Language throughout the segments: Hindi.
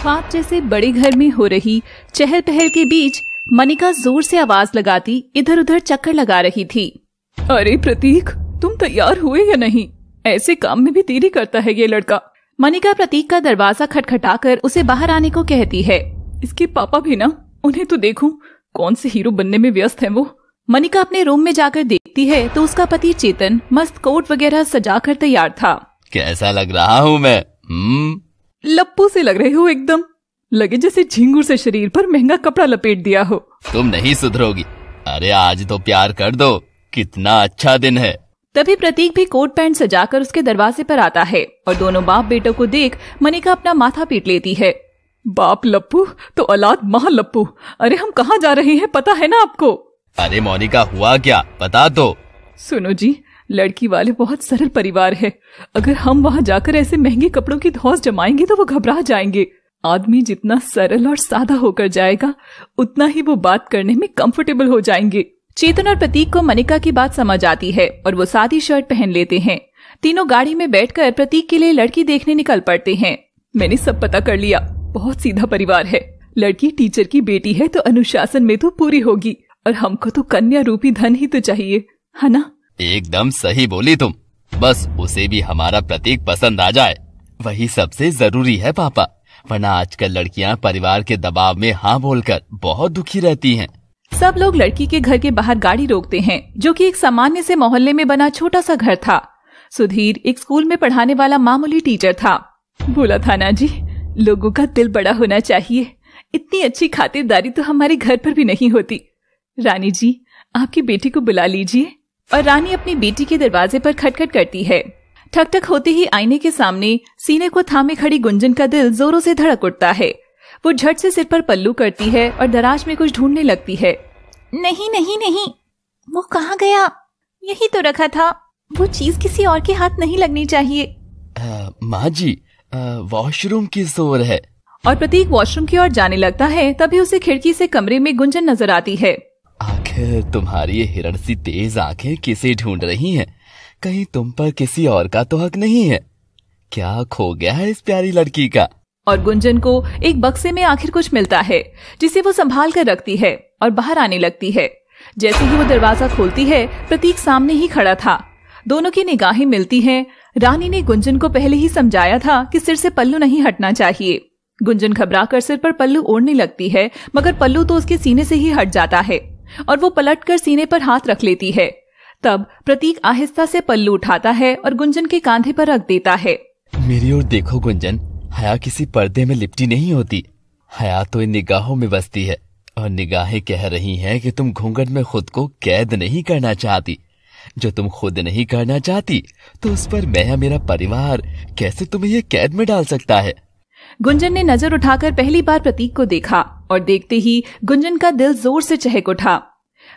ख्वाब जैसे बड़े घर में हो रही चहल पहल के बीच मनिका जोर से आवाज लगाती इधर उधर चक्कर लगा रही थी अरे प्रतीक तुम तैयार हुए या नहीं ऐसे काम में भी देरी करता है ये लड़का मनिका प्रतीक का दरवाजा खटखटाकर उसे बाहर आने को कहती है इसके पापा भी ना उन्हें तो देखूं कौन से हीरो बनने में व्यस्त हैं वो मनिका अपने रूम में जाकर देखती है तो उसका पति चेतन मस्त कोट वगैरह सजाकर तैयार था कैसा लग रहा हूँ मैं हम्म। लप्पू से लग रहे हो एकदम लगे जैसे झिंगूर से शरीर पर महंगा कपड़ा लपेट दिया हो तुम नहीं सुधरोगी अरे आज तो प्यार कर दो कितना अच्छा दिन है तभी प्रतीक भी कोट पैंट सजाकर उसके दरवाजे पर आता है और दोनों बाप बेटों को देख मनिका अपना माथा पीट लेती है बाप लप्पू तो अलाद महा लप्पू अरे हम कहाँ जा रहे हैं पता है ना आपको अरे मोनिका हुआ क्या बता दो तो। सुनो जी लड़की वाले बहुत सरल परिवार है अगर हम वहाँ जाकर ऐसे महंगे कपड़ों की धौस जमाएंगे तो वो घबरा जाएंगे आदमी जितना सरल और सादा होकर जाएगा उतना ही वो बात करने में कंफर्टेबल हो जाएंगे चेतन और प्रतीक को मनिका की बात समझ आती है और वो सादी शर्ट पहन लेते हैं तीनों गाड़ी में बैठकर प्रतीक के लिए लड़की देखने निकल पड़ते हैं मैंने सब पता कर लिया बहुत सीधा परिवार है लड़की टीचर की बेटी है तो अनुशासन में तो पूरी होगी और हमको तो कन्या रूपी धन ही तो चाहिए है ना एकदम सही बोली तुम बस उसे भी हमारा प्रतीक पसंद आ जाए वही सबसे जरूरी है पापा वरना आजकल लड़कियां परिवार के दबाव में हाँ बोलकर बहुत दुखी रहती हैं। सब लोग लड़की के घर के बाहर गाड़ी रोकते हैं जो कि एक सामान्य से मोहल्ले में बना छोटा सा घर था सुधीर एक स्कूल में पढ़ाने वाला मामूली टीचर था बोला था ना जी लोगों का दिल बड़ा होना चाहिए इतनी अच्छी खातिरदारी तो हमारे घर पर भी नहीं होती रानी जी आपकी बेटी को बुला लीजिए और रानी अपनी बेटी के दरवाजे पर खटखट करती है ठक ठक होते ही आईने के सामने सीने को थामे खड़ी गुंजन का दिल जोरों से धड़क उठता है वो झट से सिर पर पल्लू करती है और दराज में कुछ ढूंढने लगती है नहीं नहीं नहीं वो कहाँ गया यही तो रखा था वो चीज किसी और के हाथ नहीं लगनी चाहिए माँ जी वॉशरूम की जोर है और प्रतीक वॉशरूम की ओर जाने लगता है तभी उसे खिड़की से कमरे में गुंजन नजर आती है तुम्हारी ये हिरण सी तेज आंखें किसे ढूंढ रही हैं कहीं तुम पर किसी और का तो हक नहीं है क्या खो गया है इस प्यारी लड़की का और गुंजन को एक बक्से में आखिर कुछ मिलता है जिसे वो संभाल कर रखती है और बाहर आने लगती है जैसे ही वो दरवाजा खोलती है प्रतीक सामने ही खड़ा था दोनों की निगाहें मिलती हैं रानी ने गुंजन को पहले ही समझाया था कि सिर से पल्लू नहीं हटना चाहिए गुंजन घबरा कर सिर पर पल्लू ओढ़ने लगती है मगर पल्लू तो उसके सीने से ही हट जाता है और वो पलट कर सीने पर हाथ रख लेती है तब प्रतीक आहिस्ता से पल्लू उठाता है और गुंजन के कांधे पर रख देता है मेरी ओर देखो गुंजन हया किसी पर्दे में लिपटी नहीं होती हया तो इन निगाहों में बसती है और निगाहें कह रही हैं कि तुम घूंघट में खुद को कैद नहीं करना चाहती जो तुम खुद नहीं करना चाहती तो उस पर मैं या मेरा परिवार कैसे तुम्हें ये कैद में डाल सकता है गुंजन ने नजर उठाकर पहली बार प्रतीक को देखा और देखते ही गुंजन का दिल जोर से चहक उठा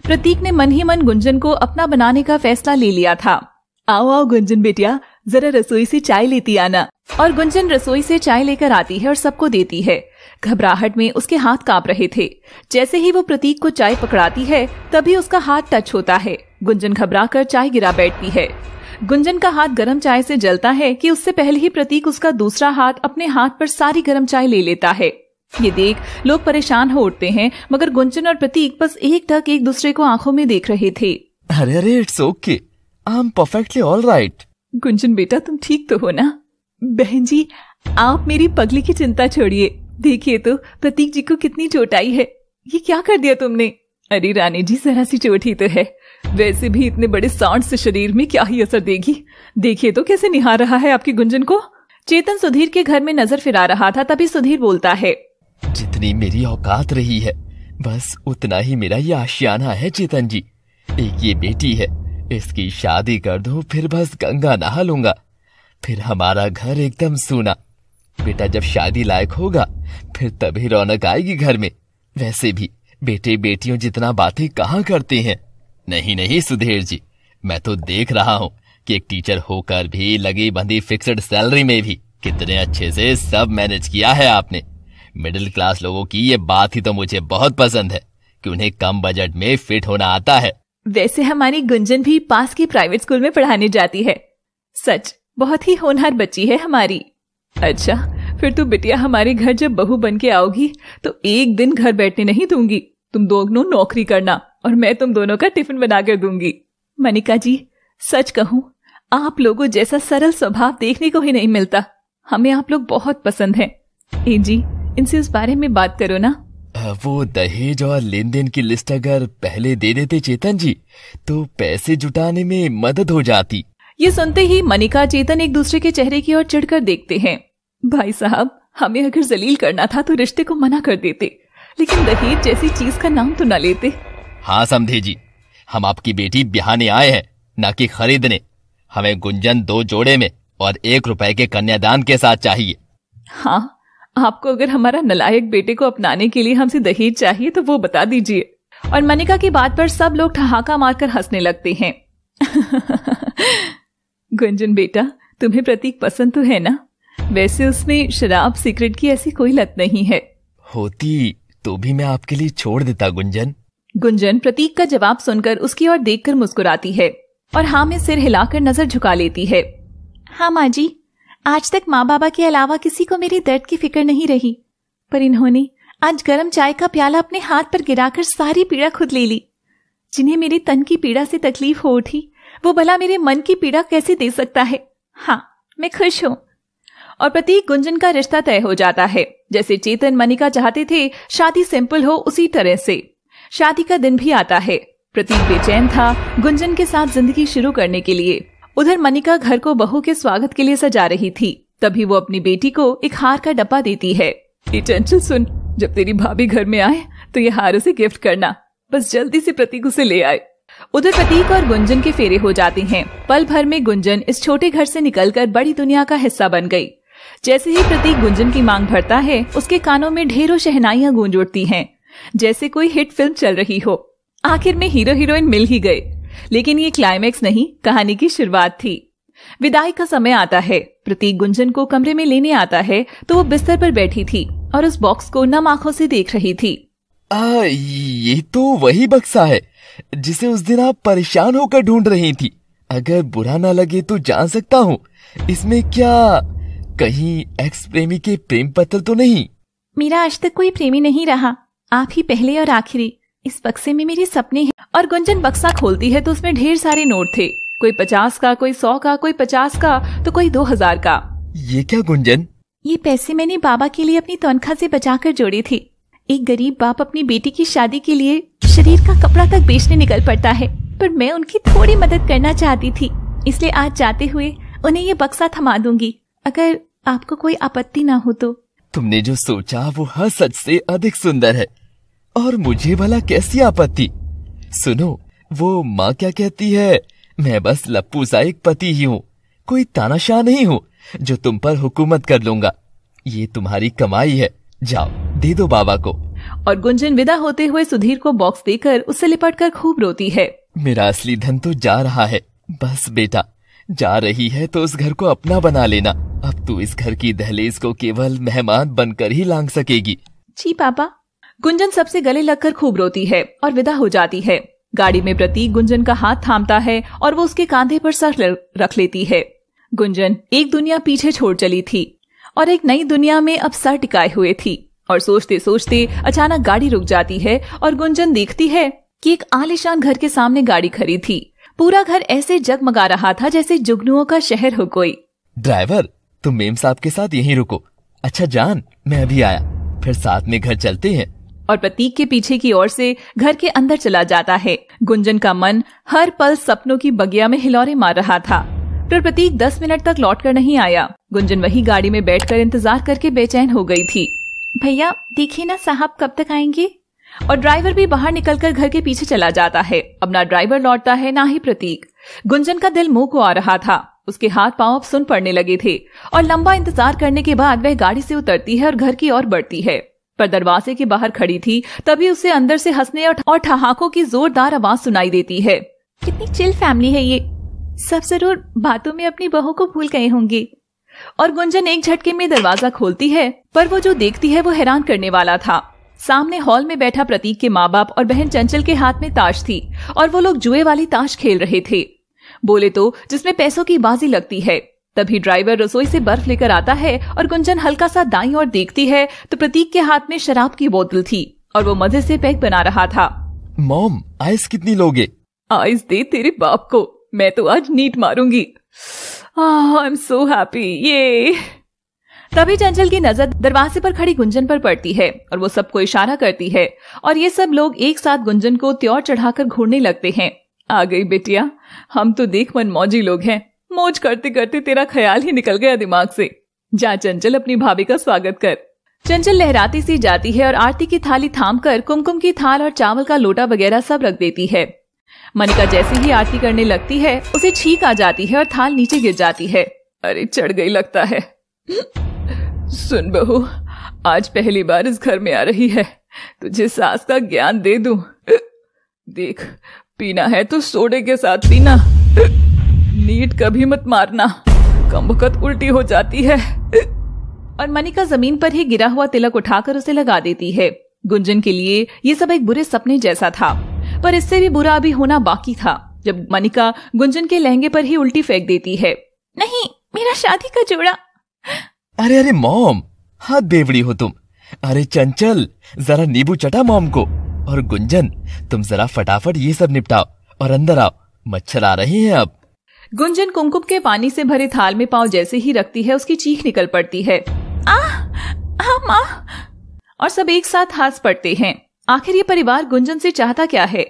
प्रतीक ने मन ही मन गुंजन को अपना बनाने का फैसला ले लिया था आओ आओ गुंजन बेटिया जरा रसोई से चाय लेती आना और गुंजन रसोई से चाय लेकर आती है और सबको देती है घबराहट में उसके हाथ कांप रहे थे जैसे ही वो प्रतीक को चाय पकड़ाती है तभी उसका हाथ टच होता है गुंजन घबरा कर चाय गिरा बैठती है गुंजन का हाथ गर्म चाय से जलता है कि उससे पहले ही प्रतीक उसका दूसरा हाथ अपने हाथ पर सारी गर्म चाय ले लेता है ये देख लोग परेशान हो उठते हैं मगर गुंजन और प्रतीक बस एक ढक एक दूसरे को आंखों में देख रहे थे अरे अरे it's okay I am perfectly all right Gunjan बेटा तुम ठीक तो हो ना बहन जी आप मेरी पगली की चिंता छोड़िए देखिए तो प्रतीक जी को कितनी चोट आई है ये क्या कर दिया तुमने अरे रानी जी जरा सी चोट ही तो है वैसे भी इतने बड़े सांड से शरीर में क्या ही असर देगी देखिए तो कैसे निहार रहा है आपकी गुंजन को चेतन सुधीर के घर में नजर फिरा रहा था तभी सुधीर बोलता है जितनी मेरी औकात रही है बस उतना ही मेरा ये आशियाना है चेतन जी एक ये बेटी है इसकी शादी कर दो फिर बस गंगा नहा लूंगा फिर हमारा घर एकदम सूना बेटा जब शादी लायक होगा फिर तभी रौनक आएगी घर में वैसे भी बेटे बेटियों जितना बातें कहाँ करते हैं नहीं नहीं सुधीर जी मैं तो देख रहा हूँ कि एक टीचर होकर भी लगी बंदी फिक्सड सैलरी में भी कितने अच्छे से सब मैनेज किया है आपने मिडिल क्लास लोगों की ये बात ही तो मुझे बहुत पसंद है कि उन्हें कम बजट में फिट होना आता है वैसे हमारी गुंजन भी पास के प्राइवेट स्कूल में पढ़ाने जाती है सच बहुत ही होनहार बच्ची है हमारी अच्छा फिर तू तो बिटिया हमारे घर जब बहू बन के आओगी तो एक दिन घर बैठने नहीं दूंगी तुम दोनों नौकरी करना और मैं तुम दोनों का टिफिन बना कर दूंगी मनिका जी सच कहूँ आप लोगों जैसा सरल स्वभाव देखने को ही नहीं मिलता हमें आप लोग बहुत पसंद हैं ए जी इनसे उस बारे में बात करो ना वो दहेज और लेन देन की लिस्ट अगर पहले दे देते चेतन जी तो पैसे जुटाने में मदद हो जाती ये सुनते ही मनिका चेतन एक दूसरे के चेहरे की ओर चिढ़कर देखते हैं भाई साहब हमें अगर जलील करना था तो रिश्ते को मना कर देते लेकिन दहेज जैसी चीज का नाम तो ना लेते हाँ समझे जी हम आपकी बेटी बिहाने आए हैं न कि खरीदने हमें गुंजन दो जोड़े में और एक रुपए के कन्यादान के साथ चाहिए हाँ आपको अगर हमारा नलायक बेटे को अपनाने के लिए हमसे दहेज चाहिए तो वो बता दीजिए और मनिका की बात पर सब लोग ठहाका मारकर हंसने लगते हैं गुंजन बेटा तुम्हें प्रतीक पसंद तो है ना वैसे उसमें शराब सिगरेट की ऐसी कोई लत नहीं है होती तो भी मैं आपके लिए छोड़ देता गुंजन गुंजन प्रतीक का जवाब सुनकर उसकी ओर देखकर मुस्कुराती है और हाँ में सिर हिलाकर नजर झुका लेती है हाँ माँ जी आज तक माँ बाबा के अलावा किसी को मेरे दर्द की फिक्र नहीं रही पर इन्होंने आज गर्म चाय का प्याला अपने हाथ पर गिराकर सारी पीड़ा खुद ले ली जिन्हें मेरे तन की पीड़ा से तकलीफ हो उठी वो भला मेरे मन की पीड़ा कैसे दे सकता है हाँ मैं खुश हूं और प्रतीक गुंजन का रिश्ता तय हो जाता है जैसे चेतन मनिका चाहते थे शादी सिंपल हो उसी तरह से शादी का दिन भी आता है प्रतीक बेचैन था गुंजन के साथ जिंदगी शुरू करने के लिए उधर मनिका घर को बहू के स्वागत के लिए सजा रही थी तभी वो अपनी बेटी को एक हार का डब्बा देती है ये चंचल सुन जब तेरी भाभी घर में आए तो ये हार उसे गिफ्ट करना बस जल्दी से प्रतीक उसे ले आए उधर प्रतीक और गुंजन के फेरे हो जाते हैं पल भर में गुंजन इस छोटे घर से निकलकर बड़ी दुनिया का हिस्सा बन गई जैसे ही प्रतीक गुंजन की मांग भरता है उसके कानों में ढेरों शहनाइया गूंज उठती हैं जैसे कोई हिट फिल्म चल रही हो आखिर में हीरो हीरोइन मिल ही गए लेकिन ये क्लाइमैक्स नहीं कहानी की शुरुआत थी विदाई का समय आता है प्रतीक गुंजन को कमरे में लेने आता है तो वो बिस्तर पर बैठी थी और उस बॉक्स को नम आंखों से देख रही थी आ, ये तो वही बक्सा है जिसे उस दिन आप परेशान होकर ढूंढ रही थी अगर बुरा ना लगे तो जान सकता हूँ इसमें क्या कहीं एक्स प्रेमी के प्रेम पत्र तो नहीं मेरा आज तक कोई प्रेमी नहीं रहा आप ही पहले और आखिरी इस बक्से में मेरे सपने हैं और गुंजन बक्सा खोलती है तो उसमें ढेर सारे नोट थे कोई पचास का कोई सौ का कोई पचास का तो कोई दो हजार का ये क्या गुंजन ये पैसे मैंने बाबा के लिए अपनी तनख्वाह से बचाकर जोड़े थे एक गरीब बाप अपनी बेटी की शादी के लिए शरीर का कपड़ा तक बेचने निकल पड़ता है पर मैं उनकी थोड़ी मदद करना चाहती थी इसलिए आज जाते हुए उन्हें ये बक्सा थमा दूंगी अगर आपको कोई आपत्ति ना हो तो तुमने जो सोचा वो हर सच से अधिक सुंदर है और मुझे भला कैसी आपत्ति सुनो वो माँ क्या कहती है मैं बस लप्पू सा एक पति ही हूँ कोई तानाशाह नहीं हूँ जो तुम पर हुकूमत कर लूंगा ये तुम्हारी कमाई है जाओ दे दो बाबा को और गुंजन विदा होते हुए सुधीर को बॉक्स देकर उससे लिपट कर खूब रोती है मेरा असली धन तो जा रहा है बस बेटा जा रही है तो उस घर को अपना बना लेना अब तू इस घर की दहलीज को केवल मेहमान बनकर ही लांग सकेगी जी पापा गुंजन सबसे गले लगकर खूब रोती है और विदा हो जाती है गाड़ी में प्रतीक गुंजन का हाथ थामता है और वो उसके कांधे पर सर रख लेती है गुंजन एक दुनिया पीछे छोड़ चली थी और एक नई दुनिया में अब सर टिकाए हुए थी और सोचते सोचते अचानक गाड़ी रुक जाती है और गुंजन देखती है कि एक आलिशान घर के सामने गाड़ी खड़ी थी पूरा घर ऐसे जगमगा रहा था जैसे जुगनुओं का शहर हो कोई ड्राइवर तुम मेम साहब के साथ यहीं रुको अच्छा जान मैं अभी आया फिर साथ में घर चलते हैं और प्रतीक के पीछे की ओर से घर के अंदर चला जाता है गुंजन का मन हर पल सपनों की बगिया में हिलौरे मार रहा था पर प्रतीक दस मिनट तक लौट कर नहीं आया गुंजन वही गाड़ी में बैठकर इंतजार करके बेचैन हो गई थी भैया देखिए ना साहब कब तक आएंगे और ड्राइवर भी बाहर निकलकर घर के पीछे चला जाता है अब ना ड्राइवर लौटता है ना ही प्रतीक गुंजन का दिल मुंह को आ रहा था उसके हाथ पांव अब सुन पड़ने लगे थे और लंबा इंतजार करने के बाद वह गाड़ी से उतरती है और घर की ओर बढ़ती है पर दरवाजे के बाहर खड़ी थी तभी उसे अंदर से हंसने और ठहाकों की जोरदार आवाज सुनाई देती है कितनी चिल फैमिली है ये सब जरूर बातों में अपनी बहू को भूल गए होंगे और गुंजन एक झटके में दरवाजा खोलती है पर वो जो देखती है वो हैरान करने वाला था सामने हॉल में बैठा प्रतीक के माँ बाप और बहन चंचल के हाथ में ताश थी और वो लोग जुए वाली ताश खेल रहे थे बोले तो जिसमें पैसों की बाजी लगती है तभी ड्राइवर रसोई से बर्फ लेकर आता है और गुंजन हल्का सा दाई और देखती है तो प्रतीक के हाथ में शराब की बोतल थी और वो मजे से पैक बना रहा था मॉम आइस कितनी लोगे आइस दे तेरे बाप को मैं तो आज नीट मारूंगी आई एम सो हैप्पी ये तभी चंचल की नजर दरवाजे पर खड़ी गुंजन पर पड़ती है और वो सबको इशारा करती है और ये सब लोग एक साथ गुंजन को त्योर चढ़ाकर घूरने लगते हैं आ गई बेटिया हम तो देख मन मौजी लोग हैं मौज करते करते तेरा ख्याल ही निकल गया दिमाग से जा चंचल अपनी भाभी का स्वागत कर चंचल लहराती सी जाती है और आरती की थाली थाम कर कुमकुम की थाल और चावल का लोटा वगैरह सब रख देती है मनिका जैसे ही आरती करने लगती है उसे छीक आ जाती है और थाल नीचे गिर जाती है अरे चढ़ गई लगता है सुन बहू आज पहली बार इस घर में आ रही है तुझे सास का ज्ञान दे दू देख पीना है तो सोडे के साथ पीना नीट कभी मत मारना कम वक्त उल्टी हो जाती है और मनिका जमीन पर ही गिरा हुआ तिलक उठाकर उसे लगा देती है गुंजन के लिए ये सब एक बुरे सपने जैसा था पर इससे भी बुरा अभी होना बाकी था जब मनिका गुंजन के लहंगे पर ही उल्टी फेंक देती है नहीं मेरा शादी का जोड़ा अरे अरे मॉम हाथ बेवड़ी हो तुम अरे चंचल जरा नींबू चटा मॉम को और गुंजन तुम जरा फटाफट ये सब निपटाओ और अंदर आओ मच्छर आ रहे हैं अब गुंजन कुमकुम के पानी से भरे थाल में पाँव जैसे ही रखती है उसकी चीख निकल पड़ती है आ, आ, मा। और सब एक साथ हाथ पड़ते हैं आखिर ये परिवार गुंजन से चाहता क्या है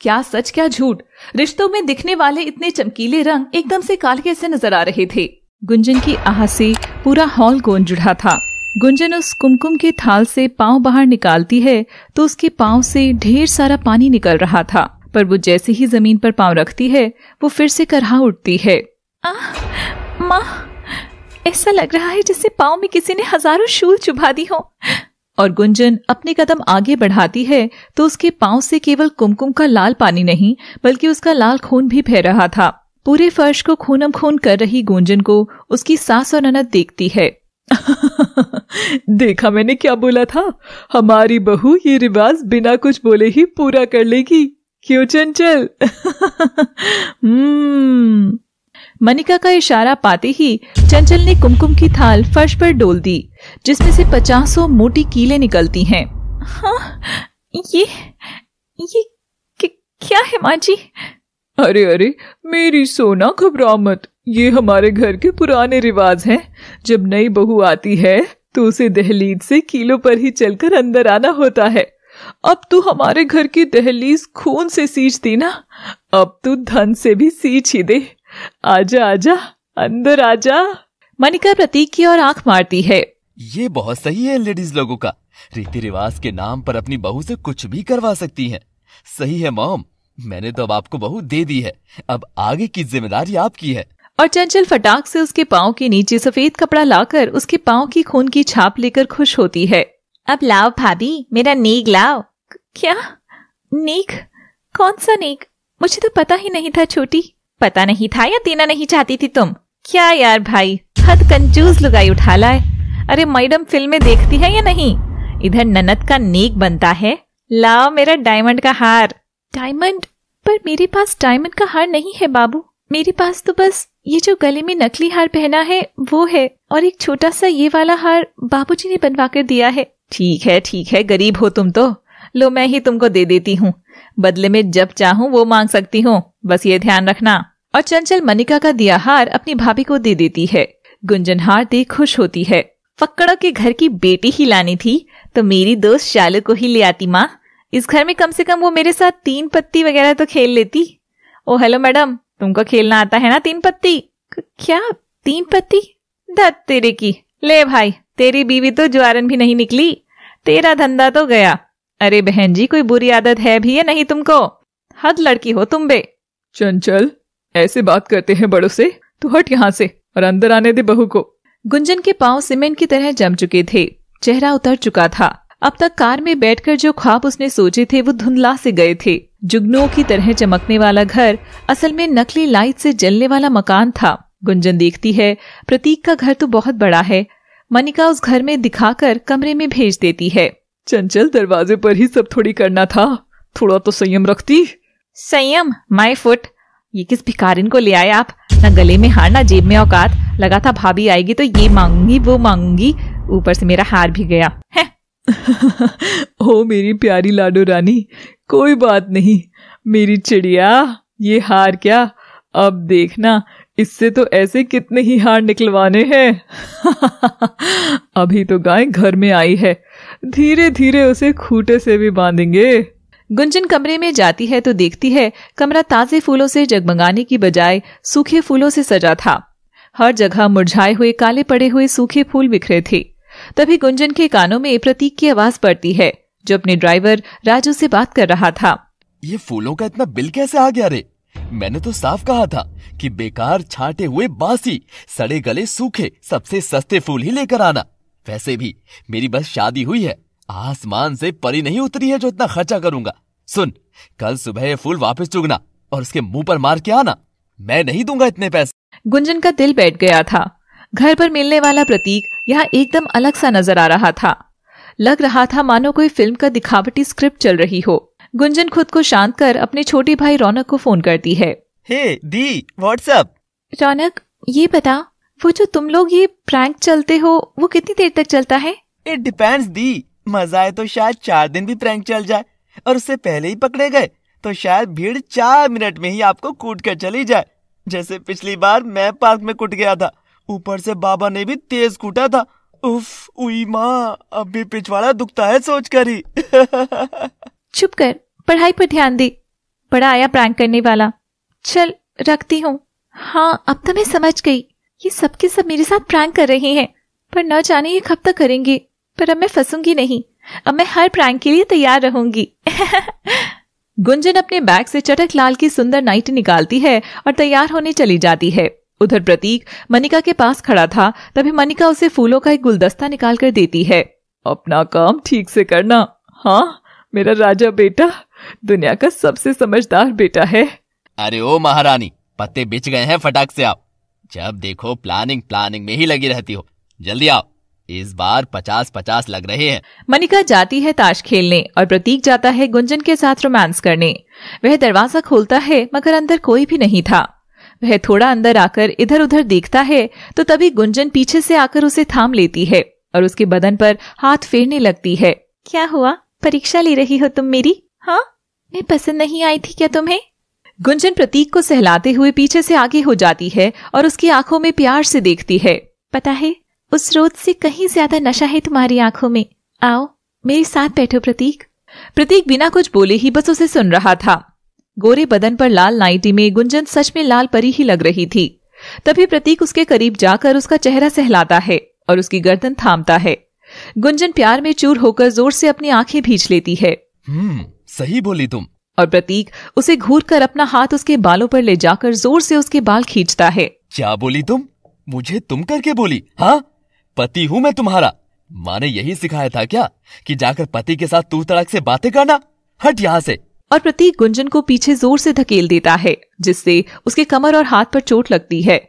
क्या सच क्या झूठ रिश्तों में दिखने वाले इतने चमकीले रंग एकदम से काल से नजर आ रहे थे गुंजन की आह से पूरा हॉल गूंज उठा था गुंजन उस कुमकुम के थाल से पांव बाहर निकालती है तो उसके पांव से ढेर सारा पानी निकल रहा था पर वो जैसे ही जमीन पर पांव रखती है वो फिर से करहा उठती है माँ ऐसा लग रहा है जैसे पाँव में किसी ने हजारों शूल चुभा दी हो और गुंजन अपने कदम आगे बढ़ाती है तो उसके पाँव से केवल कुमकुम का लाल पानी नहीं बल्कि उसका लाल खून भी फह रहा था पूरे फर्श को खूनम खून कर रही गुंजन को उसकी सास और ननद देखती है देखा मैंने क्या बोला था हमारी बहू ये रिवाज बिना कुछ बोले ही पूरा कर लेगी क्यों चंचल हम्म। मनिका का इशारा पाते ही चंचल ने कुमकुम की थाल फर्श पर डोल दी जिसमें से पचासों मोटी कीले निकलती हैं हाँ, ये ये क्या है माँ जी अरे अरे मेरी सोना घबरा मत ये हमारे घर के पुराने रिवाज हैं जब नई बहू आती है तो उसे दहलीज से कीलों पर ही चलकर अंदर आना होता है अब तू हमारे घर की दहलीज खून से सींच दी ना अब तू धन से भी सींच ही दे आजा आजा अंदर आजा मनिका प्रतीक की ओर आंख मारती है ये बहुत सही है लेडीज लोगों का रीति रिवाज के नाम पर अपनी बहू से कुछ भी करवा सकती हैं सही है मोम मैंने तो अब आपको बहू दे दी है अब आगे की जिम्मेदारी आपकी है और चंचल फटाक से उसके पाँव के नीचे सफेद कपड़ा लाकर उसके पाँव की खून की छाप लेकर खुश होती है अब लाओ भाभी मेरा नीग लाओ क्या नीग कौन सा नीग मुझे तो पता ही नहीं था छोटी पता नहीं था या देना नहीं चाहती थी तुम क्या यार भाई हद कंजूस लुगाई उठा लाए अरे मैडम फिल्में देखती है या नहीं इधर ननद का नेक बनता है लाओ मेरा डायमंड का हार डायमंड पर मेरे पास डायमंड का हार नहीं है बाबू मेरे पास तो बस ये जो गले में नकली हार पहना है वो है और एक छोटा सा ये वाला हार बाबूजी ने बनवा कर दिया है ठीक है ठीक है गरीब हो तुम तो लो मैं ही तुमको दे देती हूँ बदले में जब चाहूँ वो मांग सकती हूँ बस ये ध्यान रखना और चंचल मनिका का दिया हार अपनी भाभी को दे देती है गुंजन हार देख खुश होती है फक्कड़ों के घर की बेटी ही लानी थी तो मेरी दोस्त शालू को ही ले आती माँ इस घर में कम से कम वो मेरे साथ तीन पत्ती वगैरह तो खेल लेती ओ हेलो मैडम तुमको खेलना आता है ना तीन पत्ती क्या तीन पत्ती दत तेरे की ले भाई तेरी बीवी तो ज्वारन भी नहीं निकली तेरा धंधा तो गया अरे बहन जी कोई बुरी आदत है भी है नहीं तुमको हद लड़की हो तुम बे चंचल ऐसे बात करते हैं बड़ों से तू तो हट यहाँ से और अंदर आने दे बहू को गुंजन के पांव सीमेंट की तरह जम चुके थे चेहरा उतर चुका था अब तक कार में बैठकर जो ख्वाब उसने सोचे थे वो धुंधला से गए थे जुगनुओं की तरह चमकने वाला घर असल में नकली लाइट से जलने वाला मकान था गुंजन देखती है प्रतीक का घर तो बहुत बड़ा है मनिका उस घर में दिखाकर कमरे में भेज देती है चंचल दरवाजे पर ही सब थोड़ी करना था थोड़ा तो संयम रखती संयम माय फुट ये किस भिकारिन को ले आए आप ना गले में हार ना जेब में औकात लगा था भाभी आएगी तो ये मांगूंगी वो मांगूंगी ऊपर से मेरा हार भी गया है ओ मेरी प्यारी लाडो रानी कोई बात नहीं मेरी चिड़िया ये हार क्या अब देखना इससे तो ऐसे कितने ही हार निकलवाने हैं अभी तो गाय घर में आई है धीरे धीरे उसे खूटे से भी बांधेंगे गुंजन कमरे में जाती है तो देखती है कमरा ताजे फूलों से जगमगाने की बजाय सूखे फूलों से सजा था हर जगह मुरझाए हुए काले पड़े हुए सूखे फूल बिखरे थे तभी गुंजन के कानों में प्रतीक की आवाज पड़ती है जो अपने ड्राइवर राजू से बात कर रहा था ये फूलों का इतना बिल कैसे आ गया रे मैंने तो साफ कहा था कि बेकार छाटे हुए बासी सड़े गले सूखे सबसे सस्ते फूल ही लेकर आना वैसे भी मेरी बस शादी हुई है आसमान से परी नहीं उतरी है जो इतना खर्चा करूंगा सुन कल सुबह ये फूल वापस चुगना और उसके मुंह पर मार के आना मैं नहीं दूंगा इतने पैसे गुंजन का दिल बैठ गया था घर पर मिलने वाला प्रतीक यहाँ एकदम अलग सा नजर आ रहा था लग रहा था मानो कोई फिल्म का दिखावटी स्क्रिप्ट चल रही हो गुंजन खुद को शांत कर अपने छोटे भाई रौनक को फोन करती है हे दी व्हाट्सअप रौनक ये बता वो जो तुम लोग ये प्रैंक चलते हो वो कितनी देर तक चलता है इट डिपेंड्स दी मजा आए तो शायद चार दिन भी प्रैंक चल जाए और उससे पहले ही पकड़े गए तो शायद भीड़ चार मिनट में ही आपको कूट कर चली जाए जैसे पिछली बार मैं पार्क में कूट गया था ऊपर से बाबा ने भी तेज कूटा था उफ उई माँ अब भी पिछवाड़ा दुखता है सोच कर ही चुप कर पढ़ाई पर ध्यान दे बड़ा आया प्रैंक करने वाला चल रखती हूँ हाँ अब तो मैं समझ गई ये सबके सब मेरे साथ प्रैंक कर रहे हैं पर न जाने ये कब तक करेंगे पर अब मैं फंसूंगी नहीं अब मैं हर प्रैंक के लिए तैयार रहूंगी गुंजन अपने बैग से चटक लाल की सुंदर नाइटी निकालती है और तैयार होने चली जाती है उधर प्रतीक मनिका के पास खड़ा था तभी मनिका उसे फूलों का एक गुलदस्ता निकाल कर देती है अपना काम ठीक से करना हाँ मेरा राजा बेटा दुनिया का सबसे समझदार बेटा है अरे ओ महारानी पत्ते बिछ गए हैं फटाक से आप जब देखो प्लानिंग प्लानिंग में ही लगी रहती हो जल्दी आओ इस बार पचास पचास लग रहे हैं मनिका जाती है ताश खेलने और प्रतीक जाता है गुंजन के साथ रोमांस करने वह दरवाजा खोलता है मगर अंदर कोई भी नहीं था वह थोड़ा अंदर आकर इधर उधर देखता है तो तभी गुंजन पीछे से आकर उसे थाम लेती है और उसके बदन पर हाथ फेरने लगती है क्या हुआ परीक्षा ले रही हो तुम मेरी हाँ मैं पसंद नहीं आई थी क्या तुम्हें गुंजन प्रतीक को सहलाते हुए पीछे से आगे हो जाती है और उसकी आंखों में प्यार से देखती है पता है उस रोज से कहीं ज्यादा नशा है तुम्हारी आंखों में आओ मेरे साथ बैठो प्रतीक प्रतीक बिना कुछ बोले ही बस उसे सुन रहा था गोरे बदन पर लाल नाइटी में गुंजन सच में लाल परी ही लग रही थी तभी प्रतीक उसके करीब जाकर उसका चेहरा सहलाता है और उसकी गर्दन थामता है गुंजन प्यार में चूर होकर जोर से अपनी आंखें भींच लेती है hmm. सही बोली तुम और प्रतीक उसे घूर कर अपना हाथ उसके बालों पर ले जाकर जोर से उसके बाल खींचता है क्या बोली तुम मुझे तुम करके बोली हाँ पति हूँ मैं तुम्हारा माँ ने यही सिखाया था क्या कि जाकर पति के साथ तू तड़क से बातें करना हट यहाँ से और प्रतीक गुंजन को पीछे जोर से धकेल देता है जिससे उसके कमर और हाथ पर चोट लगती है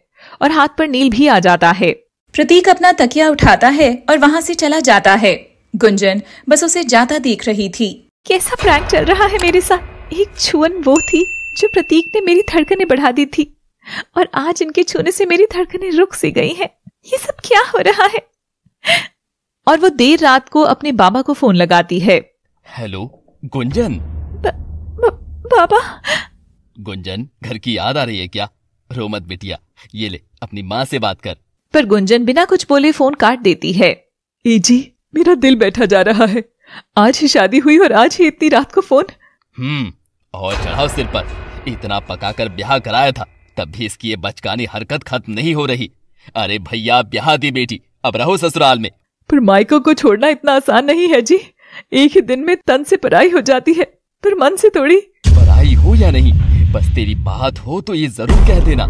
और हाथ पर नील भी आ जाता है प्रतीक अपना तकिया उठाता है और वहाँ से चला जाता है गुंजन बस उसे जाता देख रही थी कैसा प्रैंक चल रहा है मेरे साथ एक छुअन वो थी जो प्रतीक ने मेरी धड़कने बढ़ा दी थी और आज इनके छूने से मेरी धड़कने रुक सी गई है ये सब क्या हो रहा है और वो देर रात को अपने बाबा को फोन लगाती है हेलो गुंजन बाबा गुंजन घर की याद आ रही है क्या रो मत ये ले अपनी माँ से बात कर पर गुंजन बिना कुछ बोले फोन काट देती है ए जी मेरा दिल बैठा जा रहा है आज ही शादी हुई और आज ही इतनी रात को फोन हम्म और चढ़ाओ सिर पर इतना पकाकर ब्याह कराया था तब भी इसकी ये बचकानी हरकत खत्म नहीं हो रही अरे भैया ब्याह दी बेटी अब रहो ससुराल में पर माइको को छोड़ना इतना आसान नहीं है जी एक ही दिन में तन से पराई हो जाती है पर मन से थोड़ी पराई हो या नहीं बस तेरी बात हो तो ये जरूर कह देना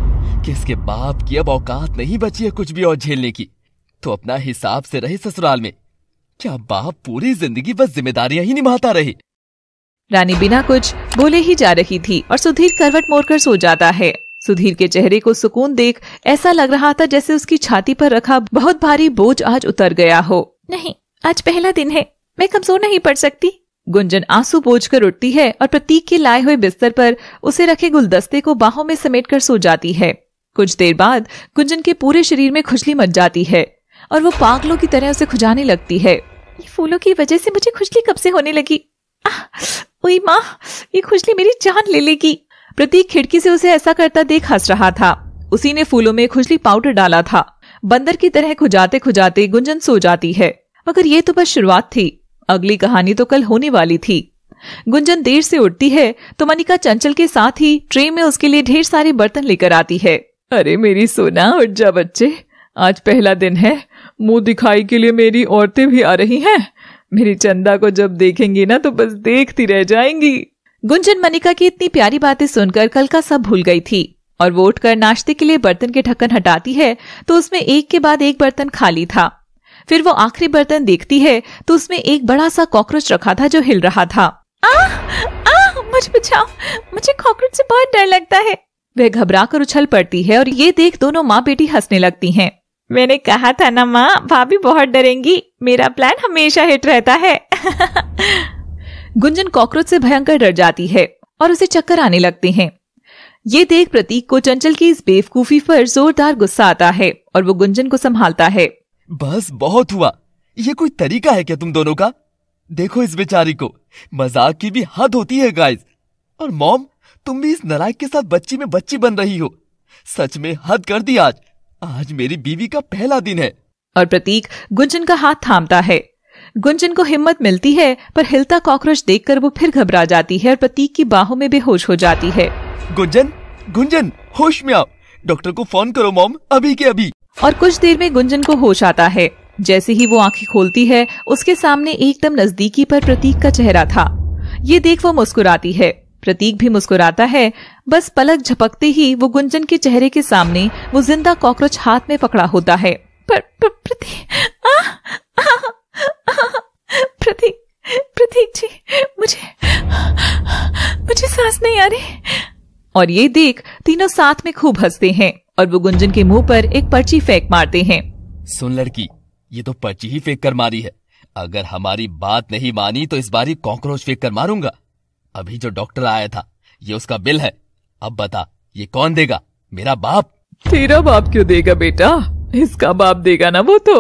कि इसके बाप की अब औकात नहीं बची है कुछ भी और झेलने की तो अपना हिसाब से रहे ससुराल में क्या बाप पूरी जिंदगी बस जिम्मेदारियां ही निभाता रही रानी बिना कुछ बोले ही जा रही थी और सुधीर करवट मोड़कर सो जाता है सुधीर के चेहरे को सुकून देख ऐसा लग रहा था जैसे उसकी छाती पर रखा बहुत भारी बोझ आज उतर गया हो नहीं आज पहला दिन है मैं कमजोर नहीं पड़ सकती गुंजन आंसू बोझ कर उठती है और प्रतीक के लाए हुए बिस्तर पर उसे रखे गुलदस्ते को बाहों में समेट कर सो जाती है कुछ देर बाद गुंजन के पूरे शरीर में खुजली मच जाती है और वो पागलों की तरह उसे खुजाने लगती है ये फूलों की वजह से मुझे खुजली कब से होने लगी ओई माँ ये खुजली मेरी जान ले लेगी प्रतीक खिड़की से उसे ऐसा करता देख हंस रहा था उसी ने फूलों में खुजली पाउडर डाला था बंदर की तरह खुजाते खुजाते गुंजन सो जाती है मगर ये तो बस शुरुआत थी अगली कहानी तो कल होने वाली थी गुंजन देर से उठती है तो मनिका चंचल के साथ ही ट्रे में उसके लिए ढेर सारे बर्तन लेकर आती है अरे मेरी सोना उठ जा बच्चे आज पहला दिन है मुंह दिखाई के लिए मेरी औरतें भी आ रही हैं मेरी चंदा को जब देखेंगी ना तो बस देखती रह जाएंगी गुंजन मनिका की इतनी प्यारी बातें सुनकर कल का सब भूल गई थी और वो उठकर नाश्ते के लिए बर्तन के ढक्कन हटाती है तो उसमें एक के बाद एक बर्तन खाली था फिर वो आखिरी बर्तन देखती है तो उसमें एक बड़ा सा कॉकरोच रखा था जो हिल रहा था आ, आ, मुझे बचाओ मुझे कॉकरोच से बहुत डर लगता है वह घबरा कर उछल पड़ती है और ये देख दोनों माँ बेटी हंसने लगती हैं। मैंने कहा था ना माँ भाभी बहुत डरेंगी मेरा प्लान हमेशा हिट रहता है गुंजन कॉकरोच से भयंकर डर जाती है और उसे चक्कर आने लगते हैं ये देख प्रतीक को चंचल की इस बेवकूफी पर जोरदार गुस्सा आता है और वो गुंजन को संभालता है बस बहुत हुआ ये कोई तरीका है क्या तुम दोनों का देखो इस बेचारी को मजाक की भी हद होती है गाइस और मॉम तुम भी इस नलायक के साथ बच्ची में बच्ची बन रही हो सच में हद कर दी आज आज मेरी बीवी का पहला दिन है और प्रतीक गुंजन का हाथ थामता है गुंजन को हिम्मत मिलती है पर हिलता कॉकरोच देखकर वो फिर घबरा जाती है और प्रतीक की बाहों में बेहोश हो जाती है गुंजन गुंजन होश में आओ डॉक्टर को फोन करो मॉम अभी के अभी और कुछ देर में गुंजन को होश आता है जैसे ही वो आंखें खोलती है उसके सामने एकदम नजदीकी पर प्रतीक का चेहरा था ये देख वो मुस्कुराती है प्रतीक भी मुस्कुराता है बस पलक झपकते ही वो गुंजन के चेहरे के सामने वो जिंदा कॉकरोच हाथ में पकड़ा होता है पर, पर, प्रतीक प्रतीक प्रतीक जी मुझे मुझे सांस नहीं आ रही और ये देख तीनों साथ में खूब हंसते हैं और वो गुंजन के मुंह पर एक पर्ची फेंक मारते हैं सुन लड़की ये तो पर्ची ही फेंक कर मारी है अगर हमारी बात नहीं मानी तो इस बारी कॉकरोच फेंक कर मारूंगा अभी जो डॉक्टर आया था ये उसका बिल है अब बता ये कौन देगा मेरा बाप तेरा बाप क्यों देगा बेटा इसका बाप देगा ना वो तो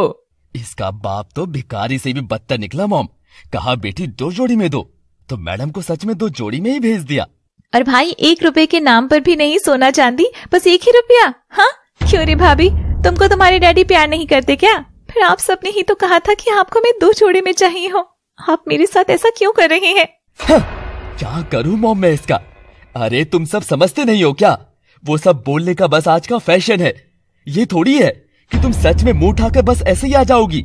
इसका बाप तो भिकारी से भी बदतर निकला मोम कहा बेटी दो जोड़ी में दो तो मैडम को सच में दो जोड़ी में ही भेज दिया और भाई एक रुपए के नाम पर भी नहीं सोना चांदी बस एक ही रुपया हाँ क्यों रे भाभी तुमको तुम्हारे डैडी प्यार नहीं करते क्या फिर आप सबने ही तो कहा था कि आपको मैं दो जोड़ी में चाहिए हूँ आप मेरे साथ ऐसा क्यों कर रहे हैं हाँ। क्या करूं मॉम मैं इसका अरे तुम सब समझते नहीं हो क्या वो सब बोलने का बस आज का फैशन है ये थोड़ी है कि तुम सच में मुंह उठाकर बस ऐसे ही आ जाओगी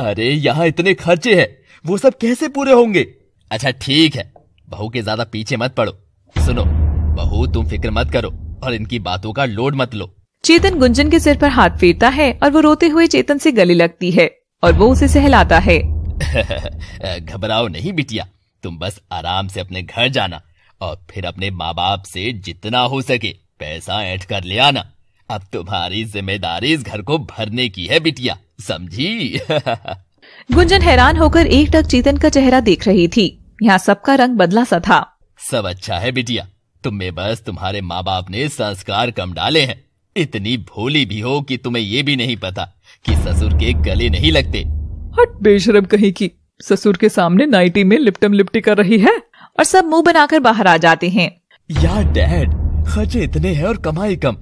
अरे यहाँ इतने खर्चे हैं वो सब कैसे पूरे होंगे अच्छा ठीक है बहू के ज्यादा पीछे मत पड़ो सुनो बहू तुम फिक्र मत करो और इनकी बातों का लोड मत लो चेतन गुंजन के सिर पर हाथ फेरता है और वो रोते हुए चेतन से गले लगती है और वो उसे सहलाता है घबराओ नहीं बिटिया तुम बस आराम से अपने घर जाना और फिर अपने माँ बाप से जितना हो सके पैसा ऐठ कर ले आना अब तुम्हारी जिम्मेदारी इस घर को भरने की है बिटिया समझी गुंजन हैरान होकर एक टक चेतन का चेहरा देख रही थी यहाँ सबका रंग बदला सा था सब अच्छा है बिटिया तुम में बस तुम्हारे माँ बाप ने संस्कार कम डाले हैं इतनी भोली भी हो कि तुम्हें ये भी नहीं पता कि ससुर के गले नहीं लगते हट बेशरम कहीं की ससुर के सामने नाइटी में लिपटम लिपटी कर रही है और सब मुंह बनाकर बाहर आ जाते हैं यार डैड खर्चे इतने हैं और कमाई कम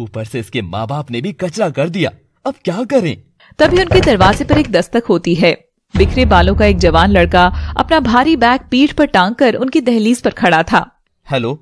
ऊपर से इसके माँ बाप ने भी कचरा कर दिया अब क्या करें तभी उनके दरवाजे पर एक दस्तक होती है बिखरे बालों का एक जवान लड़का अपना भारी बैग पीठ पर टांग कर उनकी दहलीज पर खड़ा था हेलो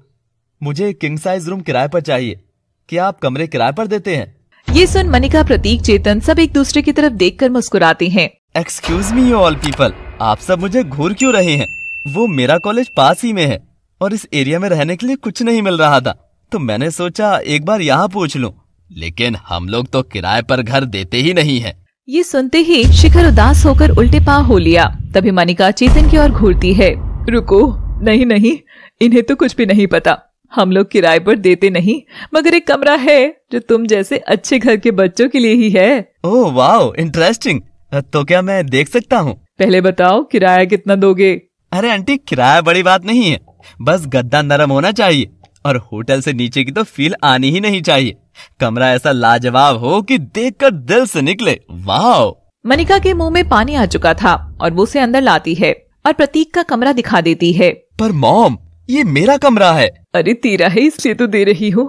मुझे किंग साइज रूम किराए पर चाहिए क्या आप कमरे किराए पर देते हैं ये सुन मनिका प्रतीक चेतन सब एक दूसरे की तरफ देखकर मुस्कुराते हैं एक्सक्यूज मी ऑल पीपल आप सब मुझे घूर क्यों रहे हैं वो मेरा कॉलेज पास ही में है और इस एरिया में रहने के लिए कुछ नहीं मिल रहा था तो मैंने सोचा एक बार यहाँ पूछ लूँ लेकिन हम लोग तो किराए पर घर देते ही नहीं है ये सुनते ही शिखर उदास होकर उल्टे पाँव हो लिया तभी मनिका चेतन की ओर घूरती है रुको नहीं नहीं इन्हें तो कुछ भी नहीं पता हम लोग किराए पर देते नहीं मगर एक कमरा है जो तुम जैसे अच्छे घर के बच्चों के लिए ही है ओह वाओ इंटरेस्टिंग तो क्या मैं देख सकता हूँ पहले बताओ किराया कितना दोगे अरे आंटी किराया बड़ी बात नहीं है बस गद्दा नरम होना चाहिए और होटल से नीचे की तो फील आनी ही नहीं चाहिए कमरा ऐसा लाजवाब हो कि देखकर दिल से निकले वाह मनिका के मुंह में पानी आ चुका था और वो उसे अंदर लाती है और प्रतीक का कमरा दिखा देती है पर मॉम ये मेरा कमरा है अरे तेरा है इसलिए तो दे रही हो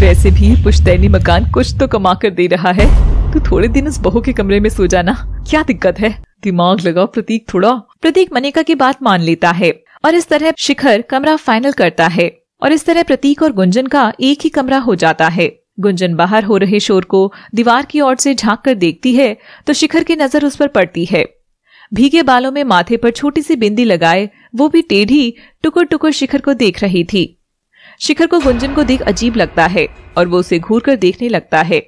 वैसे भी पुश्तैनी मकान कुछ तो कमा कर दे रहा है तू थोड़े दिन इस बहू के कमरे में सो जाना क्या दिक्कत है दिमाग लगाओ प्रतीक थोड़ा प्रतीक मनिका की बात मान लेता है और इस तरह शिखर कमरा फाइनल करता है और इस तरह प्रतीक और गुंजन का एक ही कमरा हो जाता है गुंजन बाहर हो रहे शोर को दीवार की ओर से झांक कर देखती है तो शिखर की नजर उस पर पड़ती है भीगे बालों में माथे पर छोटी सी बिंदी लगाए वो भी टेढ़ी टुकुर टुकुर शिखर को देख रही थी शिखर को गुंजन को देख अजीब लगता है और वो उसे घूर कर देखने लगता है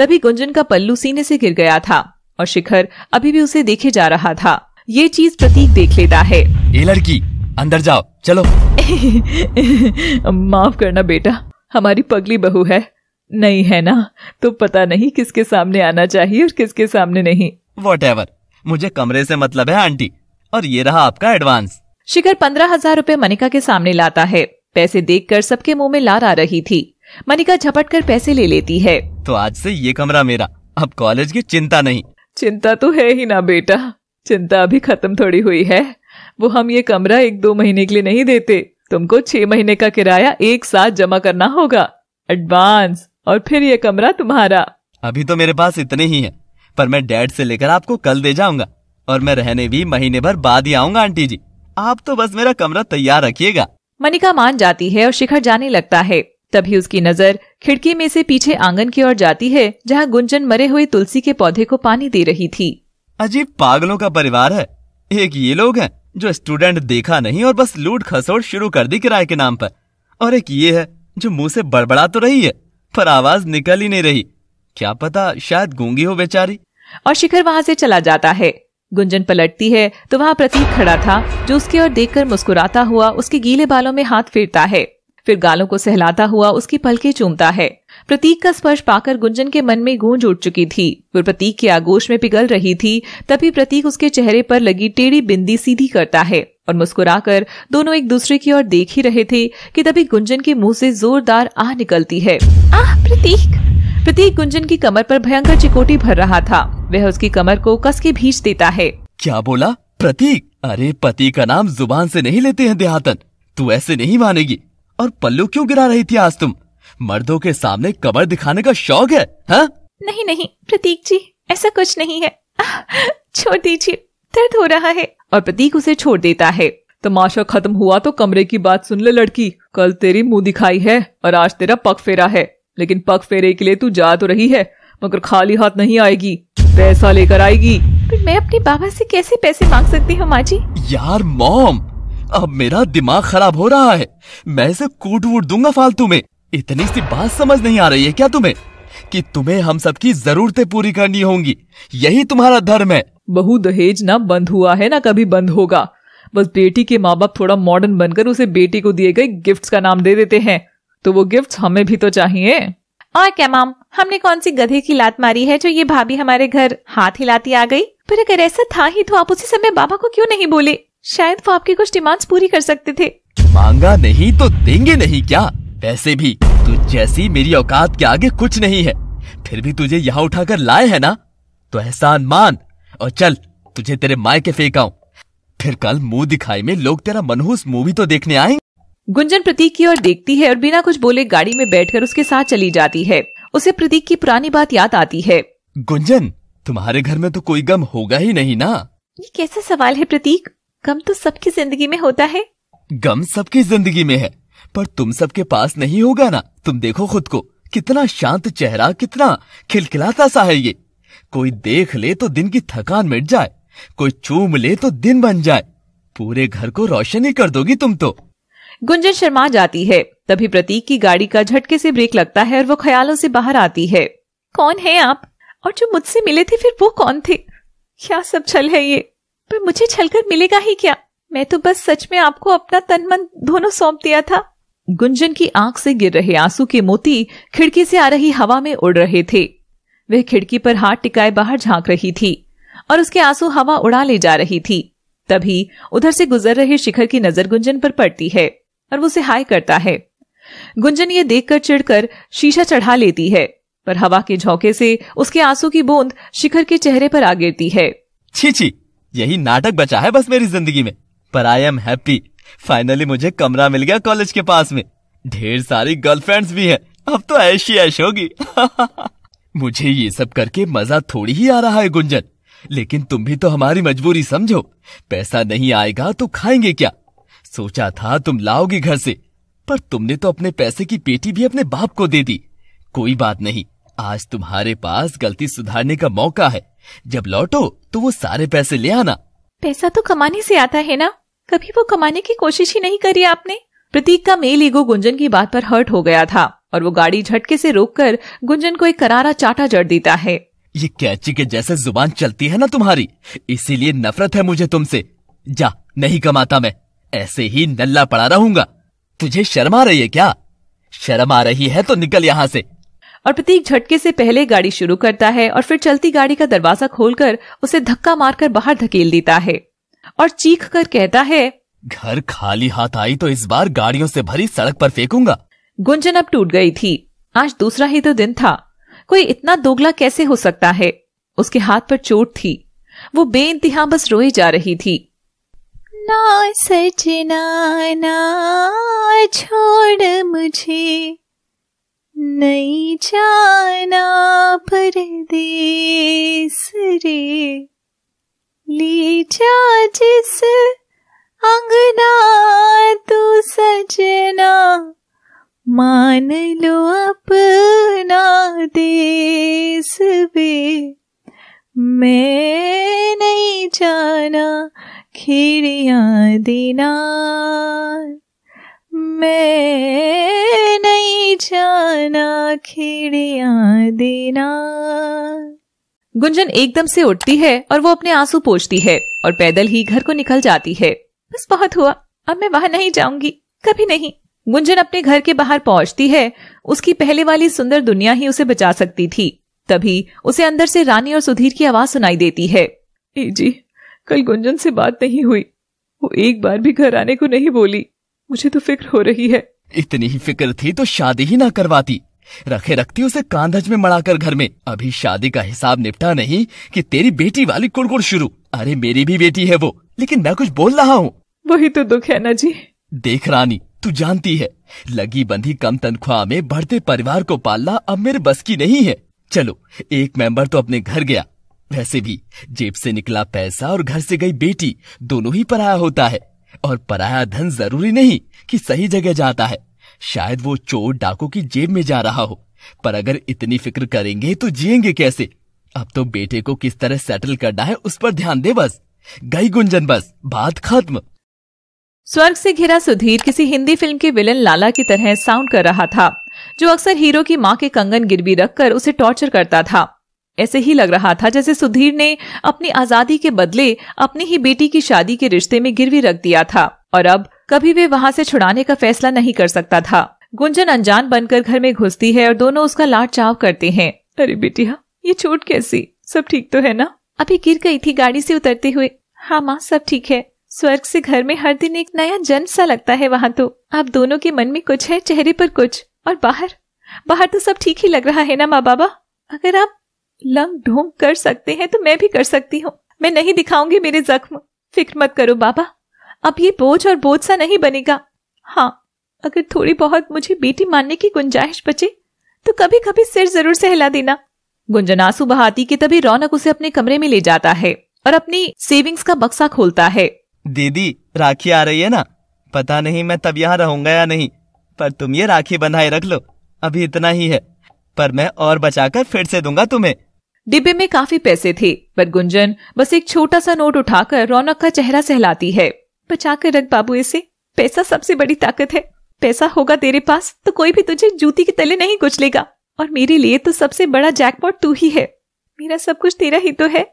तभी गुंजन का पल्लू सीने से गिर गया था और शिखर अभी भी उसे देखे जा रहा था ये चीज प्रतीक देख लेता है ये लड़की अंदर जाओ चलो माफ करना बेटा हमारी पगली बहू है नहीं है ना तो पता नहीं किसके सामने आना चाहिए और किसके सामने नहीं वॉट मुझे कमरे से मतलब है आंटी और ये रहा आपका एडवांस शिखर पंद्रह हजार रूपए मनिका के सामने लाता है पैसे देखकर सबके मुंह में लार आ रही थी मनिका झपट कर पैसे ले लेती है तो आज से ये कमरा मेरा अब कॉलेज की चिंता नहीं चिंता तो है ही ना बेटा चिंता अभी खत्म थोड़ी हुई है वो हम ये कमरा एक दो महीने के लिए नहीं देते तुमको छह महीने का किराया एक साथ जमा करना होगा एडवांस और फिर ये कमरा तुम्हारा अभी तो मेरे पास इतने ही हैं पर मैं डैड से लेकर आपको कल दे जाऊंगा और मैं रहने भी महीने भर बाद ही आऊंगा आंटी जी आप तो बस मेरा कमरा तैयार रखिएगा मनिका मान जाती है और शिखर जाने लगता है तभी उसकी नजर खिड़की में से पीछे आंगन की ओर जाती है जहाँ गुंजन मरे हुए तुलसी के पौधे को पानी दे रही थी अजीब पागलों का परिवार है एक ये लोग हैं जो स्टूडेंट देखा नहीं और बस लूट खसोड़ शुरू कर दी किराए के नाम पर और एक ये है जो मुंह से बड़बड़ा तो रही है पर आवाज निकल ही नहीं रही क्या पता शायद गूंगी हो बेचारी और शिखर वहाँ से चला जाता है गुंजन पलटती है तो वहाँ प्रतीक खड़ा था जो उसकी ओर देखकर मुस्कुराता हुआ उसके गीले बालों में हाथ फेरता है फिर गालों को सहलाता हुआ उसकी पलके चूमता है प्रतीक का स्पर्श पाकर गुंजन के मन में गूंज उठ चुकी थी वो प्रतीक के आगोश में पिघल रही थी तभी प्रतीक उसके चेहरे पर लगी टेढ़ी बिंदी सीधी करता है और मुस्कुराकर दोनों एक दूसरे की ओर देख ही रहे थे कि तभी गुंजन के मुंह से जोरदार आ निकलती है आह प्रतीक प्रतीक गुंजन की कमर पर भयंकर चिकोटी भर रहा था वह उसकी कमर को कस के भीच देता है क्या बोला प्रतीक अरे पति का नाम जुबान से नहीं लेते हैं देहातन तू ऐसे नहीं मानेगी और पल्लू क्यों गिरा रही थी आज तुम मर्दों के सामने कमर दिखाने का शौक है हा? नहीं नहीं प्रतीक जी ऐसा कुछ नहीं है छोड़ दीजिए दर्द हो रहा है और प्रतीक उसे छोड़ देता है तमाशा खत्म हुआ तो कमरे की बात सुन ले लड़की कल तेरी मुंह दिखाई है और आज तेरा पग फेरा है लेकिन पग फेरे के लिए तू जा तो रही है मगर खाली हाथ नहीं आएगी पैसा लेकर आएगी मैं अपने बाबा से कैसे पैसे मांग सकती हूँ माँ जी यार मॉम अब मेरा दिमाग खराब हो रहा है मैं इसे कूट वूट दूंगा फालतू में इतनी सी बात समझ नहीं आ रही है क्या तुम्हें कि तुम्हें हम सबकी जरूरतें पूरी करनी होंगी यही तुम्हारा धर्म है बहु दहेज ना बंद हुआ है ना कभी बंद होगा बस बेटी के माँ बाप थोड़ा मॉडर्न बनकर उसे बेटी को दिए गए गिफ्ट्स का नाम दे देते हैं तो वो गिफ्ट्स हमें भी तो चाहिए और क्या माम हमने कौन सी गधे की लात मारी है जो ये भाभी हमारे घर हाथ हिलाती आ गई पर अगर ऐसा था ही तो आप उसी समय बाबा को क्यों नहीं बोले शायद वो आपकी कुछ डिमांड्स पूरी कर सकते थे मांगा नहीं तो देंगे नहीं क्या वैसे भी तू जैसी मेरी औकात के आगे कुछ नहीं है फिर भी तुझे यहाँ उठाकर लाए है ना तो एहसान मान और चल तुझे तेरे मायके फेंकाऊ फिर कल मुंह दिखाई में लोग तेरा मनहूस मूवी तो देखने आएंगे गुंजन प्रतीक की ओर देखती है और बिना कुछ बोले गाड़ी में बैठकर उसके साथ चली जाती है उसे प्रतीक की पुरानी बात याद आती है गुंजन तुम्हारे घर में तो कोई गम होगा ही नहीं ना ये कैसा सवाल है प्रतीक गम तो सबकी जिंदगी में होता है गम सबकी जिंदगी में है पर तुम सबके पास नहीं होगा ना तुम देखो खुद को कितना शांत चेहरा कितना खिलखिलाता सा है ये कोई देख ले तो दिन की थकान मिट जाए कोई चूम ले तो दिन बन जाए पूरे घर को रोशन ही कर दोगी तुम तो गुंजन शर्मा जाती है तभी प्रतीक की गाड़ी का झटके से ब्रेक लगता है और वो ख्यालों से बाहर आती है कौन है आप और जो मुझसे मिले थे फिर वो कौन थे क्या सब छल है ये पर मुझे छलकर मिलेगा ही क्या मैं तो बस सच में आपको अपना तन मन दोनों सौंप दिया था गुंजन की आंख से गिर रहे आंसू के मोती खिड़की से आ रही हवा में उड़ रहे थे वह खिड़की पर हाथ टिकाए बाहर झांक रही थी और उसके आंसू हवा उड़ा ले जा रही थी तभी उधर से गुजर रहे शिखर की नजर गुंजन पर पड़ती है और वो उसे हाय करता है गुंजन ये देखकर चिड़कर शीशा चढ़ा लेती है पर हवा के झोंके से उसके आंसू की बूंद शिखर के चेहरे पर आ गिरती है छी छी यही नाटक बचा है बस मेरी जिंदगी में पर आई एम हैप्पी फाइनली मुझे कमरा मिल गया कॉलेज के पास में ढेर सारी गर्लफ्रेंड्स भी हैं अब तो ऐशी ऐश होगी मुझे ये सब करके मजा थोड़ी ही आ रहा है गुंजन लेकिन तुम भी तो हमारी मजबूरी समझो पैसा नहीं आएगा तो खाएंगे क्या सोचा था तुम लाओगी घर से पर तुमने तो अपने पैसे की पेटी भी अपने बाप को दे दी कोई बात नहीं आज तुम्हारे पास गलती सुधारने का मौका है जब लौटो तो वो सारे पैसे ले आना पैसा तो कमाने से आता है ना कभी वो कमाने की कोशिश ही नहीं करी आपने प्रतीक का मेल ईगो गुंजन की बात पर हर्ट हो गया था और वो गाड़ी झटके से रोककर गुंजन को एक करारा चाटा जड़ देता है ये कैची के जैसे जुबान चलती है ना तुम्हारी इसीलिए नफरत है मुझे तुमसे जा नहीं कमाता मैं ऐसे ही नल्ला पड़ा रहूंगा तुझे शर्म आ रही है क्या शर्म आ रही है तो निकल यहाँ से और प्रतीक झटके से पहले गाड़ी शुरू करता है और फिर चलती गाड़ी का दरवाजा खोलकर उसे धक्का मारकर बाहर धकेल देता है और चीख कर कहता है घर खाली हाथ आई तो इस बार गाड़ियों से भरी सड़क पर फेंकूंगा गुंजन अब टूट गई थी आज दूसरा ही तो दिन था कोई इतना दोगला कैसे हो सकता है उसके हाथ पर चोट थी वो बे बस रोए जा रही थी ना सचना ना छोड़ मुझे नहीं जाना परदेस रे ली जा जिस अंगना तू सजना मान लो अपना देश बे मैं नहीं जाना खिड़िया देना मैं नहीं जाना खिड़िया देना गुंजन एकदम से उठती है और वो अपने आंसू पोछती है और पैदल ही घर को निकल जाती है बस बहुत हुआ अब मैं वहां नहीं जाऊंगी कभी नहीं गुंजन अपने घर के बाहर पहुंचती है उसकी पहले वाली सुंदर दुनिया ही उसे बचा सकती थी तभी उसे अंदर से रानी और सुधीर की आवाज सुनाई देती है ए जी कल गुंजन से बात नहीं हुई वो एक बार भी घर आने को नहीं बोली मुझे तो फिक्र हो रही है इतनी ही फिक्र थी तो शादी ही ना करवाती रखे रखती उसे कांधज में मड़ाकर घर में अभी शादी का हिसाब निपटा नहीं कि तेरी बेटी वाली कुड़कुड़ शुरू अरे मेरी भी बेटी है वो लेकिन मैं कुछ बोल रहा हूँ वही तो दुख है ना जी देख रानी तू जानती है लगी बंधी कम तनख्वाह में बढ़ते परिवार को पालना अब मेरे बस की नहीं है चलो एक मेंबर तो अपने घर गया वैसे भी जेब से निकला पैसा और घर से गई बेटी दोनों ही पराया होता है और पराया धन जरूरी नहीं कि सही जगह जाता है शायद वो चोर डाकू की जेब में जा रहा हो पर अगर इतनी फिक्र करेंगे तो जिएंगे कैसे अब तो बेटे को किस तरह सेटल करना है उस पर ध्यान दे बस गई गुंजन बस बात खत्म स्वर्ग से घिरा सुधीर किसी हिंदी फिल्म के विलन लाला की तरह साउंड कर रहा था जो अक्सर हीरो की माँ के कंगन गिरवी रखकर उसे टॉर्चर करता था ऐसे ही लग रहा था जैसे सुधीर ने अपनी आजादी के बदले अपनी ही बेटी की शादी के रिश्ते में गिरवी रख दिया था और अब कभी वे वहाँ से छुड़ाने का फैसला नहीं कर सकता था गुंजन अनजान बनकर घर में घुसती है और दोनों उसका लाट चाव करते हैं अरे बेटिया ये छूट कैसी सब ठीक तो है ना अभी गिर गई थी गाड़ी से उतरते हुए हाँ माँ सब ठीक है स्वर्ग से घर में हर दिन एक नया जन्म सा लगता है वहाँ तो आप दोनों के मन में कुछ है चेहरे पर कुछ और बाहर बाहर तो सब ठीक ही लग रहा है ना माँ बाबा अगर आप लंग ढोंग कर सकते हैं तो मैं भी कर सकती हूँ मैं नहीं दिखाऊंगी मेरे जख्म फिक्र मत करो बाबा अब ये बोझ और बोझ सा नहीं बनेगा हाँ अगर थोड़ी बहुत मुझे बेटी मानने की गुंजाइश बचे तो कभी कभी सिर जरूर सहला हिला देना गुंजन आंसू बहाती की तभी रौनक उसे अपने कमरे में ले जाता है और अपनी सेविंग्स का बक्सा खोलता है दीदी राखी आ रही है ना पता नहीं मैं तब यहाँ रहूंगा या नहीं पर तुम ये राखी बनाए रख लो अभी इतना ही है पर मैं और बचाकर फिर से दूंगा तुम्हें डिब्बे में काफी पैसे थे पर गुंजन बस एक छोटा सा नोट उठाकर रौनक का चेहरा सहलाती है बचा कर रख बाबू इसे पैसा सबसे बड़ी ताकत है पैसा होगा तेरे पास तो कोई भी तुझे जूती के तले नहीं कुचलेगा और मेरे लिए तो सबसे बड़ा जैकपॉट तू ही है मेरा सब कुछ तेरा ही तो है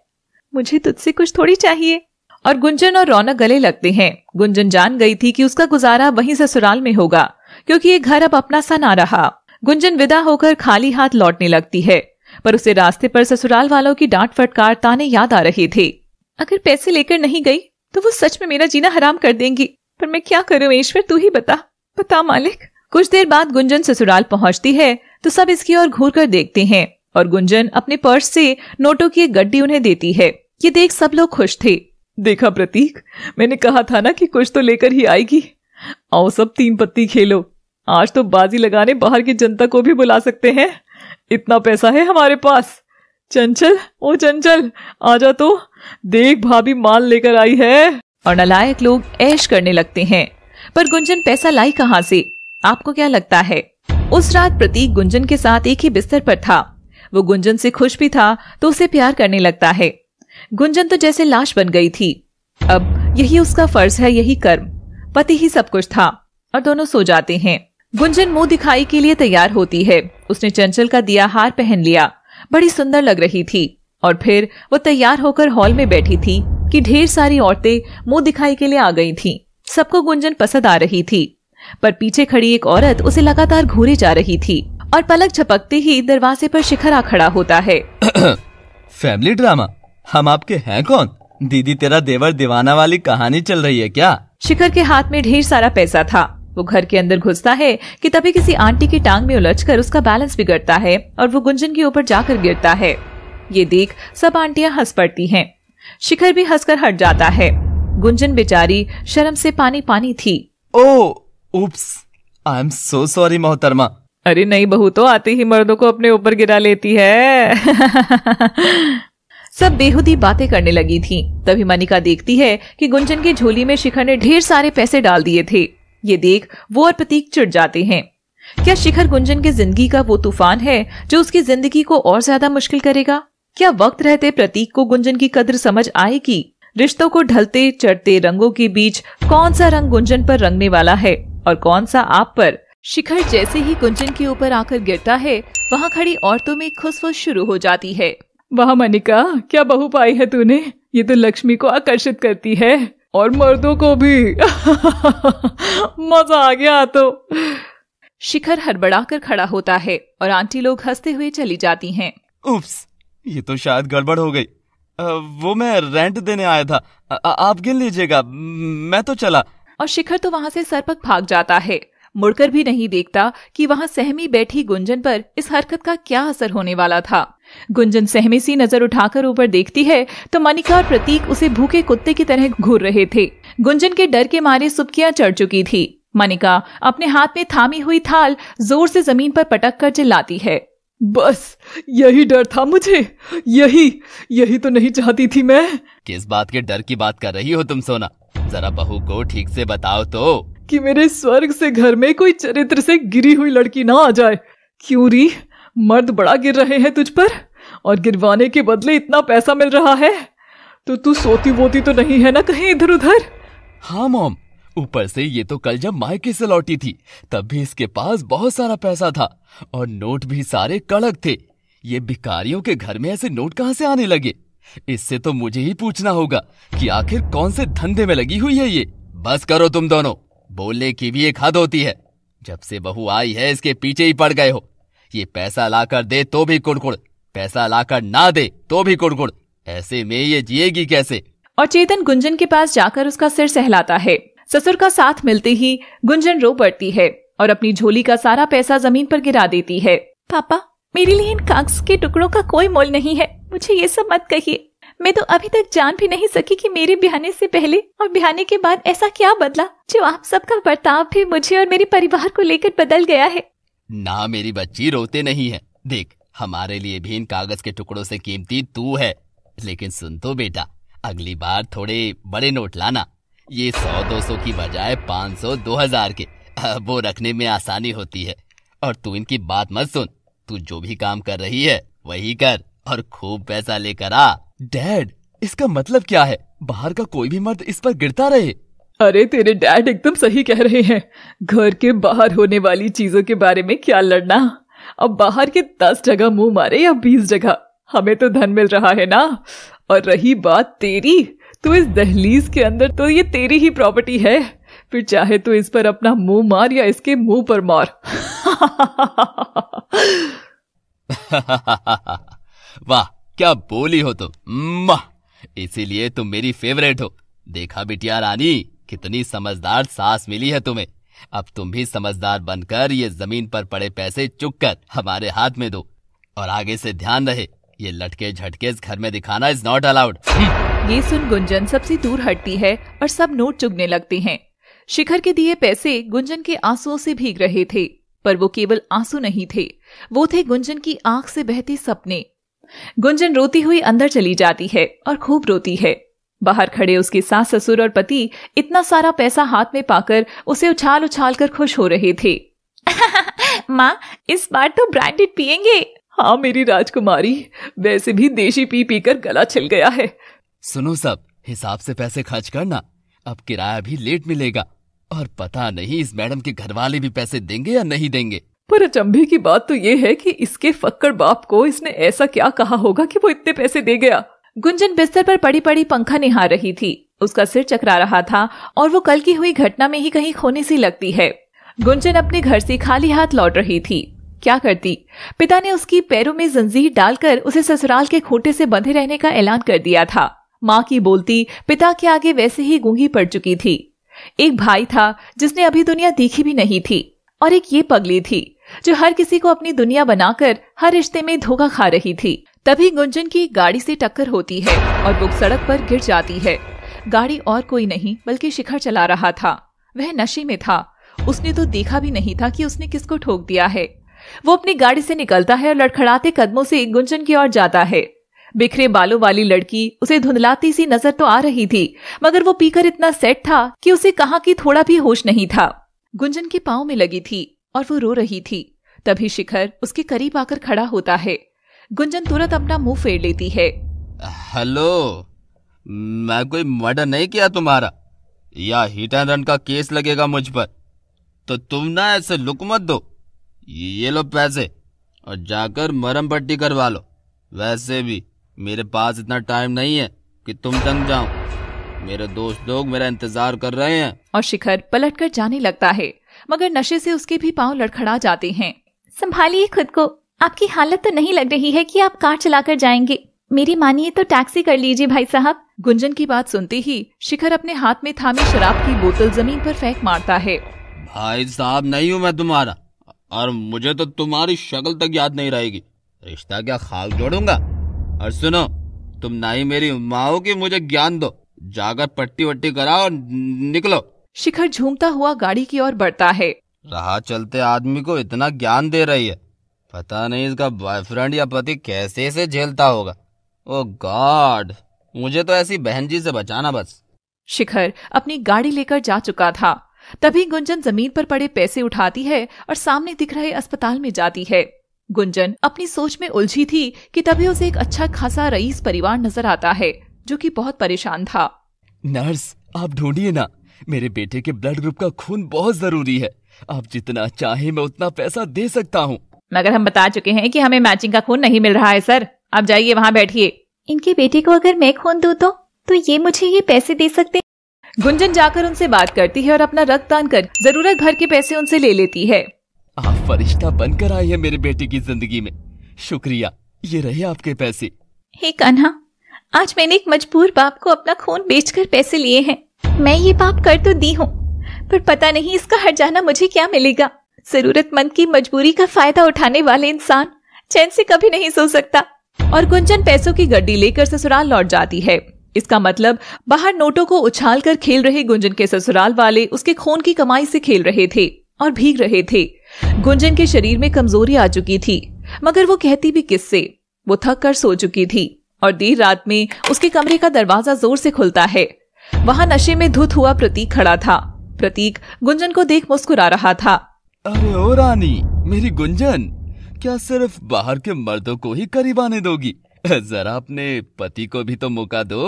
मुझे तुझसे कुछ थोड़ी चाहिए और गुंजन और रौनक गले लगते हैं गुंजन जान गई थी कि उसका गुजारा वहीं ससुराल में होगा क्योंकि ये घर अब अपना सा ना रहा गुंजन विदा होकर खाली हाथ लौटने लगती है पर उसे रास्ते पर ससुराल वालों की डांट फटकार ताने याद आ रहे थे अगर पैसे लेकर नहीं गई तो वो सच में मेरा जीना हराम कर देंगी पर मैं क्या करूँ ईश्वर तू ही बता बता मालिक कुछ देर बाद गुंजन ससुराल पहुँचती है तो सब इसकी ओर घूर कर देखते हैं और गुंजन अपने पर्स से नोटों की एक गड्डी उन्हें देती है ये देख सब लोग खुश थे देखा प्रतीक मैंने कहा था ना कि कुछ तो लेकर ही आएगी आओ सब तीन पत्ती खेलो आज तो बाजी लगाने बाहर की जनता को भी बुला सकते हैं इतना पैसा है हमारे पास चंचल ओ चंचल जा तो देख भाभी माल लेकर आई है और नलायक लोग ऐश करने लगते हैं पर गुंजन पैसा लाई कहाँ से आपको क्या लगता है उस रात प्रतीक गुंजन के साथ एक ही बिस्तर पर था वो गुंजन से खुश भी था तो उसे प्यार करने लगता है गुंजन तो जैसे लाश बन गई थी अब यही उसका फर्ज है यही कर्म पति ही सब कुछ था और दोनों सो जाते हैं गुंजन मुंह दिखाई के लिए तैयार होती है उसने चंचल का दिया हार पहन लिया बड़ी सुंदर लग रही थी और फिर वो तैयार होकर हॉल में बैठी थी कि ढेर सारी औरतें मुंह दिखाई के लिए आ गई थीं। सबको गुंजन पसंद आ रही थी पर पीछे खड़ी एक औरत उसे लगातार घूरे जा रही थी और पलक झपकते ही दरवाजे पर शिखर आ खड़ा होता है फैमिली ड्रामा हम आपके हैं कौन दीदी तेरा देवर दीवाना वाली कहानी चल रही है क्या शिखर के हाथ में ढेर सारा पैसा था वो घर के अंदर घुसता है कि तभी किसी आंटी की टांग में उलझकर उसका बैलेंस बिगड़ता है और वो गुंजन के ऊपर जाकर गिरता है ये देख सब आंटियां हंस पड़ती हैं शिखर भी हंसकर हट जाता है गुंजन बेचारी शर्म से पानी पानी थी ओ आई एम सो सॉरी मोहतरमा अरे नहीं बहू तो आते ही मर्दों को अपने ऊपर गिरा लेती है सब बेहुदी बातें करने लगी थी तभी मनिका देखती है कि गुंजन की झोली में शिखर ने ढेर सारे पैसे डाल दिए थे ये देख वो और प्रतीक चिड़ जाते हैं क्या शिखर गुंजन की जिंदगी का वो तूफान है जो उसकी जिंदगी को और ज्यादा मुश्किल करेगा क्या वक्त रहते प्रतीक को गुंजन की कदर समझ आएगी रिश्तों को ढलते चढ़ते रंगों के बीच कौन सा रंग गुंजन पर रंगने वाला है और कौन सा आप पर शिखर जैसे ही गुंजन के ऊपर आकर गिरता है वहाँ खड़ी औरतों में खुशफुश शुरू हो जाती है वहाँ मनिका क्या बहु पाई है तूने ये तो लक्ष्मी को आकर्षित करती है और मर्दों को भी मजा आ गया तो शिखर हड़बड़ाकर खड़ा होता है और आंटी लोग हंसते हुए चली जाती हैं। उफ्स, ये तो शायद गड़बड़ हो गई वो मैं रेंट देने आया था आ, आप गिन लीजिएगा मैं तो चला और शिखर तो वहाँ से सरपक भाग जाता है मुड़कर भी नहीं देखता कि वहाँ सहमी बैठी गुंजन पर इस हरकत का क्या असर होने वाला था गुंजन सहमे सी नजर उठाकर ऊपर देखती है तो मनिका और प्रतीक उसे भूखे कुत्ते की तरह घूर रहे थे गुंजन के डर के मारे सुबकियाँ चढ़ चुकी थी मनिका अपने हाथ में थामी हुई थाल जोर से जमीन पर पटक कर चिल्लाती है बस यही डर था मुझे यही यही तो नहीं चाहती थी मैं किस बात के डर की बात कर रही हो तुम सोना जरा बहू को ठीक से बताओ तो कि मेरे स्वर्ग से घर में कोई चरित्र से गिरी हुई लड़की ना आ जाए क्यों री मर्द बड़ा गिर रहे हैं तुझ पर और गिरवाने के बदले इतना पैसा मिल रहा है तो तू सोती वोती तो नहीं है ना कहीं इधर उधर हाँ मॉम ऊपर से ये तो कल जब मायके से लौटी थी तब भी इसके पास बहुत सारा पैसा था और नोट भी सारे कड़क थे ये भिकारियों के घर में ऐसे नोट कहाँ से आने लगे इससे तो मुझे ही पूछना होगा कि आखिर कौन से धंधे में लगी हुई है ये बस करो तुम दोनों बोलने की भी एक हद होती है जब से बहू आई है इसके पीछे ही पड़ गए हो ये पैसा लाकर दे तो भी कुड़कुड़ पैसा लाकर ना दे तो भी कुड़कुड़ ऐसे में ये जिएगी कैसे और चेतन गुंजन के पास जाकर उसका सिर सहलाता है ससुर का साथ मिलते ही गुंजन रो पड़ती है और अपनी झोली का सारा पैसा जमीन पर गिरा देती है पापा मेरे लिए इन कागज के टुकड़ों का कोई मोल नहीं है मुझे ये सब मत कहिए मैं तो अभी तक जान भी नहीं सकी कि मेरे बिहाने से पहले और बिहाने के बाद ऐसा क्या बदला जो आप सबका बर्ताव भी मुझे और मेरे परिवार को लेकर बदल गया है ना मेरी बच्ची रोते नहीं है देख हमारे लिए भी इन कागज के टुकड़ों से कीमती तू है लेकिन सुन तो बेटा अगली बार थोड़े बड़े नोट लाना ये सौ दो सौ की बजाय पाँच सौ दो हजार के वो रखने में आसानी होती है और तू इनकी बात मत सुन तू जो भी काम कर रही है वही कर और खूब पैसा लेकर आ डैड इसका मतलब क्या है बाहर का कोई भी मर्द इस पर गिरता रहे अरे तेरे डैड एकदम सही कह रहे हैं घर के बाहर होने वाली चीजों के बारे में क्या लड़ना अब बाहर के दस जगह मुंह मारे या बीस जगह हमें तो धन मिल रहा है ना और रही बात तेरी तो इस दहलीज के अंदर तो ये तेरी ही प्रॉपर्टी है फिर चाहे तो इस पर अपना मुंह मार या इसके मुंह पर मार वाह क्या बोली हो तुम तो, इसीलिए तुम मेरी फेवरेट हो देखा बिटिया रानी कितनी समझदार सास मिली है तुम्हें अब तुम भी समझदार बनकर ये जमीन पर पड़े पैसे चुककर हमारे हाथ में दो और आगे से ध्यान रहे ये लटके झटके इस घर में दिखाना इज नॉट अलाउड ये सुन गुंजन सबसे दूर हटती है और सब नोट चुगने लगते हैं शिखर के दिए पैसे गुंजन के आंसुओं से भीग रहे थे पर वो केवल आंसू नहीं थे वो थे गुंजन की आंख से बहते सपने गुंजन रोती हुई अंदर चली जाती है और खूब रोती है बाहर खड़े उसकी सास ससुर और पति इतना सारा पैसा हाथ में पाकर उसे उछाल उछाल कर खुश हो रहे थे माँ इस बार तो ब्रांडेड पियेंगे हाँ मेरी राजकुमारी वैसे भी देशी पी पी कर गला छिल गया है सुनो सब हिसाब से पैसे खर्च करना अब किराया भी लेट मिलेगा और पता नहीं इस मैडम के घर वाले भी पैसे देंगे या नहीं देंगे पर अचंभे की बात तो ये है कि इसके फक्कड़ बाप को इसने ऐसा क्या कहा होगा कि वो इतने पैसे दे गया गुंजन बिस्तर पर पड़ी पड़ी पंखा निहार रही थी उसका सिर चकरा रहा था और वो कल की हुई घटना में ही कहीं खोने सी लगती है गुंजन अपने घर से खाली हाथ लौट रही थी क्या करती पिता ने उसकी पैरों में जंजीर डालकर उसे ससुराल के खूंटे से बंधे रहने का ऐलान कर दिया था माँ की बोलती पिता के आगे वैसे ही गूंगी पड़ चुकी थी एक भाई था जिसने अभी दुनिया देखी भी नहीं थी और एक ये पगली थी जो हर किसी को अपनी दुनिया बनाकर हर रिश्ते में धोखा खा रही थी तभी गुंजन की गाड़ी से टक्कर होती है और वो सड़क पर गिर जाती है गाड़ी और कोई नहीं बल्कि शिखर चला रहा था वह नशे में था उसने तो देखा भी नहीं था कि उसने किसको ठोक दिया है वो अपनी गाड़ी से निकलता है और लड़खड़ाते कदमों से गुंजन की ओर जाता है बिखरे बालों वाली लड़की उसे धुंधलाती सी नजर तो आ रही थी मगर वो पीकर इतना सेट था कि उसे कहा कि थोड़ा भी होश नहीं था गुंजन के पाओ में लगी थी और वो रो रही थी तभी शिखर उसके करीब आकर खड़ा होता है गुंजन तुरंत अपना मुंह फेर लेती है हेलो मैं कोई मर्डर नहीं किया तुम्हारा या हिट एंड रन का केस लगेगा मुझ पर तो तुम ना ऐसे लुक मत दो ये लो पैसे और जाकर मरम पट्टी करवा लो वैसे भी मेरे पास इतना टाइम नहीं है कि तुम तंग जाओ मेरे दोस्त लोग मेरा इंतजार कर रहे हैं और शिखर पलटकर जाने लगता है मगर नशे से उसके भी पांव लड़खड़ा जाते हैं संभालिए खुद को आपकी हालत तो नहीं लग रही है कि आप कार चलाकर जाएंगे मेरी मानिए तो टैक्सी कर लीजिए भाई साहब गुंजन की बात सुनते ही शिखर अपने हाथ में थामी शराब की बोतल जमीन पर फेंक मारता है भाई साहब नहीं हूँ मैं तुम्हारा और मुझे तो तुम्हारी शक्ल तक याद नहीं रहेगी रिश्ता क्या खाक जोड़ूंगा और सुनो तुम ना ही मेरी माँ की मुझे ज्ञान दो जाकर पट्टी वट्टी कराओ और निकलो शिखर झूमता हुआ गाड़ी की ओर बढ़ता है राह चलते आदमी को इतना ज्ञान दे रही है पता नहीं इसका बॉयफ्रेंड या पति कैसे से झेलता होगा ओ oh गॉड मुझे तो ऐसी बहन जी से बचाना बस शिखर अपनी गाड़ी लेकर जा चुका था तभी गुंजन जमीन पर पड़े पैसे उठाती है और सामने दिख रहे अस्पताल में जाती है गुंजन अपनी सोच में उलझी थी कि तभी उसे एक अच्छा खासा रईस परिवार नजर आता है जो कि बहुत परेशान था नर्स आप ढूंढिए ना मेरे बेटे के ब्लड ग्रुप का खून बहुत जरूरी है आप जितना चाहे मैं उतना पैसा दे सकता हूँ मगर हम बता चुके हैं कि हमें मैचिंग का खून नहीं मिल रहा है सर आप जाइए वहाँ बैठिए इनके बेटे को अगर मैं खून दू तो तो ये मुझे ये पैसे दे सकते गुंजन जाकर उनसे बात करती है और अपना रक्त दान कर जरूरत भर के पैसे उनसे ले लेती है आप फरिश्ता बनकर आई है मेरे बेटे की जिंदगी में शुक्रिया ये रहे आपके पैसे हे कान्हा आज मैंने एक मजबूर बाप को अपना खून बेचकर पैसे लिए हैं मैं ये बाप कर तो दी हूँ पर पता नहीं इसका हर जाना मुझे क्या मिलेगा जरूरतमंद की मजबूरी का फायदा उठाने वाले इंसान चैन से कभी नहीं सो सकता और गुंजन पैसों की गड्डी लेकर ससुराल लौट जाती है इसका मतलब बाहर नोटों को उछाल कर खेल रहे गुंजन के ससुराल वाले उसके खून की कमाई से खेल रहे थे और भीग रहे थे गुंजन के शरीर में कमजोरी आ चुकी थी मगर वो कहती भी किससे वो थक कर सो चुकी थी और देर रात में उसके कमरे का दरवाजा जोर से खुलता है वहां नशे में धुत हुआ प्रतीक खड़ा था प्रतीक गुंजन को देख मुस्कुरा रहा था अरे ओ रानी मेरी गुंजन क्या सिर्फ बाहर के मर्दों को ही करीब आने दोगी जरा अपने पति को भी तो मौका दो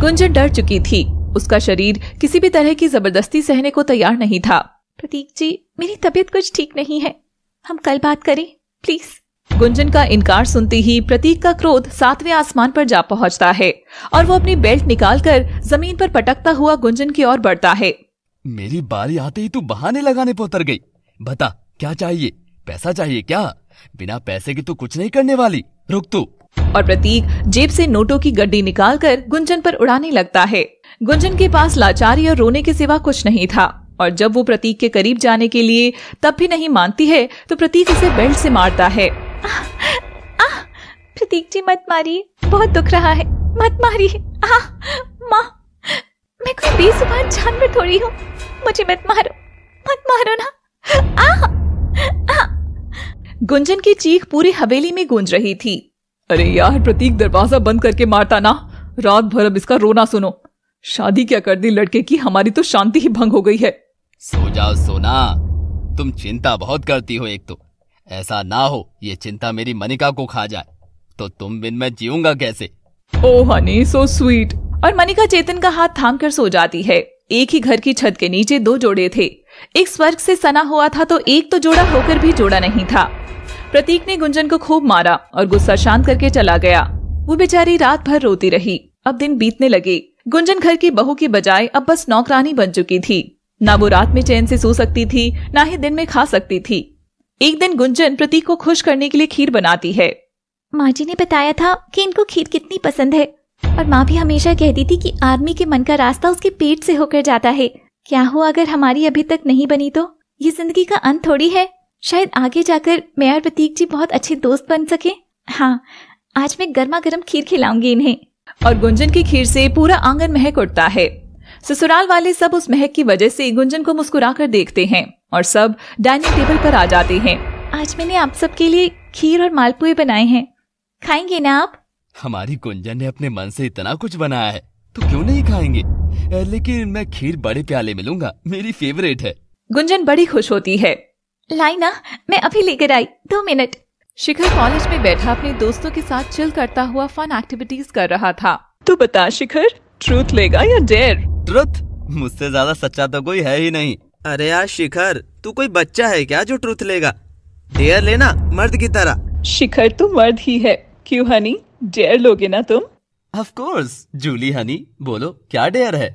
गुंजन डर चुकी थी उसका शरीर किसी भी तरह की जबरदस्ती सहने को तैयार नहीं था प्रतीक जी मेरी तबीयत कुछ ठीक नहीं है हम कल बात करें प्लीज गुंजन का इनकार सुनते ही प्रतीक का क्रोध सातवें आसमान पर जा पहुंचता है और वो अपनी बेल्ट निकालकर जमीन पर पटकता हुआ गुंजन की ओर बढ़ता है मेरी बारी आते ही तू बहाने लगाने पोतर गई बता क्या चाहिए पैसा चाहिए क्या बिना पैसे के तो कुछ नहीं करने वाली रुक तू और प्रतीक जेब से नोटों की गड्डी निकालकर गुंजन पर उड़ाने लगता है गुंजन के पास लाचारी और रोने के सिवा कुछ नहीं था और जब वो प्रतीक के करीब जाने के लिए तब भी नहीं मानती है तो प्रतीक उसे बेल्ट से मारता है प्रतीक जी मत मारिए बहुत दुख रहा है मत मारिए माँ मैं कोई बेसुबान जानवर थोड़ी हूँ मुझे मत मारो मत मारो ना गुंजन की चीख पूरी हवेली में गूंज रही थी अरे यार प्रतीक दरवाजा बंद करके मारता ना रात भर अब इसका रोना सुनो शादी क्या कर दी लड़के की हमारी तो शांति ही भंग हो गई है सो जाओ सोना तुम चिंता बहुत करती हो एक तो ऐसा ना हो ये चिंता मेरी मनिका को खा जाए तो तुम बिन मैं जीऊंगा कैसे ओ हनी सो स्वीट और मनिका चेतन का हाथ थाम कर सो जाती है एक ही घर की छत के नीचे दो जोड़े थे एक स्वर्ग से सना हुआ था तो एक तो जोड़ा होकर भी जोड़ा नहीं था प्रतीक ने गुंजन को खूब मारा और गुस्सा शांत करके चला गया वो बेचारी रात भर रोती रही अब दिन बीतने लगे गुंजन घर की बहू की बजाय अब बस नौकरानी बन चुकी थी ना वो रात में चैन से सो सकती थी ना ही दिन में खा सकती थी एक दिन गुंजन प्रतीक को खुश करने के लिए खीर बनाती है माँ जी ने बताया था कि इनको खीर कितनी पसंद है और माँ भी हमेशा कहती थी कि आदमी के मन का रास्ता उसके पेट से होकर जाता है क्या हो अगर हमारी अभी तक नहीं बनी तो ये जिंदगी का अंत थोड़ी है शायद आगे जाकर मैं और प्रतीक जी बहुत अच्छे दोस्त बन सके हाँ आज मैं गर्मा गर्म खीर खिलाऊंगी इन्हें और गुंजन की खीर से पूरा आंगन महक उठता है ससुराल वाले सब उस महक की वजह से गुंजन को मुस्कुराकर देखते हैं और सब डाइनिंग टेबल पर आ जाते हैं आज मैंने आप सबके लिए खीर और मालपुए बनाए हैं खाएंगे ना आप हमारी गुंजन ने अपने मन से इतना कुछ बनाया है तो क्यों नहीं खाएंगे लेकिन मैं खीर बड़े प्याले में लूंगा मेरी फेवरेट है गुंजन बड़ी खुश होती है लाइना मैं अभी लेकर आई दो मिनट शिखर कॉलेज में बैठा अपने दोस्तों के साथ चिल करता हुआ फन एक्टिविटीज कर रहा था तो बता शिखर ट्रूथ लेगा या डेयर ट्रूथ मुझसे ज्यादा सच्चा तो कोई है ही नहीं अरे यार शिखर तू कोई बच्चा है क्या जो ट्रूथ लेगा डेयर लेना मर्द की तरह शिखर तो मर्द ही है क्यों हनी डेयर लोगे ना तुम ऑफ कोर्स जूली हनी बोलो क्या डेयर है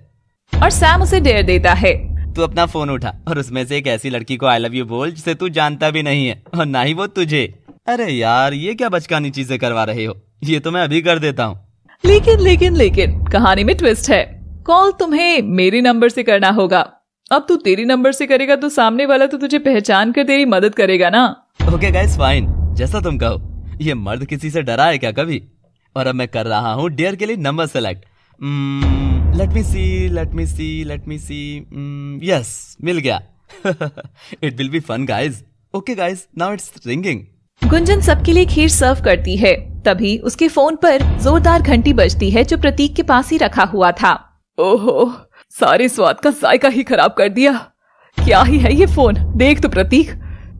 और सैम उसे डेयर देता है तू अपना फोन उठा और उसमें से एक ऐसी लड़की को आई लव यू बोल जिसे तू जानता भी नहीं है और ना ही वो तुझे अरे यार ये क्या बचकानी चीजें करवा रहे हो ये तो मैं अभी कर देता हूँ लेकिन लेकिन लेकिन कहानी में ट्विस्ट है कॉल तुम्हें मेरे नंबर से करना होगा अब तू तेरी नंबर से करेगा तो सामने वाला तो तुझे पहचान कर तेरी मदद करेगा ना ओके गाइस फाइन जैसा तुम कहो ये मर्द किसी से डरा है क्या कभी और अब मैं कर रहा हूँ डियर के लिए number select let me see let me see let me see yes मिल गया it will be fun guys okay guys now it's ringing Gunjan सबके लिए खीर सर्व करती है तभी उसके फोन पर जोरदार घंटी बजती है जो प्रतीक के पास ही रखा हुआ था ओहो सारे स्वाद का जायका ही खराब कर दिया क्या ही है ये फोन देख तो प्रतीक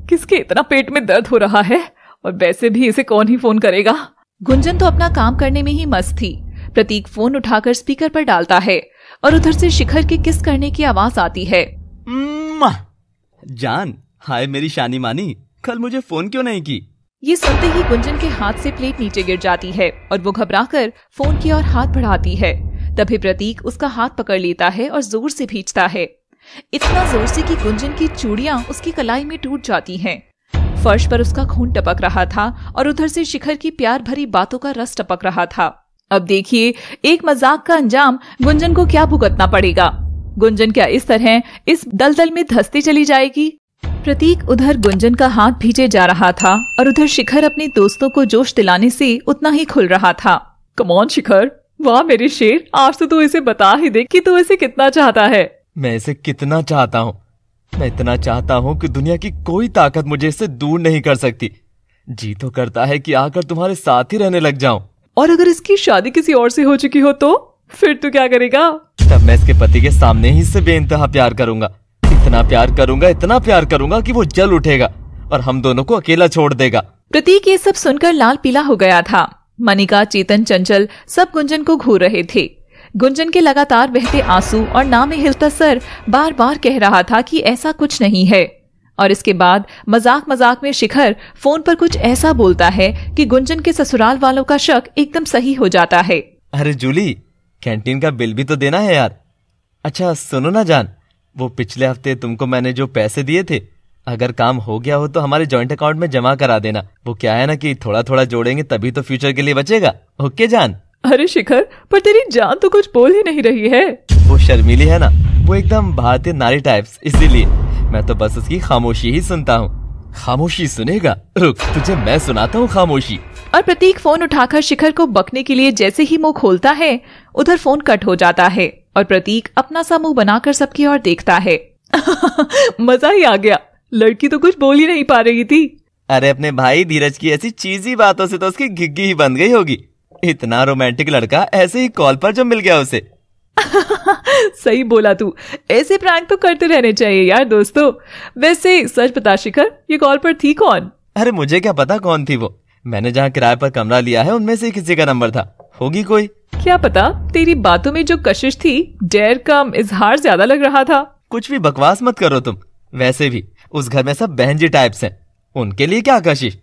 किसके इतना पेट में दर्द हो रहा है और वैसे भी इसे कौन ही फोन करेगा गुंजन तो अपना काम करने में ही मस्त थी प्रतीक फोन उठाकर स्पीकर पर डालता है और उधर से शिखर के किस करने की आवाज आती है जान हाय मेरी शानी मानी कल मुझे फोन क्यों नहीं की ये सुनते ही गुंजन के हाथ से प्लेट नीचे गिर जाती है और वो घबराकर फोन की ओर हाथ बढ़ाती है तभी प्रतीक उसका हाथ पकड़ लेता है और जोर से भीजता है इतना जोर से कि गुंजन की चूड़ियां उसकी कलाई में टूट जाती हैं फर्श पर उसका खून टपक रहा था और उधर से शिखर की प्यार भरी बातों का रस टपक रहा था अब देखिए एक मजाक का अंजाम गुंजन को क्या भुगतना पड़ेगा गुंजन क्या इस तरह इस दलदल में धसती चली जाएगी प्रतीक उधर गुंजन का हाथ भीजे जा रहा था और उधर शिखर अपने दोस्तों को जोश दिलाने से उतना ही खुल रहा था कमौन शिखर वाह मेरे शेर आज तो तू इसे बता ही दे कि तू इसे कितना चाहता है मैं इसे कितना चाहता हूँ मैं इतना चाहता हूं कि दुनिया की कोई ताकत मुझे इससे दूर नहीं कर सकती जी तो करता है कि आकर तुम्हारे साथ ही रहने लग जाऊं और अगर इसकी शादी किसी और से हो चुकी हो तो फिर तू क्या करेगा तब मैं इसके पति के सामने ही इससे बेइंतहा प्यार करूंगा इतना प्यार करूंगा इतना प्यार करूंगा कि वो जल उठेगा और हम दोनों को अकेला छोड़ देगा प्रतीक ये सब सुनकर लाल पीला हो गया था मनिका चेतन चंचल सब गुंजन को घूर रहे थे गुंजन के लगातार बहते आंसू और ना में हिलता सर बार बार कह रहा था कि ऐसा कुछ नहीं है और इसके बाद मजाक मजाक में शिखर फोन पर कुछ ऐसा बोलता है कि गुंजन के ससुराल वालों का शक एकदम सही हो जाता है अरे जूली कैंटीन का बिल भी तो देना है यार अच्छा सुनो ना जान वो पिछले हफ्ते तुमको मैंने जो पैसे दिए थे अगर काम हो गया हो तो हमारे जॉइंट अकाउंट में जमा करा देना वो क्या है ना कि थोड़ा थोड़ा जोड़ेंगे तभी तो फ्यूचर के लिए बचेगा ओके जान अरे शिखर पर तेरी जान तो कुछ बोल ही नहीं रही है वो शर्मीली है ना वो एकदम भारतीय नारी टाइप्स इसीलिए मैं तो बस उसकी खामोशी ही सुनता हूँ खामोशी सुनेगा रुक तुझे मैं सुनाता हूँ खामोशी और प्रतीक फोन उठाकर शिखर को बकने के लिए जैसे ही मुंह खोलता है उधर फोन कट हो जाता है और प्रतीक अपना सा मुंह बनाकर सबकी ओर देखता है मजा ही आ गया लड़की तो कुछ बोल ही नहीं पा रही थी अरे अपने भाई धीरज की ऐसी चीजी बातों से तो उसकी घिग्गी ही बन गई होगी इतना रोमांटिक लड़का ऐसे ही कॉल पर जब मिल गया उसे सही बोला तू ऐसे प्रैंक तो करते रहने चाहिए यार दोस्तों वैसे सच बता शिखर ये कॉल पर थी कौन अरे मुझे क्या पता कौन थी वो मैंने जहाँ किराए पर कमरा लिया है उनमें से किसी का नंबर था होगी कोई क्या पता तेरी बातों में जो कशिश थी डेर का इजहार ज्यादा लग रहा था कुछ भी बकवास मत करो तुम वैसे भी उस घर में सब बहन जी टाइप्स हैं उनके लिए क्या कशिश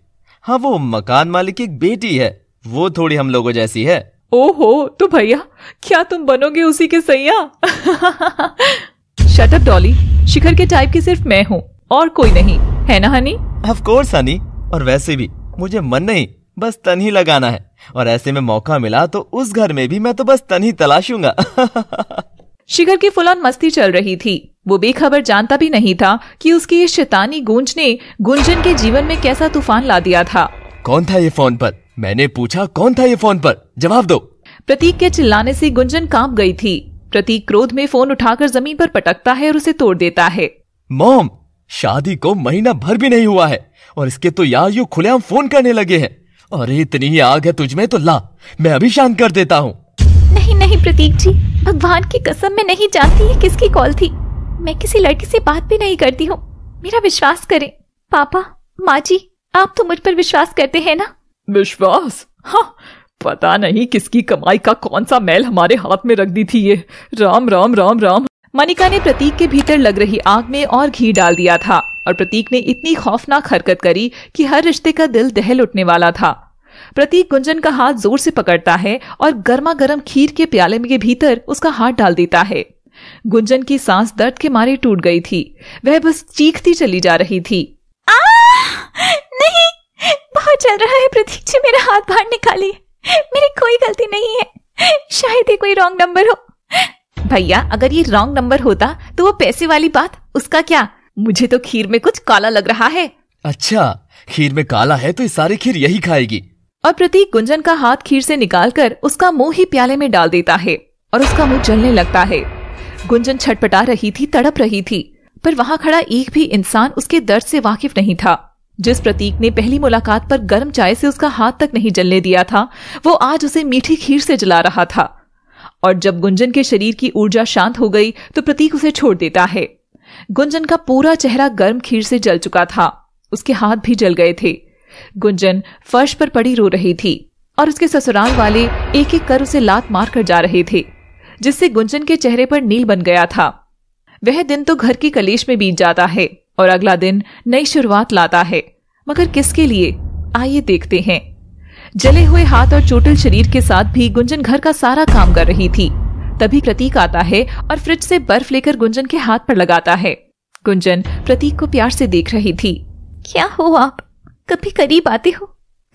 हाँ वो मकान मालिक की बेटी है वो थोड़ी हम लोगों जैसी है ओहो तो भैया क्या तुम बनोगे उसी के सैया शटअप डॉली शिखर के टाइप की सिर्फ मैं हूँ और कोई नहीं है ना हनी ऑफ कोर्स हनी और वैसे भी मुझे मन नहीं बस तन ही लगाना है और ऐसे में मौका मिला तो उस घर में भी मैं तो बस तन ही तलाशूंगा शिखर की फुलन मस्ती चल रही थी वो बेखबर जानता भी नहीं था कि उसकी ये शैतानी गूंज ने गुंजन के जीवन में कैसा तूफान ला दिया था कौन था ये फोन पर मैंने पूछा कौन था ये फोन पर जवाब दो प्रतीक के चिल्लाने से गुंजन कांप गई थी प्रतीक क्रोध में फोन उठाकर जमीन पर पटकता है और उसे तोड़ देता है मोम शादी को महीना भर भी नहीं हुआ है और इसके तो यार यू खुलेआम फोन करने लगे हैं अरे इतनी ही आग है तुझमें तो ला मैं अभी शांत कर देता हूँ नहीं नहीं प्रतीक जी भगवान की कसम मैं नहीं जानती किसकी कॉल थी मैं किसी लड़की से बात भी नहीं करती हूँ मेरा विश्वास करें पापा माँ जी आप तो मुझ पर विश्वास करते हैं ना विश्वास हाँ पता नहीं किसकी कमाई का कौन सा मैल हमारे हाथ में रख दी थी ये राम राम राम राम मनिका ने प्रतीक के भीतर लग रही आग में और घी डाल दिया था और प्रतीक ने इतनी खौफनाक हरकत करी कि हर रिश्ते का दिल दहल उठने वाला था प्रतीक गुंजन का हाथ जोर से पकड़ता है और गर्मा गर्म खीर के प्याले के भीतर उसका हाथ डाल देता है गुंजन की सांस दर्द के मारे टूट गई थी वह बस चीखती चली जा रही थी आ, नहीं बहुत चल रहा है प्रतीक जी मेरा हाथ बाहर निकाली मेरी कोई गलती नहीं है शायद ये कोई रॉन्ग नंबर हो भैया अगर ये रॉन्ग नंबर होता तो वो पैसे वाली बात उसका क्या मुझे तो खीर में कुछ काला लग रहा है अच्छा खीर में काला है तो ये सारी खीर यही खाएगी और प्रतीक गुंजन का हाथ खीर से निकालकर उसका मुंह ही प्याले में डाल देता है और उसका मुंह जलने लगता है गुंजन छटपटा रही थी तड़प रही थी पर वहाँ खड़ा एक भी इंसान उसके दर्द से वाकिफ नहीं था जिस प्रतीक ने पहली मुलाकात पर गर्म चाय से उसका हाथ तक नहीं जलने दिया था वो आज उसे मीठी खीर से जला रहा था और जब गुंजन के शरीर की ऊर्जा शांत हो गई तो प्रतीक उसे छोड़ देता है गुंजन का पूरा चेहरा गर्म खीर से जल चुका था उसके हाथ भी जल गए थे गुंजन फर्श पर पड़ी रो रही थी और उसके ससुराल वाले एक एक कर उसे लात मार कर जा रहे थे जिससे गुंजन के चेहरे पर नील बन गया था वह दिन तो घर की कलेश में बीत जाता है और अगला दिन नई शुरुआत लाता है मगर किसके लिए आइए देखते हैं जले हुए हाथ और चोटिल शरीर के साथ भी गुंजन घर का सारा काम कर रही थी तभी प्रतीक आता है और फ्रिज से बर्फ लेकर गुंजन के हाथ पर लगाता है गुंजन प्रतीक को प्यार से देख रही थी क्या हो आप कभी करीब आते हो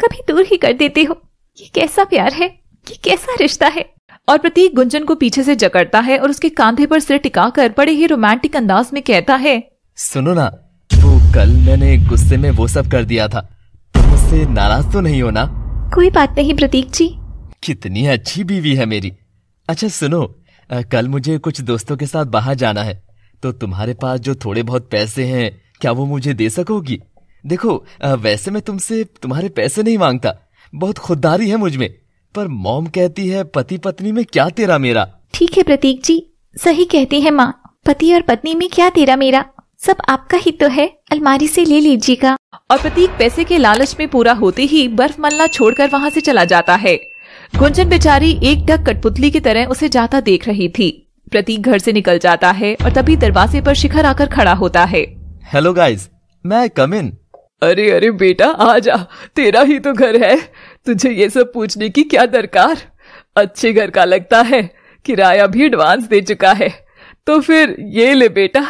कभी दूर ही कर देते हो ये कैसा प्यार है ये कैसा रिश्ता है और प्रतीक गुंजन को पीछे से जकड़ता है और उसके कांधे पर सिर टिकाकर बड़े ही रोमांटिक अंदाज में कहता है सुनो ना वो कल मैंने गुस्से में वो सब कर दिया था तुम तो नाराज तो नहीं हो ना कोई बात नहीं प्रतीक जी कितनी अच्छी बीवी है मेरी अच्छा सुनो आ, कल मुझे कुछ दोस्तों के साथ बाहर जाना है तो तुम्हारे पास जो थोड़े बहुत पैसे हैं क्या वो मुझे दे सकोगी देखो आ, वैसे मैं तुमसे तुम्हारे पैसे नहीं मांगता बहुत खुददारी है मुझ में पर मॉम कहती है पति पत्नी में क्या तेरा मेरा ठीक है प्रतीक जी सही कहती है माँ पति और पत्नी में क्या तेरा मेरा सब आपका ही तो है अलमारी से ले लीजिएगा और प्रतीक पैसे के लालच में पूरा होते ही बर्फ मलना छोड़कर वहाँ से चला जाता है गुंजन बेचारी एक ढक कठपुतली की तरह उसे जाता देख रही थी प्रतीक घर से निकल जाता है और तभी दरवाजे पर शिखर आकर खड़ा होता है हेलो गाइस मैं कम इन अरे अरे बेटा आ जा तेरा ही तो घर है तुझे ये सब पूछने की क्या दरकार अच्छे घर का लगता है किराया भी एडवांस दे चुका है तो फिर ये ले बेटा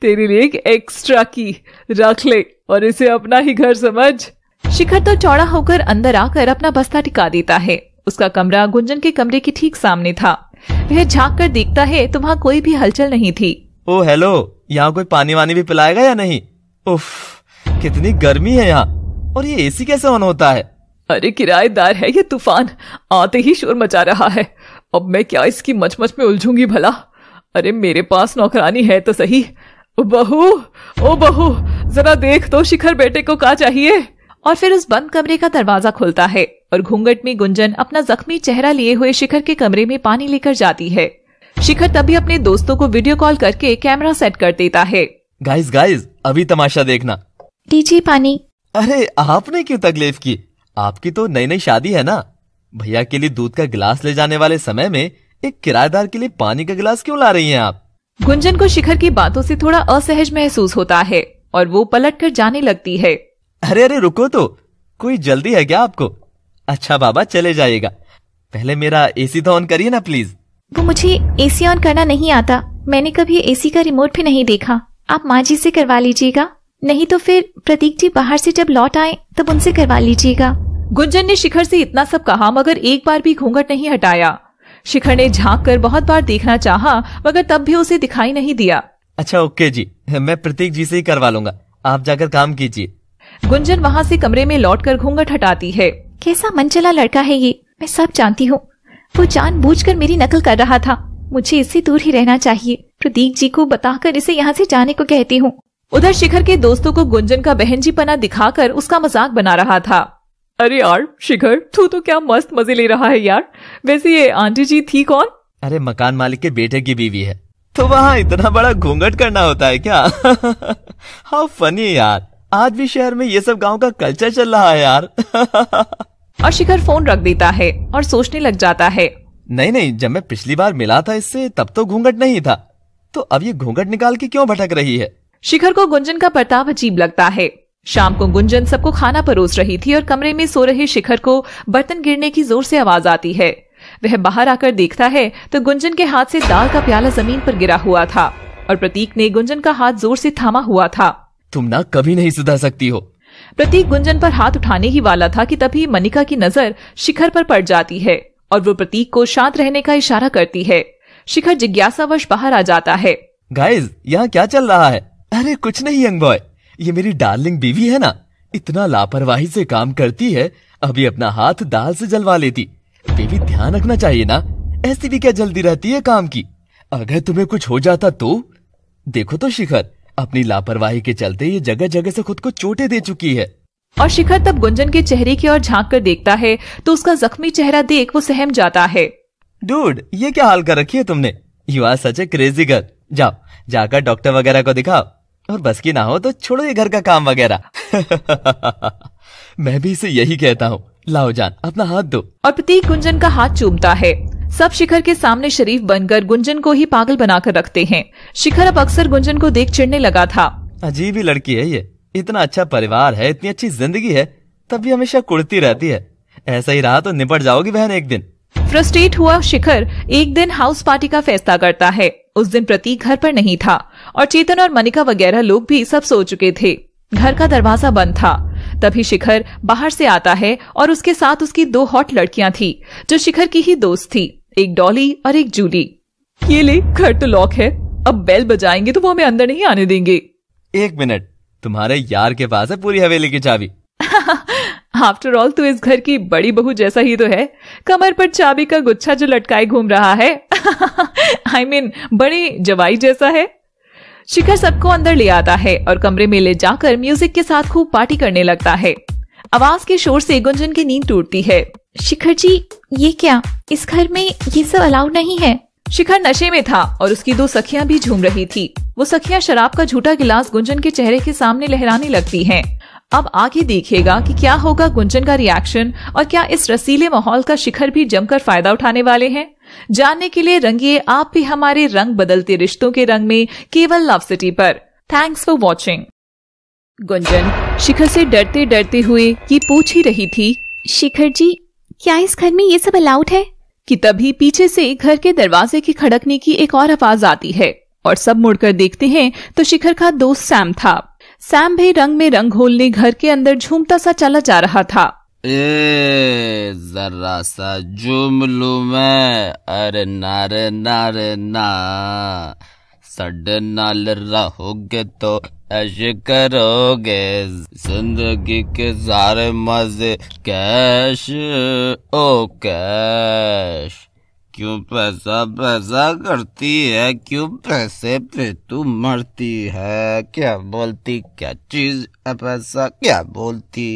तेरे लिए एक एक्स्ट्रा की रख ले और इसे अपना ही घर समझ शिखर तो चौड़ा होकर अंदर आकर अपना बस्ता टिका देता है उसका कमरा गुंजन के कमरे के ठीक सामने था वह झांक कर देखता है तो वहाँ कोई भी हलचल नहीं थी ओ हेलो यहाँ कोई पानी वानी भी पिलाएगा या नहीं उफ कितनी गर्मी है यहाँ और ये एसी कैसे ऑन होता है अरे किराएदार है ये तूफान आते ही शोर मचा रहा है अब मैं क्या इसकी मचमच में उलझूंगी भला अरे मेरे पास नौकरानी है तो सही बहू ओ बहू जरा देख तो शिखर बेटे को क्या चाहिए और फिर उस बंद कमरे का दरवाजा खुलता है और घूंघट में गुंजन अपना जख्मी चेहरा लिए हुए शिखर के कमरे में पानी लेकर जाती है शिखर तभी अपने दोस्तों को वीडियो कॉल करके कैमरा सेट कर देता है गाइस गाइस अभी तमाशा देखना लीजिए पानी अरे आपने क्यों तकलीफ की आपकी तो नई नई शादी है ना भैया के लिए दूध का गिलास ले जाने वाले समय में एक किराएदार के लिए पानी का गिलास क्यों ला रही हैं आप गुंजन को शिखर की बातों से थोड़ा असहज महसूस होता है और वो पलट कर जाने लगती है अरे अरे रुको तो कोई जल्दी है क्या आपको अच्छा बाबा चले जाइएगा पहले मेरा एसी तो ऑन करिए ना प्लीज वो मुझे एसी ऑन करना नहीं आता मैंने कभी एसी का रिमोट भी नहीं देखा आप माँ जी से करवा लीजिएगा नहीं तो फिर प्रतीक जी बाहर से जब लौट आए तब उनसे करवा लीजिएगा गुंजन ने शिखर से इतना सब कहा मगर एक बार भी घूंघट नहीं हटाया शिखर ने झांक कर बहुत बार देखना चाहा मगर तब भी उसे दिखाई नहीं दिया अच्छा ओके जी मैं प्रतीक जी से ही करवा लूंगा आप जाकर काम कीजिए गुंजन वहाँ से कमरे में लौट कर घूंघट हटाती है कैसा मनचला लड़का है ये मैं सब जानती हूँ वो कर मेरी नकल कर रहा था मुझे इससे दूर ही रहना चाहिए प्रतीक जी को बताकर इसे यहाँ से जाने को कहती हूँ उधर शिखर के दोस्तों को गुंजन का बहन जी पना कर उसका मजाक बना रहा था अरे यार शिखर तू तो क्या मस्त मजे ले रहा है यार वैसे ये आंटी जी थी कौन अरे मकान मालिक के बेटे की बीवी है तो वहाँ इतना बड़ा घूंघट करना होता है क्या हाउ फनी यार आज भी शहर में ये सब गांव का कल्चर चल रहा है यार और शिखर फोन रख देता है और सोचने लग जाता है नहीं नहीं जब मैं पिछली बार मिला था इससे तब तो घूंघट नहीं था तो अब ये घूंघट निकाल के क्यों भटक रही है शिखर को गुंजन का बर्ताव अजीब लगता है शाम को गुंजन सबको खाना परोस रही थी और कमरे में सो रहे शिखर को बर्तन गिरने की जोर से आवाज आती है वह बाहर आकर देखता है तो गुंजन के हाथ से दाल का प्याला जमीन पर गिरा हुआ था और प्रतीक ने गुंजन का हाथ जोर से थामा हुआ था तुम ना कभी नहीं सुधर सकती हो प्रतीक गुंजन पर हाथ उठाने ही वाला था कि तभी मनिका की नजर शिखर पर पड़ जाती है और वो प्रतीक को शांत रहने का इशारा करती है शिखर जिज्ञासावश बाहर आ जाता है गाइस यहाँ क्या चल रहा है अरे कुछ नहीं यंग बॉय ये मेरी डार्लिंग बीवी है ना इतना लापरवाही से काम करती है अभी अपना हाथ दाल से जलवा लेती बेबी ध्यान रखना चाहिए ना ऐसी भी क्या जल्दी रहती है काम की अगर तुम्हें कुछ हो जाता तो देखो तो शिखर अपनी लापरवाही के चलते ये जगह जगह से खुद को चोटे दे चुकी है और शिखर तब गुंजन के चेहरे की ओर झांक कर देखता है तो उसका जख्मी चेहरा देख वो सहम जाता है डूड ये क्या हाल कर रखी है तुमने you are such a crazy girl जाओ जाकर डॉक्टर वगैरह को दिखाओ और बस की ना हो तो छोड़ो ये घर का काम वगैरह मैं भी इसे यही कहता हूँ लाओ जान अपना हाथ दो और प्रतीक गुंजन का हाथ चूमता है सब शिखर के सामने शरीफ बनकर गुंजन को ही पागल बनाकर रखते हैं शिखर अब अक्सर गुंजन को देख चिड़ने लगा था अजीब ही लड़की है ये इतना अच्छा परिवार है इतनी अच्छी जिंदगी है तब भी हमेशा कुड़ती रहती है ऐसा ही रहा तो निपट जाओगी बहन एक दिन फ्रस्ट्रेट हुआ शिखर एक दिन हाउस पार्टी का फैसला करता है उस दिन प्रतीक घर पर नहीं था और चेतन और मनिका वगैरह लोग भी सब सो चुके थे घर का दरवाजा बंद था तभी शिखर बाहर से आता है और उसके साथ उसकी दो हॉट लड़कियां थी जो शिखर की ही दोस्त थी एक डॉली और एक जूली ये ले घर तो लॉक है अब बेल बजाएंगे तो वो हमें अंदर नहीं आने देंगे एक मिनट तुम्हारे यार के पास है पूरी हवेली की चाबी आफ्टर ऑल तू इस घर की बड़ी बहू जैसा ही तो है कमर पर चाबी का गुच्छा जो लटकाए घूम रहा है आई I मीन mean, बड़ी जवाई जैसा है शिखर सबको अंदर ले आता है और कमरे में ले जाकर म्यूजिक के साथ खूब पार्टी करने लगता है आवाज के शोर से गुंजन की नींद टूटती है शिखर जी ये क्या इस घर में ये सब अलाउड नहीं है शिखर नशे में था और उसकी दो सखियां भी झूम रही थी वो सखियां शराब का झूठा गिलास गुंजन के चेहरे के सामने लहराने लगती हैं। अब आगे देखेगा कि क्या होगा गुंजन का रिएक्शन और क्या इस रसीले माहौल का शिखर भी जमकर फायदा उठाने वाले हैं जानने के लिए रंगिए आप भी हमारे रंग बदलते रिश्तों के रंग में केवल लव सिटी पर thanks for watching Gunjan Shikhar से डरते डरते हुए ये पूछ ही रही थी शिखर जी क्या इस घर में ये सब अलाउड है कि तभी पीछे से घर के दरवाजे के खड़कने की एक और आवाज आती है और सब मुड़कर देखते हैं तो शिखर का दोस्त सैम था सैम भी रंग में रंग घोलने घर के अंदर झूमता सा चला जा रहा था ए जरा सा जुमलू मैं अरे नारे नारे ना सड नाल रहोगे तो ऐश करोगे जिंदगी के सारे मजे कैश ओ कैश क्यों पैसा पैसा करती है क्यों पैसे पे तू मरती है क्या बोलती क्या चीज है पैसा क्या बोलती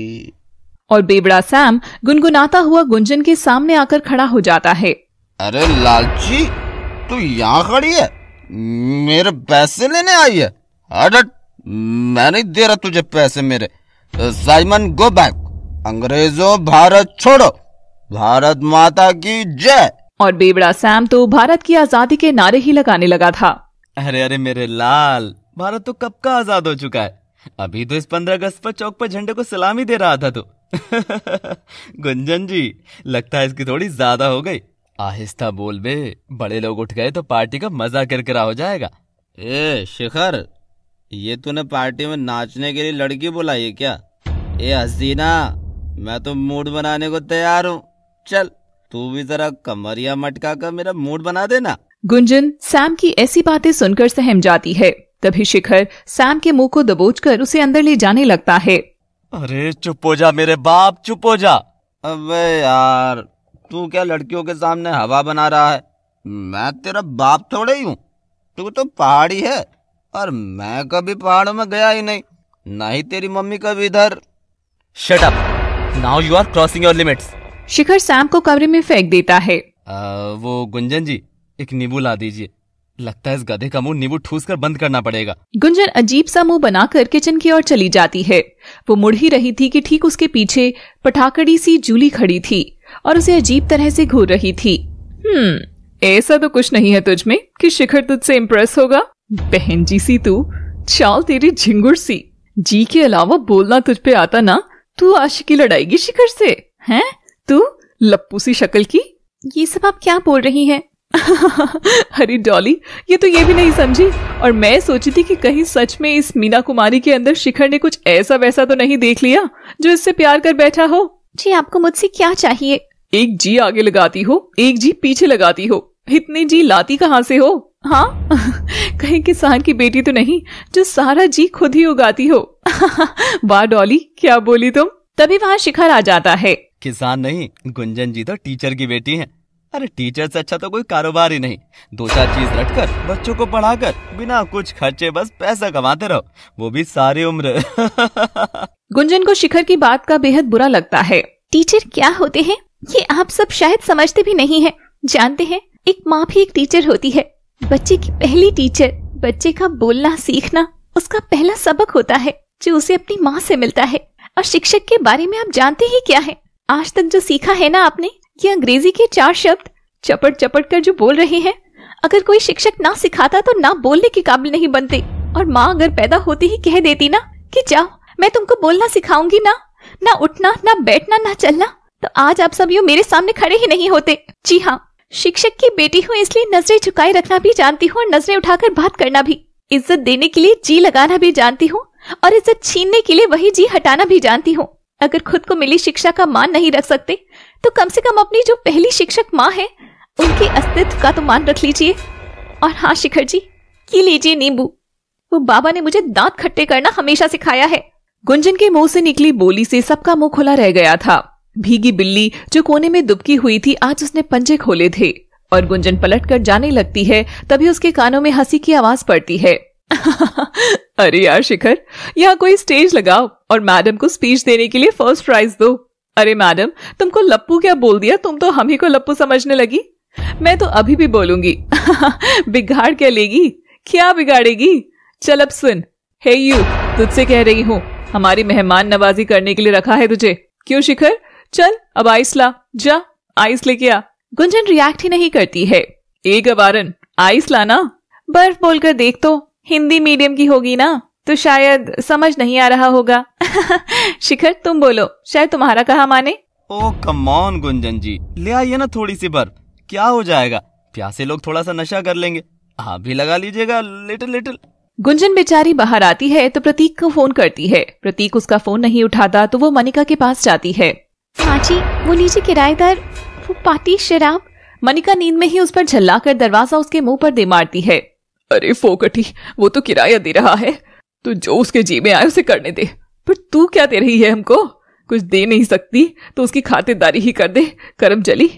और बेबड़ा सैम गुनगुनाता हुआ गुंजन के सामने आकर खड़ा हो जाता है अरे लालची तू यहाँ खड़ी है मेरे पैसे लेने आई है हट मैं नहीं दे रहा तुझे पैसे मेरे साइमन गो बैक अंग्रेजों भारत छोड़ो भारत माता की जय और बेबड़ा सैम तो भारत की आजादी के नारे ही लगाने लगा था अरे अरे मेरे लाल भारत तो कब का आजाद हो चुका है अभी तो इस पंद्रह अगस्त पर चौक पर झंडे को सलामी दे रहा था तू तो। गुंजन जी लगता है इसकी थोड़ी ज्यादा हो गई आहिस्ता बोल बे बड़े लोग उठ गए तो पार्टी का मजा किरकिरा हो जाएगा ए शिखर ये तूने पार्टी में नाचने के लिए लड़की बुलाई है क्या ए हसीना मैं तो मूड बनाने को तैयार हूँ चल तू भी जरा कमरिया मटका कर मेरा मूड बना देना गुंजन सैम की ऐसी बातें सुनकर सहम जाती है तभी शिखर सैम के मुंह को दबोचकर उसे अंदर ले जाने लगता है अरे चुप हो जा मेरे बाप चुप हो जा अबे यार तू क्या लड़कियों के सामने हवा बना रहा है मैं तेरा बाप थोड़े ही हूँ तू तो पहाड़ी है और मैं कभी पहाड़ों में गया ही नहीं ना ही तेरी मम्मी कभी इधर shut up now you are crossing your limits Shikhar Sam को कमरे में फेंक देता है आ, वो गुंजन जी एक नींबू ला दीजिए लगता है इस गधे का मुंह नींबू ठूस कर बंद करना पड़ेगा गुंजन अजीब सा मुंह बनाकर किचन की ओर चली जाती है वो मुड़ ही रही थी कि ठीक उसके पीछे पटाखड़ी सी जूली खड़ी थी और उसे अजीब तरह से घूर रही थी हम्म ऐसा तो कुछ नहीं है तुझ में कि शिखर तुझसे इम्प्रेस होगा बहन जी सी तू चाल तेरी झिंगुर सी जी के अलावा बोलना तुझ पे आता ना तू आशिकी लड़ाएगी शिखर से हैं तू लप्पू सी शक्ल की ये सब आप क्या बोल रही हैं अरे डॉली ये तो ये भी नहीं समझी और मैं सोची थी कि कहीं सच में इस मीना कुमारी के अंदर शिखर ने कुछ ऐसा वैसा तो नहीं देख लिया जो इससे प्यार कर बैठा हो जी आपको मुझसे क्या चाहिए एक जी आगे लगाती हो एक जी पीछे लगाती हो इतने जी लाती कहाँ से हो हाँ कहीं किसान की बेटी तो नहीं जो सारा जी खुद ही उगाती हो वाह डॉली क्या बोली तुम तभी वहाँ शिखर आ जाता है किसान नहीं गुंजन जी तो टीचर की बेटी है अरे टीचर से अच्छा तो कोई कारोबार ही नहीं दो चार चीज रटकर बच्चों को पढ़ाकर बिना कुछ खर्चे बस पैसा कमाते रहो वो भी सारी उम्र गुंजन को शिखर की बात का बेहद बुरा लगता है टीचर क्या होते हैं ये आप सब शायद समझते भी नहीं है जानते हैं एक माँ भी एक टीचर होती है बच्चे की पहली टीचर बच्चे का बोलना सीखना उसका पहला सबक होता है जो उसे अपनी माँ से मिलता है और शिक्षक के बारे में आप जानते ही क्या है आज तक जो सीखा है ना आपने ये अंग्रेजी के चार शब्द चपट चपट कर जो बोल रहे हैं अगर कोई शिक्षक ना सिखाता तो ना बोलने के काबिल नहीं बनते और माँ अगर पैदा होती ही कह देती ना कि जाओ मैं तुमको बोलना सिखाऊंगी ना ना उठना ना बैठना ना चलना तो आज आप सब यू मेरे सामने खड़े ही नहीं होते जी हाँ शिक्षक की बेटी हूँ इसलिए नजरें झुकाए रखना भी जानती हूँ और नजरें उठाकर बात करना भी इज्जत देने के लिए जी लगाना भी जानती हूँ और इज्जत छीनने के लिए वही जी हटाना भी जानती हूँ अगर खुद को मिली शिक्षा का मान नहीं रख सकते तो कम से कम अपनी जो पहली शिक्षक माँ है उनके अस्तित्व का तो मान रख लीजिए और हाँ शिखर जी की लीजिए नींबू वो बाबा ने मुझे दांत खट्टे करना हमेशा सिखाया है गुंजन के मुंह से निकली बोली से सबका मुंह खुला रह गया था भीगी बिल्ली जो कोने में दुबकी हुई थी आज उसने पंजे खोले थे और गुंजन पलट कर जाने लगती है तभी उसके कानों में हंसी की आवाज पड़ती है अरे यार शिखर यहाँ कोई स्टेज लगाओ और मैडम को स्पीच देने के लिए फर्स्ट प्राइज दो अरे मैडम तुमको लप्पू क्या बोल दिया तुम तो हम ही को लप्पू समझने लगी मैं तो अभी भी बोलूंगी बिगाड़ क्या लेगी क्या बिगाड़ेगी चल अब सुन हे यू तुझसे कह रही हूँ हमारी मेहमान नवाजी करने के लिए रखा है तुझे क्यों शिखर चल अब आइस ला जा आइस लेके आ गुंजन रिएक्ट ही नहीं करती है एक अबारन आइस लाना बर्फ बोलकर देख तो हिंदी मीडियम की होगी ना तो शायद समझ नहीं आ रहा होगा शिखर तुम बोलो शायद तुम्हारा कहा माने ओ कमॉन गुंजन जी ले आइए ना थोड़ी सी बर्फ क्या हो जाएगा प्यासे लोग थोड़ा सा नशा कर लेंगे आप भी लगा लीजिएगा लिटिल लिटिल गुंजन बेचारी बाहर आती है तो प्रतीक को फोन करती है प्रतीक उसका फोन नहीं उठाता तो वो मनिका के पास जाती है चाची वो लीजिए किराएदार वो पार्टी शराब मनिका नींद में ही उस पर झल्ला कर दरवाजा उसके मुंह पर दे मारती है अरे फोकटी वो तो किराया दे रहा है तो जो उसके जी में आए उसे करने दे पर तू क्या दे रही है हमको कुछ दे नहीं सकती तो उसकी खातिरदारी ही कर दे करम जली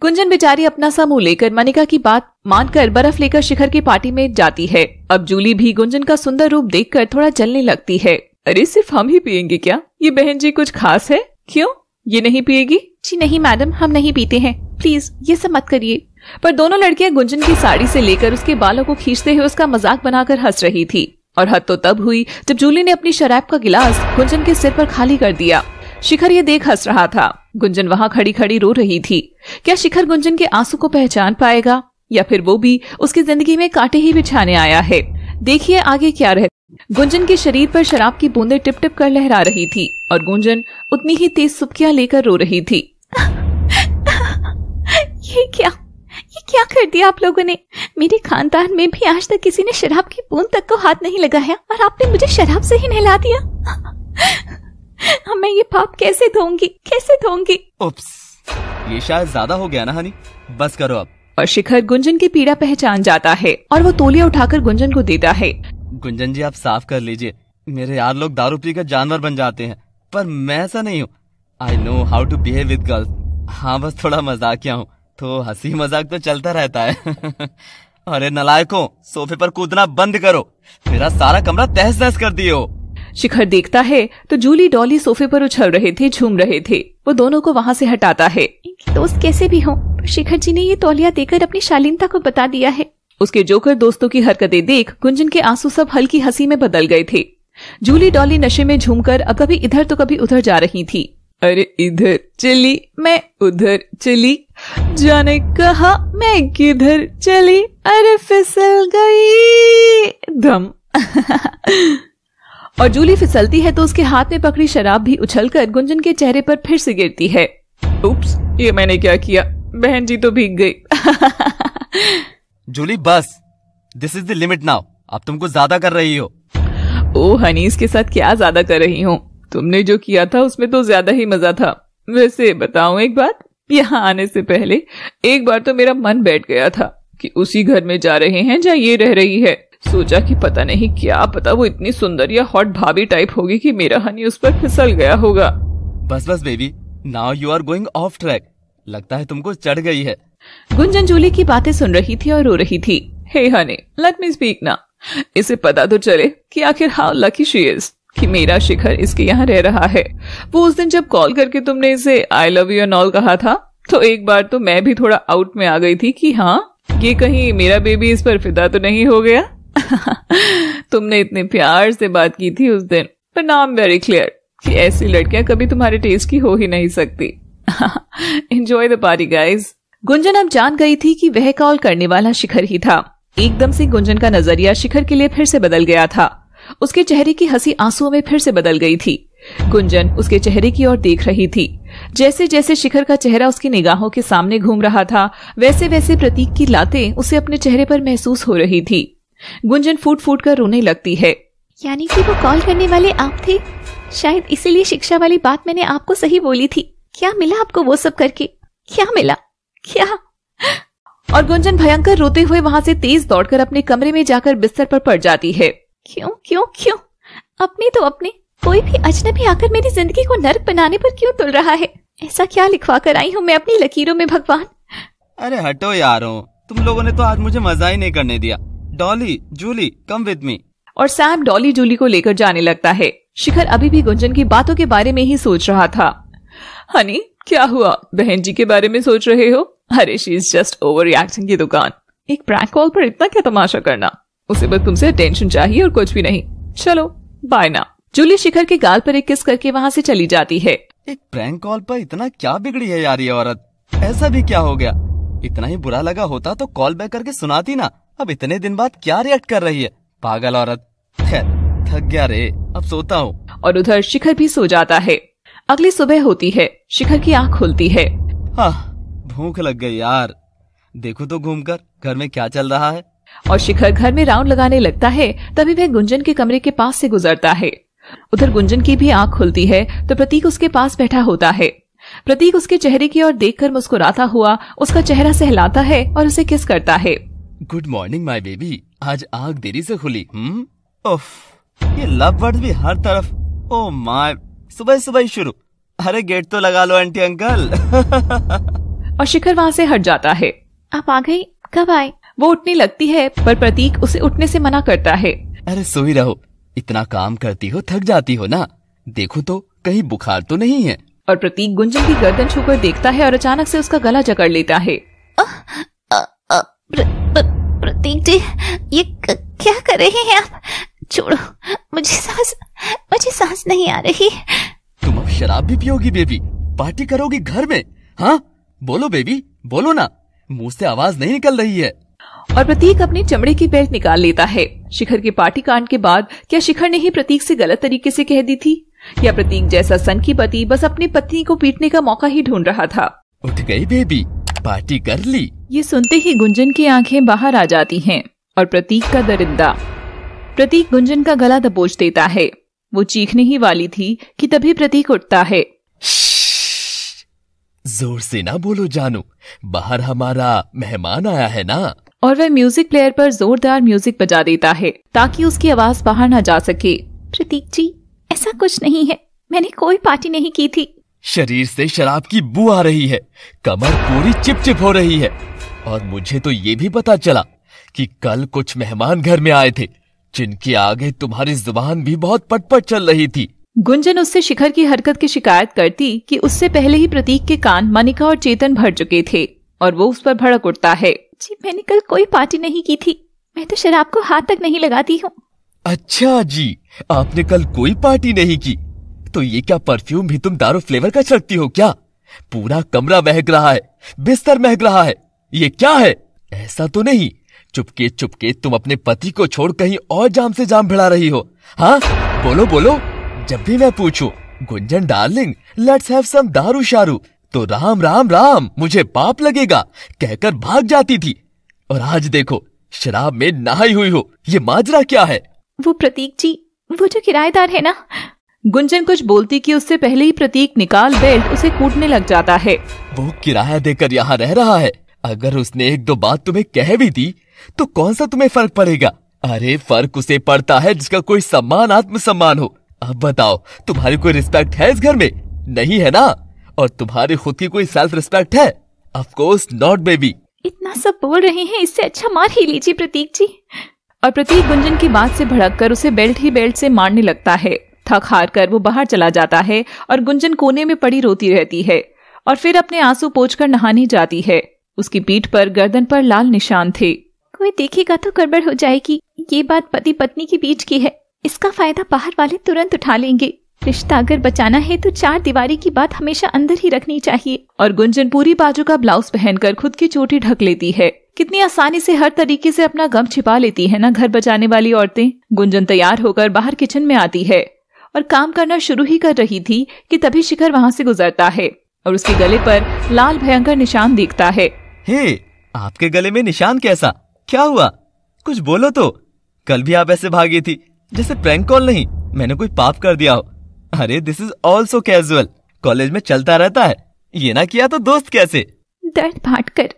गुंजन बेचारी अपना समूह लेकर मनिका की बात मानकर बर्फ लेकर शिखर की पार्टी में जाती है अब जूली भी गुंजन का सुंदर रूप देखकर थोड़ा जलने लगती है अरे सिर्फ हम ही पियेंगे क्या ये बहन जी कुछ खास है क्यों ये नहीं पिएगी जी नहीं मैडम हम नहीं पीते हैं प्लीज ये सब मत करिए पर दोनों लड़कियां गुंजन की साड़ी से लेकर उसके बालों को खींचते हुए उसका मजाक बनाकर हंस रही थी और हद तो तब हुई जब जूली ने अपनी शराब का गिलास गुंजन के सिर पर खाली कर दिया शिखर ये देख हंस रहा था गुंजन वहाँ खड़ी खड़ी रो रही थी क्या शिखर गुंजन के आंसू को पहचान पाएगा या फिर वो भी उसकी जिंदगी में कांटे ही बिछाने आया है देखिए आगे क्या रहे गुंजन के शरीर पर शराब की बूंदे टिप टिप कर लहरा रही थी और गुंजन उतनी ही तेज सुबकियां लेकर रो रही थी ये क्या क्या कर दिया आप लोगों ने मेरे खानदान में भी आज तक किसी ने शराब की बूंद तक को हाथ नहीं लगाया और आपने मुझे शराब से ही नहला दिया मैं ये पाप कैसे धोंगी कैसे धोंगी उप्स, ये शायद ज्यादा हो गया ना हनी बस करो अब और शिखर गुंजन की पीड़ा पहचान जाता है और वो तोलिया उठाकर गुंजन को देता है गुंजन जी आप साफ कर लीजिए मेरे यार लोग दारू पी कर जानवर बन जाते हैं पर मैं ऐसा नहीं हूँ I know how to behave with girls हाँ बस थोड़ा मजाकिया हूँ तो हंसी मजाक तो चलता रहता है अरे नलायकों सोफे पर कूदना बंद करो मेरा सारा कमरा तहस नहस कर दियो शिखर देखता है तो जूली डॉली सोफे पर उछल रहे थे झूम रहे थे वो दोनों को वहाँ से हटाता है दोस्त कैसे भी हो शिखर जी ने ये तौलिया देकर अपनी शालीनता को बता दिया है उसके जोकर दोस्तों की हरकतें देख गुंजन के आंसू सब हल्की हंसी में बदल गए थे जूली डॉली नशे में झूमकर अब कभी इधर तो कभी उधर जा रही थी अरे इधर चली मैं उधर चली जाने कहा मैं किधर चली अरे फिसल गई दम और जूली फिसलती है तो उसके हाथ में पकड़ी शराब भी उछलकर गुंजन के चेहरे पर फिर से गिरती है उप्स ये मैंने क्या किया बहन जी तो भीग गई जूली बस this is the limit now अब तुमको ज्यादा कर रही हो ओ हनीस के साथ क्या ज्यादा कर रही हूँ तुमने जो किया था उसमें तो ज्यादा ही मजा था वैसे बताऊं एक बात यहाँ आने से पहले एक बार तो मेरा मन बैठ गया था कि उसी घर में जा रहे हैं जहाँ ये रह रही है सोचा कि पता नहीं क्या पता वो इतनी सुंदर या हॉट भाभी टाइप होगी कि मेरा हनी उस पर फिसल गया होगा बस बस baby now you are going off track लगता है तुमको चढ़ गई है गुंजन जूली की बातें सुन रही थी और रो रही थी hey honey let me speak ना इसे पता तो चले कि आखिर हाउ लकी शी इज कि मेरा शिखर इसके यहाँ रह रहा है वो उस दिन जब कॉल करके तुमने इसे I love you and all कहा था तो एक बार तो मैं भी थोड़ा आउट में आ गई थी कि हाँ ये कहीं मेरा बेबी इस पर फिदा तो नहीं हो गया तुमने इतने प्यार से बात की थी उस दिन पर नाम वेरी क्लियर कि ऐसी लड़कियां कभी तुम्हारे टेस्ट की हो ही नहीं सकती enjoy the party guys Gunjan अब जान गई थी कि वह कॉल करने वाला शिखर ही था एकदम से गुंजन का नजरिया शिखर के लिए फिर से बदल गया था उसके चेहरे की हंसी आंसुओं में फिर से बदल गई थी गुंजन उसके चेहरे की ओर देख रही थी जैसे जैसे शिखर का चेहरा उसकी निगाहों के सामने घूम रहा था वैसे वैसे प्रतीक की लाते उसे अपने चेहरे पर महसूस हो रही थी गुंजन फूट फूट कर रोने लगती है यानी कि वो कॉल करने वाले आप थे शायद इसीलिए शिक्षा वाली बात मैंने आपको सही बोली थी क्या मिला आपको वो सब करके क्या मिला क्या और गुंजन भयंकर रोते हुए वहाँ से तेज दौड़कर अपने कमरे में जाकर बिस्तर पर पड़ जाती है क्यों क्यों क्यों अपने तो अपने कोई भी अजनबी आकर मेरी जिंदगी को नरक बनाने पर क्यों तुल रहा है ऐसा क्या लिखवा कर आई हूँ मैं अपनी लकीरों में भगवान अरे हटो यारो तुम लोगों ने तो आज मुझे मजा ही नहीं करने दिया Dolly Julie come with me और सैम डॉली जूली को लेकर जाने लगता है शिखर अभी भी गुंजन की बातों के बारे में ही सोच रहा था हनी क्या हुआ बहन जी के बारे में सोच रहे हो अरे she is just overreacting की दुकान एक प्रैंक कॉल पर इतना क्या तमाशा करना उसे बस तुमसे अटेंशन चाहिए और कुछ भी नहीं चलो बाय ना जूली शिखर के गाल पर एक किस करके वहाँ से चली जाती है एक प्रैंक कॉल पर इतना क्या बिगड़ी है यार ये औरत ऐसा भी क्या हो गया इतना ही बुरा लगा होता तो कॉल बैक करके सुनाती ना अब इतने दिन बाद क्या रिएक्ट कर रही है पागल औरत खैर थक गया रे अब सोता हूँ और उधर शिखर भी सो जाता है अगली सुबह होती है शिखर की आँख खुलती है हाँ भूख लग गई यार देखो तो घूमकर घर में क्या चल रहा है और शिखर घर में राउंड लगाने लगता है तभी वह गुंजन के कमरे के पास से गुजरता है उधर गुंजन की भी आंख खुलती है तो प्रतीक उसके पास बैठा होता है प्रतीक उसके चेहरे की ओर देखकर मुस्कुराता हुआ उसका चेहरा सहलाता है और उसे किस करता है गुड मॉर्निंग माई बेबी आज आग देरी से खुली हम्म? उफ, ये लव बर्ड भी हर तरफ ओ oh माय सुबह सुबह शुरू अरे गेट तो लगा लो आंटी अंकल और शिखर वहाँ से हट जाता है आप आ गई कब आए वो उठने लगती है पर प्रतीक उसे उठने से मना करता है अरे सोई रहो इतना काम करती हो थक जाती हो ना देखो तो कहीं बुखार तो नहीं है और प्रतीक गुंजन की गर्दन छूकर देखता है और अचानक से उसका गला जकड़ लेता है प्रतीक जी ये क्या कर रहे हैं आप छोड़ो मुझे सांस मुझे सांस नहीं आ रही तुम अब शराब भी पियोगी बेबी पार्टी करोगी घर में हाँ बोलो बेबी बोलो ना मुंह से आवाज नहीं निकल रही है और प्रतीक अपने चमड़े की बेल्ट निकाल लेता है शिखर के पार्टी कांड के बाद क्या शिखर ने ही प्रतीक से गलत तरीके से कह दी थी या प्रतीक जैसा सन की पति बस अपनी पत्नी को पीटने का मौका ही ढूंढ रहा था उठ गई बेबी पार्टी कर ली ये सुनते ही गुंजन की आंखें बाहर आ जाती हैं और प्रतीक का दरिंदा प्रतीक गुंजन का गला दबोच देता है वो चीखने ही वाली थी कि तभी प्रतीक उठता है जोर से ना बोलो जानू बाहर हमारा मेहमान आया है ना और वह म्यूजिक प्लेयर पर जोरदार म्यूजिक बजा देता है ताकि उसकी आवाज बाहर न जा सके प्रतीक जी ऐसा कुछ नहीं है मैंने कोई पार्टी नहीं की थी शरीर से शराब की बू आ रही है कमर पूरी चिपचिप हो रही है और मुझे तो ये भी पता चला कि कल कुछ मेहमान घर में आए थे जिनके आगे तुम्हारी जुबान भी बहुत पटपट चल रही थी गुंजन उससे शिखर की हरकत की शिकायत करती कि उससे पहले ही प्रतीक के कान मनिका और चेतन भर चुके थे और वो उस पर भड़क उठता है जी मैंने कल कोई पार्टी नहीं की थी मैं तो शराब को हाथ तक नहीं लगाती हूँ अच्छा जी आपने कल कोई पार्टी नहीं की तो ये क्या परफ्यूम भी तुम दारू फ्लेवर का छलती हो क्या पूरा कमरा महक रहा है बिस्तर महक रहा है ये क्या है ऐसा तो नहीं चुपके चुपके तुम अपने पति को छोड़ कहीं और जाम से जाम भिड़ा रही हो हाँ बोलो बोलो जब भी मैं पूछूं Gunjan darling let's have some दारू शारू तो राम राम राम मुझे पाप लगेगा कहकर भाग जाती थी और आज देखो शराब में नहाई हुई हो ये माजरा क्या है वो प्रतीक जी वो जो किराएदार है ना गुंजन कुछ बोलती कि उससे पहले ही प्रतीक निकाल बेल्ट उसे कूटने लग जाता है वो किराया देकर यहाँ रह रहा है अगर उसने एक दो बात तुम्हें कह भी दी तो कौन सा तुम्हें फर्क पड़ेगा अरे फर्क उसे पड़ता है जिसका कोई सम्मान आत्म सम्मान हो अब बताओ तुम्हारी कोई रिस्पेक्ट है इस घर में नहीं है ना और तुम्हारी खुद की कोई सेल्फ रिस्पेक्ट है अफकोर्स नॉट बेबी इतना सब बोल रहे हैं इससे अच्छा मार ही लीजिए प्रतीक जी और प्रतीक गुंजन की बात से भड़क कर उसे बेल्ट ही बेल्ट से मारने लगता है थक हार कर वो बाहर चला जाता है और गुंजन कोने में पड़ी रोती रहती है और फिर अपने आंसू कर नहाने जाती है उसकी पीठ पर गर्दन पर लाल निशान थे कोई देखेगा तो गड़बड़ हो जाएगी ये बात पति पत्नी के बीच की है इसका फायदा बाहर वाले तुरंत उठा लेंगे रिश्ता अगर बचाना है तो चार दीवारी की बात हमेशा अंदर ही रखनी चाहिए और गुंजन पूरी बाजू का ब्लाउज पहनकर खुद की चोटी ढक लेती है कितनी आसानी से हर तरीके से अपना गम छिपा लेती है ना घर बचाने वाली औरतें गुंजन तैयार होकर बाहर किचन में आती है और काम करना शुरू ही कर रही थी कि तभी शिखर वहाँ से गुजरता है और उसके गले पर लाल भयंकर निशान दिखता है हे आपके गले में निशान कैसा क्या हुआ कुछ बोलो तो कल भी आप ऐसे भागी थी जैसे प्रैंक कॉल नहीं मैंने कोई पाप कर दिया हो अरे this is also casual college में चलता रहता है ये ना किया तो दोस्त कैसे दर्द बांट कर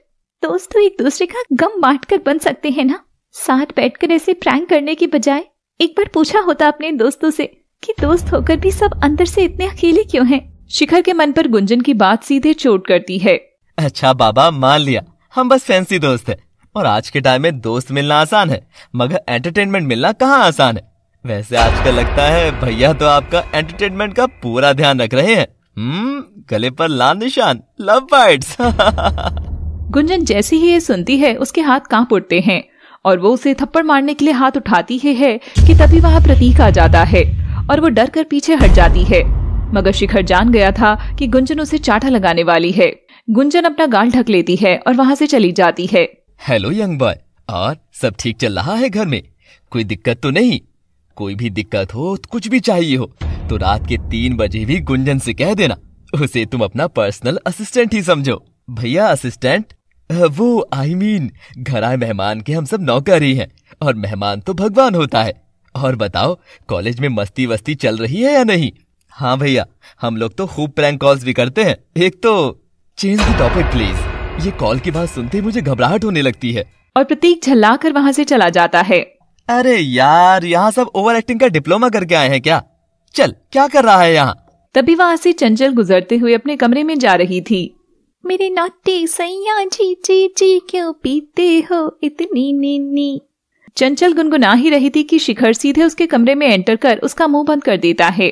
दोस्त तो एक दूसरे का गम बांट कर बन सकते हैं ना साथ बैठकर ऐसे प्रैंक करने की बजाय एक बार पूछा होता अपने दोस्तों से कि दोस्त होकर भी सब अंदर से इतने अकेले क्यों हैं? शिखर के मन पर गुंजन की बात सीधे चोट करती है अच्छा बाबा मान लिया हम बस फैंसी दोस्त है और आज के टाइम में दोस्त मिलना आसान है मगर एंटरटेनमेंट मिलना कहाँ आसान है वैसे आजकल लगता है भैया तो आपका एंटरटेनमेंट का पूरा ध्यान रख रहे हैं हम्म गले पर लाल निशान लव बाइट्स गुंजन जैसे ही ये सुनती है उसके हाथ कांप उठते हैं और वो उसे थप्पड़ मारने के लिए हाथ उठाती है, है कि तभी वहाँ प्रतीक आ जाता है और वो डर कर पीछे हट जाती है मगर शिखर जान गया था कि गुंजन उसे चाटा लगाने वाली है गुंजन अपना गाल ढक लेती है और वहाँ से चली जाती है हेलो यंग बॉय और सब ठीक चल रहा है घर में कोई दिक्कत तो नहीं कोई भी दिक्कत हो कुछ भी चाहिए हो तो रात के तीन बजे भी गुंजन से कह देना उसे तुम अपना पर्सनल असिस्टेंट ही समझो भैया असिस्टेंट वो आई I मीन mean, घर आए मेहमान के हम सब नौकर ही हैं और मेहमान तो भगवान होता है और बताओ कॉलेज में मस्ती वस्ती चल रही है या नहीं हाँ भैया हम लोग तो खूब प्रैंक कॉल्स भी करते हैं एक तो चेंज द टॉपिक प्लीज ये कॉल की बात सुनते मुझे घबराहट होने लगती है और प्रतीक झल्ला कर वहाँ से चला जाता है अरे यार यहाँ सब ओवर एक्टिंग का डिप्लोमा करके आए हैं क्या चल क्या कर रहा है यहाँ तभी वहाँ से चंचल गुजरते हुए अपने कमरे में जा रही थी मेरे नाटे सैया जी जी जी क्यों पीते हो इतनी नीनी चंचल गुनगुना ही रही थी कि शिखर सीधे उसके कमरे में एंटर कर उसका मुंह बंद कर देता है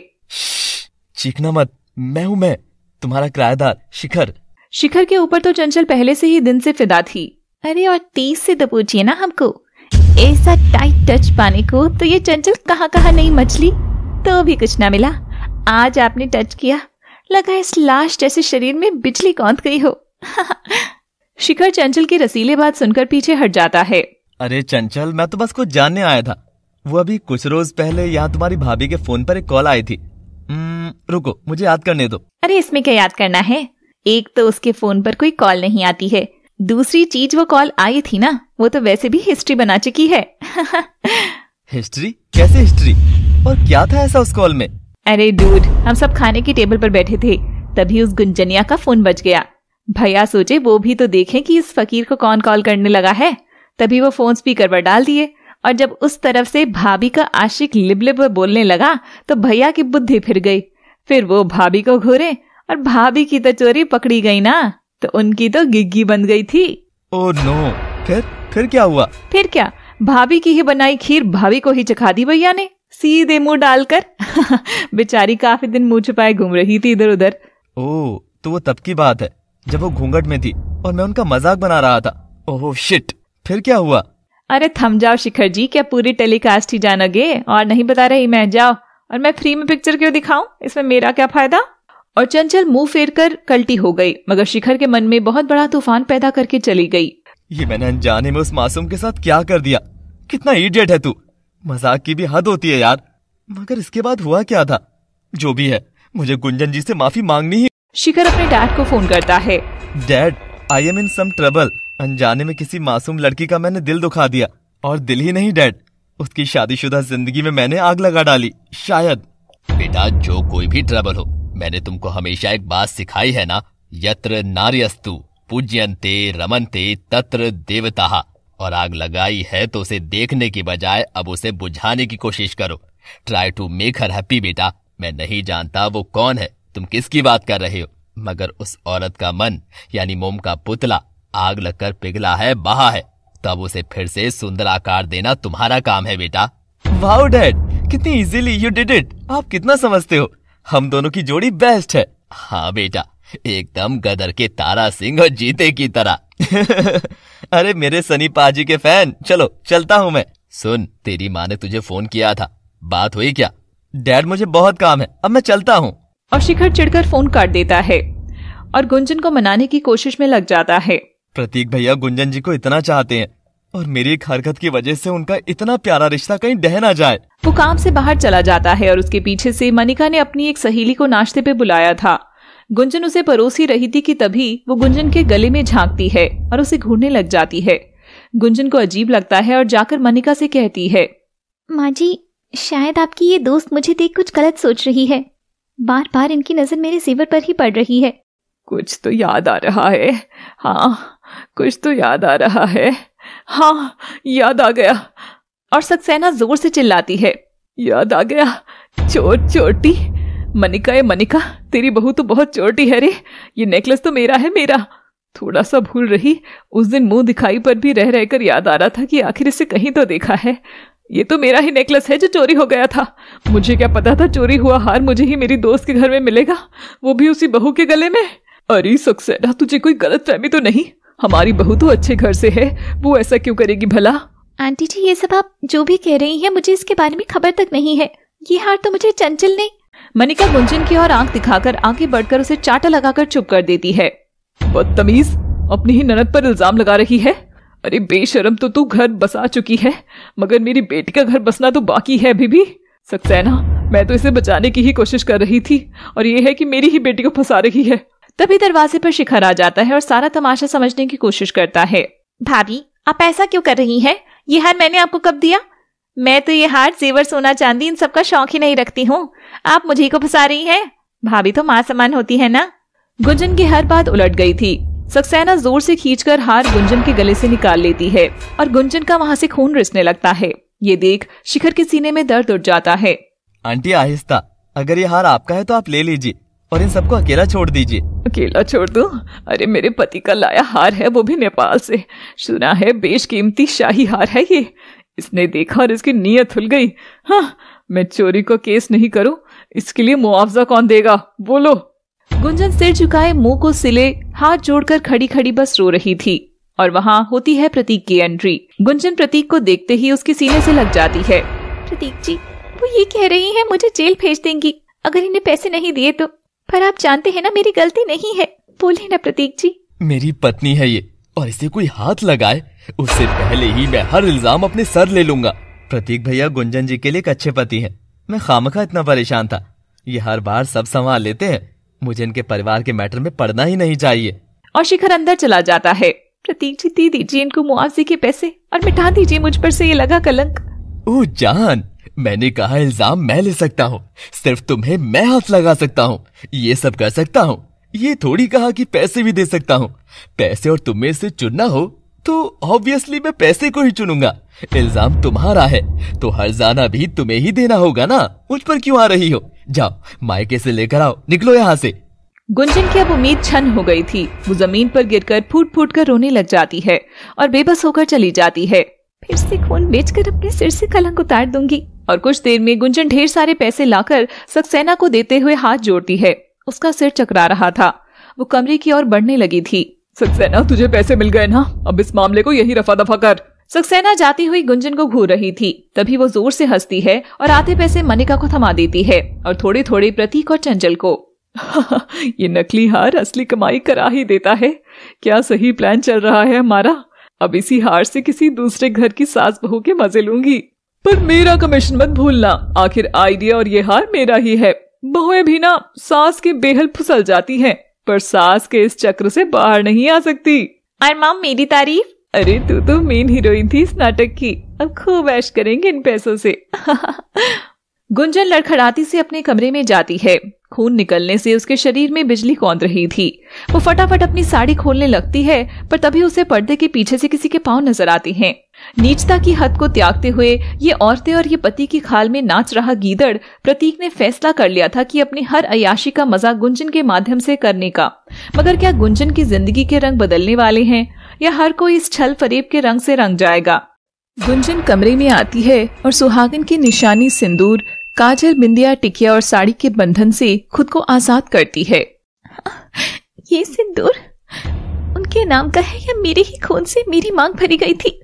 चीखना मत मैं हूँ मैं तुम्हारा किरायेदार शिखर शिखर के ऊपर तो चंचल पहले से ही दिन से फिदा थी अरे और तेज से दबोचिए तो ना हमको ऐसा टाइट टच पाने को तो ये चंचल कहाँ कहाँ नहीं मछली तो भी कुछ ना मिला आज आपने टच किया लगा इस लाश जैसे शरीर में बिजली कौंध गई हो शिखर चंचल की रसीले बात सुनकर पीछे हट जाता है अरे चंचल मैं तो बस कुछ जानने आया था वो अभी कुछ रोज पहले यहाँ तुम्हारी भाभी के फोन पर एक कॉल आई थी रुको मुझे याद करने दो अरे इसमें क्या याद करना है एक तो उसके फोन पर कोई कॉल नहीं आती है दूसरी चीज वो कॉल आई थी ना वो तो वैसे भी हिस्ट्री बना चुकी है हिस्ट्री कैसे हिस्ट्री और क्या था ऐसा उस कॉल में अरे डूड हम सब खाने की टेबल पर बैठे थे तभी उस गुंजनिया का फोन बज गया भैया सोचे वो भी तो देखें कि इस फकीर को कौन कॉल करने लगा है तभी वो फोन स्पीकर पर डाल दिए और जब उस तरफ से भाभी का आशिक लिबलिब बोलने लगा तो भैया की बुद्धि फिर गई फिर वो भाभी को घूरे और भाभी की तो चोरी पकड़ी गई ना तो उनकी तो गिग्गी बन गई थी ओ नो फिर फिर क्या हुआ फिर क्या भाभी की ही बनाई खीर भाभी को ही चखा दी भैया ने सीधे मुंह डालकर बेचारी काफी दिन मुंह छुपाए घूम रही थी इधर उधर ओ तो वो तब की बात है जब वो घूंघट में थी और मैं उनका मजाक बना रहा था ओह शिट फिर क्या हुआ अरे थम जाओ शिखर जी क्या पूरी टेलीकास्ट ही जानोगे और नहीं बता रही मैं जाओ और मैं फ्री में पिक्चर क्यों दिखाऊं इसमें मेरा क्या फायदा और चंचल मुंह फेर कर कल्टी हो गई मगर शिखर के मन में बहुत बड़ा तूफान पैदा करके चली गई ये मैंने अनजाने में उस मासूम के साथ क्या कर दिया कितना इडियट है तू मजाक की भी हद होती है यार मगर इसके बाद हुआ क्या था जो भी है मुझे गुंजन जी से माफी मांगनी ही शिखर अपने डैड को फोन करता है dad I am in some trouble अनजाने में किसी मासूम लड़की का मैंने दिल दुखा दिया और दिल ही नहीं डैड उसकी शादीशुदा जिंदगी में मैंने आग लगा डाली शायद बेटा जो कोई भी ट्रबल हो मैंने तुमको हमेशा एक बात सिखाई है ना यत्र नार्यस्तु पूज्यंते रमनते तत्र देवता और आग लगाई है तो उसे देखने की बजाय अब उसे बुझाने की कोशिश करो try to make her happy बेटा मैं नहीं जानता वो कौन है तुम किसकी बात कर रहे हो मगर उस औरत का मन यानी मोम का पुतला आग लगकर पिघला है बहा है तब उसे फिर से सुंदर आकार देना तुम्हारा काम है बेटा वाओ डैड कितनी इजीली यू डिड इट आप कितना समझते हो हम दोनों की जोड़ी बेस्ट है हाँ बेटा एकदम गदर के तारा सिंह और जीते की तरह अरे मेरे सनी पाजी के फैन चलो चलता हूँ मैं सुन तेरी माँ ने तुझे फोन किया था बात हुई क्या डैड मुझे बहुत काम है अब मैं चलता हूँ और शिखर चिड़कर फोन काट देता है और गुंजन को मनाने की कोशिश में लग जाता है प्रतीक भैया गुंजन जी को इतना चाहते हैं और मेरी एक हरकत की वजह से उनका इतना प्यारा रिश्ता कहीं डह ना जाए वो काम से बाहर चला जाता है और उसके पीछे से मनिका ने अपनी एक सहेली को नाश्ते पे बुलाया था गुंजन उसे परोसी रही थी कि तभी वो गुंजन के गले में झांकती है और उसे घूरने लग जाती है गुंजन को अजीब लगता है और जाकर मनिका से कहती है माँ जी शायद आपकी ये दोस्त मुझे देख कुछ गलत सोच रही है बार बार इनकी नजर मेरे जेवर पर ही पड़ रही है कुछ तो याद आ रहा है हाँ कुछ तो याद आ रहा है हाँ याद आ गया और सक्सेना जोर से चिल्लाती है याद आ गया चोट चोटी मनिका ए मनिका तेरी बहू तो बहुत चोटी है रे ये नेकलेस तो मेरा है मेरा थोड़ा सा भूल रही उस दिन मुंह दिखाई पर भी रह रहकर याद आ रहा था कि आखिर इसे कहीं तो देखा है ये तो मेरा ही नेकलेस है जो चोरी हो गया था मुझे क्या पता था चोरी हुआ हार मुझे ही मेरी दोस्त के घर में मिलेगा वो भी उसी बहू के गले में अरे सक्सेना तुझे कोई गलत फहमी तो नहीं हमारी बहू तो अच्छे घर से है वो ऐसा क्यों करेगी भला आंटी जी ये सब आप जो भी कह रही हैं मुझे इसके बारे में खबर तक नहीं है ये हार तो मुझे चंचल ने मनिका गुंजन की ओर आंख दिखाकर आगे बढ़कर उसे चाटा लगाकर चुप कर देती है बदतमीज अपनी ही ननद पर इल्जाम लगा रही है अरे बेशरम तो तू घर बसा चुकी है मगर मेरी बेटी का घर बसना तो बाकी है अभी भी सक्सेना मैं तो इसे बचाने की ही कोशिश कर रही थी और ये है कि मेरी ही बेटी को फंसा रही है तभी दरवाजे पर शिखर आ जाता है और सारा तमाशा समझने की कोशिश करता है भाभी आप ऐसा क्यों कर रही हैं ये हार मैंने आपको कब दिया मैं तो ये हार जेवर सोना चांदी इन सबका शौक ही नहीं रखती हूँ आप मुझे को फंसा रही है भाभी तो माँ समान होती है ना गुंजन की हर बात उलट गई थी सक्सेना जोर से खींचकर हार गुंजन के गले से निकाल लेती है और गुंजन का वहाँ से खून रिसने लगता है ये देख शिखर के सीने में दर्द उठ जाता है आंटी आहिस्ता अगर ये हार आपका है तो आप ले लीजिए और इन सबको अकेला छोड़ दीजिए अकेला छोड़ दो अरे मेरे पति का लाया हार है वो भी नेपाल से सुना है बेशकीमती शाही हार है ये इसने देखा और इसकी नीयत खुल गई हाँ मैं चोरी को केस नहीं करूँ इसके लिए मुआवजा कौन देगा बोलो गुंजन सिर झुकाए मुंह को सिले हाथ जोड़कर खड़ी खड़ी बस रो रही थी और वहाँ होती है प्रतीक की एंट्री गुंजन प्रतीक को देखते ही उसके सीने से लग जाती है प्रतीक जी वो ये कह रही है मुझे जेल भेज देंगी अगर इन्हें पैसे नहीं दिए तो पर आप जानते हैं ना मेरी गलती नहीं है बोले ना प्रतीक जी मेरी पत्नी है ये और इसे कोई हाथ लगाए उससे पहले ही मैं हर इल्जाम अपने सर ले लूंगा प्रतीक भैया गुंजन जी के लिए एक अच्छे पति हैं मैं खामखा इतना परेशान था ये हर बार सब संभाल लेते हैं मुझे इनके परिवार के मैटर में पढ़ना ही नहीं चाहिए और शिखर अंदर चला जाता है प्रतीक जी दे दीजिए इनको मुआवजे के पैसे और मिटा दीजिए मुझ पर से ये लगा कलंक ओ जान मैंने कहा इल्जाम मैं ले सकता हूँ सिर्फ तुम्हें मैं हाथ लगा सकता हूँ ये सब कर सकता हूँ ये थोड़ी कहा कि पैसे भी दे सकता हूँ पैसे और तुम्हें से चुनना हो तो ऑब्वियसली मैं पैसे को ही चुनूंगा इल्जाम तुम्हारा है तो हर जाना भी तुम्हें ही देना होगा ना मुझ पर क्यों आ रही हो जाओ मायके से लेकर आओ निकलो यहाँ से गुंजन की अब उम्मीद छन हो गई थी वो जमीन पर गिरकर फूट फूट कर रोने लग जाती है और बेबस होकर चली जाती है फिर से खून बेचकर अपने सिर से कलंक उतार दूंगी और कुछ देर में गुंजन ढेर सारे पैसे लाकर सक्सेना को देते हुए हाथ जोड़ती है उसका सिर चकरा रहा था वो कमरे की ओर बढ़ने लगी थी सक्सेना तुझे पैसे मिल गए ना अब इस मामले को यही रफा दफा कर सक्सेना जाती हुई गुंजन को घूर रही थी तभी वो जोर से हंसती है और आते पैसे मनिका को थमा देती है और थोड़े थोड़े प्रतीक और चंचल को ये नकली हार असली कमाई करा ही देता है क्या सही प्लान चल रहा है हमारा अब इसी हार से किसी दूसरे घर की सास बहू के मजे लूंगी पर मेरा कमीशन मत भूलना आखिर आइडिया और ये हार मेरा ही है बहुएं भी ना सास के बेहल फुसल जाती हैं पर सास के इस चक्र से बाहर नहीं आ सकती और माम मेरी तारीफ अरे तू तो मेन हीरोइन थी इस नाटक की अब खूब ऐश करेंगे इन पैसों से गुंजन लड़खड़ाती से अपने कमरे में जाती है खून निकलने से उसके शरीर में बिजली कौंद रही थी वो फटाफट अपनी साड़ी खोलने लगती है पर तभी उसे पर्दे के पीछे से किसी के पाँव नजर आते हैं नीचता की हद को त्यागते हुए ये औरतें और ये पति की खाल में नाच रहा गीदड़ प्रतीक ने फैसला कर लिया था कि अपनी हर अयाशी का मजा गुंजन के माध्यम से करने का मगर क्या गुंजन की जिंदगी के रंग बदलने वाले हैं या हर कोई इस छल फरेब के रंग से रंग जाएगा गुंजन कमरे में आती है और सुहागन की निशानी सिंदूर काजल बिंदिया टिकिया और साड़ी के बंधन से खुद को आजाद करती है ये सिंदूर उनके नाम का है या मेरे ही खून से मेरी मांग भरी गई थी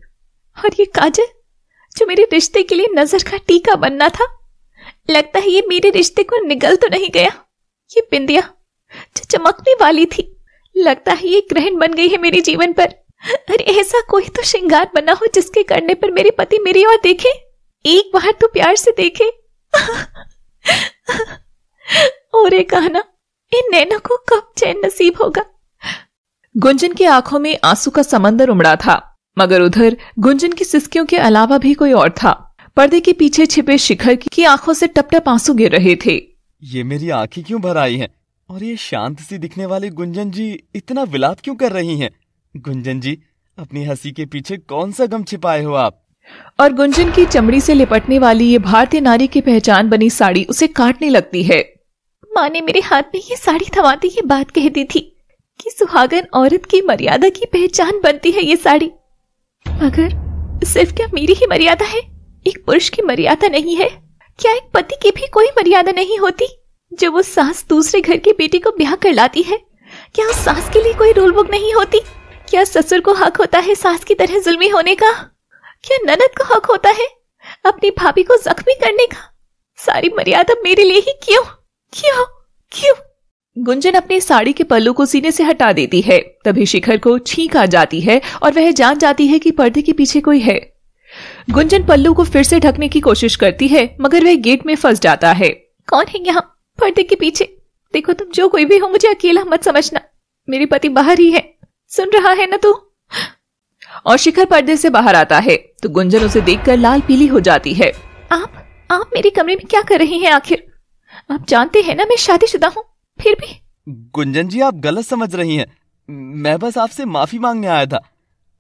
और ये काजल जो मेरे रिश्ते के लिए नजर का टीका बनना था लगता है ये मेरे रिश्ते को निगल तो नहीं गया ये बिंदिया जो चमकने वाली थी लगता है ये ग्रहण बन गई है मेरे जीवन पर अरे ऐसा कोई तो श्रृंगार बना हो जिसके करने पर मेरे पति मेरी और देखे एक बार तो प्यार से देखे और कहना इन नैना को कब चैन नसीब होगा गुंजन की आंखों में आंसू का समंदर उमड़ा था मगर उधर गुंजन की सिस्कियों के अलावा भी कोई और था पर्दे के पीछे छिपे शिखर की आंखों से टपटप आंसू गिर रहे थे ये मेरी आंखें क्यों भर आई हैं और ये शांत सी दिखने वाली गुंजन जी इतना विलाप क्यों कर रही हैं गुंजन जी अपनी हंसी के पीछे कौन सा गम छिपाए हो आप और गुंजन की चमड़ी से लिपटने वाली ये भारतीय नारी की पहचान बनी साड़ी उसे काटने लगती है माँ ने मेरे हाथ में ये साड़ी थमाते ये बात कह दी थी कि सुहागन औरत की मर्यादा की पहचान बनती है ये साड़ी मगर सिर्फ क्या मेरी ही मर्यादा है एक पुरुष की मर्यादा नहीं है क्या एक पति की भी कोई मर्यादा नहीं होती जब वो सास दूसरे घर की बेटी को ब्याह कर लाती है क्या उस सास के लिए कोई रोल बुक नहीं होती क्या ससुर को हक होता है सास की तरह जुल्मी होने का क्या ननद को हक होता है अपनी भाभी को जख्मी करने का सारी मर्यादा मेरे लिए ही क्यों क्यों क्यों गुंजन अपनी साड़ी के पल्लू को सीने से हटा देती है तभी शिखर को छींक आ जाती है और वह जान जाती है कि पर्दे के पीछे कोई है गुंजन पल्लू को फिर से ढकने की कोशिश करती है मगर वह गेट में फंस जाता है कौन है यहाँ पर्दे के पीछे देखो तुम जो कोई भी हो मुझे अकेला मत समझना मेरे पति बाहर ही है सुन रहा है ना तू और शिखर पर्दे से बाहर आता है तो गुंजन उसे देखकर लाल पीली हो जाती है आप आप मेरे कमरे में क्या कर रहे हैं आखिर आप जानते हैं ना मैं शादीशुदा हूँ फिर भी गुंजन जी आप गलत समझ रही हैं मैं बस आपसे माफी मांगने आया था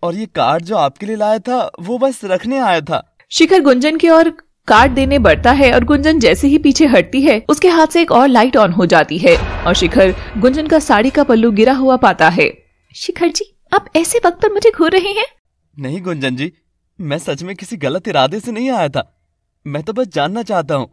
और ये कार्ड जो आपके लिए लाया था वो बस रखने आया था शिखर गुंजन की ओर कार्ड देने बढ़ता है और गुंजन जैसे ही पीछे हटती है उसके हाथ से एक और लाइट ऑन हो जाती है और शिखर गुंजन का साड़ी का पल्लू गिरा हुआ पाता है शिखर जी आप ऐसे वक्त पर मुझे घूर रहे हैं नहीं गुंजन जी मैं सच में किसी गलत इरादे से नहीं आया था मैं तो बस जानना चाहता हूँ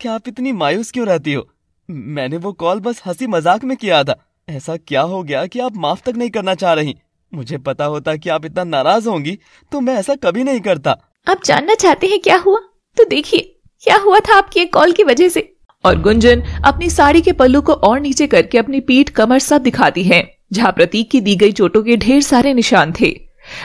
क्या आप इतनी मायूस क्यों रहती हो मैंने वो कॉल बस हंसी मजाक में किया था ऐसा क्या हो गया कि आप माफ तक नहीं करना चाह रही मुझे पता होता कि आप इतना नाराज होंगी तो मैं ऐसा कभी नहीं करता आप जानना चाहते हैं क्या हुआ तो देखिए क्या हुआ था आपकी एक कॉल की वजह से और गुंजन अपनी साड़ी के पल्लू को और नीचे करके अपनी पीठ कमर सब दिखाती है जहाँ प्रतीक की दी गई चोटों के ढेर सारे निशान थे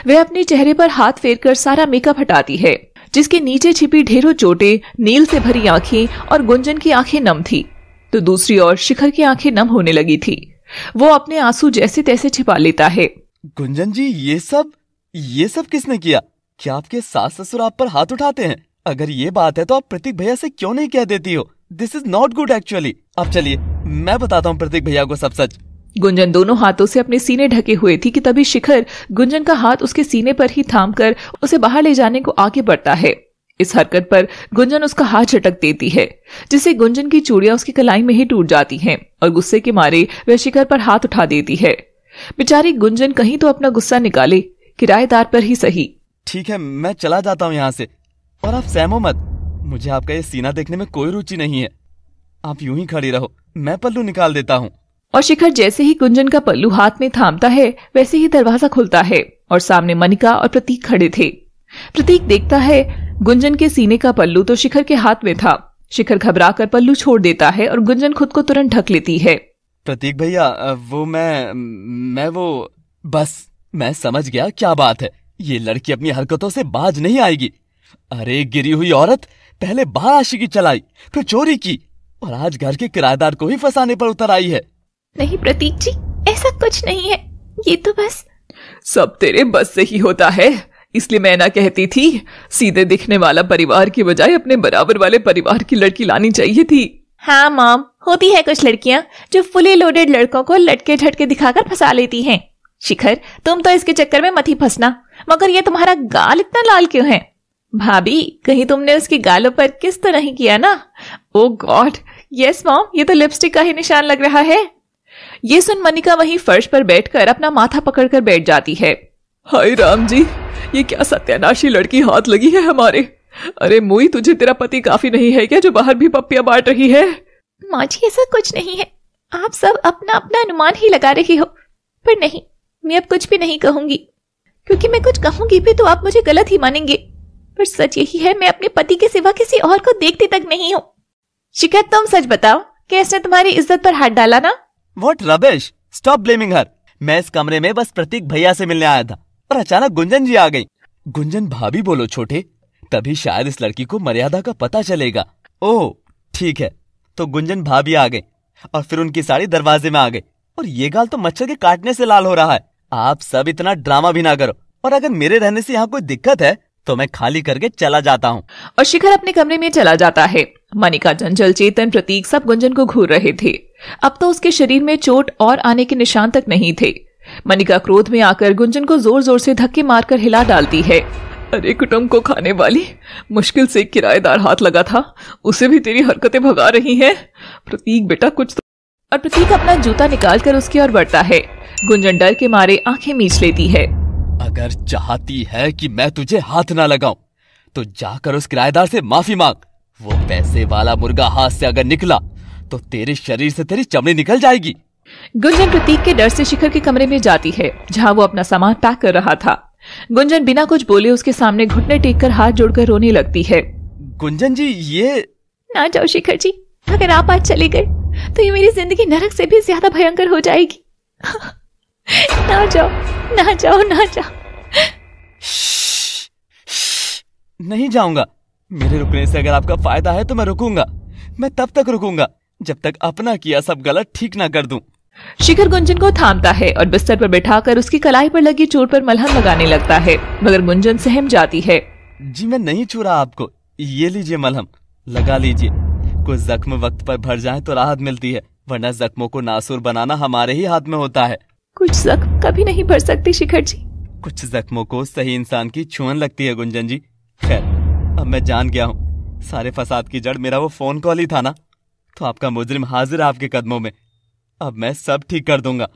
वह अपने चेहरे पर हाथ फेर कर सारा मेकअप हटाती है जिसके नीचे छिपी ढेरों चोटे नील से भरी आंखें और गुंजन की आंखें नम थी तो दूसरी ओर शिखर की आंखें नम होने लगी थी वो अपने आंसू जैसे तैसे छिपा लेता है गुंजन जी ये सब ये सब किसने किया क्या आपके सास ससुर आप पर हाथ उठाते हैं अगर ये बात है तो आप प्रतीक भैया से क्यों नहीं कह देती हो this is not good actually अब चलिए मैं बताता हूँ प्रतीक भैया को सब सच गुंजन दोनों हाथों से अपने सीने ढके हुए थी कि तभी शिखर गुंजन का हाथ उसके सीने पर ही थाम कर उसे बाहर ले जाने को आगे बढ़ता है इस हरकत पर गुंजन उसका हाथ झटक देती है जिससे गुंजन की चूड़ियां उसकी कलाई में ही टूट जाती हैं और गुस्से के मारे वह शिखर पर हाथ उठा देती है बेचारी गुंजन कहीं तो अपना गुस्सा निकाले किराएदार पर ही सही ठीक है मैं चला जाता हूँ यहाँ से और आप सहमो मत मुझे आपका ये सीना देखने में कोई रुचि नहीं है आप यूं ही खड़ी रहो मैं पल्लू निकाल देता हूँ और शिखर जैसे ही गुंजन का पल्लू हाथ में थामता है वैसे ही दरवाजा खुलता है और सामने मनिका और प्रतीक खड़े थे प्रतीक देखता है गुंजन के सीने का पल्लू तो शिखर के हाथ में था शिखर घबरा कर पल्लू छोड़ देता है और गुंजन खुद को तुरंत ढक लेती है प्रतीक भैया वो मैं मैं वो बस मैं समझ गया क्या बात है ये लड़की अपनी हरकतों से बाज नहीं आएगी अरे गिरी हुई औरत पहले बाहर आशिकी चलाई फिर चोरी की और आज घर के किराएदार को ही फंसाने पर उतर आई है नहीं प्रतीक जी ऐसा कुछ नहीं है ये तो बस सब तेरे बस से ही होता है इसलिए मैं ना कहती थी सीधे दिखने वाला परिवार की बजाय अपने बराबर वाले परिवार की लड़की लानी चाहिए थी हाँ माम होती है कुछ लड़कियाँ जो फुली लोडेड लड़कों को लटके झटके दिखाकर फंसा लेती हैं शिखर तुम तो इसके चक्कर में मत ही फंसना मगर ये तुम्हारा गाल इतना लाल क्यों है भाभी कहीं तुमने उसके गालों पर किस तो नहीं किया ना ओ गॉड यस मॉम ये तो लिपस्टिक का ही निशान लग रहा है ये सुन मनिका वहीं फर्श पर बैठकर अपना माथा पकड़कर बैठ जाती है हाय राम जी ये क्या सत्यानाशी लड़की हाथ लगी है हमारे अरे मुई तुझे तेरा पति काफी नहीं है क्या जो बाहर भी पप्पिया बांट रही है माँ जी ऐसा कुछ नहीं है आप सब अपना अपना अनुमान ही लगा रही हो पर नहीं मैं अब कुछ भी नहीं कहूंगी क्योंकि मैं कुछ कहूंगी भी तो आप मुझे गलत ही मानेंगे पर सच यही है मैं अपने पति के सिवा किसी और को देखती तक नहीं हूँ शिकायत तुम सच बताओ कैसे इसने तुम्हारी इज्जत पर हाथ डाला ना what rubbish stop blaming her मैं इस कमरे में बस प्रतीक भैया से मिलने आया था और अचानक गुंजन जी आ गई गुंजन भाभी बोलो छोटे तभी शायद इस लड़की को मर्यादा का पता चलेगा ओह ठीक है तो गुंजन भाभी आ गई और फिर उनकी साड़ी दरवाजे में आ गई और ये गाल तो मच्छर के काटने से लाल हो रहा है आप सब इतना ड्रामा भी ना करो और अगर मेरे रहने से यहाँ कोई दिक्कत है तो मैं खाली करके चला जाता हूँ और शिखर अपने कमरे में चला जाता है मनिका जंजल चेतन प्रतीक सब गुंजन को घूर रहे थे अब तो उसके शरीर में चोट और आने के निशान तक नहीं थे मनिका क्रोध में आकर गुंजन को जोर जोर से धक्के मारकर हिला डालती है अरे कुटुम्ब को खाने वाली मुश्किल से किराएदार हाथ लगा था उसे भी तेरी हरकतें भगा रही हैं प्रतीक बेटा कुछ तो और प्रतीक अपना जूता निकाल कर उसकी ओर बढ़ता है गुंजन डर के मारे आंखें मीच लेती है अगर चाहती है कि मैं तुझे हाथ ना लगाऊं तो जाकर उस किराएदार से माफी मांग वो पैसे वाला मुर्गा हाथ से अगर निकला तो तेरे शरीर से तेरी चमड़ी निकल जाएगी गुंजन प्रतीक के डर से शिखर के कमरे में जाती है जहां वो अपना सामान पैक कर रहा था गुंजन बिना कुछ बोले उसके सामने घुटने टेक कर हाथ जोड़कर रोने लगती है गुंजन जी ये ना जाओ शिखर जी अगर आप आज चले गए तो ये मेरी जिंदगी नरक से भी ज्यादा भयंकर हो जाएगी ना जाओ ना जाओ ना जाओ नहीं जाऊंगा मेरे रुकने से अगर आपका फायदा है तो मैं रुकूंगा मैं तब तक रुकूंगा जब तक अपना किया सब गलत ठीक ना कर दूं शिखर गुंजन को थामता है और बिस्तर पर बैठाकर उसकी कलाई पर लगी चोट पर मलहम लगाने लगता है मगर गुंजन सहम जाती है जी मैं नहीं रहा आपको ये लीजिए मलहम लगा लीजिए कुछ जख्म वक्त पर भर जाए तो राहत मिलती है वरना जख्मों को नासुर बनाना हमारे ही हाथ में होता है कुछ जख्म कभी नहीं भर सकते शिखर जी कुछ जख्मों को सही इंसान की छुअन लगती है गुंजन जी खैर अब मैं जान गया हूँ सारे फसाद की जड़ मेरा वो फोन कॉल ही था ना तो आपका मुजरिम हाजिर है आपके कदमों में अब मैं सब ठीक कर दूंगा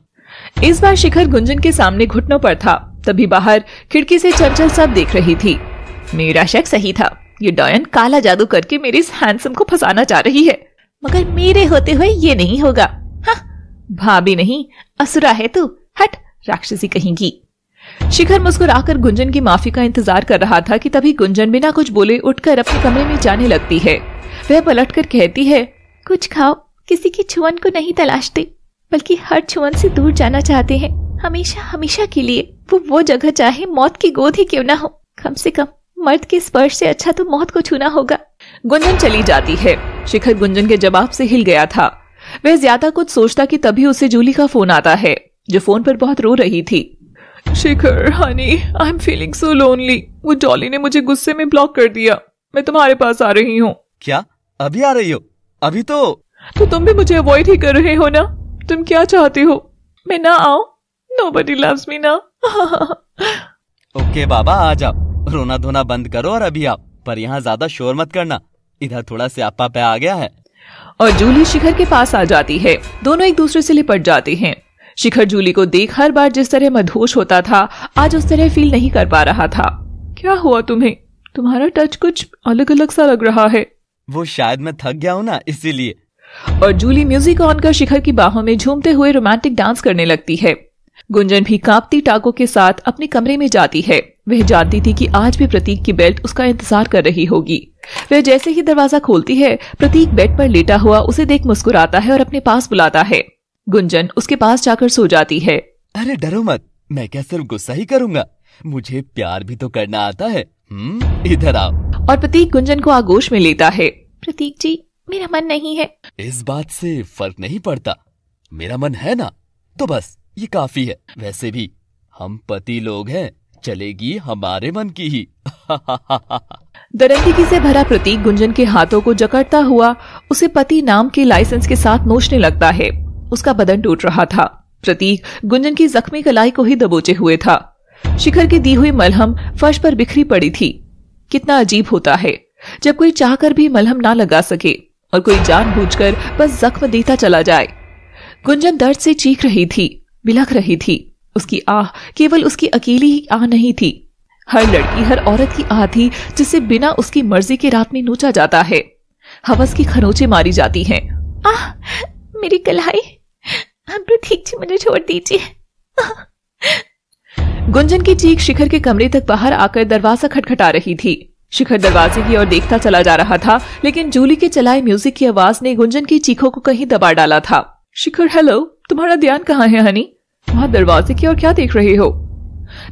इस बार शिखर गुंजन के सामने घुटनों पर था तभी बाहर खिड़की से चंचल सब देख रही थी मेरा शक सही था ये डॉयन काला जादू करके मेरे इस हैंडसम को फंसाना चाह रही है मगर मेरे होते हुए ये नहीं होगा हाँ, भाभी नहीं असुरा है तू हट राक्षसी कहेंगी शिखर मुस्कुराकर गुंजन की माफी का इंतजार कर रहा था कि तभी गुंजन बिना कुछ बोले उठकर अपने कमरे में जाने लगती है वह पलटकर कहती है कुछ खाओ किसी की छुअन को नहीं तलाशते बल्कि हर छुअन से दूर जाना चाहते हैं हमेशा हमेशा के लिए वो वो जगह चाहे मौत की गोद ही क्यों ना हो कम से कम मर्द के स्पर्श से अच्छा तो मौत को छूना होगा गुंजन चली जाती है शिखर गुंजन के जवाब से हिल गया था वह ज्यादा कुछ सोचता कि तभी उसे जूली का फोन आता है जो फोन पर बहुत रो रही थी Shikhar honey I am feeling so lonely वो डॉली ने मुझे गुस्से में ब्लॉक कर दिया मैं तुम्हारे पास आ रही हूँ क्या अभी आ रही हो अभी तो तो तुम भी मुझे अवॉइड ही कर रहे हो ना तुम क्या चाहते हो मैं ना आऊ नो बडी लव्स मी ना ओके बाबा आ जाओ रोना धोना बंद करो और अभी आओ पर यहाँ ज्यादा शोर मत करना इधर थोड़ा आपा पे आ गया है और जूली शिखर के पास आ जाती है दोनों एक दूसरे से लिपट जाते हैं शिखर जूली को देख हर बार जिस तरह मधोश होता था आज उस तरह फील नहीं कर पा रहा था क्या हुआ तुम्हें तुम्हारा टच कुछ अलग अलग सा लग रहा है वो शायद मैं थक गया हूँ ना इसीलिए और जूली म्यूजिक ऑन कर शिखर की बाहों में झूमते हुए रोमांटिक डांस करने लगती है गुंजन भी कांपती टाको के साथ अपने कमरे में जाती है वह जानती थी कि आज भी प्रतीक की बेल्ट उसका इंतजार कर रही होगी वह जैसे ही दरवाजा खोलती है प्रतीक बेड पर लेटा हुआ उसे देख मुस्कुराता है और अपने पास बुलाता है गुंजन उसके पास जाकर सो जाती है अरे डरो मत मैं क्या सिर्फ गुस्सा ही करूँगा मुझे प्यार भी तो करना आता है हम्म, इधर आओ और प्रतीक गुंजन को आगोश में लेता है प्रतीक जी मेरा मन नहीं है इस बात से फर्क नहीं पड़ता मेरा मन है ना तो बस ये काफी है वैसे भी हम पति लोग हैं चलेगी हमारे मन की ही दरंदगी से भरा प्रतीक गुंजन के हाथों को जकड़ता हुआ उसे पति नाम के लाइसेंस के साथ नोचने लगता है उसका बदन टूट रहा था प्रतीक गुंजन की जख्मी कलाई को ही दबोचे हुए था शिखर की दी हुई मलहम फर्श पर बिखरी पड़ी थी कितना अजीब होता है जब कोई चाहकर भी मलहम ना लगा सके और कोई जानबूझकर बस जख्म देता चला जाए गुंजन दर्द से चीख रही थी बिलख रही थी उसकी आह केवल उसकी अकेली ही आह नहीं थी हर लड़की हर औरत की आह थी जिसे बिना उसकी मर्जी के रात में नोचा जाता है हवस की खरोचे मारी जाती हैं। आह मेरी कलाई आप ठीक जी मुझे छोड़ दीजिए गुंजन की चीख शिखर के कमरे तक बाहर आकर दरवाजा खटखटा रही थी शिखर दरवाजे की ओर देखता चला जा रहा था लेकिन जूली के चलाए म्यूजिक की आवाज ने गुंजन की चीखों को कहीं दबा डाला था शिखर हेलो तुम्हारा ध्यान कहाँ है हनी वहाँ दरवाजे की ओर क्या देख रहे हो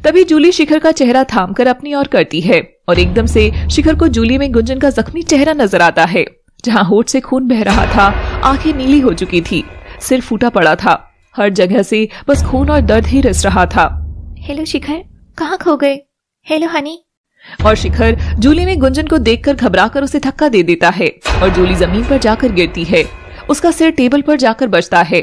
तभी जूली शिखर का चेहरा थाम कर अपनी ओर करती है और एकदम से शिखर को जूली में गुंजन का जख्मी चेहरा नजर आता है जहाँ होठ से खून बह रहा था आंखें नीली हो चुकी थी सिर फूटा पड़ा था हर जगह से बस खून और दर्द ही रस रहा था हेलो शिखर कहाँ खो गए हेलो हनी और शिखर जूली में गुंजन को देखकर घबराकर उसे धक्का दे देता है और जूली जमीन पर जाकर गिरती है उसका सिर टेबल पर जाकर बचता है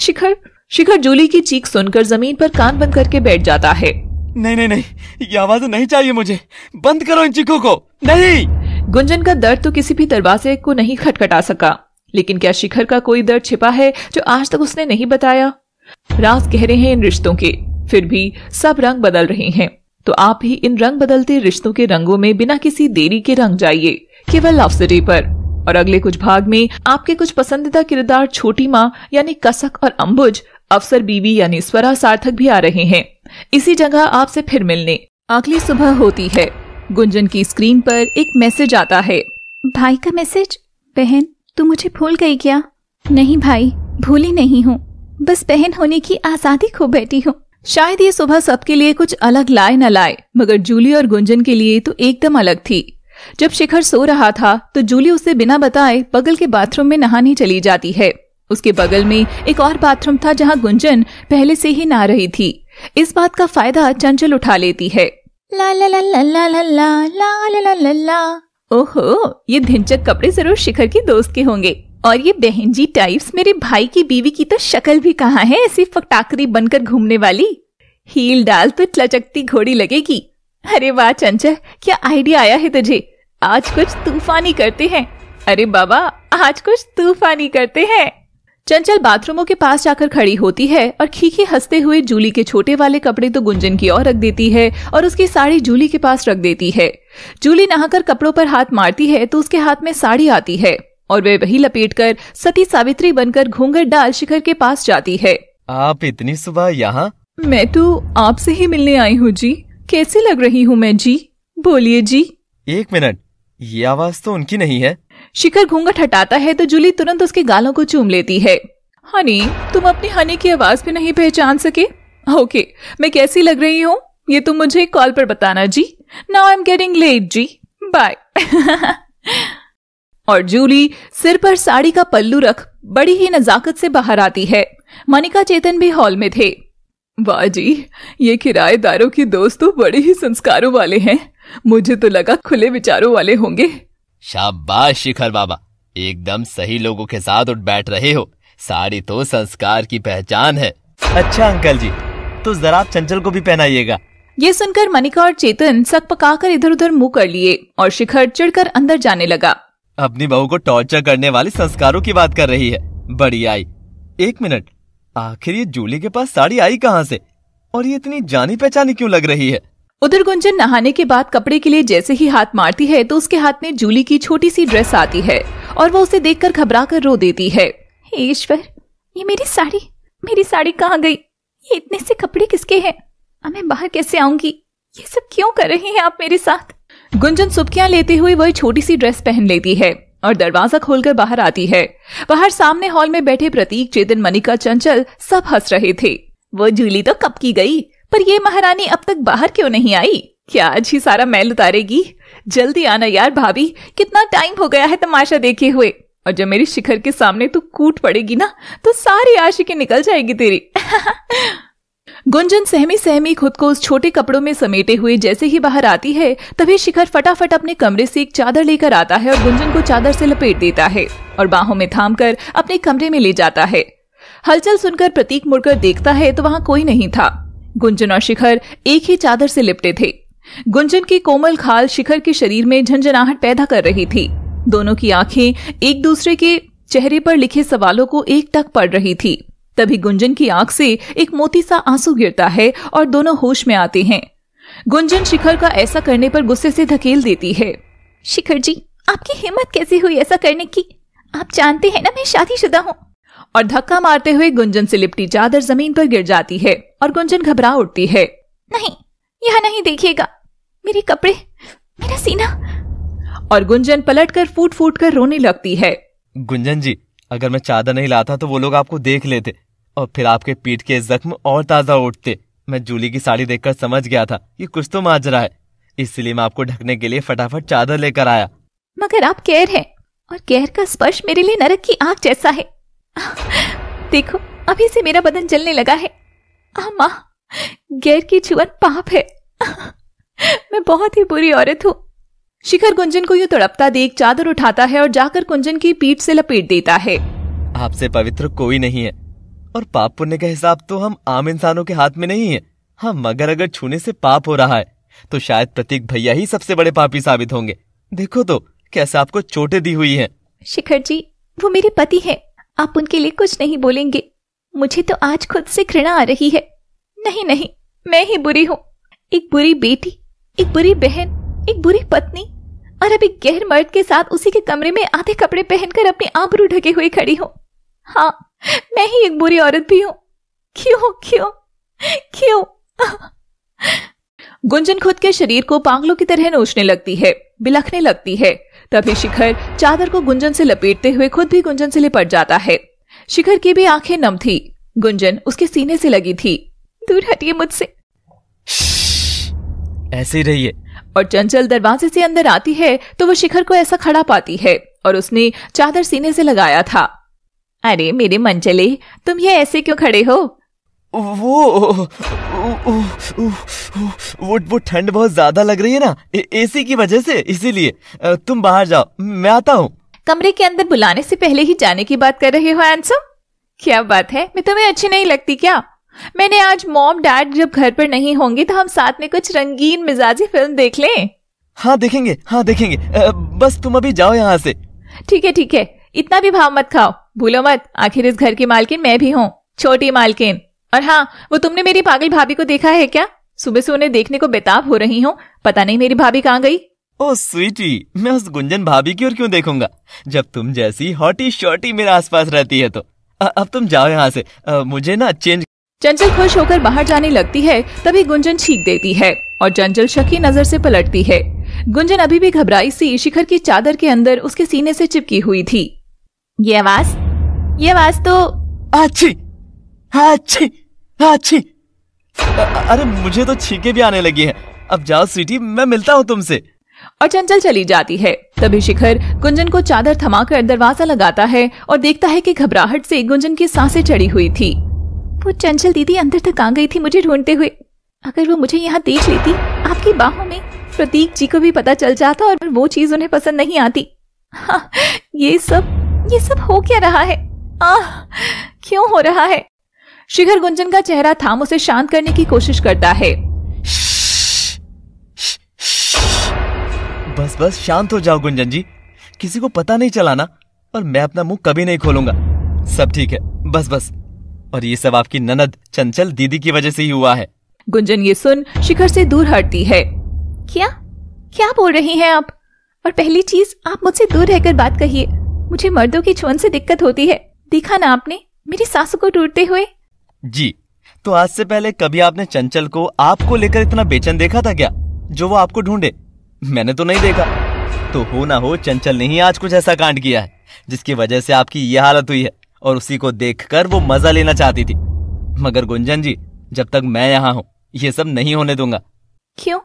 शिखर शिखर जूली की चीख सुनकर जमीन पर कान बंद करके बैठ जाता है नहीं नहीं नहीं ये आवाज नहीं चाहिए मुझे बंद करो इन चीखों को नहीं गुंजन का दर्द तो किसी भी दरवाजे को नहीं खटखटा सका लेकिन क्या शिखर का कोई दर्द छिपा है जो आज तक उसने नहीं बताया राज कह रहे हैं इन रिश्तों के फिर भी सब रंग बदल रहे हैं तो आप भी इन रंग बदलते रिश्तों के रंगों में बिना किसी देरी के रंग जाइए केवल लव सिटी पर और अगले कुछ भाग में आपके कुछ पसंदीदा किरदार छोटी माँ यानी कसक और अम्बुज अफसर बीवी यानी स्वरा सार्थक भी आ रहे हैं इसी जगह आपसे फिर मिलने अगली सुबह होती है गुंजन की स्क्रीन पर एक मैसेज आता है भाई का मैसेज बहन तू मुझे भूल गई क्या नहीं भाई भूली नहीं हूँ बस बहन होने की आजादी खो बैठी हूँ शायद ये सुबह सबके लिए कुछ अलग लाए न लाए मगर जूली और गुंजन के लिए तो एकदम अलग थी जब शिखर सो रहा था तो जूली उसे बिना बताए बगल के बाथरूम में नहाने चली जाती है उसके बगल में एक और बाथरूम था जहाँ गुंजन पहले से ही नहा रही थी इस बात का फायदा चंचल उठा लेती है ओहो ये धिनचक कपड़े जरूर शिखर की दोस्त के होंगे और ये बहन जी टाइप्स मेरे भाई की बीवी की तो शक्ल भी कहाँ है ऐसी फटाकरी बनकर घूमने वाली हील डाल तो लचकती घोड़ी लगेगी अरे वाह चंचल क्या आइडिया आया है तुझे आज कुछ तूफानी करते हैं अरे बाबा आज कुछ तूफानी करते हैं चंचल बाथरूमों के पास जाकर खड़ी होती है और खीखी हंसते हुए जूली के छोटे वाले कपड़े तो गुंजन की ओर रख देती है और उसकी साड़ी जूली के पास रख देती है जूली नहाकर कपड़ों पर हाथ मारती है तो उसके हाथ में साड़ी आती है और वे वही लपेट कर सती सावित्री बनकर घूंगर डाल शिखर के पास जाती है आप इतनी सुबह यहाँ मैं तो आपसे ही मिलने आई हूँ जी कैसे लग रही हूँ मैं जी बोलिए जी एक मिनट ये आवाज तो उनकी नहीं है शिखर घूंघट हटाता है तो जूली तुरंत उसके गालों को चूम लेती है हनी तुम अपनी हनी की आवाज भी नहीं पहचान सके ओके मैं कैसी लग रही हूँ ये तुम मुझे कॉल पर बताना ji now I am getting late ji bye और जूली सिर पर साड़ी का पल्लू रख बड़ी ही नजाकत से बाहर आती है मनिका चेतन भी हॉल में थे वाह जी ये किराएदारों की दोस्तों तो बड़े ही संस्कारों वाले हैं मुझे तो लगा खुले विचारों वाले होंगे शाबाश शिखर बाबा एकदम सही लोगों के साथ उठ बैठ रहे हो साड़ी तो संस्कार की पहचान है अच्छा अंकल जी तो जरा आप चंचल को भी पहनाइएगा ये सुनकर मनिका और चेतन सक कर इधर उधर मुंह कर लिए और शिखर चिड़कर अंदर जाने लगा अपनी बहू को टॉर्चर करने वाले संस्कारों की बात कर रही है बड़ी आई एक मिनट आखिर ये जूली के पास साड़ी आई कहाँ से और ये इतनी जानी पहचानी क्यों लग रही है उधर गुंजन नहाने के बाद कपड़े के लिए जैसे ही हाथ मारती है तो उसके हाथ में जूली की छोटी सी ड्रेस आती है और वो उसे देखकर घबरा कर रो देती है ईश्वर ये मेरी साड़ी मेरी साड़ी कहाँ गई ये इतने से कपड़े किसके हैं अब मैं बाहर कैसे आऊंगी ये सब क्यों कर रहे हैं आप मेरे साथ गुंजन सुबकियां लेते हुए वह छोटी सी ड्रेस पहन लेती है और दरवाजा खोलकर बाहर आती है बाहर सामने हॉल में बैठे प्रतीक चेतन मनिका चंचल सब हंस रहे थे वो जूली तो कब की गई पर ये महारानी अब तक बाहर क्यों नहीं आई क्या आज ही सारा मैल उतारेगी जल्दी आना यार भाभी कितना टाइम हो गया है तमाशा देखे हुए और जब मेरी शिखर के सामने तू कूट पड़ेगी ना तो सारी आशिकी निकल जाएगी तेरी गुंजन सहमी सहमी खुद को उस छोटे कपड़ों में समेटे हुए जैसे ही बाहर आती है तभी शिखर फटाफट अपने कमरे से एक चादर लेकर आता है और गुंजन को चादर से लपेट देता है और बाहों में थाम कर अपने कमरे में ले जाता है हलचल सुनकर प्रतीक मुड़कर देखता है तो वहाँ कोई नहीं था गुंजन और शिखर एक ही चादर से लिपटे थे गुंजन की कोमल खाल शिखर के शरीर में झंझनाहट पैदा कर रही थी दोनों की आंखें एक दूसरे के चेहरे पर लिखे सवालों को एक टक पड़ रही थी तभी गुंजन की आंख से एक मोती सा आंसू गिरता है और दोनों होश में आते हैं गुंजन शिखर का ऐसा करने पर गुस्से से धकेल देती है शिखर जी आपकी हिम्मत कैसे हुई ऐसा करने की आप जानते हैं ना मैं शादीशुदा हूँ और धक्का मारते हुए गुंजन से लिपटी चादर जमीन पर गिर जाती है और गुंजन घबरा उठती है नहीं यह नहीं देखिएगा मेरे कपड़े मेरा सीना और गुंजन पलट कर फूट फूट कर रोने लगती है गुंजन जी अगर मैं चादर नहीं लाता तो वो लोग आपको देख लेते और फिर आपके पीठ के जख्म और ताजा उठते मैं जूली की साड़ी देखकर समझ गया था कि कुछ तो माजरा है इसलिए मैं आपको ढकने के लिए फटाफट चादर लेकर आया मगर आप कैर हैं और कैर का स्पर्श मेरे लिए नरक की आग जैसा है देखो अभी से मेरा बदन जलने लगा है माँ गैर की छुअन पाप है मैं बहुत ही बुरी औरत हूँ शिखर कुंजन को यू तड़पता देख चादर उठाता है और जाकर कुंजन की पीठ से लपेट देता है आपसे पवित्र कोई नहीं है और पाप पुण्य का हिसाब तो हम आम इंसानों के हाथ में नहीं है हाँ मगर अगर छूने से पाप हो रहा है तो शायद प्रतीक भैया ही सबसे बड़े पापी साबित होंगे देखो तो कैसे आपको चोटें दी हुई हैं। शिखर जी वो मेरे पति हैं। आप उनके लिए कुछ नहीं बोलेंगे मुझे तो आज खुद से घृणा आ रही है नहीं नहीं मैं ही बुरी हूँ एक बुरी बेटी एक बुरी बहन एक बुरी पत्नी और अब एक गहर मर्द के साथ उसी के कमरे में आधे कपड़े पहनकर अपने आबरू ढके हुए खड़ी हूँ हाँ मैं ही एक बुरी औरत भी हूं क्यों क्यों क्यों गुंजन खुद के शरीर को पांगलों की तरह नोचने लगती है बिलखने लगती है तभी शिखर चादर को गुंजन से लपेटते हुए खुद भी गुंजन से लिपट जाता है शिखर की भी आंखें नम थी गुंजन उसके सीने से लगी थी दूर हटिए मुझसे ऐसे रहिए और चंचल दरवाजे से अंदर आती है तो वो शिखर को ऐसा खड़ा पाती है और उसने चादर सीने से लगाया था अरे मेरे मंचले तुम ये ऐसे क्यों खड़े हो वो वो वो ठंड बहुत ज्यादा लग रही है ना एसी की वजह से इसीलिए तुम बाहर जाओ मैं आता हूँ कमरे के अंदर बुलाने से पहले ही जाने की बात कर रहे हो एंसो क्या बात है मैं तुम्हें अच्छी नहीं लगती क्या मैंने आज मॉम डैड जब घर पर नहीं होंगे तो हम साथ में कुछ रंगीन मिजाजी फिल्म देख लें हाँ देखेंगे हाँ देखेंगे आ, बस तुम अभी जाओ यहाँ से ठीक है ठीक है इतना भी भाव मत खाओ भूलो मत आखिर इस घर की मालकिन मैं भी हूँ छोटी मालकिन और हाँ वो तुमने मेरी पागल भाभी को देखा है क्या सुबह से उन्हें देखने को बेताब हो रही हूँ पता नहीं मेरी भाभी कहाँ गई ओ स्वीटी मैं उस गुंजन भाभी की ओर क्यों देखूंगा जब तुम जैसी हॉटी शॉटी मेरे आसपास रहती है तो आ, अब तुम जाओ यहाँ से आ, मुझे ना चेंज चंचल खुश होकर बाहर जाने लगती है तभी गुंजन छींक देती है और चंचल शकी नजर से पलटती है गुंजन अभी भी घबराई सी शिखर की चादर के अंदर उसके सीने से चिपकी हुई थी ये आवाज ये आवाज तो अच्छी अच्छी अच्छी अरे मुझे तो छीके भी आने लगी है अब जाओ स्वीटी मैं मिलता हूँ तुमसे और चंचल चली जाती है तभी शिखर गुंजन को चादर थमाकर दरवाजा लगाता है और देखता है कि घबराहट से गुंजन की सांसें चढ़ी हुई थी वो चंचल दीदी अंदर तक आ गई थी मुझे ढूंढते हुए अगर वो मुझे यहाँ देख लेती आपकी बाहों में प्रतीक जी को भी पता चल जाता और वो चीज उन्हें पसंद नहीं आती हाँ, ये सब ये सब हो क्या रहा है आह क्यों हो रहा है शिखर गुंजन का चेहरा थाम उसे शांत करने की कोशिश करता है बस बस शांत हो जाओ गुंजन जी किसी को पता नहीं चलाना और मैं अपना मुंह कभी नहीं खोलूंगा सब ठीक है बस बस और ये सब आपकी ननद चंचल दीदी की वजह से ही हुआ है गुंजन ये सुन शिखर से दूर हटती है क्या क्या बोल रही हैं आप और पहली चीज आप मुझसे दूर रहकर बात कहिए मुझे मर्दों की छुअन से दिक्कत होती है देखा ना आपने मेरी सासू को टूटते हुए जी तो आज से पहले कभी आपने चंचल को आपको लेकर इतना बेचैन देखा था क्या जो वो आपको ढूंढे मैंने तो नहीं देखा तो हो ना हो चंचल ने ही आज कुछ ऐसा कांड किया है जिसकी वजह से आपकी ये हालत हुई है और उसी को कर वो मजा लेना चाहती थी मगर गुंजन जी जब तक मैं यहाँ हूँ ये सब नहीं होने दूंगा क्यों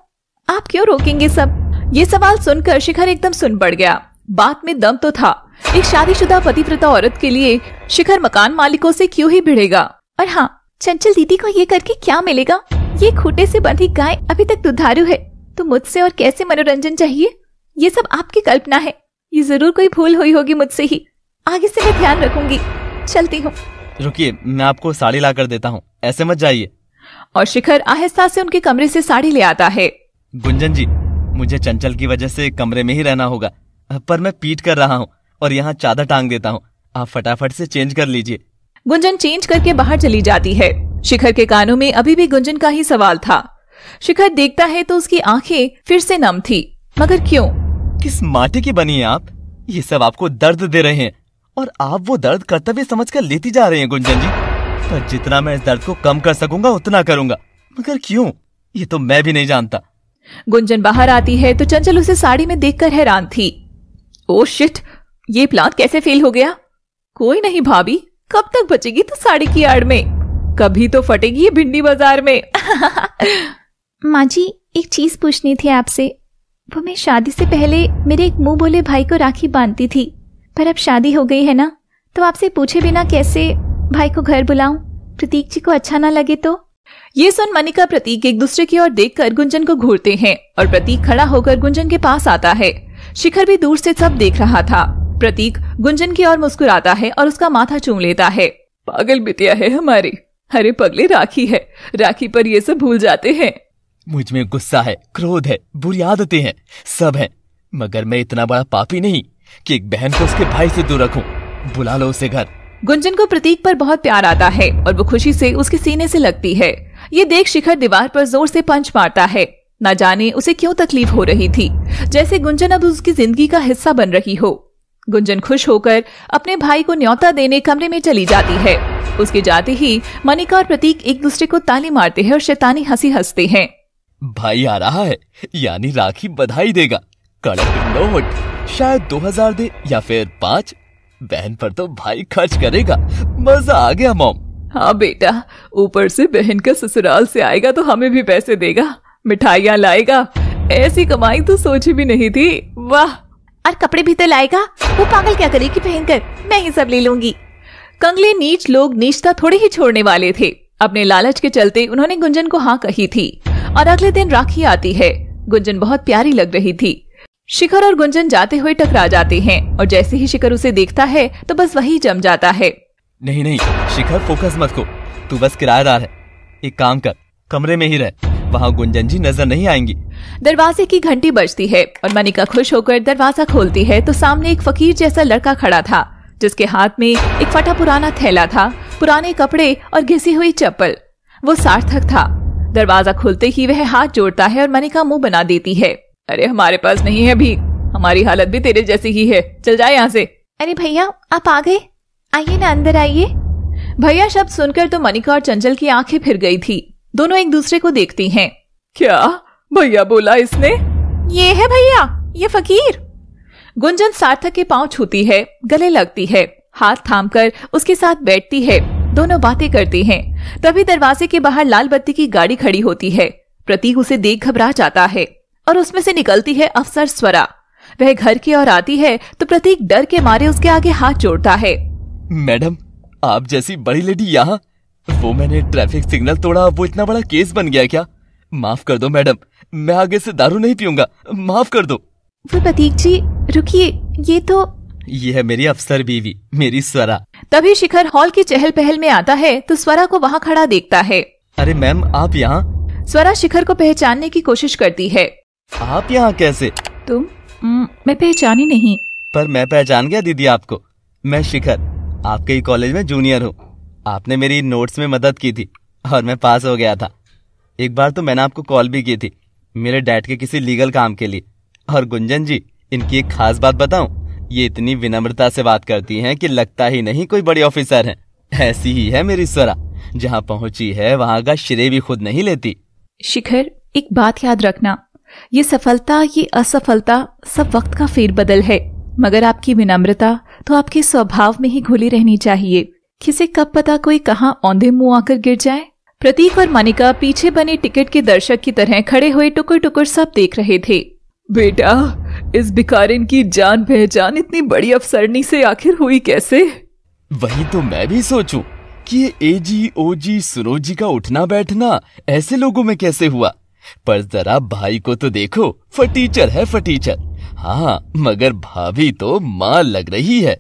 आप क्यों रोकेंगे सब ये सवाल सुनकर शिखर एकदम सुन पड़ गया बात में दम तो था एक शादीशुदा पतिव्रता औरत के लिए शिखर मकान मालिकों से क्यों ही भिड़ेगा और हाँ चंचल दीदी को ये करके क्या मिलेगा ये खूटे से बंधी गाय अभी तक दुधारू है तो मुझसे और कैसे मनोरंजन चाहिए ये सब आपकी कल्पना है ये जरूर कोई भूल हुई होगी मुझसे ही आगे से मैं ध्यान रखूंगी चलती हूँ रुकिए मैं आपको साड़ी ला कर देता हूँ ऐसे मत जाइए और शिखर आहिस्ता से उनके कमरे से साड़ी ले आता है गुंजन जी मुझे चंचल की वजह से कमरे में ही रहना होगा पर मैं पीट कर रहा हूँ और यहाँ चादर टांग देता हूँ आप फटाफट से चेंज कर लीजिए गुंजन चेंज करके बाहर चली जाती है शिखर के कानों में अभी भी गुंजन का ही सवाल था शिखर देखता है तो उसकी आंखें फिर से नम थी मगर क्यों किस माटी की बनी है आप ये सब आपको दर्द दे रहे हैं और आप वो दर्द कर्तव्य समझ कर लेती जा रहे हैं गुंजन जी पर जितना मैं इस दर्द को कम कर सकूंगा उतना करूंगा मगर क्यों ये तो मैं भी नहीं जानता गुंजन बाहर आती है तो चंचल उसे साड़ी में देखकर हैरान थी ओ शिट ये प्लान कैसे फेल हो गया कोई नहीं भाभी कब तक बचेगी तो साड़ी की आड़ में कभी तो फटेगी ये भिंडी बाजार में माँ जी एक चीज पूछनी थी आपसे वो मैं शादी से पहले मेरे एक मुंह बोले भाई को राखी बांधती थी पर अब शादी हो गई है ना तो आपसे पूछे बिना कैसे भाई को घर बुलाऊं प्रतीक जी को अच्छा ना लगे तो ये सुन मनिका प्रतीक एक दूसरे की ओर देख कर गुंजन को घूरते हैं और प्रतीक खड़ा होकर गुंजन के पास आता है शिखर भी दूर से सब देख रहा था प्रतीक गुंजन की ओर मुस्कुराता है और उसका माथा चूम लेता है पागल बिटिया है हमारी अरे पगले राखी है राखी पर ये सब भूल जाते हैं मुझ में गुस्सा है क्रोध है बुरी आदतें हैं सब है मगर मैं इतना बड़ा पापी नहीं कि एक बहन को उसके भाई से दूर रखूं। बुला लो उसे घर गुंजन को प्रतीक पर बहुत प्यार आता है और वो खुशी से उसके सीने से लगती है ये देख शिखर दीवार पर जोर से पंच मारता है न जाने उसे क्यों तकलीफ हो रही थी जैसे गुंजन अब उसकी जिंदगी का हिस्सा बन रही हो गुंजन खुश होकर अपने भाई को न्योता देने कमरे में चली जाती है उसके जाते ही मनिका और प्रतीक एक दूसरे को ताली मारते हैं और शैतानी हंसी हंसते हैं भाई आ रहा है यानी राखी बधाई देगा कड़क नोट शायद दो हजार दे या फिर पाँच बहन पर तो भाई खर्च करेगा मजा आ गया मोम हाँ बेटा ऊपर से बहन का ससुराल से आएगा तो हमें भी पैसे देगा मिठाइयाँ लाएगा ऐसी कमाई तो सोची भी नहीं थी वाह और कपड़े भीतर तो लाएगा वो पागल क्या करेगी पहनकर मैं ही सब ले लूंगी कंगले नीच लोग नीचता थोड़े ही छोड़ने वाले थे अपने लालच के चलते उन्होंने गुंजन को हाँ कही थी और अगले दिन राखी आती है गुंजन बहुत प्यारी लग रही थी शिखर और गुंजन जाते हुए टकरा जाते हैं और जैसे ही शिखर उसे देखता है तो बस वही जम जाता है नहीं नहीं शिखर फोकस मत को तू बस किराएदार है एक काम कर कमरे में ही रह वहाँ गुंजन जी नजर नहीं आएंगी दरवाजे की घंटी बजती है और मनिका खुश होकर दरवाजा खोलती है तो सामने एक फकीर जैसा लड़का खड़ा था जिसके हाथ में एक फटा पुराना थैला था पुराने कपड़े और घिसी हुई चप्पल वो सार्थक था दरवाजा खुलते ही वह हाथ जोड़ता है और मनिका मुंह बना देती है अरे हमारे पास नहीं है भी हमारी हालत भी तेरे जैसी ही है चल जाए यहाँ से अरे भैया आप आ गए आइए ना अंदर आइए भैया शब्द सुनकर तो मनिका और चंचल की आंखें फिर गई थी दोनों एक दूसरे को देखती हैं। क्या भैया बोला इसने ये है भैया ये फकीर गुंजन सार्थक के पाँव छूती है गले लगती है हाथ थाम कर उसके साथ बैठती है दोनों बातें करती हैं। तभी दरवाजे के बाहर लाल बत्ती की गाड़ी खड़ी होती है प्रतीक उसे देख घबरा जाता है और उसमें से निकलती है अफसर स्वरा वह घर की ओर आती है तो प्रतीक डर के मारे उसके आगे हाथ जोड़ता है मैडम आप जैसी बड़ी लेडी यहाँ वो मैंने ट्रैफिक सिग्नल तोड़ा वो इतना बड़ा केस बन गया क्या माफ कर दो मैडम मैं आगे से दारू नहीं पीऊंगा माफ कर दो वो प्रतीक जी रुकिए ये तो ये है मेरी अफसर बीवी मेरी स्वरा तभी शिखर हॉल की चहल पहल में आता है तो स्वरा को वहाँ खड़ा देखता है अरे मैम आप यहाँ स्वरा शिखर को पहचानने की कोशिश करती है आप यहाँ कैसे तुम मैं पहचानी नहीं पर मैं पहचान गया दीदी आपको मैं शिखर आपके ही कॉलेज में जूनियर हूँ आपने मेरी नोट्स में मदद की थी और मैं पास हो गया था एक बार तो मैंने आपको कॉल भी की थी मेरे डैड के किसी लीगल काम के लिए और गुंजन जी इनकी एक खास बात बताऊं ये इतनी विनम्रता से बात करती हैं कि लगता ही नहीं कोई बड़ी ऑफिसर है ऐसी ही है मेरी स्वरा जहाँ पहुंची है वहाँ का श्रेय भी खुद नहीं लेती शिखर एक बात याद रखना ये सफलता ये असफलता सब वक्त का फेरबदल है मगर आपकी विनम्रता तो आपके स्वभाव में ही घुली रहनी चाहिए किसे कब पता कोई कहाँ औंधे मुंह आकर गिर जाए प्रतीक और मानिका पीछे बने टिकट के दर्शक की तरह खड़े हुए टुकुर टुकुर सब देख रहे थे बेटा इस भिकारिन की जान पहचान इतनी बड़ी अफसरनी से आखिर हुई कैसे वही तो मैं भी सोचूं कि ये एजी ओजी सुरोजी का उठना बैठना ऐसे लोगों में कैसे हुआ पर जरा भाई को तो देखो फटीचर है फटीचर हाँ मगर भाभी तो माँ लग रही है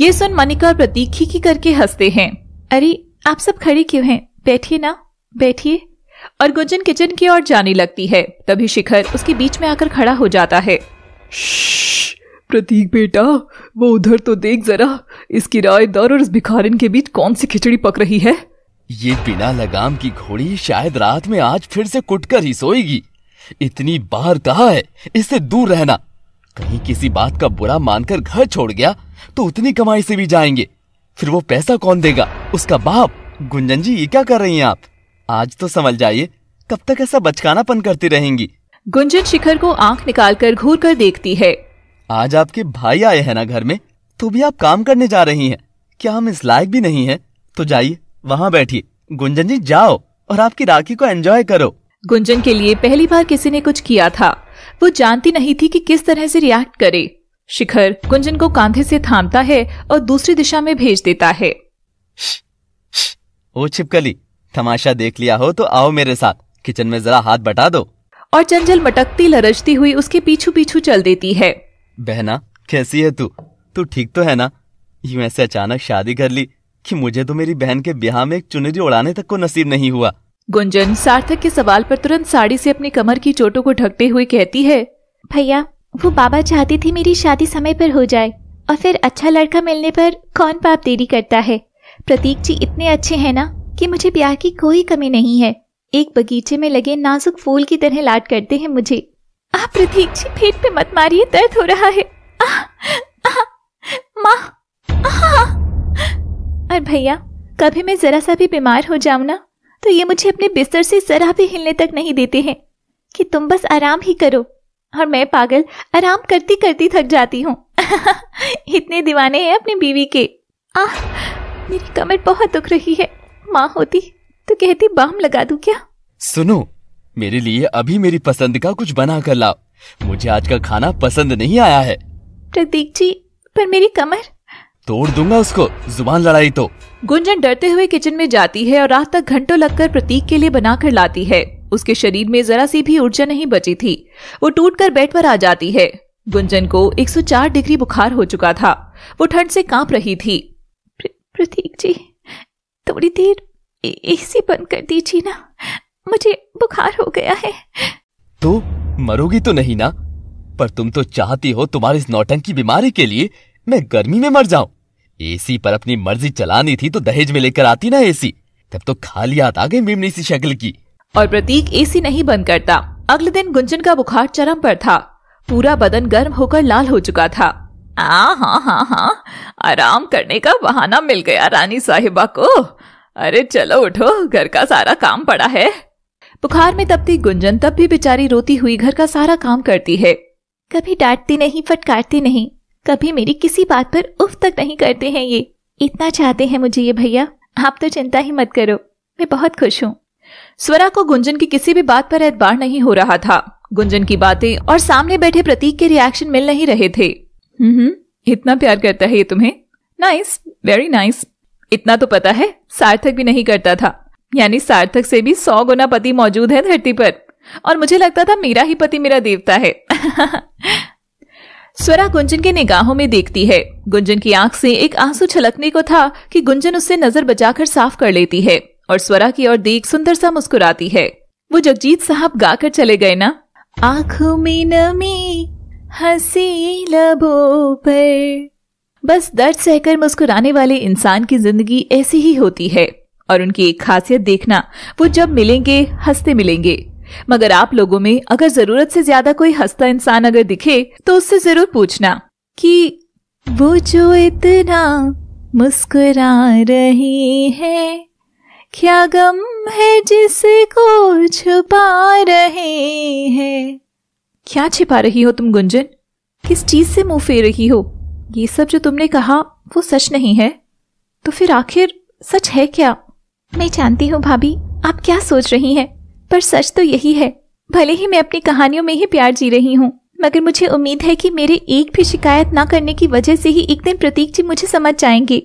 ये सुन मनिका और प्रतीक खीखी करके हंसते हैं अरे आप सब खड़े क्यों हैं बैठिए ना बैठिए और गुंजन किचन की ओर जाने लगती है तभी शिखर उसके बीच में आकर खड़ा हो जाता है प्रतीक बेटा वो उधर तो देख जरा इस किराएदार और इस भिखारिन के बीच कौन सी खिचड़ी पक रही है ये बिना लगाम की घोड़ी शायद रात में आज फिर से कुटकर ही सोएगी इतनी बार कहा है इससे दूर रहना कहीं किसी बात का बुरा मानकर घर छोड़ गया तो उतनी कमाई से भी जाएंगे फिर वो पैसा कौन देगा उसका बाप गुंजन जी ये क्या कर रही हैं आप आज तो समझ जाइए कब तक ऐसा बचकानापन करती रहेंगी गुंजन शिखर को आंख निकाल कर घूर कर देखती है आज आपके भाई आए हैं ना घर में तो भी आप काम करने जा रही हैं क्या हम इस लायक भी नहीं है तो जाइए वहाँ बैठिए गुंजन जी जाओ और आपकी राखी को एंजॉय करो गुंजन के लिए पहली बार किसी ने कुछ किया था वो जानती नहीं थी कि किस तरह से रिएक्ट करे शिखर गुंजन को कांधे से थामता है और दूसरी दिशा में भेज देता है ओ छिपकली तमाशा देख लिया हो तो आओ मेरे साथ किचन में जरा हाथ बटा दो और चंचल मटकती लरजती हुई उसके पीछू पीछू चल देती है बहना कैसी है तू तू ठीक तो है ना यूं ऐसे अचानक शादी कर ली कि मुझे तो मेरी बहन के ब्याह में एक चुनरी उड़ाने तक को नसीब नहीं हुआ गुंजन सार्थक के सवाल पर तुरंत साड़ी से अपनी कमर की चोटों को ढकते हुए कहती है भैया वो बाबा चाहते थे मेरी शादी समय पर हो जाए और फिर अच्छा लड़का मिलने पर कौन पाप देरी करता है प्रतीक जी इतने अच्छे हैं ना कि मुझे प्यार की कोई कमी नहीं है एक बगीचे में लगे नाजुक फूल की तरह लाट करते हैं मुझे आप प्रतीक जी फिर पे मत मारिए दर्द हो रहा है आ, आ, आ, और भैया कभी मैं जरा सा भी बीमार हो जाऊं ना तो ये मुझे अपने बिस्तर से जरा भी हिलने तक नहीं देते हैं कि तुम बस आराम ही करो और मैं पागल आराम करती करती थक जाती हूँ इतने दीवाने हैं अपनी बीवी के आह मेरी कमर बहुत दुख रही है माँ होती तो कहती बाम लगा दू क्या सुनो मेरे लिए अभी मेरी पसंद का कुछ बना कर लाओ मुझे आज का खाना पसंद नहीं आया है प्रतीक जी पर मेरी कमर तोड़ दूंगा उसको जुबान लड़ाई तो गुंजन डरते हुए किचन में जाती है और रात तक घंटों लगकर प्रतीक के लिए बना कर लाती है उसके शरीर में जरा सी भी ऊर्जा नहीं बची थी वो टूट कर बेड पर आ जाती है गुंजन को 104 डिग्री बुखार हो चुका था वो ठंड से कांप रही थी प्र, प्रतीक जी थोड़ी देर एसी बंद कर दीजिए ना मुझे बुखार हो गया है तो मरोगी तो नहीं ना पर तुम तो चाहती हो तुम्हारे इस नौटंकी बीमारी के लिए मैं गर्मी में मर जाऊं एसी पर अपनी मर्जी चलानी थी तो दहेज में लेकर आती ना एसी तब तो खाली याद आ गई मेमनी सी शक्ल की और प्रतीक एसी नहीं बंद करता अगले दिन गुंजन का बुखार चरम पर था पूरा बदन गर्म होकर लाल हो चुका था आ हाँ हाँ हाँ आराम करने का बहाना मिल गया रानी साहिबा को अरे चलो उठो घर का सारा काम पड़ा है बुखार में तपती गुंजन तब भी बेचारी रोती हुई घर का सारा काम करती है कभी डांटती नहीं फटकारती नहीं कभी मेरी किसी बात पर उफ तक नहीं करते हैं ये इतना चाहते हैं मुझे ये भैया आप तो चिंता ही मत करो मैं बहुत खुश हूँ स्वरा को गुंजन की किसी भी बात पर एतबार नहीं हो रहा था गुंजन की बातें और सामने बैठे प्रतीक के रिएक्शन मिल नहीं रहे थे हम्म इतना प्यार करता है ये तुम्हें नाइस वेरी नाइस इतना तो पता है सार्थक भी नहीं करता था यानी सार्थक से भी सौ गुना पति मौजूद है धरती पर और मुझे लगता था मेरा ही पति मेरा देवता है स्वरा गुंजन के निगाहों में देखती है गुंजन की आंख से एक आंसू छलकने को था कि गुंजन उससे नजर बचाकर साफ कर लेती है और स्वरा की ओर देख सुंदर सा मुस्कुराती है वो जगजीत साहब गाकर चले गए ना आंखों में नमी हंसी लबो पर बस दर्द सहकर मुस्कुराने वाले इंसान की जिंदगी ऐसी ही होती है और उनकी एक खासियत देखना वो जब मिलेंगे हंसते मिलेंगे मगर आप लोगों में अगर जरूरत से ज्यादा कोई हंसता इंसान अगर दिखे तो उससे जरूर पूछना कि वो जो इतना मुस्कुरा रही है क्या गम है जिसको छुपा रहे हैं क्या छिपा रही हो तुम गुंजन किस चीज से मुंह फेर रही हो ये सब जो तुमने कहा वो सच नहीं है तो फिर आखिर सच है क्या मैं जानती हूँ भाभी आप क्या सोच रही हैं पर सच तो यही है भले ही मैं अपनी कहानियों में ही प्यार जी रही हूँ मगर मुझे उम्मीद है कि मेरे एक भी शिकायत ना करने की वजह से ही एक दिन प्रतीक जी मुझे समझ जाएंगे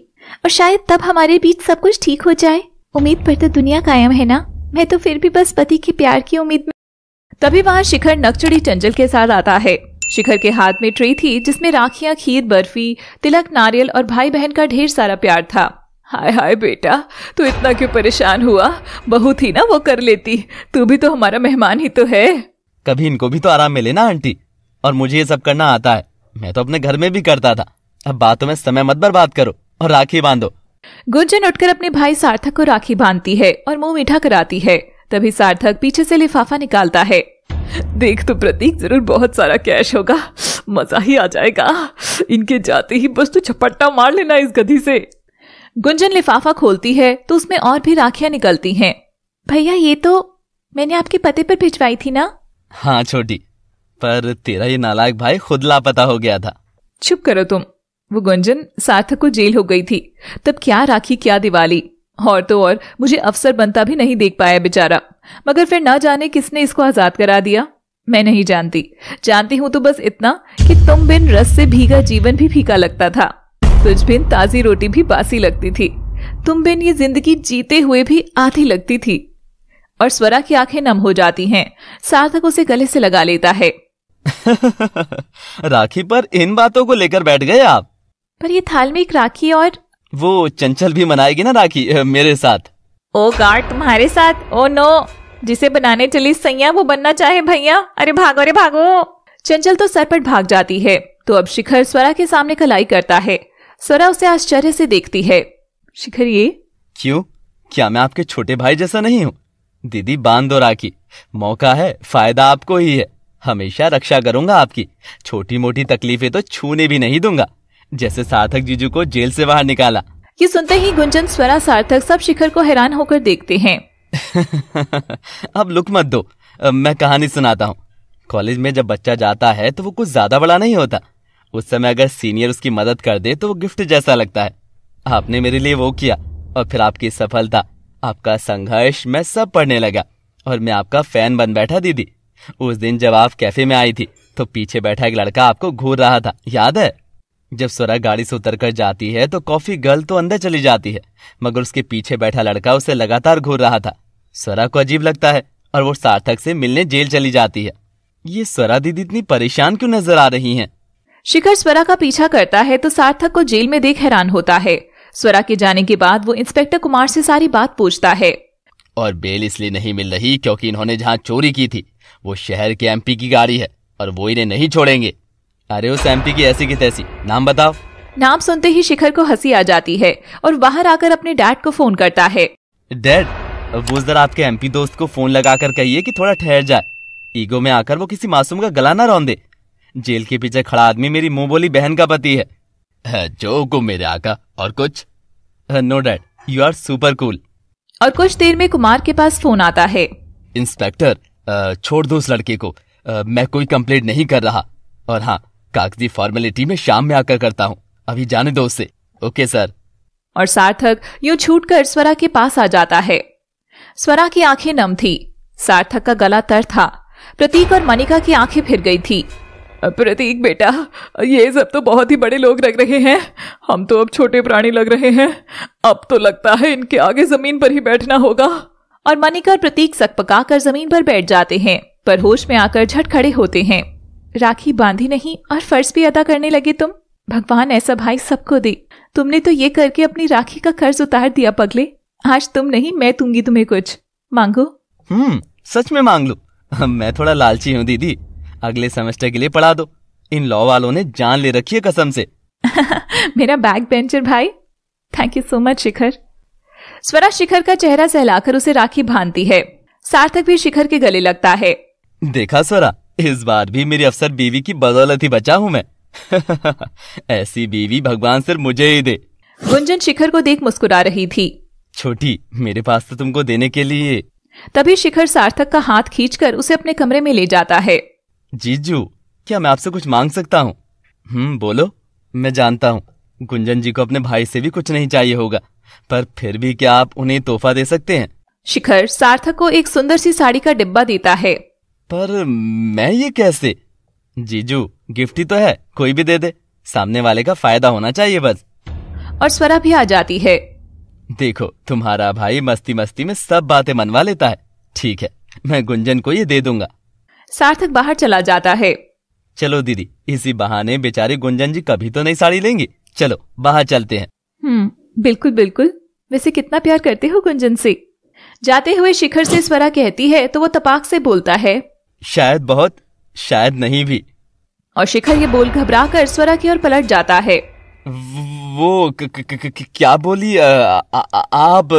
और शायद तब हमारे बीच सब कुछ ठीक हो जाए उम्मीद पर तो दुनिया कायम है ना मैं तो फिर भी बस पति के प्यार की उम्मीद में तभी वहाँ शिखर नकचड़ी चंचल के साथ आता है शिखर के हाथ में ट्रे थी जिसमें राखियाँ खीर बर्फी तिलक नारियल और भाई बहन का ढेर सारा प्यार था हाय हाय बेटा तू इतना क्यों परेशान हुआ बहू थी ना वो कर लेती तू भी तो हमारा मेहमान ही तो है कभी इनको भी तो आराम मिले ना आंटी और मुझे ये सब करना आता है मैं तो अपने घर में भी करता था अब बातों में समय मत बर्बाद करो और राखी बांधो गुंजन उठकर अपने भाई सार्थक को राखी बांधती है और मुंह मीठा कराती है तभी सार्थक पीछे से लिफाफा निकालता है देख तो प्रतीक जरूर बहुत सारा कैश होगा मजा ही आ जाएगा इनके जाते ही बस तू छपट्टा मार लेना इस गधी से गुंजन लिफाफा खोलती है तो उसमें और भी राखियां निकलती हैं भैया ये तो मैंने आपके पते पर भिजवाई थी ना हाँ छोटी पर तेरा ये नालायक भाई खुद लापता हो गया था चुप करो तुम वो गुंजन सार्थक को जेल हो गई थी तब क्या राखी क्या दिवाली और तो और मुझे अफसर बनता भी नहीं देख पाया बेचारा मगर फिर ना जाने किसने इसको आजाद करा दिया मैं नहीं जानती जानती हूँ तो बस इतना कि तुम बिन रस से भीगा जीवन भी फीका लगता था तुझ बिन ताजी रोटी भी बासी लगती थी तुम बिन ये जिंदगी जीते हुए भी आधी लगती थी और स्वरा की आंखें नम हो जाती हैं सार्थक उसे गले से लगा लेता है राखी पर इन बातों को लेकर बैठ गए आप पर ये थाल में एक राखी और वो चंचल भी मनाएगी ना राखी मेरे साथ ओ गार्ड तुम्हारे साथ ओ नो जिसे बनाने चली सैया वो बनना चाहे भैया अरे भागो अरे भागो चंचल तो सरपट भाग जाती है तो अब शिखर स्वरा के सामने कलाई करता है स्वरा उसे आश्चर्य से देखती है शिखर ये क्यों क्या मैं आपके छोटे भाई जैसा नहीं हूँ दीदी बांध दो राखी मौका है फायदा आपको ही है हमेशा रक्षा करूंगा आपकी छोटी मोटी तकलीफें तो छूने भी नहीं दूंगा जैसे सार्थक जीजू को जेल से बाहर निकाला ये सुनते ही गुंजन स्वरा सार्थक सब शिखर को हैरान होकर देखते हैं अब लुक मत दो मैं कहानी सुनाता हूँ कॉलेज में जब बच्चा जाता है तो वो कुछ ज्यादा बड़ा नहीं होता उस समय अगर सीनियर उसकी मदद कर दे तो वो गिफ्ट जैसा लगता है आपने मेरे लिए वो किया और फिर आपकी सफलता आपका संघर्ष मैं सब पढ़ने लगा और मैं आपका फैन बन बैठा दीदी उस दिन जब आप कैफे में आई थी तो पीछे बैठा एक लड़का आपको घूर रहा था याद है जब स्वरा गाड़ी से उतर कर जाती है तो कॉफी गर्ल तो अंदर चली जाती है मगर उसके पीछे बैठा लड़का उसे लगातार घूर रहा था स्वरा को अजीब लगता है और वो सार्थक से मिलने जेल चली जाती है ये स्वरा दीदी इतनी परेशान क्यों नजर आ रही हैं? शिखर स्वरा का पीछा करता है तो सार्थक को जेल में देख हैरान होता है स्वरा के जाने के बाद वो इंस्पेक्टर कुमार से सारी बात पूछता है और बेल इसलिए नहीं मिल रही क्योंकि इन्होंने जहाँ चोरी की थी वो शहर के एमपी की गाड़ी है और वो इन्हें नहीं छोड़ेंगे अरे उस एमपी की ऐसी की तैसी नाम बताओ नाम सुनते ही शिखर को हंसी आ जाती है और बाहर आकर अपने डैड को फोन करता है डैड वो जरा आपके एमपी दोस्त को फोन कर कहिए कि थोड़ा ठहर जाए ईगो में आकर वो किसी मासूम का गला ना रौंदे जेल के पीछे खड़ा आदमी मेरी मुंह बोली बहन का पति है जो को मेरे आका और कुछ no dad you are super cool और कुछ देर में कुमार के पास फोन आता है इंस्पेक्टर छोड़ दो उस लड़के को मैं कोई कंप्लेंट नहीं कर रहा और हाँ कागजी फॉर्मेलिटी में शाम में आकर करता हूँ अभी जाने दो उसे ओके सर और सार्थक यूं छूटकर स्वरा के पास आ जाता है स्वरा की आंखें नम थी सार्थक का गला तर था प्रतीक और मनिका की आंखें फिर गई थी प्रतीक बेटा ये सब तो बहुत ही बड़े लोग लग रहे हैं हम तो अब छोटे प्राणी लग रहे हैं अब तो लगता है इनके आगे जमीन पर ही बैठना होगा और मनिका और प्रतीक पका कर जमीन पर बैठ जाते हैं पर होश में आकर झट खड़े होते हैं राखी बांधी नहीं और फर्ज भी अदा करने लगे तुम भगवान ऐसा भाई सबको दे तुमने तो ये करके अपनी राखी का कर्ज उतार दिया पगले आज तुम नहीं मैं दूंगी तुम्हें कुछ मांगो हम्म सच में मांग लो मैं थोड़ा लालची हूँ दीदी अगले सेमेस्टर के लिए पढ़ा दो इन लॉ वालों ने जान ले रखी है कसम से मेरा बैक बेंचर भाई thank you so much Shikhar Swara Shikhar का चेहरा सहलाकर उसे राखी बांधती है सार्थक भी शिखर के गले लगता है देखा स्वरा इस बार भी मेरी अफसर बीवी की बदौलत ही बचा हूँ मैं ऐसी बीवी भगवान सिर्फ मुझे ही दे गुंजन शिखर को देख मुस्कुरा रही थी छोटी मेरे पास तो तुमको देने के लिए तभी शिखर सार्थक का हाथ खींचकर उसे अपने कमरे में ले जाता है जीजू क्या मैं आपसे कुछ मांग सकता हूँ हम्म बोलो मैं जानता हूँ गुंजन जी को अपने भाई से भी कुछ नहीं चाहिए होगा पर फिर भी क्या आप उन्हें तोहफा दे सकते हैं शिखर सार्थक को एक सुंदर सी साड़ी का डिब्बा देता है पर मैं ये कैसे जीजू गिफ्ट ही तो है कोई भी दे दे सामने वाले का फायदा होना चाहिए बस और स्वरा भी आ जाती है देखो तुम्हारा भाई मस्ती मस्ती में सब बातें मनवा लेता है ठीक है मैं गुंजन को ये दे दूंगा सार्थक बाहर चला जाता है चलो दीदी इसी बहाने बेचारी गुंजन जी कभी तो नहीं साड़ी लेंगी चलो बाहर चलते हैं हम्म बिल्कुल बिल्कुल वैसे कितना प्यार करते हो गुंजन से जाते हुए शिखर से स्वरा कहती है तो वो तपाक से बोलता है शायद बहुत शायद नहीं भी और शिखर ये बोल घबरा कर स्वरा की ओर पलट जाता है वो क, क, क, क, क्या बोली आप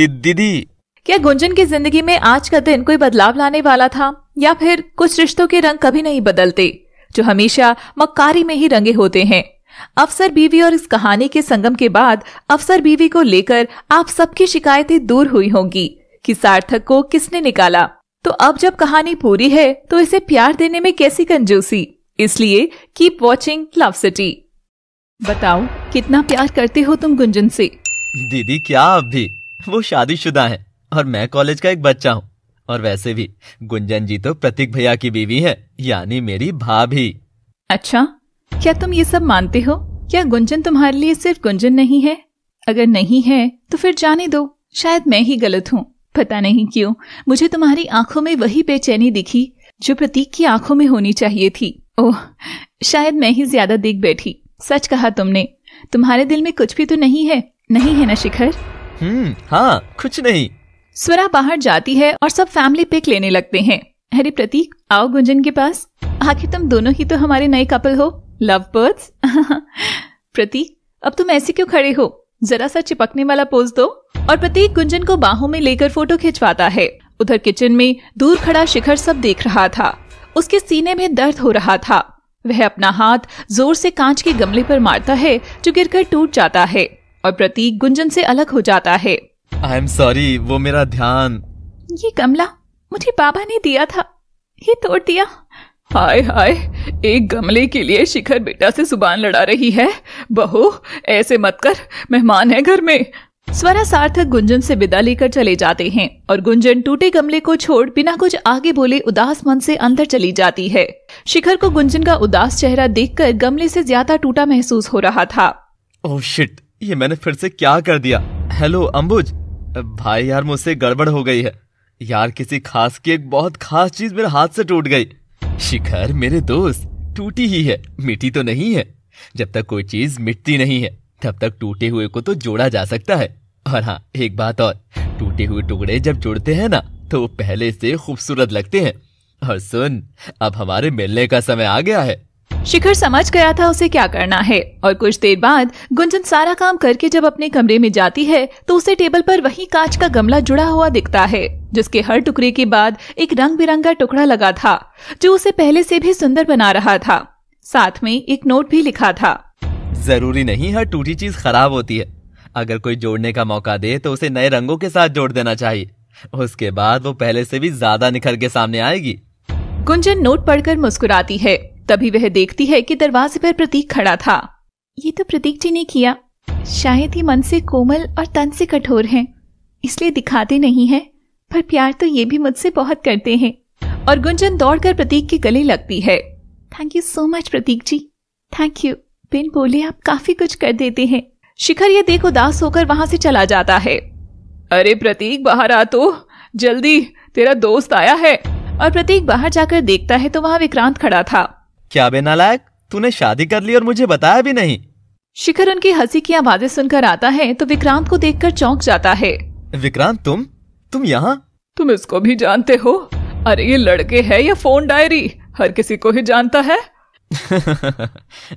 दीदी क्या गुंजन की जिंदगी में आज का दिन कोई बदलाव लाने वाला था या फिर कुछ रिश्तों के रंग कभी नहीं बदलते जो हमेशा मक्कारी में ही रंगे होते हैं अफसर बीवी और इस कहानी के संगम के बाद अफसर बीवी को लेकर आप सबकी शिकायतें दूर हुई होंगी कि सार्थक को किसने निकाला तो अब जब कहानी पूरी है तो इसे प्यार देने में कैसी कंजूसी इसलिए कीप वॉचिंग लव सिटी बताओ कितना प्यार करते हो तुम गुंजन से दीदी क्या अब भी वो शादीशुदा है और मैं कॉलेज का एक बच्चा हूँ और वैसे भी गुंजन जी तो प्रतीक भैया की बीवी है यानी मेरी भाभी अच्छा क्या तुम ये सब मानते हो क्या गुंजन तुम्हारे लिए सिर्फ गुंजन नहीं है अगर नहीं है तो फिर जाने दो शायद मैं ही गलत हूँ पता नहीं क्यों मुझे तुम्हारी आंखों में वही बेचैनी दिखी जो प्रतीक की आंखों में होनी चाहिए थी ओह शायद मैं ही ज्यादा दिख बैठी सच कहा तुमने तुम्हारे दिल में कुछ भी तो नहीं है नहीं है ना शिखर हम्म हाँ कुछ नहीं स्वरा बाहर जाती है और सब फैमिली पिक लेने लगते हैं अरे प्रतीक आओ गुंजन के पास आखिर तुम दोनों ही तो हमारे नए कपल हो लव बर्ड्स प्रतीक अब तुम ऐसे क्यों खड़े हो जरा सा चिपकने वाला पोज दो और प्रतीक गुंजन को बाहों में लेकर फोटो खिंचवाता है उधर किचन में दूर खड़ा शिखर सब देख रहा था उसके सीने में दर्द हो रहा था वह अपना हाथ जोर से कांच के गमले पर मारता है जो गिरकर टूट जाता है और प्रतीक गुंजन से अलग हो जाता है आई एम सॉरी वो मेरा ध्यान ये गमला मुझे बाबा ने दिया था ये तोड़ दिया हाय हाय एक गमले के लिए शिखर बेटा से जुबान लड़ा रही है बहू ऐसे मत कर मेहमान है घर में स्वरा सार्थक गुंजन से विदा लेकर चले जाते हैं और गुंजन टूटे गमले को छोड़ बिना कुछ आगे बोले उदास मन से अंदर चली जाती है शिखर को गुंजन का उदास चेहरा देखकर गमले से ज्यादा टूटा महसूस हो रहा था ओह शिट ये मैंने फिर से क्या कर दिया हेलो अम्बुज भाई यार मुझसे गड़बड़ हो गई है यार किसी खास की एक बहुत खास चीज मेरे हाथ से टूट गई शिखर मेरे दोस्त टूटी ही है मिटी तो नहीं है जब तक कोई चीज मिटती नहीं है तब तक टूटे हुए को तो जोड़ा जा सकता है और हाँ एक बात और टूटे हुए टुकड़े जब जुड़ते हैं ना तो वो पहले से खूबसूरत लगते हैं और सुन अब हमारे मिलने का समय आ गया है शिखर समझ गया था उसे क्या करना है और कुछ देर बाद गुंजन सारा काम करके जब अपने कमरे में जाती है तो उसे टेबल पर वही कांच का गमला जुड़ा हुआ दिखता है जिसके हर टुकड़े के बाद एक रंग बिरंगा टुकड़ा लगा था जो उसे पहले से भी सुंदर बना रहा था साथ में एक नोट भी लिखा था जरूरी नहीं हर टूटी चीज खराब होती है अगर कोई जोड़ने का मौका दे तो उसे नए रंगों के साथ जोड़ देना चाहिए उसके बाद वो पहले से भी ज्यादा निखर के सामने आएगी गुंजन नोट पढ़कर मुस्कुराती है तभी वह देखती है कि दरवाजे पर प्रतीक खड़ा था ये तो प्रतीक जी ने किया शायद ही मन से कोमल और तन से कठोर हैं, इसलिए दिखाते नहीं हैं। पर प्यार तो ये भी मुझसे बहुत करते हैं और गुंजन दौड़कर प्रतीक के गले लगती है thank you so much Pratik ji thank you बिन बोले आप काफी कुछ कर देते हैं शिखर ये देख उदास होकर वहां से चला जाता है अरे प्रतीक बाहर आ तो जल्दी तेरा दोस्त आया है और प्रतीक बाहर जाकर देखता है तो वहाँ विक्रांत खड़ा था क्या बेनालायक तूने शादी कर ली और मुझे बताया भी नहीं शिखर उनकी हंसी की आवाजें सुनकर आता है तो विक्रांत को देखकर चौंक जाता है विक्रांत तुम तुम यहाँ तुम इसको भी जानते हो अरे ये लड़के है या फोन डायरी हर किसी को ही जानता है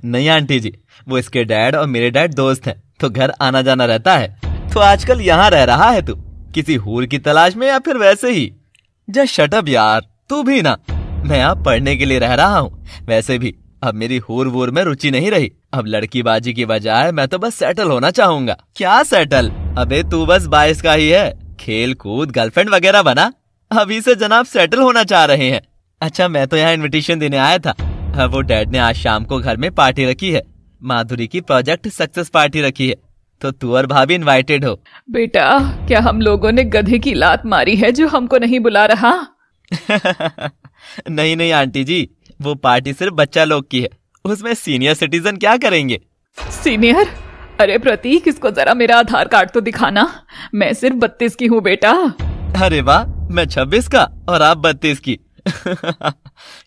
नहीं आंटी जी वो इसके डैड और मेरे डैड दोस्त हैं तो घर आना जाना रहता है तो आजकल यहाँ रह रहा है तू किसी हूर की तलाश में या फिर वैसे ही जा अप यार तू भी ना मैं यहाँ पढ़ने के लिए रह रहा हूँ वैसे भी अब मेरी हूर वूर में रुचि नहीं रही अब लड़की बाजी की बजाय मैं तो बस सेटल होना चाहूंगा क्या सेटल अबे तू बस बाईस का ही है खेल कूद गर्लफ्रेंड वगैरह बना अभी से जनाब सेटल होना चाह रहे हैं अच्छा मैं तो यहाँ इनविटेशन देने आया था हाँ, वो डैड ने आज शाम को घर में पार्टी रखी है माधुरी की प्रोजेक्ट सक्सेस पार्टी रखी है तो तू और भाभी इनवाइटेड हो बेटा क्या हम लोगों ने गधे की लात मारी है जो हमको नहीं बुला रहा नहीं नहीं आंटी जी वो पार्टी सिर्फ बच्चा लोग की है उसमें सीनियर सिटीजन क्या करेंगे सीनियर अरे प्रतीक इसको जरा मेरा आधार कार्ड तो दिखाना मैं सिर्फ बत्तीस की हूँ बेटा अरे वाह मैं छब्बीस का और आप बत्तीस की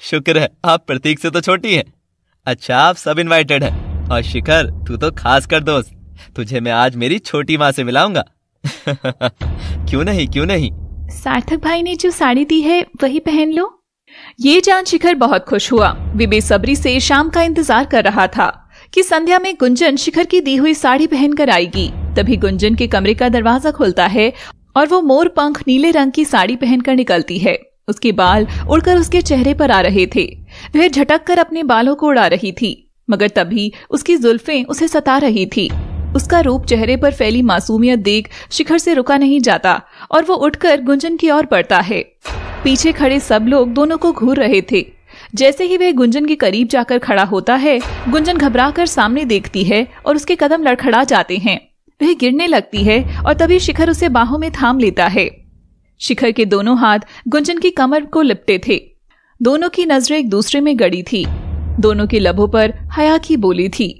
शुक्र है आप प्रतीक से तो छोटी हैं अच्छा आप सब इनवाइटेड हैं और शिखर तू तो खास कर दोस्त तुझे मैं आज मेरी छोटी माँ से मिलाऊंगा क्यों नहीं क्यों नहीं सार्थक भाई ने जो साड़ी दी है वही पहन लो ये जान शिखर बहुत खुश हुआ वे बेसब्री से शाम का इंतजार कर रहा था कि संध्या में गुंजन शिखर की दी हुई साड़ी पहनकर आएगी तभी गुंजन के कमरे का दरवाजा खुलता है और वो मोर पंख नीले रंग की साड़ी पहनकर निकलती है उसके बाल उड़कर उसके चेहरे पर आ रहे थे वह झटक कर अपने बालों को उड़ा रही थी मगर तभी उसकी जुल्फे उसे सता रही थी उसका रूप चेहरे पर फैली मासूमियत देख शिखर से रुका नहीं जाता और वो उठकर गुंजन की ओर पड़ता है पीछे खड़े सब लोग दोनों को घूर रहे थे जैसे ही वह गुंजन के करीब जाकर खड़ा होता है गुंजन घबरा कर सामने देखती है और उसके कदम लड़खड़ा जाते हैं वह गिरने लगती है और तभी शिखर उसे बाहों में थाम लेता है शिखर के दोनों हाथ गुंजन की कमर को लिपटे थे दोनों की नजरें एक दूसरे में गड़ी थी दोनों के लबों पर हया की बोली थी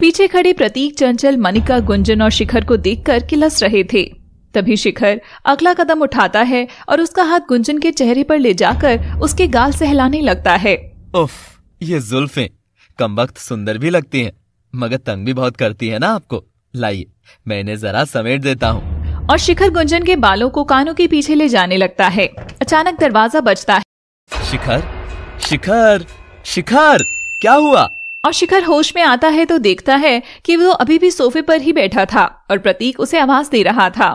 पीछे खड़े प्रतीक चंचल मनिका गुंजन और शिखर को देखकर किलस रहे थे तभी शिखर अगला कदम उठाता है और उसका हाथ गुंजन के चेहरे पर ले जाकर उसके गाल सहलाने लगता है उफ, ये जुल्फे कम वक्त सुंदर भी लगती हैं, मगर तंग भी बहुत करती है ना आपको लाइए मैं इन्हें जरा समेट देता हूँ और शिखर गुंजन के बालों को कानों के पीछे ले जाने लगता है अचानक दरवाजा बजता है शिखर शिखर शिखर क्या हुआ और शिखर होश में आता है तो देखता है कि वो अभी भी सोफे पर ही बैठा था और प्रतीक उसे आवाज दे रहा था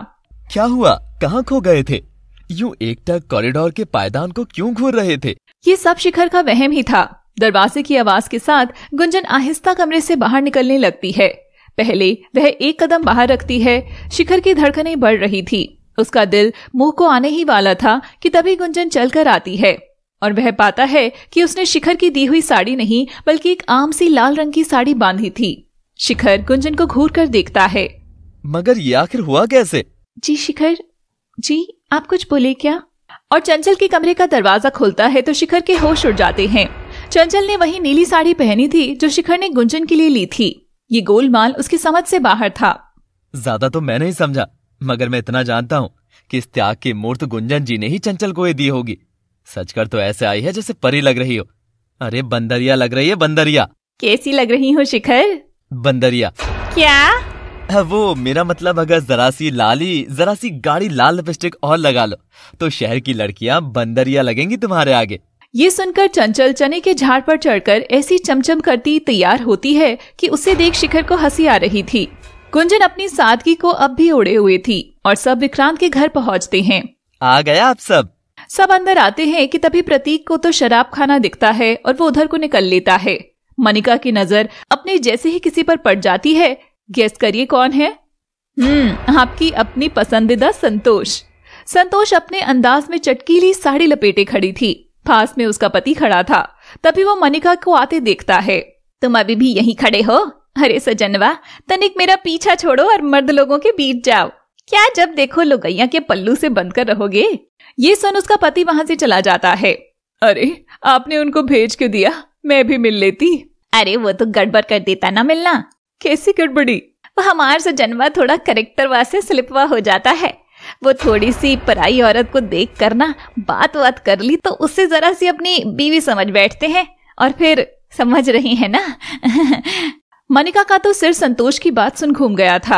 क्या हुआ कहाँ खो गए थे यूँ एकटक कॉरिडोर के पायदान को क्यों घूर रहे थे ये सब शिखर का वहम ही था दरवाजे की आवाज के साथ गुंजन आहिस्ता कमरे से बाहर निकलने लगती है पहले वह एक कदम बाहर रखती है शिखर की धड़कनें बढ़ रही थी उसका दिल मुंह को आने ही वाला था कि तभी गुंजन चलकर आती है और वह पाता है कि उसने शिखर की दी हुई साड़ी नहीं बल्कि एक आम सी लाल रंग की साड़ी बांधी थी शिखर गुंजन को घूर कर देखता है मगर ये आखिर हुआ कैसे जी शिखर जी आप कुछ बोले क्या और चंचल के कमरे का दरवाजा खुलता है तो शिखर के होश उड़ जाते हैं चंचल ने वही नीली साड़ी पहनी थी जो शिखर ने गुंजन के लिए ली थी ये गोलमाल उसकी समझ से बाहर था ज्यादा तो मैं नहीं समझा मगर मैं इतना जानता हूँ कि इस त्याग की मूर्त गुंजन जी ने ही चंचल को ये दी होगी सच कर तो ऐसे आई है जैसे परी लग रही हो अरे बंदरिया लग रही है बंदरिया कैसी लग रही हो शिखर बंदरिया क्या वो मेरा मतलब अगर जरा सी लाली जरा सी गाड़ी लाल लिपस्टिक और लगा लो तो शहर की लड़कियां बंदरिया लगेंगी तुम्हारे आगे ये सुनकर चंचल चने के झाड़ पर चढ़कर ऐसी चमचम करती तैयार होती है कि उसे देख शिखर को हंसी आ रही थी गुंजन अपनी सादगी को अब भी ओढ़े हुए थी और सब विक्रांत के घर पहुंचते हैं आ गया आप सब सब अंदर आते हैं कि तभी प्रतीक को तो शराब खाना दिखता है और वो उधर को निकल लेता है मनिका की नजर अपने जैसे ही किसी पर पड़ जाती है गेस्ट करिए कौन है हम्म आपकी अपनी पसंदीदा संतोष संतोष अपने अंदाज में चटकीली साड़ी लपेटे खड़ी थी पास में उसका पति खड़ा था तभी वो मनिका को आते देखता है तुम अभी भी यहीं खड़े हो अरे सजनवा तनिक मेरा पीछा छोड़ो और मर्द लोगों के बीच जाओ क्या जब देखो लोगैया के पल्लू से बंद कर रहोगे ये सुन उसका पति वहां से चला जाता है अरे आपने उनको भेज के दिया मैं भी मिल लेती अरे वो तो गड़बड़ कर देता ना मिलना कैसी गड़बड़ी वो हमारे से जन्मा थोड़ा करेक्टर वासे स्लिपवा हो जाता है वो थोड़ी सी पराई औरत को देख करना बात बात कर ली तो उससे जरा सी अपनी बीवी समझ बैठते हैं और फिर समझ रही है ना मनिका का तो सिर संतोष की बात सुन घूम गया था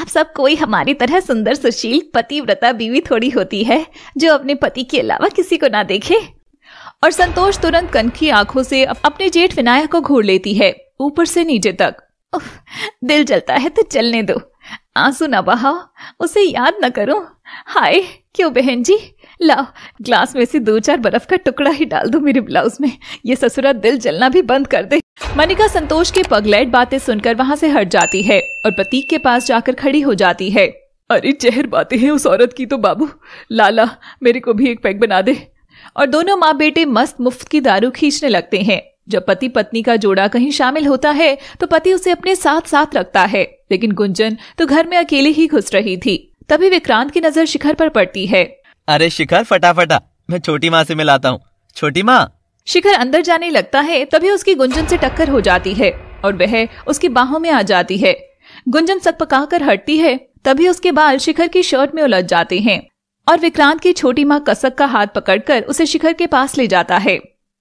आप सब कोई हमारी तरह सुंदर सुशील पतिव्रता बीवी थोड़ी होती है जो अपने पति के अलावा किसी को ना देखे और संतोष तुरंत कनखी आंखों से अपने जेठ विनायक को घूर लेती है ऊपर से नीचे तक दिल जलता है तो चलने दो आंसू ना बहाओ उसे याद ना करो हाय क्यों बहन जी लाओ ग्लास में से दो चार बर्फ का टुकड़ा ही डाल दो मेरे ब्लाउज में ये ससुरा दिल जलना भी बंद कर दे मनिका संतोष के पगलेट बातें सुनकर वहाँ से हट जाती है और प्रतीक के पास जाकर खड़ी हो जाती है अरे जहर बातें हैं उस औरत की तो बाबू लाला मेरे को भी एक पैक बना दे और दोनों माँ बेटे मस्त मुफ्त की दारू खींचने लगते हैं जब पति पत्नी का जोड़ा कहीं शामिल होता है तो पति उसे अपने साथ साथ रखता है लेकिन गुंजन तो घर में अकेले ही घुस रही थी तभी विक्रांत की नजर शिखर पर पड़ती है अरे शिखर फटाफटा मैं छोटी माँ से मिलाता हूँ छोटी माँ शिखर अंदर जाने लगता है तभी उसकी गुंजन से टक्कर हो जाती है और वह उसकी बाहों में आ जाती है गुंजन सकपका कर हटती है तभी उसके बाल शिखर की शर्ट में उलझ जाते हैं और विक्रांत की छोटी माँ कसक का हाथ पकड़कर उसे शिखर के पास ले जाता है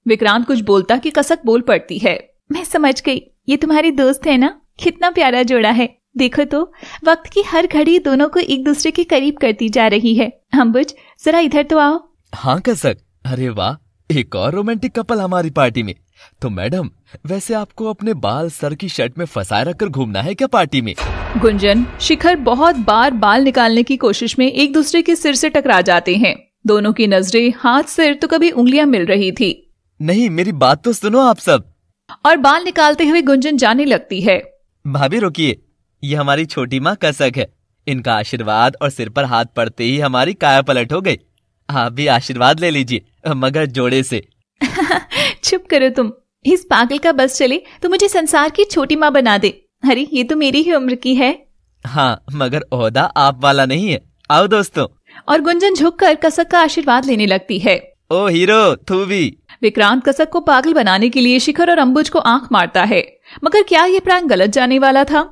विक्रांत कुछ बोलता कि कसक बोल पड़ती है मैं समझ गई ये तुम्हारी दोस्त है ना कितना प्यारा जोड़ा है देखो तो वक्त की हर घड़ी दोनों को एक दूसरे के करीब करती जा रही है अम्बुज जरा इधर तो आओ हाँ कसक अरे वाह एक और रोमांटिक कपल हमारी पार्टी में तो मैडम वैसे आपको अपने बाल सर की शर्ट में फंसाए रखकर घूमना है क्या पार्टी में गुंजन शिखर बहुत बार बाल निकालने की कोशिश में एक दूसरे के सिर से टकरा जाते हैं दोनों की नजरें हाथ सिर तो कभी उंगलियां मिल रही थी नहीं मेरी बात तो सुनो आप सब और बाल निकालते हुए गुंजन जाने लगती है भाभी रुकिए ये हमारी छोटी माँ कसक है इनका आशीर्वाद और सिर पर हाथ पड़ते ही हमारी काया पलट हो गई आप भी आशीर्वाद ले लीजिए मगर जोड़े से चुप करो तुम इस पागल का बस चले तो मुझे संसार की छोटी माँ बना दे हरी ये तो मेरी ही उम्र की है हाँ मगर ओहदा आप वाला नहीं है आओ दोस्तों और गुंजन झुक कर कसक का आशीर्वाद लेने लगती है ओ हीरो थूबी विक्रांत कसक को पागल बनाने के लिए शिखर और अंबुज को आंख मारता है मगर क्या यह प्रैंक गलत जाने वाला था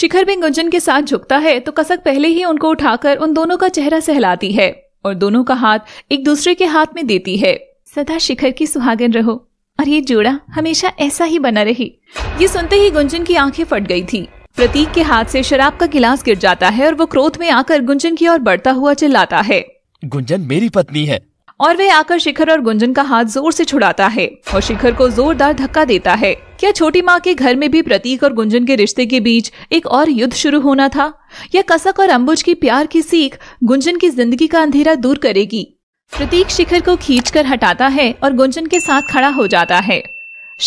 शिखर भी गुंजन के साथ झुकता है तो कसक पहले ही उनको उठाकर उन दोनों का चेहरा सहलाती है और दोनों का हाथ एक दूसरे के हाथ में देती है सदा शिखर की सुहागन रहो और ये जोड़ा हमेशा ऐसा ही बना रहे ये सुनते ही गुंजन की आंखें फट गई थी प्रतीक के हाथ से शराब का गिलास गिर जाता है और वो क्रोध में आकर गुंजन की ओर बढ़ता हुआ चिल्लाता है गुंजन मेरी पत्नी है और वह आकर शिखर और गुंजन का हाथ जोर से छुड़ाता है और शिखर को जोरदार धक्का देता है क्या छोटी माँ के घर में भी प्रतीक और गुंजन के रिश्ते के बीच एक और युद्ध शुरू होना था यह कसक और अम्बुज की प्यार की सीख गुंजन की जिंदगी का अंधेरा दूर करेगी प्रतीक शिखर को खींच हटाता है और गुंजन के साथ खड़ा हो जाता है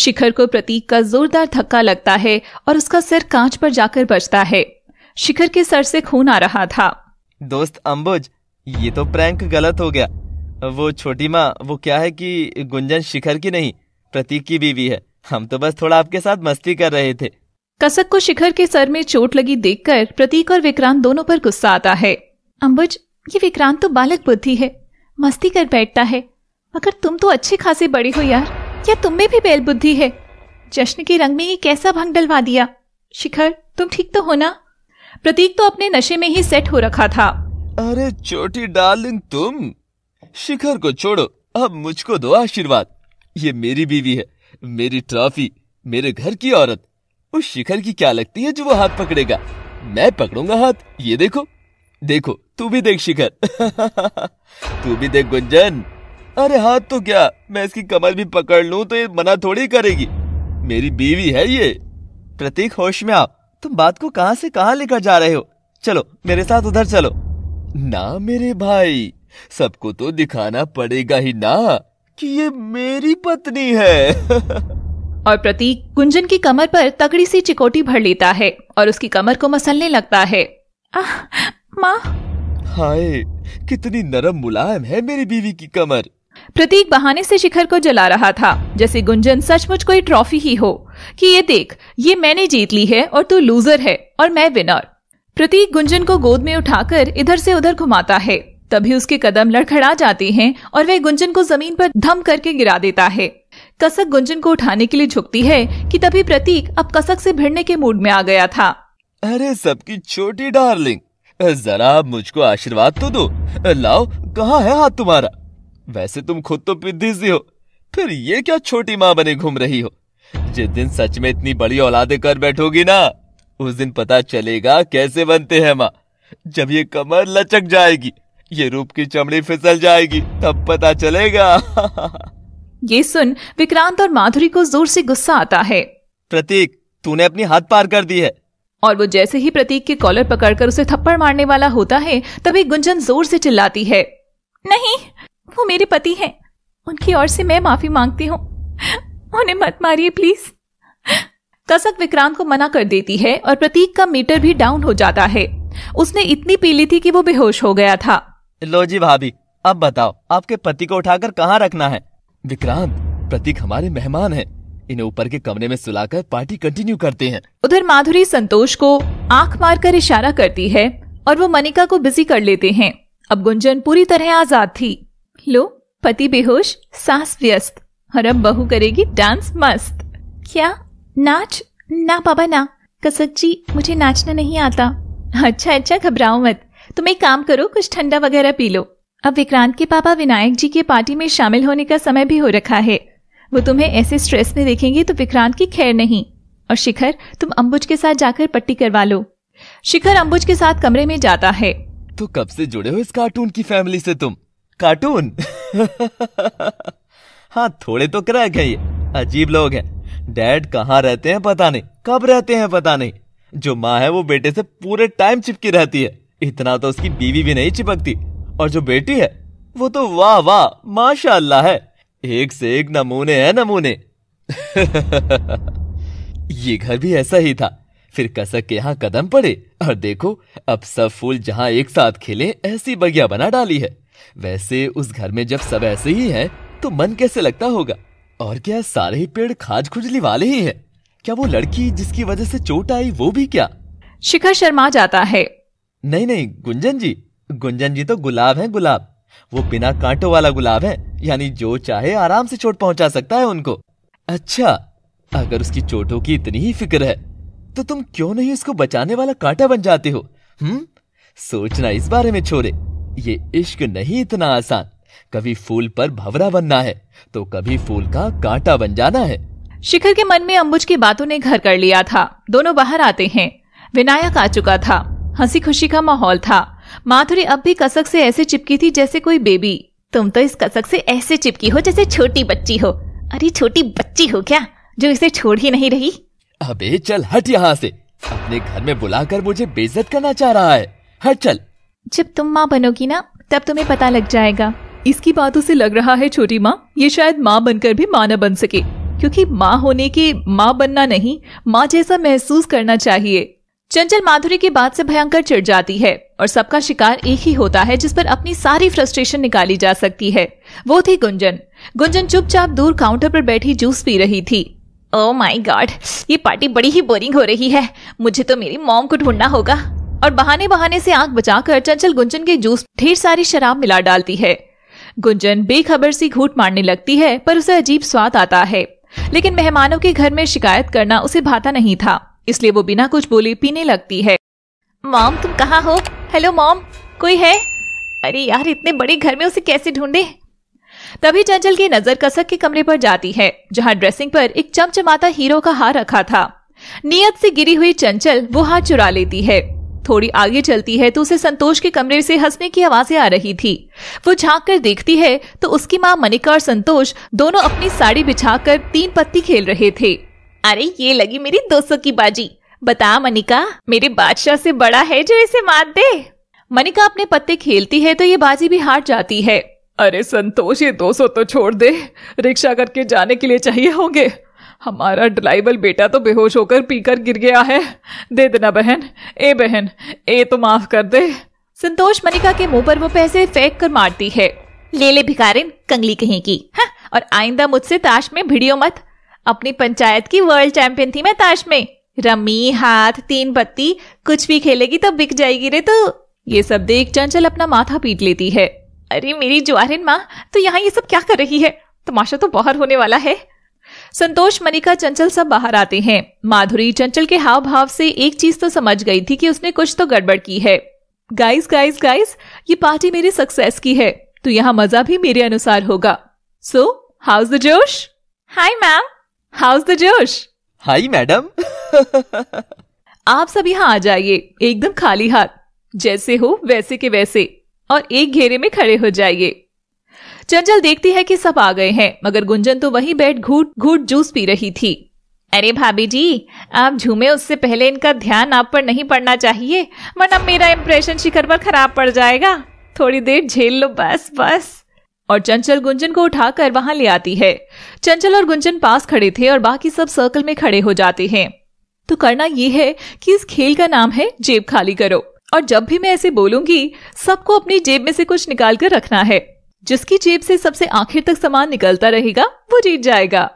शिखर को प्रतीक का जोरदार धक्का लगता है और उसका सिर कांच पर जाकर बचता है शिखर के सर से खून आ रहा था दोस्त अम्बुज ये तो प्रैंक गलत हो गया वो छोटी माँ वो क्या है कि गुंजन शिखर की नहीं प्रतीक की बीवी है हम तो बस थोड़ा आपके साथ मस्ती कर रहे थे कसक को शिखर के सर में चोट लगी देखकर प्रतीक और विक्रांत दोनों पर गुस्सा आता है अंबुज ये विक्रांत तो बालक बुद्धि है मस्ती कर बैठता है मगर तुम तो अच्छे खासे बड़े हो यार क्या तुम में भी बैल बुद्धि है जश्न के रंग में ये कैसा भंग डलवा दिया शिखर तुम ठीक तो हो ना प्रतीक तो अपने नशे में ही सेट हो रखा था अरे छोटी डार्लिंग तुम शिखर को छोड़ो अब मुझको दो आशीर्वाद ये मेरी बीवी है मेरी ट्रॉफी मेरे घर की औरत उस शिखर की क्या लगती है जो वो हाथ पकड़ेगा मैं पकड़ूंगा हाथ ये देखो देखो तू भी देख शिखर तू भी देख गुंजन अरे हाथ तो क्या मैं इसकी कमर भी पकड़ लू तो ये मना थोड़ी करेगी मेरी बीवी है ये प्रतीक होश में आओ तुम बात को कहां से कहां लेकर जा रहे हो चलो मेरे साथ उधर चलो ना मेरे भाई सबको तो दिखाना पड़ेगा ही ना कि ये मेरी पत्नी है और प्रतीक गुंजन की कमर पर तगड़ी सी चिकोटी भर लेता है और उसकी कमर को मसलने लगता है माँ हाय कितनी नरम मुलायम है मेरी बीवी की कमर प्रतीक बहाने से शिखर को जला रहा था जैसे गुंजन सचमुच कोई ट्रॉफी ही हो कि ये देख ये मैंने जीत ली है और तू लूजर है और मैं विनर प्रतीक गुंजन को गोद में उठाकर इधर से उधर घुमाता है तभी उसके कदम लड़खड़ा जाते हैं और वह गुंजन को जमीन पर धम करके गिरा देता है कसक गुंजन को उठाने के लिए झुकती है कि तभी प्रतीक अब कसक से भिड़ने के मूड में आ गया था अरे सबकी छोटी डार्लिंग जरा मुझको आशीर्वाद तो दो लाओ कहाँ है हाथ तुम्हारा वैसे तुम खुद तो पिद्दी सी हो फिर ये क्या छोटी माँ बने घूम रही हो जिस दिन सच में इतनी बड़ी औलादे कर बैठोगी ना उस दिन पता चलेगा कैसे बनते हैं माँ जब ये कमर लचक जाएगी ये रूप की चमड़ी फिसल जाएगी तब पता चलेगा ये सुन विक्रांत और माधुरी को जोर से गुस्सा आता है प्रतीक तूने अपनी हाथ पार कर दी है और वो जैसे ही प्रतीक के कॉलर पकड़कर उसे थप्पड़ मारने वाला होता है तभी गुंजन जोर से चिल्लाती है नहीं वो मेरे पति हैं उनकी ओर से मैं माफी मांगती हूँ उन्हें मत मारिए प्लीज कसक विक्रांत को मना कर देती है और प्रतीक का मीटर भी डाउन हो जाता है उसने इतनी पी ली थी कि वो बेहोश हो गया था लो जी भाभी अब बताओ आपके पति को उठाकर कहाँ रखना है विक्रांत प्रतीक हमारे मेहमान हैं इन्हें ऊपर के कमरे में सुलाकर पार्टी कंटिन्यू करते हैं उधर माधुरी संतोष को आंख मारकर इशारा करती है और वो मनिका को बिजी कर लेते हैं अब गुंजन पूरी तरह आजाद थी लो पति बेहोश सास व्यस्त और अब बहू करेगी डांस मस्त क्या नाच ना पापा ना कसक जी मुझे नाचना नहीं आता अच्छा अच्छा घबराओ मत तुम एक काम करो कुछ ठंडा वगैरह पी लो अब विक्रांत के पापा विनायक जी के पार्टी में शामिल होने का समय भी हो रखा है वो तुम्हें ऐसे स्ट्रेस में देखेंगे तो विक्रांत की खैर नहीं और शिखर तुम अंबुज के साथ जाकर पट्टी करवा लो शिखर अंबुज के साथ कमरे में जाता है तो कब से जुड़े हो इस कार्टून की फैमिली से तुम कार्टून हाँ थोड़े तो क्रैक है ये अजीब लोग हैं डैड कहाँ रहते हैं पता नहीं कब रहते हैं पता नहीं जो माँ है वो बेटे से पूरे टाइम चिपकी रहती है इतना तो उसकी बीवी भी नहीं चिपकती और जो बेटी है वो तो वाह वाह माशाल्लाह है एक से एक नमूने है नमूने ये घर भी ऐसा ही था फिर कसक के यहाँ कदम पड़े और देखो अब सब फूल जहाँ एक साथ खिले ऐसी बगिया बना डाली है वैसे उस घर में जब सब ऐसे ही हैं तो मन कैसे लगता होगा और क्या सारे ही पेड़ खाज खुजली वाले ही हैं क्या वो लड़की जिसकी वजह से चोट आई वो भी क्या शिखर शर्मा जाता है नहीं नहीं गुंजन जी गुंजन जी तो गुलाब है गुलाब वो बिना कांटों वाला गुलाब है यानी जो चाहे आराम से चोट पहुंचा सकता है उनको अच्छा अगर उसकी चोटों की इतनी ही फिक्र है तो तुम क्यों नहीं उसको बचाने वाला कांटा बन जाते हो हम्म सोचना इस बारे में छोड़े ये इश्क नहीं इतना आसान कभी फूल पर भवरा बनना है तो कभी फूल का कांटा बन जाना है शिखर के मन में अम्बुज की बातों ने घर कर लिया था दोनों बाहर आते हैं विनायक आ चुका था हंसी खुशी का माहौल था माधुरी अब भी कसक से ऐसे चिपकी थी जैसे कोई बेबी तुम तो इस कसक से ऐसे चिपकी हो जैसे छोटी बच्ची हो अरे छोटी बच्ची हो क्या जो इसे छोड़ ही नहीं रही अबे चल हट यहाँ से अपने घर में बुलाकर मुझे बेइज्जत करना चाह रहा है हट चल जब तुम माँ बनोगी ना तब तुम्हें पता लग जाएगा इसकी बातों से लग रहा है छोटी माँ ये शायद माँ बनकर भी माँ न बन सके क्योंकि माँ होने के माँ बनना नहीं माँ जैसा महसूस करना चाहिए चंचल माधुरी की बात से भयंकर चिढ़ जाती है और सबका शिकार एक ही होता है जिस पर अपनी सारी फ्रस्ट्रेशन निकाली जा सकती है वो थी गुंजन गुंजन चुपचाप दूर काउंटर पर बैठी जूस पी रही थी ओ माय गॉड ये पार्टी बड़ी ही बोरिंग हो रही है मुझे तो मेरी मॉम को ढूंढना होगा और बहाने बहाने से आंख बचाकर चंचल गुंजन के जूस ढेर सारी शराब मिला डालती है गुंजन बेखबर सी घूट मारने लगती है पर उसे अजीब स्वाद आता है लेकिन मेहमानों के घर में शिकायत करना उसे भाता नहीं था इसलिए वो बिना कुछ बोले पीने लगती है मॉम तुम कहाँ हो हेलो मॉम कोई है अरे यार इतने बड़े घर में उसे कैसे ढूंढे तभी चंचल की नजर कसक के कमरे पर जाती है जहाँ ड्रेसिंग पर एक चमचमाता हीरो का हार रखा था नियत से गिरी हुई चंचल वो हाथ चुरा लेती है थोड़ी आगे चलती है तो उसे संतोष के कमरे से हंसने की आवाजें आ रही थी वो झांक कर देखती है तो उसकी माँ मनिका और संतोष दोनों अपनी साड़ी बिछाकर तीन पत्ती खेल रहे थे अरे ये लगी मेरी दोस्तों की बाजी बता मनिका मेरे बादशाह से बड़ा है जो इसे मात दे मनिका अपने पत्ते खेलती है तो ये बाजी भी हार जाती है अरे संतोष ये दो सौ तो छोड़ दे रिक्शा करके जाने के लिए चाहिए होंगे हमारा ड्राइवर बेटा तो बेहोश होकर पीकर गिर गया है दे देना बहन ए बहन ए तो माफ कर दे संतोष मनिका के मुंह पर वो पैसे फेंक कर मारती है ले ले भिखारिन कंगली कहीं की हा? और आइंदा मुझसे ताश में भिड़ियो मत अपनी पंचायत की वर्ल्ड चैंपियन थी मैं ताश में रमी हाथ तीन पत्ती कुछ भी खेलेगी तो बिक जाएगी रे तू तो ये सब देख चंचल अपना माथा पीट लेती है अरे मेरी जुआरिन माँ तो यहाँ ये सब क्या कर रही है तमाशा तो बाहर होने वाला है संतोष मनिका चंचल सब बाहर आते हैं माधुरी चंचल के हाव भाव से एक चीज तो समझ गई थी कि उसने कुछ तो गड़बड़ की है गाइस गाइस गाइस ये पार्टी मेरी सक्सेस की है तो यहाँ मजा भी मेरे अनुसार होगा सो how's the josh hi ma'am how's the josh high madam आप सब यहाँ आ जाइए एकदम खाली हाथ जैसे हो वैसे के वैसे और एक घेरे में खड़े हो जाइए चंचल देखती है कि सब आ गए हैं मगर गुंजन तो वहीं बैठ घूट घूट जूस पी रही थी अरे भाभी जी आप झूमे उससे पहले इनका ध्यान आप पर नहीं पड़ना चाहिए वरना मेरा इम्प्रेशन शिखर पर खराब पड़ जाएगा थोड़ी देर झेल लो बस बस और चंचल गुंजन को उठाकर वहां ले आती है चंचल और गुंजन पास खड़े थे और बाकी सब सर्कल में खड़े हो जाते हैं तो करना यह है कि इस खेल का नाम है जेब खाली करो और जब भी मैं ऐसे बोलूंगी सबको अपनी जेब में से कुछ निकाल कर रखना है जिसकी जेब से सबसे आखिर तक सामान निकलता रहेगा वो जीत जाएगा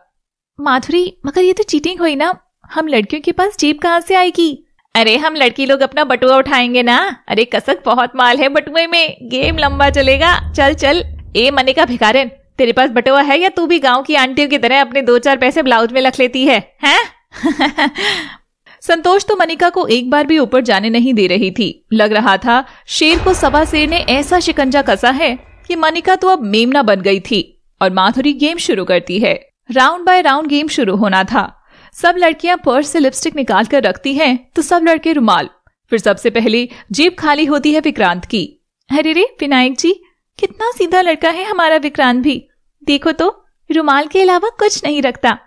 माधुरी मगर ये तो चीटिंग हुई ना हम लड़कियों के पास जेब कहाँ से आएगी अरे हम लड़की लोग अपना बटुआ उठाएंगे ना अरे कसक बहुत माल है बटुए में गेम लंबा चलेगा चल चल ए मने का भिखारन तेरे पास बटुआ है या तू भी गांव की आंटियों की तरह अपने दो चार पैसे ब्लाउज में रख लेती है हैं संतोष तो मनिका को एक बार भी ऊपर जाने नहीं दे रही थी लग रहा था शेर को सभा शेर ने ऐसा शिकंजा कसा है कि मनिका तो अब मेमना बन गई थी और माधुरी गेम शुरू करती है राउंड बाय राउंड गेम शुरू होना था सब लड़कियां पर्स से लिपस्टिक निकाल कर रखती हैं तो सब लड़के रुमाल फिर सबसे पहले जीप खाली होती है विक्रांत की अरे रे विनायक जी कितना सीधा लड़का है हमारा विक्रांत भी देखो तो रुमाल के अलावा कुछ नहीं रखता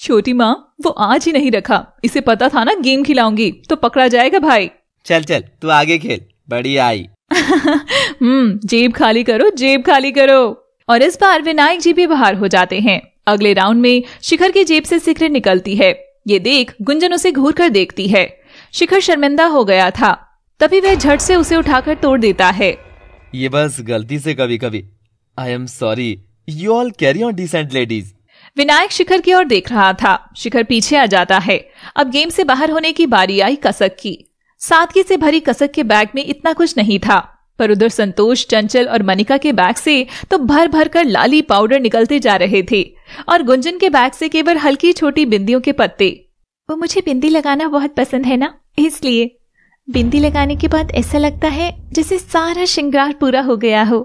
छोटी माँ वो आज ही नहीं रखा इसे पता था ना गेम खिलाऊंगी तो पकड़ा जाएगा भाई चल चल तू आगे खेल बड़ी आई हम्म जेब खाली करो जेब खाली करो और इस बार विनायक जी भी बाहर हो जाते हैं अगले राउंड में शिखर की जेब से सिकरे निकलती है ये देख गुंजन उसे घूर कर देखती है शिखर शर्मिंदा हो गया था तभी वह झट से उसे उठाकर तोड़ देता है ये बस गलती से कभी कभी I am sorry you all carry on decent ladies Vinayak Shikhar की ओर देख रहा था शिखर पीछे आ जाता है अब गेम से बाहर होने की बारी आई कसक की सादगी से भरी कसक के बैग में इतना कुछ नहीं था पर उधर संतोष चंचल और मनिका के बैग से तो भर भर कर लाली पाउडर निकलते जा रहे थे और गुंजन के बैग से केवल हल्की छोटी बिंदियों के पत्ते वो मुझे बिंदी लगाना बहुत पसंद है ना इसलिए बिंदी लगाने के बाद ऐसा लगता है जैसे सारा श्रृंगार पूरा हो गया हो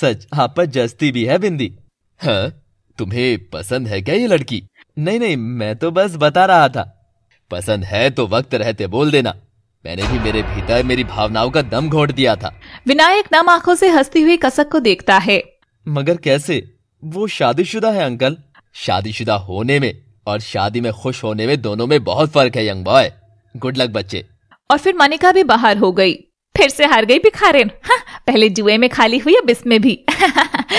सच आप पर जस्ती भी है बिंदी हाँ तुम्हें पसंद है क्या ये लड़की नहीं नहीं मैं तो बस बता रहा था पसंद है तो वक्त रहते बोल देना मैंने भी मेरे भीतर मेरी भावनाओं का दम घोट दिया था विनायक नम आंखों से हंसती हुई कसक को देखता है मगर कैसे वो शादीशुदा है अंकल शादीशुदा होने में और शादी में खुश होने में दोनों में बहुत फर्क है यंग बॉय गुड लक बच्चे और फिर मनिका भी बाहर हो गई फिर से हार गई भिखारिन हाँ, पहले जुए में खाली हुई अब इसमें भी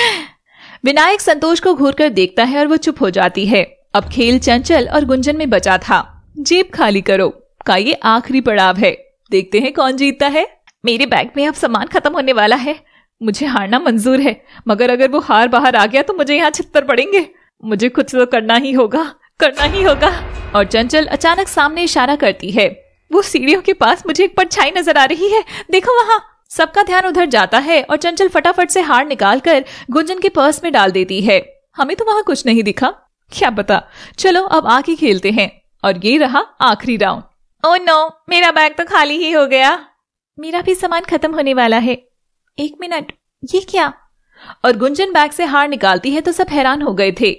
विनायक संतोष को घूर कर देखता है और वो चुप हो जाती है अब खेल चंचल और गुंजन में बचा था जेब खाली करो का ये आखिरी पड़ाव है देखते हैं कौन जीतता है मेरे बैग में अब सामान खत्म होने वाला है मुझे हारना मंजूर है मगर अगर वो हार बाहर आ गया तो मुझे यहाँ छितर पड़ेंगे मुझे कुछ तो करना ही होगा करना ही होगा और चंचल अचानक सामने इशारा करती है वो सीढ़ियों के पास मुझे एक परछाई नजर आ रही है देखो वहाँ सबका ध्यान उधर जाता है और चंचल फटाफट से हार निकाल कर गुंजन के पर्स में डाल देती है हमें तो वहाँ कुछ नहीं दिखा क्या पता चलो अब आके खेलते हैं और ये रहा आखिरी राउंड ओ नो मेरा बैग तो खाली ही हो गया मेरा भी सामान खत्म होने वाला है एक मिनट ये क्या और गुंजन बैग से हार निकालती है तो सब हैरान हो गए थे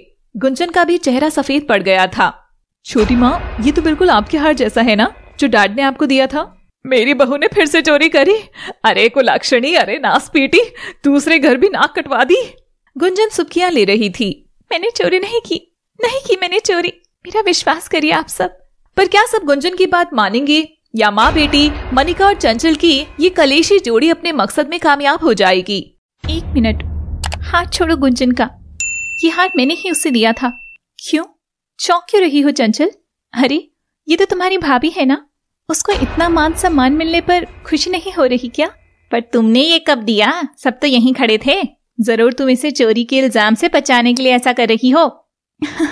गुंजन का भी चेहरा सफेद पड़ गया था छोटी माँ ये तो बिल्कुल आपके हार जैसा है ना जो डैड ने आपको दिया था मेरी बहू ने फिर से चोरी करी अरे कुलाक्षणी अरे नास पीटी दूसरे घर भी नाक कटवा दी गुंजन सुबकियां ले रही थी मैंने चोरी नहीं की नहीं की मैंने चोरी मेरा विश्वास करिए आप सब पर क्या सब गुंजन की बात मानेंगे या माँ बेटी मनिका और चंचल की ये कलेशी जोड़ी अपने मकसद में कामयाब हो जाएगी एक मिनट हाथ छोड़ो गुंजन का ये हाथ मैंने ही उसे दिया था क्यों चौंक क्यों रही हो चंचल अरे ये तो तुम्हारी भाभी है ना उसको इतना मान सम्मान मिलने पर खुशी नहीं हो रही क्या पर तुमने ये कब दिया सब तो यहीं खड़े थे जरूर तुम इसे चोरी के इल्जाम से बचाने के लिए ऐसा कर रही हो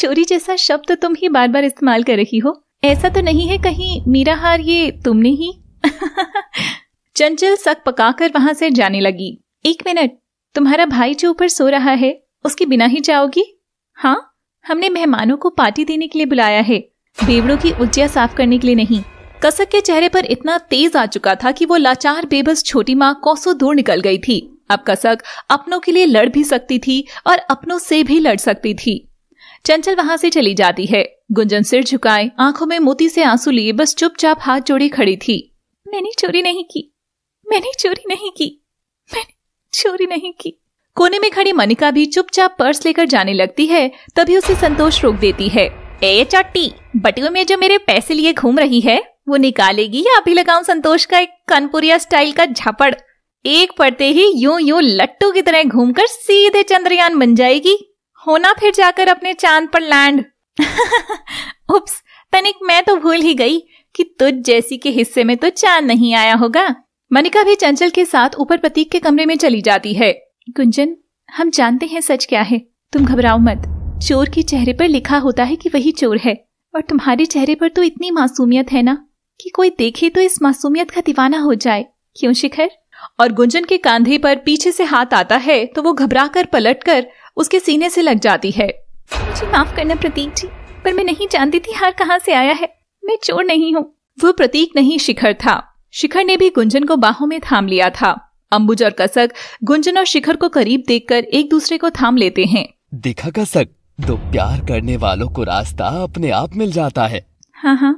चोरी जैसा शब्द तो तुम ही बार बार इस्तेमाल कर रही हो ऐसा तो नहीं है कहीं मेरा हार ये तुमने ही चंचल सक पकाकर वहां से जाने लगी एक मिनट तुम्हारा भाई जो ऊपर सो रहा है उसके बिना ही जाओगी हाँ हमने मेहमानों को पार्टी देने के लिए बुलाया है बेवड़ों की उल्टियां साफ करने के लिए नहीं कसक के चेहरे पर इतना तेज आ चुका था कि वो लाचार बेबस छोटी माँ कौसो दूर निकल गई थी अब कसक अपनों के लिए लड़ भी सकती थी और अपनों से भी लड़ सकती थी चंचल वहां से चली जाती है गुंजन सिर झुकाए आंखों में मोती से आंसू लिए बस चुपचाप हाथ जोड़े खड़ी थी मैंने चोरी नहीं की मैंने चोरी नहीं की मैंने चोरी नहीं की कोने में खड़ी मनिका भी चुपचाप पर्स लेकर जाने लगती है तभी उसे संतोष रोक देती है एच और टी बटुए में जो मेरे पैसे लिए घूम रही है वो निकालेगी या अभी लगाऊं संतोष का एक कनपुरिया स्टाइल का झापड़ एक पड़ते ही यूं यूं लट्टू की तरह घूमकर सीधे चंद्रयान बन जाएगी होना फिर जाकर अपने चांद पर लैंड उप्स तनिक मैं तो भूल ही गई कि तुझ जैसी के हिस्से में तो चांद नहीं आया होगा मनिका भी चंचल के साथ ऊपर प्रतीक के कमरे में चली जाती है गुंजन हम जानते हैं सच क्या है तुम घबराओ मत चोर के चेहरे पर लिखा होता है कि वही चोर है और तुम्हारे चेहरे पर तो इतनी मासूमियत है ना कि कोई देखे तो इस मासूमियत का दीवाना हो जाए क्यों शिखर और गुंजन के कांधे पर पीछे से हाथ आता है तो वो घबरा कर पलट कर उसके सीने से लग जाती है मुझे माफ करना प्रतीक जी पर मैं नहीं जानती थी हार कहाँ से आया है मैं चोर नहीं हूँ वो प्रतीक नहीं शिखर था शिखर ने भी गुंजन को बाहों में थाम लिया था अंबुज और कसक गुंजन और शिखर को करीब देखकर एक दूसरे को थाम लेते हैं देखा कसक दो तो प्यार करने वालों को रास्ता अपने आप मिल जाता है हाँ हाँ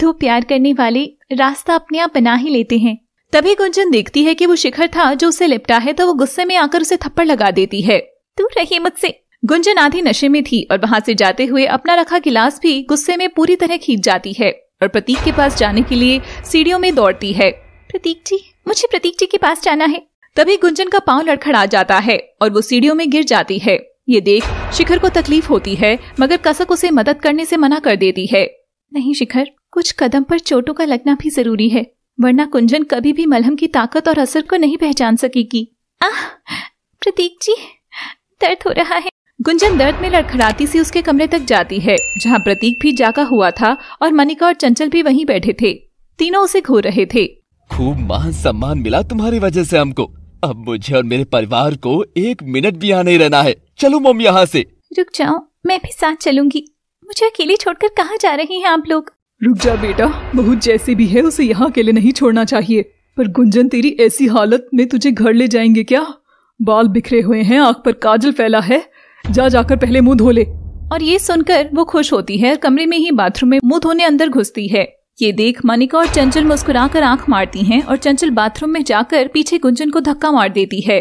दो प्यार करने वाले रास्ता अपने आप बना ही लेते हैं तभी गुंजन देखती है कि वो शिखर था जो उसे लिपटा है तो वो गुस्से में आकर उसे थप्पड़ लगा देती है तू रही मुझसे गुंजन आधे नशे में थी और वहाँ से जाते हुए अपना रखा गिलास भी गुस्से में पूरी तरह खींच जाती है और प्रतीक के पास जाने के लिए सीढ़ियों में दौड़ती है प्रतीक जी मुझे प्रतीक जी के पास जाना है तभी गुंजन का पाँव लड़खड़ा जाता है और वो सीढ़ियों में गिर जाती है ये देख शिखर को तकलीफ होती है मगर कसक उसे मदद करने से मना कर देती है नहीं शिखर कुछ कदम पर चोटों का लगना भी जरूरी है वरना कुंजन कभी भी मलहम की ताकत और असर को नहीं पहचान सकेगी आह प्रतीक जी दर्द हो रहा है गुंजन दर्द में लड़खड़ाती सी उसके कमरे तक जाती है जहाँ प्रतीक भी जागा हुआ था और मनिका और चंचल भी वहीं बैठे थे तीनों उसे घूर रहे थे खूब मान सम्मान मिला तुम्हारी वजह से हमको अब मुझे और मेरे परिवार को एक मिनट भी यहाँ नहीं रहना है चलो मम यहाँ से रुक जाओ मैं भी साथ चलूंगी मुझे अकेले छोड़कर कहाँ जा रहे हैं आप लोग रुक जा बेटा बहुत जैसे भी है उसे यहाँ अकेले नहीं छोड़ना चाहिए पर गुंजन तेरी ऐसी हालत में तुझे घर ले जाएंगे क्या बाल बिखरे हुए हैं आंख पर काजल फैला है जा जाकर पहले मुंह धो ले और ये सुनकर वो खुश होती है और कमरे में ही बाथरूम में मुंह धोने अंदर घुसती है ये देख मनिका और चंचल मुस्कुराकर आंख मारती हैं और चंचल बाथरूम में जाकर पीछे गुंजन को धक्का मार देती है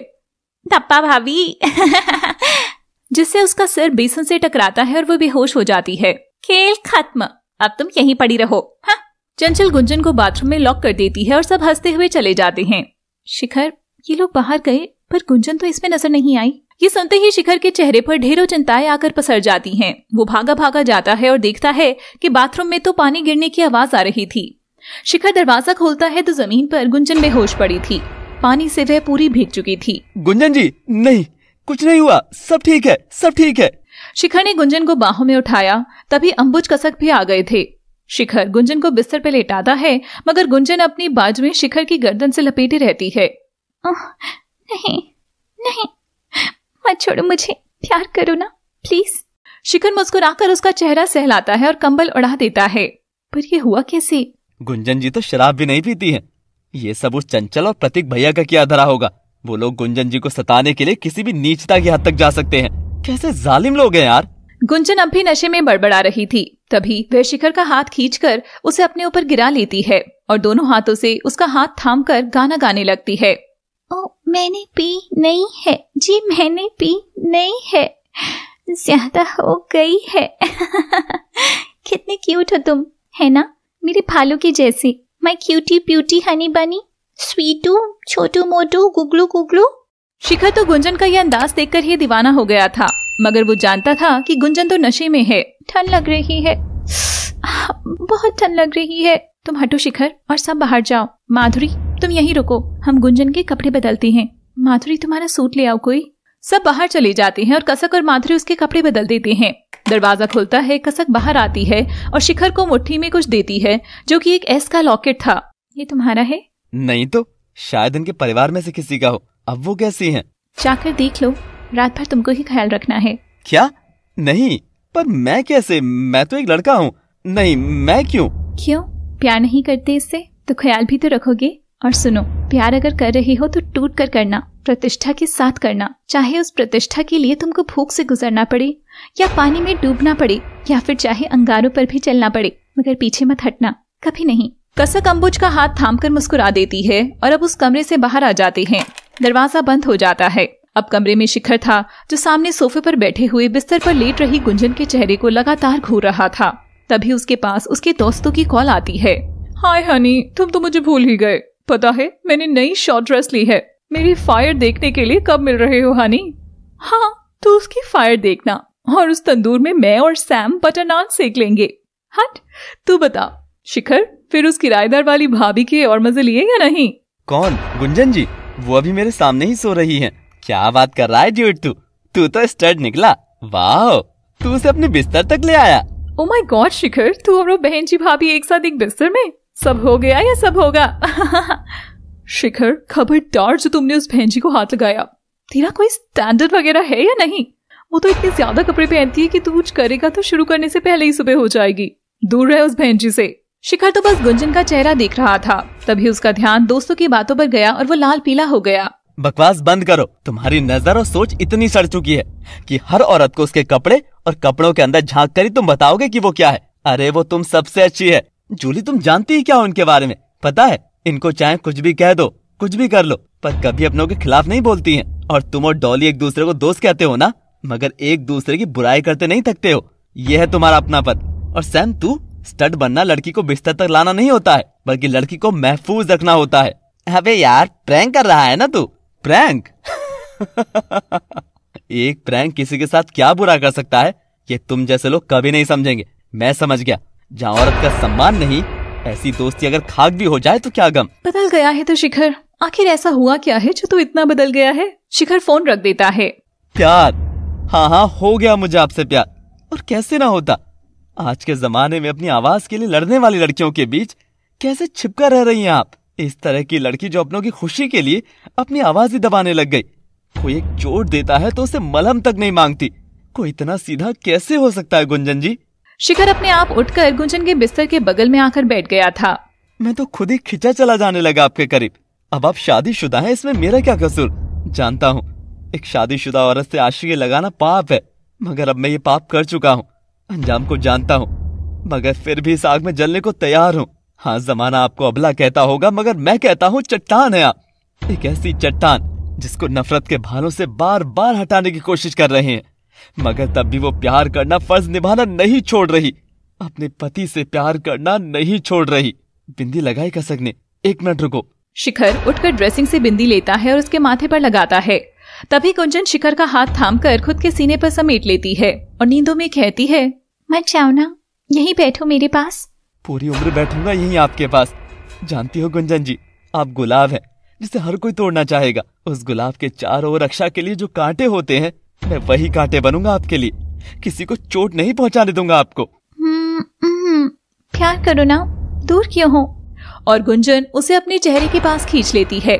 धप्पा भाभी जिससे उसका सिर बेसन से टकराता है और वो बेहोश हो जाती है खेल खत्म अब तुम यहीं पड़ी रहो हा? चंचल गुंजन को बाथरूम में लॉक कर देती है और सब हंसते हुए चले जाते हैं शिखर ये लोग बाहर गए पर गुंजन तो इसमें नजर नहीं आई ये सुनते ही शिखर के चेहरे पर ढेरों चिंताएं आकर पसर जाती हैं। वो भागा भागा जाता है और देखता है कि बाथरूम में तो पानी गिरने की आवाज आ रही थी शिखर दरवाजा खोलता है तो जमीन पर गुंजन में होश पड़ी थी पानी से वह पूरी भीग चुकी थी गुंजन जी नहीं कुछ नहीं हुआ सब ठीक है सब ठीक है शिखर ने गुंजन को बाहों में उठाया तभी अंबुज कसक भी आ गए थे शिखर गुंजन को बिस्तर पर लेटाता है मगर गुंजन अपनी बाज में शिखर की गर्दन से लपेटी रहती है नहीं नहीं मत छोड़ो मुझे प्यार करो ना प्लीज शिखर मुस्कुराकर उसका चेहरा सहलाता है और कंबल उड़ा देता है पर ये हुआ कैसे गुंजन जी तो शराब भी नहीं पीती है ये सब उस चंचल और प्रतीक भैया का किया धरा होगा वो लोग गुंजन जी को सताने के लिए किसी भी नीचता की हद तक जा सकते हैं कैसे जालिम लोग हैं यार गुंजन अब भी नशे में बड़बड़ा रही थी तभी वह शिखर का हाथ खींचकर उसे अपने ऊपर गिरा लेती है और दोनों हाथों से उसका हाथ थाम कर गाना गाने लगती है ओ मैंने पी नहीं है जी मैंने पी नहीं है ज्यादा हो गई है कितने क्यूट हो तुम है ना मेरे भालू के जैसे माई क्यूटी प्यूटी हनी बनी स्वीटू छोटू मोटू गुगलू गुगलू शिखर तो गुंजन का यह अंदाज देखकर ही दीवाना हो गया था मगर वो जानता था कि गुंजन तो नशे में है ठंड लग रही है बहुत ठंड लग रही है तुम हटो शिखर और सब बाहर जाओ माधुरी तुम यहीं रुको हम गुंजन के कपड़े बदलती हैं माधुरी तुम्हारा सूट ले आओ कोई सब बाहर चली जाती हैं और कसक और माधुरी उसके कपड़े बदल देती हैं दरवाजा खुलता है कसक बाहर आती है और शिखर को मुट्ठी में कुछ देती है जो कि एक एस का लॉकेट था ये तुम्हारा है नहीं तो शायद इनके परिवार में से किसी का हो अब वो कैसी हैं? जाकर देख लो रात भर तुमको ही ख्याल रखना है क्या नहीं पर मैं कैसे मैं तो एक लड़का हूँ नहीं मैं क्यों क्यों प्यार नहीं करते इससे तो ख्याल भी तो रखोगे और सुनो प्यार अगर कर रहे हो तो टूट कर करना प्रतिष्ठा के साथ करना चाहे उस प्रतिष्ठा के लिए तुमको भूख से गुजरना पड़े या पानी में डूबना पड़े या फिर चाहे अंगारों पर भी चलना पड़े मगर पीछे मत हटना कभी नहीं कसक अम्बुज का हाथ थाम कर मुस्कुरा देती है और अब उस कमरे से बाहर आ जाते हैं दरवाजा बंद हो जाता है अब कमरे में शिखर था जो सामने सोफे पर बैठे हुए बिस्तर पर लेट रही गुंजन के चेहरे को लगातार घूर रहा था तभी उसके पास उसके दोस्तों की कॉल आती है हाय हनी तुम तो मुझे भूल ही गए पता है मैंने नई शॉर्ट ड्रेस ली है मेरी फायर देखने के लिए कब मिल रहे हो हनी हाँ तो उसकी फायर देखना और उस तंदूर में मैं और सैम बटर नान सेक लेंगे हट तू बता शिखर फिर उस किराएदार वाली भाभी के और मजे लिए या नहीं कौन गुंजन जी वो अभी मेरे सामने ही सो रही है क्या बात कर रहा है ड्यूट तू तू तो स्टड निकला वाह तू उसे अपने बिस्तर तक ले आया ओ माय गॉड शिखर तू और बहन जी भाभी एक साथ एक बिस्तर में सब हो गया या सब होगा शिखर खबरदार जो तुमने उस बहन को हाथ लगाया तेरा कोई स्टैंडर्ड वगैरह है या नहीं वो तो इतने ज्यादा कपड़े पहनती है कि तू कुछ करेगा तो शुरू करने से पहले ही सुबह हो जाएगी दूर रहे उस बहन जी से शिखर तो बस गुंजन का चेहरा देख रहा था तभी उसका ध्यान दोस्तों की बातों पर गया और वो लाल पीला हो गया बकवास बंद करो तुम्हारी नजर और सोच इतनी सड़ चुकी है कि हर औरत को उसके कपड़े और कपड़ों के अंदर झांक कर ही तुम बताओगे कि वो क्या है अरे वो तुम सबसे अच्छी है जूली तुम जानती ही क्या हो इनके बारे में पता है इनको चाहे कुछ भी कह दो कुछ भी कर लो पर कभी अपनों के खिलाफ नहीं बोलती हैं और तुम और डॉली एक दूसरे को दोस्त कहते हो ना मगर एक दूसरे की बुराई करते नहीं थकते हो यह है तुम्हारा अपना पद और सैम तू स्टड बनना लड़की को बिस्तर तक लाना नहीं होता है बल्कि लड़की को महफूज रखना होता है अबे यार प्रैंक कर रहा है ना तू प्रैंक एक प्रैंक किसी के साथ क्या बुरा कर सकता है ये तुम जैसे लोग कभी नहीं समझेंगे मैं समझ गया जहाँ औरत का सम्मान नहीं ऐसी दोस्ती अगर खाक भी हो जाए तो क्या गम बदल गया है तो शिखर आखिर ऐसा हुआ क्या है जो तू तो इतना बदल गया है शिखर फोन रख देता है प्यार हाँ हाँ हो गया मुझे आपसे प्यार और कैसे ना होता आज के जमाने में अपनी आवाज के लिए लड़ने वाली लड़कियों के बीच कैसे छिपका रह रही हैं आप इस तरह की लड़की जो अपनों की खुशी के लिए अपनी आवाज ही दबाने लग गई कोई एक चोट देता है तो उसे मलहम तक नहीं मांगती कोई इतना सीधा कैसे हो सकता है गुंजन जी शिखर अपने आप उठकर गुंजन के बिस्तर के बगल में आकर बैठ गया था मैं तो खुद ही खिंचा चला जाने लगा आपके करीब अब आप शादी शुदा है इसमें मेरा क्या कसूर जानता हूँ एक शादी शुदा औरत से आश्रय लगाना पाप है मगर अब मैं ये पाप कर चुका हूँ अंजाम को जानता हूँ मगर फिर भी इस आग में जलने को तैयार हूँ हाँ जमाना आपको अबला कहता होगा मगर मैं कहता हूँ चट्टान है आप एक ऐसी चट्टान जिसको नफरत के भालों से बार बार हटाने की कोशिश कर रहे हैं मगर तब भी वो प्यार करना फर्ज निभाना नहीं छोड़ रही अपने पति से प्यार करना नहीं छोड़ रही बिंदी लगाई का सकने एक मिनट रुको शिखर उठकर ड्रेसिंग से बिंदी लेता है और उसके माथे पर लगाता है तभी कुंजन शिखर का हाथ थाम कर खुद के सीने पर समेट लेती है और नींदों में कहती है मत जाओ ना यही बैठो मेरे पास पूरी उम्र बैठूंगा यही आपके पास जानती हो गुंजन जी आप गुलाब है जिसे हर कोई तोड़ना चाहेगा उस गुलाब के चारों ओर रक्षा के लिए जो कांटे होते हैं मैं वही कांटे बनूंगा आपके लिए किसी को चोट नहीं पहुंचाने दूंगा आपको प्यार हम्म, हम्म, करो ना दूर क्यों हो और गुंजन उसे अपने चेहरे के पास खींच लेती है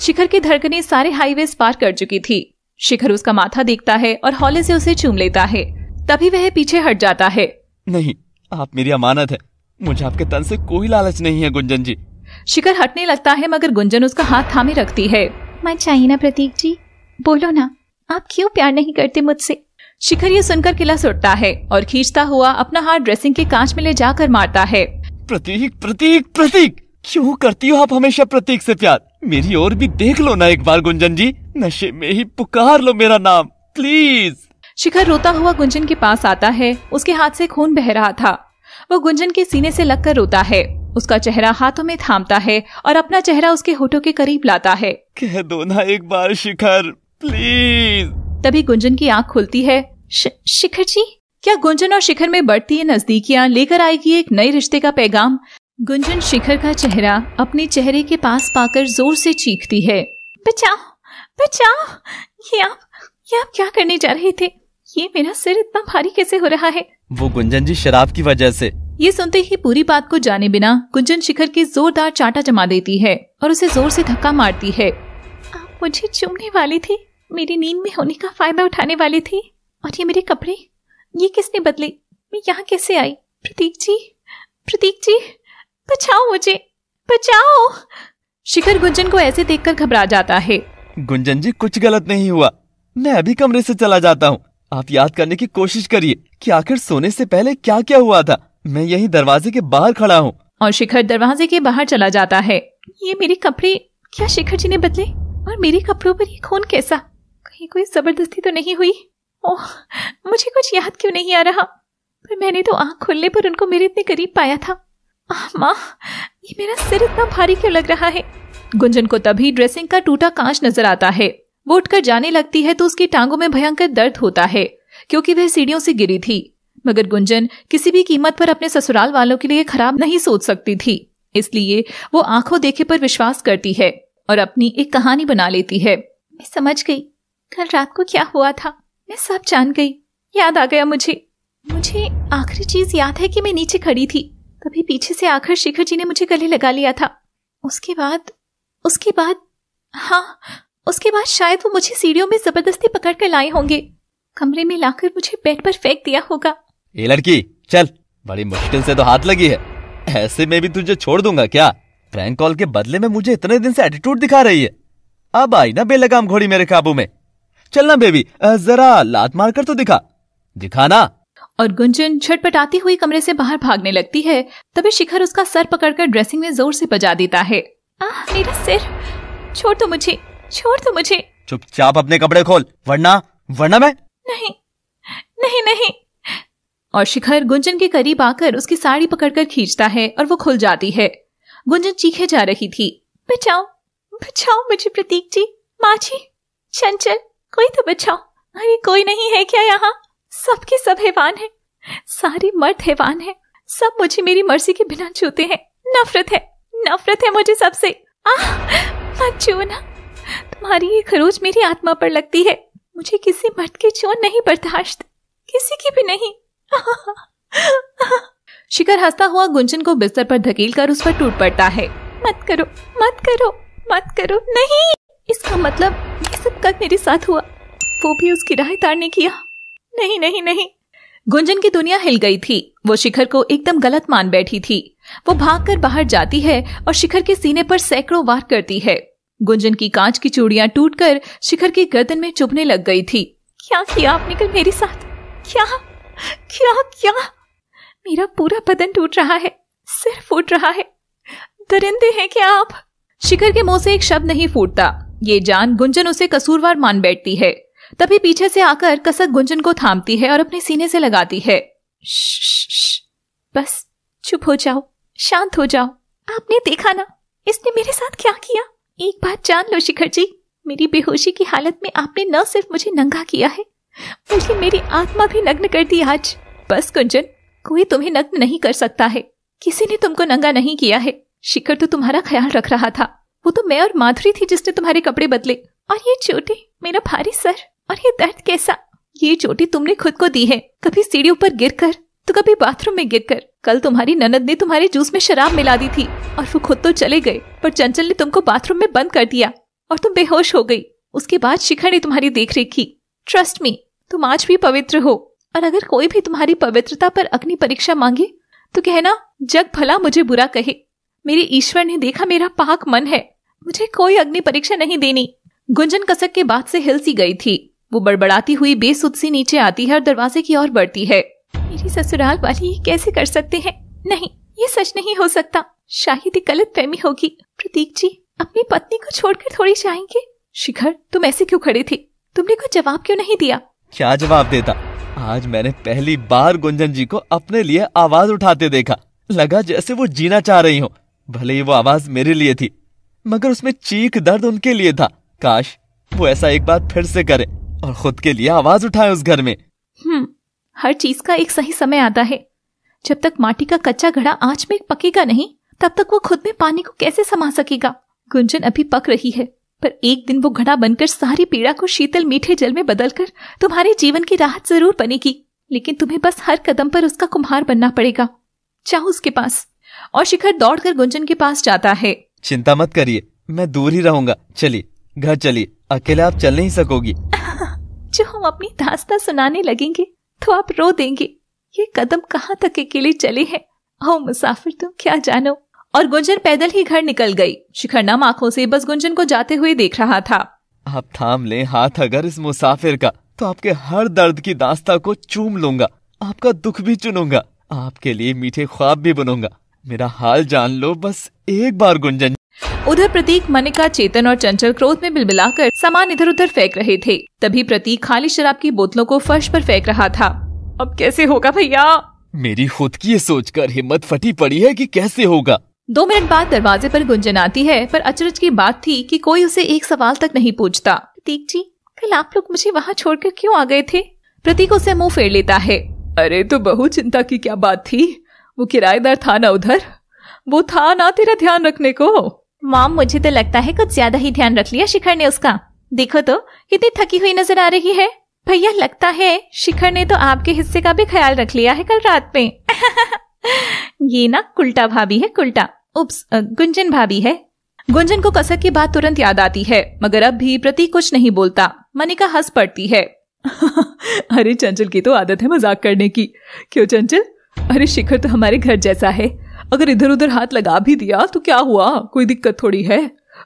शिखर की धड़कने सारे हाईवे पार कर चुकी थी शिखर उसका माथा देखता है और हौले से उसे चूम लेता है तभी वह पीछे हट जाता है नहीं आप मेरी अमानत है मुझे आपके तन से कोई लालच नहीं है गुंजन जी शिखर हटने लगता है मगर गुंजन उसका हाथ थामे रखती है मैं चाहिए ना प्रतीक जी बोलो ना आप क्यों प्यार नहीं करते मुझसे शिखर ये सुनकर किला सुटता है और खींचता हुआ अपना हाथ ड्रेसिंग के कांच में ले जाकर मारता है प्रतीक प्रतीक प्रतीक क्यों करती हो आप हमेशा प्रतीक से प्यार मेरी और भी देख लो ना एक बार गुंजन जी नशे में ही पुकार लो मेरा नाम प्लीज शिखर रोता हुआ गुंजन के पास आता है उसके हाथ से खून बह रहा था वो गुंजन के सीने से लगकर रोता है उसका चेहरा हाथों में थामता है और अपना चेहरा उसके होठों के करीब लाता है कह दो ना एक बार शिखर प्लीज तभी गुंजन की आंख खुलती है श, शिखर जी क्या गुंजन और शिखर में बढ़ती है नजदीकियां लेकर आएगी एक नए रिश्ते का पैगाम गुंजन शिखर का चेहरा अपने चेहरे के पास पाकर जोर से चीखती है बचाओ बचाओ ये आप ये आप क्या करने जा रहे थे ये मेरा सिर इतना भारी कैसे हो रहा है वो गुंजन जी शराब की वजह से ये सुनते ही पूरी बात को जाने बिना गुंजन शिखर की जोरदार चाटा जमा देती है और उसे जोर से धक्का मारती है आप मुझे चूमने वाली थी मेरी नींद में होने का फायदा उठाने वाली थी और ये मेरे कपड़े ये किसने बदले मैं यहाँ कैसे आई प्रतीक जी प्रतीक जी बचाओ मुझे बचाओ शिखर गुंजन को ऐसे देखकर घबरा जाता है गुंजन जी कुछ गलत नहीं हुआ मैं अभी कमरे से चला जाता हूँ आप याद करने की कोशिश करिए कि आखिर सोने से पहले क्या क्या हुआ था मैं यही दरवाजे के बाहर खड़ा हूँ और शिखर दरवाजे के बाहर चला जाता है ये मेरे कपड़े क्या शिखर जी ने बदले और मेरे कपड़ों पर ये खून कैसा ये कोई जबरदस्ती तो नहीं हुई ओह मुझे कुछ याद क्यों नहीं आ रहा पर मैंने तो आंख खुलने पर उनको मेरे इतने करीब पाया था माँ ये मेरा सिर इतना भारी क्यों लग रहा है गुंजन को तभी ड्रेसिंग का टूटा कांच नजर आता है वो उठकर जाने लगती है तो उसकी टांगों में भयंकर दर्द होता है क्योंकि वह सीढ़ियों से गिरी थी मगर गुंजन किसी भी कीमत पर अपने ससुराल वालों के लिए खराब नहीं सोच सकती थी इसलिए वो आंखों देखे पर विश्वास करती है और अपनी एक कहानी बना लेती है मैं समझ गई कल रात को क्या हुआ था मैं सब जान गई याद आ गया मुझे मुझे आखिरी चीज याद है कि मैं नीचे खड़ी थी तभी पीछे से आखिर शिखर जी ने मुझे गले लगा लिया था उसके बाद उसके बाद हाँ उसके बाद शायद वो मुझे सीढ़ियों में जबरदस्ती पकड़ कर लाए होंगे कमरे में लाकर मुझे बेड पर फेंक दिया होगा ये लड़की चल बड़ी मुश्किल से तो हाथ लगी है ऐसे में भी तुझे छोड़ दूंगा क्या प्रैंक कॉल के बदले में मुझे इतने दिन से एटीट्यूड दिखा रही है अब आई ना बेलगाम घोड़ी मेरे काबू में चलना बेबी जरा लात मार कर तो दिखा दिखाना और गुंजन छटपटाती हुई कमरे से बाहर भागने लगती है तभी शिखर उसका सर पकड़कर ड्रेसिंग में जोर से बजा देता है आह मेरा सिर छोड़ दो मुझे छोड़ दो मुझे चुपचाप अपने कपड़े खोल वरना वरना मैं नहीं नहीं नहीं और शिखर गुंजन के करीब आकर उसकी साड़ी पकड़कर खींचता है और वो खुल जाती है गुंजन चीखे जा रही थी बचाओ बचाओ मुझे प्रतीक जी माँ जी चंचल कोई तो बचाओ अरे कोई नहीं है क्या यहाँ सबके सब हैवान है सारे मर्द हैवान है सब मुझे मेरी मर्जी के बिना छूते हैं नफरत है नफरत है मुझे सबसे आह मत ना तुम्हारी ये खरोज मेरी आत्मा पर लगती है मुझे किसी मर्द की चो नहीं बर्दाश्त किसी की भी नहीं शिखर हंसता हुआ गुंजन को बिस्तर पर धकेल कर उस पर टूट पड़ता है मत करो मत करो मत करो नहीं इसका मतलब सब कल मेरे साथ हुआ वो भी उसकी राहतार ने किया नहीं नहीं नहीं गुंजन की दुनिया हिल गई थी वो शिखर को एकदम गलत मान बैठी थी वो भागकर बाहर जाती है और शिखर के सीने पर सैकड़ों वार करती है गुंजन की कांच की चूड़ियां टूटकर शिखर की गर्दन में चुभने लग गई थी क्या किया आपने कल मेरे साथ क्या क्या क्या मेरा पूरा बदन टूट रहा है सिर फूट रहा है दरिंदे हैं क्या आप शिखर के मुंह से एक शब्द नहीं फूटता ये जान गुंजन उसे कसूरवार मान बैठती है तभी पीछे से आकर कसक गुंजन को थामती है और अपने सीने से लगाती है बस चुप हो जाओ शांत हो जाओ आपने देखा ना इसने मेरे साथ क्या किया एक बात जान लो शिखर जी मेरी बेहोशी की हालत में आपने न सिर्फ मुझे नंगा किया है बल्कि मेरी आत्मा भी नग्न कर दी आज बस गुंजन कोई तुम्हें नग्न नहीं कर सकता है किसी ने तुमको नंगा नहीं किया है शिखर तो तुम्हारा ख्याल रख रहा था वो तो मैं और माधुरी थी जिसने तुम्हारे कपड़े बदले और ये चोटी मेरा भारी सर और ये दर्द कैसा ये चोटी तुमने खुद को दी है कभी सीढ़ियों पर गिर कर तो कभी बाथरूम में गिर कर कल तुम्हारी ननद ने तुम्हारे जूस में शराब मिला दी थी और वो खुद तो चले गए पर चंचल ने तुमको बाथरूम में बंद कर दिया और तुम बेहोश हो गई उसके बाद शिखर ने तुम्हारी देख रेख की ट्रस्ट मी तुम आज भी पवित्र हो और अगर कोई भी तुम्हारी पवित्रता पर अग्नि परीक्षा मांगे तो कहना जग भला मुझे बुरा कहे मेरे ईश्वर ने देखा मेरा पाक मन है मुझे कोई अग्नि परीक्षा नहीं देनी गुंजन कसक के बाद से हिल सी गई थी वो बड़बड़ाती हुई बेसुद सी नीचे आती है और दरवाजे की ओर बढ़ती है मेरी ससुराल वाली ये कैसे कर सकते हैं नहीं ये सच नहीं हो सकता शाहिद गलत फहमी होगी प्रतीक जी अपनी पत्नी को छोड़कर थोड़ी जाएंगे शिखर तुम ऐसे क्यों खड़े थे तुमने कोई जवाब क्यों नहीं दिया क्या जवाब देता आज मैंने पहली बार गुंजन जी को अपने लिए आवाज उठाते देखा लगा जैसे वो जीना चाह रही हो भले ही वो आवाज मेरे लिए थी मगर उसमें चीख दर्द उनके लिए था काश वो ऐसा एक बार फिर से करे और खुद के लिए आवाज उठाए उस घर में हम्म हर चीज का एक सही समय आता है जब तक माटी का कच्चा घड़ा आंच में पकेगा नहीं तब तक वो खुद में पानी को कैसे समा सकेगा गुंजन अभी पक रही है पर एक दिन वो घड़ा बनकर सारी पीड़ा को शीतल मीठे जल में बदलकर तुम्हारे जीवन की राहत जरूर बनेगी लेकिन तुम्हें बस हर कदम पर उसका कुम्हार बनना पड़ेगा चाहो उसके पास और शिखर दौड़कर गुंजन के पास जाता है चिंता मत करिए मैं दूर ही रहूंगा चलिए घर चलिए अकेले आप चल नहीं सकोगी जो हम अपनी दास्ता सुनाने लगेंगे तो आप रो देंगे ये कदम कहाँ तक अकेले चले हैं ओ मुसाफिर तुम क्या जानो और गुंजन पैदल ही घर निकल गई नम आंखों से बस गुंजन को जाते हुए देख रहा था आप थाम ले हाथ अगर इस मुसाफिर का तो आपके हर दर्द की दास्ता को चूम लूंगा आपका दुख भी चुनूंगा आपके लिए मीठे ख्वाब भी बनूंगा मेरा हाल जान लो बस एक बार गुंजन उधर प्रतीक मनिका चेतन और चंचल क्रोध में बिलबिलाकर सामान इधर उधर फेंक रहे थे तभी प्रतीक खाली शराब की बोतलों को फर्श पर फेंक रहा था अब कैसे होगा भैया मेरी खुद की ये सोचकर हिम्मत फटी पड़ी है कि कैसे होगा दो मिनट बाद दरवाजे पर गुंजन आती है पर अचरज की बात थी कि कोई उसे एक सवाल तक नहीं पूछता प्रतीक जी कल आप लोग मुझे वहाँ छोड़कर क्यों आ गए थे प्रतीक उसे मुंह फेर लेता है अरे तो बहुत चिंता की क्या बात थी वो किराएदार था ना उधर वो था ना तेरा ध्यान रखने को माम मुझे तो लगता है कुछ ज्यादा ही ध्यान रख लिया शिखर ने उसका देखो तो कितनी थकी हुई नजर आ रही है भैया लगता है शिखर ने तो आपके हिस्से का भी ख्याल रख लिया है कल रात में ये ना कुल्टा भाभी है कुल्टा उप्स गुंजन भाभी है गुंजन को कसक की बात तुरंत याद आती है मगर अब भी प्रति कुछ नहीं बोलता मनिका हंस पड़ती है अरे चंचल की तो आदत है मजाक करने की क्यों चंचल अरे शिखर तो हमारे घर जैसा है अगर इधर उधर हाथ लगा भी दिया तो क्या हुआ कोई दिक्कत थोड़ी है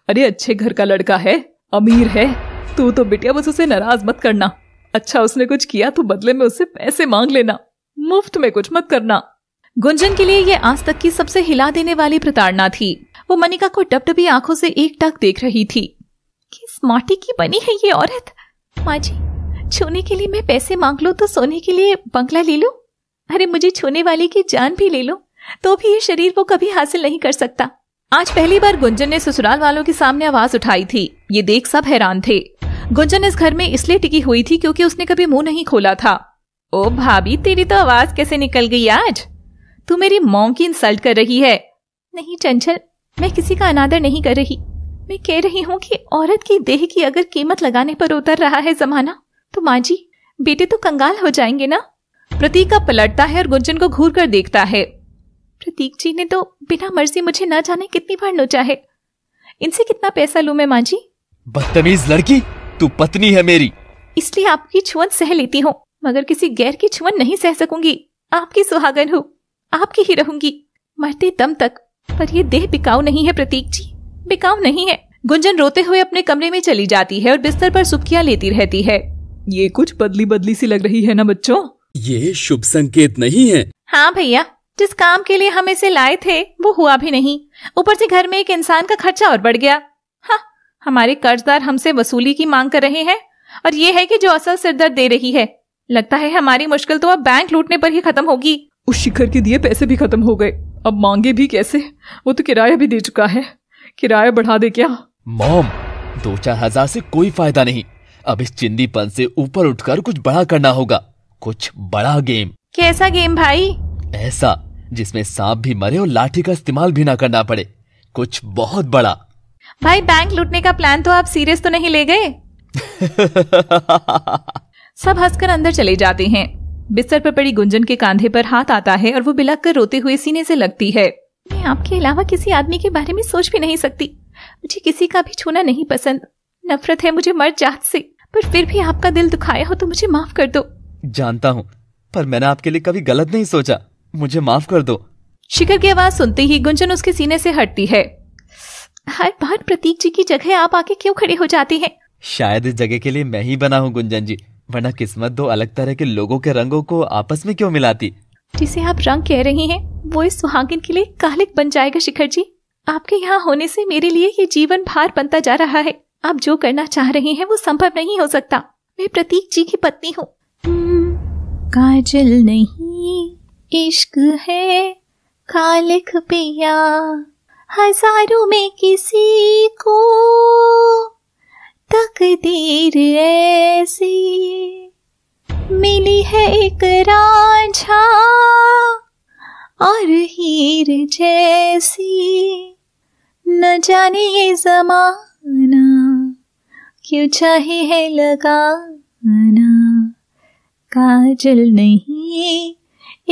अरे अच्छे घर का लड़का है अमीर है तू तो बेटिया बस उसे नाराज मत करना अच्छा उसने कुछ किया तो बदले में उसे पैसे मांग लेना मुफ्त में कुछ मत करना गुंजन के लिए ये आज तक की सबसे हिला देने वाली प्रताड़ना थी वो मनिका को डबडबी आंखों से एक टक देख रही थी किस माटी की बनी है ये औरत माँ जी छूने के लिए मैं पैसे मांग लू तो सोने के लिए बंगला ले लू अरे मुझे छूने वाले की जान भी ले लो तो भी ये शरीर वो कभी हासिल नहीं कर सकता आज पहली बार गुंजन ने ससुराल वालों के सामने आवाज उठाई थी ये देख सब हैरान थे गुंजन इस घर में इसलिए टिकी हुई थी क्योंकि उसने कभी मुंह नहीं खोला था ओ भाभी तेरी तो आवाज कैसे निकल गई आज तू मेरी मोम की इंसल्ट कर रही है नहीं चंचल मैं किसी का अनादर नहीं कर रही मैं कह रही हूँ कि औरत की देह की अगर कीमत लगाने पर उतर रहा है जमाना तो माँ जी बेटे तो कंगाल हो जाएंगे ना प्रतीक का पलटता है और गुंजन को घूर कर देखता है प्रतीक जी ने तो बिना मर्जी मुझे न जाने कितनी बार नोचा है इनसे कितना पैसा लू मैं माँ जी बदतमीज लड़की तू पत्नी है मेरी इसलिए आपकी छुअन सह लेती हूँ मगर किसी गैर की छुअन नहीं सह सकूंगी आपकी सुहागन हूँ आपकी ही रहूंगी मरते दम तक पर ये देह बिकाऊ नहीं है प्रतीक जी बिकाऊ नहीं है गुंजन रोते हुए अपने कमरे में चली जाती है और बिस्तर पर सुबकियां लेती रहती है ये कुछ बदली बदली सी लग रही है ना बच्चों ये शुभ संकेत नहीं है हाँ भैया जिस काम के लिए हम इसे लाए थे वो हुआ भी नहीं ऊपर से घर में एक इंसान का खर्चा और बढ़ गया हाँ हमारे कर्जदार हमसे वसूली की मांग कर रहे हैं और ये है कि जो असल सिरदर्द दे रही है लगता है हमारी मुश्किल तो अब बैंक लूटने पर ही खत्म होगी उस शिखर के दिए पैसे भी खत्म हो गए अब मांगे भी कैसे वो तो किराया भी दे चुका है किराया बढ़ा दे क्या मॉम दो चार हजार से कोई फायदा नहीं अब इस चिंदीपन से ऊपर उठकर कुछ बड़ा करना होगा कुछ बड़ा गेम कैसा गेम भाई ऐसा जिसमें सांप भी मरे और लाठी का इस्तेमाल भी ना करना पड़े कुछ बहुत बड़ा भाई बैंक लूटने का प्लान तो आप सीरियस तो नहीं ले गए सब हंसकर अंदर चले जाते हैं बिस्तर पर पड़ी गुंजन के कांधे पर हाथ आता है और वो बिलक कर रोते हुए सीने से लगती है मैं आपके अलावा किसी आदमी के बारे में सोच भी नहीं सकती मुझे किसी का भी छूना नहीं पसंद नफरत है मुझे मर्द जात से पर फिर भी आपका दिल दुखाया हो तो मुझे माफ कर दो जानता हूँ पर मैंने आपके लिए कभी गलत नहीं सोचा मुझे माफ कर दो शिखर की आवाज सुनते ही गुंजन उसके सीने से हटती है हर बार प्रतीक जी की जगह आप आके क्यों खड़े हो जाते हैं शायद इस जगह के लिए मैं ही बना हूँ गुंजन जी वरना किस्मत दो अलग तरह के लोगों के रंगों को आपस में क्यों मिलाती जिसे आप रंग कह रही हैं वो इस सुहागिन के लिए कालिक बन जाएगा शिखर जी आपके यहाँ होने से मेरे लिए ये जीवन भार बनता जा रहा है आप जो करना चाह रहे हैं वो संभव नहीं हो सकता मैं प्रतीक जी की पत्नी हूँ काजल नहीं इश्क है खालिक पिया हजारों में किसी को तकदीर ऐसी मिली है एक राझा और हीर जैसी न जाने ये जमाना क्यों चाहे है लगाना काजल नहीं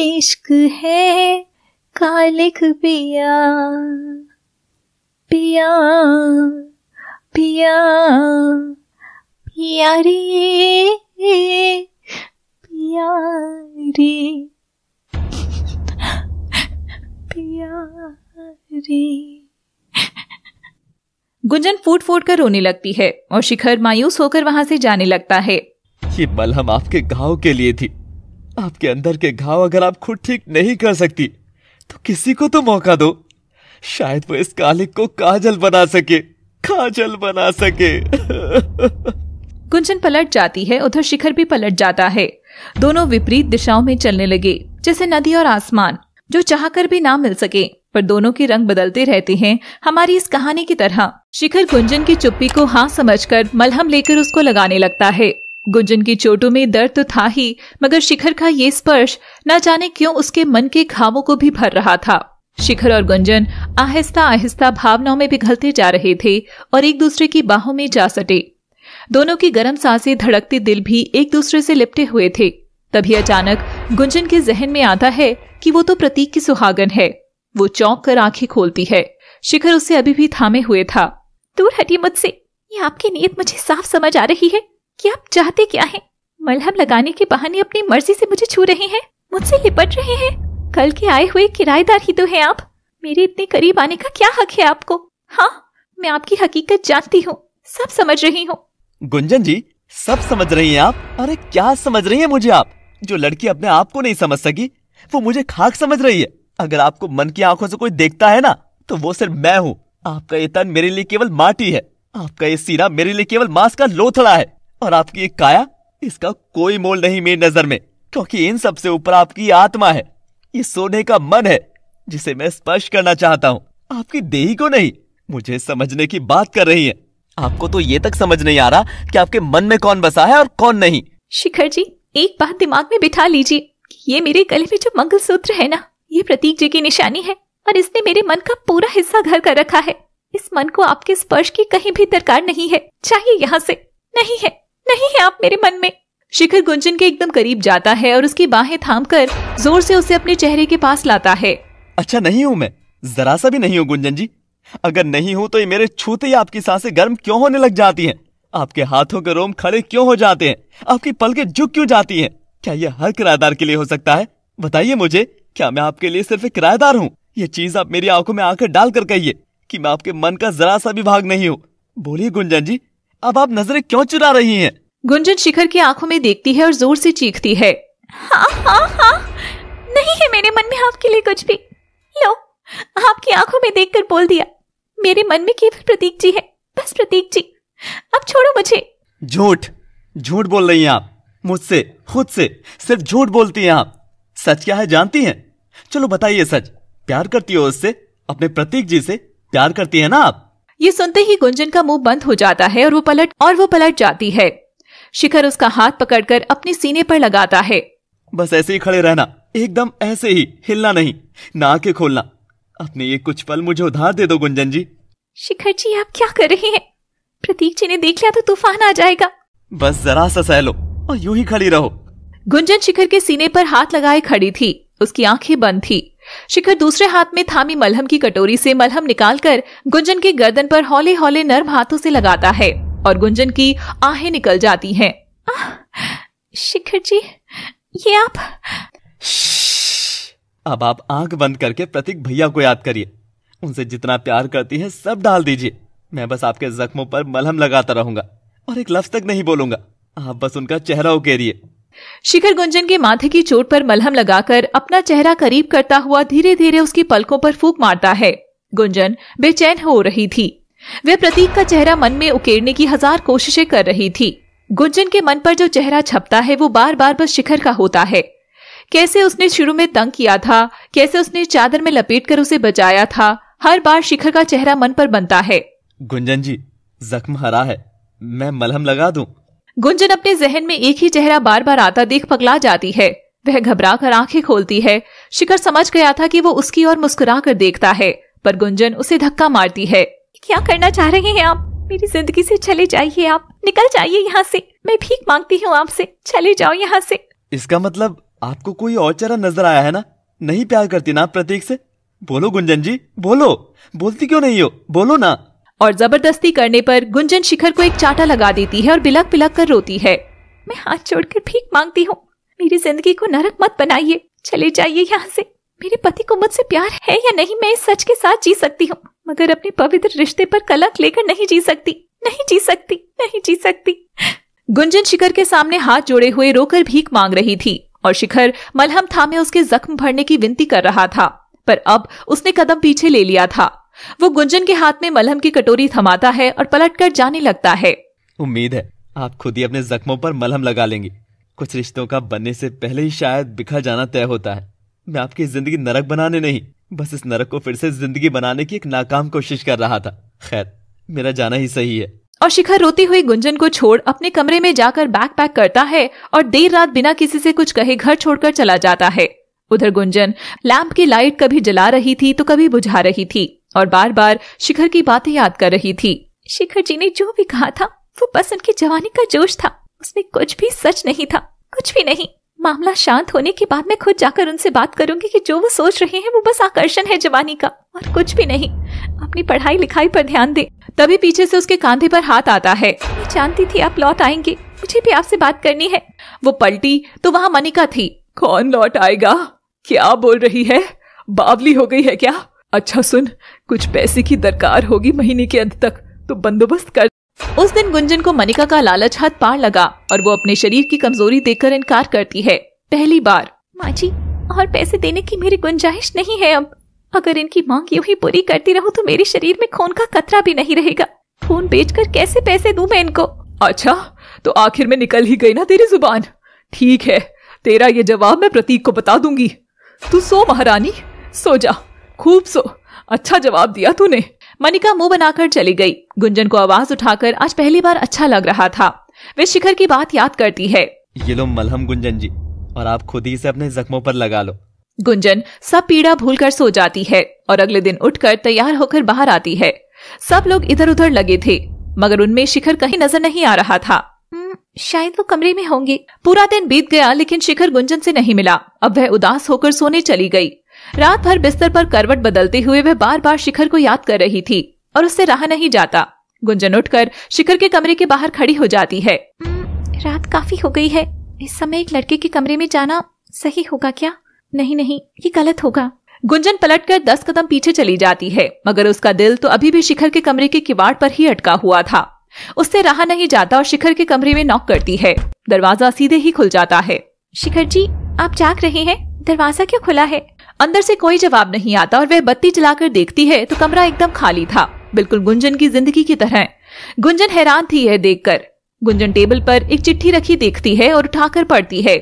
इश्क है कालिख पिया पिया पिया प्यारी प्यारी पिया गुंजन फूट फूट कर रोने लगती है और शिखर मायूस होकर वहां से जाने लगता है ये मलहम आपके घाव के लिए थी आपके अंदर के घाव अगर आप खुद ठीक नहीं कर सकती तो किसी को तो मौका दो शायद वो इस कालिक को काजल बना सके काजल बना सके गुंजन पलट जाती है उधर शिखर भी पलट जाता है दोनों विपरीत दिशाओं में चलने लगे जैसे नदी और आसमान जो चाहकर भी ना मिल सके पर दोनों के रंग बदलते रहते हैं हमारी इस कहानी की तरह शिखर गुंजन की चुप्पी को हाँ समझकर मलहम लेकर उसको लगाने लगता है गुंजन की चोटों में दर्द तो था ही मगर शिखर का ये स्पर्श न जाने क्यों उसके मन के घावों को भी भर रहा था शिखर और गुंजन आहिस्ता आहिस्ता भावनाओं में पिघलते जा रहे थे और एक दूसरे की बाहों में जा सटे दोनों की गर्म सांसें धड़कते दिल भी एक दूसरे से लिपटे हुए थे तभी अचानक गुंजन के जहन में आता है कि वो तो प्रतीक की सुहागन है वो चौंक कर आंखें खोलती है शिखर उसे अभी भी थामे हुए था दूर हटिए मुझसे ये आपकी नीयत मुझे साफ समझ आ रही है कि आप चाहते क्या हैं? मलहम लगाने के बहाने अपनी मर्जी से मुझे छू रहे हैं मुझसे लिपट रहे हैं कल के आए हुए किराएदार ही तो हैं आप मेरे इतने करीब आने का क्या हक है आपको हाँ मैं आपकी हकीकत जानती हूँ सब समझ रही हूँ गुंजन जी सब समझ रही हैं आप अरे क्या समझ रही है मुझे आप जो लड़की अपने आप को नहीं समझ सकी वो मुझे खाक समझ रही है अगर आपको मन की आंखों से कोई देखता है ना तो वो सिर्फ मैं हूँ आपका ये तन मेरे लिए केवल माटी है आपका ये सीना मेरे लिए केवल मांस का लोथड़ा है और आपकी एक काया इसका कोई मोल नहीं मेरी नजर में क्योंकि इन सबसे ऊपर आपकी आत्मा है ये सोने का मन है जिसे मैं स्पर्श करना चाहता हूँ आपकी देही को नहीं मुझे समझने की बात कर रही है आपको तो ये तक समझ नहीं आ रहा कि आपके मन में कौन बसा है और कौन नहीं शिखर जी एक बात दिमाग में बिठा लीजिए ये मेरे गले में जो मंगल सूत्र है ना ये प्रतीक जी की निशानी है और इसने मेरे मन का पूरा हिस्सा घर कर रखा है इस मन को आपके स्पर्श की कहीं भी दरकार नहीं है चाहिए यहाँ से नहीं है नहीं है आप मेरे मन में शिखर गुंजन के एकदम करीब जाता है और उसकी बाहें थामकर जोर से उसे अपने चेहरे के पास लाता है अच्छा नहीं हूँ मैं जरा सा भी नहीं हूँ गुंजन जी अगर नहीं हूँ तो ये मेरे छूते ही आपकी सांसें गर्म क्यों होने लग जाती हैं आपके हाथों के रोम खड़े क्यों हो जाते हैं आपकी पलके झुक क्यों जाती हैं क्या ये हर किराएदार के लिए हो सकता है बताइए मुझे क्या मैं आपके लिए सिर्फ एक किरायेदार हूँ ये चीज आप मेरी आंखों में आकर डाल कर कहिए कि मैं आपके मन का जरा सा भी भाग नहीं हूँ बोलिए गुंजन जी अब आप नजरें क्यों चुरा रही हैं? गुंजन शिखर की आंखों में देखती है और जोर से चीखती है हाँ हाँ हाँ नहीं है मेरे मन में आपके लिए कुछ भी लो आपकी आंखों में देखकर बोल दिया मेरे मन में केवल प्रतीक जी है बस प्रतीक जी अब छोड़ो मुझे झूठ झूठ बोल रही हैं आप मुझसे खुद से सिर्फ झूठ बोलती हैं आप सच क्या है जानती हैं चलो बताइए सच प्यार करती हो उससे अपने प्रतीक जी से प्यार करती है ना आप ये सुनते ही गुंजन का मुंह बंद हो जाता है और वो पलट और वो पलट जाती है शिखर उसका हाथ पकड़कर अपने सीने पर लगाता है बस ऐसे ही खड़े रहना एकदम ऐसे ही हिलना नहीं ना के खोलना अपने ये कुछ पल मुझे उधार दे दो गुंजन जी शिखर जी आप क्या कर रहे हैं प्रतीक जी ने देख लिया तो तूफान आ जाएगा बस जरा सा सहलो और यूं ही खड़ी रहो गुंजन शिखर के सीने पर हाथ लगाए खड़ी थी उसकी आंखें बंद थी शिखर दूसरे हाथ में थामी मलहम की कटोरी से मलहम निकालकर गुंजन के गर्दन पर हौले हौले नर्म हाथों से लगाता है और गुंजन की आहें निकल जाती हैं। शिखर जी ये आप अब आप आंख बंद करके प्रतीक भैया को याद करिए उनसे जितना प्यार करती है सब डाल दीजिए मैं बस आपके जख्मों पर मलहम लगाता रहूंगा और एक लफ्ज तक नहीं बोलूंगा आप बस उनका चेहरा उकेरिए शिखर गुंजन के माथे की चोट पर मलहम लगाकर अपना चेहरा करीब करता हुआ धीरे धीरे उसकी पलकों पर फूक मारता है गुंजन बेचैन हो रही थी वह प्रतीक का चेहरा मन में उकेरने की हजार कोशिशें कर रही थी गुंजन के मन पर जो चेहरा छपता है वो बार बार बस शिखर का होता है कैसे उसने शुरू में तंग किया था कैसे उसने चादर में लपेट कर उसे बचाया था हर बार शिखर का चेहरा मन पर बनता है गुंजन जी जख्म हरा है मैं मलहम लगा दूं गुंजन अपने जहन में एक ही चेहरा बार बार आता देख पगला जाती है वह घबरा कर आंखें खोलती है शिखर समझ गया था कि वो उसकी ओर मुस्कुरा कर देखता है पर गुंजन उसे धक्का मारती है क्या करना चाह रहे हैं आप मेरी जिंदगी से चले जाइए आप निकल जाइए यहाँ से मैं भीख मांगती हूँ आपसे चले जाओ यहाँ से इसका मतलब आपको कोई और चेहरा नजर आया है ना नहीं प्यार करती ना आप प्रतीक से बोलो गुंजन जी बोलो बोलती क्यों नहीं हो बोलो ना और जबरदस्ती करने पर गुंजन शिखर को एक चाटा लगा देती है और बिलक बिलक कर रोती है मैं हाथ कर भीख मांगती हूँ मेरी जिंदगी को नरक मत बनाइए चले जाइए यहाँ से मेरे पति को मुझसे प्यार है या नहीं मैं इस सच के साथ जी सकती हूँ मगर अपने पवित्र रिश्ते पर कलंक लेकर नहीं जी सकती नहीं जी सकती नहीं जी सकती गुंजन शिखर के सामने हाथ जोड़े हुए रोकर भीख मांग रही थी और शिखर मलहम थामे उसके जख्म भरने की विनती कर रहा था पर अब उसने कदम पीछे ले लिया था वो गुंजन के हाथ में मलहम की कटोरी थमाता है और पलटकर जाने लगता है उम्मीद है आप खुद ही अपने जख्मों पर मलहम लगा लेंगे कुछ रिश्तों का बनने से पहले ही शायद बिखर जाना तय होता है मैं आपकी जिंदगी नरक बनाने नहीं बस इस नरक को फिर से जिंदगी बनाने की एक नाकाम कोशिश कर रहा था खैर मेरा जाना ही सही है और शिखर रोती हुई गुंजन को छोड़ अपने कमरे में जाकर बैग पैक करता है और देर रात बिना किसी से कुछ कहे घर छोड़कर चला जाता है उधर गुंजन लैंप की लाइट कभी जला रही थी तो कभी बुझा रही थी और बार बार शिखर की बातें याद कर रही थी शिखर जी ने जो भी कहा था वो बस उनकी जवानी का जोश था उसमें कुछ भी सच नहीं था कुछ भी नहीं मामला शांत होने के बाद मैं खुद जाकर उनसे बात करूंगी कि जो वो सोच रहे हैं वो बस आकर्षण है जवानी का और कुछ भी नहीं अपनी पढ़ाई लिखाई पर ध्यान दे तभी पीछे से उसके कांधे पर हाथ आता है मैं जानती थी आप लौट आएंगे मुझे भी आपसे बात करनी है वो पलटी तो वहाँ मनिका थी कौन लौट आएगा क्या बोल रही है बावली हो गई है क्या अच्छा सुन कुछ पैसे की दरकार होगी महीने के अंत तक तो बंदोबस्त कर उस दिन गुंजन को मनिका का लालच हाथ पार लगा और वो अपने शरीर की कमजोरी देखकर इनकार करती है पहली बार माँ जी और पैसे देने की मेरी गुंजाइश नहीं है अब अगर इनकी मांग यू ही पूरी करती रहूं तो मेरे शरीर में खून का कतरा भी नहीं रहेगा खून बेच कैसे पैसे दू मैं इनको अच्छा तो आखिर में निकल ही गयी ना तेरी जुबान ठीक है तेरा ये जवाब मैं प्रतीक को बता दूंगी तू सो महारानी सो जा खूब सो अच्छा जवाब दिया तूने मनिका मुंह बनाकर चली गई गुंजन को आवाज उठाकर आज पहली बार अच्छा लग रहा था वे शिखर की बात याद करती है ये लो मलहम गुंजन जी और आप खुद ही से अपने जख्मों पर लगा लो गुंजन सब पीड़ा भूलकर सो जाती है और अगले दिन उठकर तैयार होकर बाहर आती है सब लोग इधर उधर लगे थे मगर उनमें शिखर कहीं नजर नहीं आ रहा था शायद वो कमरे में होंगे पूरा दिन बीत गया लेकिन शिखर गुंजन से नहीं मिला अब वह उदास होकर सोने चली गई रात भर बिस्तर पर करवट बदलते हुए वह बार बार शिखर को याद कर रही थी और उससे रहा नहीं जाता गुंजन उठकर शिखर के कमरे के बाहर खड़ी हो जाती है हम्म, रात काफी हो गई है इस समय एक लड़के के कमरे में जाना सही होगा क्या नहीं नहीं ये गलत होगा गुंजन पलटकर दस कदम पीछे चली जाती है मगर उसका दिल तो अभी भी शिखर के कमरे के किवाड़ पर ही अटका हुआ था उससे रहा नहीं जाता और शिखर के कमरे में नॉक करती है दरवाजा सीधे ही खुल जाता है शिखर जी आप जाग रहे हैं दरवाजा क्यों खुला है अंदर से कोई जवाब नहीं आता और वह बत्ती जलाकर देखती है तो कमरा एकदम खाली था बिल्कुल गुंजन की जिंदगी की तरह गुंजन हैरान थी यह है देखकर गुंजन टेबल पर एक चिट्ठी रखी देखती है और उठाकर पढ़ती है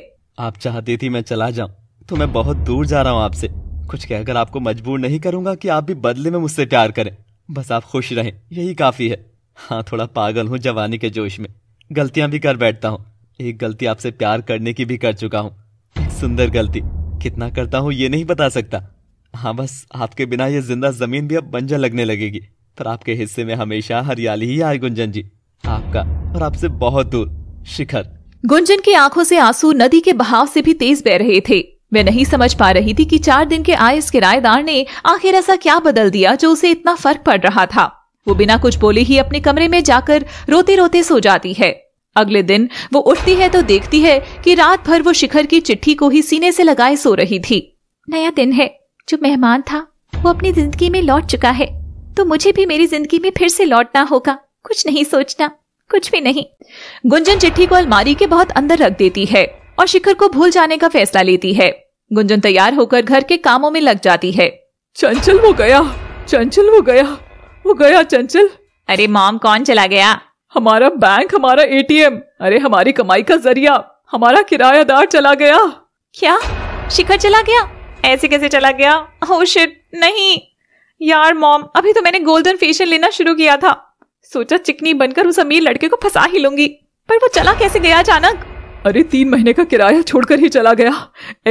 आप चाहती थी मैं चला जाऊं तो मैं बहुत दूर जा रहा हूँ आपसे कुछ कहकर आपको मजबूर नहीं करूंगा कि आप भी बदले में मुझसे प्यार करें बस आप खुश रहें यही काफी है हाँ थोड़ा पागल हूँ जवानी के जोश में गलतियाँ भी कर बैठता हूँ एक गलती आपसे प्यार करने की भी कर चुका हूँ सुंदर गलती कितना करता हूँ ये नहीं बता सकता हाँ बस आपके बिना ये जिंदा जमीन भी अब बंजर लगने लगेगी पर आपके हिस्से में हमेशा हरियाली ही आए गुंजन जी आपका और आपसे बहुत दूर शिखर गुंजन की आंखों से आंसू नदी के बहाव से भी तेज बह रहे थे मैं नहीं समझ पा रही थी कि चार दिन के आए इस किराएदार ने आखिर ऐसा क्या बदल दिया जो उसे इतना फर्क पड़ रहा था वो बिना कुछ बोले ही अपने कमरे में जाकर रोते रोते सो जाती है अगले दिन वो उठती है तो देखती है कि रात भर वो शिखर की चिट्ठी को ही सीने से लगाए सो रही थी नया दिन है जो मेहमान था वो अपनी जिंदगी में लौट चुका है तो मुझे भी मेरी जिंदगी में फिर से लौटना होगा कुछ नहीं सोचना कुछ भी नहीं गुंजन चिट्ठी को अलमारी के बहुत अंदर रख देती है और शिखर को भूल जाने का फैसला लेती है गुंजन तैयार होकर घर के कामों में लग जाती है चंचल वो गया चंचल वो गया वो गया चंचल अरे मॉम कौन चला गया हमारा बैंक हमारा एटीएम अरे हमारी कमाई का जरिया हमारा किरायादार चला गया क्या शिखर चला गया ऐसे कैसे चला गया हो oh शिट नहीं यार मॉम अभी तो मैंने गोल्डन फेशियल लेना शुरू किया था सोचा चिकनी बनकर उस अमीर लड़के को फंसा ही लूंगी पर वो चला कैसे गया अचानक अरे तीन महीने का किराया छोड़कर ही चला गया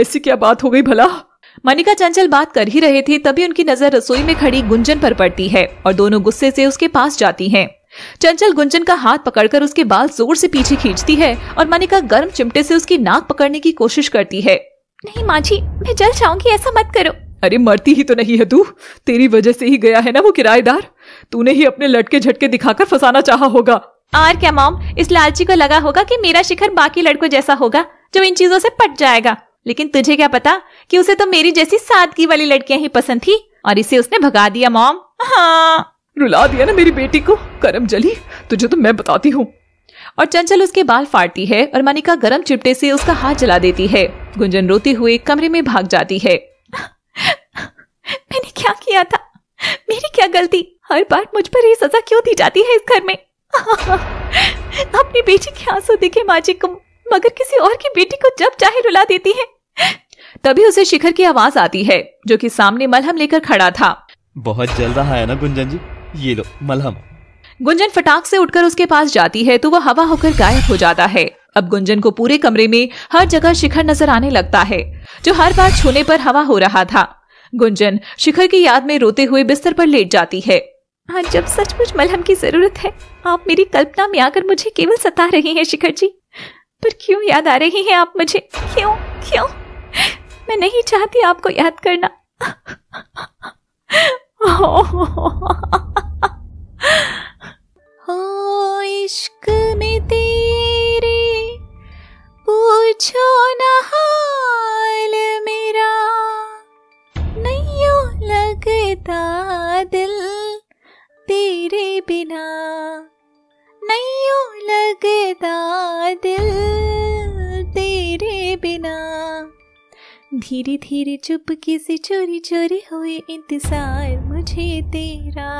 ऐसी क्या बात हो गई भला मनिका चंचल बात कर ही रहे थे तभी उनकी नजर रसोई में खड़ी गुंजन पर पड़ती है और दोनों गुस्से से उसके पास जाती हैं। चंचल गुंजन का हाथ पकड़कर उसके बाल जोर से पीछे खींचती है और मनिका गर्म चिमटे से उसकी नाक पकड़ने की कोशिश करती है नहीं माझी मैं जल जाऊंगी ऐसा मत करो अरे मरती ही तो नहीं है तू तेरी वजह से ही गया है ना वो किराएदार तूने ही अपने लटके झटके दिखाकर फंसाना चाहा होगा और क्या मॉम इस लालची को लगा होगा कि मेरा शिखर बाकी लड़कों जैसा होगा जो इन चीजों से पट जाएगा लेकिन तुझे क्या पता कि उसे तो मेरी जैसी सादगी वाली लड़कियां ही पसंद थी और इसे उसने भगा दिया मॉम हाँ रुला दिया ना मेरी बेटी को करम जली तुझे तो मैं बताती हूँ और चंचल उसके बाल फाड़ती है और मनिका गरम चिपटे से उसका हाथ जला देती है गुंजन रोते हुए कमरे में भाग जाती है मैंने क्या किया था मेरी क्या गलती हर बार मुझ पर ये सजा क्यों दी जाती है इस घर में अपनी बेटी के आंसू देखे माजी को मगर किसी और की बेटी को जब चाहे रुला देती है तभी उसे शिखर की आवाज आती है जो कि सामने मलहम लेकर खड़ा था बहुत जल रहा है ना गुंजन जी ये लो मलहम गुंजन फटाक से उठकर उसके पास जाती है तो वह हवा होकर गायब हो जाता है अब गुंजन को पूरे कमरे में हर जगह शिखर नजर आने लगता है जो हर बार छूने पर हवा हो रहा था गुंजन शिखर की याद में रोते हुए बिस्तर पर लेट जाती है हाँ जब सचमुच मलहम की जरूरत है आप मेरी कल्पना में आकर मुझे केवल सता रही हैं शिखर जी पर क्यों याद आ रही हैं आप मुझे क्यों क्यों मैं नहीं चाहती आपको याद करना हो इश्क में तेरे पूछो न हाल मेरा नहीं यो लगता दिल तेरे बिना नहीं यो लगता दिल तेरे बिना धीरे धीरे चुपके से चोरी चोरी हुए इंतजार मुझे तेरा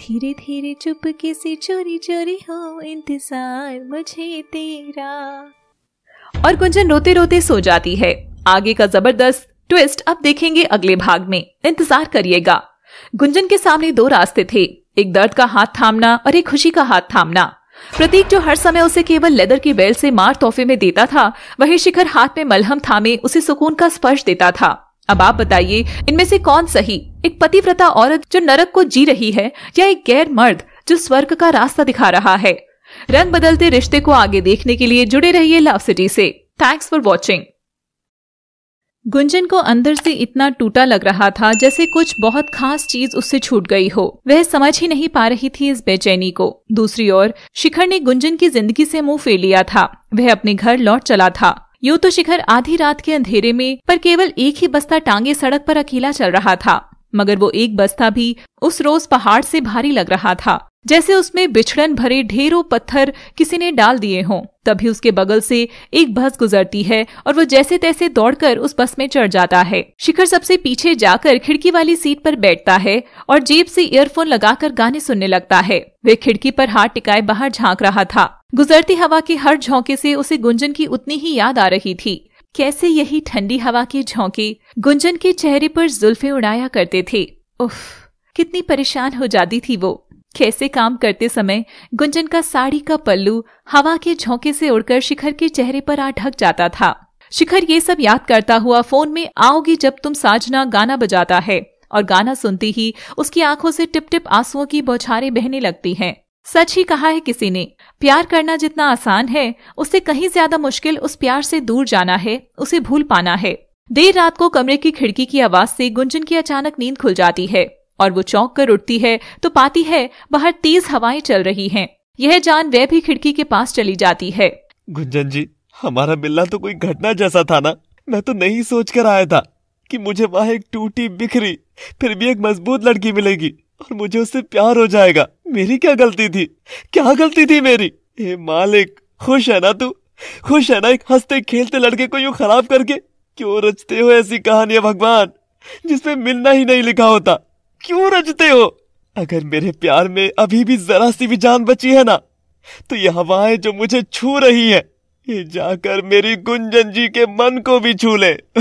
धीरे धीरे चुपके से चोरी चोरी हो हाँ, इंतजार मुझे तेरा और गुंजन रोते रोते सो जाती है आगे का जबरदस्त ट्विस्ट अब देखेंगे अगले भाग में इंतजार करिएगा गुंजन के सामने दो रास्ते थे एक दर्द का हाथ थामना और एक खुशी का हाथ थामना प्रतीक जो हर समय उसे केवल लेदर की बेल से मार तोहफे में देता था वही शिखर हाथ में मलहम थामे उसे सुकून का स्पर्श देता था अब आप बताइए इनमें से कौन सही एक पतिव्रता औरत जो नरक को जी रही है या एक गैर मर्द जो स्वर्ग का रास्ता दिखा रहा है रंग बदलते रिश्ते को आगे देखने के लिए जुड़े रहिए लव सिटी से थैंक्स फॉर वॉचिंग गुंजन को अंदर से इतना टूटा लग रहा था जैसे कुछ बहुत खास चीज उससे छूट गई हो वह समझ ही नहीं पा रही थी इस बेचैनी को दूसरी ओर शिखर ने गुंजन की जिंदगी से मुंह फेर लिया था वह अपने घर लौट चला था यूं तो शिखर आधी रात के अंधेरे में पर केवल एक ही बस्ता टांगे सड़क पर अकेला चल रहा था मगर वो एक बस्ता भी उस रोज पहाड़ से भारी लग रहा था जैसे उसमें बिछड़न भरे ढेरों पत्थर किसी ने डाल दिए हों तभी उसके बगल से एक बस गुजरती है और वो जैसे तैसे दौड़कर उस बस में चढ़ जाता है शिखर सबसे पीछे जाकर खिड़की वाली सीट पर बैठता है और जेब से ईयरफोन लगाकर गाने सुनने लगता है वे खिड़की पर हाथ टिकाए बाहर झांक रहा था गुजरती हवा के हर झोंके से उसे गुंजन की उतनी ही याद आ रही थी कैसे यही ठंडी हवा के झोंके गुंजन के चेहरे पर जुल्फे उड़ाया करते थे उफ कितनी परेशान हो जाती थी वो कैसे काम करते समय गुंजन का साड़ी का पल्लू हवा के झोंके से उड़कर शिखर के चेहरे पर आ ढक जाता था शिखर ये सब याद करता हुआ फोन में आओगी जब तुम साजना गाना बजाता है और गाना सुनती ही उसकी आंखों से टिप टिप आंसुओं की बौछारें बहने लगती हैं सच ही कहा है किसी ने प्यार करना जितना आसान है उससे कहीं ज्यादा मुश्किल उस प्यार से दूर जाना है उसे भूल पाना है देर रात को कमरे की खिड़की की आवाज से गुंजन की अचानक नींद खुल जाती है और वो चौंक कर उठती है तो पाती है बाहर तेज हवाएं चल रही हैं। यह जान वह भी खिड़की के पास चली जाती है गुंजन जी हमारा मिलना तो कोई घटना जैसा था ना मैं तो नहीं सोच कर आया था कि मुझे वहाँ एक टूटी बिखरी फिर भी एक मजबूत लड़की मिलेगी और मुझे उससे प्यार हो जाएगा मेरी क्या गलती थी क्या गलती थी मेरी हे मालिक खुश है ना तू खुश है ना एक हंसते खेलते लड़के को यूं खराब करके क्यों रचते हो ऐसी कहानियां भगवान जिसमें मिलना ही नहीं लिखा होता क्यों रजते हो अगर मेरे प्यार में अभी भी जरा सी भी जान बची है ना तो ये हवाएं जो मुझे छू रही है ये जाकर मेरी गुंजन जी के मन को भी छू ले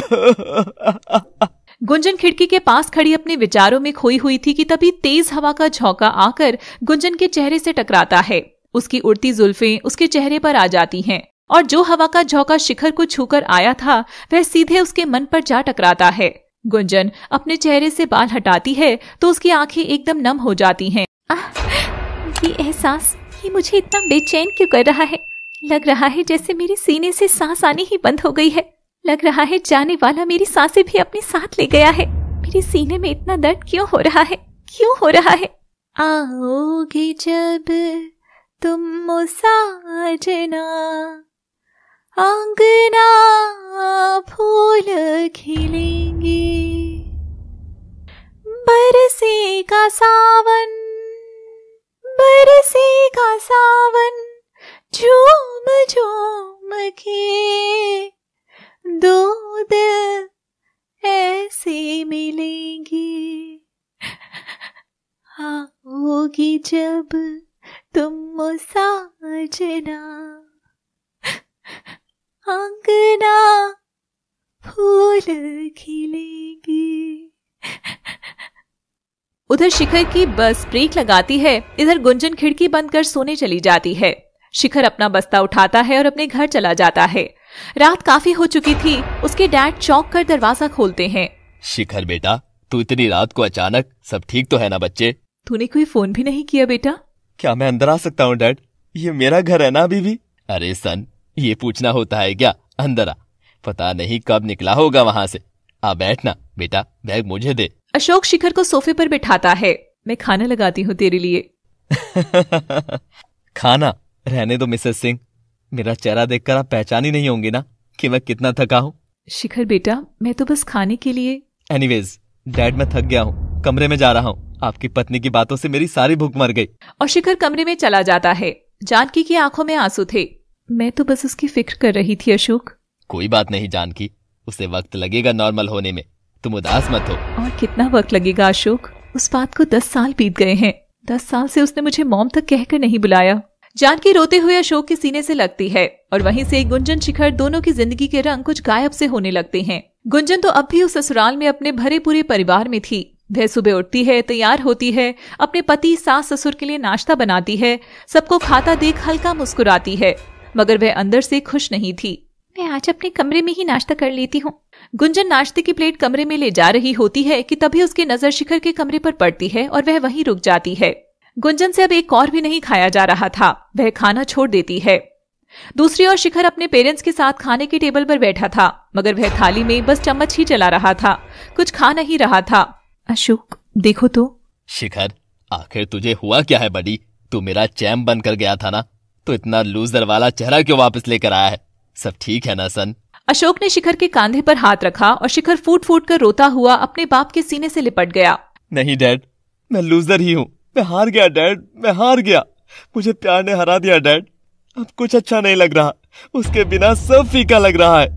गुंजन खिड़की के पास खड़ी अपने विचारों में खोई हुई थी कि तभी तेज हवा का झोंका आकर गुंजन के चेहरे से टकराता है उसकी उड़ती जुल्फे उसके चेहरे पर आ जाती हैं और जो हवा का झोंका शिखर को छूकर आया था वह सीधे उसके मन पर जा टकराता है गुंजन अपने चेहरे से बाल हटाती है तो उसकी आंखें एकदम नम हो जाती हैं। ये एहसास ये मुझे इतना बेचैन क्यों कर रहा है लग रहा है जैसे मेरे सीने से सांस आनी ही बंद हो गई है लग रहा है जाने वाला मेरी सांसें भी अपने साथ ले गया है मेरे सीने में इतना दर्द क्यों हो रहा है क्यों हो रहा है आओगे जब तुम मुसाजना अंगना फूल खिलेंगे का सावन का सावन झूम झूम के दो दिल ऐसे मिलेंगे होगी जब तुम मुसाजना अंगना फूल खिलेगी उधर शिखर की बस ब्रेक लगाती है इधर गुंजन खिड़की बंद कर सोने चली जाती है शिखर अपना बस्ता उठाता है और अपने घर चला जाता है रात काफी हो चुकी थी उसके डैड चौंक कर दरवाजा खोलते हैं शिखर बेटा तू इतनी रात को अचानक सब ठीक तो है ना बच्चे तूने कोई फोन भी नहीं किया बेटा क्या मैं अंदर आ सकता हूँ डैड ये मेरा घर है ना अभी भी अरे सन ये पूछना होता है क्या अंदर आ पता नहीं कब निकला होगा वहाँ से आ बैठना बेटा बैग मुझे दे अशोक शिखर को सोफे पर बैठाता है मैं खाना लगाती हूँ तेरे लिए खाना रहने दो मिसेस सिंह मेरा चेहरा देखकर आप पहचान ही नहीं होंगे ना कि मैं कितना थका हूँ शिखर बेटा मैं तो बस खाने के लिए एनीवेज डैड मैं थक गया हूँ कमरे में जा रहा हूँ आपकी पत्नी की बातों से मेरी सारी भूख मर गई और शिखर कमरे में चला जाता है जानकी की आंखों में आंसू थे मैं तो बस उसकी फिक्र कर रही थी अशोक कोई बात नहीं जानकी उसे वक्त लगेगा नॉर्मल होने में तुम उदास मत हो और कितना वक्त लगेगा अशोक उस बात को दस साल बीत गए हैं दस साल से उसने मुझे मॉम तक कहकर नहीं बुलाया जानकी रोते हुए अशोक के सीने से लगती है और वहीं से गुंजन शिखर दोनों की जिंदगी के रंग कुछ गायब से होने लगते हैं गुंजन तो अब भी उस ससुराल में अपने भरे पूरे परिवार में थी वह सुबह उठती है तैयार होती है अपने पति सास ससुर के लिए नाश्ता बनाती है सबको खाता देख हल्का मुस्कुराती है मगर वह अंदर से खुश नहीं थी मैं आज अपने कमरे में ही नाश्ता कर लेती हूँ गुंजन नाश्ते की प्लेट कमरे में ले जा रही होती है कि तभी उसकी नजर शिखर के कमरे पर पड़ती है और वह वहीं रुक जाती है गुंजन से अब एक और भी नहीं खाया जा रहा था वह खाना छोड़ देती है दूसरी ओर शिखर अपने पेरेंट्स के साथ खाने के टेबल पर बैठा था मगर वह थाली में बस चम्मच ही चला रहा था कुछ खा नहीं रहा था अशोक देखो तो शिखर आखिर तुझे हुआ क्या है बड़ी तू मेरा चैम कर गया था ना तो इतना लूजर वाला चेहरा क्यों वापस लेकर आया है सब ठीक है ना सन अशोक ने शिखर के कांधे पर हाथ रखा और शिखर फूट फूट कर रोता हुआ अपने बाप के सीने से लिपट गया नहीं डैड मैं लूजर ही हूँ मैं हार गया डैड मैं हार गया मुझे प्यार ने हरा दिया डैड अब कुछ अच्छा नहीं लग रहा उसके बिना सब फीका लग रहा है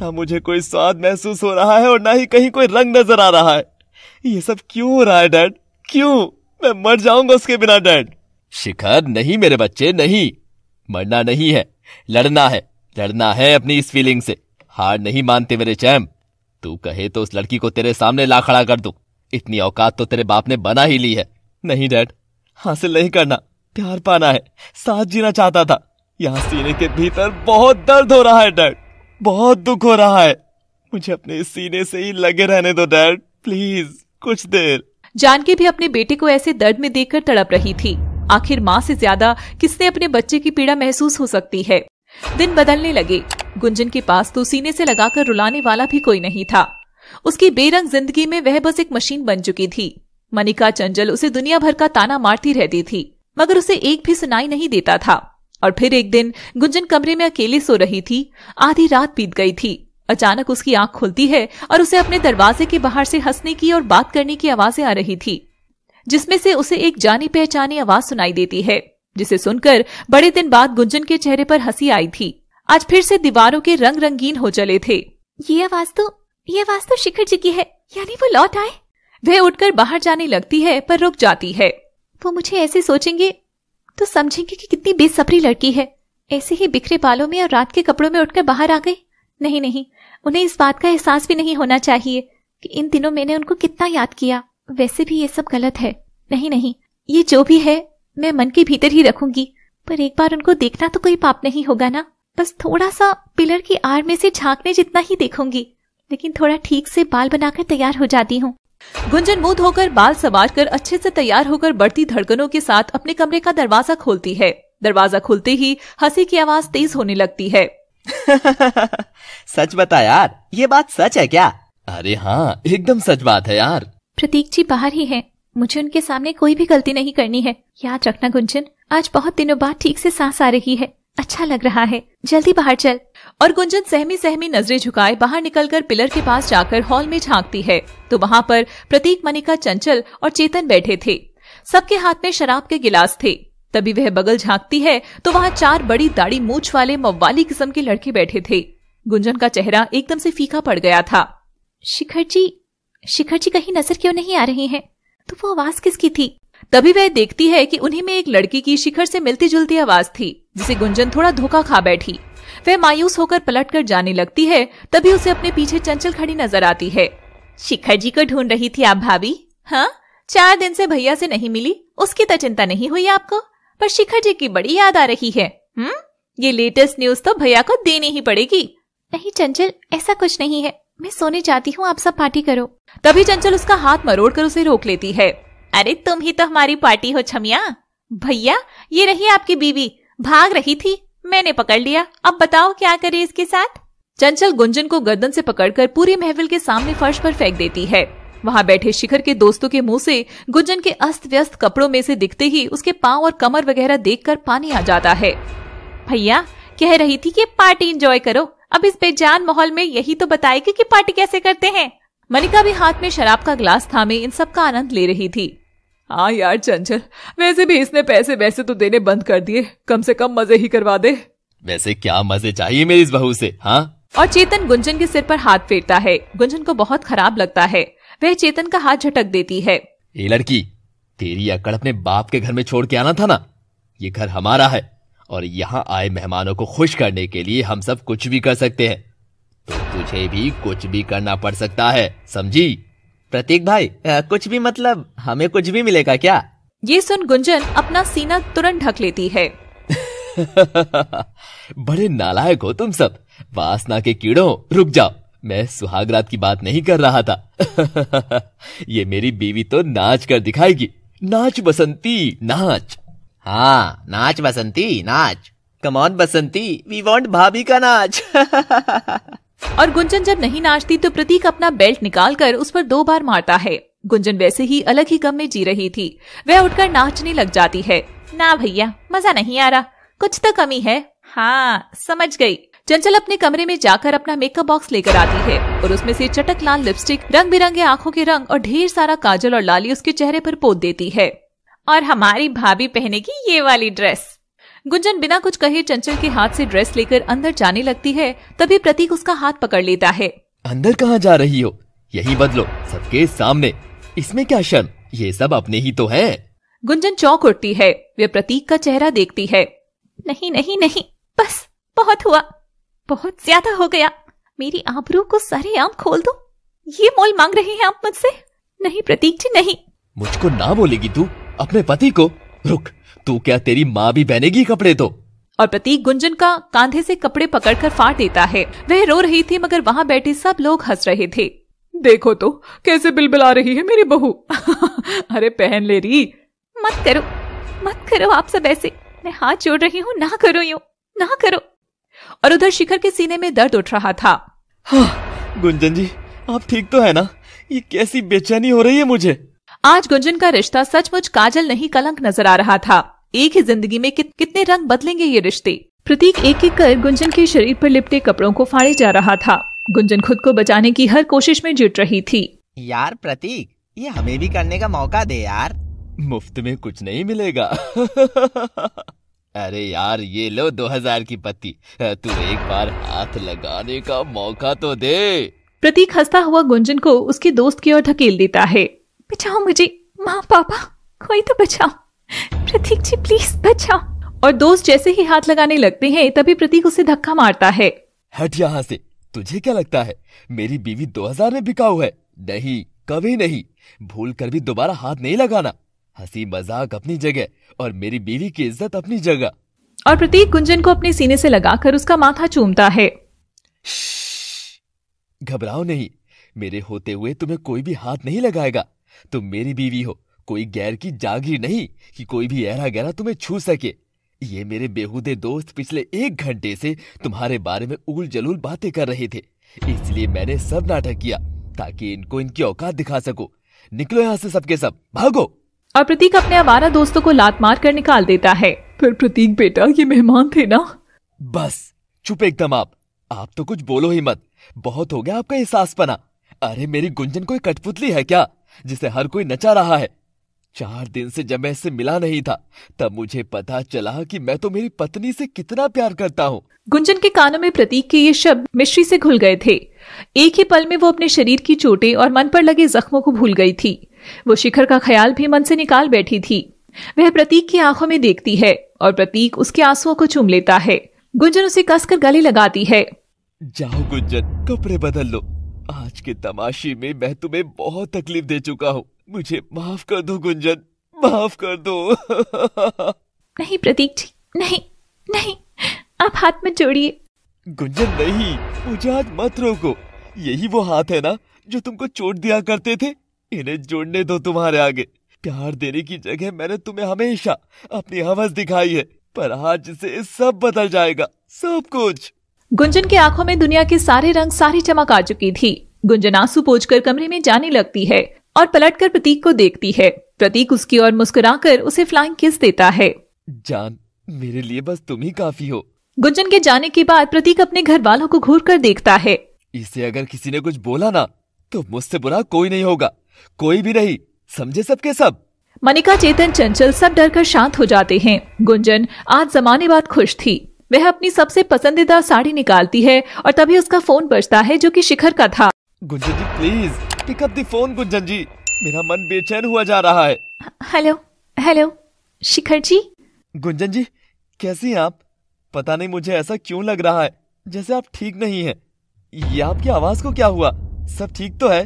ना मुझे कोई स्वाद महसूस हो रहा है और ना ही कहीं कोई रंग नजर आ रहा है ये सब क्यों हो रहा है डैड क्यों मैं मर जाऊंगा उसके बिना डैड शिखर नहीं मेरे बच्चे नहीं मरना नहीं है लड़ना है लड़ना है अपनी इस फीलिंग से हार नहीं मानते मेरे चैम तू कहे तो उस लड़की को तेरे सामने ला खड़ा कर दू इतनी औकात तो तेरे बाप ने बना ही ली है नहीं डैड हासिल नहीं करना प्यार पाना है साथ जीना चाहता था यहाँ सीने के भीतर बहुत दर्द हो रहा है डैड बहुत दुख हो रहा है मुझे अपने सीने से ही लगे रहने दो डैड प्लीज कुछ देर जानकी भी अपने बेटे को ऐसे दर्द में देखकर तड़प रही थी आखिर माँ से ज्यादा किसने अपने बच्चे की पीड़ा महसूस हो सकती है दिन बदलने लगे गुंजन के पास तो सीने से लगाकर रुलाने वाला भी कोई नहीं था उसकी बेरंग जिंदगी में वह बस एक मशीन बन चुकी थी मनिका चंचल उसे दुनिया भर का ताना मारती रहती थी मगर उसे एक भी सुनाई नहीं देता था और फिर एक दिन गुंजन कमरे में अकेले सो रही थी आधी रात बीत गई थी अचानक उसकी आंख खुलती है और उसे अपने दरवाजे के बाहर से हंसने की और बात करने की आवाजें आ रही थी जिसमें से उसे एक जानी पहचानी आवाज सुनाई देती है जिसे सुनकर बड़े दिन बाद गुंजन के चेहरे पर हंसी आई थी आज फिर से दीवारों के रंग रंगीन हो चले थे ये आवाज तो ये आवाज तो शिखर जी की है यानी वो लौट आए वह उठकर बाहर जाने लगती है पर रुक जाती है वो मुझे ऐसे सोचेंगे तो समझेंगे कि कितनी बेसब्री लड़की है ऐसे ही बिखरे बालों में और रात के कपड़ों में उठकर बाहर आ गई नहीं नहीं उन्हें इस बात का एहसास भी नहीं होना चाहिए कि इन दिनों मैंने उनको कितना याद किया वैसे भी ये सब गलत है नहीं नहीं ये जो भी है मैं मन के भीतर ही रखूंगी पर एक बार उनको देखना तो कोई पाप नहीं होगा ना बस थोड़ा सा पिलर की आड़ में से झांकने जितना ही देखूंगी लेकिन थोड़ा ठीक से बाल बनाकर तैयार हो जाती हूँ गुंजन मुंह धोकर बाल संवार कर अच्छे से तैयार होकर बढ़ती धड़कनों के साथ अपने कमरे का दरवाजा खोलती है दरवाजा खुलते ही हंसी की आवाज तेज होने लगती है सच बता यार ये बात सच है क्या अरे हाँ एकदम सच बात है यार प्रतीक जी बाहर ही हैं। मुझे उनके सामने कोई भी गलती नहीं करनी है याद रखना गुंजन आज बहुत दिनों बाद ठीक से सांस आ रही है अच्छा लग रहा है जल्दी बाहर चल और गुंजन सहमी सहमी नजरें झुकाए बाहर निकलकर पिलर के पास जाकर हॉल में झांकती है तो वहाँ पर प्रतीक मनिका चंचल और चेतन बैठे थे सबके हाथ में शराब के गिलास थे तभी वह बगल झांकती है तो वहाँ चार बड़ी दाढ़ी मूछ वाले मवाली किस्म के लड़के बैठे थे गुंजन का चेहरा एकदम से फीका पड़ गया था शिखर जी शिखर जी कहीं नजर क्यों नहीं आ रहे हैं तो वो आवाज किसकी थी तभी वह देखती है कि उन्हीं में एक लड़की की शिखर से मिलती जुलती आवाज थी जिसे गुंजन थोड़ा धोखा खा बैठी वह मायूस होकर पलट कर जाने लगती है तभी उसे अपने पीछे चंचल खड़ी नजर आती है शिखर जी को ढूंढ रही थी आप भाभी हाँ चार दिन से भैया से नहीं मिली उसकी तो चिंता नहीं हुई आपको पर शिखर जी की बड़ी याद आ रही है हम्म ये लेटेस्ट न्यूज तो भैया को देनी ही पड़ेगी नहीं चंचल ऐसा कुछ नहीं है मैं सोने जाती हूँ आप सब पार्टी करो तभी चंचल उसका हाथ मरोड़ कर उसे रोक लेती है अरे तुम ही तो हमारी पार्टी हो छमिया भैया ये रही आपकी बीवी भाग रही थी मैंने पकड़ लिया अब बताओ क्या करे इसके साथ चंचल गुंजन को गर्दन से पकड़कर पूरी महफिल के सामने फर्श पर फेंक देती है वहाँ बैठे शिखर के दोस्तों के मुंह से गुंजन के अस्त व्यस्त कपड़ों में से दिखते ही उसके पांव और कमर वगैरह देखकर पानी आ जाता है भैया कह रही थी कि पार्टी एंजॉय करो अब इस बेजान माहौल में यही तो बताएगी कि पार्टी कैसे करते हैं मनिका भी हाथ में शराब का ग्लास थामे इन सब का आनंद ले रही थी हाँ यार चंचल वैसे भी इसने पैसे वैसे तो देने बंद कर दिए कम से कम मजे ही करवा दे वैसे क्या मजे चाहिए मेरी इस बहू से हाँ और चेतन गुंजन के सिर पर हाथ फेरता है गुंजन को बहुत खराब लगता है वह चेतन का हाथ झटक देती है ये लड़की तेरी अकड़ अपने बाप के घर में छोड़ के आना था ना ये घर हमारा है और यहाँ आए मेहमानों को खुश करने के लिए हम सब कुछ भी कर सकते हैं तो तुझे भी कुछ भी करना पड़ सकता है समझी प्रतीक भाई आ, कुछ भी मतलब हमें कुछ भी मिलेगा क्या ये सुन गुंजन अपना सीना तुरंत ढक लेती है बड़े नालायक हो तुम सब वासना के कीड़ों रुक जाओ मैं सुहागरात की बात नहीं कर रहा था ये मेरी बीवी तो नाच कर दिखाएगी नाच बसंती नाच हाँ नाच बसंती नाच कमौन बसंती वी वांट भाभी का नाच और गुंजन जब नहीं नाचती तो प्रतीक अपना बेल्ट निकालकर उस पर दो बार मारता है गुंजन वैसे ही अलग ही गम में जी रही थी वह उठकर नाचने लग जाती है ना भैया मजा नहीं आ रहा कुछ तो कमी है हाँ समझ गई चंचल अपने कमरे में जाकर अपना मेकअप बॉक्स लेकर आती है और उसमें से चटक लाल लिपस्टिक रंग बिरंगे आँखों के रंग और ढेर सारा काजल और लाली उसके चेहरे पर पोत देती है और हमारी भाभी पहनेगी ये वाली ड्रेस गुंजन बिना कुछ कहे चंचल के हाथ से ड्रेस लेकर अंदर जाने लगती है तभी प्रतीक उसका हाथ पकड़ लेता है अंदर कहाँ जा रही हो यही बदलो सबके सामने इसमें क्या शर्म ये सब अपने ही तो है गुंजन चौंक उठती है वे प्रतीक का चेहरा देखती है नहीं नहीं नहीं बस बहुत हुआ बहुत ज्यादा हो गया मेरी आबरू को सारे आम खोल दो ये मोल मांग रहे हैं आप मुझसे नहीं प्रतीक जी नहीं मुझको ना बोलेगी तू अपने पति को रुक तू क्या तेरी माँ भी पहनेगी कपड़े तो और प्रतीक गुंजन का कांधे से कपड़े पकड़कर फाड़ देता है वह रो रही थी मगर वहाँ बैठे सब लोग हंस रहे थे देखो तो कैसे बिलबिला रही है मेरी बहू अरे पहन ले रही मत करो मत करो आप सब ऐसे मैं हाथ जोड़ रही हूँ ना करो यू ना करो और उधर शिखर के सीने में दर्द उठ रहा था हाँ, गुंजन जी आप ठीक तो है ना ये कैसी बेचैनी हो रही है मुझे आज गुंजन का रिश्ता सचमुच काजल नहीं कलंक नजर आ रहा था एक ही जिंदगी में कित, कितने रंग बदलेंगे ये रिश्ते प्रतीक एक एक कर गुंजन के शरीर पर लिपटे कपड़ों को फाड़े जा रहा था गुंजन खुद को बचाने की हर कोशिश में जुट रही थी यार प्रतीक ये हमें भी करने का मौका दे यार मुफ्त में कुछ नहीं मिलेगा अरे यार ये लो दो हजार की पत्ती तू एक बार हाथ लगाने का मौका तो दे प्रतीक हंसता हुआ गुंजन को उसके दोस्त की ओर धकेल देता है बचाओ मुझे माँ पापा कोई तो बचाओ प्रतीक जी प्लीज बचाओ और दोस्त जैसे ही हाथ लगाने लगते हैं तभी प्रतीक उसे धक्का मारता है हट यहाँ से तुझे क्या लगता है मेरी बीवी 2000 में बिकाऊ है नहीं कभी नहीं भूल कर भी दोबारा हाथ नहीं लगाना हंसी मजाक अपनी जगह और मेरी बीवी की इज्जत अपनी जगह और प्रतीक गुंजन को अपने सीने से लगाकर उसका माथा चूमता है घबराओ नहीं मेरे होते हुए तुम्हें कोई भी हाथ नहीं लगाएगा तुम मेरी बीवी हो कोई गैर की जागीर नहीं कि कोई भी ऐरा गहरा तुम्हें छू सके ये मेरे बेहुदे दोस्त पिछले एक घंटे से तुम्हारे बारे में उल जलूल बातें कर रहे थे इसलिए मैंने सब नाटक किया ताकि इनको इनकी औकात दिखा सको निकलो यहाँ से सबके सब भागो और प्रतीक अपने आवारा दोस्तों को लात मार कर निकाल देता है फिर प्रतीक बेटा ये मेहमान थे ना बस चुप एकदम आप आप तो कुछ बोलो ही मत बहुत हो गया आपका एहसास पना अरे मेरी गुंजन कोई कठपुतली है क्या जिसे हर कोई नचा रहा है चार दिन से जब मैं इससे मिला नहीं था तब मुझे पता चला कि मैं तो मेरी पत्नी से कितना प्यार करता हूँ गुंजन के कानों में प्रतीक के ये शब्द मिश्री से घुल गए थे एक ही पल में वो अपने शरीर की चोटें और मन पर लगे जख्मों को भूल गई थी वो शिखर का ख्याल भी मन से निकाल बैठी थी वह प्रतीक की आंखों में देखती है और प्रतीक उसके आंसुओं को चूम लेता है गुंजन उसे कसकर गले लगाती है जाओ गुंजन कपड़े बदल लो आज के तमाशे में मैं तुम्हें बहुत तकलीफ दे चुका हूँ मुझे माफ कर दो गुंजन माफ कर दो नहीं प्रतीक जी नहीं नहीं आप हाथ मत जोड़िए गुंजन नहीं मुझे आज मत रोको यही वो हाथ है ना जो तुमको चोट दिया करते थे इन्हें जोड़ने दो तुम्हारे आगे प्यार देने की जगह मैंने तुम्हें हमेशा अपनी हवस दिखाई है पर आज से सब बदल जाएगा सब कुछ गुंजन की आंखों में दुनिया के सारे रंग सारी चमक आ चुकी थी गुंजन आंसू पोचकर कमरे में जाने लगती है और पलटकर प्रतीक को देखती है प्रतीक उसकी ओर मुस्कुराकर उसे फ्लाइंग किस देता है जान मेरे लिए बस तुम ही काफी हो गुंजन के जाने के बाद प्रतीक अपने घर वालों को घूर कर देखता है इसे अगर किसी ने कुछ बोला ना तो मुझसे बुरा कोई नहीं होगा कोई भी नहीं समझे सबके सब मनिका चेतन चंचल सब डर कर शांत हो जाते हैं गुंजन आज जमाने बाद खुश थी वह अपनी सबसे पसंदीदा साड़ी निकालती है और तभी उसका फोन बजता है जो कि शिखर का था Gunjan ji please pick up the phone Gunjan ji मेरा मन बेचैन हुआ जा रहा है हेलो हेलो शिखर जी गुंजन जी कैसी हैं आप पता नहीं मुझे ऐसा क्यों लग रहा है जैसे आप ठीक नहीं हैं ये आपकी आवाज को क्या हुआ सब ठीक तो है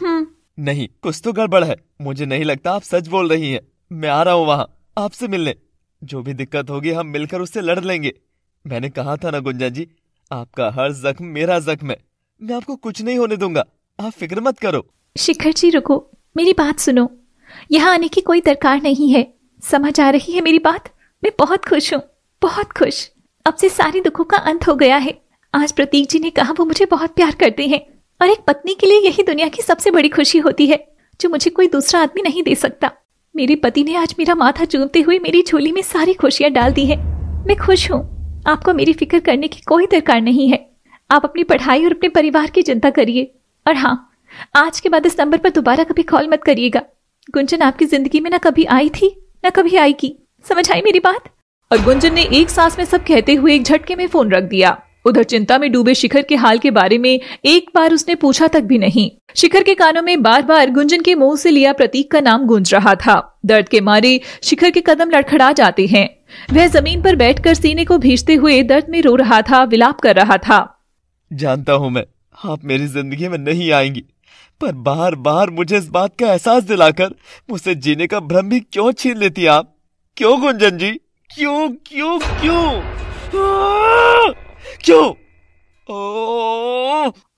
हम्म। नहीं कुछ तो गड़बड़ है मुझे नहीं लगता आप सच बोल रही हैं मैं आ रहा हूँ वहाँ आपसे मिलने जो भी दिक्कत होगी हम मिलकर उससे लड़ लेंगे मैंने कहा था ना गुंजा जी आपका हर जख्म मेरा जख्म है मैं आपको कुछ नहीं होने दूंगा आप फिक्र मत करो शिखर जी रुको मेरी बात सुनो यहाँ आने की कोई दरकार नहीं है समझ आ रही है मेरी बात मैं बहुत खुश हूँ बहुत खुश अब से सारे दुखों का अंत हो गया है आज प्रतीक जी ने कहा वो मुझे बहुत प्यार करते हैं और एक पत्नी के लिए यही दुनिया की सबसे बड़ी खुशी होती है जो मुझे कोई दूसरा आदमी नहीं दे सकता मेरे पति ने आज मेरा माथा चूमते हुए मेरी झोली में सारी खुशियाँ डाल दी है मैं खुश हूँ आपको मेरी फिक्र करने की कोई दरकार नहीं है आप अपनी पढ़ाई और अपने परिवार की चिंता करिए और हाँ आज के बाद इस नंबर पर दोबारा कभी कॉल मत करिएगा गुंजन आपकी जिंदगी में ना कभी आई थी ना कभी आएगी समझ आई मेरी बात और गुंजन ने एक सांस में सब कहते हुए एक झटके में फोन रख दिया उधर चिंता में डूबे शिखर के हाल के बारे में एक बार उसने पूछा तक भी नहीं शिखर के कानों में बार बार गुंजन के मुंह से लिया प्रतीक का नाम गूंज रहा था दर्द के मारे शिखर के कदम लड़खड़ा जाते हैं वह जमीन पर बैठकर सीने को भीजते हुए दर्द में रो रहा था विलाप कर रहा था जानता हूँ मैं आप मेरी जिंदगी में नहीं आएंगी पर बार बार मुझे इस बात का एहसास दिलाकर मुझसे जीने का भ्रम भी क्यों छीन लेती आप क्यों गुंजन जी क्यों क्यों क्यों बच्चों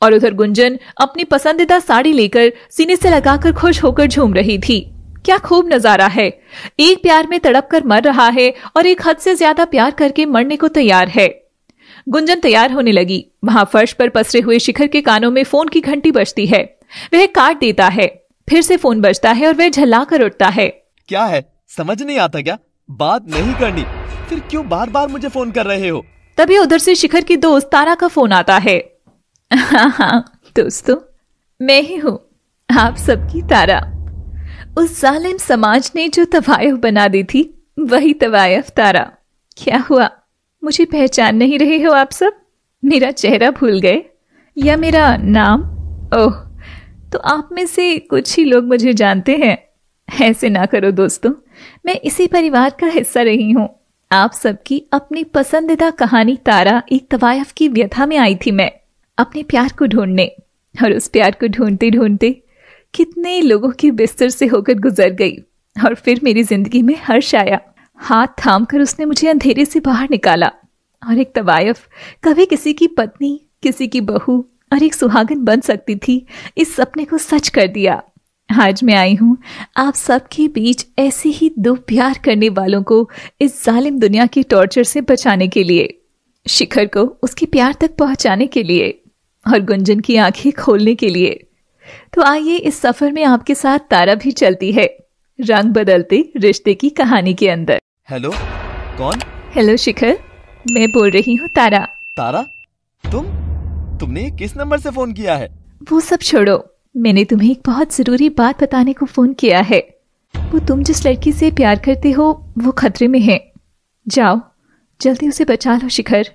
और उधर गुंजन अपनी पसंदीदा साड़ी लेकर सीने से लगाकर खुश होकर झूम रही थी क्या खूब नजारा है एक प्यार में तड़प कर मर रहा है और एक हद से ज्यादा प्यार करके मरने को तैयार है गुंजन तैयार होने लगी वहां फर्श पर पसरे हुए शिखर के कानों में फोन की घंटी बजती है वह काट देता है फिर से फोन बजता है और वह झल्ला कर उठता है क्या है समझ नहीं आता क्या बात नहीं करनी फिर क्यों बार बार मुझे फोन कर रहे हो तभी उधर से शिखर की दोस्त तारा का फोन आता है हाँ हाँ दोस्तों मैं ही हूँ आप सबकी तारा उस जालिम समाज ने जो तवायफ बना दी थी वही तवायफ तारा क्या हुआ मुझे पहचान नहीं रहे हो आप सब मेरा चेहरा भूल गए या मेरा नाम ओह तो आप में से कुछ ही लोग मुझे जानते हैं ऐसे ना करो दोस्तों मैं इसी परिवार का हिस्सा रही हूँ आप सबकी अपनी पसंदीदा कहानी तारा एक तवायफ की व्यथा में आई थी मैं अपने प्यार को ढूंढने और उस प्यार को ढूंढते ढूंढते कितने लोगों के बिस्तर से होकर गुजर गई और फिर मेरी जिंदगी में हर्ष आया हाथ थाम कर उसने मुझे अंधेरे से बाहर निकाला और एक तवायफ कभी किसी की पत्नी किसी की बहू और एक सुहागन बन सकती थी इस सपने को सच कर दिया आज मैं आई हूँ आप सबके बीच ऐसे ही दो प्यार करने वालों को इस जालिम दुनिया की टॉर्चर से बचाने के लिए शिखर को उसके प्यार तक पहुँचाने के लिए और गुंजन की आंखें खोलने के लिए तो आइए इस सफर में आपके साथ तारा भी चलती है रंग बदलते रिश्ते की कहानी के अंदर हेलो कौन हेलो शिखर मैं बोल रही हूँ तारा तारा तुम तुमने किस नंबर से फोन किया है वो सब छोड़ो मैंने तुम्हें एक बहुत जरूरी बात बताने को फोन किया है वो तुम जिस लड़की से प्यार करते हो वो खतरे में है जाओ जल्दी उसे बचा लो शिखर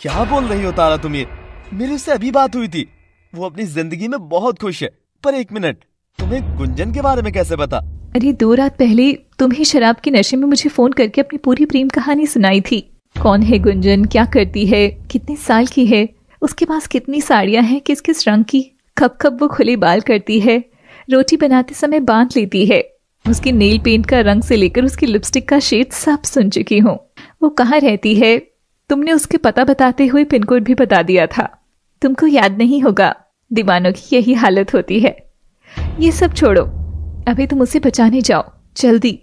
क्या बोल रही हो तारा तुम ये मेरी उससे अभी बात हुई थी वो अपनी जिंदगी में बहुत खुश है पर एक मिनट तुम्हें गुंजन के बारे में कैसे पता अरे दो रात पहले तुम्हें शराब के नशे में मुझे फोन करके अपनी पूरी प्रेम कहानी सुनाई थी कौन है गुंजन क्या करती है कितने साल की है उसके पास कितनी साड़ियाँ हैं किस किस रंग की खप खप वो खुले बाल करती है रोटी बनाते समय बांध लेती है उसकी नेल पेंट का रंग से लेकर उसकी लिपस्टिक का शेड सब सुन चुकी हूँ वो कहाँ रहती है तुमने उसके पता बताते हुए कोड भी बता दिया था तुमको याद नहीं होगा दीवानों की यही हालत होती है ये सब छोड़ो अभी तुम उसे बचाने जाओ जल्दी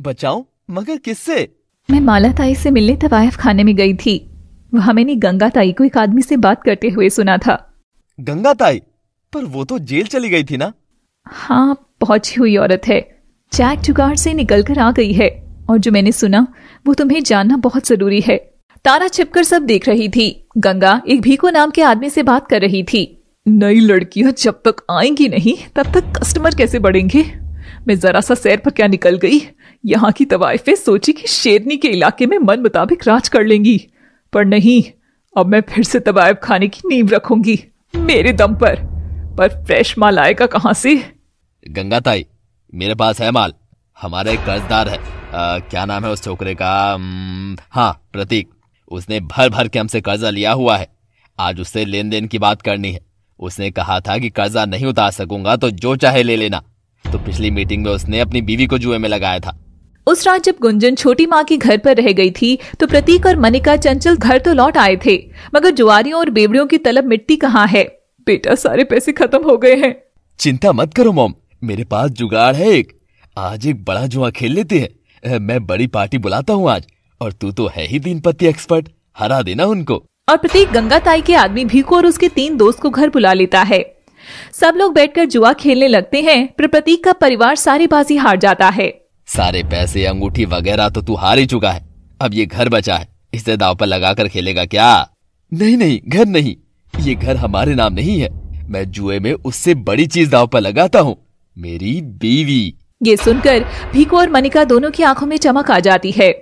बचाओ मगर किससे मैं माला ताई से मिलने तवायफ खाने में गई थी वहाँ मैंने गंगा ताई को एक आदमी से बात करते हुए सुना था गंगा ताई पर वो तो जेल चली गई थी ना हाँ पहुंची हुई औरत है जैक जुगाड़ से निकल कर आ गई है और जो मैंने सुना वो तुम्हें जानना बहुत जरूरी है तारा छिपकर सब देख रही थी गंगा एक भीको नाम के आदमी से बात कर रही थी नई लड़कियां जब तक आएंगी नहीं तब तक कस्टमर कैसे बढ़ेंगे मैं जरा सा सैर पर क्या निकल गई यहाँ की तवाइफे सोची कि शेरनी के इलाके में मन मुताबिक राज कर लेंगी पर नहीं अब मैं फिर से तवायफ खाने की नींव रखूंगी मेरे दम पर पर फ्रेश माल आएगा कहाँ से गंगा ताई मेरे पास है माल हमारा एक कर्जदार है आ, क्या नाम है उस छोकरे का हाँ प्रतीक उसने भर भर के हमसे कर्जा लिया हुआ है आज उससे लेन देन की बात करनी है उसने कहा था कि कर्जा नहीं उतार सकूंगा तो जो चाहे ले लेना तो पिछली मीटिंग में उसने अपनी बीवी को जुए में लगाया था उस रात जब गुंजन छोटी माँ के घर पर रह गई थी तो प्रतीक और मनिका चंचल घर तो लौट आए थे मगर जुआरियों और बेवड़ियों की तलब मिट्टी कहाँ है बेटा सारे पैसे खत्म हो गए हैं चिंता मत करो मोम मेरे पास जुगाड़ है एक आज एक बड़ा जुआ खेल लेते हैं मैं बड़ी पार्टी बुलाता हूँ आज और तू तो है ही दीन पत्ती एक्सपर्ट हरा देना उनको और प्रतीक गंगा ताई के आदमी भीकू और उसके तीन दोस्त को घर बुला लेता है सब लोग बैठकर जुआ खेलने लगते हैं पर प्रतीक का परिवार सारे बाजी हार जाता है सारे पैसे अंगूठी वगैरह तो तू हार ही चुका है अब ये घर बचा है इसे दाव पर लगा कर खेलेगा क्या नहीं नहीं घर नहीं ये घर हमारे नाम नहीं है मैं जुए में उससे बड़ी चीज दाव पर लगाता हूँ मेरी बीवी ये सुनकर भीको और मनिका दोनों की आंखों में चमक आ जाती है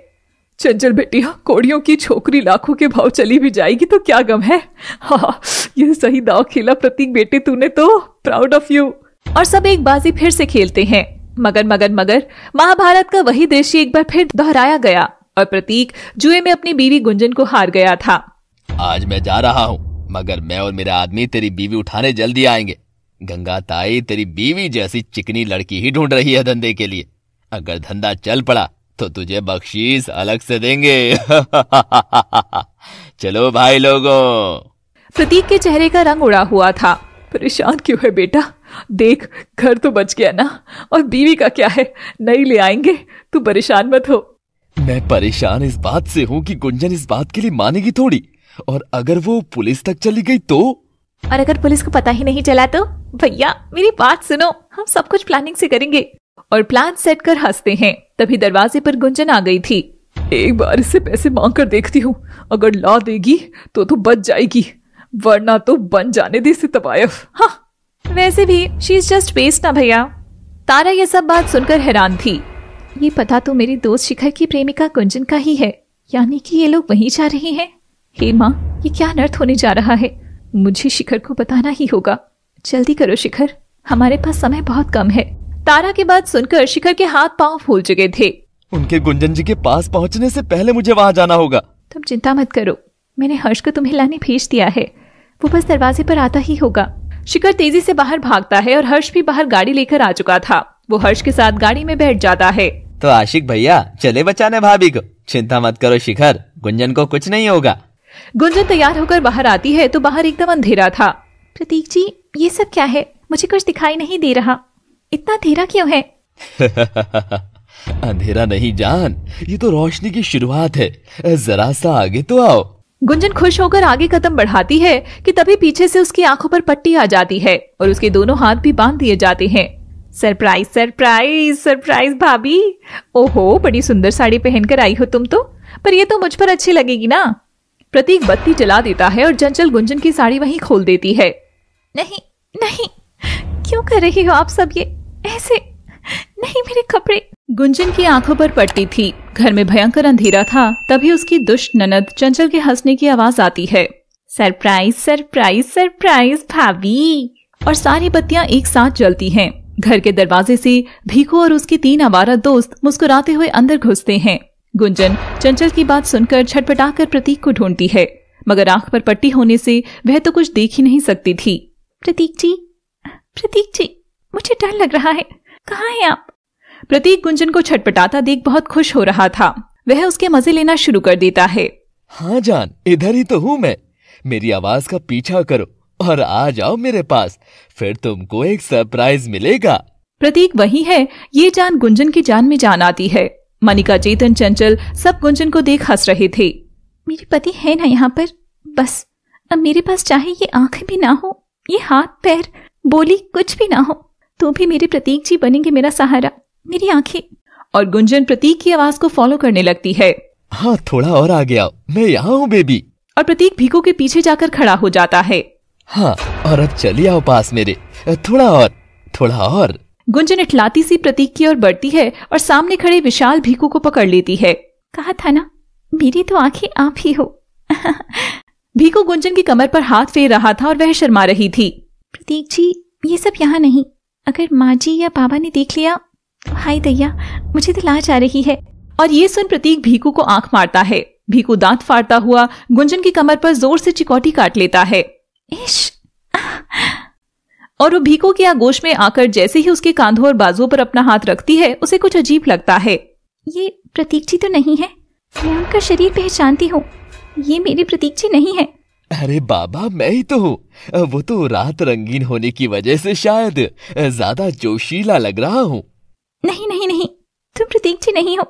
चंचल बेटिया कोड़ियों की छोकरी लाखों के भाव चली भी जाएगी तो क्या गम है हाँ ये सही दाव खेला प्रतीक बेटे तूने तो प्राउड ऑफ यू और सब एक बाजी फिर से खेलते हैं मगर मगर मगर महाभारत का वही दृश्य एक बार फिर दोहराया गया और प्रतीक जुए में अपनी बीवी गुंजन को हार गया था आज मैं जा रहा हूँ मगर मैं और मेरा आदमी तेरी बीवी उठाने जल्दी आएंगे गंगा ताई तेरी बीवी जैसी चिकनी लड़की ही ढूंढ रही है धंधे के लिए अगर धंधा चल पड़ा तो तुझे बख्शीश अलग से देंगे चलो भाई लोगो प्रतीक के चेहरे का रंग उड़ा हुआ था परेशान क्यों है बेटा देख घर तो बच गया ना और बीवी का क्या है नहीं ले आएंगे तू परेशान मत हो मैं परेशान इस बात से हूँ कि गुंजन इस बात के लिए मानेगी थोड़ी और अगर वो पुलिस तक चली गई तो और अगर पुलिस को पता ही नहीं चला तो भैया मेरी बात सुनो हम सब कुछ प्लानिंग से करेंगे और प्लान सेट कर हंसते हैं तभी दरवाजे पर गुंजन आ गई थी एक बार इससे पैसे मांग कर देखती हूँ अगर ला देगी तो तो बच जाएगी वरना तो बन जाने दे इसे तबायफ हाँ वैसे भी शी इज जस्ट वेस्ट ना भैया तारा ये सब बात सुनकर हैरान थी ये पता तो मेरी दोस्त शिखर की प्रेमिका गुंजन का ही है यानी कि ये लोग वहीं जा रहे हैं हे माँ ये क्या अनर्थ होने जा रहा है मुझे शिखर को बताना ही होगा जल्दी करो शिखर हमारे पास समय बहुत कम है तारा की बात सुनकर शिखर के हाथ पांव फूल चुके थे उनके गुंजन जी के पास पहुंचने से पहले मुझे वहां जाना होगा तुम चिंता मत करो मैंने हर्ष को तुम्हें लाने भेज दिया है वो बस दरवाजे पर आता ही होगा शिखर तेजी से बाहर भागता है और हर्ष भी बाहर गाड़ी लेकर आ चुका था वो हर्ष के साथ गाड़ी में बैठ जाता है तो आशिक भैया चले बचाने भाभी को चिंता मत करो शिखर गुंजन को कुछ नहीं होगा गुंजन तैयार होकर बाहर आती है तो बाहर एकदम अंधेरा था प्रतीक जी ये सब क्या है मुझे कुछ दिखाई नहीं दे रहा इतना अंधेरा क्यों है अंधेरा नहीं जान ये तो रोशनी की शुरुआत है जरा सा आगे तो आओ गुंजन खुश होकर आगे कदम बढ़ाती है कि तभी पीछे से उसकी आंखों पर पट्टी आ जाती है और उसके दोनों हाथ भी बांध दिए जाते हैं सरप्राइज सरप्राइज सरप्राइज भाभी ओहो बड़ी सुंदर साड़ी पहनकर आई हो तुम तो पर ये तो मुझ पर अच्छी लगेगी ना प्रतीक बत्ती जला देता है और चंचल गुंजन की साड़ी वहीं खोल देती है नहीं नहीं क्यों कर रही हो आप सब ये ऐसे नहीं मेरे कपड़े गुंजन की आंखों पर पड़ती थी घर में भयंकर अंधेरा था तभी उसकी दुष्ट ननद चंचल के हंसने की आवाज आती है सरप्राइज सरप्राइज सरप्राइज भाभी और सारी बत्तियां एक साथ जलती हैं। घर के दरवाजे से भीखो और उसके तीन आवारा दोस्त मुस्कुराते हुए अंदर घुसते हैं गुंजन चंचल की बात सुनकर छटपटाकर प्रतीक को ढूंढती है मगर आंख पर पट्टी होने से वह तो कुछ देख ही नहीं सकती थी प्रतीक जी प्रतीक जी मुझे डर लग रहा है कहाँ हैं आप प्रतीक गुंजन को छटपटाता देख बहुत खुश हो रहा था वह उसके मजे लेना शुरू कर देता है हाँ जान इधर ही तो हूँ मैं मेरी आवाज का पीछा करो और आ जाओ मेरे पास फिर तुमको एक सरप्राइज मिलेगा प्रतीक वही है ये जान गुंजन की जान में जान आती है मनिका चेतन चंचल सब गुंजन को देख हंस रहे थे मेरे पति है ना यहाँ पर बस अब मेरे पास चाहे ये आंखें भी ना हो ये हाथ पैर बोली कुछ भी ना हो तो भी मेरे प्रतीक जी बनेंगे मेरा सहारा मेरी आंखें और गुंजन प्रतीक की आवाज को फॉलो करने लगती है हाँ थोड़ा और आ गया मैं यहाँ हूँ बेबी और प्रतीक भीखो के पीछे जाकर खड़ा हो जाता है हाँ और अब चलिए आओ पास मेरे थोड़ा और थोड़ा और गुंजन इठलाती सी प्रतीक की ओर बढ़ती है और सामने खड़े विशाल भीकू को पकड़ लेती है कहा था ना मेरी तो आंखें आप ही हो भीकू गुंजन की कमर पर हाथ फेर रहा था और वह शर्मा रही थी प्रतीक जी ये सब यहाँ नहीं अगर माँ जी या बाबा ने देख लिया हाय दैया मुझे तो लाज आ रही है और ये सुन प्रतीक भीकू को आंख मारता है भीकू दांत फाड़ता हुआ गुंजन की कमर पर जोर से चिकोटी काट लेता है इश और वो भीको की आगोश में आकर जैसे ही उसके कांधों और बाजुओं पर अपना हाथ रखती है उसे कुछ अजीब लगता है ये प्रतीक जी तो नहीं है मैं उनका शरीर पहचानती हूँ ये मेरी प्रतीक जी नहीं है अरे बाबा मैं ही तो हूँ वो तो रात रंगीन होने की वजह से शायद ज्यादा जोशीला लग रहा हूँ नहीं नहीं नहीं तुम प्रतीक जी नहीं हो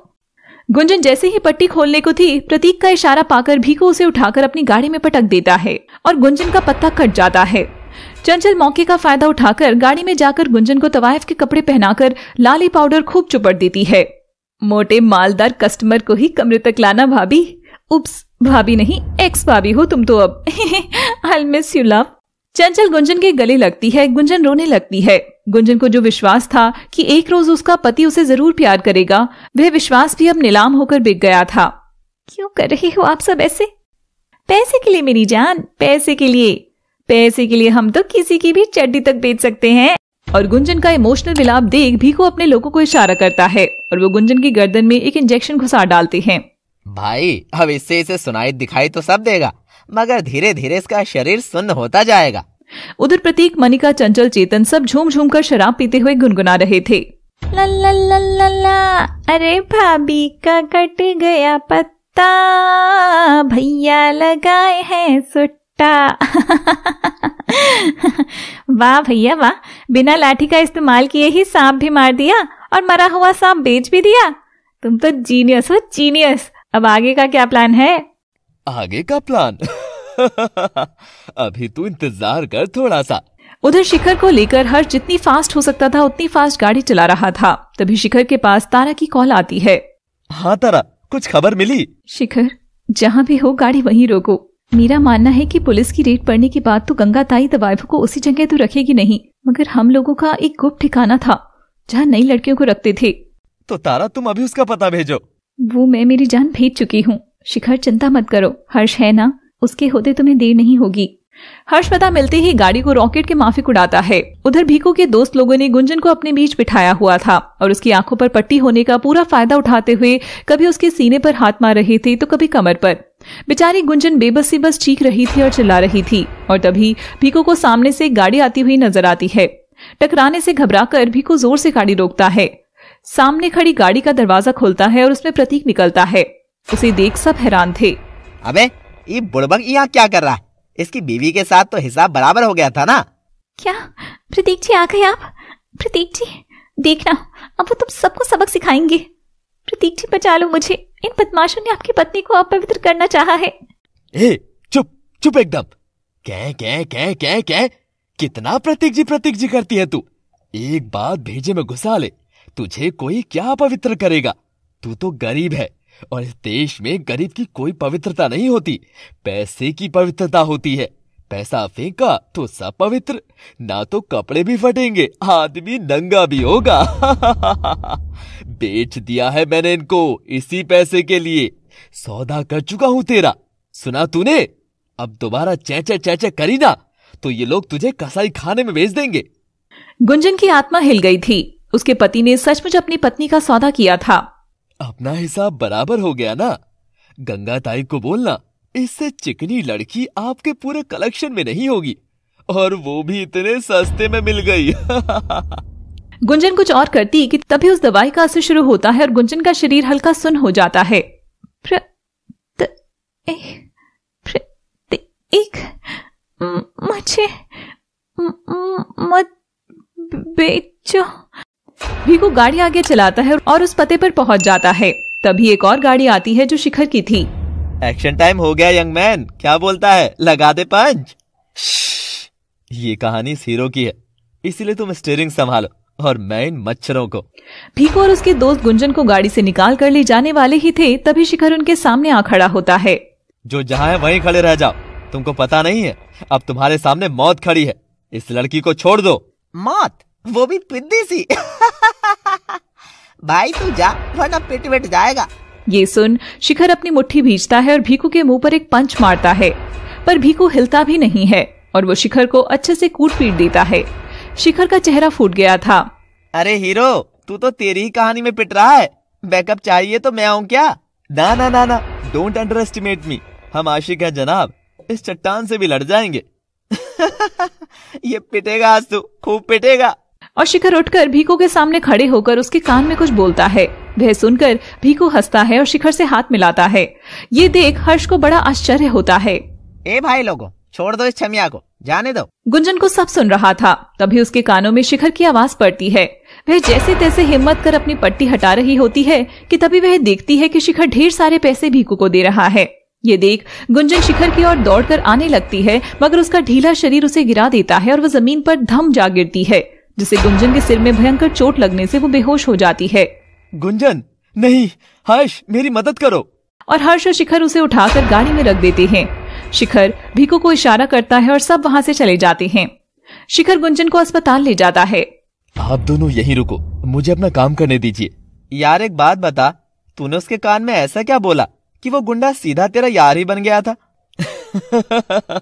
गुंजन जैसे ही पट्टी खोलने को थी प्रतीक का इशारा पाकर भीको उसे उठाकर अपनी गाड़ी में पटक देता है और गुंजन का पत्ता कट जाता है चंचल मौके का फायदा उठाकर गाड़ी में जाकर गुंजन को तवायफ के कपड़े पहनाकर लाली पाउडर खूब चुपट देती है मोटे मालदार कस्टमर को ही कमरे तक लाना भाभी उप्स भाभी नहीं एक्स भाभी हो तुम तो अब आई मिस यू लव चंचल गुंजन के गले लगती है गुंजन रोने लगती है गुंजन को जो विश्वास था कि एक रोज उसका पति उसे जरूर प्यार करेगा वह विश्वास भी अब नीलाम होकर बिक गया था क्यों कर रहे हो आप सब ऐसे पैसे के लिए मेरी जान पैसे के लिए पैसे के लिए हम तो किसी की भी चड्डी तक बेच सकते हैं और गुंजन का इमोशनल मिलाप देख भीखो अपने लोगों को इशारा करता है और वो गुंजन की गर्दन में एक इंजेक्शन घुसा डालते हैं भाई अब इससे इसे सुनाई दिखाई तो सब देगा मगर धीरे धीरे इसका शरीर सुन्न होता जाएगा उधर प्रतीक मनिका चंचल चेतन सब झूम झूम कर शराब पीते हुए गुनगुना रहे थे ला ला ला ला अरे भाभी का कट गया पत्ता भैया लगाए हैं सुट लट्टा वाह भैया वाह बिना लाठी का इस्तेमाल किए ही सांप भी मार दिया और मरा हुआ सांप बेच भी दिया तुम तो जीनियस हो जीनियस अब आगे का क्या प्लान है आगे का प्लान अभी तू इंतजार कर थोड़ा सा उधर शिखर को लेकर हर जितनी फास्ट हो सकता था उतनी फास्ट गाड़ी चला रहा था तभी शिखर के पास तारा की कॉल आती है हाँ तारा कुछ खबर मिली शिखर जहाँ भी हो गाड़ी वहीं रोको मेरा मानना है कि पुलिस की रेड पड़ने के बाद तो गंगा ताई दवाइफ को उसी जगह तो रखेगी नहीं मगर हम लोगों का एक गुप्त ठिकाना था जहाँ नई लड़कियों को रखते थे तो तारा तुम अभी उसका पता भेजो वो मैं मेरी जान भेज चुकी हूँ शिखर चिंता मत करो हर्ष है ना उसके होते तुम्हें देर नहीं होगी हर्ष पता मिलते ही गाड़ी को रॉकेट के माफिक उड़ाता है उधर भीको के दोस्त लोगों ने गुंजन को अपने बीच बिठाया हुआ था और उसकी आंखों पर पट्टी होने का पूरा फायदा उठाते हुए कभी उसके सीने पर हाथ मार रहे थे तो कभी कमर पर बेचारी गुंजन बेबसी बस चीख रही थी और चिल्ला रही थी और तभी भीको को सामने से गाड़ी आती हुई नजर आती है टकराने से घबराकर भीको जोर से गाड़ी रोकता है सामने खड़ी गाड़ी का दरवाजा खोलता है और उसमें प्रतीक निकलता है उसे देख सब हैरान थे अबे ये बुड़बक यहाँ क्या कर रहा है इसकी बीवी के साथ तो हिसाब बराबर हो गया था ना क्या प्रतीक जी आ गए आप प्रतीक जी देखना अब वो तुम सबको सबक सिखाएंगे प्रतीक जी बचा लो मुझे इन बदमाशों ने आपकी पत्नी को अपवित्र करना चाहा है ए चुप चुप एकदम कह कह कह कह कह कितना प्रतीक जी प्रतीक जी करती है तू एक बात भेजे में घुसा ले तुझे कोई क्या पवित्र करेगा तू तो गरीब है और इस देश में गरीब की कोई पवित्रता नहीं होती पैसे की पवित्रता होती है पैसा फेंका तो सब पवित्र ना तो कपड़े भी फटेंगे आदमी नंगा भी होगा बेच दिया है मैंने इनको इसी पैसे के लिए सौदा कर चुका हूं तेरा सुना तूने अब दोबारा चैचे चैचे करी ना तो ये लोग तुझे कसाई खाने में भेज देंगे गुंजन की आत्मा हिल गई थी उसके पति ने सचमुच अपनी पत्नी का सौदा किया था अपना हिसाब बराबर हो गया ना गंगा ताई को बोलना इससे चिकनी लड़की आपके पूरे कलेक्शन में नहीं होगी और वो भी इतने सस्ते में मिल गई गुंजन कुछ और करती कि तभी उस दवाई का असर शुरू होता है और गुंजन का शरीर हल्का सुन हो जाता है प्र, त, ए, प्र, त, एक, म... म... बेचो भीगो गाड़ी आगे चलाता है और उस पते पर पहुंच जाता है तभी एक और गाड़ी आती है जो शिखर की थी एक्शन टाइम हो गया यंग मैन क्या बोलता है लगा दे पंच ये कहानी हीरो की है इसीलिए तुम स्टेयरिंग संभालो और मैं इन मच्छरों को भीको और उसके दोस्त गुंजन को गाड़ी से निकाल कर ले जाने वाले ही थे तभी शिखर उनके सामने आ खड़ा होता है जो जहाँ है वहीं खड़े रह जाओ तुमको पता नहीं है अब तुम्हारे सामने मौत खड़ी है इस लड़की को छोड़ दो मौत वो भी पिद्दी सी भाई तू जा वरना पिट वेट जाएगा ये सुन शिखर अपनी मुट्ठी भीजता है और भीकू के मुंह पर एक पंच मारता है पर भीकू हिलता भी नहीं है और वो शिखर को अच्छे से कूट पीट देता है शिखर का चेहरा फूट गया था अरे हीरो तू तो तेरी ही कहानी में पिट रहा है बैकअप चाहिए तो मैं आऊँ क्या ना ना ना ना डोंट अंडर एस्टिमेट मी हम आशिक है जनाब इस चट्टान से भी लड़ जाएंगे ये पिटेगा आज तू खूब पिटेगा और शिखर उठकर भीकू के सामने खड़े होकर उसके कान में कुछ बोलता है वह सुनकर भीकू हंसता है और शिखर से हाथ मिलाता है ये देख हर्ष को बड़ा आश्चर्य होता है ए भाई लोगो छोड़ दो इस छमिया को जाने दो गुंजन को सब सुन रहा था तभी उसके कानों में शिखर की आवाज पड़ती है वह जैसे तैसे हिम्मत कर अपनी पट्टी हटा रही होती है कि तभी वह देखती है कि शिखर ढेर सारे पैसे भीकू को दे रहा है ये देख गुंजन शिखर की ओर दौड़कर आने लगती है मगर उसका ढीला शरीर उसे गिरा देता है और वह जमीन पर धम जा गिरती है जिसे गुंजन के सिर में भयंकर चोट लगने से वो बेहोश हो जाती है गुंजन नहीं हर्ष मेरी मदद करो और हर्ष और शिखर उसे उठाकर गाड़ी में रख देते हैं शिखर भीको को इशारा करता है और सब वहाँ से चले जाते हैं शिखर गुंजन को अस्पताल ले जाता है आप दोनों यहीं रुको मुझे अपना काम करने दीजिए यार एक बात बता तूने उसके कान में ऐसा क्या बोला कि वो गुंडा सीधा तेरा यार ही बन गया था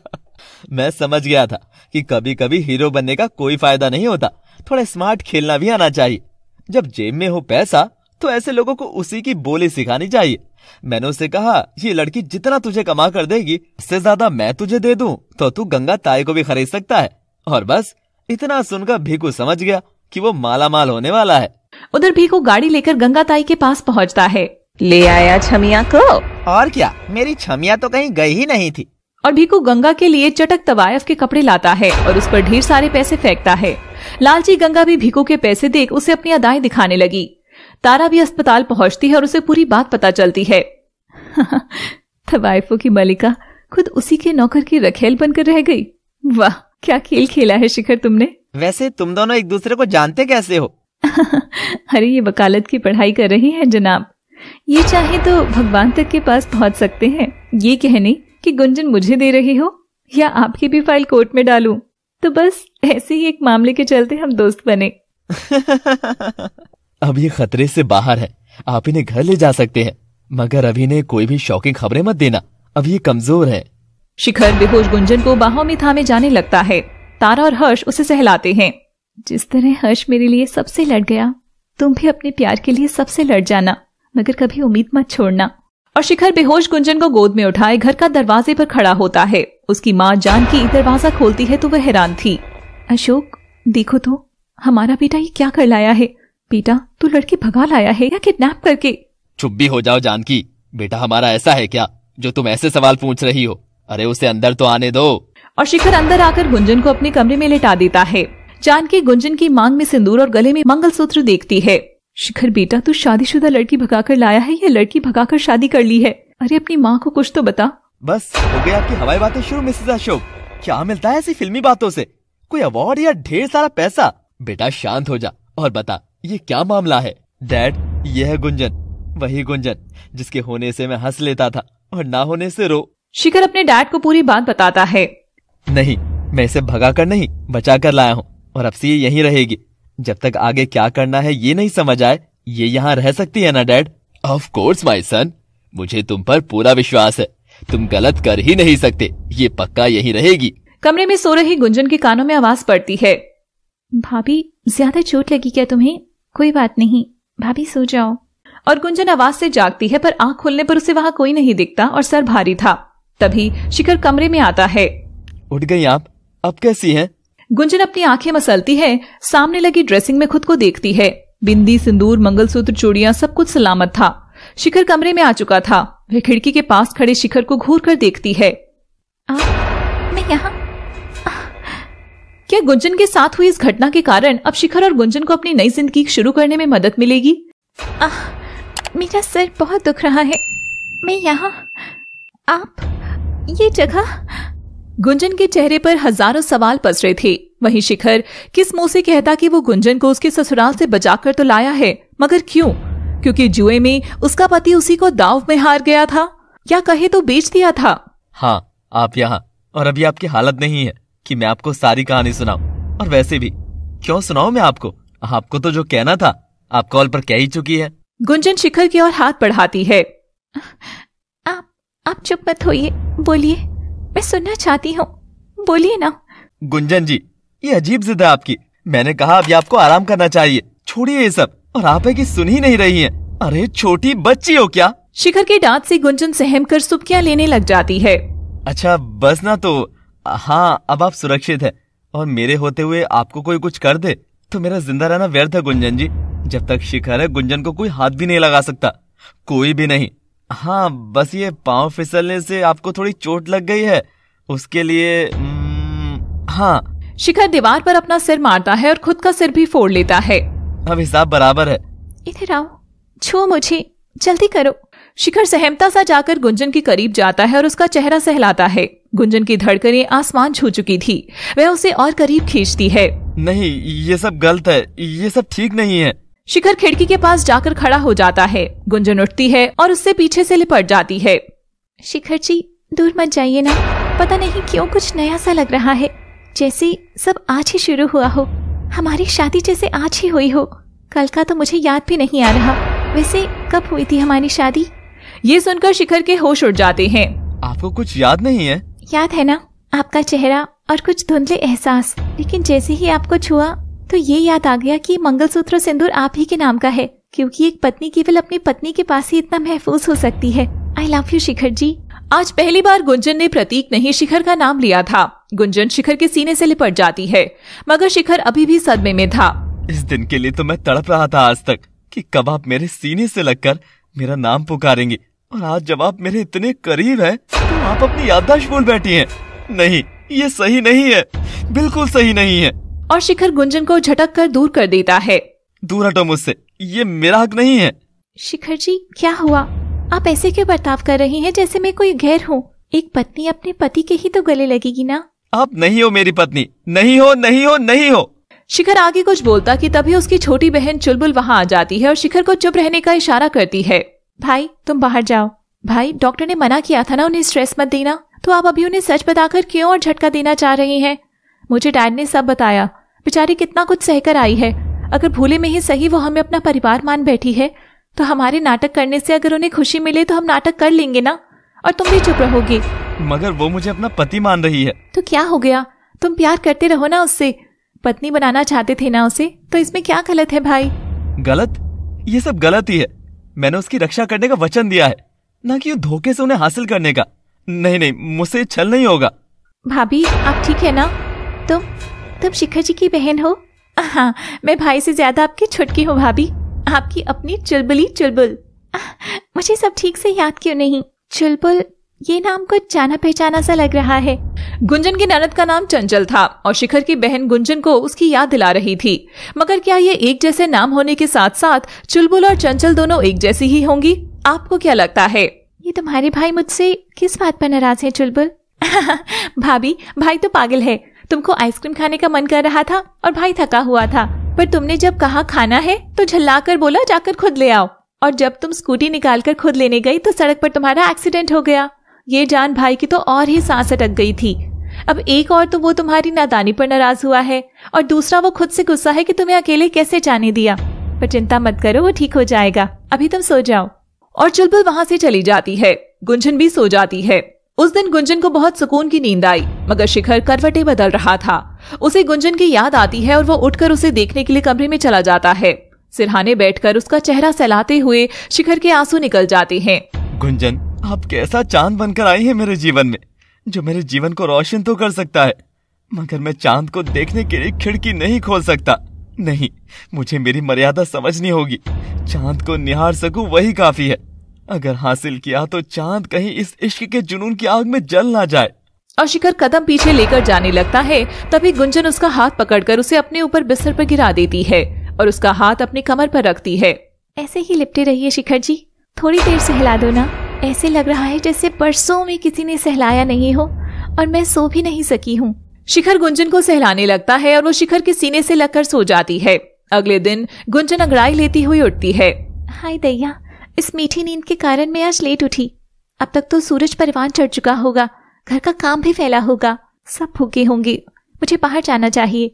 मैं समझ गया था कि कभी कभी हीरो बनने का कोई फायदा नहीं होता थोड़ा स्मार्ट खेलना भी आना चाहिए जब जेब में हो पैसा तो ऐसे लोगों को उसी की बोली सिखानी चाहिए मैंने उसे कहा ये लड़की जितना तुझे कमा कर देगी उससे ज्यादा मैं तुझे दे दूं तो तू गंगा ताई को भी खरीद सकता है और बस इतना सुनकर भीकू समझ गया कि वो माला माल होने वाला है उधर भीकू गाड़ी लेकर गंगा ताई के पास पहुंचता है ले आया छमिया को और क्या मेरी छमिया तो कहीं गई ही नहीं थी और भीकू गंगा के लिए चटक तवायफ के कपड़े लाता है और उस पर ढेर सारे पैसे फेंकता है लालची गंगा भी भीकू के पैसे देख उसे अपनी अदाएं दिखाने लगी तारा भी अस्पताल पहुंचती है और उसे पूरी बात पता चलती है तवाइफों की मलिका खुद उसी के नौकर की रखेल बनकर रह गई वाह क्या खेल खेला है शिखर तुमने वैसे तुम दोनों एक दूसरे को जानते कैसे हो अरे ये वकालत की पढ़ाई कर रही है जनाब ये चाहे तो भगवान तक के पास पहुंच सकते हैं ये कहने कि गुंजन मुझे दे रही हो या आपकी भी फाइल कोर्ट में डालू तो बस ऐसे ही एक मामले के चलते हम दोस्त बने अब ये खतरे से बाहर है आप इन्हें घर ले जा सकते हैं मगर अभी इन्हें कोई भी शौकिंग खबरें मत देना अब ये कमजोर है शिखर बेहोश गुंजन को बाहों में थामे जाने लगता है तारा और हर्ष उसे सहलाते हैं जिस तरह हर्ष मेरे लिए सबसे लड़ गया तुम भी अपने प्यार के लिए सबसे लड़ जाना मगर कभी उम्मीद मत छोड़ना और शिखर बेहोश गुंजन को गोद में उठाए घर का दरवाजे पर खड़ा होता है उसकी माँ जान की दरवाजा खोलती है तो वह हैरान थी अशोक देखो तो हमारा बेटा ये क्या कर लाया है बेटा तू लड़की भगा लाया है या किडनैप करके चुप भी हो जाओ जानकी बेटा हमारा ऐसा है क्या जो तुम ऐसे सवाल पूछ रही हो अरे उसे अंदर तो आने दो और शिखर अंदर आकर गुंजन को अपने कमरे में लेटा देता है जानकी गुंजन की मांग में सिंदूर और गले में मंगलसूत्र देखती है शिखर बेटा तू शादीशुदा लड़की भगाकर लाया है या लड़की भगाकर शादी कर ली है अरे अपनी माँ को कुछ तो बता बस हो गया आपकी हवाई बातें शुरू मिसेज अशोक क्या मिलता है ऐसी फिल्मी बातों से कोई अवार्ड या ढेर सारा पैसा बेटा शांत हो जा और बता ये क्या मामला है डैड ये है गुंजन वही गुंजन जिसके होने से मैं हंस लेता था और ना होने से रो शिखर अपने डैड को पूरी बात बताता है नहीं मैं इसे भगा कर नहीं बचा कर लाया हूँ और अब से ये यही रहेगी जब तक आगे क्या करना है ये नहीं समझ आए ये यहाँ रह सकती है ना dad of course my son मुझे तुम पर पूरा विश्वास है तुम गलत कर ही नहीं सकते ये पक्का यही रहेगी कमरे में सो रही गुंजन के कानों में आवाज पड़ती है भाभी ज्यादा चोट लगी क्या तुम्हें कोई बात नहीं भाभी सो जाओ और गुंजन आवाज से जागती है पर आंख खुलने पर उसे वहाँ कोई नहीं दिखता और सर भारी था तभी शिखर कमरे में आता है उठ गई आप अब कैसी हैं? गुंजन अपनी आंखें मसलती है सामने लगी ड्रेसिंग में खुद को देखती है बिंदी सिंदूर मंगलसूत्र चूड़ियां सब कुछ सलामत था शिखर कमरे में आ चुका था वह खिड़की के पास खड़े शिखर को घूर कर देखती है आ, मैं यहाँ क्या गुंजन के साथ हुई इस घटना के कारण अब शिखर और गुंजन को अपनी नई जिंदगी शुरू करने में मदद मिलेगी आ, मेरा सर बहुत दुख रहा है मैं यहाँ आप ये जगह गुंजन के चेहरे पर हजारों सवाल पसरे थे वहीं शिखर किस मुंह से कहता कि वो गुंजन को उसके ससुराल से बचाकर तो लाया है मगर क्यों क्योंकि जुए में उसका पति उसी को दाव में हार गया था या कहे तो बेच दिया था हाँ आप यहाँ और अभी आपकी हालत नहीं है कि मैं आपको सारी कहानी सुनाऊं और वैसे भी क्यों सुनाऊं मैं आपको आपको तो जो कहना था आप कॉल पर कह ही चुकी है गुंजन शिखर की ओर हाथ बढ़ाती है आप आप चुप मत होइए बोलिए मैं सुनना चाहती हूँ बोलिए ना गुंजन जी ये अजीब जिद है आपकी मैंने कहा अभी आपको आराम करना चाहिए छोड़िए ये सब और आप है कि सुन ही नहीं रही है अरे छोटी बच्ची हो क्या शिखर के डांत से गुंजन सहम कर सुबकियाँ लेने लग जाती है अच्छा बस ना तो हाँ अब आप सुरक्षित हैं और मेरे होते हुए आपको कोई कुछ कर दे तो मेरा जिंदा रहना व्यर्थ है गुंजन जी जब तक शिखर है गुंजन को कोई हाथ भी नहीं लगा सकता कोई भी नहीं हाँ बस ये पाँव फिसलने से आपको थोड़ी चोट लग गई है उसके लिए हम्म, हाँ शिखर दीवार पर अपना सिर मारता है और खुद का सिर भी फोड़ लेता है अब हिसाब बराबर है इधर आओ छो मुझे जल्दी करो शिखर सहमता सा जाकर गुंजन के करीब जाता है और उसका चेहरा सहलाता है गुंजन की धड़कनें आसमान छू चुकी थी वह उसे और करीब खींचती है नहीं ये सब गलत है ये सब ठीक नहीं है शिखर खिड़की के पास जाकर खड़ा हो जाता है गुंजन उठती है और उससे पीछे से लिपट जाती है शिखर जी दूर मत जाइए ना पता नहीं क्यों कुछ नया सा लग रहा है जैसे सब आज ही शुरू हुआ हो हमारी शादी जैसे आज ही हुई हो कल का तो मुझे याद भी नहीं आ रहा वैसे कब हुई थी हमारी शादी ये सुनकर शिखर के होश उड़ जाते हैं आपको कुछ याद नहीं है याद है ना आपका चेहरा और कुछ धुंधले एहसास लेकिन जैसे ही आपको छुआ तो ये याद आ गया कि मंगलसूत्र सिंदूर आप ही के नाम का है क्योंकि एक पत्नी केवल अपनी पत्नी के पास ही इतना महफूज हो सकती है आई लव यू शिखर जी आज पहली बार गुंजन ने प्रतीक नहीं शिखर का नाम लिया था गुंजन शिखर के सीने से लिपट जाती है मगर शिखर अभी भी सदमे में था इस दिन के लिए तो मैं तड़प रहा था आज तक कि कब आप मेरे सीने से लगकर मेरा नाम पुकारेंगे और आज जब आप मेरे इतने करीब हैं तो आप अपनी याददाश्त भूल बैठी हैं नहीं ये सही नहीं है बिल्कुल सही नहीं है और शिखर गुंजन को झटक कर दूर कर देता है दूर हटो मुझसे ये मेरा हक नहीं है शिखर जी क्या हुआ आप ऐसे क्यों बर्ताव कर रही हैं जैसे मैं कोई गैर हूँ एक पत्नी अपने पति के ही तो गले लगेगी ना आप नहीं हो मेरी पत्नी नहीं हो नहीं हो नहीं हो शिखर आगे कुछ बोलता कि तभी उसकी छोटी बहन चुलबुल वहाँ आ जाती है और शिखर को चुप रहने का इशारा करती है भाई तुम बाहर जाओ भाई डॉक्टर ने मना किया था ना उन्हें स्ट्रेस मत देना तो आप अभी उन्हें सच बताकर क्यों और झटका देना चाह रही हैं मुझे डैड ने सब बताया बेचारी कितना कुछ सहकर आई है अगर भूले में ही सही वो हमें अपना परिवार मान बैठी है तो हमारे नाटक करने से अगर उन्हें खुशी मिले तो हम नाटक कर लेंगे ना और तुम भी चुप रहोगी मगर वो मुझे अपना पति मान रही है तो क्या हो गया तुम प्यार करते रहो ना उससे पत्नी बनाना चाहते थे ना उसे तो इसमें क्या गलत है भाई गलत ये सब गलत ही है मैंने उसकी रक्षा करने का वचन दिया है ना कि धोखे से उन्हें हासिल करने का नहीं नहीं मुझसे छल नहीं होगा भाभी आप ठीक है ना तुम तुम शिखर जी की बहन हो हाँ मैं भाई से ज्यादा आपकी छुटकी हूँ भाभी आपकी अपनी चुलबुली चुलबुल मुझे सब ठीक से याद क्यों नहीं चुलबुल ये नाम कुछ जाना पहचाना सा लग रहा है गुंजन की ननद का नाम चंचल था और शिखर की बहन गुंजन को उसकी याद दिला रही थी मगर क्या ये एक जैसे नाम होने के साथ साथ चुलबुल और चंचल दोनों एक जैसी ही होंगी आपको क्या लगता है ये तुम्हारे भाई मुझसे किस बात पर नाराज है चुलबुल भाभी भाई तो पागल है तुमको आइसक्रीम खाने का मन कर रहा था और भाई थका हुआ था पर तुमने जब कहा खाना है तो झल्ला कर बोला जाकर खुद ले आओ और जब तुम स्कूटी निकाल कर खुद लेने गई तो सड़क पर तुम्हारा एक्सीडेंट हो गया ये जान भाई की तो और ही सांस अटक गई थी अब एक और तो वो तुम्हारी नादानी पर नाराज हुआ है और दूसरा वो खुद से गुस्सा है कि तुम्हें अकेले कैसे जाने दिया पर चिंता मत करो वो ठीक हो जाएगा अभी तुम सो जाओ और चुलबुल वहां से चली जाती है गुंजन भी सो जाती है उस दिन गुंजन को बहुत सुकून की नींद आई मगर शिखर करवटे बदल रहा था उसे गुंजन की याद आती है और वो उठकर उसे देखने के लिए कमरे में चला जाता है सिरहाने बैठकर उसका चेहरा सहलाते हुए शिखर के आंसू निकल जाते हैं गुंजन आप कैसा चांद बनकर आई हैं मेरे जीवन में जो मेरे जीवन को रोशन तो कर सकता है मगर मैं चांद को देखने के लिए खिड़की नहीं खोल सकता नहीं मुझे मेरी मर्यादा समझनी होगी चांद को निहार सकूं वही काफी है अगर हासिल किया तो चांद कहीं इस इश्क के जुनून की आग में जल ना जाए और शिखर कदम पीछे लेकर जाने लगता है तभी गुंजन उसका हाथ पकड़कर उसे अपने ऊपर बिस्तर पर गिरा देती है और उसका हाथ अपनी कमर पर रखती है ऐसे ही लिपटे रहिए शिखर जी थोड़ी देर से हिला दो ना ऐसे लग रहा है जैसे परसों में किसी ने सहलाया नहीं हो और मैं सो भी नहीं सकी हूँ शिखर गुंजन को सहलाने लगता है और वो शिखर के सीने से लगकर सो जाती है अगले दिन गुंजन अंगड़ाई लेती हुई उठती है हाय दैया इस मीठी नींद के कारण मैं आज लेट उठी अब तक तो सूरज परिवार चढ़ चुका होगा घर का काम भी फैला होगा सब भूखे होंगे मुझे बाहर जाना चाहिए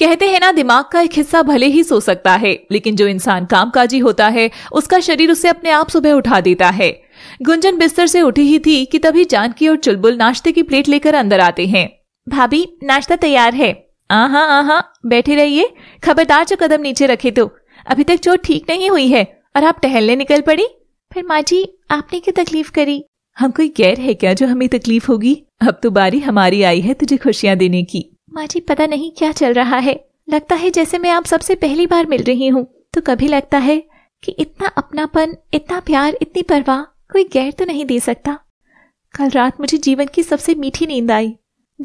कहते हैं ना दिमाग का एक हिस्सा भले ही सो सकता है लेकिन जो इंसान कामकाजी होता है उसका शरीर उसे अपने आप सुबह उठा देता है गुंजन बिस्तर से उठी ही थी कि तभी जानकी और चुलबुल नाश्ते की प्लेट लेकर अंदर आते हैं भाभी नाश्ता तैयार है आहा आहा बैठे रहिए खबरदार जो कदम नीचे रखे तो अभी तक चोट ठीक नहीं हुई है और आप टहलने निकल पड़ी फिर माँ जी आपने क्यों तकलीफ करी हम कोई गैर है क्या जो हमें तकलीफ होगी अब तो बारी हमारी आई है तुझे खुशियाँ देने की माँ जी पता नहीं क्या चल रहा है लगता है जैसे मैं आप सबसे पहली बार मिल रही हूँ तो कभी लगता है कि इतना अपनापन इतना प्यार इतनी परवाह कोई गैर तो नहीं दे सकता कल रात मुझे जीवन की सबसे मीठी नींद आई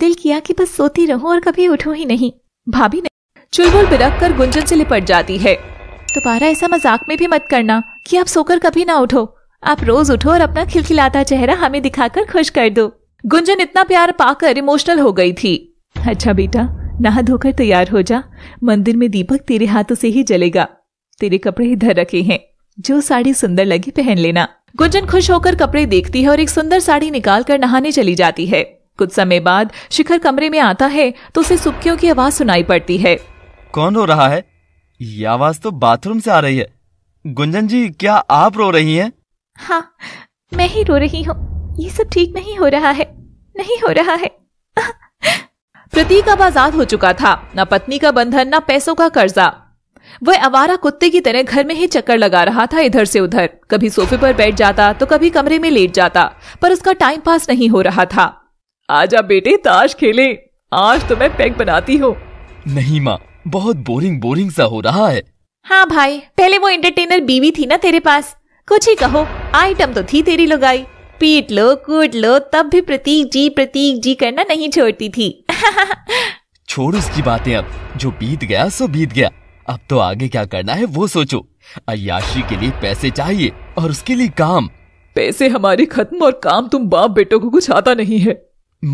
दिल किया कि बस सोती रहूं और कभी उठूं ही नहीं भाभी ने चुलबुल बिरक कर गुंजन से लिपट जाती है दोबारा ऐसा मजाक में भी मत करना कि आप सोकर कभी ना उठो आप रोज उठो और अपना खिलखिलाता चेहरा हमें दिखाकर खुश कर दो गुंजन इतना प्यार पाकर इमोशनल हो गई थी अच्छा बेटा नहा धोकर तैयार हो जा मंदिर में दीपक तेरे हाथों से ही जलेगा तेरे कपड़े इधर रखे हैं जो साड़ी सुंदर लगी पहन लेना गुंजन खुश होकर कपड़े देखती है और एक सुंदर साड़ी निकाल कर नहाने चली जाती है कुछ समय बाद शिखर कमरे में आता है तो उसे सुखियों की आवाज सुनाई पड़ती है कौन रो रहा है ये आवाज तो बाथरूम से आ रही है गुंजन जी क्या आप रो रही हैं? हाँ मैं ही रो रही हूँ ये सब ठीक नहीं हो रहा है नहीं हो रहा है प्रतीक अब आजाद हो चुका था न पत्नी का बंधन न पैसों का कर्जा वह आवारा कुत्ते की तरह घर में ही चक्कर लगा रहा था इधर से उधर कभी सोफे पर बैठ जाता तो कभी कमरे में लेट जाता पर उसका टाइम पास नहीं हो रहा था आजा बेटे ताश खेले आज तो मैं पैक बनाती हूँ नहीं माँ बहुत बोरिंग बोरिंग सा हो रहा है हाँ भाई पहले वो एंटरटेनर बीवी थी ना तेरे पास कुछ ही कहो आइटम तो थी तेरी लुगाई पीट लो कूट लो तब भी प्रतीक जी प्रतीक जी करना नहीं छोड़ती थी छोड़ उसकी बातें अब जो बीत गया सो बीत गया अब तो आगे क्या करना है वो सोचो अयाशी के लिए पैसे चाहिए और उसके लिए काम पैसे हमारे खत्म और काम तुम बाप बेटो को कुछ आता नहीं है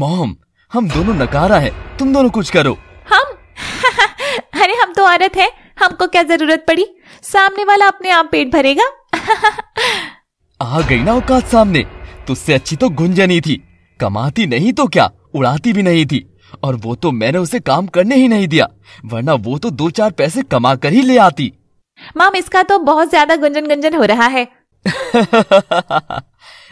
मोम हम दोनों नकारा है तुम दोनों कुछ करो हम अरे हम तो औरत है हमको क्या जरूरत पड़ी सामने वाला अपने आप पेट भरेगा आ गई ना औकात सामने तुझसे अच्छी तो गुंजनी थी कमाती नहीं तो क्या उड़ाती भी नहीं थी और वो तो मैंने उसे काम करने ही नहीं दिया वरना वो तो दो चार पैसे कमा कर ही ले आती माम इसका तो बहुत ज्यादा गुंजन गुंजन हो रहा है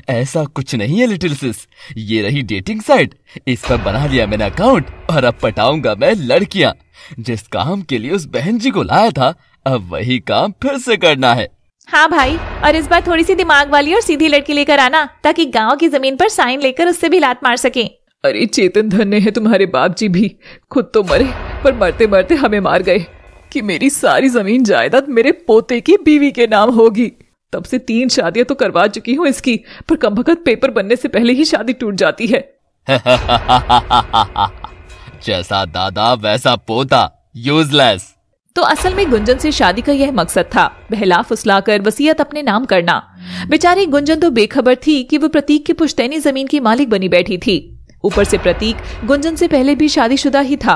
ऐसा कुछ नहीं है लिटिल सिस ये रही डेटिंग साइट इस पर बना लिया मैंने अकाउंट और अब पटाऊंगा मैं लड़कियाँ जिस काम के लिए उस बहन जी को लाया था अब वही काम फिर से करना है हाँ भाई और इस बार थोड़ी सी दिमाग वाली और सीधी लड़की लेकर आना ताकि गांव की जमीन पर साइन लेकर उससे भी लात मार सके अरे चेतन धन्य है तुम्हारे बाप जी भी खुद तो मरे पर मरते मरते हमें मार गए कि मेरी सारी जमीन जायदाद मेरे पोते की बीवी के नाम होगी तब से तीन शादियां तो करवा चुकी हूँ इसकी पर कमबखत पेपर बनने से पहले ही शादी टूट जाती है जैसा दादा वैसा पोता यूजलेस तो असल में गुंजन से शादी का यह मकसद था बहला फुसला कर वसीयत अपने नाम करना बेचारी गुंजन तो बेखबर थी कि वो प्रतीक की पुश्तैनी जमीन की मालिक बनी बैठी थी ऊपर से प्रतीक गुंजन से पहले भी शादीशुदा ही था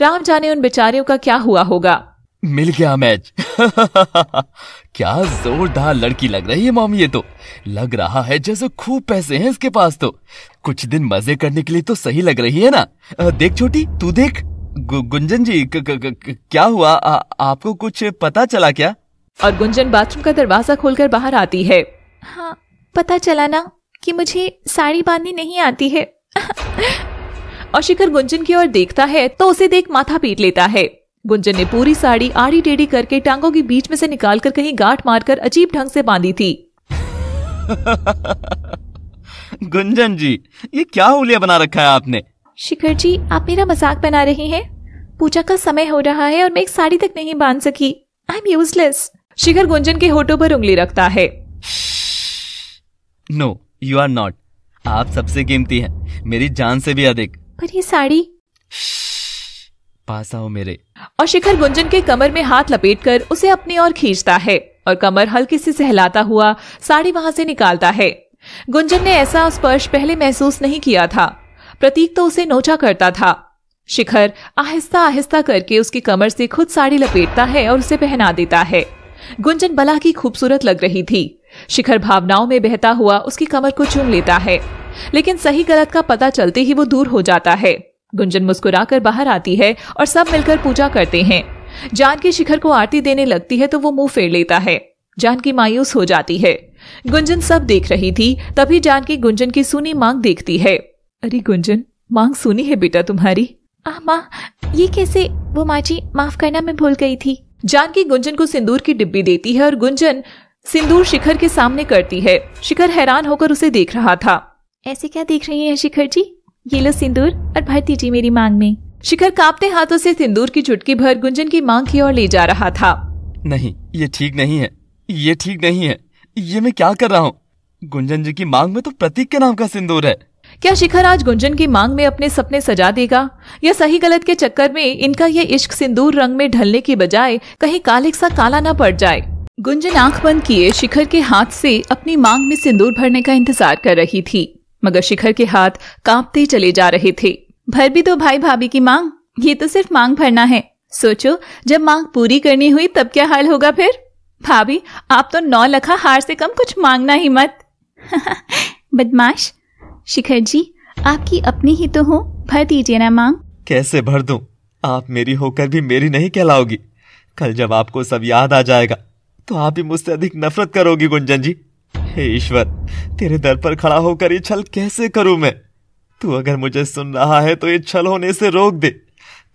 राम जाने उन बेचारियों का क्या हुआ होगा मिल गया मैच क्या जोरदार लड़की लग रही है मॉम ये तो लग रहा है जैसे खूब पैसे हैं इसके पास तो कुछ दिन मजे करने के लिए तो सही लग रही है ना देख छोटी तू देख गु, गुंजन जी क, क, क, क्या हुआ आ, आपको कुछ पता चला क्या और गुंजन बाथरूम का दरवाजा खोलकर बाहर आती है हाँ पता चला ना कि मुझे साड़ी बांधनी नहीं आती है और शिखर गुंजन की ओर देखता है तो उसे देख माथा पीट लेता है गुंजन ने पूरी साड़ी आड़ी टेढ़ी करके टांगों के बीच में से निकाल कर कहीं गांठ मारकर अजीब ढंग से बांधी थी गुंजन जी ये क्या होलिया बना रखा है आपने शिखर जी आप मेरा मजाक बना रहे हैं पूजा का समय हो रहा है और मैं एक साड़ी तक नहीं बांध सकी I am useless Shikhar Gunjan के होठों पर उंगली रखता है नो यू आर नॉट आप सबसे कीमती हैं मेरी जान से भी अधिक पर ये साड़ी पास आओ मेरे और शिखर गुंजन के कमर में हाथ लपेटकर उसे अपनी ओर खींचता है और कमर हल्की सी सहलाता हुआ साड़ी वहाँ से निकालता है गुंजन ने ऐसा स्पर्श पहले महसूस नहीं किया था प्रतीक तो उसे नोचा करता था शिखर आहिस्ता आहिस्ता करके उसकी कमर से खुद साड़ी लपेटता है और उसे पहना देता है गुंजन बला की खूबसूरत लग रही थी शिखर भावनाओं में बहता हुआ उसकी कमर को चूम लेता है लेकिन सही गलत का पता चलते ही वो दूर हो जाता है गुंजन मुस्कुराकर बाहर आती है और सब मिलकर पूजा करते हैं जानकी शिखर को आरती देने लगती है तो वो मुंह फेर लेता है जानकी मायूस हो जाती है गुंजन सब देख रही थी तभी जानकी गुंजन की सुनी मांग देखती है अरे गुंजन मांग सुनी है बेटा तुम्हारी माँ ये कैसे वो माँ जी माफ करना मैं भूल गई थी जानकी गुंजन को सिंदूर की डिब्बी देती है और गुंजन सिंदूर शिखर के सामने करती है शिखर हैरान होकर उसे देख रहा था ऐसे क्या देख रही हैं शिखर जी ये लो सिंदूर और भरती जी मेरी मांग में शिखर कांपते हाथों से सिंदूर की चुटकी भर गुंजन की मांग की ओर ले जा रहा था नहीं ये ठीक नहीं है ये ठीक नहीं है ये मैं क्या कर रहा हूँ गुंजन जी की मांग में तो प्रतीक के नाम का सिंदूर है क्या शिखर आज गुंजन की मांग में अपने सपने सजा देगा या सही गलत के चक्कर में इनका ये इश्क सिंदूर रंग में ढलने की बजाय कहीं कालिक सा काला न पड़ जाए गुंजन आंख बंद किए शिखर के हाथ से अपनी मांग में सिंदूर भरने का इंतजार कर रही थी मगर शिखर के हाथ कांपते चले जा रहे थे भर भी दो भाई भाभी की मांग ये तो सिर्फ मांग भरना है सोचो जब मांग पूरी करनी हुई तब क्या हाल होगा फिर भाभी आप तो नौ लखा हार से कम कुछ मांगना ही मत बदमाश शिखर जी आपकी अपनी ही तो हो भर दीजिए ना मांग कैसे भर दूं? आप मेरी होकर भी मेरी नहीं कहलाओगी कल जब आपको सब याद आ जाएगा तो आप ही मुझसे अधिक नफरत करोगी गुंजन जी हे ईश्वर तेरे दर पर खड़ा होकर ये छल कैसे करूं मैं तू अगर मुझे सुन रहा है तो ये छल होने से रोक दे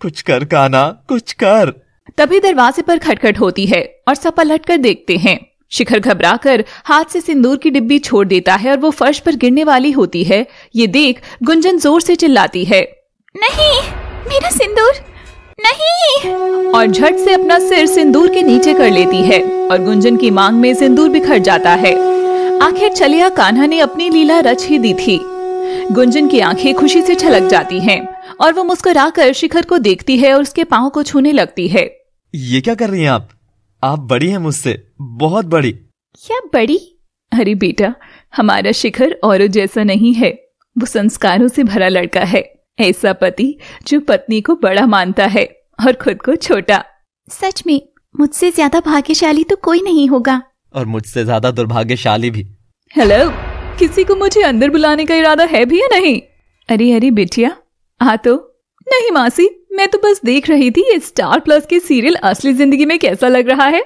कुछ कर काना कुछ कर तभी दरवाजे पर खटखट होती है और सब पलट कर देखते हैं शिखर घबराकर हाथ से सिंदूर की डिब्बी छोड़ देता है और वो फर्श पर गिरने वाली होती है ये देख गुंजन जोर से चिल्लाती है नहीं मेरा सिंदूर नहीं और झट से अपना सिर सिंदूर के नीचे कर लेती है और गुंजन की मांग में सिंदूर बिखर जाता है आखिर चलिया कान्हा ने अपनी लीला रच ही दी थी गुंजन की आंखें खुशी से छलक जाती हैं और वो मुस्कुराकर शिखर को देखती है और उसके पाँव को छूने लगती है ये क्या कर रही हैं आप आप बड़ी हैं मुझसे बहुत बड़ी क्या बड़ी अरे बेटा हमारा शिखर और जैसा नहीं है वो संस्कारों से भरा लड़का है ऐसा पति जो पत्नी को बड़ा मानता है और खुद को छोटा सच में मुझसे ज्यादा भाग्यशाली तो कोई नहीं होगा और मुझसे ज्यादा दुर्भाग्यशाली भी हेलो किसी को मुझे अंदर बुलाने का इरादा है भी या नहीं अरे अरे बिटिया आ तो नहीं मासी मैं तो बस देख रही थी ये स्टार प्लस के सीरियल असली जिंदगी में कैसा लग रहा है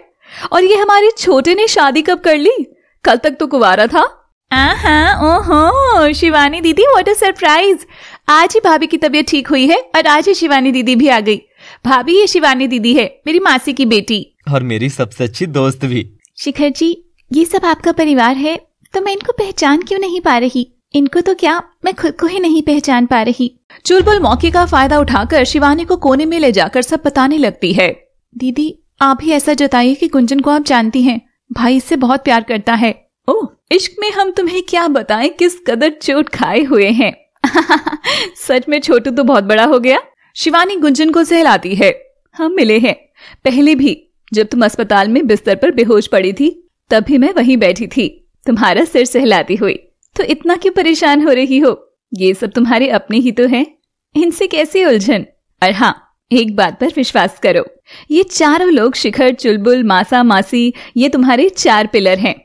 और ये हमारे छोटे ने शादी कब कर ली कल तक तो कुवारा था आहा, ओहो शिवानी दीदी व्हाट अ सरप्राइज आज ही भाभी की तबीयत ठीक हुई है और आज ही शिवानी दीदी भी आ गई भाभी ये शिवानी दीदी है मेरी मासी की बेटी और मेरी सबसे अच्छी दोस्त भी शिखर जी ये सब आपका परिवार है तो मैं इनको पहचान क्यों नहीं पा रही इनको तो क्या मैं खुद को ही नहीं पहचान पा रही चुलबुल मौके का फायदा उठाकर शिवानी को कोने में ले जाकर सब बताने लगती है दीदी आप ही ऐसा जताइए कि गुंजन को आप जानती हैं भाई इससे बहुत प्यार करता है ओह इश्क में हम तुम्हें क्या बताएं किस कदर चोट खाए हुए हैं सच में छोटू तो बहुत बड़ा हो गया शिवानी गुंजन को सहलाती है हम मिले हैं पहले भी जब तुम अस्पताल में बिस्तर पर बेहोश पड़ी थी तभी मैं वहीं बैठी थी तुम्हारा सिर सहलाती हुई तो इतना क्यों परेशान हो रही हो ये सब तुम्हारे अपने ही तो हैं इनसे कैसे उलझन और हाँ एक बात पर विश्वास करो ये चारों लोग शिखर चुलबुल मासा मासी ये तुम्हारे चार पिलर हैं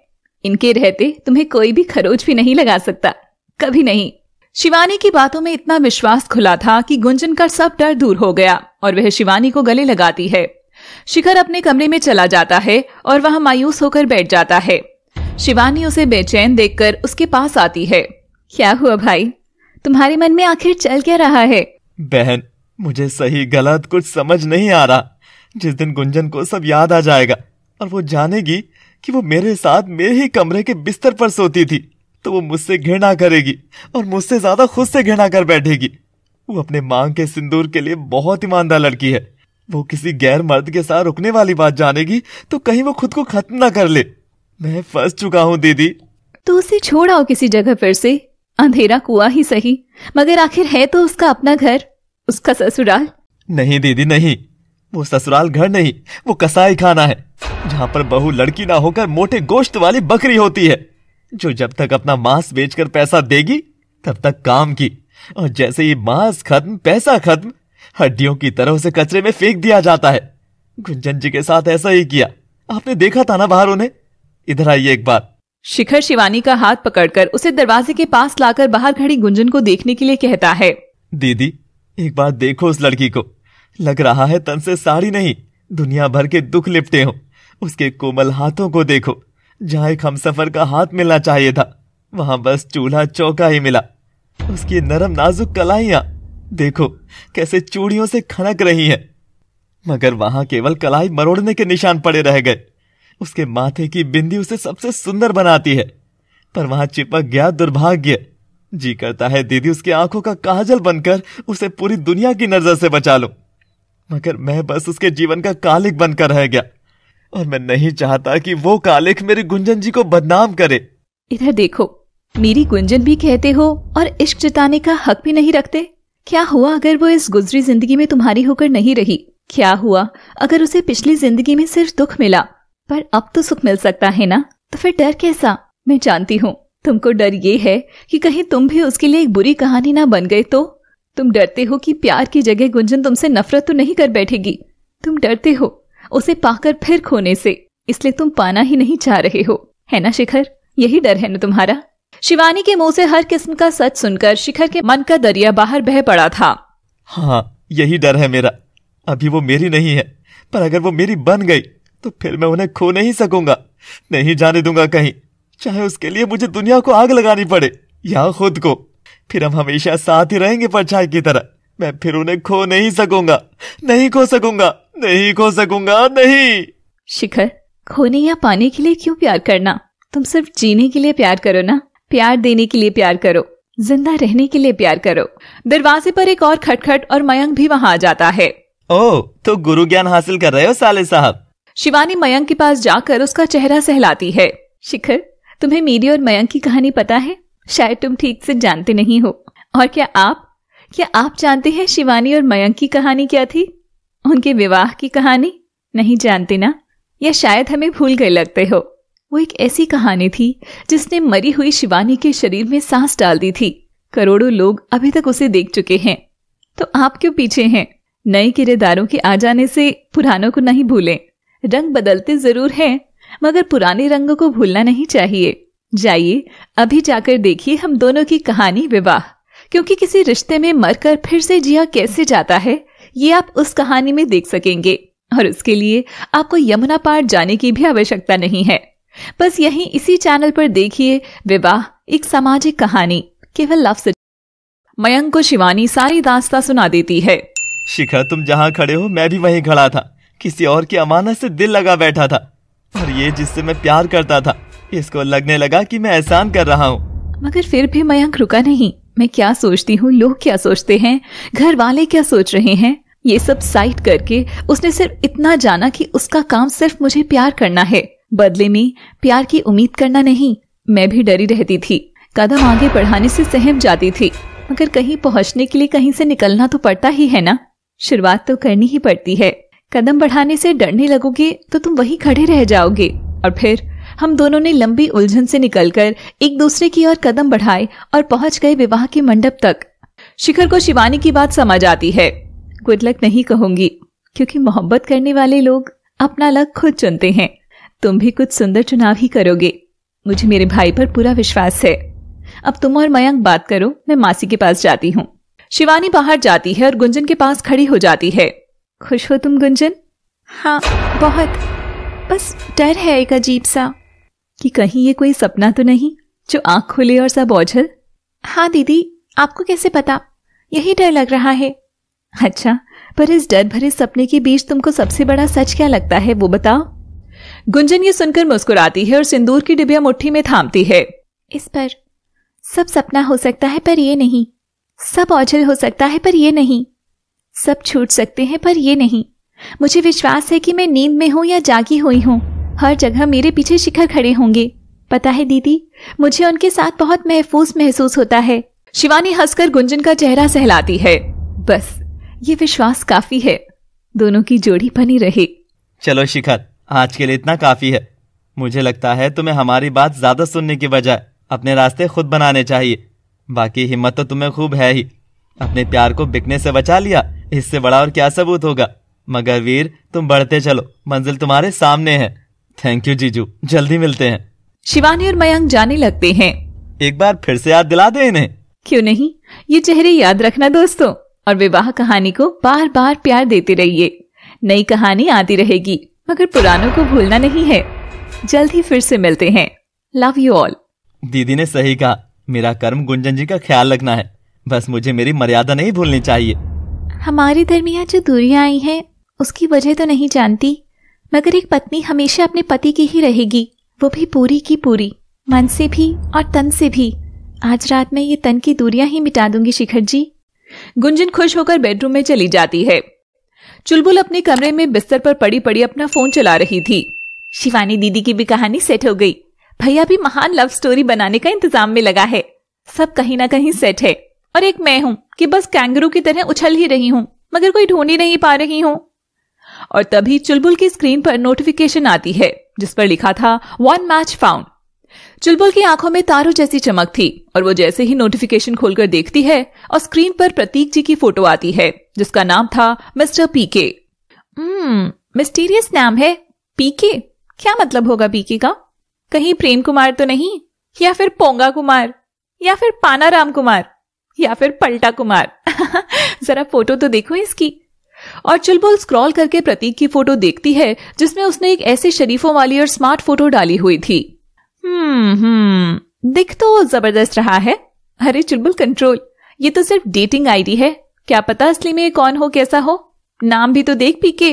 इनके रहते तुम्हें कोई भी खरोच भी नहीं लगा सकता कभी नहीं शिवानी की बातों में इतना विश्वास खुला था कि गुंजन का सब डर दूर हो गया और वह शिवानी को गले लगाती है शिखर अपने कमरे में चला जाता है और वह मायूस होकर बैठ जाता है शिवानी उसे बेचैन देखकर उसके पास आती है क्या हुआ भाई तुम्हारे मन में आखिर चल क्या रहा है बहन मुझे सही गलत कुछ समझ नहीं आ रहा जिस दिन गुंजन को सब याद आ जाएगा और वो जानेगी कि वो मेरे साथ मेरे ही कमरे के बिस्तर पर सोती थी तो वो मुझसे घृणा करेगी और मुझसे ज्यादा खुद से घृणा कर बैठेगी वो अपने मांग के सिंदूर के लिए बहुत ईमानदार लड़की है वो किसी गैर मर्द के साथ रुकने वाली बात जानेगी तो कहीं वो खुद को खत्म ना कर ले मैं फंस चुका हूँ दीदी तो उसे छोड़ आओ किसी जगह फिर से अंधेरा कुआ ही सही मगर आखिर है तो उसका अपना घर उसका ससुराल नहीं दीदी नहीं वो ससुराल घर नहीं वो कसाई खाना है जहाँ पर बहू लड़की ना होकर मोटे गोश्त वाली बकरी होती है जो जब तक अपना मांस बेचकर पैसा देगी तब तक काम की और जैसे ही मांस खत्म पैसा खत्म हड्डियों की तरह उसे कचरे में फेंक दिया जाता है गुंजन जी के साथ ऐसा ही किया आपने देखा था ना बाहर उन्हें इधर आइए एक बार शिखर शिवानी का हाथ पकड़कर उसे दरवाजे के पास लाकर बाहर खड़ी गुंजन को देखने के लिए कहता है दीदी एक बार देखो उस लड़की को लग रहा है तन से साड़ी नहीं दुनिया भर के दुख लिपटे हो उसके कोमल हाथों को देखो जहां एक हम सफर का हाथ मिलना चाहिए था वहां बस चूल्हा चौका ही मिला उसकी नरम नाजुक कलाइया देखो कैसे चूड़ियों से खनक रही हैं मगर वहां केवल कलाई मरोड़ने के निशान पड़े रह गए उसके माथे की बिंदी उसे सबसे सुंदर बनाती है पर वहां चिपक गया दुर्भाग्य जी करता है दीदी उसकी आंखों का काजल बनकर उसे पूरी दुनिया की नजर से बचा लो मगर मैं बस उसके जीवन का कालिक बनकर रह गया और मैं नहीं चाहता कि वो कालिख मेरी गुंजन जी को बदनाम करे इधर देखो मेरी गुंजन भी कहते हो और इश्क जताने का हक भी नहीं रखते क्या हुआ अगर वो इस गुजरी जिंदगी में तुम्हारी होकर नहीं रही क्या हुआ अगर उसे पिछली जिंदगी में सिर्फ दुख मिला पर अब तो सुख मिल सकता है ना तो फिर डर कैसा मैं जानती हूँ तुमको डर ये है कि कहीं तुम भी उसके लिए एक बुरी कहानी ना बन गए तो तुम डरते हो कि प्यार की जगह गुंजन तुमसे नफरत तो नहीं कर बैठेगी तुम डरते हो उसे पाकर फिर खोने से इसलिए तुम पाना ही नहीं चाह रहे हो है ना शिखर यही डर है ना तुम्हारा शिवानी के मुंह से हर किस्म का सच सुनकर शिखर के मन का दरिया बाहर बह पड़ा था हाँ यही डर है मेरा अभी वो मेरी नहीं है पर अगर वो मेरी बन गई तो फिर मैं उन्हें खो नहीं सकूंगा नहीं जाने दूंगा कहीं चाहे उसके लिए मुझे दुनिया को आग लगानी पड़े या खुद को फिर हम हमेशा साथ ही रहेंगे परछाई की तरह मैं फिर उन्हें खो नहीं सकूंगा नहीं खो सकूंगा नहीं खो सकूंगा नहीं शिखर खोने या पाने के लिए क्यों प्यार करना तुम सिर्फ जीने के लिए प्यार करो ना प्यार देने के लिए प्यार करो जिंदा रहने के लिए प्यार करो दरवाजे पर एक और खटखट और मयंक भी वहाँ आ जाता है ओ तो गुरु ज्ञान हासिल कर रहे हो साले साहब शिवानी मयंक के पास जाकर उसका चेहरा सहलाती है शिखर तुम्हें मेरी और मयंक की कहानी पता है शायद तुम ठीक से जानते नहीं हो और क्या आप क्या आप जानते हैं शिवानी और मयंक की कहानी क्या थी उनके विवाह की कहानी नहीं जानते ना या शायद हमें भूल गए लगते हो वो एक ऐसी कहानी थी जिसने मरी हुई शिवानी के शरीर में सांस डाल दी थी करोड़ों लोग अभी तक उसे देख चुके हैं तो आप क्यों पीछे हैं नए किरेदारों के आ जाने से पुरानों को नहीं भूलें रंग बदलते जरूर हैं मगर पुराने रंगों को भूलना नहीं चाहिए जाइए अभी जाकर देखिए हम दोनों की कहानी विवाह क्योंकि किसी रिश्ते में मरकर फिर से जिया कैसे जाता है ये आप उस कहानी में देख सकेंगे और उसके लिए आपको यमुना पार जाने की भी आवश्यकता नहीं है बस यही इसी चैनल पर देखिए विवाह एक सामाजिक कहानी केवल लव से मयंक को शिवानी सारी दास्ता सुना देती है शिखा तुम जहाँ खड़े हो मैं भी वहीं खड़ा था किसी और की अमानत से दिल लगा बैठा था और ये जिससे मैं प्यार करता था इसको लगने लगा कि मैं एहसान कर रहा हूँ मगर फिर भी मयंक रुका नहीं मैं क्या सोचती हूँ लोग क्या सोचते हैं घर वाले क्या सोच रहे हैं ये सब साइट करके उसने सिर्फ इतना जाना कि उसका काम सिर्फ मुझे प्यार करना है बदले में प्यार की उम्मीद करना नहीं मैं भी डरी रहती थी कदम आगे बढ़ाने से सहम जाती थी मगर कहीं पहुंचने के लिए कहीं से निकलना तो पड़ता ही है ना शुरुआत तो करनी ही पड़ती है कदम बढ़ाने से डरने लगोगे तो तुम वही खड़े रह जाओगे और फिर हम दोनों ने लंबी उलझन से निकलकर एक दूसरे की ओर कदम बढ़ाए और पहुंच गए विवाह के मंडप तक शिखर को शिवानी की बात समझ आती है गुड लक नहीं कहूंगी क्योंकि मोहब्बत करने वाले लोग अपना लक खुद चुनते हैं तुम भी कुछ सुंदर चुनाव ही करोगे मुझे मेरे भाई पर पूरा विश्वास है अब तुम और मयंक बात करो मैं मासी के पास जाती हूँ शिवानी बाहर जाती है और गुंजन के पास खड़ी हो जाती है खुश हो तुम गुंजन हाँ बहुत बस डर है एक अजीब सा कि कहीं ये कोई सपना तो नहीं जो आंख खुले और सब ओझल हाँ दीदी आपको कैसे पता यही डर लग रहा है अच्छा पर इस डर भरे सपने के बीच तुमको सबसे बड़ा सच क्या लगता है वो बताओ गुंजन ये सुनकर मुस्कुराती है और सिंदूर की डिबिया मुट्ठी में थामती है इस पर सब सपना हो सकता है पर ये नहीं सब औझल हो सकता है पर ये नहीं सब छूट सकते हैं पर ये नहीं मुझे विश्वास है कि मैं नींद में हूं या जागी हुई हूं हर जगह मेरे पीछे शिखर खड़े होंगे पता है दीदी मुझे उनके साथ बहुत महफूज महसूस होता है शिवानी हंसकर गुंजन का चेहरा सहलाती है बस ये विश्वास काफी है दोनों की जोड़ी बनी रहे चलो शिखर आज के लिए इतना काफी है मुझे लगता है तुम्हें हमारी बात ज्यादा सुनने की बजाय अपने रास्ते खुद बनाने चाहिए बाकी हिम्मत तो तुम्हें खूब है ही अपने प्यार को बिकने से बचा लिया इससे बड़ा और क्या सबूत होगा मगर वीर तुम बढ़ते चलो मंजिल तुम्हारे सामने है थैंक यू जीजू जल्दी मिलते हैं शिवानी और मयंक जाने लगते हैं एक बार फिर से याद दिला दे इन्हें क्यों नहीं ये चेहरे याद रखना दोस्तों और विवाह कहानी को बार बार प्यार देते रहिए नई कहानी आती रहेगी मगर पुरानों को भूलना नहीं है जल्द ही फिर से मिलते हैं लव यू ऑल दीदी ने सही कहा मेरा कर्म गुंजन जी का ख्याल रखना है बस मुझे मेरी मर्यादा नहीं भूलनी चाहिए हमारे दरमियान जो दूरियां आई हैं उसकी वजह तो नहीं जानती मगर एक पत्नी हमेशा अपने पति की ही रहेगी वो भी पूरी की पूरी मन से भी और तन से भी आज रात में ये तन की दूरियां ही मिटा दूंगी शिखर जी गुंजन खुश होकर बेडरूम में चली जाती है चुलबुल अपने कमरे में बिस्तर पर पड़ी पड़ी अपना फोन चला रही थी शिवानी दीदी की भी कहानी सेट हो गई भैया भी महान लव स्टोरी बनाने का इंतजाम में लगा है सब कहीं ना कहीं सेट है और एक मैं हूँ कि बस कैंगरू की तरह उछल ही रही हूँ मगर कोई ढूंढ ही नहीं पा रही हूँ और तभी चुलबुल की स्क्रीन पर नोटिफिकेशन आती है जिस पर लिखा था वन मैच फाउंड चुलबुल की आंखों में तारों जैसी चमक थी और वो जैसे ही नोटिफिकेशन खोलकर देखती है और स्क्रीन पर प्रतीक जी की फोटो आती है जिसका नाम था मिस्टर पीके मिस्टीरियस नाम है पीके क्या मतलब होगा पीके का कहीं प्रेम कुमार तो नहीं या फिर पोंगा कुमार या फिर पाना राम कुमार या फिर पलटा कुमार जरा फोटो तो देखो इसकी और चुलबुल स्क्रॉल करके प्रतीक की फोटो देखती है जिसमें उसने एक ऐसे शरीफों वाली और स्मार्ट फोटो डाली हुई थी हम्म हम्म दिख तो जबरदस्त रहा है अरे चुलबुल कंट्रोल ये तो सिर्फ डेटिंग आईडी है क्या पता असली में कौन हो कैसा हो नाम भी तो देख पीके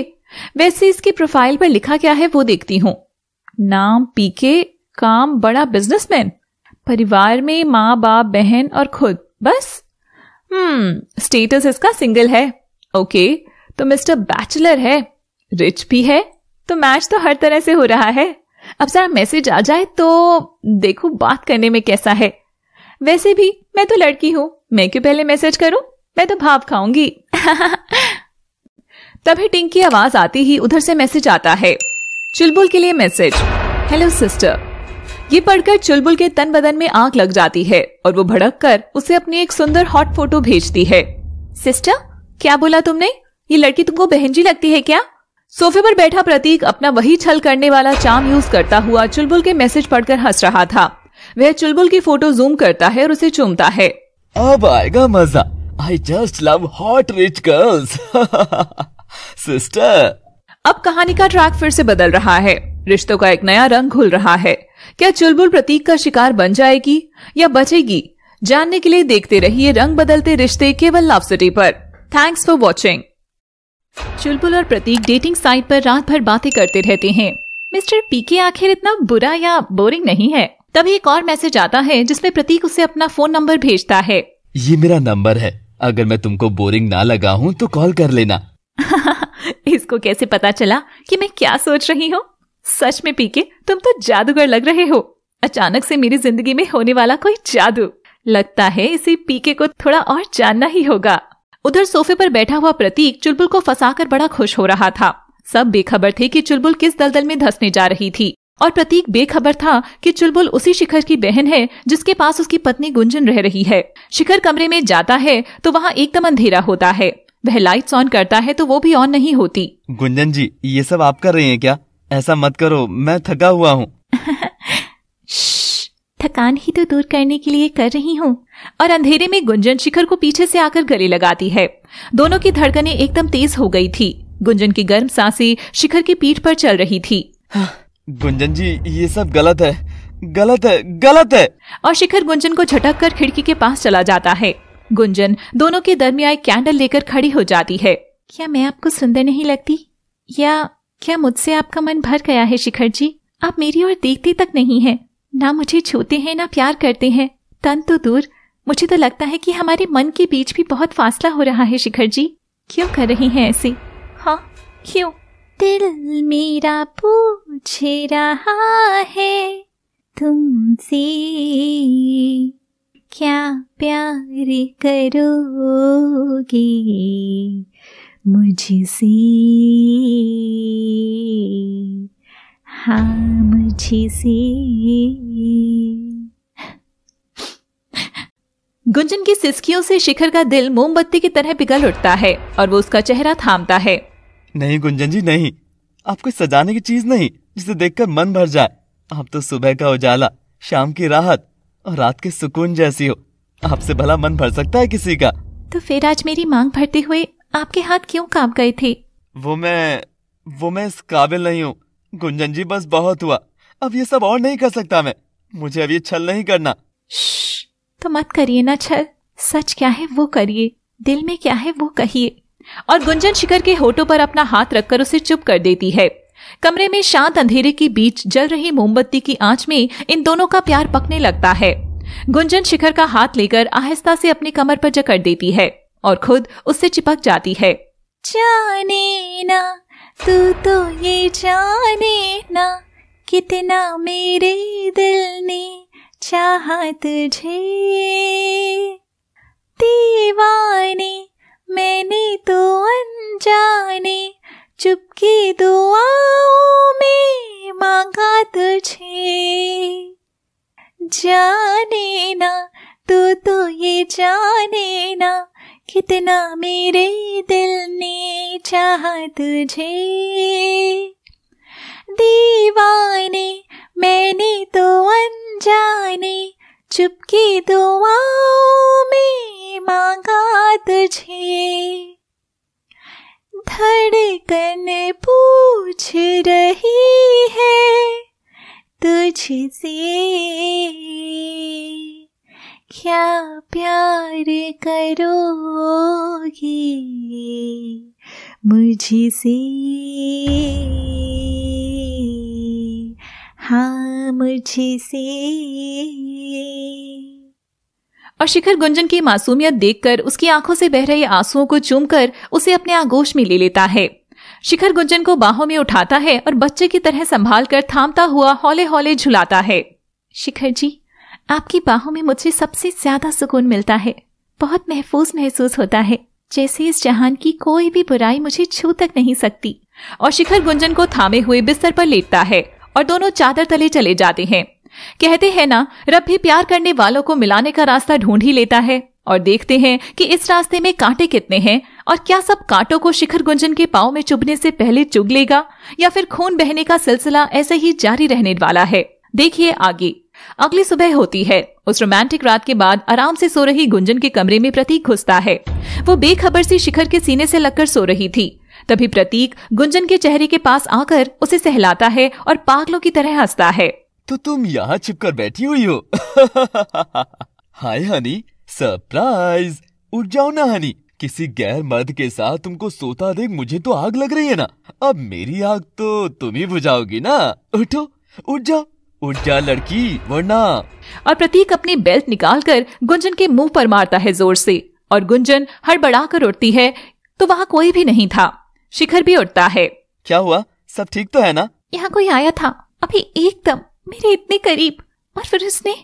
वैसे इसके प्रोफाइल पर लिखा क्या है वो देखती हूँ नाम पीके काम बड़ा बिजनेसमैन परिवार में माँ बाप बहन और खुद बस हम्म स्टेटस इसका सिंगल है ओके okay. तो मिस्टर बैचलर है रिच भी है तो मैच तो हर तरह से हो रहा है अब जरा मैसेज आ जाए तो देखो बात करने में कैसा है वैसे भी मैं तो लड़की हूं मैं क्यों पहले मैसेज करूं मैं तो भाप खाऊंगी तभी टिंग की आवाज आती ही उधर से मैसेज आता है चुलबुल के लिए मैसेज हेलो सिस्टर ये पढ़कर चुलबुल के तन बदन में आग लग जाती है और वो भड़क कर उसे अपनी एक सुंदर हॉट फोटो भेजती है सिस्टर क्या बोला तुमने ये लड़की तुमको बहन जी लगती है क्या सोफे पर बैठा प्रतीक अपना वही छल करने वाला चाम यूज करता हुआ चुलबुल के मैसेज पढ़कर हंस रहा था वह चुलबुल की फोटो जूम करता है और उसे चूमता है अब आएगा मजा I just love hot rich girls sister अब कहानी का ट्रैक फिर से बदल रहा है रिश्तों का एक नया रंग घुल रहा है क्या चुलबुल प्रतीक का शिकार बन जाएगी या बचेगी जानने के लिए देखते रहिए रंग बदलते रिश्ते केवल लव सिटी पर थैंक्स फॉर वॉचिंग चुलबुल और प्रतीक डेटिंग साइट पर रात भर बातें करते रहते हैं मिस्टर पीके आखिर इतना बुरा या बोरिंग नहीं है तभी एक और मैसेज आता है जिसमें प्रतीक उसे अपना फोन नंबर भेजता है ये मेरा नंबर है अगर मैं तुमको बोरिंग ना लगा हूँ तो कॉल कर लेना इसको कैसे पता चला कि मैं क्या सोच रही हूँ सच में पीके तुम तो जादूगर लग रहे हो अचानक से मेरी जिंदगी में होने वाला कोई जादू लगता है इसे पीके को थोड़ा और जानना ही होगा उधर सोफे पर बैठा हुआ प्रतीक चुलबुल को फंसाकर बड़ा खुश हो रहा था सब बेखबर थे कि चुलबुल किस दलदल में धसने जा रही थी और प्रतीक बेखबर था कि चुलबुल उसी शिखर की बहन है जिसके पास उसकी पत्नी गुंजन रह रही है शिखर कमरे में जाता है तो वहाँ एकदम अंधेरा होता है वह लाइट्स ऑन करता है तो वो भी ऑन नहीं होती गुंजन जी ये सब आप कर रही हैं क्या ऐसा मत करो मैं थका हुआ हूँ थकान ही तो दूर करने के लिए कर रही हूँ और अंधेरे में गुंजन शिखर को पीछे से आकर गले लगाती है दोनों की धड़कनें एकदम तेज हो गई थी गुंजन की गर्म सांसें शिखर की पीठ पर चल रही थी हाँ, गुंजन जी ये सब गलत है गलत है गलत है और शिखर गुंजन को झटक कर खिड़की के पास चला जाता है गुंजन दोनों के दरमियान कैंडल लेकर खड़ी हो जाती है क्या मैं आपको सुंदर नहीं लगती या क्या मुझसे आपका मन भर गया है शिखर जी आप मेरी ओर देखते तक नहीं है ना मुझे छूते हैं ना प्यार करते हैं तन तो दूर मुझे तो लगता है कि हमारे मन के बीच भी बहुत फासला हो रहा है शिखर जी क्यों कर रही हैं ऐसे हाँ क्यों दिल मेरा पूछ रहा है तुमसे क्या प्यार करोगे मुझसे रहा मुझे से गुंजन की सिस्कियों से शिखर का दिल मोमबत्ती की तरह पिघल उठता है और वो उसका चेहरा थामता है नहीं गुंजन जी नहीं आप कोई सजाने की चीज नहीं जिसे देखकर मन भर जाए आप तो सुबह का उजाला शाम की राहत और रात के सुकून जैसी हो आपसे भला मन भर सकता है किसी का तो फिर आज मेरी मांग भरते हुए आपके हाथ क्यों काम गए थे वो मैं वो मैं इस काबिल नहीं हूँ गुंजन जी बस बहुत हुआ अब ये सब और नहीं कर सकता मैं मुझे अब ये छल नहीं करना तो मत करिए ना छल सच क्या है वो करिए दिल में क्या है वो कहिए और गुंजन शिखर के होठों पर अपना हाथ रखकर उसे चुप कर देती है कमरे में शांत अंधेरे के बीच जल रही मोमबत्ती की आंच में इन दोनों का प्यार पकने लगता है गुंजन शिखर का हाथ लेकर आहिस्ता से अपनी कमर पर जकड़ देती है और खुद उससे चिपक जाती है जाने ना तू तो ये जाने ना कितना मेरे दिल ने चाहा तुझे दीवाने मैंने तो अनजाने चुपके दुआओं में मांगा तुझे जाने ना तू तो ये जाने ना कितना मेरे दिल ने चाह तुझे दीवाने मैंने तो अनजाने चुपकी दुआओं में मांगा तुझे धड़कन पूछ रही है तुझसे क्या प्यार करोगे मुझसे हाँ मुझसे और शिखर गुंजन की मासूमियत देखकर उसकी आंखों से बह रहे आंसुओं को चूमकर उसे अपने आगोश में ले लेता है शिखर गुंजन को बाहों में उठाता है और बच्चे की तरह संभाल कर थामता हुआ हौले हौले झुलाता है शिखर जी आपकी बाहों में मुझे सबसे ज्यादा सुकून मिलता है बहुत महफूज महसूस होता है जैसे इस जहान की कोई भी बुराई मुझे छू तक नहीं सकती और शिखर गुंजन को थामे हुए बिस्तर पर लेटता है और दोनों चादर तले चले जाते हैं कहते हैं ना रब भी प्यार करने वालों को मिलाने का रास्ता ढूंढ ही लेता है और देखते हैं कि इस रास्ते में कांटे कितने हैं और क्या सब कांटों को शिखर गुंजन के पाओ में चुभने से पहले चुग लेगा या फिर खून बहने का सिलसिला ऐसे ही जारी रहने वाला है देखिए आगे अगली सुबह होती है उस रोमांटिक रात के बाद आराम से सो रही गुंजन के कमरे में प्रतीक घुसता है वो बेखबर से शिखर के सीने से लगकर सो रही थी तभी प्रतीक गुंजन के चेहरे के पास आकर उसे सहलाता है और पागलों की तरह हंसता है तो तुम यहाँ छिपकर बैठी हुई हो हाय हनी सरप्राइज उठ जाओ ना हनी किसी गैर मर्द के साथ तुमको सोता देख मुझे तो आग लग रही है ना अब मेरी आग तो तुम ही बुझाओगी ना उठो उठ जाओ उठ जा लड़की वरना और प्रतीक अपनी बेल्ट निकालकर गुंजन के मुंह पर मारता है जोर से और गुंजन हड़बड़ा कर उठती है तो वहाँ कोई भी नहीं था शिखर भी उठता है क्या हुआ सब ठीक तो है ना यहाँ कोई आया था अभी एकदम मेरे इतने करीब और फिर उसने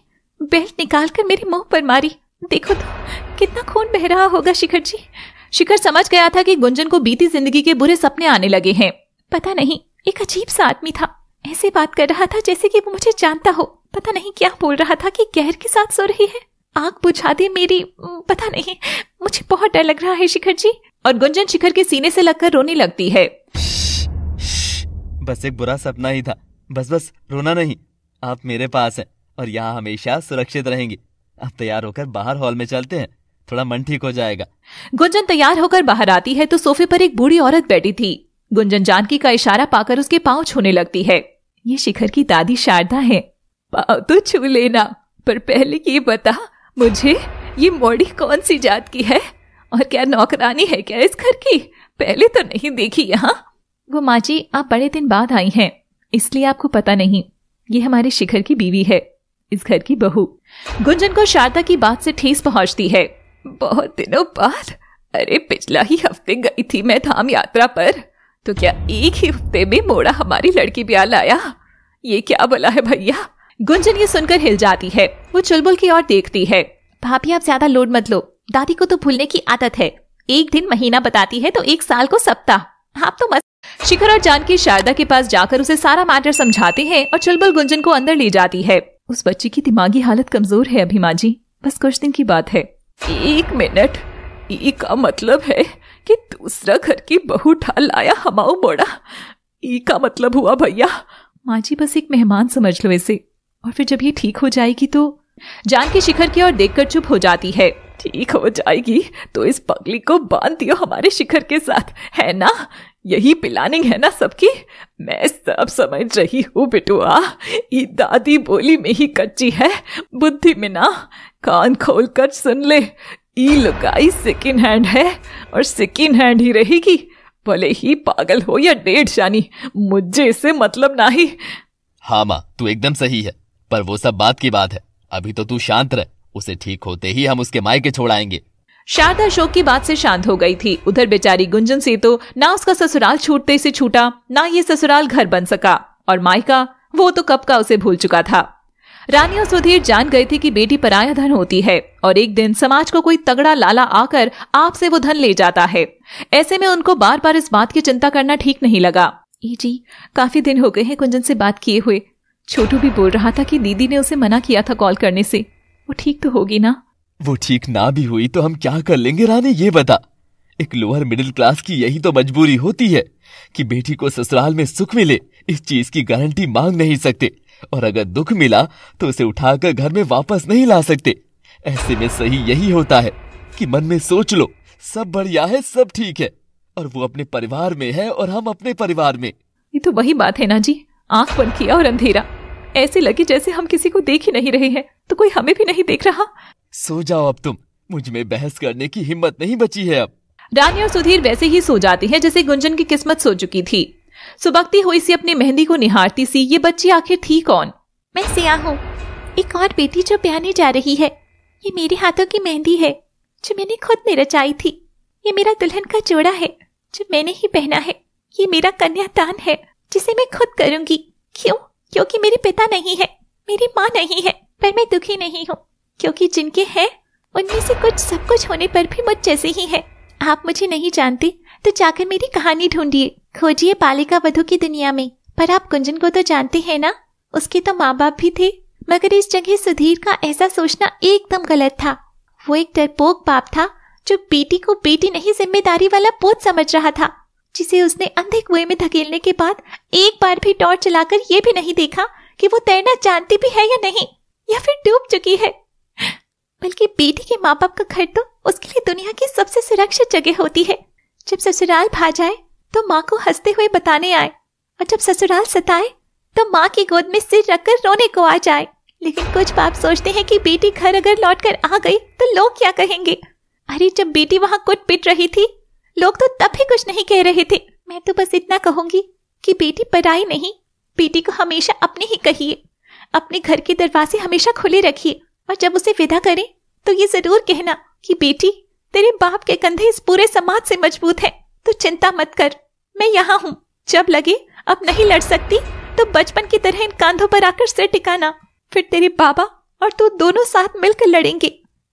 बेल्ट निकाल कर मेरे मुंह पर मारी देखो तो कितना खून बह रहा होगा शिखर जी शिखर समझ गया था कि गुंजन को बीती जिंदगी के बुरे सपने आने लगे हैं पता नहीं एक अजीब सा आदमी था ऐसे बात कर रहा था जैसे कि वो मुझे जानता हो पता नहीं क्या बोल रहा था कि गहर के साथ सो रही है आग बुझा दे मेरी पता नहीं मुझे बहुत डर लग रहा है शिखर जी और गुंजन शिखर के सीने से लगकर रोने लगती है बस एक बुरा सपना ही था बस बस रोना नहीं आप मेरे पास हैं और यहाँ हमेशा सुरक्षित रहेंगी अब तैयार होकर बाहर हॉल में चलते हैं थोड़ा मन ठीक हो जाएगा गुंजन तैयार होकर बाहर आती है तो सोफे पर एक बूढ़ी औरत बैठी थी गुंजन जानकी का इशारा पाकर उसके पांव छूने लगती है ये शिखर की दादी शारदा है पांव तो छू लेना पर पहले ये बता मुझे ये मोड़ी कौन सी जात की है और क्या नौकरानी है क्या इस घर की पहले तो नहीं देखी यहाँ वो माँ जी आप बड़े दिन बाद आई हैं इसलिए आपको पता नहीं ये हमारे शिखर की बीवी है इस घर की बहू गुंजन को शारदा की बात से ठेस पहुंचती है बहुत दिनों बाद अरे पिछला ही हफ्ते गई थी मैं धाम यात्रा पर तो क्या एक ही हफ्ते में मोड़ा हमारी लड़की ब्याह लाया ये क्या बोला है भैया गुंजन ये सुनकर हिल जाती है वो चुलबुल की ओर देखती है भाभी आप ज्यादा लोड मत लो दादी को तो भूलने की आदत है एक दिन महीना बताती है तो एक साल को सप्ताह आप तो मस्त शिखर और जानकी शारदा के पास जाकर उसे सारा मैटर समझाते हैं और चुलबुल गुंजन को अंदर ले जाती है उस बच्ची की दिमागी हालत कमजोर है माँ जी बस कुछ दिन की बात है एक मिनट का मतलब है कि दूसरा घर की बहू ढाल लाया हमाऊ बोड़ा ई का मतलब हुआ भैया माँ जी बस एक मेहमान समझ लो इसे और फिर जब ये ठीक हो जाएगी तो जान के शिखर की ओर देखकर चुप हो जाती है ठीक हो जाएगी तो इस पगली को बांध दियो हमारे शिखर के साथ है ना यही प्लानिंग है ना सबकी मैं सब समझ रही हूँ बिटुआ ये दादी बोली में ही कच्ची है बुद्धि में ना कान खोल कर सुन ले ई लुकाई सेकेंड हैंड है और सेकेंड हैंड ही रहेगी भले ही पागल हो या डेढ़ शानी मुझे इससे मतलब ना ही हाँ माँ तू एकदम सही है पर वो सब बात की बात है अभी तो तू शांत रह उसे ठीक होते ही हम उसके मायके छोड़ आएंगे शारदा शोक की बात से शांत हो गई थी उधर बेचारी गुंजन से तो ना उसका ससुराल छूटते से छूटा ना ये ससुराल घर बन सका और मायका वो तो कब का उसे भूल चुका था रानी और सुधीर जान गए थे कि बेटी पराया धन होती है और एक दिन समाज को कोई तगड़ा लाला आकर आपसे वो धन ले जाता है ऐसे में उनको बार बार इस बात की चिंता करना ठीक नहीं लगा जी काफी दिन हो गए हैं कुंजन से बात किए हुए छोटू भी बोल रहा था कि दीदी ने उसे मना किया था कॉल करने से वो ठीक तो होगी ना वो ठीक ना भी हुई तो हम क्या कर लेंगे रानी ये बता एक लोअर मिडिल क्लास की यही तो मजबूरी होती है कि बेटी को ससुराल में सुख मिले इस चीज की गारंटी मांग नहीं सकते और अगर दुख मिला तो उसे उठाकर घर में वापस नहीं ला सकते ऐसे में सही यही होता है कि मन में सोच लो सब बढ़िया है सब ठीक है और वो अपने परिवार में है और हम अपने परिवार में ये तो वही बात है ना जी आंख बंद किया और अंधेरा ऐसे लगे जैसे हम किसी को देख ही नहीं रहे हैं तो कोई हमें भी नहीं देख रहा सो जाओ अब तुम मुझ में बहस करने की हिम्मत नहीं बची है अब रानी और सुधीर वैसे ही सो जाती है जैसे गुंजन की किस्मत सो चुकी थी सुबकती हुई सी अपनी मेहंदी को निहारती सी ये बच्ची आखिर थी कौन मैं सिया हूँ एक और बेटी जो ब्याने जा रही है ये मेरे हाथों की मेहंदी है जो मैंने खुद ने रचाई थी ये मेरा दुल्हन का जोड़ा है जो मैंने ही पहना है ये मेरा कन्यादान है जिसे मैं खुद करूंगी क्यों क्योंकि मेरे पिता नहीं है मेरी माँ नहीं है पर मैं दुखी नहीं हूँ क्योंकि जिनके हैं उनमें से कुछ सब कुछ होने पर भी मुझ जैसे ही है आप मुझे नहीं जानते तो जाकर मेरी कहानी ढूंढिए खोजिए बालिका वधु की दुनिया में पर आप कुंजन को तो जानते हैं ना उसके तो माँ बाप भी थे मगर इस जगह सुधीर का ऐसा सोचना एकदम गलत था वो एक डरपोक बाप था जो बेटी को बेटी नहीं जिम्मेदारी वाला पोत समझ रहा था जिसे उसने अंधे कुएं में धकेलने के बाद एक बार भी टॉर्च चलाकर ये भी नहीं देखा कि वो तैरना जानती भी है या नहीं या फिर डूब चुकी है बल्कि बेटी के माँ बाप का घर तो उसके लिए दुनिया की सबसे सुरक्षित जगह होती है जब ससुराल भा जाए तो माँ को हंसते हुए बताने आए और जब ससुराल सताए तो माँ की गोद में सिर रखकर रोने को आ जाए लेकिन कुछ बाप सोचते हैं कि बेटी घर अगर लौट कर आ गई तो लोग क्या कहेंगे अरे जब बेटी वहाँ कुट पिट रही थी लोग तो तब भी कुछ नहीं कह रहे थे मैं तो बस इतना कहूंगी कि बेटी पराई नहीं बेटी को हमेशा अपने ही कहिए अपने घर के दरवाजे हमेशा खुले रखिए और जब उसे विदा करें तो ये जरूर कहना कि बेटी तेरे बाप के कंधे इस पूरे समाज से मजबूत है तो चिंता मत कर मैं यहाँ हूँ जब लगे अब नहीं लड़ सकती तो बचपन की तरह इन कांधों पर आकर सिर टिकाना फिर तेरे बाबा और तू दोनों साथ मिलकर लड़ेंगे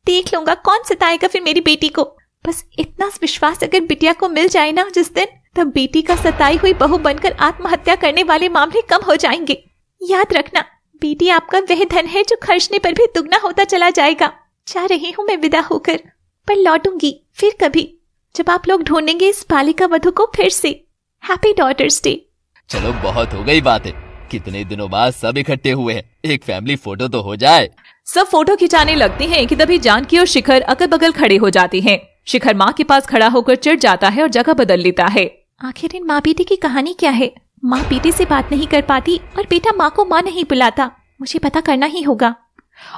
देख लूंगा कौन सताएगा फिर मेरी बेटी को बस इतना विश्वास अगर बिटिया को मिल जाए ना जिस दिन तब बेटी का सताई हुई बहू बनकर आत्महत्या करने वाले मामले कम हो जाएंगे याद रखना बेटी आपका वह धन है जो खर्चने पर भी दुगना होता चला जाएगा चाह रही हूँ मैं विदा होकर पर लौटूंगी फिर कभी जब आप लोग ढूंढेंगे इस बालिका वधु को फिर से हैप्पी डॉटर्स डे चलो बहुत हो गई है कितने दिनों बाद सब इकट्ठे हुए हैं एक फैमिली फोटो तो हो जाए सब फोटो खिंचाने लगते हैं कि तभी जानकी और शिखर अगल बगल खड़े हो जाते हैं शिखर माँ के पास खड़ा होकर चिड़ जाता है और जगह बदल लेता है आखिर इन माँ बेटी की कहानी क्या है माँ बेटे से बात नहीं कर पाती और बेटा माँ को माँ नहीं बुलाता मुझे पता करना ही होगा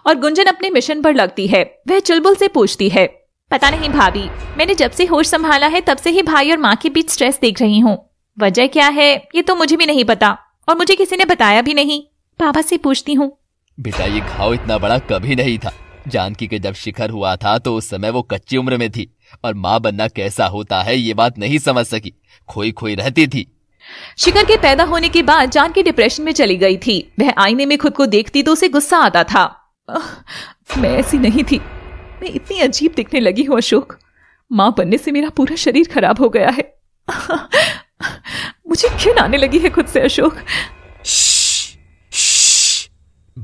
और गुंजन अपने मिशन पर लगती है वह चुलबुल से पूछती है पता नहीं भाभी मैंने जब से होश संभाला है तब से ही भाई और माँ के बीच स्ट्रेस देख रही हूँ वजह क्या है ये तो मुझे भी नहीं पता और मुझे किसी ने बताया भी नहीं पापा से पूछती हूँ बेटा ये घाव इतना बड़ा कभी नहीं था जानकी के जब शिखर हुआ था तो उस समय वो कच्ची उम्र में थी और माँ बनना कैसा होता है ये बात नहीं समझ सकी खोई खोई रहती थी शिखर के पैदा होने के बाद जानकी डिप्रेशन में चली गई थी वह आईने में खुद को देखती तो उसे गुस्सा आता था मैं ऐसी नहीं थी मैं इतनी अजीब दिखने लगी हूँ अशोक माँ बनने से मेरा पूरा शरीर खराब हो गया है मुझे खिन आने लगी है खुद से अशोक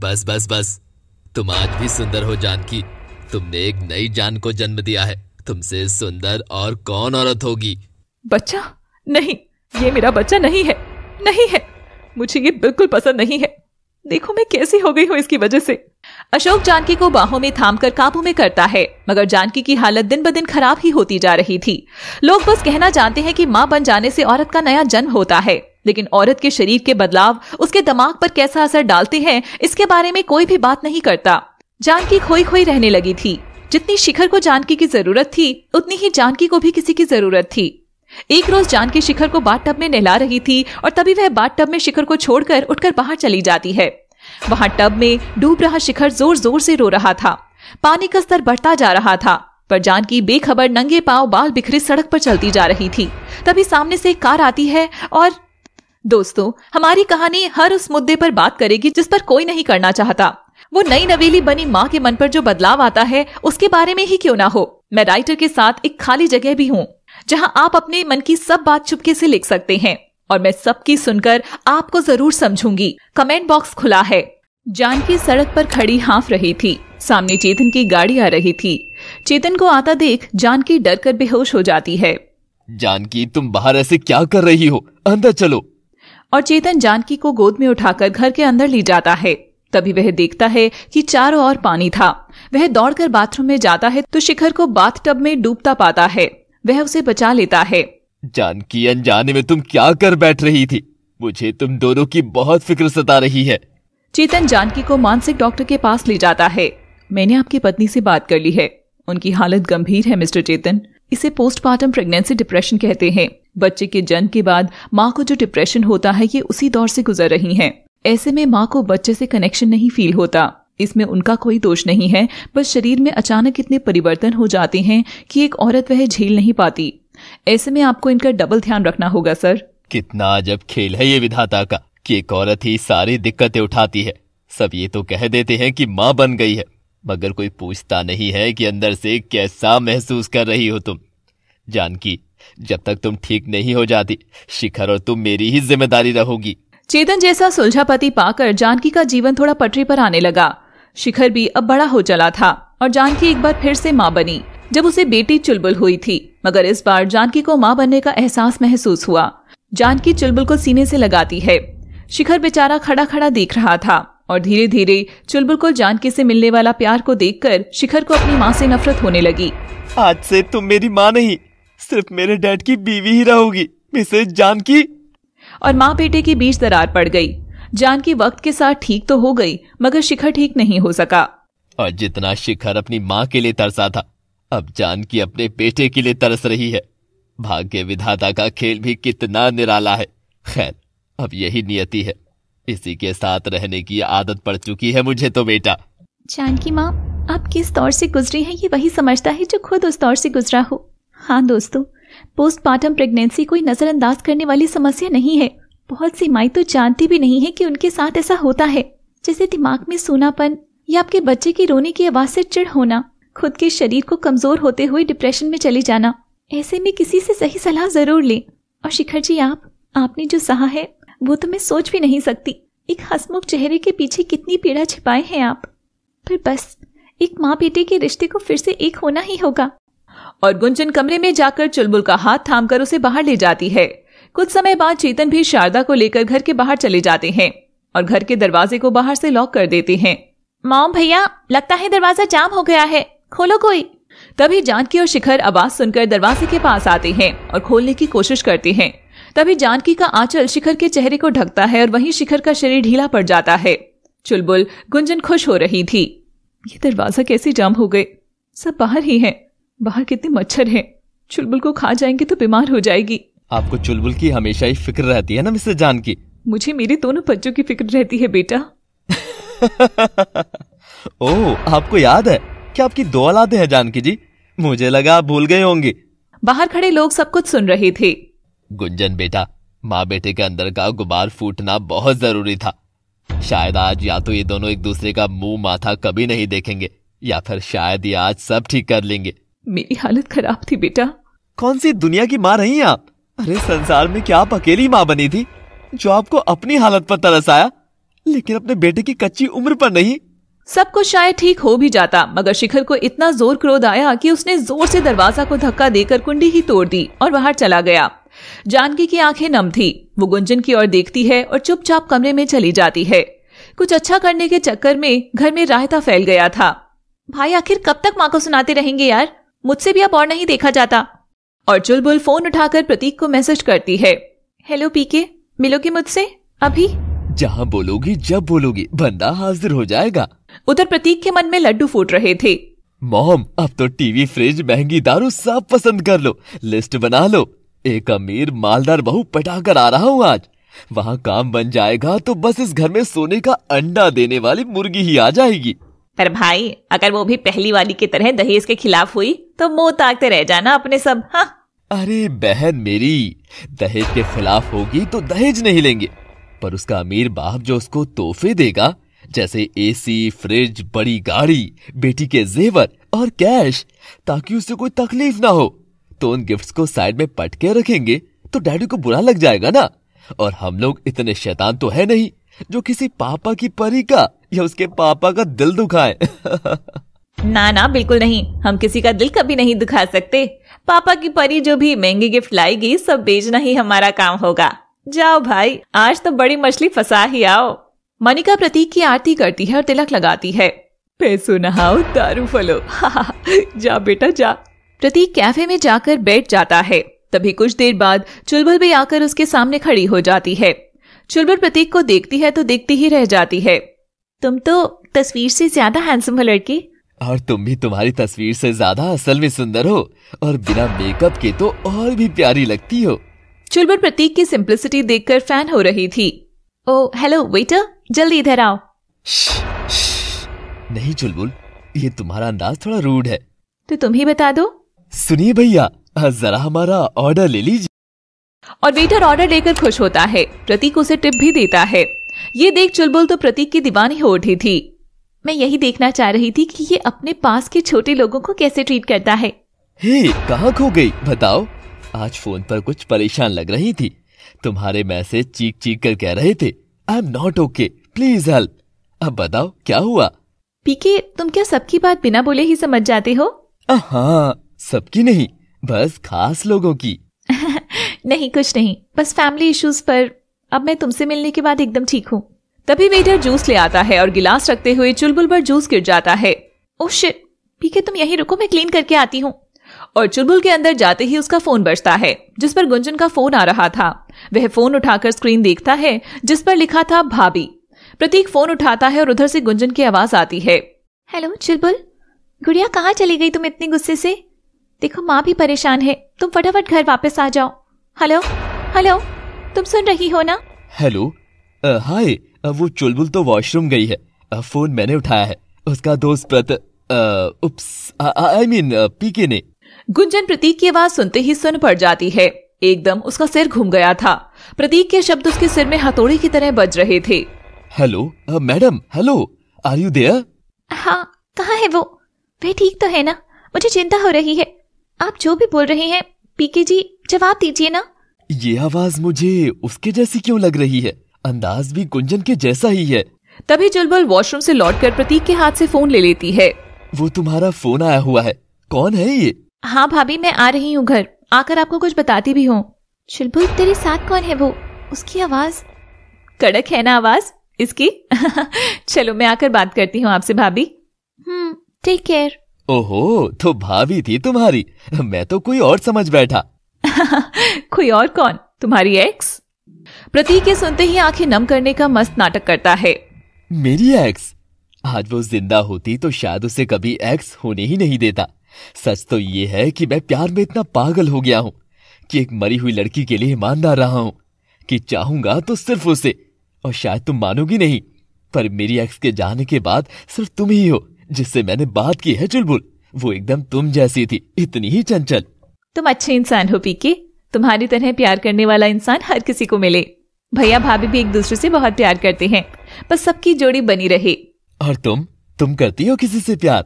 बस बस बस तुम आज भी सुंदर हो जानकी तुमने एक नई जान को जन्म दिया है तुमसे सुंदर और कौन औरत होगी बच्चा नहीं ये मेरा बच्चा नहीं है नहीं है मुझे ये बिल्कुल पसंद नहीं है देखो मैं कैसी हो गई हूँ इसकी वजह से अशोक जानकी को बाहों में थाम कर काबू में करता है मगर जानकी की हालत दिन ब दिन खराब ही होती जा रही थी लोग बस कहना जानते हैं कि माँ बन जाने से औरत का नया जन्म होता है लेकिन औरत के शरीर के बदलाव उसके दिमाग पर कैसा असर डालते हैं इसके बारे में कोई भी बात नहीं करता जानकी खोई खोई रहने लगी थी जितनी शिखर को जानकी की जरूरत थी उतनी ही जानकी को भी किसी की जरूरत थी एक रोज जानकी शिखर को बाथटब टब में नहला रही थी और तभी वह बाथटब टब में शिखर को छोड़कर उठकर बाहर चली जाती है वहां टब में डूब रहा शिखर जोर जोर से रो रहा था पानी का स्तर बढ़ता जा रहा था पर जानकी बेखबर नंगे पांव बाल बिखरे सड़क पर चलती जा रही थी तभी सामने से कार आती है और दोस्तों हमारी कहानी हर उस मुद्दे पर बात करेगी जिस पर कोई नहीं करना चाहता वो नई नवेली बनी माँ के मन पर जो बदलाव आता है उसके बारे में ही क्यों ना हो मैं राइटर के साथ एक खाली जगह भी हूँ जहाँ आप अपने मन की सब बात चुपके से लिख सकते हैं और मैं सबकी सुनकर आपको जरूर समझूंगी कमेंट बॉक्स खुला है जानकी सड़क पर खड़ी हाँफ रही थी सामने चेतन की गाड़ी आ रही थी चेतन को आता देख जानकी डर कर बेहोश हो जाती है जानकी तुम बाहर ऐसे क्या कर रही हो अंदर चलो और चेतन जानकी को गोद में उठाकर घर के अंदर ले जाता है तभी वह देखता है कि चारों ओर पानी था वह दौड़कर बाथरूम में जाता है तो शिखर को बाथ टब में डूबता पाता है वह उसे बचा लेता है जानकी अनजाने में तुम क्या कर बैठ रही थी मुझे तुम दोनों की बहुत फिक्र सता रही है चेतन जानकी को मानसिक डॉक्टर के पास ले जाता है मैंने आपकी पत्नी से बात कर ली है उनकी हालत गंभीर है मिस्टर चेतन इसे पोस्टमार्टम प्रेगनेंसी डिप्रेशन कहते हैं बच्चे के जन्म के बाद माँ को जो डिप्रेशन होता है ये उसी दौर से गुजर रही हैं। ऐसे में माँ को बच्चे से कनेक्शन नहीं फील होता इसमें उनका कोई दोष नहीं है बस शरीर में अचानक इतने परिवर्तन हो जाते हैं कि एक औरत वह झेल नहीं पाती ऐसे में आपको इनका डबल ध्यान रखना होगा सर कितना अजब खेल है ये विधाता का कि एक औरत ही सारी दिक्कतें उठाती है सब ये तो कह देते हैं कि माँ बन गई है मगर कोई पूछता नहीं है कि अंदर से कैसा महसूस कर रही हो तुम जानकी जब तक तुम ठीक नहीं हो जाती शिखर और तुम मेरी ही जिम्मेदारी रहोगी चेतन जैसा सुलझा पति पाकर जानकी का जीवन थोड़ा पटरी पर आने लगा शिखर भी अब बड़ा हो चला था और जानकी एक बार फिर से माँ बनी जब उसे बेटी चुलबुल हुई थी मगर इस बार जानकी को माँ बनने का एहसास महसूस हुआ जानकी चुलबुल को सीने से लगाती है शिखर बेचारा खड़ा खड़ा देख रहा था और धीरे धीरे चुलबुल को जानकी से मिलने वाला प्यार को देखकर शिखर को अपनी माँ से नफरत होने लगी आज से तुम मेरी माँ नहीं सिर्फ मेरे डैड की बीवी ही रहोगी मिसेज जानकी और माँ बेटे के बीच दरार पड़ गई जानकी वक्त के साथ ठीक तो हो गई मगर शिखर ठीक नहीं हो सका और जितना शिखर अपनी माँ के लिए तरसा था अब जानकी अपने बेटे के लिए तरस रही है भाग्य विधाता का खेल भी कितना निराला है खैर अब यही नियति है इसी के साथ रहने की आदत पड़ चुकी है मुझे तो बेटा जानकी माँ आप किस दौर से गुजरी हैं ये वही समझता है जो खुद उस दौर से गुजरा हो हाँ दोस्तों पोस्टमार्टम प्रेगनेंसी कोई नजरअंदाज करने वाली समस्या नहीं है बहुत सी माई तो जानती भी नहीं है कि उनके साथ ऐसा होता है जैसे दिमाग में सोनापन या आपके बच्चे की रोने की आवाज से चिड़ होना खुद के शरीर को कमजोर होते हुए डिप्रेशन में चले जाना ऐसे में किसी से सही सलाह जरूर ले और शिखर जी आप आपने जो सहा है वो तो मैं सोच भी नहीं सकती एक हसमुख चेहरे के पीछे कितनी पीड़ा छिपाए हैं आप पर बस एक माँ बेटे के रिश्ते को फिर से एक होना ही होगा और गुंजन कमरे में जाकर चुलबुल का हाथ थामकर उसे बाहर ले जाती है कुछ समय बाद चेतन भी शारदा को लेकर घर के बाहर चले जाते हैं और घर के दरवाजे को बाहर से लॉक कर देते हैं माओ भैया लगता है दरवाजा जाम हो गया है खोलो कोई तभी जानकी और शिखर आवाज सुनकर दरवाजे के पास आते हैं और खोलने की कोशिश करते हैं तभी जानकी का आंचल शिखर के चेहरे को ढकता है और वहीं शिखर का शरीर ढीला पड़ जाता है चुलबुल गुंजन खुश हो रही थी ये दरवाजा कैसे जाम हो गए सब बाहर ही है बाहर कितने मच्छर हैं चुलबुल को खा जाएंगे तो बीमार हो जाएगी आपको चुलबुल की हमेशा ही फिक्र रहती है ना मिस्टर जानकी मुझे मेरे दोनों बच्चों की फिक्र रहती है बेटा ओह आपको याद है क्या आपकी दो औलादे हैं जानकी जी मुझे लगा आप भूल गए होंगे बाहर खड़े लोग सब कुछ सुन रहे थे गुंजन बेटा माँ बेटे के अंदर का गुबार फूटना बहुत जरूरी था शायद आज या तो ये दोनों एक दूसरे का मुंह माथा कभी नहीं देखेंगे या फिर शायद ये आज सब ठीक कर लेंगे मेरी हालत खराब थी बेटा कौन सी दुनिया की माँ रही आप अरे संसार में क्या आप अकेली माँ बनी थी जो आपको अपनी हालत पर तरस आया लेकिन अपने बेटे की कच्ची उम्र पर नहीं सब कुछ शायद ठीक हो भी जाता मगर शिखर को इतना जोर क्रोध आया कि उसने जोर से दरवाजा को धक्का देकर कुंडी ही तोड़ दी और बाहर चला गया जानकी की आंखें नम थी वो गुंजन की ओर देखती है और चुपचाप कमरे में चली जाती है कुछ अच्छा करने के चक्कर में घर में रायता फैल गया था भाई आखिर कब तक माँ को सुनाते रहेंगे यार मुझसे भी अब और नहीं देखा जाता और चुलबुल फोन उठाकर प्रतीक को मैसेज करती है हेलो पीके मिलोगे मुझसे अभी जहाँ बोलोगी जब बोलोगी बंदा हाजिर हो जाएगा उधर प्रतीक के मन में लड्डू फूट रहे थे मोम अब तो टीवी फ्रिज महंगी दारू सब पसंद कर लो लिस्ट बना लो एक अमीर मालदार बहु पटाकर आ रहा हूँ आज वहाँ काम बन जाएगा तो बस इस घर में सोने का अंडा देने वाली मुर्गी ही आ जाएगी पर भाई अगर वो भी पहली वाली की तरह दहेज के खिलाफ हुई तो मोह ताकते रह जाना अपने सब हाँ अरे बहन मेरी दहेज के खिलाफ होगी तो दहेज नहीं लेंगे पर उसका अमीर बाप जो उसको तोहफे देगा जैसे एसी, फ्रिज बड़ी गाड़ी बेटी के जेवर और कैश ताकि उसे कोई तकलीफ ना हो तो उन गिफ्ट्स को साइड में पटके रखेंगे तो डैडी को बुरा लग जाएगा ना और हम लोग इतने शैतान तो है नहीं जो किसी पापा की परी का या उसके पापा का दिल दुखाए ना ना बिल्कुल नहीं हम किसी का दिल कभी नहीं दुखा सकते पापा की परी जो भी महंगी गिफ्ट लाएगी सब बेचना ही हमारा काम होगा जाओ भाई आज तो बड़ी मछली फंसा ही आओ मनिका प्रतीक की आरती करती है और तिलक लगाती है पैसो नहाओ दारू फलो जा बेटा जा प्रतीक कैफे में जाकर बैठ जाता है तभी कुछ देर बाद चुलबुल भी आकर उसके सामने खड़ी हो जाती है चुलबुल प्रतीक को देखती है तो देखती ही रह जाती है तुम तो तस्वीर से ज्यादा हैंडसम हो लड़की और तुम भी तुम्हारी तस्वीर से ज्यादा असल में सुंदर हो और बिना मेकअप के तो और भी प्यारी लगती हो चुलबुल प्रतीक की सिंप्लिसिटी देखकर फैन हो रही थी ओ हेलो वेटर जल्दी इधर आओ नहीं चुलबुल ये तुम्हारा अंदाज थोड़ा रूड है तो तुम ही बता दो सुनिए भैया जरा हमारा ऑर्डर ले लीजिए और वेटर ऑर्डर लेकर खुश होता है प्रतीक उसे टिप भी देता है ये देख चुलबुल तो प्रतीक की दीवानी हो उठी थी मैं यही देखना चाह रही थी कि ये अपने पास के छोटे लोगों को कैसे ट्रीट करता है हे कहाँ खो गई बताओ आज फोन पर कुछ परेशान लग रही थी तुम्हारे मैसेज चीख चीख कर कह रहे थे I am not okay please help अब बताओ क्या हुआ पीके तुम क्या सबकी बात बिना बोले ही समझ जाते हो हाँ सबकी नहीं बस खास लोगों की नहीं कुछ नहीं बस फैमिली इश्यूज पर अब मैं तुमसे मिलने के बाद एकदम ठीक हूँ तभी वेटर जूस ले आता है और गिलास रखते हुए चुलबुल पर जूस गिर जाता है ओह oh, पीके तुम यही रुको मैं क्लीन करके आती हूँ और चुलबुल के अंदर जाते ही उसका फोन बजता है जिस पर गुंजन का फोन आ रहा था वह फोन उठाकर स्क्रीन देखता है जिस पर लिखा था भाभी प्रतीक फोन उठाता है और उधर से गुंजन की आवाज आती है हेलो चुलबुल गुड़िया कहाँ चली गई तुम इतने गुस्से से देखो माँ भी परेशान है तुम फटाफट घर वापस आ जाओ हेलो हेलो तुम सुन रही हो ना हेलो हाय वो चुलबुल तो वॉशरूम गई है फोन मैंने उठाया है उसका दोस्त प्रत आई मीन पीके ने गुंजन प्रतीक की आवाज सुनते ही सुन पड़ जाती है एकदम उसका सिर घूम गया था प्रतीक के शब्द उसके सिर में हथौड़ी की तरह बज रहे थे hello madam hello are you there हाँ कहाँ है वो वे ठीक तो है ना मुझे चिंता हो रही है आप जो भी बोल रहे हैं पीके जी जवाब दीजिए ना ये आवाज मुझे उसके जैसी क्यों लग रही है अंदाज भी गुंजन के जैसा ही है तभी जुलबुल वॉशरूम से लौटकर प्रतीक के हाथ से फोन ले लेती है वो तुम्हारा फोन आया हुआ है कौन है ये हाँ भाभी मैं आ रही हूँ घर आकर आपको कुछ बताती भी हूँ चुलबुल तेरे साथ कौन है वो उसकी आवाज कड़क है ना आवाज इसकी चलो मैं आकर बात करती हूँ आपसे भाभी टेक हम्म, केयर ओहो तो भाभी थी तुम्हारी मैं तो कोई और समझ बैठा कोई और कौन तुम्हारी एक्स प्रतीक ये सुनते ही आंखें नम करने का मस्त नाटक करता है मेरी एक्स आज वो जिंदा होती तो शायद उसे कभी एक्स होने ही नहीं देता सच तो ये है कि मैं प्यार में इतना पागल हो गया हूँ कि एक मरी हुई लड़की के लिए ईमानदार रहा हूँ कि चाहूंगा तो सिर्फ उसे और शायद तुम मानोगी नहीं पर मेरी एक्स के जाने के बाद सिर्फ तुम ही हो जिससे मैंने बात की है चुलबुल वो एकदम तुम जैसी थी इतनी ही चंचल तुम अच्छे इंसान हो पीके तुम्हारी तरह प्यार करने वाला इंसान हर किसी को मिले भैया भाभी भी एक दूसरे से बहुत प्यार करते हैं बस सबकी जोड़ी बनी रहे और तुम तुम करती हो किसी से प्यार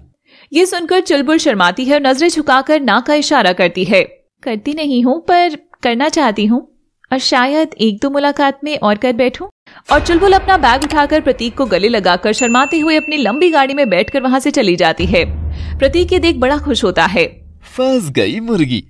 ये सुनकर चुलबुल शर्माती है और नजरें झुकाकर ना का इशारा करती है करती नहीं हूँ पर करना चाहती हूँ और शायद एक दो मुलाकात में और कर बैठूं और चुलबुल अपना बैग उठाकर प्रतीक को गले लगाकर शर्माते हुए अपनी लंबी गाड़ी में बैठकर वहां से चली जाती है प्रतीक ये देख बड़ा खुश होता है फंस गई मुर्गी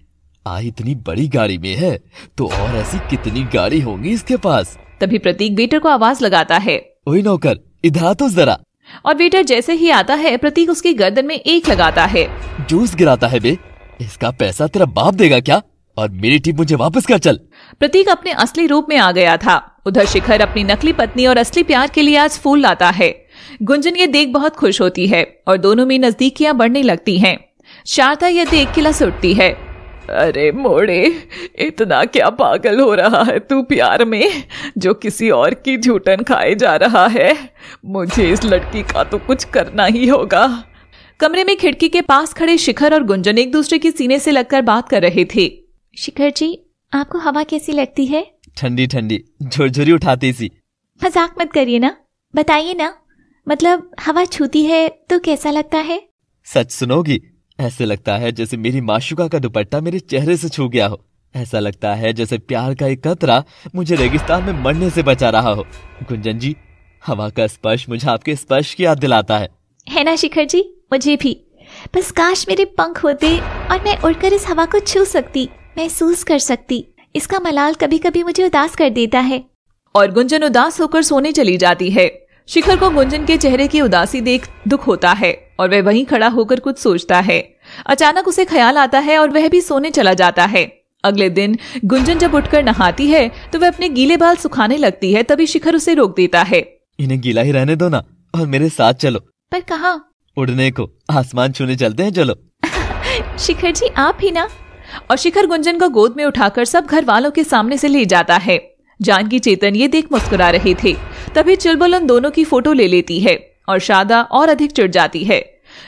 आ इतनी बड़ी गाड़ी में है तो और ऐसी कितनी गाड़ी होंगी इसके पास तभी प्रतीक वेटर को आवाज लगाता है ओए नौकर इधर तो जरा और वेटर जैसे ही आता है प्रतीक उसकी गर्दन में एक लगाता है जूस गिराता है बे इसका पैसा तेरा बाप देगा क्या और मेरी टीम मुझे वापस कर चल प्रतीक अपने असली रूप में आ गया था उधर शिखर अपनी नकली पत्नी और असली प्यार के लिए आज फूल लाता है गुंजन ये देख बहुत खुश होती है और दोनों में नजदीकियां बढ़ने लगती हैं। शारदा यह देख किलस उठती है अरे मोड़े इतना क्या पागल हो रहा है तू प्यार में जो किसी और की झूठन खाए जा रहा है मुझे इस लड़की का तो कुछ करना ही होगा कमरे में खिड़की के पास खड़े शिखर और गुंजन एक दूसरे के सीने से लगकर बात कर रहे थे शिखर जी आपको हवा कैसी लगती है ठंडी ठंडी झुरझुरी उठाती सी मजाक मत करिए ना बताइए ना मतलब हवा छूती है तो कैसा लगता है सच सुनोगी ऐसे लगता है जैसे मेरी माशुका का दुपट्टा मेरे चेहरे से छू गया हो ऐसा लगता है जैसे प्यार का एक कतरा मुझे रेगिस्तान में मरने से बचा रहा हो गुंजन जी हवा का स्पर्श मुझे आपके स्पर्श की याद दिलाता है है ना शिखर जी मुझे भी बस काश मेरे पंख होते और मैं उड़कर इस हवा को छू सकती महसूस कर सकती इसका मलाल कभी कभी मुझे उदास कर देता है और गुंजन उदास होकर सोने चली जाती है शिखर को गुंजन के चेहरे की उदासी देख दुख होता है और वह वहीं खड़ा होकर कुछ सोचता है अचानक उसे ख्याल आता है और वह भी सोने चला जाता है अगले दिन गुंजन जब उठकर नहाती है तो वह अपने गीले बाल सुखाने लगती है तभी शिखर उसे रोक देता है इन्हें गीला ही रहने दो ना और मेरे साथ चलो पर कहा उड़ने को आसमान छूने चलते हैं चलो शिखर जी आप ही ना और शिखर गुंजन को गोद में उठाकर सब घर वालों के सामने से ले जाता है जानकी चेतन ये देख मुस्कुरा रहे थे तभी चुलबुल उन दोनों की फोटो ले लेती है और शादा और अधिक चिड़ जाती है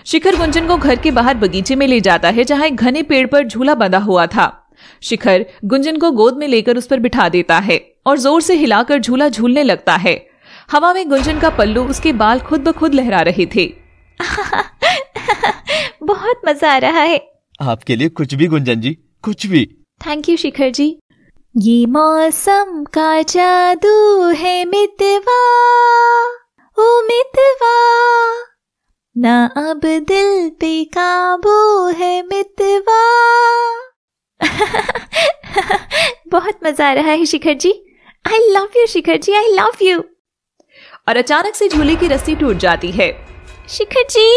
शिखर गुंजन को घर के बाहर बगीचे में ले जाता है जहां एक घने पेड़ पर झूला बंधा हुआ था शिखर गुंजन को गोद में लेकर उस पर बिठा देता है और जोर से हिलाकर झूला झूलने लगता है हवा में गुंजन का पल्लू उसके बाल खुद ब खुद लहरा रहे थे बहुत मजा आ रहा है आपके लिए कुछ भी गुंजन जी कुछ भी थैंक यू शिखर जी ये मौसम का जादू है मितवा ओ मितवा ना अब दिल पे काबू है मितवा बहुत मजा आ रहा है Shikhar ji I love you Shikhar ji I love you और अचानक से झूले की रस्सी टूट जाती है शिखर जी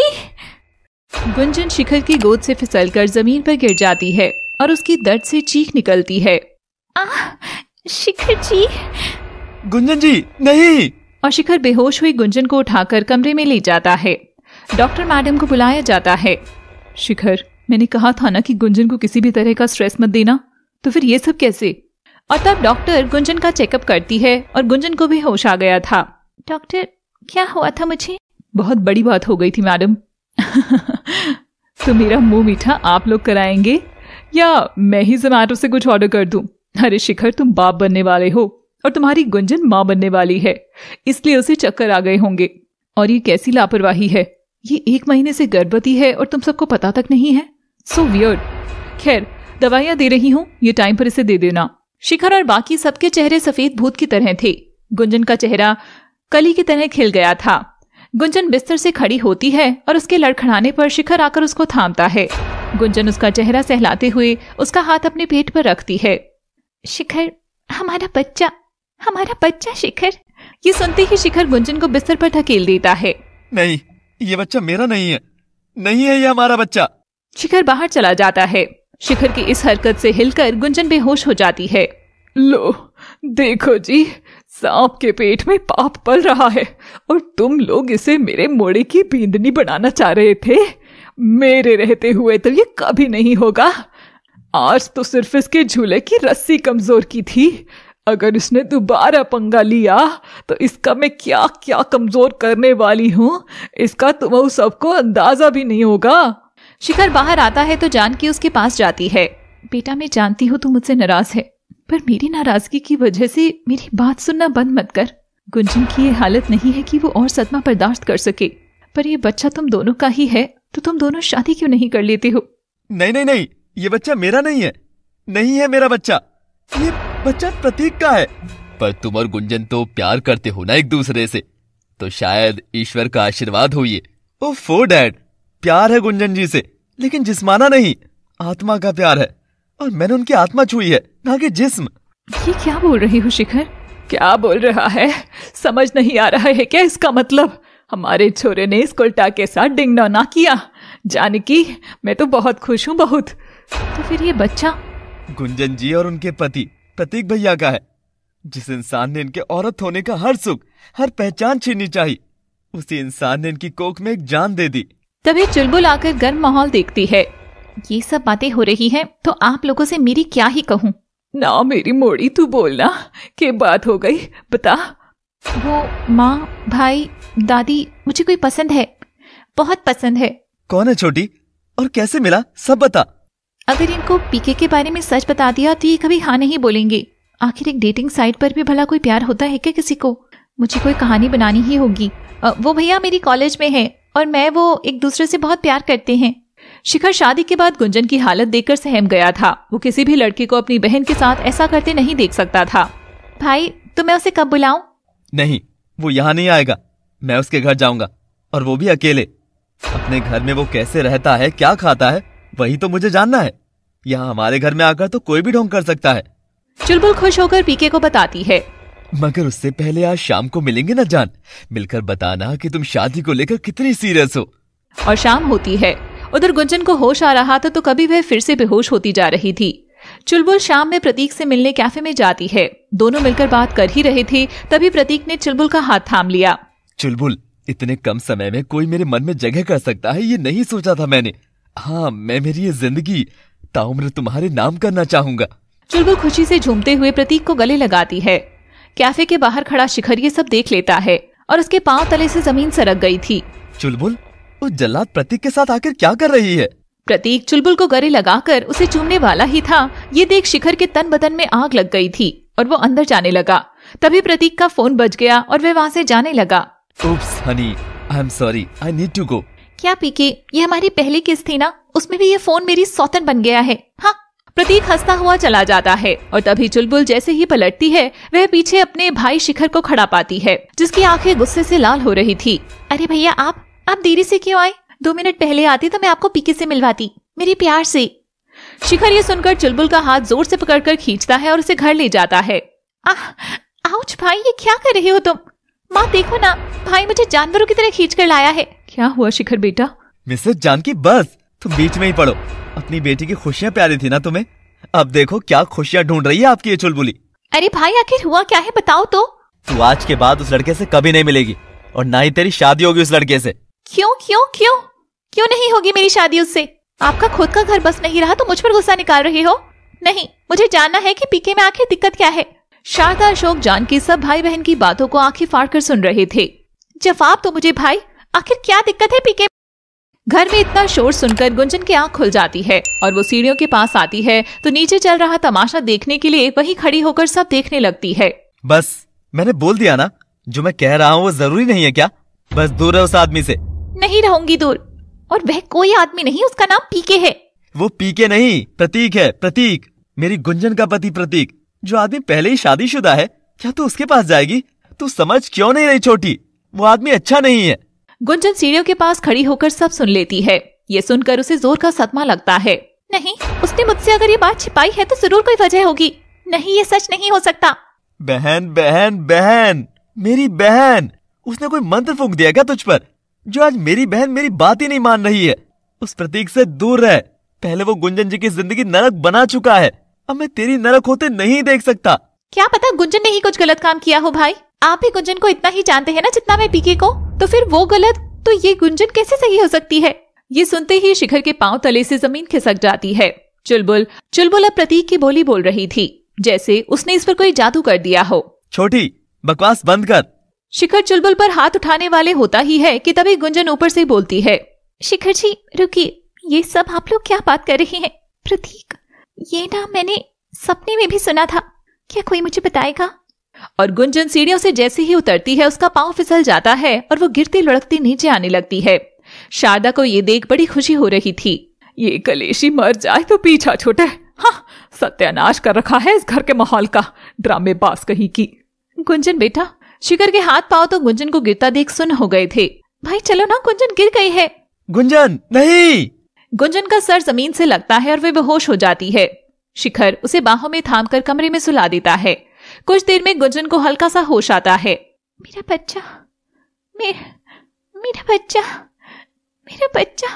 गुंजन शिखर की गोद से फिसलकर जमीन पर गिर जाती है और उसकी दर्द से चीख निकलती है आ, शिखर जी गुंजन जी नहीं और शिखर बेहोश हुई गुंजन को उठाकर कमरे में ले जाता है डॉक्टर मैडम को बुलाया जाता है शिखर मैंने कहा था ना कि गुंजन को किसी भी तरह का स्ट्रेस मत देना तो फिर ये सब कैसे और तब डॉक्टर गुंजन का चेकअप करती है और गुंजन को भी होश आ गया था डॉक्टर क्या हुआ था मुझे बहुत बड़ी बात हो गई थी मैडम तो मेरा मुंह मीठा आप लोग कराएंगे या मैं ही जोमैटो से कुछ ऑर्डर कर दूं अरे शिखर तुम बाप बनने वाले हो और तुम्हारी गुंजन माँ बनने वाली है इसलिए उसे चक्कर आ गए होंगे और ये कैसी लापरवाही है ये एक महीने से गर्भवती है और तुम सबको पता तक नहीं है सो so वियर्ड खैर दवाइयाँ दे रही हूँ ये टाइम पर इसे दे देना शिखर और बाकी सबके चेहरे सफेद भूत की तरह थे गुंजन का चेहरा कली की तरह खिल गया था गुंजन बिस्तर से खड़ी होती है और उसके लड़खड़ाने पर शिखर आकर उसको थामता है गुंजन उसका चेहरा सहलाते हुए उसका हाथ अपने पेट पर रखती है शिखर हमारा बच्चा हमारा बच्चा शिखर ये सुनते ही शिखर गुंजन को बिस्तर पर धकेल देता है नहीं ये बच्चा मेरा नहीं है नहीं है ये हमारा बच्चा शिखर बाहर चला जाता है शिखर की इस हरकत से हिलकर गुंजन बेहोश हो जाती है लो देखो जी सांप के पेट में पाप पल रहा है और तुम लोग इसे मेरे मोड़े की बींदनी बनाना चाह रहे थे मेरे रहते हुए तो ये कभी नहीं होगा आज तो सिर्फ इसके झूले की रस्सी कमजोर की थी अगर इसने दोबारा पंगा लिया तो इसका मैं क्या क्या कमजोर करने वाली हूँ इसका तुम तो सबको अंदाजा भी नहीं होगा शिखर बाहर आता है तो जानकी उसके पास जाती है बेटा मैं जानती हूँ तू मुझसे नाराज है पर मेरी नाराजगी की वजह से मेरी बात सुनना बंद मत कर गुंजन की ये हालत नहीं है कि वो और सदमा बर्दाश्त कर सके पर ये बच्चा तुम दोनों का ही है तो तुम दोनों शादी क्यों नहीं कर लेते हो नहीं नहीं नहीं ये बच्चा मेरा नहीं है नहीं है मेरा बच्चा ये बच्चा प्रतीक का है पर तुम और गुंजन तो प्यार करते हो ना एक दूसरे से तो शायद ईश्वर का आशीर्वाद हो ये फो डैड प्यार है गुंजन जी से लेकिन जिस्माना नहीं आत्मा का प्यार है और मैंने उनकी आत्मा छुई है ना कि जिस्म ये क्या बोल रही हो शिखर क्या बोल रहा है समझ नहीं आ रहा है क्या इसका मतलब हमारे छोरे ने इस कुल्टा के साथ डिंग ना किया जानकी मैं तो बहुत खुश हूँ बहुत तो फिर ये बच्चा गुंजन जी और उनके पति प्रतीक भैया का है जिस इंसान ने इनके औरत होने का हर सुख हर पहचान छीननी चाहिए उसी इंसान ने इनकी कोख में एक जान दे दी तभी चुलबुल आकर गर्म माहौल देखती है ये सब बातें हो रही हैं तो आप लोगों से मेरी क्या ही कहूँ ना मेरी मोड़ी तू बोलना के बात हो गई बता वो माँ भाई दादी मुझे कोई पसंद है बहुत पसंद है कौन है छोटी और कैसे मिला सब बता अगर इनको पीके के बारे में सच बता दिया तो ये कभी हाँ नहीं बोलेंगे आखिर एक डेटिंग साइट पर भी भला कोई प्यार होता है क्या किसी को मुझे कोई कहानी बनानी ही होगी वो भैया मेरी कॉलेज में है और मैं वो एक दूसरे से बहुत प्यार करते हैं शिखर शादी के बाद गुंजन की हालत देखकर सहम गया था वो किसी भी लड़के को अपनी बहन के साथ ऐसा करते नहीं देख सकता था भाई तो मैं उसे कब बुलाऊं? नहीं वो यहाँ नहीं आएगा मैं उसके घर जाऊंगा और वो भी अकेले अपने घर में वो कैसे रहता है क्या खाता है वही तो मुझे जानना है यहाँ हमारे घर में आकर तो कोई भी ढोंग कर सकता है चुलबुल खुश होकर पीके को बताती है मगर उससे पहले आज शाम को मिलेंगे ना जान मिलकर बताना कि तुम शादी को लेकर कितनी सीरियस हो और शाम होती है उधर गुंजन को होश आ रहा था तो कभी वह फिर से बेहोश होती जा रही थी चुलबुल शाम में प्रतीक से मिलने कैफे में जाती है दोनों मिलकर बात कर ही रहे थे तभी प्रतीक ने चुलबुल का हाथ थाम लिया चुलबुल इतने कम समय में कोई मेरे मन में जगह कर सकता है ये नहीं सोचा था मैंने हाँ मैं मेरी ये जिंदगी ताउम्र तुम्हारे नाम करना चाहूंगा चुलबुल खुशी से झूमते हुए प्रतीक को गले लगाती है कैफे के बाहर खड़ा शिखर ये सब देख लेता है और उसके पाँव तले से जमीन सरक गई थी चुलबुल वो जल्लाद प्रतीक के साथ आकर क्या कर रही है प्रतीक चुलबुल को गले लगाकर उसे चूमने वाला ही था ये देख शिखर के तन बदन में आग लग गई थी और वो अंदर जाने लगा तभी प्रतीक का फोन बज गया और वह वहाँ से जाने लगा Oops, honey. I'm sorry. I need to go. क्या पीके ये हमारी पहली किस्त थी ना उसमें भी ये फोन मेरी सौतन बन गया है हाँ प्रतीक हंसता हुआ चला जाता है और तभी चुलबुल जैसे ही पलटती है वह पीछे अपने भाई शिखर को खड़ा पाती है जिसकी आंखें गुस्से से लाल हो रही थी अरे भैया आप आप देरी से क्यों आए दो मिनट पहले आती तो मैं आपको पीके से मिलवाती मेरे प्यार से शिखर ये सुनकर चुलबुल का हाथ जोर से पकड़कर खींचता है और उसे घर ले जाता है आह आउच भाई ये क्या कर रहे हो तुम माँ देखो ना भाई मुझे जानवरों की तरह खींच कर लाया है क्या हुआ शिखर बेटा मिसेस जानकी बस तुम बीच में ही पड़ो अपनी बेटी की खुशियाँ प्यारी थी ना तुम्हें अब देखो क्या खुशियाँ ढूंढ रही है आपकी ये चुलबुली अरे भाई आखिर हुआ क्या है बताओ तो तू आज के बाद उस लड़के से कभी नहीं मिलेगी और ना ही तेरी शादी होगी उस लड़के से क्यों क्यों क्यों क्यों नहीं होगी मेरी शादी उससे आपका खुद का घर बस नहीं रहा तो मुझ पर गुस्सा निकाल रहे हो नहीं मुझे जानना है कि पीके में आखिर दिक्कत क्या है शारदा अशोक जान के सब भाई बहन की बातों को आंखें फाड़ कर सुन रहे थे जवाब तो मुझे भाई आखिर क्या दिक्कत है पीके घर में इतना शोर सुनकर गुंजन की आंख खुल जाती है और वो सीढ़ियों के पास आती है तो नीचे चल रहा तमाशा देखने के लिए वही खड़ी होकर सब देखने लगती है बस मैंने बोल दिया ना जो मैं कह रहा हूँ वो जरूरी नहीं है क्या बस दूर है उस आदमी से नहीं रहूंगी दूर और वह कोई आदमी नहीं उसका नाम पीके है वो पीके नहीं प्रतीक है प्रतीक मेरी गुंजन का पति प्रतीक जो आदमी पहले ही शादीशुदा है क्या तू तो उसके पास जाएगी तू समझ क्यों नहीं रही छोटी वो आदमी अच्छा नहीं है गुंजन सीढ़ियों के पास खड़ी होकर सब सुन लेती है ये सुनकर उसे जोर का सदमा लगता है नहीं उसने मुझसे अगर ये बात छिपाई है तो जरूर कोई वजह होगी नहीं ये सच नहीं हो सकता बहन बहन बहन मेरी बहन उसने कोई मंत्र फूक दिया क्या तुझ पर जो आज मेरी बहन मेरी बात ही नहीं मान रही है उस प्रतीक से दूर रह पहले वो गुंजन जी की जिंदगी नरक बना चुका है अब मैं तेरी नरक होते नहीं देख सकता क्या पता गुंजन ने ही कुछ गलत काम किया हो भाई आप भी गुंजन को इतना ही जानते हैं ना जितना मैं पीके को तो फिर वो गलत तो ये गुंजन कैसे सही हो सकती है ये सुनते ही शिखर के पांव तले से जमीन खिसक जाती है चुलबुल चुलबुल अब प्रतीक की बोली बोल रही थी जैसे उसने इस पर कोई जादू कर दिया हो छोटी बकवास बंद कर शिखर चुलबुल पर हाथ उठाने वाले होता ही है कि तभी गुंजन ऊपर से बोलती है शिखर जी रुकिए ये सब आप लोग क्या बात कर रहे हैं प्रतीक ये नाम मैंने सपने में भी सुना था क्या कोई मुझे बताएगा और गुंजन सीढ़ियों से जैसे ही उतरती है उसका पांव फिसल जाता है और वो गिरती लुढ़कती नीचे आने लगती है शारदा को ये देख बड़ी खुशी हो रही थी ये कलेशी मर जाए तो पीछा छूटे हाँ सत्यानाश कर रखा है इस घर के माहौल का ड्रामे बास कहीं की गुंजन बेटा शिखर के हाथ पाओ तो गुंजन को गिरता देख सुन हो गए थे भाई चलो ना गुंजन गिर गई है गुंजन नहीं गुंजन का सर जमीन से लगता है और वे बेहोश हो जाती है शिखर उसे बाहों में थाम कर कमरे में सुला देता है कुछ देर में गुंजन को हल्का सा होश आता है मेरा बच्चा मेरा मेरा बच्चा मेरा बच्चा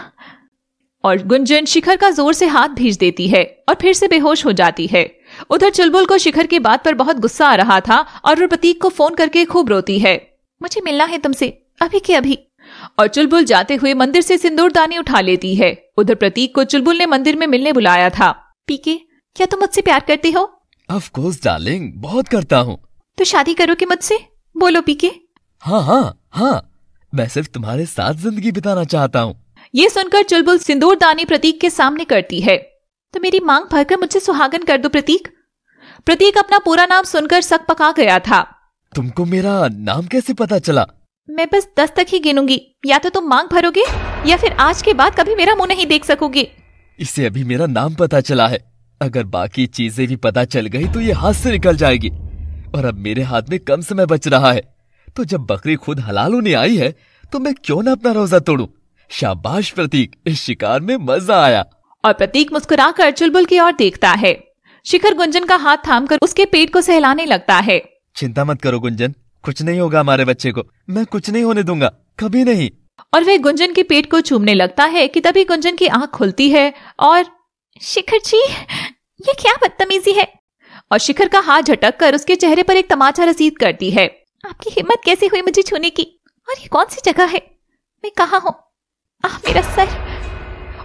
और गुंजन शिखर का जोर से हाथ भेज देती है और फिर से बेहोश हो जाती है उधर चुलबुल को शिखर की बात पर बहुत गुस्सा आ रहा था और वो प्रतीक को फोन करके खूब रोती है मुझे मिलना है तुमसे अभी के अभी और चुलबुल जाते हुए मंदिर से दानी उठा लेती है उधर प्रतीक को चुलबुल ने मंदिर में मिलने बुलाया था पीके क्या तुम मुझसे प्यार करते हो ऑफ कोर्स डार्लिंग बहुत करता हूँ तो शादी करोगे मुझसे बोलो पीके हाँ हाँ हाँ मैं सिर्फ तुम्हारे साथ जिंदगी बिताना चाहता हूँ ये सुनकर चुलबुल सिंदूर दानी प्रतीक के सामने करती है तो मेरी मांग भरकर मुझसे सुहागन कर दो प्रतीक प्रतीक अपना पूरा नाम सुनकर सक पका गया था तुमको मेरा नाम कैसे पता चला मैं बस दस तक ही गिनूंगी या तो तुम मांग भरोगे या फिर आज के बाद कभी मेरा मुंह नहीं देख सकोगे इसे अभी मेरा नाम पता चला है अगर बाकी चीजें भी पता चल गई तो ये हाथ से निकल जाएगी और अब मेरे हाथ में कम समय बच रहा है तो जब बकरी खुद हलाल होने आई है तो मैं क्यों ना अपना रोजा तोड़ू शाबाश प्रतीक इस शिकार में मजा आया और प्रतीक मुस्कुराकर चुलबुल की ओर देखता है शिखर गुंजन का हाथ थामकर उसके पेट को सहलाने लगता है चिंता मत करो गुंजन कुछ नहीं होगा हमारे बच्चे को मैं कुछ नहीं होने दूंगा कभी नहीं और वह गुंजन के पेट को चूमने लगता है कि तभी गुंजन की आंख खुलती है और शिखर जी ये क्या बदतमीजी है और शिखर का हाथ झटक कर उसके चेहरे पर एक तमाचा रसीद करती है आपकी हिम्मत कैसे हुई मुझे छूने की और ये कौन सी जगह है मैं कहा हूँ आप मेरा सर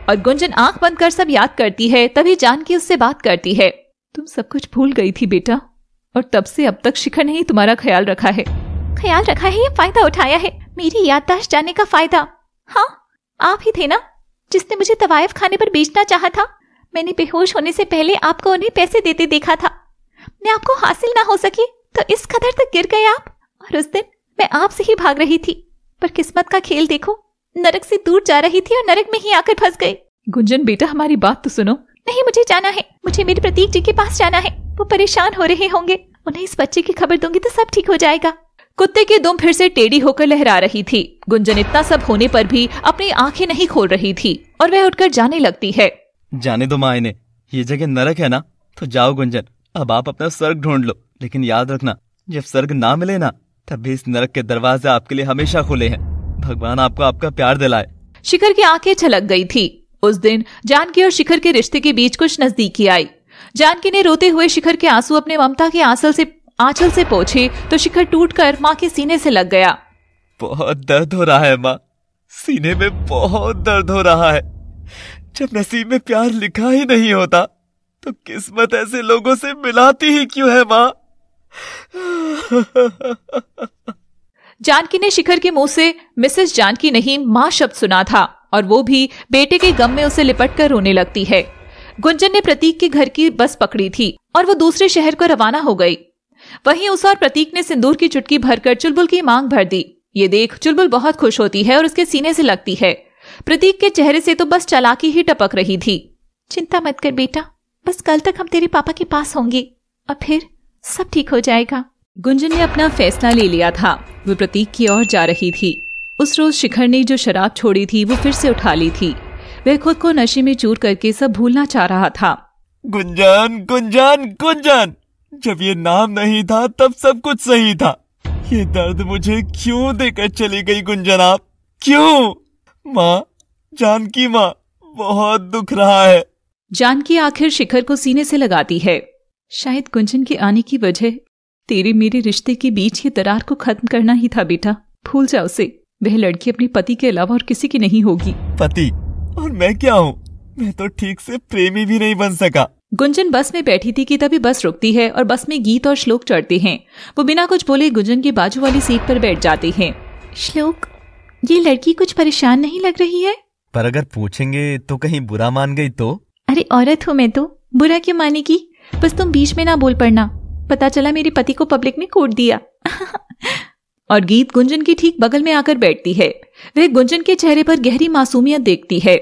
और गुंजन आंख बंद कर सब याद करती है तभी जानकी उससे बात करती है तुम सब कुछ भूल गई थी बेटा और तब से अब तक शिखर ने ही तुम्हारा ख्याल रखा है ख्याल रखा है या फायदा उठाया है मेरी याददाश्त जाने का फायदा हाँ आप ही थे ना जिसने मुझे तवायफ खाने पर बेचना चाहा था मैंने बेहोश होने से पहले आपको उन्हें पैसे देते देखा था मैं आपको हासिल ना हो सकी तो इस कदर तक गिर गए आप और उस दिन मैं आपसे ही भाग रही थी पर किस्मत का खेल देखो नरक से दूर जा रही थी और नरक में ही आकर फंस गई गुंजन बेटा हमारी बात तो सुनो नहीं मुझे जाना है मुझे मेरे प्रतीक जी के पास जाना है वो परेशान हो रहे होंगे उन्हें इस बच्चे की खबर दूंगी तो सब ठीक हो जाएगा कुत्ते की दुम फिर से टेढ़ी होकर लहरा रही थी गुंजन इतना सब होने पर भी अपनी आंखें नहीं खोल रही थी और वह उठकर जाने लगती है जाने दो माँ ने ये जगह नरक है ना तो जाओ गुंजन अब आप अपना स्वर्ग ढूंढ लो लेकिन याद रखना जब स्वर्ग ना मिले ना तब भी इस नरक के दरवाजे आपके लिए हमेशा खुले हैं भगवान आपको आपका प्यार दिलाए शिखर की आंखें छलक गई थी उस दिन जानकी और शिखर के रिश्ते के बीच कुछ नजदीकी आई जानकी ने रोते हुए शिखर के आंसू अपने ममता के आंसल से आंचल से पोछे तो शिखर टूट कर माँ के सीने से लग गया बहुत दर्द हो रहा है माँ सीने में बहुत दर्द हो रहा है जब नसीब में प्यार लिखा ही नहीं होता तो किस्मत ऐसे लोगों से मिलाती ही क्यों है माँ जानकी ने शिखर के मुंह से मिसेस जानकी नहीं माँ शब्द सुना था और वो भी बेटे के गम में उसे लिपट कर रोने लगती है गुंजन ने प्रतीक के घर की बस पकड़ी थी और वो दूसरे शहर को रवाना हो गई वहीं उस और प्रतीक ने सिंदूर की चुटकी भरकर चुलबुल की मांग भर दी ये देख चुलबुल बहुत खुश होती है और उसके सीने से लगती है प्रतीक के चेहरे से तो बस चालाकी ही टपक रही थी चिंता मत कर बेटा बस कल तक हम तेरे पापा के पास होंगे और फिर सब ठीक हो जाएगा गुंजन ने अपना फैसला ले लिया था वो प्रतीक की ओर जा रही थी उस रोज शिखर ने जो शराब छोड़ी थी वो फिर से उठा ली थी वह खुद को नशे में चूर करके सब भूलना चाह रहा था गुंजन गुंजन गुंजन जब ये नाम नहीं था तब सब कुछ सही था ये दर्द मुझे क्यों देकर चली गई गुंजन आप क्यों माँ जानकी माँ बहुत दुख रहा है जानकी आखिर शिखर को सीने से लगाती है शायद गुंजन के आने की वजह तेरे मेरे रिश्ते के बीच ये दरार को खत्म करना ही था बेटा भूल जा उसे वह लड़की अपने पति के अलावा और किसी की नहीं होगी पति और मैं क्या हूँ मैं तो ठीक से प्रेमी भी नहीं बन सका गुंजन बस में बैठी थी कि तभी बस रुकती है और बस में गीत और श्लोक चढ़ते हैं वो बिना कुछ बोले गुंजन की बाजू वाली सीट पर बैठ जाते हैं श्लोक ये लड़की कुछ परेशान नहीं लग रही है पर अगर पूछेंगे तो कहीं बुरा मान गई तो अरे औरत हूँ मैं तो बुरा क्यों मानेगी बस तुम बीच में ना बोल पड़ना पता चला मेरे पति को पब्लिक ने कोट दिया और गीत गुंजन के ठीक बगल में आकर बैठती है वह गुंजन के चेहरे पर गहरी मासूमियत देखती है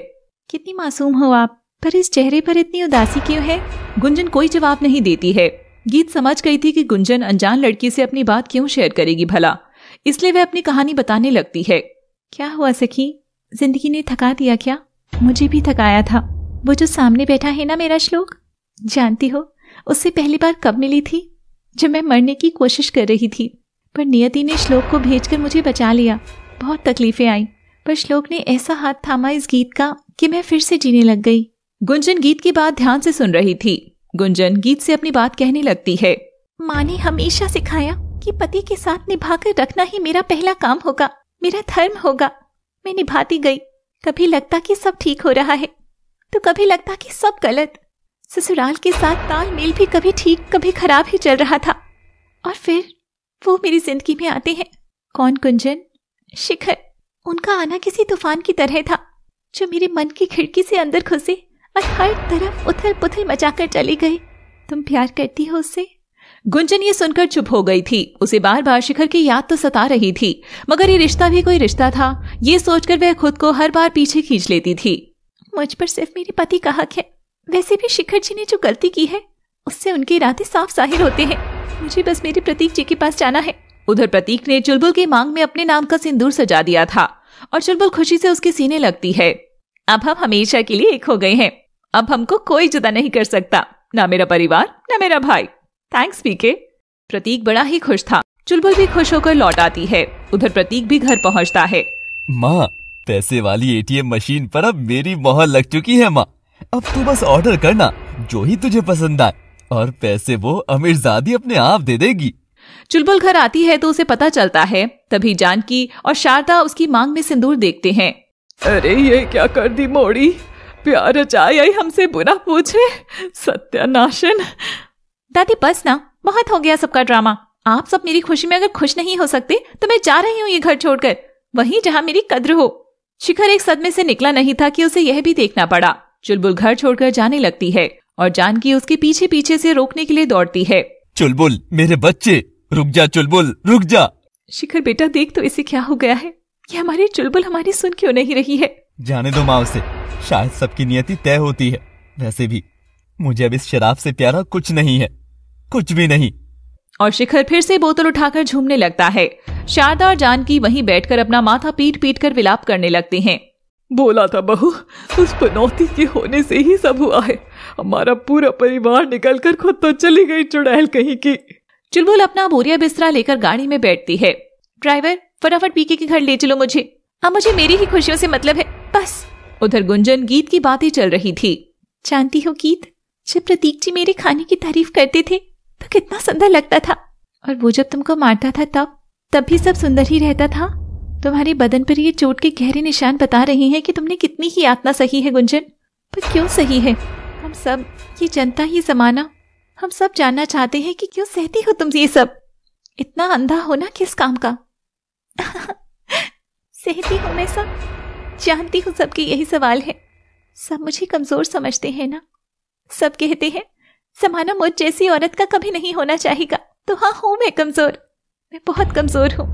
कितनी मासूम हो आप पर इस चेहरे पर इतनी उदासी क्यों है गुंजन कोई जवाब नहीं देती है गीत समझ गई थी कि गुंजन अनजान लड़की से अपनी बात क्यों शेयर करेगी भला इसलिए वह अपनी कहानी बताने लगती है क्या हुआ सखी जिंदगी ने थका दिया क्या मुझे भी थकाया था वो जो सामने बैठा है ना मेरा श्लोक जानती हो उससे पहली बार कब मिली थी जब मैं मरने की कोशिश कर रही थी पर नियति ने श्लोक को भेजकर मुझे बचा लिया बहुत तकलीफें आई पर श्लोक ने ऐसा हाथ थामा इस गीत का कि मैं फिर से जीने लग गई गुंजन गीत की बात ध्यान से सुन रही थी गुंजन गीत से अपनी बात कहने लगती है माँ ने हमेशा सिखाया कि पति के साथ निभा कर रखना ही मेरा पहला काम होगा मेरा धर्म होगा मैं निभाती गई कभी लगता कि सब ठीक हो रहा है तो कभी लगता कि सब गलत ससुराल के साथ तालमेल भी कभी ठीक कभी खराब ही चल रहा था और फिर वो मेरी जिंदगी में आते हैं कौन कुंजन शिखर उनका आना किसी तूफान की तरह था जो मेरे मन की खिड़की से अंदर घुसे और हर तरफ उथल पुथल मचाकर चली गई तुम प्यार करती हो उससे गुंजन ये सुनकर चुप हो गई थी उसे बार बार शिखर की याद तो सता रही थी मगर ये रिश्ता भी कोई रिश्ता था ये सोचकर वह खुद को हर बार पीछे खींच लेती थी मुझ पर सिर्फ मेरे पति का हक है वैसे भी शिखर जी ने जो गलती की है उससे उनके इरादे साफ जाहिर होते हैं मुझे बस मेरे प्रतीक जी के पास जाना है उधर प्रतीक ने चुलबुल की मांग में अपने नाम का सिंदूर सजा दिया था और चुलबुल खुशी से उसके सीने लगती है अब हम हमेशा के लिए एक हो गए हैं अब हमको कोई जुदा नहीं कर सकता ना मेरा परिवार ना मेरा भाई थैंक्स पीके प्रतीक बड़ा ही खुश था चुलबुल भी खुश होकर लौट आती है उधर प्रतीक भी घर पहुंचता है माँ पैसे वाली एटीएम मशीन पर अब मेरी मोहर लग चुकी है माँ अब तू बस ऑर्डर करना जो ही तुझे पसंद आए और पैसे वो अमीरजादी अपने आप दे देगी चुलबुल घर आती है तो उसे पता चलता है तभी जानकी और शारदा उसकी मांग में सिंदूर देखते हैं अरे ये क्या कर दी मोड़ी प्यार आई हमसे बुरा पूछे सत्यानाशन दादी बस ना बहुत हो गया सबका ड्रामा आप सब मेरी खुशी में अगर खुश नहीं हो सकते तो मैं जा रही हूँ ये घर छोड़कर वहीं जहाँ मेरी कद्र हो शिखर एक सदमे से निकला नहीं था कि उसे यह भी देखना पड़ा चुलबुल घर छोड़कर जाने लगती है और जानकी उसके पीछे पीछे से रोकने के लिए दौड़ती है चुलबुल मेरे बच्चे रुक जा चुलबुल रुक जा शिखर बेटा देख तो इसे क्या हो गया है ये हमारी चुलबुल हमारी सुन क्यों नहीं रही है जाने दो माँ उसे शायद सबकी नियति तय होती है वैसे भी मुझे अब इस शराब से प्यारा कुछ नहीं है कुछ भी नहीं और शिखर फिर से बोतल उठाकर झूमने लगता है शारदा और जानकी वहीं बैठकर अपना माथा पीट पीट कर विलाप करने लगती हैं। बोला था बहू उस पनौती के होने से ही सब हुआ है हमारा पूरा परिवार निकलकर खुद तो चली गई चुड़ैल कहीं की चुलबुल अपना बोरिया बिस्तरा लेकर गाड़ी में बैठती है ड्राइवर फटाफट पीके के घर ले चलो मुझे अब मुझे मेरी ही खुशियों से मतलब है बस उधर गुंजन गीत की बातें चल रही थी जानती हो गीत जब प्रतीक जी मेरे खाने की तारीफ करते थे तो कितना सुंदर लगता था और वो जब तुमको मारता था तब तब भी सब सुंदर ही रहता था तुम्हारे बदन पर ये चोट के गहरे निशान बता रहे हैं कि तुमने कितनी ही यातना सही है गुंजन पर क्यों सही है हम सब ये जनता ही जमाना हम सब जानना चाहते हैं कि क्यों सहती हो तुम ये सब इतना अंधा होना किस काम का सहती हूँ मैं सब जानती हूँ सबके यही सवाल है सब मुझे कमजोर समझते हैं ना सब कहते हैं समाना मुझ जैसी औरत का कभी नहीं होना चाहेगा तो हाँ हूँ मैं कमजोर मैं बहुत कमजोर हूँ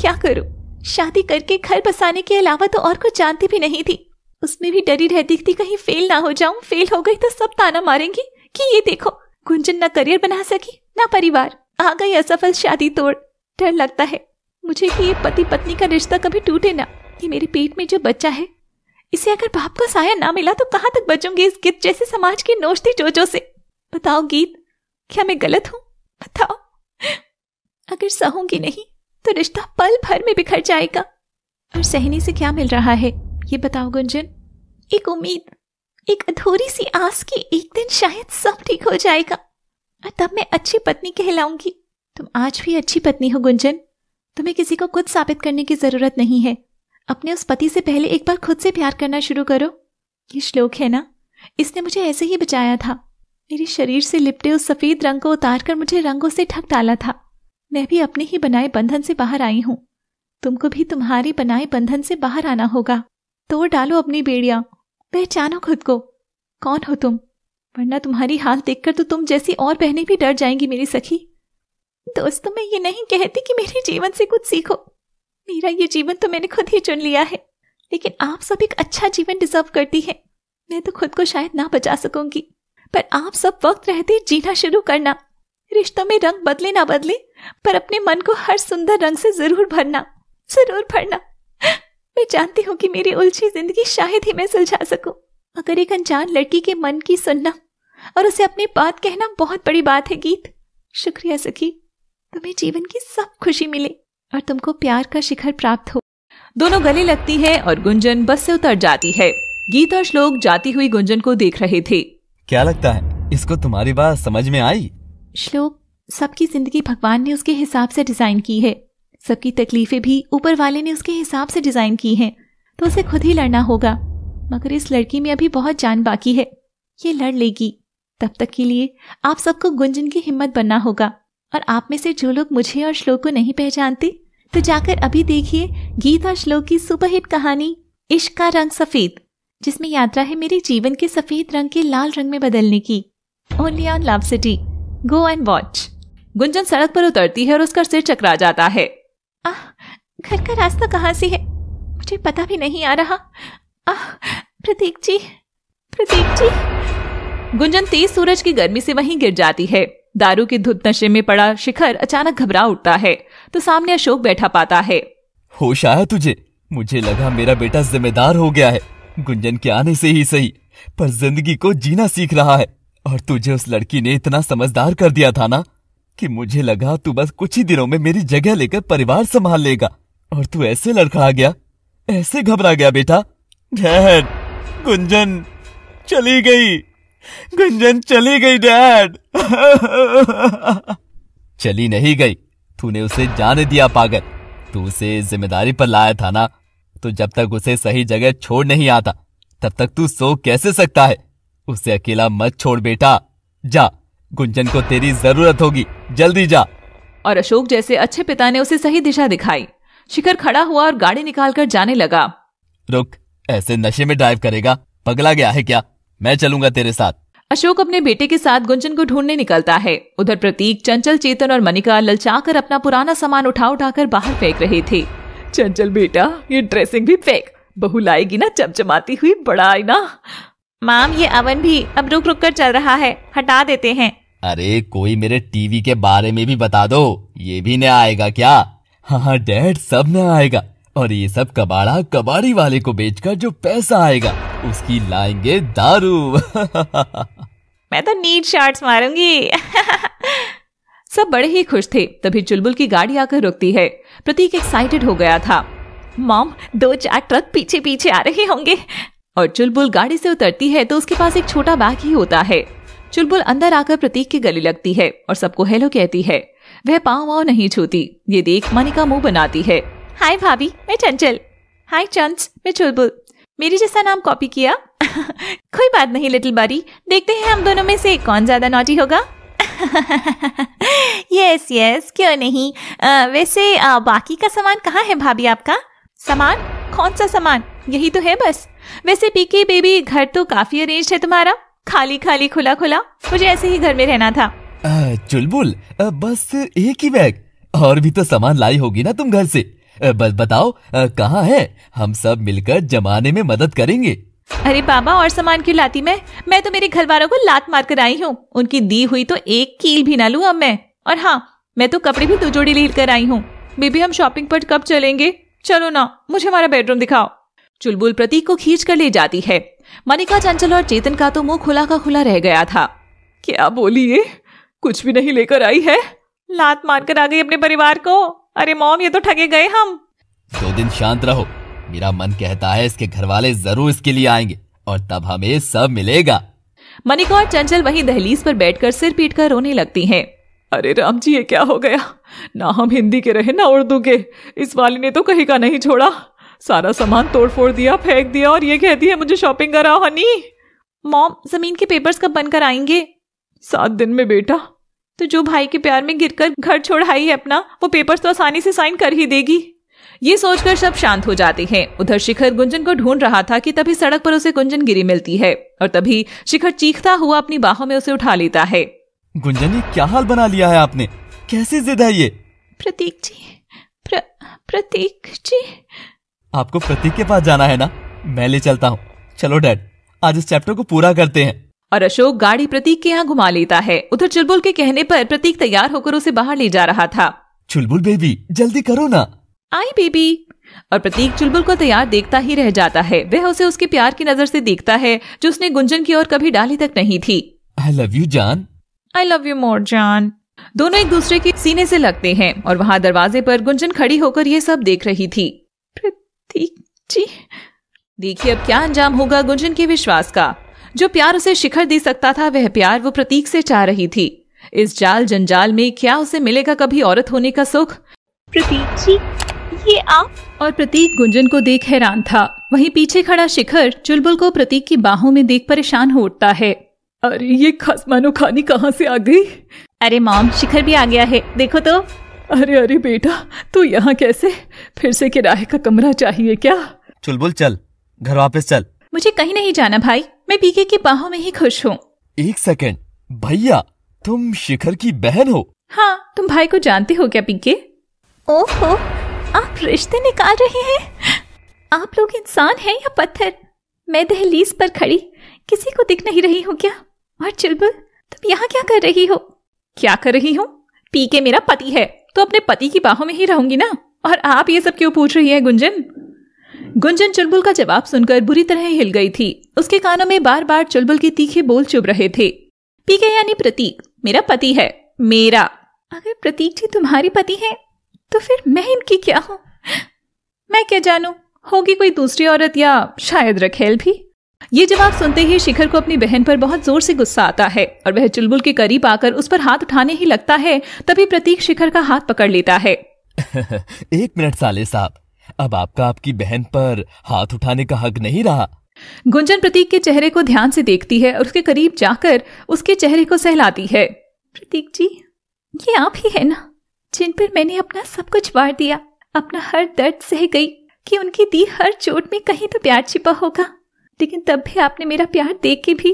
क्या करूँ शादी करके घर बसाने के अलावा तो और कुछ जानती भी नहीं थी उसमें भी डरी रहती थी कहीं फेल ना हो जाऊं फेल हो गई तो सब ताना मारेंगी कि ये देखो गुंजन ना करियर बना सकी ना परिवार आ गई असफल शादी तोड़ डर लगता है मुझे कि ये पति पत्नी का रिश्ता कभी टूटे ना ये मेरे पेट में जो बच्चा है इसे अगर बाप का साया ना मिला तो कहाँ तक बचूंगी इस गीत जैसे समाज के नोचती जोजों से बताओ गीत क्या मैं गलत हूँ बताओ अगर सहूंगी नहीं तो रिश्ता पल भर में बिखर जाएगा और सहनी से क्या मिल रहा है ये बताओ गुंजन एक उम्मीद एक अधूरी सी आस की एक दिन शायद सब ठीक हो जाएगा और तब मैं अच्छी पत्नी कहलाऊंगी तुम आज भी अच्छी पत्नी हो गुंजन तुम्हें किसी को खुद साबित करने की जरूरत नहीं है अपने उस पति से पहले एक बार खुद से प्यार करना शुरू करो ये श्लोक है ना इसने मुझे ऐसे ही बचाया था मेरे शरीर से लिपटे उस सफेद रंग को उतार कर मुझे रंगों से ढक डाला था मैं भी अपने ही बनाए बंधन से बाहर आई हूं तुमको भी तुम्हारी बनाए बंधन से बाहर आना होगा तोड़ डालो अपनी बेड़िया पहचानो खुद को कौन हो तुम वरना तुम्हारी हाल देखकर तो तुम जैसी और बहनें भी डर जाएंगी मेरी सखी दोस्तों मैं ये नहीं कहती कि मेरे जीवन से कुछ सीखो मेरा ये जीवन तो मैंने खुद ही चुन लिया है लेकिन आप सब एक अच्छा जीवन डिजर्व करती है मैं तो खुद को शायद ना बचा सकूंगी पर आप सब वक्त रहते जीना शुरू करना रिश्तों में रंग बदले ना बदले पर अपने मन को हर सुंदर रंग से जरूर भरना जरूर भरना मैं जानती हूँ कि मेरी उलझी जिंदगी शायद ही मैं सुलझा सकूं अगर एक अनजान लड़की के मन की सुनना और उसे अपनी बात कहना बहुत बड़ी बात है गीत शुक्रिया सखी तुम्हें जीवन की सब खुशी मिले और तुमको प्यार का शिखर प्राप्त हो दोनों गले लगती है और गुंजन बस से उतर जाती है गीत और श्लोक जाती हुई गुंजन को देख रहे थे क्या लगता है इसको तुम्हारी बात समझ में आई श्लोक सबकी जिंदगी भगवान ने उसके हिसाब से डिजाइन की है सबकी तकलीफें भी ऊपर वाले ने उसके हिसाब से डिजाइन की हैं तो उसे खुद ही लड़ना होगा मगर इस लड़की में अभी बहुत जान बाकी है ये लड़ लेगी तब तक के लिए आप सबको गुंजन की हिम्मत बनना होगा और आप में से जो लोग मुझे और श्लोक को नहीं पहचानते तो जाकर अभी देखिए गीत और श्लोक की सुपरहिट कहानी इश्क का रंग सफेद जिसमें यात्रा है मेरे जीवन के सफेद रंग के लाल रंग में बदलने की only on love city go and watch Gunjan सड़क पर उतरती है और उसका सिर चकरा जाता है आ, घर का रास्ता कहाँ से है मुझे पता भी नहीं आ रहा प्रतीक जी प्रतीक जी गुंजन तेज सूरज की गर्मी से वहीं गिर जाती है दारू की धुत नशे में पड़ा शिखर अचानक घबरा उठता है तो सामने अशोक बैठा पाता है होश आया तुझे मुझे लगा मेरा बेटा जिम्मेदार हो गया है गुंजन के आने से ही सही पर जिंदगी को जीना सीख रहा है और तुझे उस लड़की ने इतना समझदार कर दिया था ना कि मुझे लगा तू बस कुछ ही दिनों में मेरी जगह लेकर परिवार संभाल लेगा और तू ऐसे लड़खड़ा गया ऐसे घबरा गया बेटा डैड गुंजन चली गई गुंजन चली गई डैड चली नहीं गई तूने उसे जाने दिया पागल तू उसे जिम्मेदारी पर लाया था ना तो जब तक उसे सही जगह छोड़ नहीं आता तब तक तू सो कैसे सकता है उसे अकेला मत छोड़ बेटा जा गुंजन को तेरी जरूरत होगी जल्दी जा और अशोक जैसे अच्छे पिता ने उसे सही दिशा दिखाई शिखर खड़ा हुआ और गाड़ी निकालकर जाने लगा रुक ऐसे नशे में ड्राइव करेगा पगला गया है क्या मैं चलूंगा तेरे साथ अशोक अपने बेटे के साथ गुंजन को ढूंढने निकलता है उधर प्रतीक चंचल चेतन और मनिका ललचाकर अपना पुराना सामान उठा उठाकर बाहर फेंक रहे थे चंचल बेटा ये ड्रेसिंग भी फेंक बहू लाएगी ना चमचमाती हुई बड़ा आई ना माम ये अवन भी अब रुक रुक कर चल रहा है हटा देते हैं अरे कोई मेरे टीवी के बारे में भी बता दो ये भी नया आएगा क्या हाँ डैड सब नया आएगा और ये सब कबाड़ा कबाड़ी वाले को बेचकर जो पैसा आएगा उसकी लाएंगे दारू मैं तो नीट शॉट्स मारूंगी सब बड़े ही खुश थे तभी चुलबुल की गाड़ी आकर रुकती है प्रतीक एक्साइटेड हो गया था मॉम दो चार ट्रक पीछे पीछे आ रहे होंगे और चुलबुल गाड़ी से उतरती है तो उसके पास एक छोटा बैग ही होता है चुलबुल अंदर आकर प्रतीक के गले लगती है और सबको हेलो कहती है वह पाँव वाव नहीं छूती ये देख मनिका मुंह बनाती है हाय भाभी मैं चंचल हाय चंच मैं चुलबुल मेरी जैसा नाम कॉपी किया कोई बात नहीं लिटिल बारी देखते हैं हम दोनों में से कौन ज्यादा नोटी होगा यस यस क्यों नहीं आ, वैसे आ, बाकी का सामान कहाँ है भाभी आपका सामान कौन सा सामान यही तो है बस वैसे पीके बेबी घर तो काफी अरेंज है तुम्हारा खाली खाली खुला खुला मुझे ऐसे ही घर में रहना था चुलबुल बस एक ही बैग और भी तो सामान लाई होगी ना तुम घर से बस बताओ कहाँ है हम सब मिलकर जमाने में मदद करेंगे अरे बाबा और सामान क्यों लाती मैं मैं तो मेरे घर वालों को लात मार कर आई हूँ उनकी दी हुई तो एक कील भी ना लूँ अब मैं और हाँ मैं तो कपड़े भी दो जोड़ी ले कर आई हूँ बेबी हम शॉपिंग पर कब चलेंगे चलो ना मुझे हमारा बेडरूम दिखाओ चुलबुल प्रतीक को खींच कर ले जाती है मनिका चंचल और चेतन का तो मुंह खुला का खुला रह गया था क्या बोली कुछ भी नहीं लेकर आई है लात मारकर आ गई अपने परिवार को अरे मॉम ये तो ठगे गए हम दो दिन शांत रहो मेरा मन कहता है इसके घर वाले जरूर इसके लिए आएंगे और तब हमें सब मिलेगा मनिका और चंचल वही दहलीज पर बैठकर सिर पीट कर रोने लगती हैं। अरे राम जी ये क्या हो गया ना हम हिंदी के रहे ना उर्दू के इस वाली ने तो कहीं का नहीं छोड़ा सारा सामान तोड़ फोड़ दिया फेंक दिया और ये कहती है मुझे शॉपिंग कराओ हनी मॉम जमीन के पेपर्स कब बनकर आएंगे सात दिन में बेटा तो जो भाई के प्यार में गिरकर घर छोड़ आई है अपना वो पेपर्स तो आसानी से साइन कर ही देगी ये सोचकर सब शांत हो जाते हैं उधर शिखर गुंजन को ढूंढ रहा था कि तभी सड़क पर उसे गुंजन गिरी मिलती है और तभी शिखर चीखता हुआ अपनी बाहों में उसे उठा लेता है गुंजन ये क्या हाल बना लिया है आपने कैसे जिद है ये प्रतीक जी प्र, प्रतीक जी आपको प्रतीक के पास जाना है ना मैं ले चलता हूँ चलो डैड आज इस चैप्टर को पूरा करते हैं और अशोक गाड़ी प्रतीक के यहाँ घुमा लेता है उधर चुलबुल के कहने पर प्रतीक तैयार होकर उसे बाहर ले जा रहा था चुलबुल बेबी जल्दी करो ना आई बेबी और प्रतीक चुलबुल को तैयार देखता ही रह जाता है वह उसे उसके प्यार की नजर से देखता है जो उसने गुंजन की ओर कभी डाली तक नहीं थी आई लव यू जान आई लव यू मोर जान दोनों एक दूसरे के सीने से लगते हैं और वहाँ दरवाजे पर गुंजन खड़ी होकर ये सब देख रही थी ठीक जी देखिए अब क्या अंजाम होगा गुंजन के विश्वास का जो प्यार उसे शिखर दे सकता था वह प्यार वो प्रतीक से चाह रही थी इस जाल जंजाल में क्या उसे मिलेगा कभी औरत होने का सुख प्रतीक जी ये आप और प्रतीक गुंजन को देख हैरान था वहीं पीछे खड़ा शिखर चुलबुल को प्रतीक की बाहों में देख परेशान हो उठता है अरे ये खसमानो खानी कहाँ से आ गई अरे मॉम शिखर भी आ गया है देखो तो अरे अरे बेटा तू यहाँ कैसे फिर से किराए का कमरा चाहिए क्या चुलबुल चल घर वापस चल मुझे कहीं नहीं जाना भाई मैं पीके की बाहों में ही खुश हूँ एक सेकेंड भैया तुम शिखर की बहन हो हाँ तुम भाई को जानते हो क्या पीके ओहो आप रिश्ते निकाल रहे हैं आप लोग इंसान हैं या पत्थर मैं दहलीज पर खड़ी किसी को दिख नहीं रही हूँ क्या और चुलबुल तुम यहाँ क्या कर रही हो क्या कर रही हूँ पीके मेरा पति है तो अपने पति की बाहों में ही रहूंगी ना और आप ये सब क्यों पूछ रही है गुंजन गुंजन चुलबुल का जवाब सुनकर बुरी तरह हिल गई थी उसके कानों में बार बार चुलबुल के तीखे बोल चुभ रहे थे पीके यानी प्रतीक मेरा पति है मेरा अगर प्रतीक जी तुम्हारी पति हैं तो फिर मैं इनकी क्या हूं मैं क्या जानू होगी कोई दूसरी औरत या शायद रखेल भी ये जवाब सुनते ही शिखर को अपनी बहन पर बहुत जोर से गुस्सा आता है और वह चुलबुल के करीब आकर उस पर हाथ उठाने ही लगता है तभी प्रतीक शिखर का हाथ पकड़ लेता है एक मिनट साले साहब अब आपका आपकी बहन पर हाथ उठाने का हक नहीं रहा गुंजन प्रतीक के चेहरे को ध्यान से देखती है और उसके करीब जाकर उसके चेहरे को सहलाती है प्रतीक जी ये आप ही है ना जिन पर मैंने अपना सब कुछ वार दिया अपना हर दर्द सह गई कि उनकी दी हर चोट में कहीं तो प्यार छिपा होगा लेकिन तब भी आपने मेरा प्यार देख के भी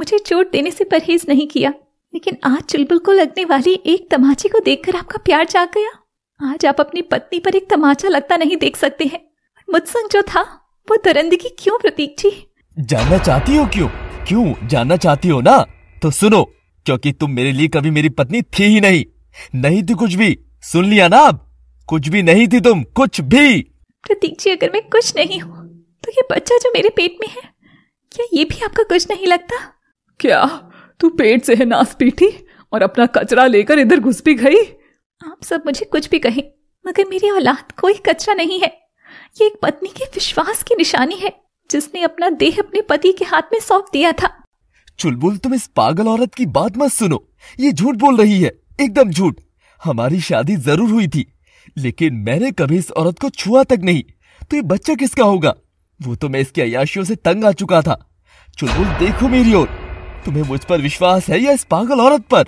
मुझे चोट देने से परहेज नहीं किया लेकिन आज चुलबुल को लगने वाली एक तमाचे को देखकर आपका प्यार जाग गया आज आप अपनी पत्नी पर एक तमाचा लगता नहीं देख सकते हैं मुत्संग जो था वो दरंदगी क्यों प्रतीक जी जानना चाहती हो क्यों क्यों जानना चाहती हो ना तो सुनो क्योंकि तुम मेरे लिए कभी मेरी पत्नी थी ही नहीं नहीं थी कुछ भी सुन लिया ना आप कुछ भी नहीं थी तुम कुछ भी प्रतीक जी अगर मैं कुछ नहीं हूँ तो ये बच्चा जो मेरे पेट में है क्या ये भी आपका कुछ नहीं लगता क्या तू पेट से है नास पीटी और अपना कचरा लेकर इधर घुस भी गई आप सब मुझे कुछ भी कहें मगर मेरी औलाद कोई कचरा नहीं है ये एक पत्नी के विश्वास की निशानी है जिसने अपना देह अपने पति के हाथ में सौंप दिया था चुलबुल तुम इस पागल औरत की बात मत सुनो ये झूठ बोल रही है एकदम झूठ हमारी शादी जरूर हुई थी लेकिन मैंने कभी इस औरत को छुआ तक नहीं तो ये बच्चा किसका होगा वो तो मैं इसकी अयाशियों से तंग आ चुका था चुलबुल देखो मेरी ओर तुम्हें मुझ पर विश्वास है या इस पागल औरत पर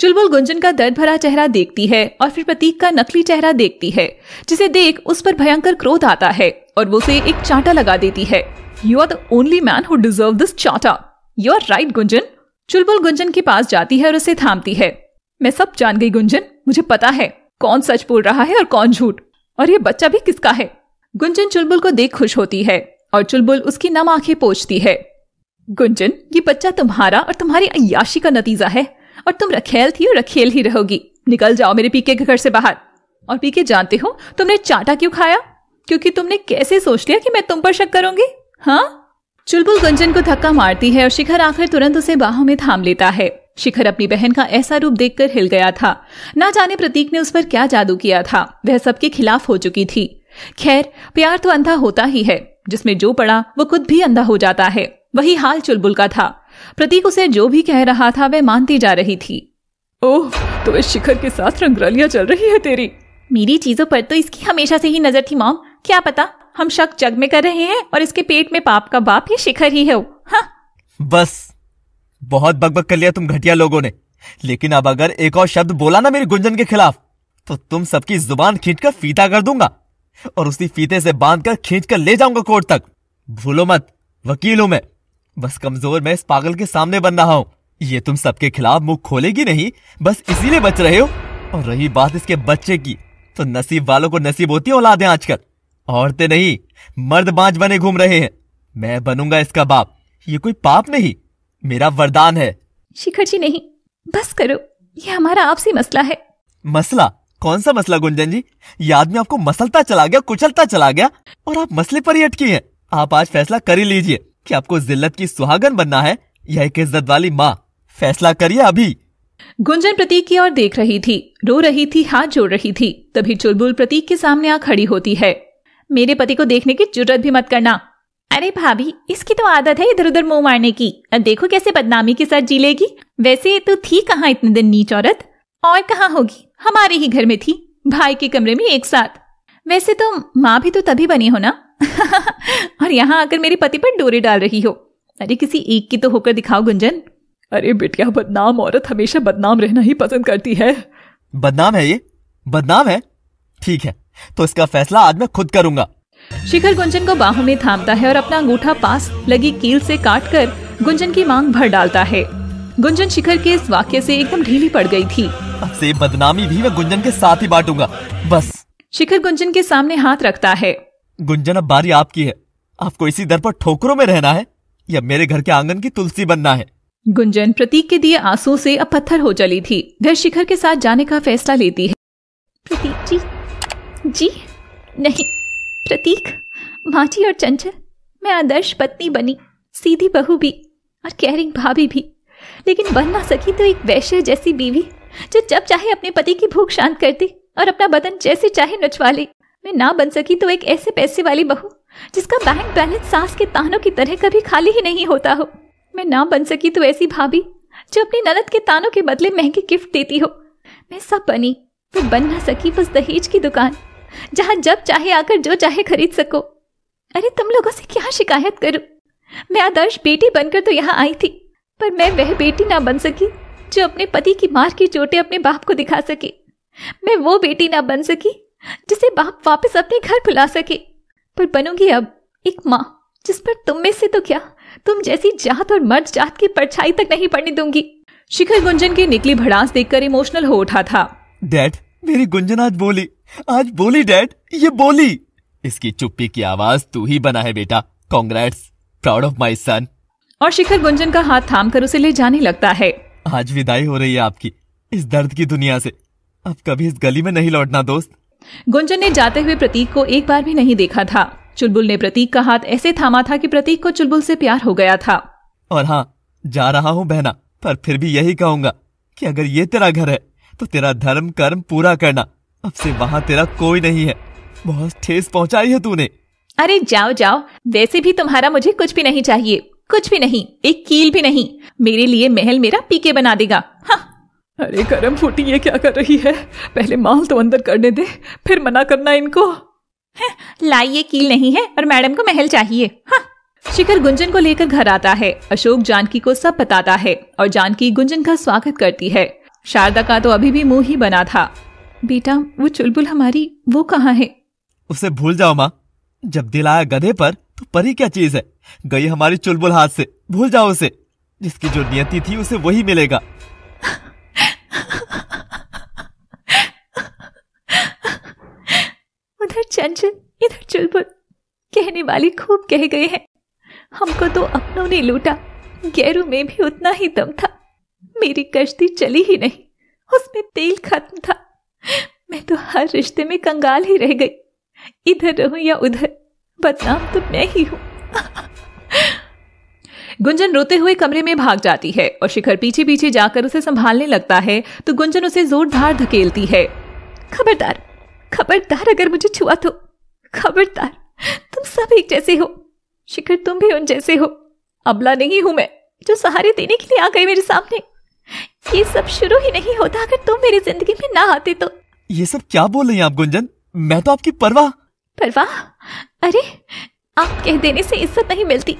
चुलबुल गुंजन का दर्द भरा चेहरा देखती है और फिर प्रतीक का नकली चेहरा देखती है जिसे देख उस पर भयंकर क्रोध आता है और वो उसे एक चांटा लगा देती है you are the only man who deserve this chanta you are right Gunjan Chulbul Gunjan के पास जाती है और उसे थामती है मैं सब जान गई गुंजन मुझे पता है कौन सच बोल रहा है और कौन झूठ और ये बच्चा भी किसका है गुंजन चुलबुल को देख खुश होती है और चुलबुल उसकी नम आंखें पोछती है गुंजन ये बच्चा तुम्हारा और तुम्हारी अयाशी का नतीजा है और तुम रखेल थी और रखेल ही रहोगी निकल जाओ मेरे पीके के घर से बाहर और पीके जानते हो तुमने चाटा क्यों खाया क्योंकि तुमने कैसे सोच लिया कि मैं तुम पर शक करूंगी हाँ चुलबुल गुंजन को धक्का मारती है और शिखर आखिर तुरंत उसे बाहों में थाम लेता है शिखर अपनी बहन का ऐसा रूप देखकर हिल गया था ना जाने प्रतीक ने उस पर क्या जादू किया था वह सबके खिलाफ हो चुकी थी खैर प्यार तो अंधा होता ही है जिसमें जो पड़ा वो खुद भी अंधा हो जाता है वही हाल चुलबुल का था प्रतीक उसे जो भी कह रहा था वह मानती जा रही थी ओह तो इस शिखर के साथ रंगरलियां चल रही है तेरी मेरी चीजों पर तो इसकी हमेशा से ही नजर थी मॉम क्या पता हम शक जग में कर रहे हैं और इसके पेट में पाप का बाप ये शिखर ही है हाँ। बस बहुत बकबक कर लिया तुम घटिया लोगों ने लेकिन अब अगर एक और शब्द बोला ना मेरी गुंजन के खिलाफ तो तुम सबकी जुबान खींचकर फीता कर दूंगा और उसी फीते से बांध कर खींच कर ले जाऊंगा कोर्ट तक भूलो मत वकील हूं मैं बस कमजोर मैं इस पागल के सामने बन रहा हूँ ये तुम सबके खिलाफ मुंह खोलेगी नहीं बस इसीलिए बच रहे हो और रही बात इसके बच्चे की तो नसीब वालों को नसीब होती है औलादे आजकल औरतें नहीं मर्द बांझ बने घूम रहे हैं मैं बनूंगा इसका बाप ये कोई पाप नहीं मेरा वरदान है शिखर जी नहीं बस करो ये हमारा आपसी मसला है मसला कौन सा मसला गुंजन जी याद में आपको मसलता चला गया कुचलता चला गया और आप मसले पर ही अटकी हैं आप आज फैसला कर ही लीजिए कि आपको जिल्लत की सुहागन बनना है या एक इज्जत वाली माँ फैसला करिए अभी गुंजन प्रतीक की ओर देख रही थी रो रही थी हाथ जोड़ रही थी तभी चुलबुल प्रतीक के सामने आ खड़ी होती है मेरे पति को देखने की जरूरत भी मत करना अरे भाभी इसकी तो आदत है इधर उधर मुंह मारने की देखो कैसे बदनामी के साथ जी लेगी वैसे तो थी कहाँ इतने दिन नीच औरत और कहाँ होगी हमारे ही घर में थी भाई के कमरे में एक साथ वैसे तो माँ भी तो तभी बनी हो ना और यहाँ आकर मेरे पति पर डोरे डाल रही हो अरे किसी एक की तो होकर दिखाओ गुंजन अरे बेटिया बदनाम औरत हमेशा बदनाम रहना ही पसंद करती है बदनाम है ये बदनाम है ठीक है तो इसका फैसला आज मैं खुद करूंगा शिखर गुंजन को बाहों में थामता है और अपना अंगूठा पास लगी कील से काट कर गुंजन की मांग भर डालता है गुंजन शिखर के इस वाक्य से एकदम ढीली पड़ गई थी अब से बदनामी भी मैं गुंजन के साथ ही बांटूंगा बस शिखर गुंजन के सामने हाथ रखता है गुंजन अब बारी आपकी है आपको इसी दर पर ठोकरों में रहना है या मेरे घर के आंगन की तुलसी बनना है गुंजन प्रतीक के दिए आंसू से अब पत्थर हो चली थी वह शिखर के साथ जाने का फैसला लेती है प्रतीक जी जी नहीं प्रतीक माची और चंचल मैं आदर्श पत्नी बनी सीधी बहू भी और कैरिंग भाभी भी लेकिन बन ना सकी तो एक वैश्य जैसी बीवी जो जब चाहे अपने पति की भूख शांत करती और अपना बदन जैसे चाहे नचवा ली मैं ना बन सकी तो एक ऐसे पैसे वाली बहू जिसका बैंक बैलेंस सांस के तानों की तरह कभी खाली ही नहीं होता हो मैं ना बन सकी तो ऐसी भाभी जो अपनी ननद के तानों के बदले महंगी गिफ्ट देती हो मैं सब बनी तो बन ना सकी बस दहेज की दुकान जहाँ जब चाहे आकर जो चाहे खरीद सको अरे तुम लोगों से क्या शिकायत करूं मैं आदर्श बेटी बनकर तो यहाँ आई थी पर मैं वह बेटी ना बन सकी जो अपने पति की मार की चोटें अपने बाप को दिखा सके मैं वो बेटी ना बन सकी जिसे बाप वापस अपने घर बुला सके पर बनूंगी अब एक माँ जिस पर तुम में से तो क्या तुम जैसी जात और मर्द जात की परछाई तक नहीं पड़ने दूंगी शिखर गुंजन की निकली भड़ास देखकर इमोशनल हो उठा था डैड मेरी गुंजन आज बोली आज बोली डैड ये बोली इसकी चुप्पी की आवाज तू ही बना है बेटा congrats proud of my son और शिखर गुंजन का हाथ थाम कर उसे ले जाने लगता है आज विदाई हो रही है आपकी इस दर्द की दुनिया से अब कभी इस गली में नहीं लौटना दोस्त गुंजन ने जाते हुए प्रतीक को एक बार भी नहीं देखा था चुलबुल ने प्रतीक का हाथ ऐसे थामा था कि प्रतीक को चुलबुल से प्यार हो गया था और हाँ जा रहा हूँ बहना पर फिर भी यही कहूँगा कि अगर ये तेरा घर है तो तेरा धर्म कर्म पूरा करना अब से वहाँ तेरा कोई नहीं है बहुत ठेस पहुँचाई है तूने अरे जाओ जाओ वैसे भी तुम्हारा मुझे कुछ भी नहीं चाहिए कुछ भी नहीं एक कील भी नहीं मेरे लिए महल मेरा पीके बना देगा हाँ अरे करम फूटी ये क्या कर रही है पहले माल तो अंदर करने दे फिर मना करना इनको हाँ, लाइए कील नहीं है और मैडम को महल चाहिए हाँ शिखर गुंजन को लेकर घर आता है अशोक जानकी को सब बताता है और जानकी गुंजन का स्वागत करती है शारदा का तो अभी भी मुंह ही बना था बेटा वो चुलबुल हमारी वो कहाँ है उसे भूल जाओ माँ जब दिलाया गधे पर तो परी क्या चीज है गई हमारी चुलबुल हाथ से भूल जाओ उसे जिसकी जो नियति थी उसे वही मिलेगा उधर चंचल इधर चुलबुल कहने वाली खूब कह गए हैं हमको तो अपनों ने लूटा गैरू में भी उतना ही दम था मेरी कश्ती चली ही नहीं उसमें तेल खत्म था मैं तो हर रिश्ते में कंगाल ही रह गई इधर रहूं या उधर बदनाम तो मैं ही हूं गुंजन रोते हुए कमरे में भाग जाती है और शिखर पीछे पीछे जाकर उसे संभालने लगता है तो गुंजन उसे जोरदार धकेलती है खबरदार खबरदार अगर मुझे छुआ तो खबरदार तुम सब एक जैसे हो शिखर तुम भी उन जैसे हो अबला नहीं हूं मैं जो सहारे देने के लिए आ गए मेरे सामने ये सब शुरू ही नहीं होता अगर तुम मेरी जिंदगी में ना आते तो ये सब क्या बोल रही हैं आप गुंजन मैं तो आपकी परवाह परवाह अरे आप कह देने से इज्जत नहीं मिलती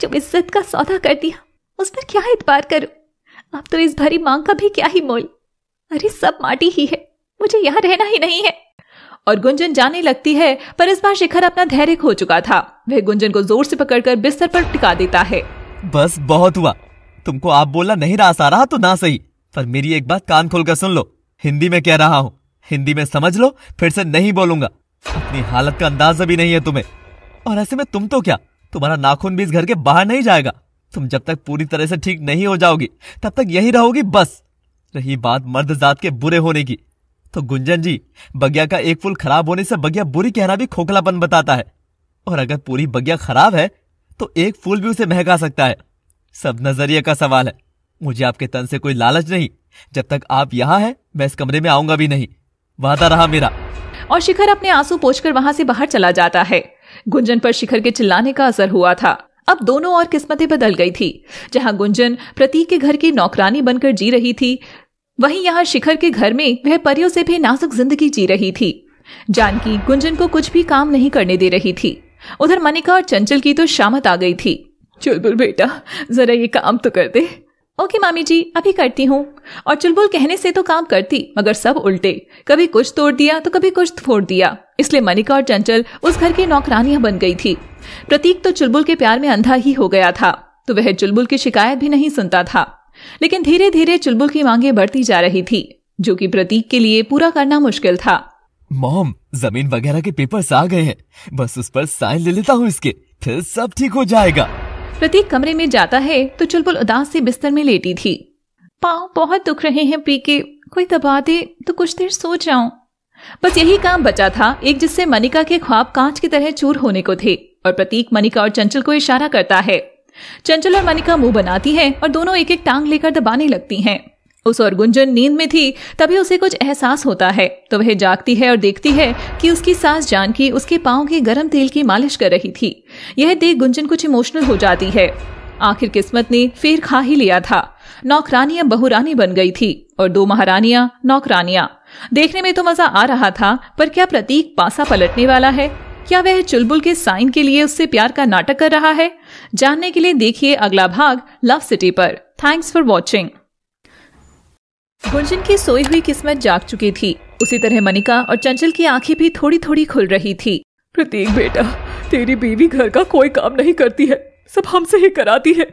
जो इज्जत का सौदा कर दिया उस पर क्या इतबार करूं आप तो इस भरी मांग का भी क्या ही मोल अरे सब माटी ही है मुझे यहाँ रहना ही नहीं है और गुंजन जाने लगती है पर इस बार शिखर अपना धैर्य खो चुका था वह गुंजन को जोर से पकड़कर बिस्तर पर टिका देता है बस बहुत हुआ तुमको आप बोलना नहीं रास आ रहा तो ना सही पर मेरी एक बात कान खोलकर सुन लो हिंदी में कह रहा हूँ हिंदी में समझ लो फिर से नहीं बोलूंगा अपनी हालत का अंदाजा भी नहीं है तुम्हें और ऐसे में तुम तो क्या तुम्हारा नाखून भी इस घर के बाहर नहीं जाएगा तुम जब तक पूरी तरह से ठीक नहीं हो जाओगी तब तक यही रहोगी बस रही बात मर्द जात के बुरे होने की तो गुंजन जी बगिया का एक फूल खराब होने से बगिया बुरी कहना भी खोखलापन बताता है और अगर पूरी बगिया खराब है तो एक फूल भी उसे महका सकता है सब नजरिए का सवाल है मुझे आपके तन से कोई लालच नहीं जब तक आप यहाँ हैं मैं इस कमरे में आऊंगा भी नहीं वादा रहा मेरा और शिखर अपने आंसू पोछ कर वहां से बाहर चला जाता है गुंजन पर शिखर के चिल्लाने का असर हुआ था अब दोनों और किस्मतें बदल गई थी जहां गुंजन प्रतीक के घर की नौकरानी बनकर जी रही थी वहीं यहाँ शिखर के घर में वह परियों से भी नाजुक जिंदगी जी रही थी जानकी गुंजन को कुछ भी काम नहीं करने दे रही थी उधर मनिका और चंचल की तो शामत आ गई थी चुलबुल बेटा जरा ये काम तो कर दे ओके मामी जी अभी करती हूँ और चुलबुल कहने से तो काम करती मगर सब उल्टे कभी कुछ तोड़ दिया तो कभी कुछ फोड़ दिया इसलिए मनिका और चंचल उस घर की नौकरानियां बन गई थी प्रतीक तो चुलबुल के प्यार में अंधा ही हो गया था तो वह चुलबुल की शिकायत भी नहीं सुनता था लेकिन धीरे धीरे चुलबुल की मांगे बढ़ती जा रही थी जो की प्रतीक के लिए पूरा करना मुश्किल था मॉम जमीन वगैरह के पेपर्स आ गए हैं बस उस पर साइन ले लेता हूँ इसके फिर सब ठीक हो जाएगा प्रतीक कमरे में जाता है तो चुलबुल उदास से बिस्तर में लेटी थी पाँव बहुत दुख रहे हैं पी के कोई दबा दे तो कुछ देर सो जाऊं बस यही काम बचा था एक जिससे मनिका के ख्वाब कांच की तरह चूर होने को थे और प्रतीक मनिका और चंचल को इशारा करता है चंचल और मनिका मुंह बनाती है और दोनों एक एक टांग लेकर दबाने लगती हैं उस और गुंजन नींद में थी तभी उसे कुछ एहसास होता है तो वह जागती है और देखती है कि उसकी सास जानकी उसके पाओ के गर्म तेल की मालिश कर रही थी यह देख गुंजन कुछ इमोशनल हो जाती है आखिर किस्मत ने फिर खा ही लिया था नौकरानिया बहुरानी बन गई थी और दो महारानिया नौकरानिया देखने में तो मजा आ रहा था पर क्या प्रतीक पासा पलटने वाला है क्या वह चुलबुल के साइन के लिए उससे प्यार का नाटक कर रहा है जानने के लिए देखिए अगला भाग लव सिटी पर थैंक्स फॉर वॉचिंग गुंजन की सोई हुई किस्मत जाग चुकी थी उसी तरह मनिका और चंचल की आंखें भी थोड़ी थोड़ी खुल रही थी प्रतीक बेटा तेरी बीवी घर का कोई काम नहीं करती है सब हमसे ही कराती है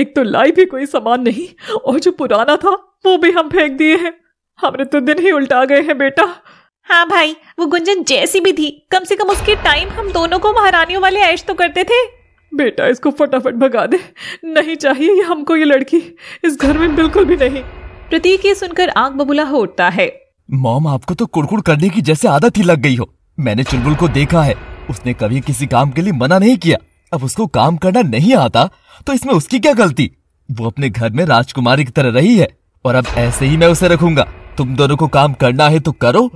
एक तो लाई भी कोई सामान नहीं और जो पुराना था वो भी हम फेंक दिए हैं हमने तो दिन ही उल्टा गए हैं बेटा हाँ भाई वो गुंजन जैसी भी थी कम से कम उसके टाइम हम दोनों को महारानियों वाले ऐश तो करते थे बेटा इसको फटाफट भगा दे नहीं चाहिए ये हमको ये लड़की इस घर में बिल्कुल भी नहीं प्रतीक ये सुनकर आग बबूला हो उठता है मॉम आपको तो कुड़कुड़ करने की जैसे आदत ही लग गई हो मैंने चुलबुल को देखा है उसने कभी किसी काम के लिए मना नहीं किया अब उसको काम करना नहीं आता तो इसमें उसकी क्या गलती वो अपने घर में राजकुमारी की तरह रही है और अब ऐसे ही मैं उसे रखूंगा तुम दोनों को काम करना है तो करो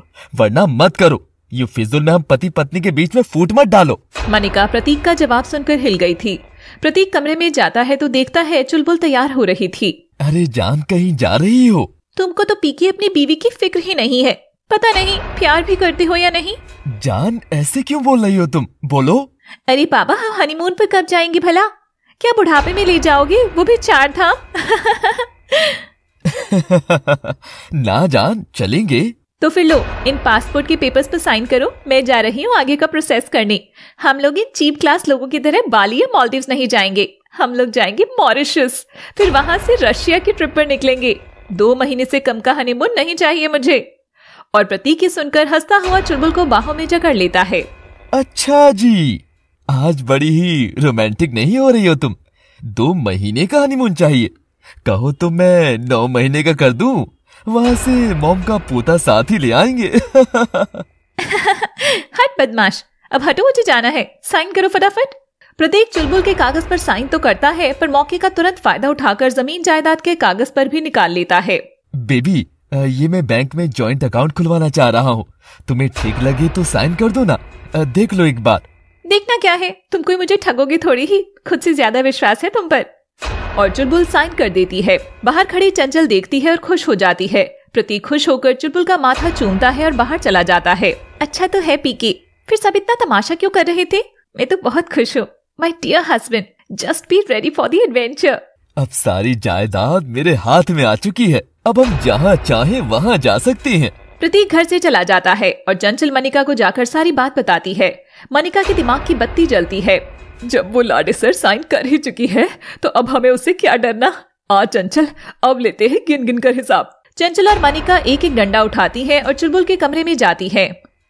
वरना मत करो ये फिजुल में हम पति पत्नी के बीच में फूट मत डालो मनिका प्रतीक का जवाब सुनकर हिल गई थी प्रतीक कमरे में जाता है तो देखता है चुलबुल तैयार हो रही थी अरे जान कहीं जा रही हो तुमको तो पी की अपनी बीवी की फिक्र ही नहीं है पता नहीं प्यार भी करते हो या नहीं जान ऐसे क्यों बोल रही हो तुम बोलो अरे बाबा हम हनीमून पर कब जाएंगे भला क्या बुढ़ापे में ले जाओगे वो भी चार धाम ना जान चलेंगे तो फिर लो इन पासपोर्ट के पेपर्स पर साइन करो मैं जा रही हूँ आगे का प्रोसेस करने हम लोग इन चीप क्लास लोगों की तरह बाली या मालदीव नहीं जाएंगे हम लोग जाएंगे मॉरिशस फिर वहां से रशिया की ट्रिप पर निकलेंगे दो महीने से कम का हनीमून नहीं चाहिए मुझे और प्रतीक ये सुनकर हंसता हुआ चुलबुल को बाहों में जकड़ लेता है अच्छा जी आज बड़ी ही रोमांटिक नहीं हो रही हो तुम दो महीने का हनीमून चाहिए कहो तो मैं नौ महीने का कर दूं वहां से मोम का पोता साथ ही ले आएंगे हट बदमाश अब हटो मुझे जाना है साइन करो फटाफट प्रत्येक चुलबुल के कागज पर साइन तो करता है पर मौके का तुरंत फायदा उठाकर जमीन जायदाद के कागज पर भी निकाल लेता है बेबी ये मैं बैंक में जॉइंट अकाउंट खुलवाना चाह रहा हूँ तुम्हें ठीक लगे तो साइन कर दो ना देख लो एक बार देखना क्या है तुम कोई मुझे ठगोगे थोड़ी ही खुद से ज्यादा विश्वास है तुम पर और चुलबुल साइन कर देती है बाहर खड़ी चंचल देखती है और खुश हो जाती है प्रतीक खुश होकर चुलबुल का माथा चूमता है और बाहर चला जाता है अच्छा तो है पीके फिर सब इतना तमाशा क्यों कर रहे थे मैं तो बहुत खुश हूँ my dear husband just be ready for the adventure अब सारी जायदाद मेरे हाथ में आ चुकी है अब हम जहाँ चाहे वहाँ जा सकते हैं प्रतीक घर से चला जाता है और चंचल मनिका को जाकर सारी बात बताती है मनिका के दिमाग की बत्ती जलती है जब वो लाडे सर साइन कर ही चुकी है तो अब हमें उससे क्या डरना आ चंचल अब लेते हैं गिन गिन कर हिसाब चंचल और मनिका एक एक डंडा उठाती है और चुलबुल के कमरे में जाती है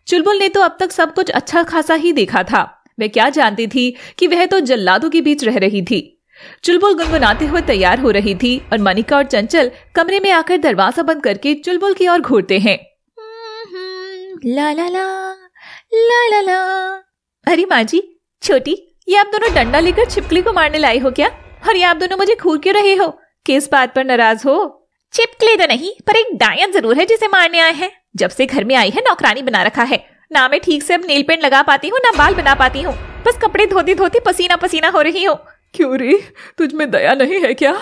चुलबुल ने तो अब तक सब कुछ अच्छा खासा ही देखा था मैं क्या जानती थी कि वह तो जल्लादों के बीच रह रही थी चुलबुल गुनगुनाते हुए तैयार हो रही थी और मनिका और चंचल कमरे में आकर दरवाजा बंद करके चुलबुल की ओर घूरते हैं ला ला ला ला ला ला अरे माँ जी छोटी ये आप दोनों डंडा लेकर छिपकली को मारने लाए हो क्या और ये आप दोनों मुझे घूर क्यों रहे हो किस बात पर नाराज हो छिपकली तो नहीं पर एक डायन जरूर है जिसे मारने आए हैं जब से घर में आई है नौकरानी बना रखा है ना मैं ठीक से अब नेल पेंट लगा पाती हूँ ना बाल बना पाती हूँ बस कपड़े धोती धोती पसीना पसीना हो रही हूँ क्यों रे तुझ में दया नहीं है क्या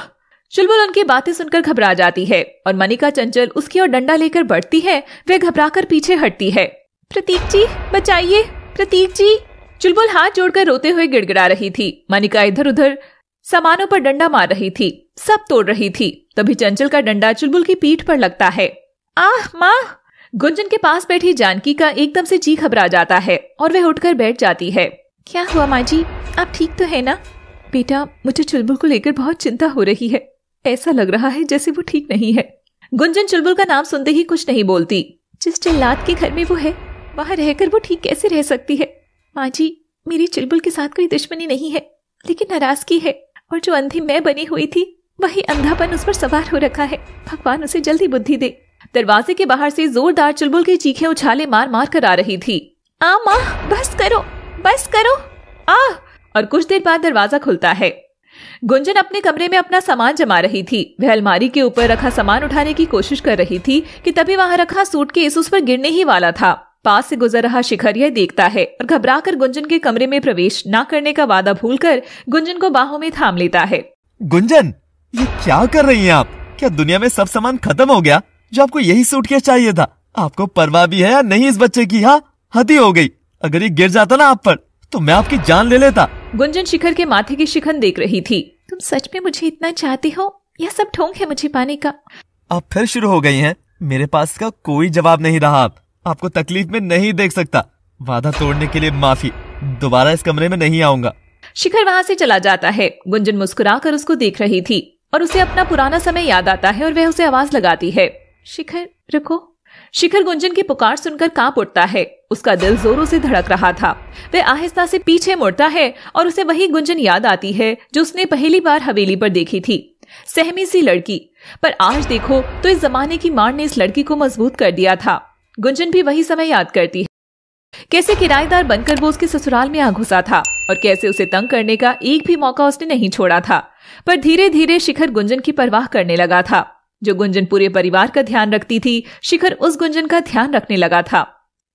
चुलबुल उनकी बातें सुनकर घबरा जाती है और मनिका चंचल उसकी ओर डंडा लेकर बढ़ती है वह घबराकर पीछे हटती है प्रतीक जी बचाइए प्रतीक जी चुलबुल हाथ जोड़कर रोते हुए गिड़गिड़ा रही थी मनिका इधर उधर सामानों पर डंडा मार रही थी सब तोड़ रही थी तभी चंचल का डंडा चुलबुल की पीठ पर लगता है आह माँ गुंजन के पास बैठी जानकी का एकदम से जी घबरा जाता है और वह उठकर बैठ जाती है क्या हुआ माँ जी आप ठीक तो है ना बेटा मुझे चुलबुल को लेकर बहुत चिंता हो रही है ऐसा लग रहा है जैसे वो ठीक नहीं है गुंजन चुलबुल का नाम सुनते ही कुछ नहीं बोलती जिस चिल्लाद के घर में वो है वहाँ रहकर वो ठीक कैसे रह सकती है माँ जी मेरी चुलबुल के साथ कोई दुश्मनी नहीं है लेकिन नाराजगी है और जो अंधी मैं बनी हुई थी वही अंधापन उस पर सवार हो रखा है भगवान उसे जल्दी बुद्धि दे दरवाजे के बाहर से जोरदार चुलबुल की चीखें उछाले मार मार कर आ रही थी आ माँ बस करो बस करो आ और कुछ देर बाद दरवाजा खुलता है गुंजन अपने कमरे में अपना सामान जमा रही थी वह अलमारी के ऊपर रखा सामान उठाने की कोशिश कर रही थी कि तभी वहाँ रखा सूट के इस उस पर गिरने ही वाला था पास से गुजर रहा शिखर यह देखता है और घबरा कर गुंजन के कमरे में प्रवेश न करने का वादा भूल कर गुंजन को बाहों में थाम लेता है गुंजन ये क्या कर रही हैं आप क्या दुनिया में सब सामान खत्म हो गया जो आपको यही सूटकेस चाहिए था आपको परवाह भी है या नहीं इस बच्चे की हाँ हदी हो गई अगर ये गिर जाता ना आप पर तो मैं आपकी जान ले लेता गुंजन शिखर के माथे की शिखन देख रही थी तुम सच में मुझे इतना चाहती हो यह सब ठोंक है मुझे पाने का अब फिर शुरू हो गई है मेरे पास का कोई जवाब नहीं रहा आप आपको तकलीफ में नहीं देख सकता वादा तोड़ने के लिए माफी दोबारा इस कमरे में नहीं आऊंगा शिखर वहाँ से चला जाता है गुंजन मुस्कुरा कर उसको देख रही थी और उसे अपना पुराना समय याद आता है और वह उसे आवाज लगाती है शिखर रुको शिखर गुंजन की पुकार सुनकर कांप उठता है उसका दिल जोरों से धड़क रहा था वह आहिस्ता से पीछे मुड़ता है और उसे वही गुंजन याद आती है जो उसने पहली बार हवेली पर देखी थी सहमी सी लड़की पर आज देखो तो इस जमाने की मार ने इस लड़की को मजबूत कर दिया था गुंजन भी वही समय याद करती है कैसे किराएदार बनकर वो उसके ससुराल में आ घुसा था और कैसे उसे तंग करने का एक भी मौका उसने नहीं छोड़ा था पर धीरे धीरे शिखर गुंजन की परवाह करने लगा था जो गुंजन पूरे परिवार का ध्यान रखती थी शिखर उस गुंजन का ध्यान रखने लगा था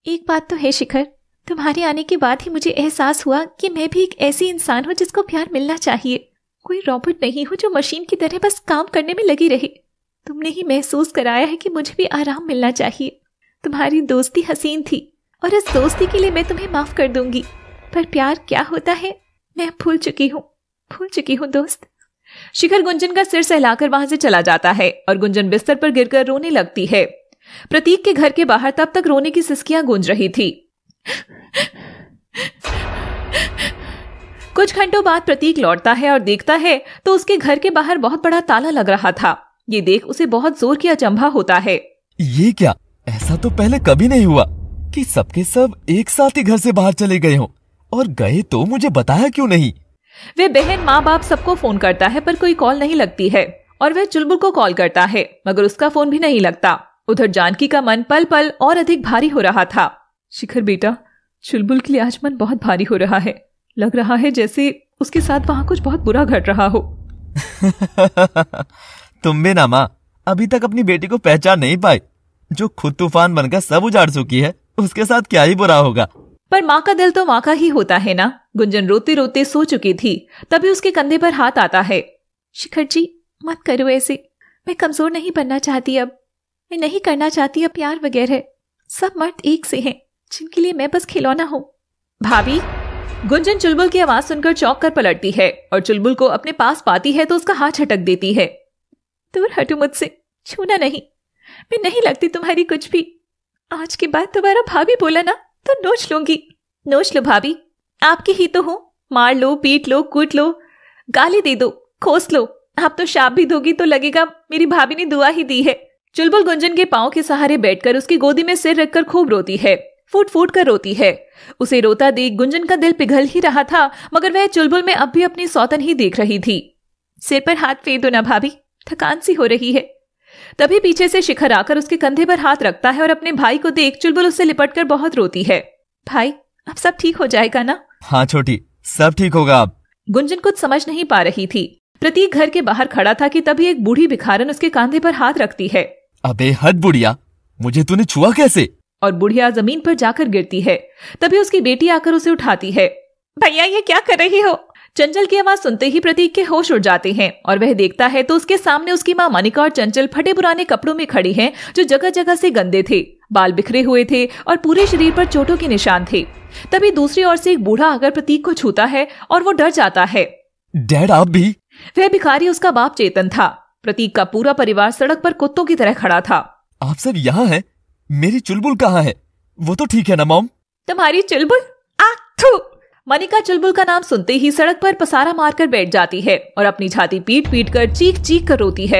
एक बात तो है शिखर तुम्हारे आने के बाद ही मुझे एहसास हुआ कि मैं भी एक ऐसी इंसान हूँ जिसको प्यार मिलना चाहिए कोई रॉबोट नहीं हूँ जो मशीन की तरह बस काम करने में लगी रहे तुमने ही महसूस कराया है कि मुझे भी आराम मिलना चाहिए तुम्हारी दोस्ती हसीन थी और इस दोस्ती के लिए मैं तुम्हें माफ कर दूंगी पर प्यार क्या होता है मैं भूल चुकी हूँ भूल चुकी हूँ दोस्त शिखर गुंजन का सिर सहलाकर वहां से चला जाता है और गुंजन बिस्तर पर गिरकर रोने लगती है प्रतीक के घर के बाहर तब तक रोने की सिस्कियां गूंज रही थी कुछ घंटों बाद प्रतीक लौटता है और देखता है तो उसके घर के बाहर बहुत बड़ा ताला लग रहा था ये देख उसे बहुत जोर की अचंभा होता है ये क्या ऐसा तो पहले कभी नहीं हुआ कि सबके सब एक साथ ही घर से बाहर चले गए हो और गए तो मुझे बताया क्यों नहीं वे बहन माँ बाप सबको फोन करता है पर कोई कॉल नहीं लगती है और वह चुलबुल को कॉल करता है मगर उसका फोन भी नहीं लगता उधर जानकी का मन पल पल और अधिक भारी हो रहा था शिखर बेटा चुलबुल के लिए आज मन बहुत भारी हो रहा है लग रहा है जैसे उसके साथ वहाँ कुछ बहुत बुरा घट रहा हो तुम भी ना माँ अभी तक अपनी बेटी को पहचान नहीं पाई जो खुद तूफान बनकर सब उजाड़ चुकी है उसके साथ क्या ही बुरा होगा पर माँ का दिल तो माँ का ही होता है ना गुंजन रोते रोते सो चुकी थी तभी उसके कंधे पर हाथ आता है शिखर जी मत करो ऐसे मैं कमजोर नहीं बनना चाहती अब मैं नहीं करना चाहती अब प्यार वगैरह सब मर्द एक से हैं जिनके लिए मैं बस खिलौना हूँ भाभी गुंजन चुलबुल की आवाज सुनकर चौक कर पलटती है और चुलबुल को अपने पास पाती है तो उसका हाथ झटक देती है दूर हटो मुझसे छूना नहीं मैं नहीं लगती तुम्हारी कुछ भी आज के बाद तुम्हारा भाभी बोला ना तो नोच लूंगी नोच लो भाभी आपकी ही तो हूं मार लो पीट लो कूट लो गाली दे दो खोस लो आप तो शाप भी दोगी तो लगेगा मेरी भाभी ने दुआ ही दी है चुलबुल गुंजन के पाओ के सहारे बैठकर उसकी गोदी में सिर रखकर खूब रोती है फूट फूट कर रोती है उसे रोता देख गुंजन का दिल पिघल ही रहा था मगर वह चुलबुल में अब भी अपनी सौतन ही देख रही थी सिर पर हाथ फेर दो ना भाभी थकान सी हो रही है तभी पीछे से शिखर आकर उसके कंधे पर हाथ रखता है और अपने भाई को देख चुलबुल उससे लिपट कर बहुत रोती है भाई अब सब ठीक हो जाएगा ना हाँ छोटी सब ठीक होगा अब गुंजन कुछ समझ नहीं पा रही थी प्रतीक घर के बाहर खड़ा था कि तभी एक बूढ़ी भिखारन उसके कांधे पर हाथ रखती है अबे हद बुढ़िया मुझे तूने छुआ कैसे और बुढ़िया जमीन पर जाकर गिरती है तभी उसकी बेटी आकर उसे उठाती है भैया ये क्या कर रही हो चंचल की आवाज सुनते ही प्रतीक के होश उड़ जाते हैं और वह देखता है तो उसके सामने उसकी माँ मनिका और चंचल फटे पुराने कपड़ों में खड़ी हैं जो जगह जगह से गंदे थे बाल बिखरे हुए थे और पूरे शरीर पर चोटों के निशान थे तभी दूसरी ओर से एक बूढ़ा आकर प्रतीक को छूता है और वो डर जाता है डैड आप भी वह भिखारी उसका बाप चेतन था प्रतीक का पूरा परिवार सड़क पर कुत्तों की तरह खड़ा था आप सब यहाँ है मेरी चुलबुल कहाँ है वो तो ठीक है ना मॉम तुम्हारी चुलबुल मनिका चुलबुल का नाम सुनते ही सड़क पर पसारा मारकर बैठ जाती है और अपनी छाती पीट पीट कर चीख चीख कर रोती है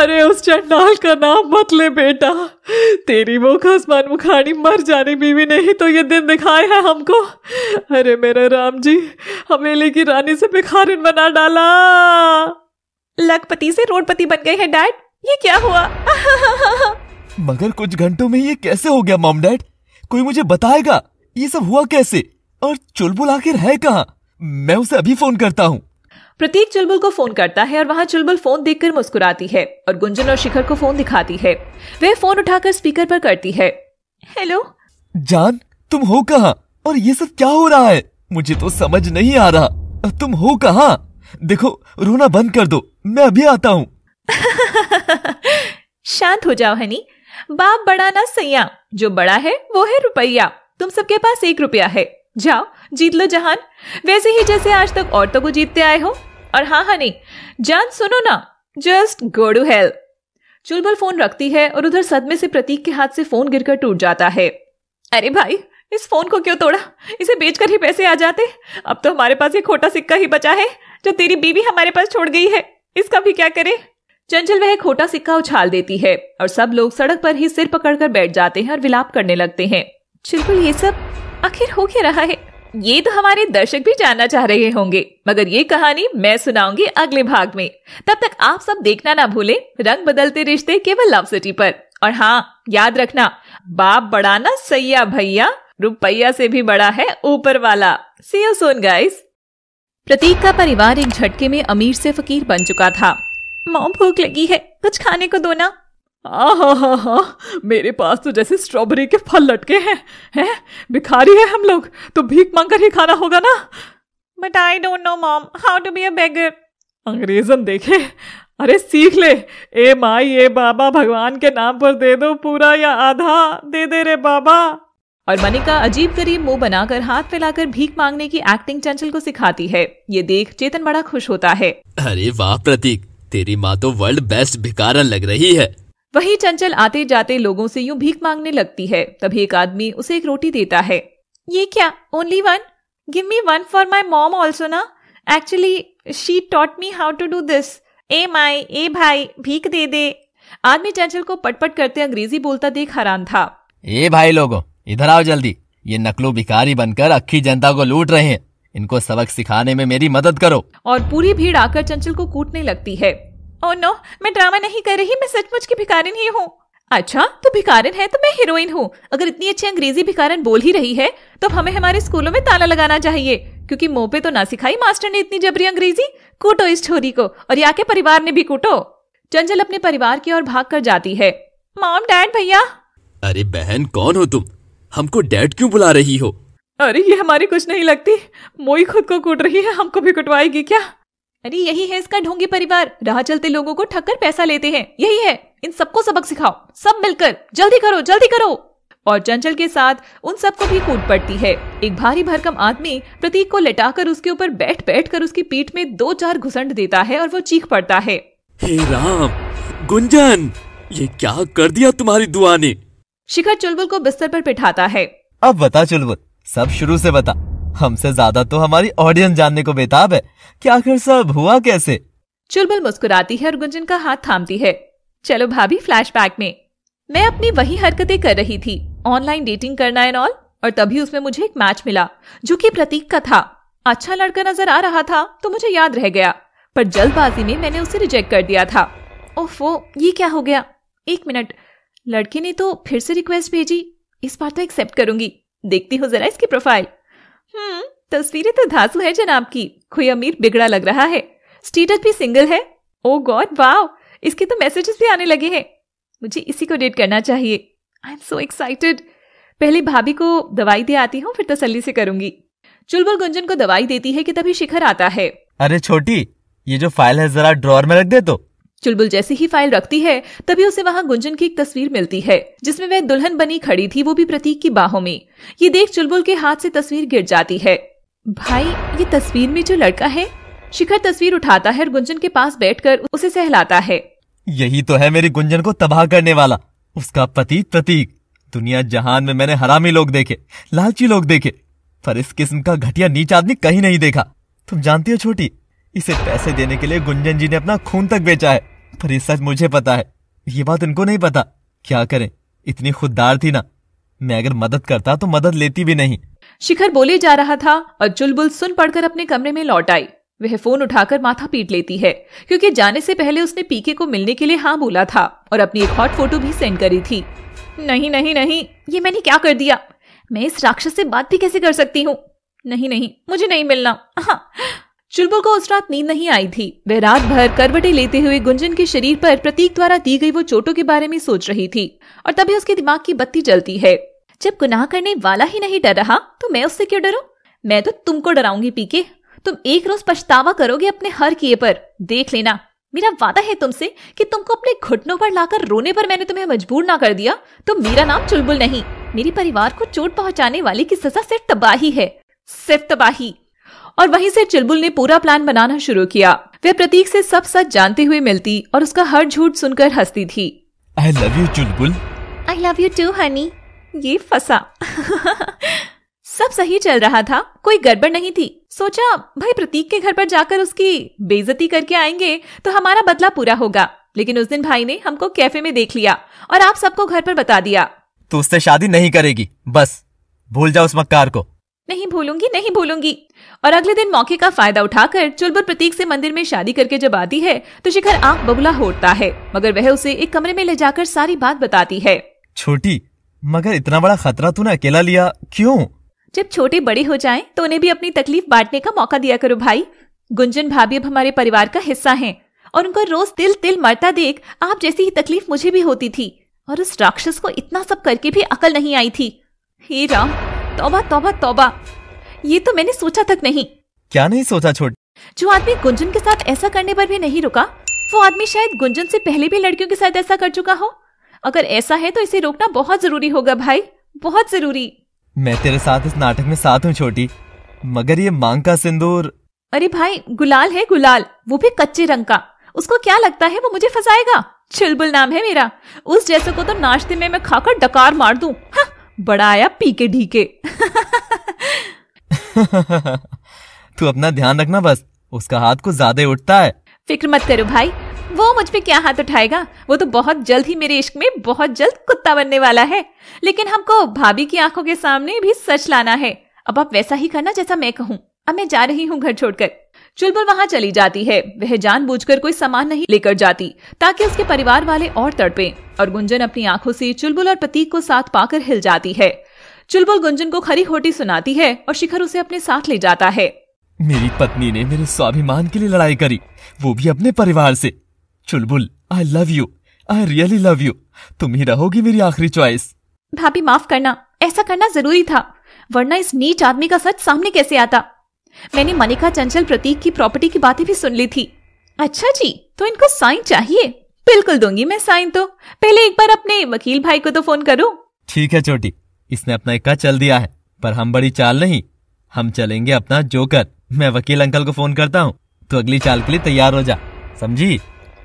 अरे उस चंडाल का नाम मत ले बेटा तेरी वो खसमान मुखानी मर जाने बीवी ने ही तो ये दिन दिखाए है हमको अरे मेरा राम जी हमेली की रानी से भिखारिन बना डाला लखपति से रोडपति बन गए हैं डैड ये क्या हुआ मगर कुछ घंटों में ये कैसे हो गया मॉम डैड कोई मुझे बताएगा ये सब हुआ कैसे और चुलबुल आखिर है कहाँ मैं उसे अभी फोन करता हूँ प्रतीक चुलबुल को फोन करता है और वहाँ चुलबुल फोन देखकर मुस्कुराती है और गुंजन और शिखर को फोन दिखाती है वह फोन उठाकर स्पीकर पर करती है हेलो जान तुम हो कहाँ और ये सब क्या हो रहा है मुझे तो समझ नहीं आ रहा तुम हो कहाँ देखो रोना बंद कर दो मैं अभी आता हूँ शांत हो जाओ हनी बाप बड़ा ना सैया जो बड़ा है वो है रुपया तुम सबके पास एक रुपया है जाओ जीत लो जहान वैसे ही जैसे आज तक औरतों को जीतते आए हो और हाँ हाँ नहीं जान सुनो ना just go to hell Chulbul phone रखती है और उधर सदमे से प्रतीक के हाथ से फोन गिरकर टूट जाता है अरे भाई इस फोन को क्यों तोड़ा इसे बेचकर ही पैसे आ जाते अब तो हमारे पास ये खोटा सिक्का ही बचा है जो तेरी बीवी हमारे पास छोड़ गई है इसका भी क्या करें चंचल वह खोटा सिक्का उछाल देती है और सब लोग सड़क पर ही सिर पकड़कर बैठ जाते हैं और विलाप करने लगते हैं चुलबुल ये सब आखिर हो क्या रहा है ये तो हमारे दर्शक भी जानना चाह रहे होंगे मगर ये कहानी मैं सुनाऊंगी अगले भाग में तब तक आप सब देखना ना भूलें रंग बदलते रिश्ते केवल लव सिटी पर और हाँ याद रखना बाप बड़ा ना सैया भैया रुपया से भी बड़ा है ऊपर वाला सी यू सोन गाइस प्रतीक का परिवार एक झटके में अमीर से फकीर बन चुका था माँ भूख लगी है कुछ खाने को दो ना आहा हा हा मेरे पास तो जैसे स्ट्रॉबेरी के फल लटके हैं हैं भिखारी है हम लोग तो भीख मांगकर ही खाना होगा ना but I don't know mom how to be a beggar अंग्रेजन देखे अरे सीख ले ए माई ए बाबा भगवान के नाम पर दे दो पूरा या आधा दे दे रे बाबा और मनिका अजीब गरीब मुंह बनाकर हाथ फैलाकर भीख मांगने की एक्टिंग चंचल को सिखाती है ये देख चेतन बड़ा खुश होता है अरे वाह प्रतीक तेरी माँ तो वर्ल्ड बेस्ट भिकारन लग रही है वहीं चंचल आते जाते लोगों से यूं भीख मांगने लगती है तभी एक आदमी उसे एक रोटी देता है ये क्या only one give me one for my mom also ना actually she taught me how to do this ए माई ए भाई भीख दे दे आदमी चंचल को पटपट करते अंग्रेजी बोलता देख हैरान था ए भाई लोगो इधर आओ जल्दी ये नकलो भिखारी बनकर अखी जनता को लूट रहे हैं इनको सबक सिखाने में मेरी मदद करो और पूरी भीड़ आकर चंचल को कूटने लगती है ओह oh नो मैं ड्रामा नहीं कर रही मैं सचमुच की भिकारिन ही हूँ अच्छा तो भिकारिन है तो मैं हीरोइन हूँ अगर इतनी अच्छी अंग्रेजी भिकारिन बोल ही रही है तो हमें हमारे स्कूलों में ताला लगाना चाहिए क्योंकि मोह पे तो ना सिखाई मास्टर ने इतनी जबरी अंग्रेजी कूटो इस छोरी को और या के परिवार ने भी कूटो चंचल अपने परिवार की ओर भाग कर जाती है मॉम डैड भैया अरे बहन कौन हो तुम हमको डैड क्यों बुला रही हो अरे ये हमारी कुछ नहीं लगती मोई खुद को कूट रही है हमको भी कुटवाएगी क्या अरे यही है इसका ढोंगी परिवार राह चलते लोगों को ठगकर पैसा लेते हैं यही है इन सबको सबक सिखाओ सब मिलकर जल्दी करो जल्दी करो और चंचल के साथ उन सबको भी कूद पड़ती है एक भारी भरकम आदमी प्रतीक को लटाकर उसके ऊपर बैठ बैठ कर उसकी पीठ में दो चार घुसंड देता है और वो चीख पड़ता है हे राम गुंजन ये क्या कर दिया तुम्हारी दुआ ने शिखर चुलबुल को बिस्तर पर बिठाता है अब बता चुलबुल सब शुरू से बता हमसे ज्यादा तो हमारी ऑडियंस जानने को बेताब है कि आखिर सब हुआ कैसे चुलबुल मुस्कुराती है और गुंजन का हाथ थामती है चलो भाभी फ्लैशबैक में मैं अपनी वही हरकतें कर रही थी ऑनलाइन डेटिंग करना एंड ऑल और तभी उसमें मुझे एक मैच मिला जो कि प्रतीक का था अच्छा लड़का नजर आ रहा था तो मुझे याद रह गया पर जल्दबाजी में मैंने उसे रिजेक्ट कर दिया था ओफो ये क्या हो गया एक मिनट लड़के ने तो फिर से रिक्वेस्ट भेजी इस बार तो एक्सेप्ट करूंगी देखती हूँ जरा इसकी प्रोफाइल हम्म, तस्वीरें तो धासु है जनाब की कोई अमीर बिगड़ा लग रहा है स्टेटस भी सिंगल है ओ गॉड वाव इसके तो मैसेजेस भी आने लगे हैं मुझे इसी को डेट करना चाहिए आई एम सो एक्साइटेड पहले भाभी को दवाई दे आती हूँ फिर तसल्ली से करूंगी चुलबुल गुंजन को दवाई देती है कि तभी शिखर आता है अरे छोटी ये जो फाइल है जरा ड्रॉर में रख दे तो चुलबुल जैसे ही फाइल रखती है तभी उसे वहाँ गुंजन की एक तस्वीर मिलती है जिसमें वह दुल्हन बनी खड़ी थी वो भी प्रतीक की बाहों में ये देख चुलबुल के हाथ से तस्वीर गिर जाती है भाई ये तस्वीर में जो लड़का है शिखर तस्वीर उठाता है और गुंजन के पास बैठकर उसे सहलाता है यही तो है मेरी गुंजन को तबाह करने वाला उसका पति प्रतीक दुनिया जहान में मैंने हरामी लोग देखे लालची लोग देखे पर इस किस्म का घटिया नीच आदमी कहीं नहीं देखा तुम जानती हो छोटी इसे पैसे देने के लिए गुंजन जी ने अपना खून तक बेचा है पर ये सच मुझे पता है ये बात उनको नहीं पता क्या करें इतनी खुददार थी ना मैं अगर मदद करता तो मदद लेती भी नहीं शिखर बोले जा रहा था और चुलबुल सुन पड़कर अपने कमरे में लौट आई वह फोन उठाकर माथा पीट लेती है क्योंकि जाने से पहले उसने पीके को मिलने के लिए हाँ बोला था और अपनी एक हॉट फोटो भी सेंड करी थी नहीं नहीं नहीं ये मैंने क्या कर दिया मैं इस राक्षस से बात भी कैसे कर सकती हूँ नहीं नहीं मुझे नहीं मिलना हाँ चुलबुल को उस रात नींद नहीं आई थी वह रात भर करवटे लेते हुए गुंजन के शरीर पर प्रतीक द्वारा दी गई वो चोटों के बारे में सोच रही थी और तभी उसके दिमाग की बत्ती जलती है जब गुनाह करने वाला ही नहीं डर रहा तो मैं उससे क्यों डरू मैं तो तुमको डराऊंगी पीके तुम एक रोज पछतावा करोगे अपने हर किए पर देख लेना मेरा वादा है तुमसे कि तुमको अपने घुटनों पर लाकर रोने पर मैंने तुम्हें मजबूर ना कर दिया तो मेरा नाम चुलबुल नहीं मेरी परिवार को चोट पहुंचाने वाले की सजा सिर्फ तबाही है सिर्फ तबाही और वहीं से चुलबुल ने पूरा प्लान बनाना शुरू किया वह प्रतीक से सब सच जानते हुए मिलती और उसका हर झूठ सुनकर हंसती थी I love you Chulbul I love you too honey ये फसा सब सही चल रहा था कोई गड़बड़ नहीं थी सोचा भाई प्रतीक के घर पर जाकर उसकी बेजती करके आएंगे तो हमारा बदला पूरा होगा लेकिन उस दिन भाई ने हमको कैफे में देख लिया और आप सबको घर पर बता दिया तो उससे शादी नहीं करेगी बस भूल जाओ उस मक्कार को नहीं भूलूंगी नहीं भूलूंगी और अगले दिन मौके का फायदा उठाकर चुलबुल प्रतीक से मंदिर में शादी करके जब आती है तो शिखर आंख बबुला होता है मगर वह उसे एक कमरे में ले जाकर सारी बात बताती है छोटी मगर इतना बड़ा खतरा तूने अकेला लिया क्यों जब छोटे बड़े हो जाएं तो उन्हें भी अपनी तकलीफ बांटने का मौका दिया करो भाई गुंजन भाभी अब हमारे परिवार का हिस्सा है और उनको रोज तिल तिल मरता देख आप जैसी ही तकलीफ मुझे भी होती थी और उस राक्षस को इतना सब करके भी अकल नहीं आई थी हे राम तौबा तौबा तौबा ये तो मैंने सोचा तक नहीं क्या नहीं सोचा छोट जो आदमी गुंजन के साथ ऐसा करने पर भी नहीं रुका वो आदमी शायद गुंजन से पहले भी लड़कियों के साथ ऐसा कर चुका हो अगर ऐसा है तो इसे रोकना बहुत जरूरी होगा भाई बहुत जरूरी मैं तेरे साथ इस नाटक में साथ हूँ छोटी मगर ये मांग का सिंदूर अरे भाई गुलाल है गुलाल वो भी कच्चे रंग का उसको क्या लगता है वो मुझे फंसाएगा छिलबुल नाम है मेरा उस जैसे को तो नाश्ते में मैं खाकर डकार मार दूं। हाँ, बड़ा आया पी के ढीके तू अपना ध्यान रखना बस उसका हाथ कुछ ज्यादा उठता है फिक्र मत करो भाई वो मुझ पे क्या हाथ उठाएगा वो तो बहुत जल्द ही मेरे इश्क में बहुत जल्द कुत्ता बनने वाला है लेकिन हमको भाभी की आंखों के सामने भी सच लाना है अब आप वैसा ही करना जैसा मैं कहूँ अब मैं जा रही हूँ घर छोड़कर चुलबुल वहाँ चली जाती है वह जान कोई सामान नहीं लेकर जाती ताकि उसके परिवार वाले और तड़पे और गुंजन अपनी आंखों से चुलबुल और प्रतीक को साथ पाकर हिल जाती है चुलबुल गुंजन को खरी होटी सुनाती है और शिखर उसे अपने साथ ले जाता है मेरी पत्नी ने मेरे स्वाभिमान के लिए लड़ाई करी वो भी अपने परिवार से Chulbul I love you I really love you तुम ही रहोगी मेरी आखिरी चॉइस भाभी माफ करना ऐसा करना जरूरी था वरना इस नीच आदमी का सच सामने कैसे आता मैंने मनिका चंचल प्रतीक की प्रॉपर्टी की बातें भी सुन ली थी अच्छा जी तो इनको साइन चाहिए बिल्कुल दूंगी मैं साइन तो पहले एक बार अपने वकील भाई को तो फोन करूँ ठीक है छोटी इसने अपना इक्का चल दिया है पर हम बड़ी चाल नहीं हम चलेंगे अपना जोकर मैं वकील अंकल को फोन करता हूँ तो अगली चाल के लिए तैयार हो जा समझी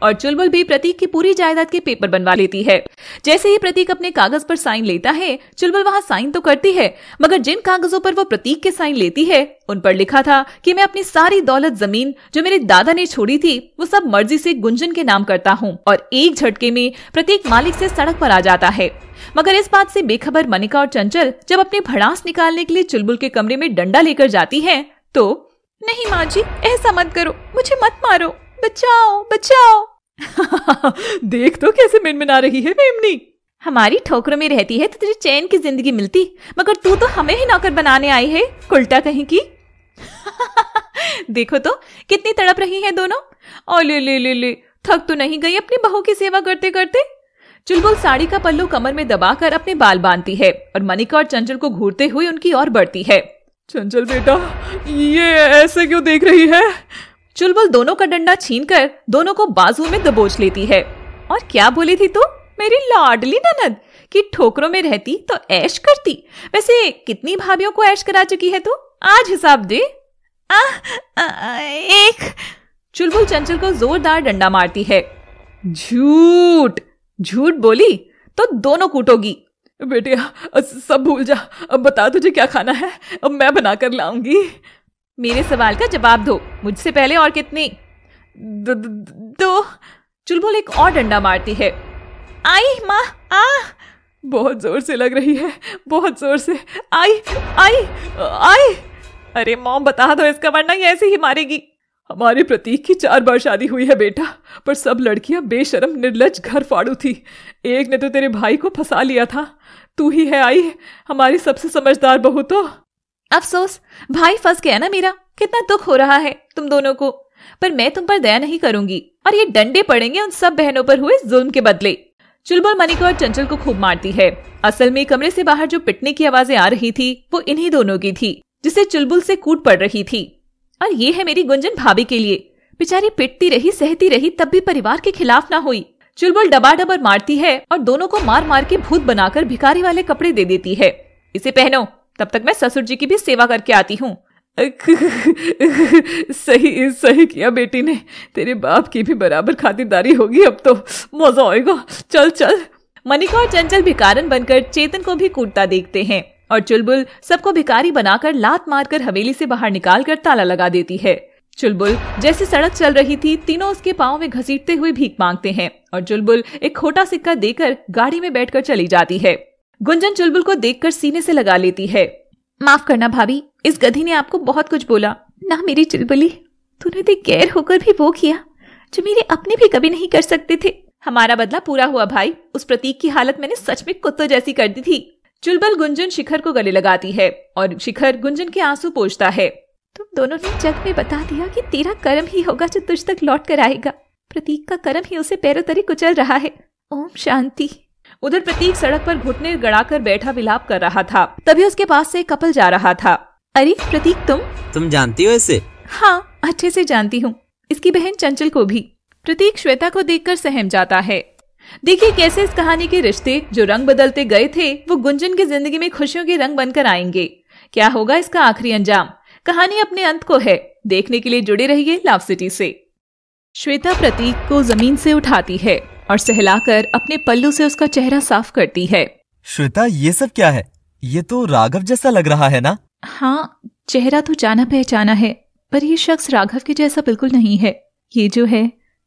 और चुलबुल भी प्रतीक की पूरी जायदाद के पेपर बनवा लेती है जैसे ही प्रतीक अपने कागज पर साइन लेता है चुलबुल वहाँ साइन तो करती है मगर जिन कागजों पर वो प्रतीक के साइन लेती है उन पर लिखा था कि मैं अपनी सारी दौलत जमीन जो मेरे दादा ने छोड़ी थी वो सब मर्जी से गुंजन के नाम करता हूँ और एक झटके में प्रतीक मालिक से सड़क पर आ जाता है मगर इस बात से बेखबर मनिका और चंचल जब अपने भड़ास निकालने के लिए चुलबुल के कमरे में डंडा लेकर जाती हैं तो नहीं माँ जी ऐसा मत करो मुझे मत मारो बचाओ बचाओ देख तो कैसे मिनमिना रही है मेमनी हमारी ठोकरों में रहती है तो तुझे चैन की जिंदगी मिलती मगर तू तो हमें ही नौकर बनाने आई है उल्टा कहीं की देखो तो कितनी तड़प रही है दोनों ओ ले ले ले ले थक तो नहीं गई अपनी बहू की सेवा करते करते चुलबुल साड़ी का पल्लू कमर में दबाकर अपने बाल बांधती है और मनिका और चंचल को घूरते हुए उनकी ओर बढ़ती है चंचल बेटा ये ऐसे क्यों देख रही है चुलबुल दोनों का डंडा छीन कर दोनों को बाजू में दबोच लेती है और क्या बोली थी तू तो? मेरी लाडली ननद कि ठोकरों में रहती तो ऐश करती वैसे कितनी भाभीियों को ऐश करा चुकी है तू तो? आज हिसाब दे आ, आ, आ, एक चुलबुल चंचल को जोरदार डंडा मारती है झूठ झूठ बोली तो दोनों कूटोगी बेटिया सब भूल जा अब बता तुझे क्या खाना है अब मैं बना कर लाऊंगी मेरे सवाल का जवाब दो मुझसे पहले और कितनी दो, दो चुलबुल एक और डंडा मारती है आई माँ आ बहुत जोर से लग रही है बहुत जोर से आई आई आई अरे मॉम बता दो इसका वरना ये ऐसे ही मारेगी हमारे प्रतीक की चार बार शादी हुई है बेटा पर सब लड़कियां बेशरम निर्लज घर फाड़ू थी एक ने तो तेरे भाई को फंसा लिया था तू ही है आई हमारी सबसे समझदार बहू तो अफसोस भाई फंस गया ना मेरा कितना दुख हो रहा है तुम दोनों को पर मैं तुम पर दया नहीं करूंगी और ये डंडे पड़ेंगे उन सब बहनों पर हुए जुल्म के बदले चुलबुल मनिका और चंचल को खूब मारती है असल में कमरे से बाहर जो पिटने की आवाजें आ रही थी वो इन्हीं दोनों की थी जिसे चुलबुल से कूट पड़ रही थी और ये है मेरी गुंजन भाभी के लिए बेचारी पिटती रही सहती रही तब भी परिवार के खिलाफ ना हुई चुलबुल डबा डबर मारती है और दोनों को मार मार के भूत बनाकर भिखारी वाले कपड़े दे देती है इसे पहनो तब तक मैं ससुर जी की भी सेवा करके आती हूँ सही सही किया बेटी ने तेरे बाप की भी बराबर खातिरदारी होगी अब तो मजा आएगा चल चल मनिका और चंचल भिकारन बनकर चेतन को भी कूटता देखते हैं और चुलबुल सबको भिकारी बनाकर लात मारकर हवेली से बाहर निकाल कर ताला लगा देती है चुलबुल जैसे सड़क चल रही थी तीनों उसके पाँव में घसीटते हुए भीख मांगते हैं और चुलबुल एक खोटा सिक्का देकर गाड़ी में बैठकर चली जाती है गुंजन चुलबुल को देखकर सीने से लगा लेती है माफ करना भाभी इस गधी ने आपको बहुत कुछ बोला ना मेरी चुलबुली तूने तो गैर होकर भी वो किया जो मेरे अपने भी कभी नहीं कर सकते थे हमारा बदला पूरा हुआ भाई उस प्रतीक की हालत मैंने सच में कुत्तों जैसी कर दी थी चुलबल गुंजन शिखर को गले लगाती है और शिखर गुंजन के आंसू पोछता है तुम दोनों ने जग में बता दिया कि तेरा कर्म ही होगा जो तुझ तक लौट कर आएगा प्रतीक का कर्म ही उसे पैरों तरी कुचल रहा है ओम शांति उधर प्रतीक सड़क पर घुटने गड़ाकर बैठा विलाप कर रहा था तभी उसके पास से कपल जा रहा था अरे प्रतीक तुम तुम जानती हो इसे हाँ अच्छे से जानती हूँ इसकी बहन चंचल को भी प्रतीक श्वेता को देखकर सहम जाता है देखिए कैसे इस कहानी के रिश्ते जो रंग बदलते गए थे वो गुंजन की जिंदगी में खुशियों के रंग बनकर आएंगे क्या होगा इसका आखिरी अंजाम कहानी अपने अंत को है देखने के लिए जुड़े रहिए लाव सिटी से श्वेता प्रतीक को जमीन से उठाती है और सहलाकर अपने पल्लू से उसका चेहरा साफ करती है श्वेता ये सब क्या है ये तो राघव जैसा लग रहा है ना हाँ चेहरा तो जाना पहचाना है पर ये शख्स राघव के जैसा बिल्कुल नहीं है ये जो है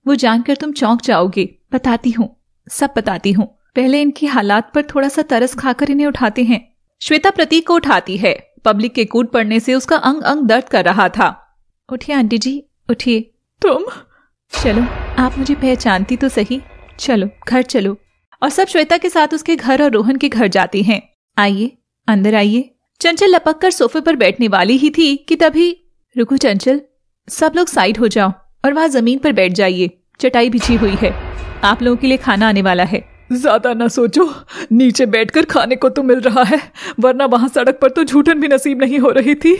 वो जानकर तुम चौंक जाओगे बताती हूँ सब बताती हूँ पहले इनकी हालात पर थोड़ा सा तरस खाकर इन्हें उठाते हैं श्वेता प्रतीक को उठाती है पब्लिक के कूट पड़ने से उसका अंग अंग दर्द कर रहा था उठिए आंटी जी उठिए तुम चलो आप मुझे पहचानती तो सही चलो घर चलो और सब श्वेता के साथ उसके घर और रोहन के घर जाती हैं आइए अंदर आइए चंचल लपक कर सोफे पर बैठने वाली ही थी कि तभी रुको चंचल सब लोग साइड हो जाओ और वहाँ जमीन पर बैठ जाइए चटाई बिछी हुई है आप लोगों के लिए खाना आने वाला है ज्यादा ना सोचो नीचे बैठकर खाने को तो मिल रहा है वरना वहाँ सड़क पर तो झूठन भी नसीब नहीं हो रही थी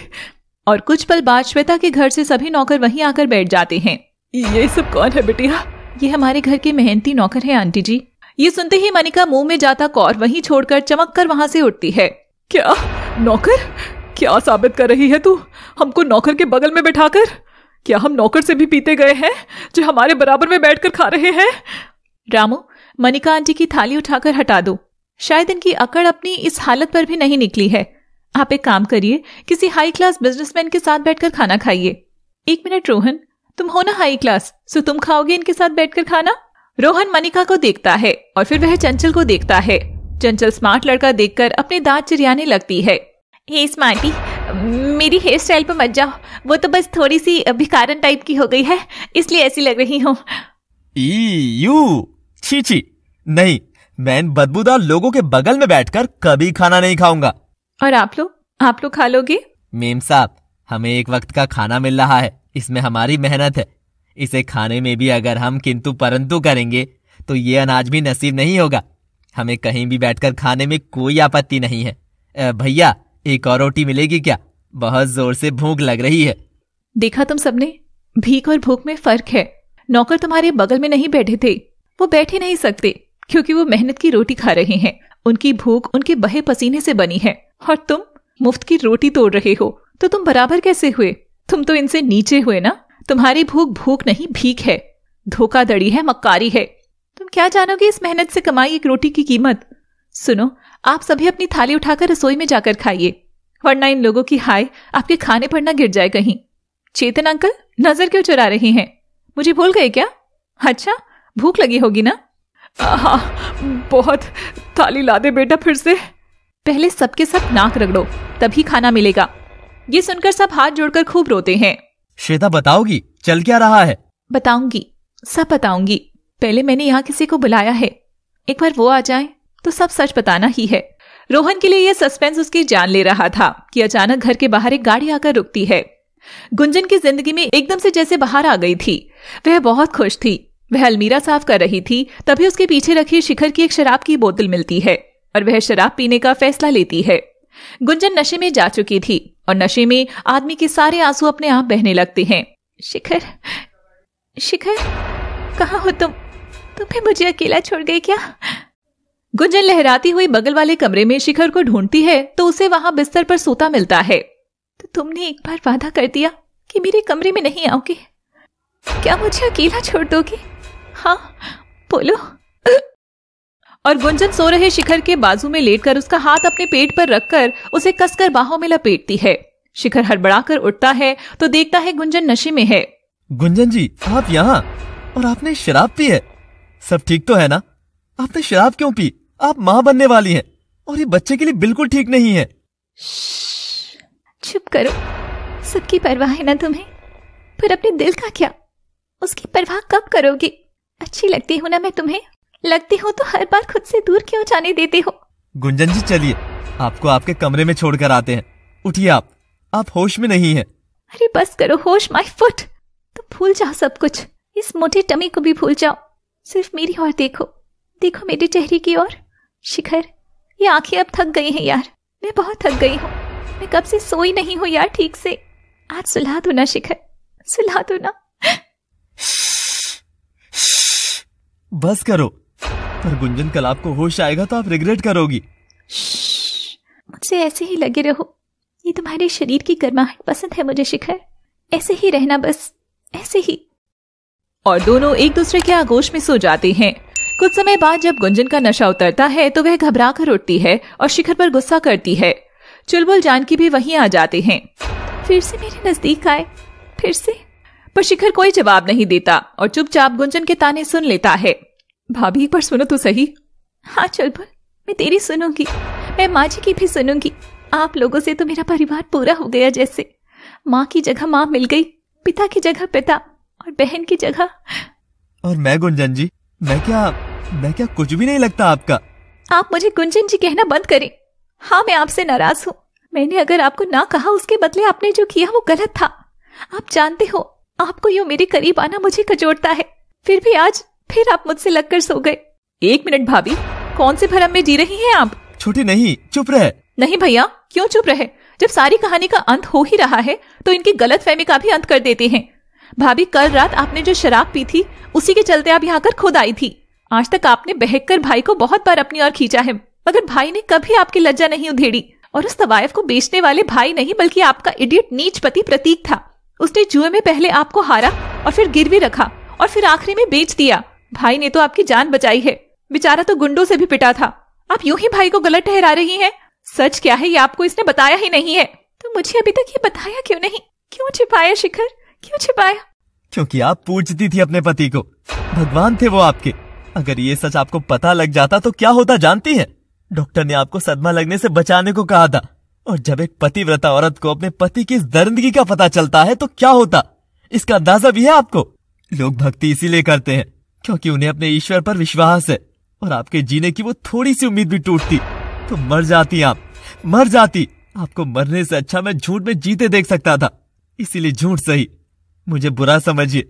और कुछ पल बाद श्वेता के घर से सभी नौकर वहीं आकर बैठ जाते हैं ये सब कौन है बिटिया ये हमारे घर के मेहनती नौकर हैं आंटी जी ये सुनते ही मनिका मुंह में जाता कौर वहीं छोड़कर चमक कर वहां से उठती है क्या नौकर क्या साबित कर रही है तू हमको नौकर के बगल में बैठाकर क्या हम नौकर से भी पीते गए हैं जो हमारे बराबर में बैठकर खा रहे हैं रामू मनिका आंटी की थाली उठाकर हटा दो शायद इनकी अकड़ अपनी इस हालत पर भी नहीं निकली है आप एक काम करिए किसी हाई क्लास बिजनेसमैन के साथ बैठकर खाना खाइए एक मिनट रोहन तुम हो ना हाई क्लास सो तुम खाओगे इनके साथ बैठकर खाना रोहन मनिका को देखता है और फिर वह चंचल को देखता है चंचल स्मार्ट लड़का देखकर अपने दांत चिरियाने लगती है हे स्मार्टी मेरी हेयर स्टाइल पर मत जाओ वो तो बस थोड़ी सी भिकारन टाइप की हो गई है इसलिए ऐसी लग रही हूँ यू छी छी नहीं मैं इन बदबूदार लोगों के बगल में बैठकर कभी खाना नहीं खाऊंगा और आप लोग आप लोग खा लोगे मेम साहब हमें एक वक्त का खाना मिल रहा है इसमें हमारी मेहनत है इसे खाने में भी अगर हम किंतु परंतु करेंगे तो ये अनाज भी नसीब नहीं होगा हमें कहीं भी बैठकर खाने में कोई आपत्ति नहीं है भैया एक और रोटी मिलेगी क्या बहुत जोर से भूख लग रही है देखा तुम सबने भीख और भूख में फर्क है नौकर तुम्हारे बगल में नहीं बैठे थे वो बैठे नहीं सकते क्योंकि वो मेहनत की रोटी खा रहे हैं उनकी भूख उनके बहे पसीने से बनी है और तुम मुफ्त की रोटी तोड़ रहे हो तो तुम बराबर कैसे हुए तुम तो इनसे नीचे हुए ना तुम्हारी भूख भूख नहीं भीख है धोखाधड़ी है मक्कारी है तुम क्या जानोगे इस मेहनत से कमाई एक रोटी की कीमत सुनो आप सभी अपनी थाली उठाकर रसोई में जाकर खाइए वरना इन लोगों की हाय आपके खाने पर ना गिर जाए कहीं चेतन अंकल नजर क्यों चुरा रहे हैं मुझे भूल गए क्या अच्छा भूख लगी होगी ना आहा, बहुत थाली ला दे बेटा फिर से पहले सबके सब नाक रगड़ो तभी खाना मिलेगा ये सुनकर सब हाथ जोड़कर खूब रोते हैं श्वेता बताओगी चल क्या रहा है बताऊंगी सब बताऊंगी पहले मैंने यहाँ किसी को बुलाया है एक बार वो आ जाए तो सब सच बताना ही है रोहन के लिए यह सस्पेंस उसकी जान ले रहा था कि अचानक घर के बाहर एक गाड़ी आकर रुकती है गुंजन की जिंदगी में एकदम से जैसे बाहर आ गई थी वह बहुत खुश थी वह अलमीरा साफ कर रही थी तभी उसके पीछे रखी शिखर की एक शराब की बोतल मिलती है और वह शराब पीने का फैसला लेती है गुंजन नशे में जा चुकी थी और नशे में आदमी के सारे आंसू अपने आप बहने लगते हैं शिखर शिखर कहा हो तुम भी मुझे अकेला छोड़ गए क्या गुंजन लहराती हुई बगल वाले कमरे में शिखर को ढूंढती है तो उसे वहां बिस्तर पर सोता मिलता है तो तुमने एक बार वादा कर दिया कि मेरे कमरे में नहीं आओगे क्या मुझे अकेला छोड़ दोगे हाँ बोलो और गुंजन सो रहे शिखर के बाजू में लेटकर उसका हाथ अपने पेट पर रखकर उसे कसकर बाहों में लपेटती है शिखर हड़बड़ाकर उठता है तो देखता है गुंजन नशे में है गुंजन जी आप यहाँ और आपने शराब पी है सब ठीक तो है ना आपने शराब क्यों पी आप माँ बनने वाली हैं और ये बच्चे के लिए बिल्कुल ठीक नहीं है चुप करो सबकी परवाह है ना तुम्हें पर अपने दिल का क्या उसकी परवाह कब करोगी अच्छी लगती हूँ ना मैं तुम्हें लगती हो तो हर बार खुद से दूर क्यों जाने देते हो गुंजन जी चलिए आपको आपके कमरे में छोड़कर आते हैं उठिए आप आप होश में नहीं हैं अरे बस करो होश माय फुट तुम तो भूल जाओ सब कुछ इस मोटे टमी को भी भूल जाओ सिर्फ मेरी और देखो देखो मेरे चेहरे की ओर शिखर ये आंखें अब थक गई हैं यार मैं बहुत थक गई हूँ मैं कब से सोई नहीं हूँ यार ठीक से आज सुला दो ना शिखर सुला दो ना बस करो पर गुंजन कल आपको होश आएगा तो आप रिग्रेट करोगी मुझसे ऐसे ही लगे रहो ये तुम्हारे शरीर की गर्माहट पसंद है मुझे शिखर ऐसे ही रहना बस ऐसे ही और दोनों एक दूसरे के आगोश में सो जाते हैं कुछ समय बाद जब गुंजन का नशा उतरता है तो वह घबरा कर उठती है और शिखर पर गुस्सा करती है चुलबुल जानकी भी वहीं आ जाते हैं फिर से मेरे नजदीक आए फिर से पर शिखर कोई जवाब नहीं देता और चुपचाप गुंजन के ताने सुन लेता है भाभी एक बार सुनो तो सही हाँ चल पर मैं तेरी सुनूंगी मैं माँ जी की भी सुनूंगी आप लोगों से तो मेरा परिवार पूरा हो गया जैसे माँ की जगह माँ मिल गई पिता की जगह पिता और बहन की जगह और मैं गुंजन जी मैं क्या मैं क्या कुछ भी नहीं लगता आपका आप मुझे गुंजन जी कहना बंद करें हाँ मैं आपसे नाराज हूँ मैंने अगर आपको ना कहा उसके बदले आपने जो किया वो गलत था आप जानते हो आपको यू मेरे करीब आना मुझे कचोड़ता है फिर भी आज फिर आप मुझसे लगकर सो गए एक मिनट भाभी कौन से भरम में जी रही हैं आप छोटी नहीं चुप रहे नहीं भैया क्यों चुप रहे जब सारी कहानी का अंत हो ही रहा है तो इनकी गलत फहमी का भी अंत कर देते हैं भाभी कल रात आपने जो शराब पी थी उसी के चलते आप यहाँ कर खुद आई थी आज तक आपने बहक कर भाई को बहुत बार अपनी ओर खींचा है मगर भाई ने कभी आपकी लज्जा नहीं उधेड़ी और उस तवायफ को बेचने वाले भाई नहीं बल्कि आपका इडियट नीच पति प्रतीक था उसने जुए में पहले आपको हारा और फिर गिरवी रखा और फिर आखिरी में बेच दिया भाई ने तो आपकी जान बचाई है बेचारा तो गुंडों से भी पिटा था आप यूं ही भाई को गलत ठहरा रही हैं सच क्या है ये आपको इसने बताया ही नहीं है तो मुझे अभी तक ये बताया क्यों नहीं क्यों छिपाया शिखर क्यों छिपाया क्योंकि आप पूछती थी अपने पति को भगवान थे वो आपके अगर ये सच आपको पता लग जाता तो क्या होता जानती है डॉक्टर ने आपको सदमा लगने से बचाने को कहा था और जब एक पतिव्रता औरत को अपने पति की इस दरिंदगी का पता चलता है तो क्या होता इसका अंदाजा भी है आपको लोग भक्ति इसीलिए करते हैं क्योंकि उन्हें अपने ईश्वर पर विश्वास है और आपके जीने की वो थोड़ी सी उम्मीद भी टूटती तो मर जाती आप मर जाती आपको मरने से अच्छा मैं झूठ में जीते देख सकता था इसीलिए झूठ सही मुझे बुरा समझिए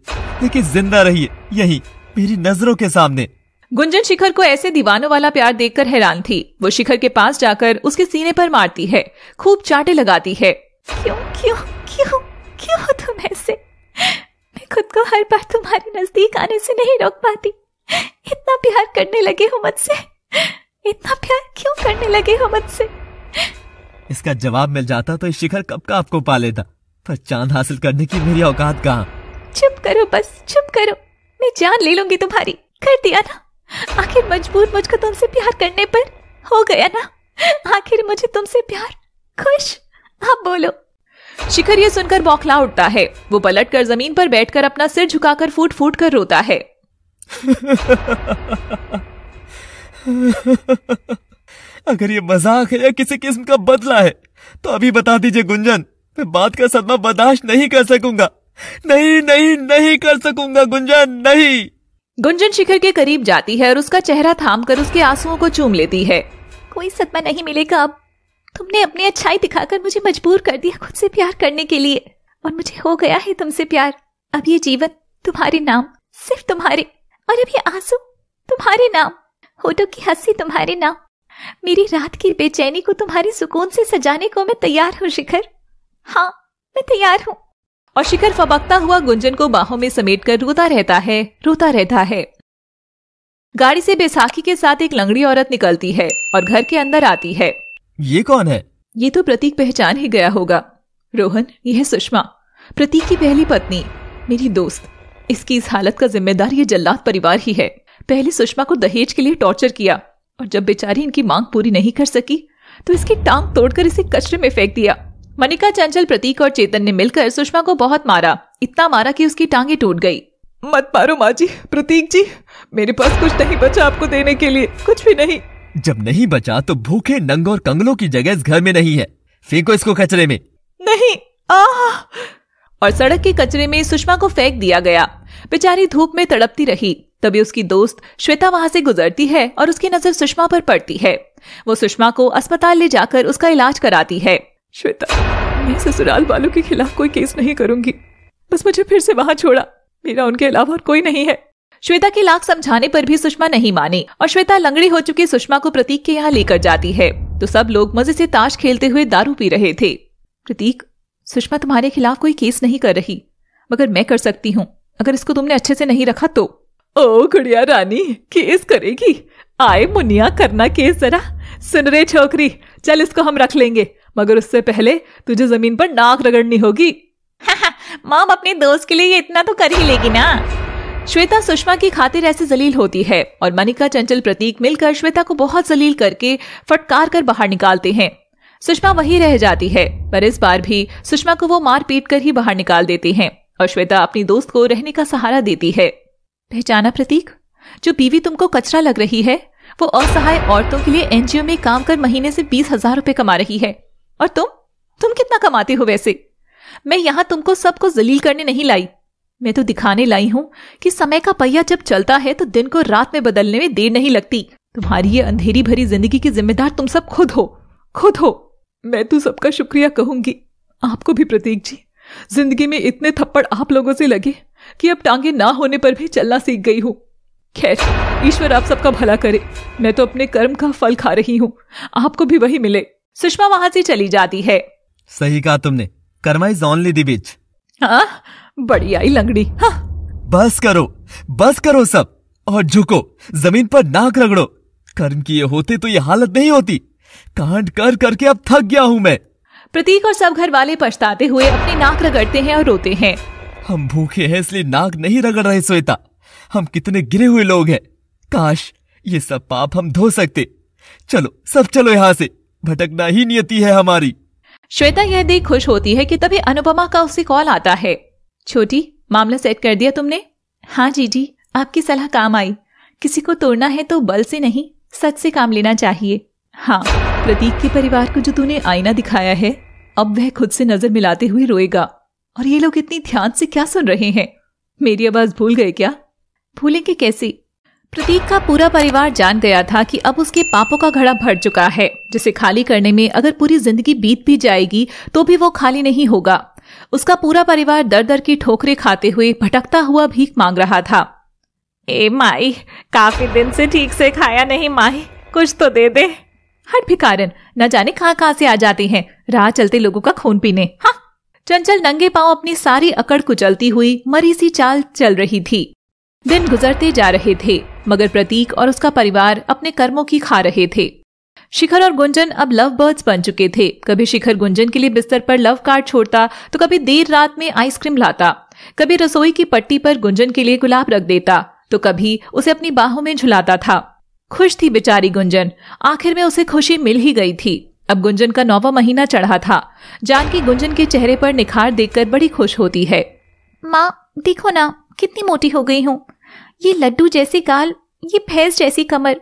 लेकिन जिंदा रहिए यही मेरी नजरों के सामने गुंजन शिखर को ऐसे दीवानों वाला प्यार देखकर हैरान थी वो शिखर के पास जाकर उसके सीने पर मारती है खूब चाटे लगाती है क्यों क्यों क्यों क्यों तुम ऐसे खुद को हर बार तुम्हारे नजदीक आने से नहीं रोक पाती इतना प्यार करने लगे हो मुझसे इतना प्यार क्यों करने लगे हो मुझसे इसका जवाब मिल जाता तो इस शिखर कब का आपको पा लेता पर चांद हासिल करने की मेरी औकात कहाँ चुप करो बस चुप करो मैं जान ले लूंगी तुम्हारी कर दिया ना आखिर मजबूर मुझको तुमसे प्यार करने पर हो गया ना आखिर मुझे तुमसे प्यार खुश आप बोलो शिखर ये सुनकर बौखला उठता है वो पलट कर जमीन पर बैठकर अपना सिर झुकाकर फूट फूट कर रोता है अगर ये मजाक है या किसी किस्म का बदला है तो अभी बता दीजिए गुंजन मैं बात का सदमा बर्दाश्त नहीं कर सकूंगा नहीं नहीं नहीं कर सकूंगा गुंजन नहीं गुंजन शिखर के करीब जाती है और उसका चेहरा थाम कर उसके आंसुओं को चूम लेती है कोई सदमा नहीं मिलेगा अब तुमने अपनी अच्छाई दिखाकर मुझे मजबूर कर दिया खुद से प्यार करने के लिए और मुझे हो गया है तुमसे प्यार अब ये जीवन तुम्हारे नाम सिर्फ तुम्हारे और अब ये आंसू तुम्हारे नाम होटो की हंसी तुम्हारे नाम मेरी रात की बेचैनी को तुम्हारे सुकून से सजाने को मैं तैयार हूँ शिखर हाँ मैं तैयार हूँ और शिखर फबकता हुआ गुंजन को बाहों में समेटकर रोता रहता है रोता रहता है गाड़ी से बैसाखी के साथ एक लंगड़ी औरत निकलती है और घर के अंदर आती है ये कौन है ये तो प्रतीक पहचान ही गया होगा रोहन यह सुषमा प्रतीक की पहली पत्नी मेरी दोस्त इसकी इस हालत का जिम्मेदार ये जल्लाद परिवार ही है पहले सुषमा को दहेज के लिए टॉर्चर किया और जब बेचारी इनकी मांग पूरी नहीं कर सकी तो इसकी टांग तोड़कर इसे कचरे में फेंक दिया मनिका चंचल प्रतीक और चेतन ने मिलकर सुषमा को बहुत मारा इतना मारा कि उसकी टांगे टूट गई मत मारो माँ जी प्रतीक जी मेरे पास कुछ नहीं बचा आपको देने के लिए कुछ भी नहीं जब नहीं बचा तो भूखे नंग और कंगलों की जगह इस घर में नहीं है फेंको इसको कचरे में नहीं आ। और सड़क के कचरे में सुषमा को फेंक दिया गया बेचारी धूप में तड़पती रही तभी उसकी दोस्त श्वेता वहां से गुजरती है और उसकी नजर सुषमा पर पड़ती है वो सुषमा को अस्पताल ले जाकर उसका इलाज कराती है श्वेता मैं ससुराल वालों के खिलाफ कोई केस नहीं करूंगी बस मुझे फिर से वहां छोड़ा मेरा उनके अलावा और कोई नहीं है श्वेता की लाख समझाने पर भी सुषमा नहीं मानी और श्वेता लंगड़ी हो चुकी सुषमा को प्रतीक के यहाँ लेकर जाती है तो सब लोग मजे से ताश खेलते हुए दारू पी रहे थे प्रतीक सुषमा तुम्हारे खिलाफ कोई केस नहीं कर रही मगर मैं कर सकती हूँ अगर इसको तुमने अच्छे से नहीं रखा तो ओ गुड़िया रानी केस करेगी आए मुनिया करना केस जरा सुन रे छोकरी चल इसको हम रख लेंगे मगर उससे पहले तुझे जमीन पर नाक रगड़नी होगी हाँ, माम अपने दोस्त के लिए इतना तो कर ही लेगी ना श्वेता सुषमा की खातिर ऐसे जलील होती है और मनिका चंचल प्रतीक मिलकर श्वेता को बहुत जलील करके फटकार कर बाहर निकालते हैं सुषमा वही रह जाती है पर इस बार भी सुषमा को वो मार पीट कर ही बाहर निकाल देते हैं और श्वेता अपनी दोस्त को रहने का सहारा देती है पहचाना प्रतीक जो बीवी तुमको कचरा लग रही है वो असहाय औरतों के लिए एनजीओ में काम कर महीने से बीस हजार रुपए कमा रही है और तुम तुम कितना कमाते हो वैसे मैं यहाँ तुमको सबको जलील करने नहीं लाई मैं तो दिखाने लाई हूँ कि समय का पहिया जब चलता है तो दिन को रात में बदलने में देर नहीं लगती तुम्हारी ये अंधेरी भरी जिंदगी की जिम्मेदार तुम सब खुद हो खुद हो मैं तो सबका शुक्रिया कहूंगी आपको भी प्रतीक जी जिंदगी में इतने थप्पड़ आप लोगों से लगे कि अब टांगे ना होने पर भी चलना सीख गई हूँ खैर ईश्वर आप सबका भला करे मैं तो अपने कर्म का फल खा रही हूँ आपको भी वही मिले सुषमा वहां से चली जाती है सही कहा तुमने karma is only the bitch हाँ बड़ी आई लंगड़ी हाँ। बस करो बस करो सब और झुको जमीन पर नाक रगड़ो कर्म किए होते तो ये हालत नहीं होती कांड कर करके अब थक गया हूँ मैं प्रतीक और सब घर वाले पछताते हुए अपनी नाक रगड़ते हैं और रोते हैं हम भूखे हैं इसलिए नाक नहीं रगड़ रहे श्वेता हम कितने गिरे हुए लोग हैं काश ये सब पाप हम धो सकते चलो सब चलो यहाँ से भटकना ही नियति है हमारी श्वेता यह देख खुश होती है कि तभी अनुपमा का उसे कॉल आता है छोटी मामला सेट कर दिया तुमने हाँ जी जी आपकी सलाह काम आई किसी को तोड़ना है तो बल से नहीं सच से काम लेना चाहिए हाँ प्रतीक के परिवार को जो तूने आईना दिखाया है अब वह खुद से नजर मिलाते हुए रोएगा और ये लोग इतनी ध्यान से क्या सुन रहे हैं मेरी आवाज भूल गए क्या भूलेंगे कैसे प्रतीक का पूरा परिवार जान गया था कि अब उसके पापों का घड़ा भर चुका है जिसे खाली करने में अगर पूरी जिंदगी बीत भी जाएगी तो भी वो खाली नहीं होगा उसका पूरा परिवार दर दर की ठोकरे खाते हुए भटकता हुआ भीख मांग रहा था ए माई काफी दिन से ठीक से खाया नहीं माई कुछ तो दे दे हट कारण न जाने कहाँ कहाँ से आ जाते हैं राह चलते लोगों का खून पीने हाँ चंचल नंगे पांव अपनी सारी अकड़ कुचलती हुई मरी सी चाल चल रही थी दिन गुजरते जा रहे थे मगर प्रतीक और उसका परिवार अपने कर्मों की खा रहे थे शिखर और गुंजन अब लव बर्ड्स बन चुके थे कभी शिखर गुंजन के लिए बिस्तर पर लव कार्ड छोड़ता तो कभी देर रात में आइसक्रीम लाता कभी रसोई की पट्टी पर गुंजन के लिए गुलाब रख देता तो कभी उसे अपनी बाहों में झुलाता था खुश थी बेचारी गुंजन आखिर में उसे खुशी मिल ही गई थी अब गुंजन का नौवा महीना चढ़ा था जानकी गुंजन के चेहरे पर निखार देखकर बड़ी खुश होती है माँ देखो ना कितनी मोटी हो गई हूँ ये लड्डू जैसी गाल ये भैंस जैसी कमर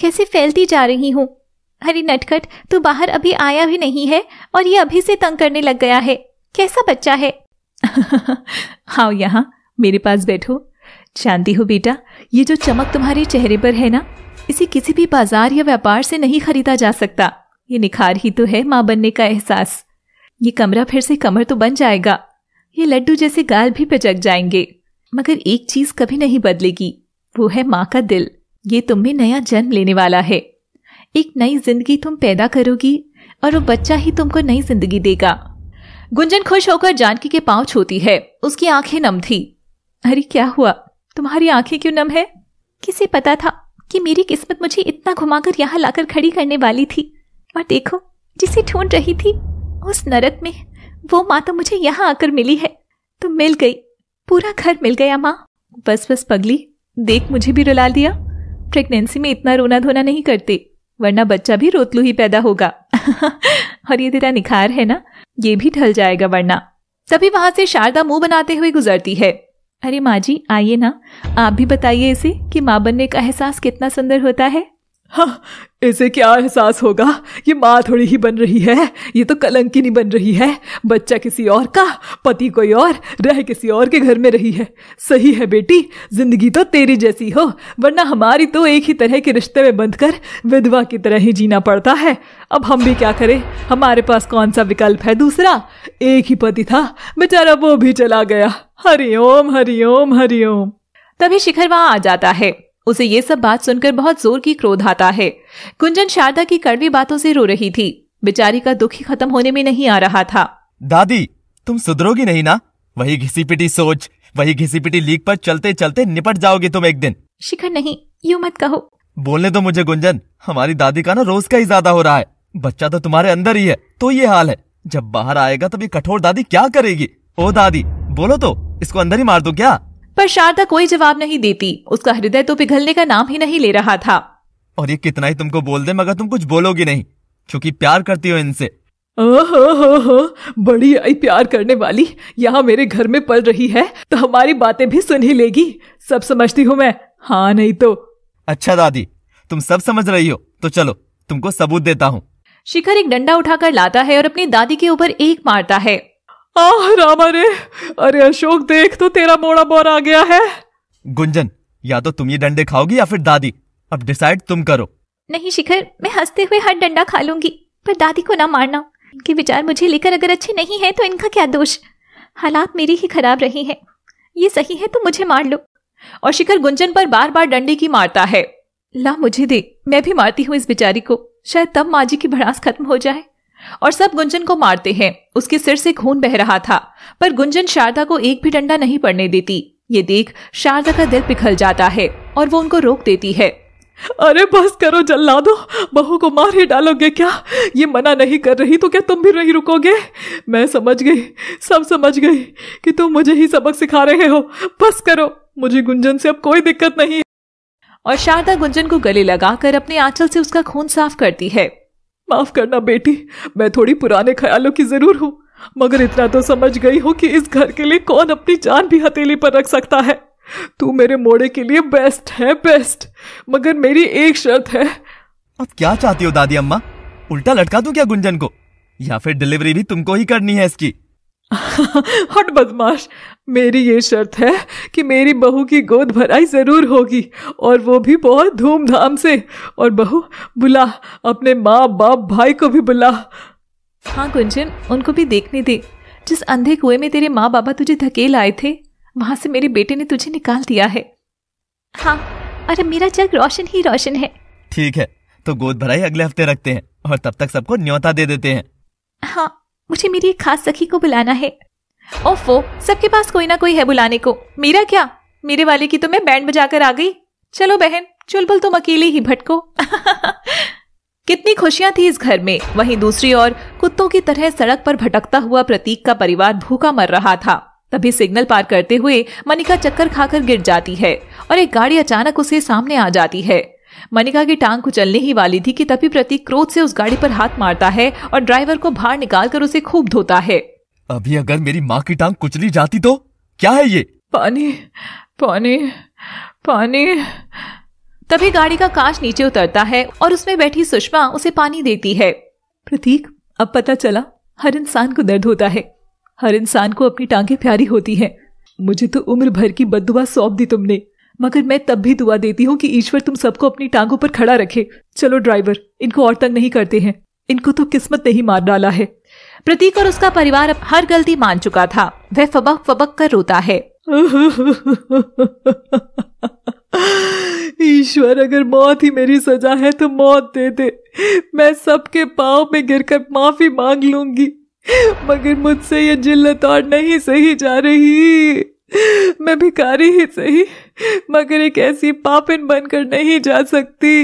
कैसे फैलती जा रही हूँ अरे नटखट तू बाहर अभी आया भी नहीं है और ये अभी से तंग करने लग गया है कैसा बच्चा है हाँ यहाँ मेरे पास बैठो जानती हो बेटा ये जो चमक तुम्हारे चेहरे पर है ना इसे किसी भी बाजार या व्यापार से नहीं खरीदा जा सकता ये निखार ही तो है माँ बनने का एहसास ये कमरा फिर से कमर तो बन जाएगा ये लड्डू जैसे गाल भी पचक जाएंगे मगर एक चीज कभी नहीं बदलेगी वो है माँ का दिल ये तुम में नया जन्म लेने वाला है एक नई जिंदगी तुम पैदा करोगी और वो बच्चा ही तुमको नई जिंदगी देगा गुंजन खुश होकर जानकी के पांव छूती है उसकी आंखें नम थी अरे क्या हुआ तुम्हारी आंखें क्यों नम है किसे पता था कि मेरी किस्मत मुझे इतना घुमाकर यहाँ लाकर खड़ी करने वाली थी और देखो जिसे ढूंढ रही थी उस नरक में वो माँ तो मुझे यहाँ आकर मिली है तुम मिल गई पूरा घर मिल गया माँ बस बस पगली देख मुझे भी रुला दिया प्रेगनेंसी में इतना रोना धोना नहीं करते वरना बच्चा भी रोतलू ही पैदा होगा और ये तेरा निखार है ना ये भी ढल जाएगा वरना तभी वहां से शारदा मुंह बनाते हुए गुजरती है अरे माँ जी आइए ना आप भी बताइए इसे कि माँ बनने का एहसास कितना सुंदर होता है हाँ, इसे क्या एहसास होगा ये माँ थोड़ी ही बन रही है ये तो नहीं बन रही है बच्चा किसी और का पति कोई और रह किसी और के घर में रही है सही है बेटी जिंदगी तो तेरी जैसी हो वरना हमारी तो एक ही तरह के रिश्ते में बंध कर विधवा की तरह ही जीना पड़ता है अब हम भी क्या करें हमारे पास कौन सा विकल्प है दूसरा एक ही पति था बेचारा वो भी चला गया हरिओम हरिओम हरिओम तभी शिखर वहां आ जाता है उसे ये सब बात सुनकर बहुत जोर की क्रोध आता है कुंजन शारदा की कड़वी बातों से रो रही थी बेचारी का दुख ही खत्म होने में नहीं आ रहा था दादी तुम सुधरोगी नहीं ना वही घिसी पिटी सोच वही घिसी पिटी लीक पर चलते चलते निपट जाओगे तुम एक दिन शिखर नहीं यू मत कहो बोलने दो मुझे गुंजन हमारी दादी का ना रोज का ही ज्यादा हो रहा है बच्चा तो तुम्हारे अंदर ही है तो ये हाल है जब बाहर आएगा तब ये कठोर दादी क्या करेगी ओ दादी बोलो तो इसको अंदर ही मार दो क्या पर शारदा कोई जवाब नहीं देती उसका हृदय तो पिघलने का नाम ही नहीं ले रहा था और ये कितना ही तुमको बोल दे मगर तुम कुछ बोलोगी नहीं क्योंकि प्यार करती हो इनसे हो हो बड़ी आई प्यार करने वाली यहाँ मेरे घर में पल रही है तो हमारी बातें भी सुन ही लेगी सब समझती हूँ मैं हाँ नहीं तो अच्छा दादी तुम सब समझ रही हो तो चलो तुमको सबूत देता हूँ शिखर एक डंडा उठाकर लाता है और अपनी दादी के ऊपर एक मारता है आह रामा रे अरे अशोक देख तो तेरा मोड़ा बोर आ गया है गुंजन या तो तुम ये डंडे खाओगी या फिर दादी अब डिसाइड तुम करो नहीं शिखर मैं हंसते हुए हर डंडा खा लूंगी पर दादी को ना मारना इनके विचार मुझे लेकर अगर अच्छे नहीं है तो इनका क्या दोष हालात मेरी ही खराब रही है ये सही है तो मुझे मार लो और शिखर गुंजन पर बार बार डंडे की मारता है ला मुझे दे मैं भी मारती हूँ इस बेचारी को शायद तब माँ जी की भड़ास खत्म हो जाए और सब गुंजन को मारते हैं उसके सिर से खून बह रहा था पर गुंजन शारदा को एक भी डंडा नहीं पड़ने देती ये देख शारदा का दिल पिघल जाता है और वो उनको रोक देती है अरे बस करो जल्ला दो बहू को मार ही डालोगे क्या ये मना नहीं कर रही तो क्या तुम भी नहीं रुकोगे मैं समझ गई सब समझ गई कि तुम मुझे ही सबक सिखा रहे हो बस करो मुझे गुंजन से अब कोई दिक्कत नहीं और शारदा गुंजन को गले लगाकर अपने आंचल से उसका खून साफ करती है माफ करना बेटी मैं थोड़ी पुराने ख्यालों की जरूर हूँ मगर इतना तो समझ गई हो कि इस घर के लिए कौन अपनी जान भी हथेली पर रख सकता है तू मेरे मोड़े के लिए बेस्ट है बेस्ट मगर मेरी एक शर्त है अब क्या चाहती हो दादी अम्मा उल्टा लटका दू क्या गुंजन को या फिर डिलीवरी भी तुमको ही करनी है इसकी हट बदमाश मेरी ये शर्त है कि मेरी बहू की गोद भराई ज़रूर होगी और वो भी बहुत धूमधाम से और बहू बुला अपने माँ बाप भाई को भी बुला हाँ गुंजन उनको भी देखने दे जिस अंधे कुएं में तेरे माँ बाबा तुझे धकेल आए थे वहां से मेरे बेटे ने तुझे निकाल दिया है हाँ अरे मेरा जग रोशन ही रोशन है ठीक है तो गोद भराई अगले हफ्ते रखते हैं और तब तक सबको न्योता दे देते हैं हाँ मुझे मेरी एक खास सखी को बुलाना है ओफो सबके पास कोई ना कोई है बुलाने को मेरा क्या मेरे वाले की तो मैं बैंड बजाकर आ गई चलो बहन चुलबुल तुम अकेले ही भटको कितनी खुशियां थी इस घर में वहीं दूसरी ओर कुत्तों की तरह सड़क पर भटकता हुआ प्रतीक का परिवार भूखा मर रहा था तभी सिग्नल पार करते हुए मनिका चक्कर खाकर गिर जाती है और एक गाड़ी अचानक उसे सामने आ जाती है मनिका की टांग कुचलने ही वाली थी कि तभी प्रतीक क्रोध से उस गाड़ी पर हाथ मारता है और ड्राइवर को बाहर निकाल कर उसे खूब धोता है अभी अगर मेरी माँ की टांग कुचली जाती तो क्या है ये पानी पानी पानी तभी गाड़ी का कांच नीचे उतरता है और उसमें बैठी सुषमा उसे पानी देती है प्रतीक अब पता चला हर इंसान को दर्द होता है हर इंसान को अपनी टांगे प्यारी होती है मुझे तो उम्र भर की बदुआ सौंप दी तुमने मगर मैं तब भी दुआ देती हूँ कि ईश्वर तुम सबको अपनी टांगों पर खड़ा रखे चलो ड्राइवर इनको और तंग नहीं करते हैं इनको तो किस्मत नहीं मार डाला है प्रतीक और उसका परिवार अब हर गलती मान चुका था वह फबक फबक कर रोता है ईश्वर अगर मौत ही मेरी सजा है तो मौत दे दे मैं सबके पाव में गिरकर माफी मांग लूंगी मगर मुझसे ये जिल्लत और नहीं सही जा रही मैं भिखारी ही सही मगर एक ऐसी पापिन बनकर नहीं जा सकती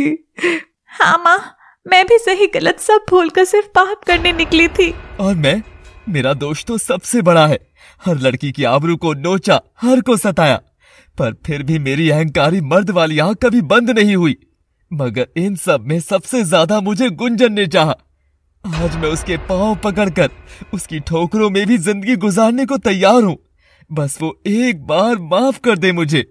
हाँ माँ मैं भी सही गलत सब भूलकर सिर्फ पाप करने निकली थी और मैं मेरा दोष तो सबसे बड़ा है हर लड़की की आबरू को नोचा हर को सताया पर फिर भी मेरी अहंकारी मर्द वाली आँख कभी बंद नहीं हुई मगर इन सब में सबसे ज्यादा मुझे गुंजन ने चाहा आज मैं उसके पांव पकड़कर उसकी ठोकरों में भी जिंदगी गुजारने को तैयार हूँ बस वो एक बार माफ कर दे मुझे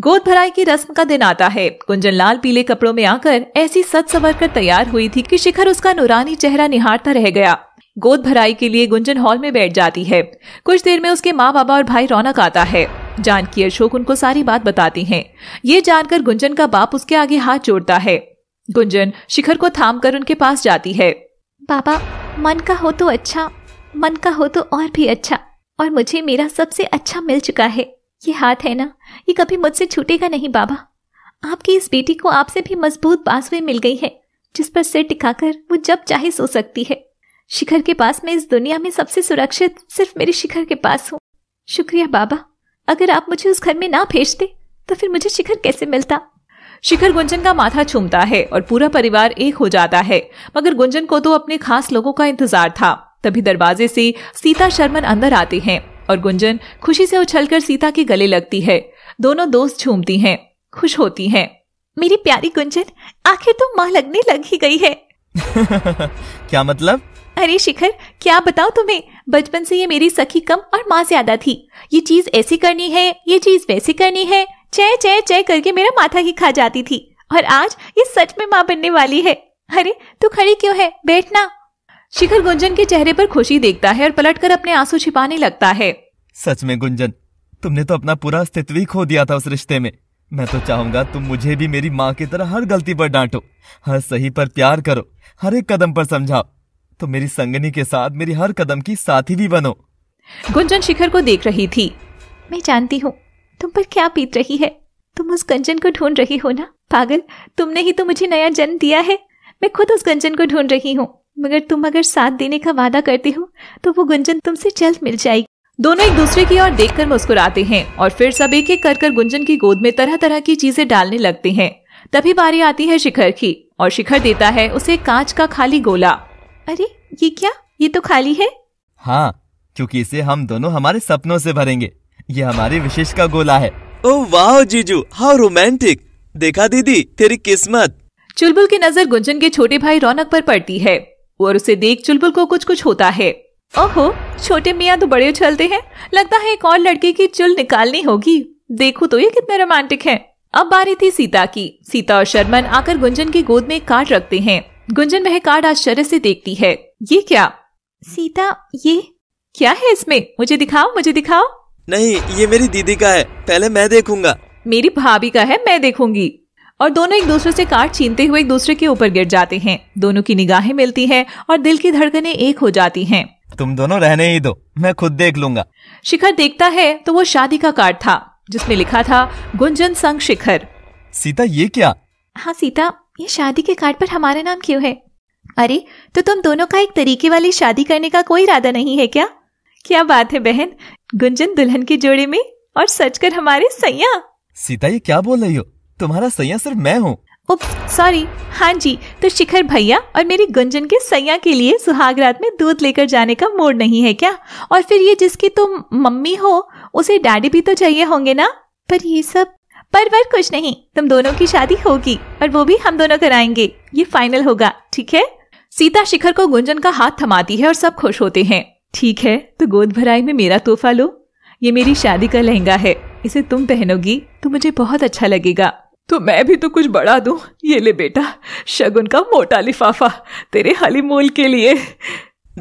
गोद भराई की रस्म का दिन आता है कुंजन लाल पीले कपड़ों में आकर ऐसी सच सवर कर तैयार हुई थी कि शिखर उसका नुरानी चेहरा निहारता रह गया गोद भराई के लिए गुंजन हॉल में बैठ जाती है कुछ देर में उसके माँ बाबा और भाई रौनक आता है जानकी अशोक उनको सारी बात बताती हैं। ये जानकर गुंजन का बाप उसके आगे हाथ जोड़ता है गुंजन शिखर को थाम कर उनके पास जाती है बाबा मन का हो तो अच्छा मन का हो तो और भी अच्छा और मुझे मेरा सबसे अच्छा मिल चुका है ये हाथ है ना ये कभी मुझसे छूटेगा नहीं बाबा आपकी इस बेटी को आपसे भी मजबूत बांसुए मिल गई है जिस पर सिर टिकाकर वो जब चाहे सो सकती है शिखर के पास मैं इस दुनिया में सबसे सुरक्षित सिर्फ मेरे शिखर के पास हूँ शुक्रिया बाबा अगर आप मुझे उस घर में ना भेजते तो फिर मुझे शिखर कैसे मिलता शिखर गुंजन का माथा चूमता है और पूरा परिवार एक हो जाता है मगर गुंजन को तो अपने खास लोगों का इंतजार था तभी दरवाजे से सीता शर्मन अंदर आते हैं और गुंजन खुशी से उछलकर सीता के गले लगती है दोनों दोस्त झूमती हैं खुश होती हैं मेरी प्यारी गुंजन आखिर तो माँ लगने लग ही गई है क्या मतलब अरे शिखर क्या बताओ तुम्हें बचपन से ये मेरी सखी कम और माँ ज्यादा थी ये चीज ऐसी करनी है ये चीज वैसी करनी है चय चय चय करके मेरा माथा ही खा जाती थी और आज ये सच में माँ बनने वाली है अरे तू खड़ी क्यों है बैठना शिखर गुंजन के चेहरे पर खुशी देखता है और पलटकर अपने आंसू छिपाने लगता है सच में गुंजन तुमने तो अपना पूरा अस्तित्व ही खो दिया था उस रिश्ते में मैं तो चाहूंगा तुम मुझे भी मेरी माँ की तरह हर गलती पर डांटो हर सही पर प्यार करो हर एक कदम पर समझाओ तो मेरी संगनी के साथ मेरी हर कदम की साथी भी बनो गुंजन शिखर को देख रही थी मैं जानती हूँ तुम पर क्या पीत रही है तुम उस गंजन को ढूंढ रही हो ना पागल तुमने ही तो मुझे नया जन्म दिया है मैं खुद उस गंजन को ढूंढ रही हूँ मगर तुम अगर साथ देने का वादा करते हो तो वो गुंजन तुमसे जल्द मिल जाएगी दोनों एक दूसरे की ओर देखकर मुस्कुराते हैं और फिर सब एक एक कर कर गुंजन की गोद में तरह तरह की चीजें डालने लगते हैं तभी बारी आती है शिखर की और शिखर देता है उसे कांच का खाली गोला अरे ये क्या ये तो खाली है हाँ क्योंकि इसे हम दोनों हमारे सपनों से भरेंगे ये हमारी विशेष का गोला है ओ वाह जीजू हाउ रोमांटिक देखा दीदी तेरी किस्मत चुलबुल की नजर गुंजन के छोटे भाई रौनक पर पड़ती है और उसे देख चुलबुल को कुछ कुछ होता है ओहो छोटे मियाँ तो बड़े उछलते हैं लगता है एक और लड़की की चुल निकालनी होगी देखो तो ये कितने रोमांटिक है अब बारी थी सीता की सीता और शर्मन आकर गुंजन की गोद में एक कार्ड रखते हैं गुंजन वह कार्ड आश्चर्य से देखती है ये क्या सीता ये क्या है इसमें मुझे दिखाओ मुझे दिखाओ नहीं ये मेरी दीदी का है पहले मैं देखूंगा मेरी भाभी का है मैं देखूंगी और दोनों एक दूसरे से कार्ड छीनते हुए एक दूसरे के ऊपर गिर जाते हैं दोनों की निगाहें मिलती हैं और दिल की धड़कनें एक हो जाती हैं तुम दोनों रहने ही दो मैं खुद देख लूंगा शिखर देखता है तो वो शादी का कार्ड था जिसमें लिखा था गुंजन संग शिखर सीता ये क्या हाँ सीता ये शादी के कार्ड पर हमारा नाम क्यों है अरे तो तुम दोनों का एक तरीके वाली शादी करने का कोई इरादा नहीं है क्या क्या बात है बहन गुंजन दुल्हन के जोड़े में और सचकर हमारे सैया सीता ये क्या बोल रही हो तुम्हारा सैया सिर्फ मैं हूँ सॉरी हाँ जी तो शिखर भैया और मेरी गुंजन के सैया के लिए सुहाग रात में दूध लेकर जाने का मूड नहीं है क्या और फिर ये जिसकी तुम मम्मी हो उसे डैडी भी तो चाहिए होंगे ना पर ये सब पर वर कुछ नहीं तुम दोनों की शादी होगी और वो भी हम दोनों कराएंगे ये फाइनल होगा ठीक है सीता शिखर को गुंजन का हाथ थमाती है और सब खुश होते हैं ठीक है तो गोद भराई में मेरा तोहफा लो ये मेरी शादी का लहंगा है इसे तुम पहनोगी तो मुझे बहुत अच्छा लगेगा तो मैं भी तो कुछ बड़ा दूं ये ले बेटा शगुन का मोटा लिफाफा तेरे हलीमून के लिए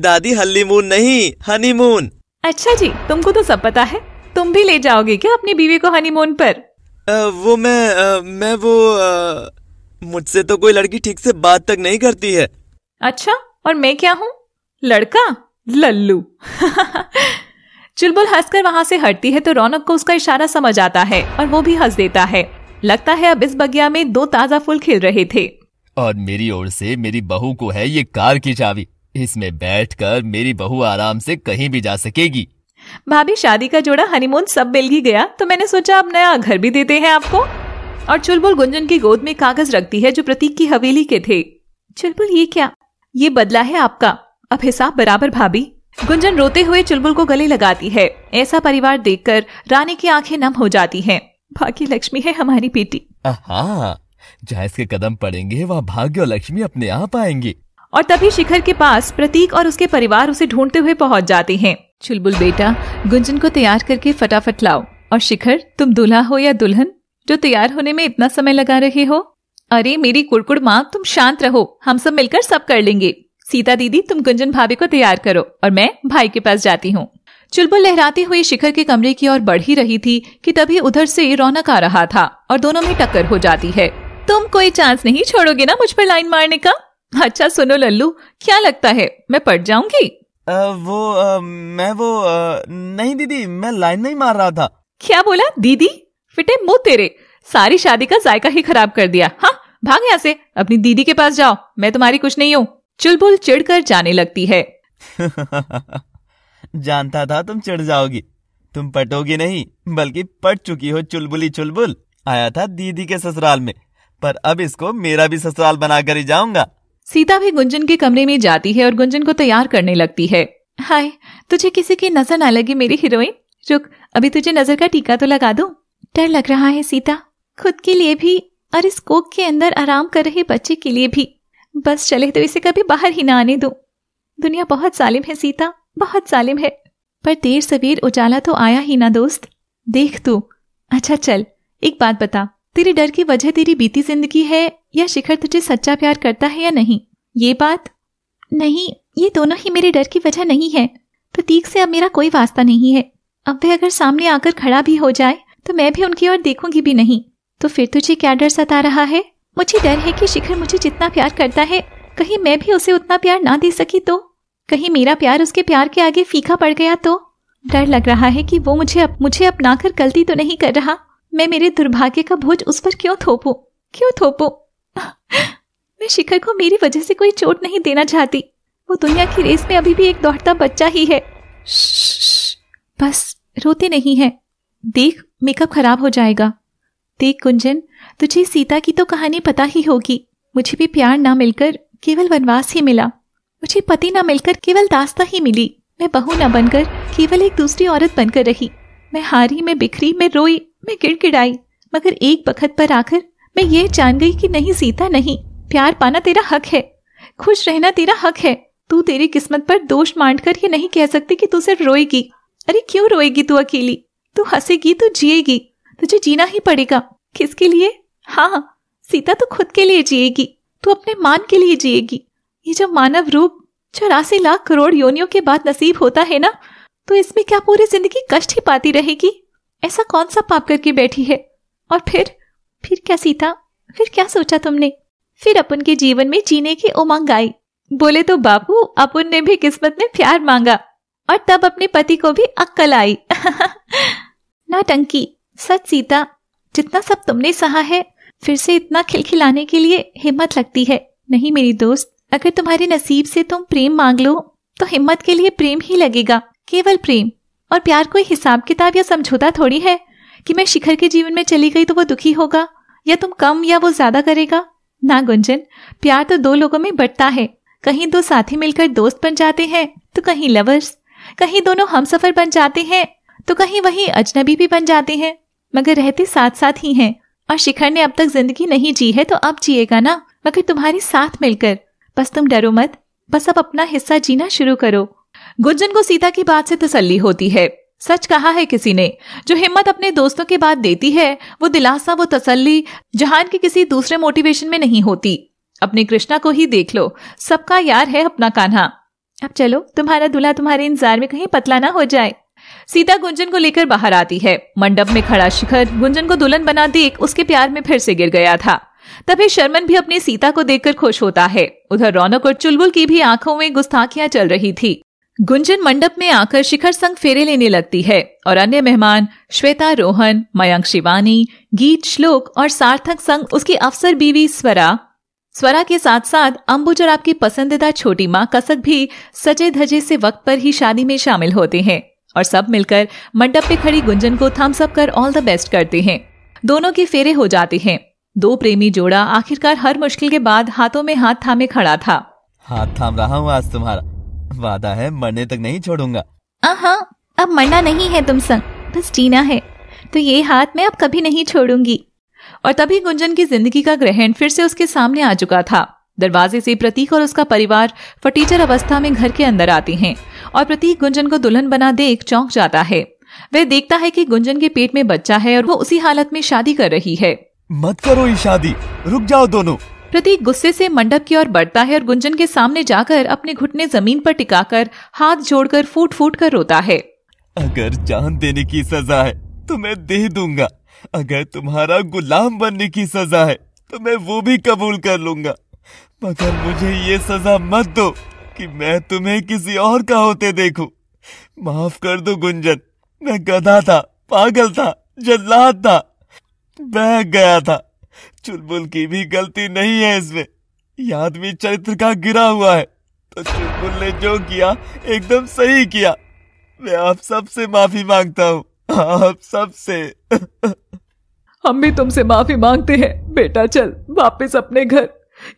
दादी हलीमून नहीं हनीमून अच्छा जी तुमको तो सब पता है तुम भी ले जाओगे क्या अपनी बीवी को हनीमून पर आ, वो मैं आ, मैं वो मुझसे तो कोई लड़की ठीक से बात तक नहीं करती है अच्छा और मैं क्या हूँ लड़का लल्लू चुलबुल हंसकर वहाँ से हटती है तो रौनक को उसका इशारा समझ आता है और वो भी हंस देता है लगता है अब इस बगिया में दो ताजा फूल खिल रहे थे और मेरी ओर से मेरी बहू को है ये कार की चाबी इसमें बैठकर मेरी बहू आराम से कहीं भी जा सकेगी भाभी शादी का जोड़ा हनीमून सब मिल ही गया तो मैंने सोचा अब नया घर भी देते हैं आपको और चुलबुल गुंजन की गोद में कागज रखती है जो प्रतीक की हवेली के थे चुलबुल ये क्या ये बदला है आपका अब हिसाब बराबर भाभी गुंजन रोते हुए चुलबुल को गले लगाती है ऐसा परिवार देखकर रानी की आंखें नम हो जाती हैं। भाग्य लक्ष्मी है हमारी बेटी जहाँ इसके कदम पड़ेंगे वह भाग्य और लक्ष्मी अपने आप आएंगे और तभी शिखर के पास प्रतीक और उसके परिवार उसे ढूंढते हुए पहुँच जाते हैं चुलबुल बेटा गुंजन को तैयार करके फटाफट लाओ और शिखर तुम दूल्हा हो या दुल्हन जो तैयार होने में इतना समय लगा रहे हो अरे मेरी कुड़कुड़ माँ तुम शांत रहो हम सब मिलकर सब कर लेंगे सीता दीदी तुम गुंजन भाभी को तैयार करो और मैं भाई के पास जाती हूँ चुलबुल लहराती हुई शिखर के कमरे की ओर बढ़ ही रही थी कि तभी उधर से रौनक आ रहा था और दोनों में टक्कर हो जाती है तुम कोई चांस नहीं छोड़ोगे ना मुझ पर लाइन मारने का अच्छा सुनो लल्लू क्या लगता है मैं पट जाऊंगी वो आ, मैं वो आ, नहीं दीदी मैं लाइन नहीं मार रहा था क्या बोला दीदी फिटे मुंह तेरे सारी शादी का जायका ही खराब कर दिया हाँ भाग यहाँ से अपनी दीदी के पास जाओ मैं तुम्हारी कुछ नहीं हूँ चुलबुल चिढ़कर जाने लगती है जानता था तुम चिड़ जाओगी तुम पटोगी नहीं बल्कि पट चुकी हो चुलबुली चुलबुल आया था दीदी के ससुराल में पर अब इसको मेरा भी ससुराल बनाकर ही जाऊंगा सीता भी गुंजन के कमरे में जाती है और गुंजन को तैयार करने लगती है हाय तुझे किसी की नजर ना लगी मेरी हीरोइन रुक अभी तुझे नजर का टीका तो लगा दो डर लग रहा है सीता खुद के लिए भी और इस कोक के अंदर आराम कर रहे बच्चे के लिए भी बस चले तो इसे कभी बाहर ही ना आने दो दुनिया बहुत सालिम है सीता बहुत सालिम है पर देर सवेर उजाला तो आया ही ना दोस्त देख तू अच्छा चल एक बात बता तेरे डर की वजह तेरी बीती जिंदगी है या शिखर तुझे सच्चा प्यार करता है या नहीं ये बात नहीं ये दोनों ही मेरे डर की वजह नहीं है प्रतीक तो से अब मेरा कोई वास्ता नहीं है अब वे अगर सामने आकर खड़ा भी हो जाए तो मैं भी उनकी ओर देखूंगी भी नहीं तो फिर तुझे क्या डर सता रहा है मुझे डर है कि शिखर मुझे जितना प्यार करता है कहीं मैं भी उसे उतना प्यार ना दे सकी तो कहीं मेरा प्यार उसके प्यार के आगे फीका पड़ गया तो डर लग रहा है कि वो मुझे अप, मुझे अपना कर गलती तो नहीं कर रहा मैं मेरे दुर्भाग्य का बोझ उस पर क्यों थोपू क्यों थोपू मैं शिखर को मेरी वजह से कोई चोट नहीं देना चाहती वो दुनिया की रेस में अभी भी एक दौड़ता बच्चा ही है बस रोते नहीं है देख मेकअप खराब हो जाएगा देख कुंजन तुझे सीता की तो कहानी पता ही होगी मुझे भी प्यार ना मिलकर केवल वनवास ही मिला मुझे पति न मिलकर केवल दास्ता ही मिली मैं बहू न बनकर केवल एक दूसरी औरत बनकर रही मैं हारी मैं बिखरी मैं रोई मैं गिड़गिड़ाई मगर एक बखत पर आकर मैं ये जान गई कि नहीं सीता नहीं प्यार पाना तेरा हक है खुश रहना तेरा हक है तू तेरी किस्मत पर दोष मांड कर ये नहीं कह सकती कि तू सिर्फ रोएगी अरे क्यों रोएगी तू अकेली तू हंसेगी तू जिएगी तुझे जीना ही पड़ेगा किसके लिए हाँ सीता तो खुद के लिए जिएगी तू अपने मान के लिए जिएगी ये जो मानव रूप चौरासी लाख करोड़ योनियों के बाद नसीब होता है ना तो इसमें क्या पूरी जिंदगी कष्ट ही पाती रहेगी ऐसा कौन सा पाप करके बैठी है और फिर फिर क्या सीता फिर क्या सोचा तुमने फिर अपन के जीवन में जीने की उमंग आई बोले तो बापू अपन ने भी किस्मत में प्यार मांगा और तब अपने पति को भी अक्कल आई ना टंकी सच सीता जितना सब तुमने सहा है फिर से इतना खिलखिलाने के लिए हिम्मत लगती है नहीं मेरी दोस्त अगर तुम्हारे नसीब से तुम प्रेम मांग लो तो हिम्मत के लिए प्रेम ही लगेगा केवल प्रेम और प्यार कोई हिसाब किताब या समझौता थोड़ी है कि मैं शिखर के जीवन में चली गई तो वो दुखी होगा या तुम कम या वो ज्यादा करेगा ना गुंजन प्यार तो दो लोगों में बढ़ता है कहीं दो साथी मिलकर दोस्त बन जाते हैं तो कहीं लवर्स कहीं दोनों हम सफर बन जाते हैं तो कहीं वही अजनबी भी बन जाते हैं मगर रहते साथ साथ ही हैं और शिखर ने अब तक जिंदगी नहीं जी है तो अब जिएगा ना मगर तुम्हारे साथ मिलकर बस तुम डरो मत बस अब अपना हिस्सा जीना शुरू करो गुंजन को सीता की बात से तसल्ली होती है सच कहा है किसी ने जो हिम्मत अपने दोस्तों के बाद देती है वो दिलासा वो तसल्ली जहान के किसी दूसरे मोटिवेशन में नहीं होती अपने कृष्णा को ही देख लो सबका यार है अपना कान्हा अब चलो तुम्हारा दुल्हा तुम्हारे इंतजार में कहीं पतला ना हो जाए सीता गुंजन को लेकर बाहर आती है मंडप में खड़ा शिखर गुंजन को दुल्हन बना देख उसके प्यार में फिर से गिर गया था तभी शर्मन भी अपनी सीता को देखकर खुश होता है उधर रौनक और चुलबुल की भी आंखों में गुस्ताखियां चल रही थी गुंजन मंडप में आकर शिखर संग फेरे लेने लगती है और अन्य मेहमान श्वेता रोहन मयंक शिवानी गीत श्लोक और सार्थक संग उसकी अफसर बीवी स्वरा स्वरा के साथ साथ अंबुज और आपकी पसंदीदा छोटी माँ कसक भी सजे धजे से वक्त पर ही शादी में शामिल होते हैं और सब मिलकर मंडप पे खड़ी गुंजन को थम्स अप कर ऑल द बेस्ट करते हैं दोनों के फेरे हो जाते हैं दो प्रेमी जोड़ा आखिरकार हर मुश्किल के बाद हाथों में हाथ थामे खड़ा था हाथ थाम रहा हूँ आज तुम्हारा वादा है मरने तक नहीं छोड़ूंगा हाँ अब मरना नहीं है तुम संग बस जीना है तो ये हाथ मैं अब कभी नहीं छोड़ूंगी और तभी गुंजन की जिंदगी का ग्रहण फिर से उसके सामने आ चुका था दरवाजे से प्रतीक और उसका परिवार फटीचर अवस्था में घर के अंदर आते हैं और प्रतीक गुंजन को दुल्हन बना देख चौंक जाता है वह देखता है कि गुंजन के पेट में बच्चा है और वो उसी हालत में शादी कर रही है मत करो ये शादी रुक जाओ दोनों प्रतीक गुस्से से मंडप की ओर बढ़ता है और गुंजन के सामने जाकर अपने घुटने जमीन पर टिकाकर हाथ जोड़कर फूट फूट कर रोता है अगर जान देने की सजा है तो मैं दे दूंगा अगर तुम्हारा गुलाम बनने की सजा है तो मैं वो भी कबूल कर लूंगा मगर मुझे ये सजा मत दो कि मैं तुम्हें किसी और का होते देखूं। माफ कर दो गुंजन मैं गधा था पागल था जल्लाद था बह गया था चुलबुल की भी गलती नहीं है इसमें यह आदमी चरित्र का गिरा हुआ है तो चुलबुल ने जो किया एकदम सही किया मैं आप सबसे माफी मांगता हूँ आप सबसे हम भी तुमसे माफी मांगते हैं बेटा चल वापस अपने घर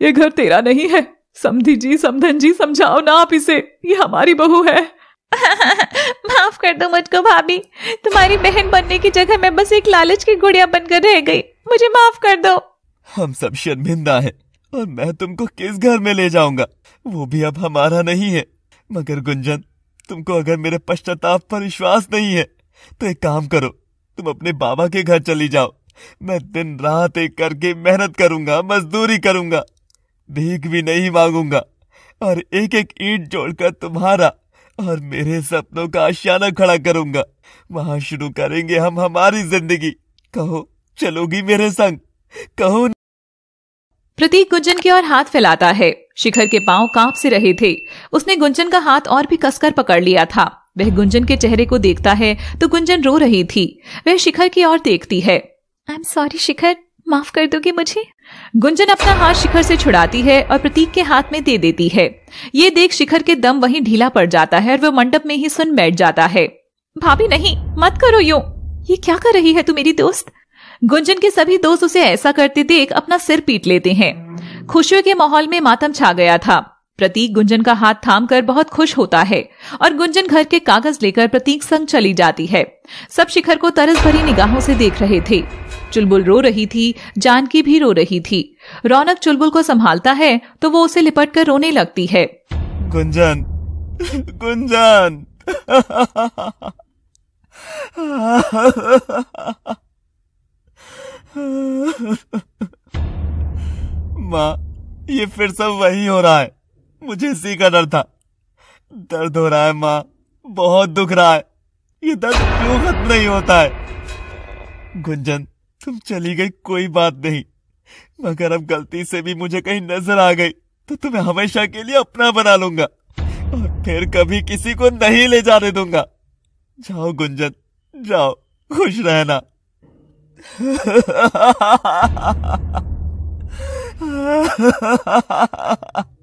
ये घर तेरा नहीं है समधी जी समधन जी समझाओ ना आप इसे ये हमारी बहू है माफ कर दो मुझको भाभी तुम्हारी बहन बनने की जगह मैं बस एक लालच की गुड़िया बनकर रह गई मुझे माफ कर दो हम सब शर्मिंदा हैं और मैं तुमको किस घर में ले जाऊंगा वो भी अब हमारा नहीं है मगर गुंजन तुमको अगर मेरे पश्चाताप पर विश्वास नहीं है तो एक काम करो तुम अपने बाबा के घर चली जाओ मैं दिन रात एक करके मेहनत करूंगा मजदूरी करूंगा भीख भी नहीं मांगूंगा और एक एक ईट जोड़कर तुम्हारा और मेरे सपनों का आशाना खड़ा करूंगा वहां शुरू करेंगे हम हमारी जिंदगी कहो चलोगी मेरे संग कहो प्रतीक गुंजन की ओर हाथ फैलाता है शिखर के पांव कांप से रहे थे उसने गुंजन का हाथ और भी कसकर पकड़ लिया था वह गुंजन के चेहरे को देखता है तो गुंजन रो रही थी वह शिखर की ओर देखती है आई एम सॉरी शिखर माफ कर दोगे मुझे गुंजन अपना हाथ शिखर से छुड़ाती है और प्रतीक के हाथ में दे देती है ये देख शिखर के दम वहीं ढीला पड़ जाता है और वह मंडप में ही सुन बैठ जाता है भाभी नहीं मत करो यो ये क्या कर रही है तू मेरी दोस्त गुंजन के सभी दोस्त उसे ऐसा करते देख अपना सिर पीट लेते हैं खुशियों के माहौल में मातम छा गया था प्रतीक गुंजन का हाथ थाम कर बहुत खुश होता है और गुंजन घर के कागज लेकर प्रतीक संग चली जाती है सब शिखर को तरस भरी निगाहों से देख रहे थे चुलबुल रो रही थी जानकी भी रो रही थी रौनक चुलबुल को संभालता है तो वो उसे लिपट कर रोने लगती है गुंजन गुंजन माँ ये फिर सब वही हो रहा है मुझे इसी का डर था दर्द हो रहा है माँ बहुत दुख रहा है ये दर्द क्यों खत्म नहीं होता है गुंजन तुम चली गई कोई बात नहीं मगर अब गलती से भी मुझे कहीं नजर आ गई तो तुम्हें हमेशा के लिए अपना बना लूंगा और फिर कभी किसी को नहीं ले जाने दूंगा जाओ गुंजन जाओ खुश रहना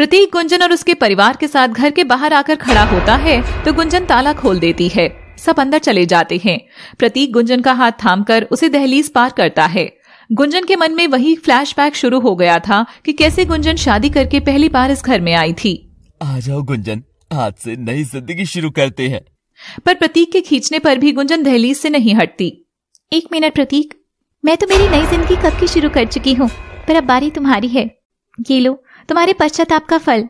प्रतीक गुंजन और उसके परिवार के साथ घर के बाहर आकर खड़ा होता है तो गुंजन ताला खोल देती है सब अंदर चले जाते हैं प्रतीक गुंजन का हाथ थामकर उसे दहलीज पार करता है गुंजन के मन में वही फ्लैशबैक शुरू हो गया था कि कैसे गुंजन शादी करके पहली बार इस घर में आई थी आ जाओ गुंजन आज से नई जिंदगी शुरू करते हैं पर प्रतीक के खींचने पर भी गुंजन दहलीज से नहीं हटती एक मिनट प्रतीक मैं तो मेरी नई जिंदगी कब की शुरू कर चुकी हूँ पर अब बारी तुम्हारी है ये लो तुम्हारे पश्चाताप का फल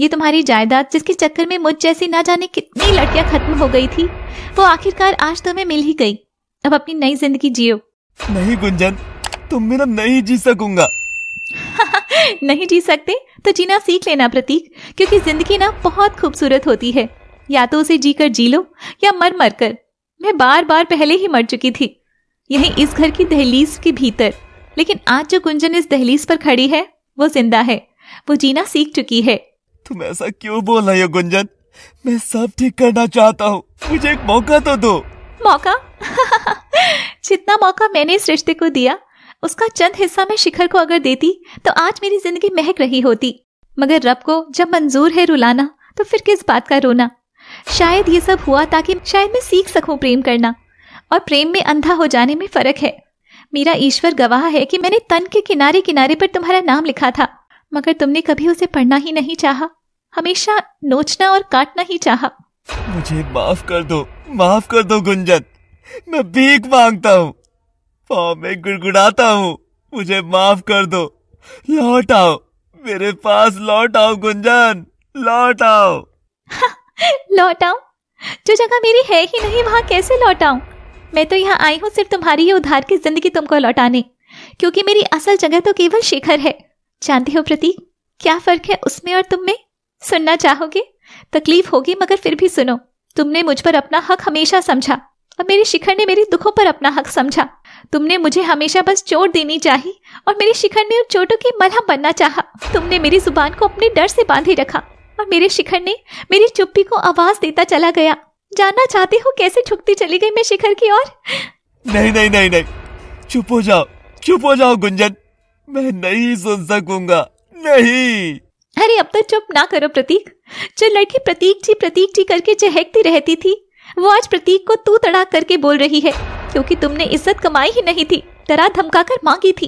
ये तुम्हारी जायदाद जिसके चक्कर में मुझ जैसी ना जाने कितनी लड़कियां खत्म हो गई थी वो आखिरकार आज तुम्हें मिल ही गई अब अपनी नई जिंदगी जियो नहीं गुंजन तुम मेरा नहीं जी सकूंगा नहीं जी सकते तो जीना सीख लेना प्रतीक क्योंकि जिंदगी ना बहुत खूबसूरत होती है या तो उसे जीकर जी लो या मर मर कर मैं बार बार पहले ही मर चुकी थी यही इस घर की दहलीज के भीतर लेकिन आज जो गुंजन इस दहलीज पर खड़ी है वो जिंदा है वो जीना सीख चुकी है तुम ऐसा क्यों बोल रहे हो गुंजन मैं सब ठीक करना चाहता हूँ मुझे एक मौका तो दो मौका जितना मौका मैंने इस रिश्ते को दिया उसका चंद हिस्सा मैं शिखर को अगर देती तो आज मेरी जिंदगी महक रही होती मगर रब को जब मंजूर है रुलाना तो फिर किस बात का रोना शायद ये सब हुआ ताकि शायद मैं सीख सकूं प्रेम करना और प्रेम में अंधा हो जाने में फर्क है मेरा ईश्वर गवाह है कि मैंने तन के किनारे किनारे पर तुम्हारा नाम लिखा था मगर तुमने कभी उसे पढ़ना ही नहीं चाहा हमेशा नोचना और काटना ही चाहा मुझे माफ कर दो माफ कर दो गुंजत मैं भीख मांगता हूँ पाँव में गुड़गुड़ाता हूँ मुझे माफ कर दो लौट आओ मेरे पास लौट आओ गुंजन लौट आओ हाँ, लौट आओ जो जगह मेरी है ही नहीं वहाँ कैसे लौट आऊ मैं तो यहाँ आई हूँ सिर्फ तुम्हारी ही उधार की जिंदगी तुमको लौटाने क्योंकि मेरी असल जगह तो केवल शिखर है जानती हो प्रतीक क्या फर्क है उसमें और तुम में सुनना चाहोगे तकलीफ होगी मगर फिर भी सुनो तुमने मुझ पर अपना हक हमेशा समझा और मेरे शिखर ने मेरे दुखों पर अपना हक समझा तुमने मुझे हमेशा बस चोट देनी चाहिए और मेरे शिखर ने उन चोटों की मलहम बनना चाहा। तुमने मेरी जुबान को अपने डर से बांधे रखा और मेरे शिखर ने मेरी चुप्पी को आवाज देता चला गया जानना चाहते हो कैसे छुपती चली गई मैं शिखर की ओर नहीं नहीं नहीं नहीं चुप हो जाओ चुप हो जाओ गुंजन मैं नहीं सुन सकूंगा नहीं अरे अब तो चुप ना करो प्रतीक जो लड़की प्रतीक जी प्रतीक जी करके चहकती रहती थी वो आज प्रतीक को तू तड़ा करके बोल रही है क्योंकि तुमने इज्जत कमाई ही नहीं थी डरा धमका कर मांगी थी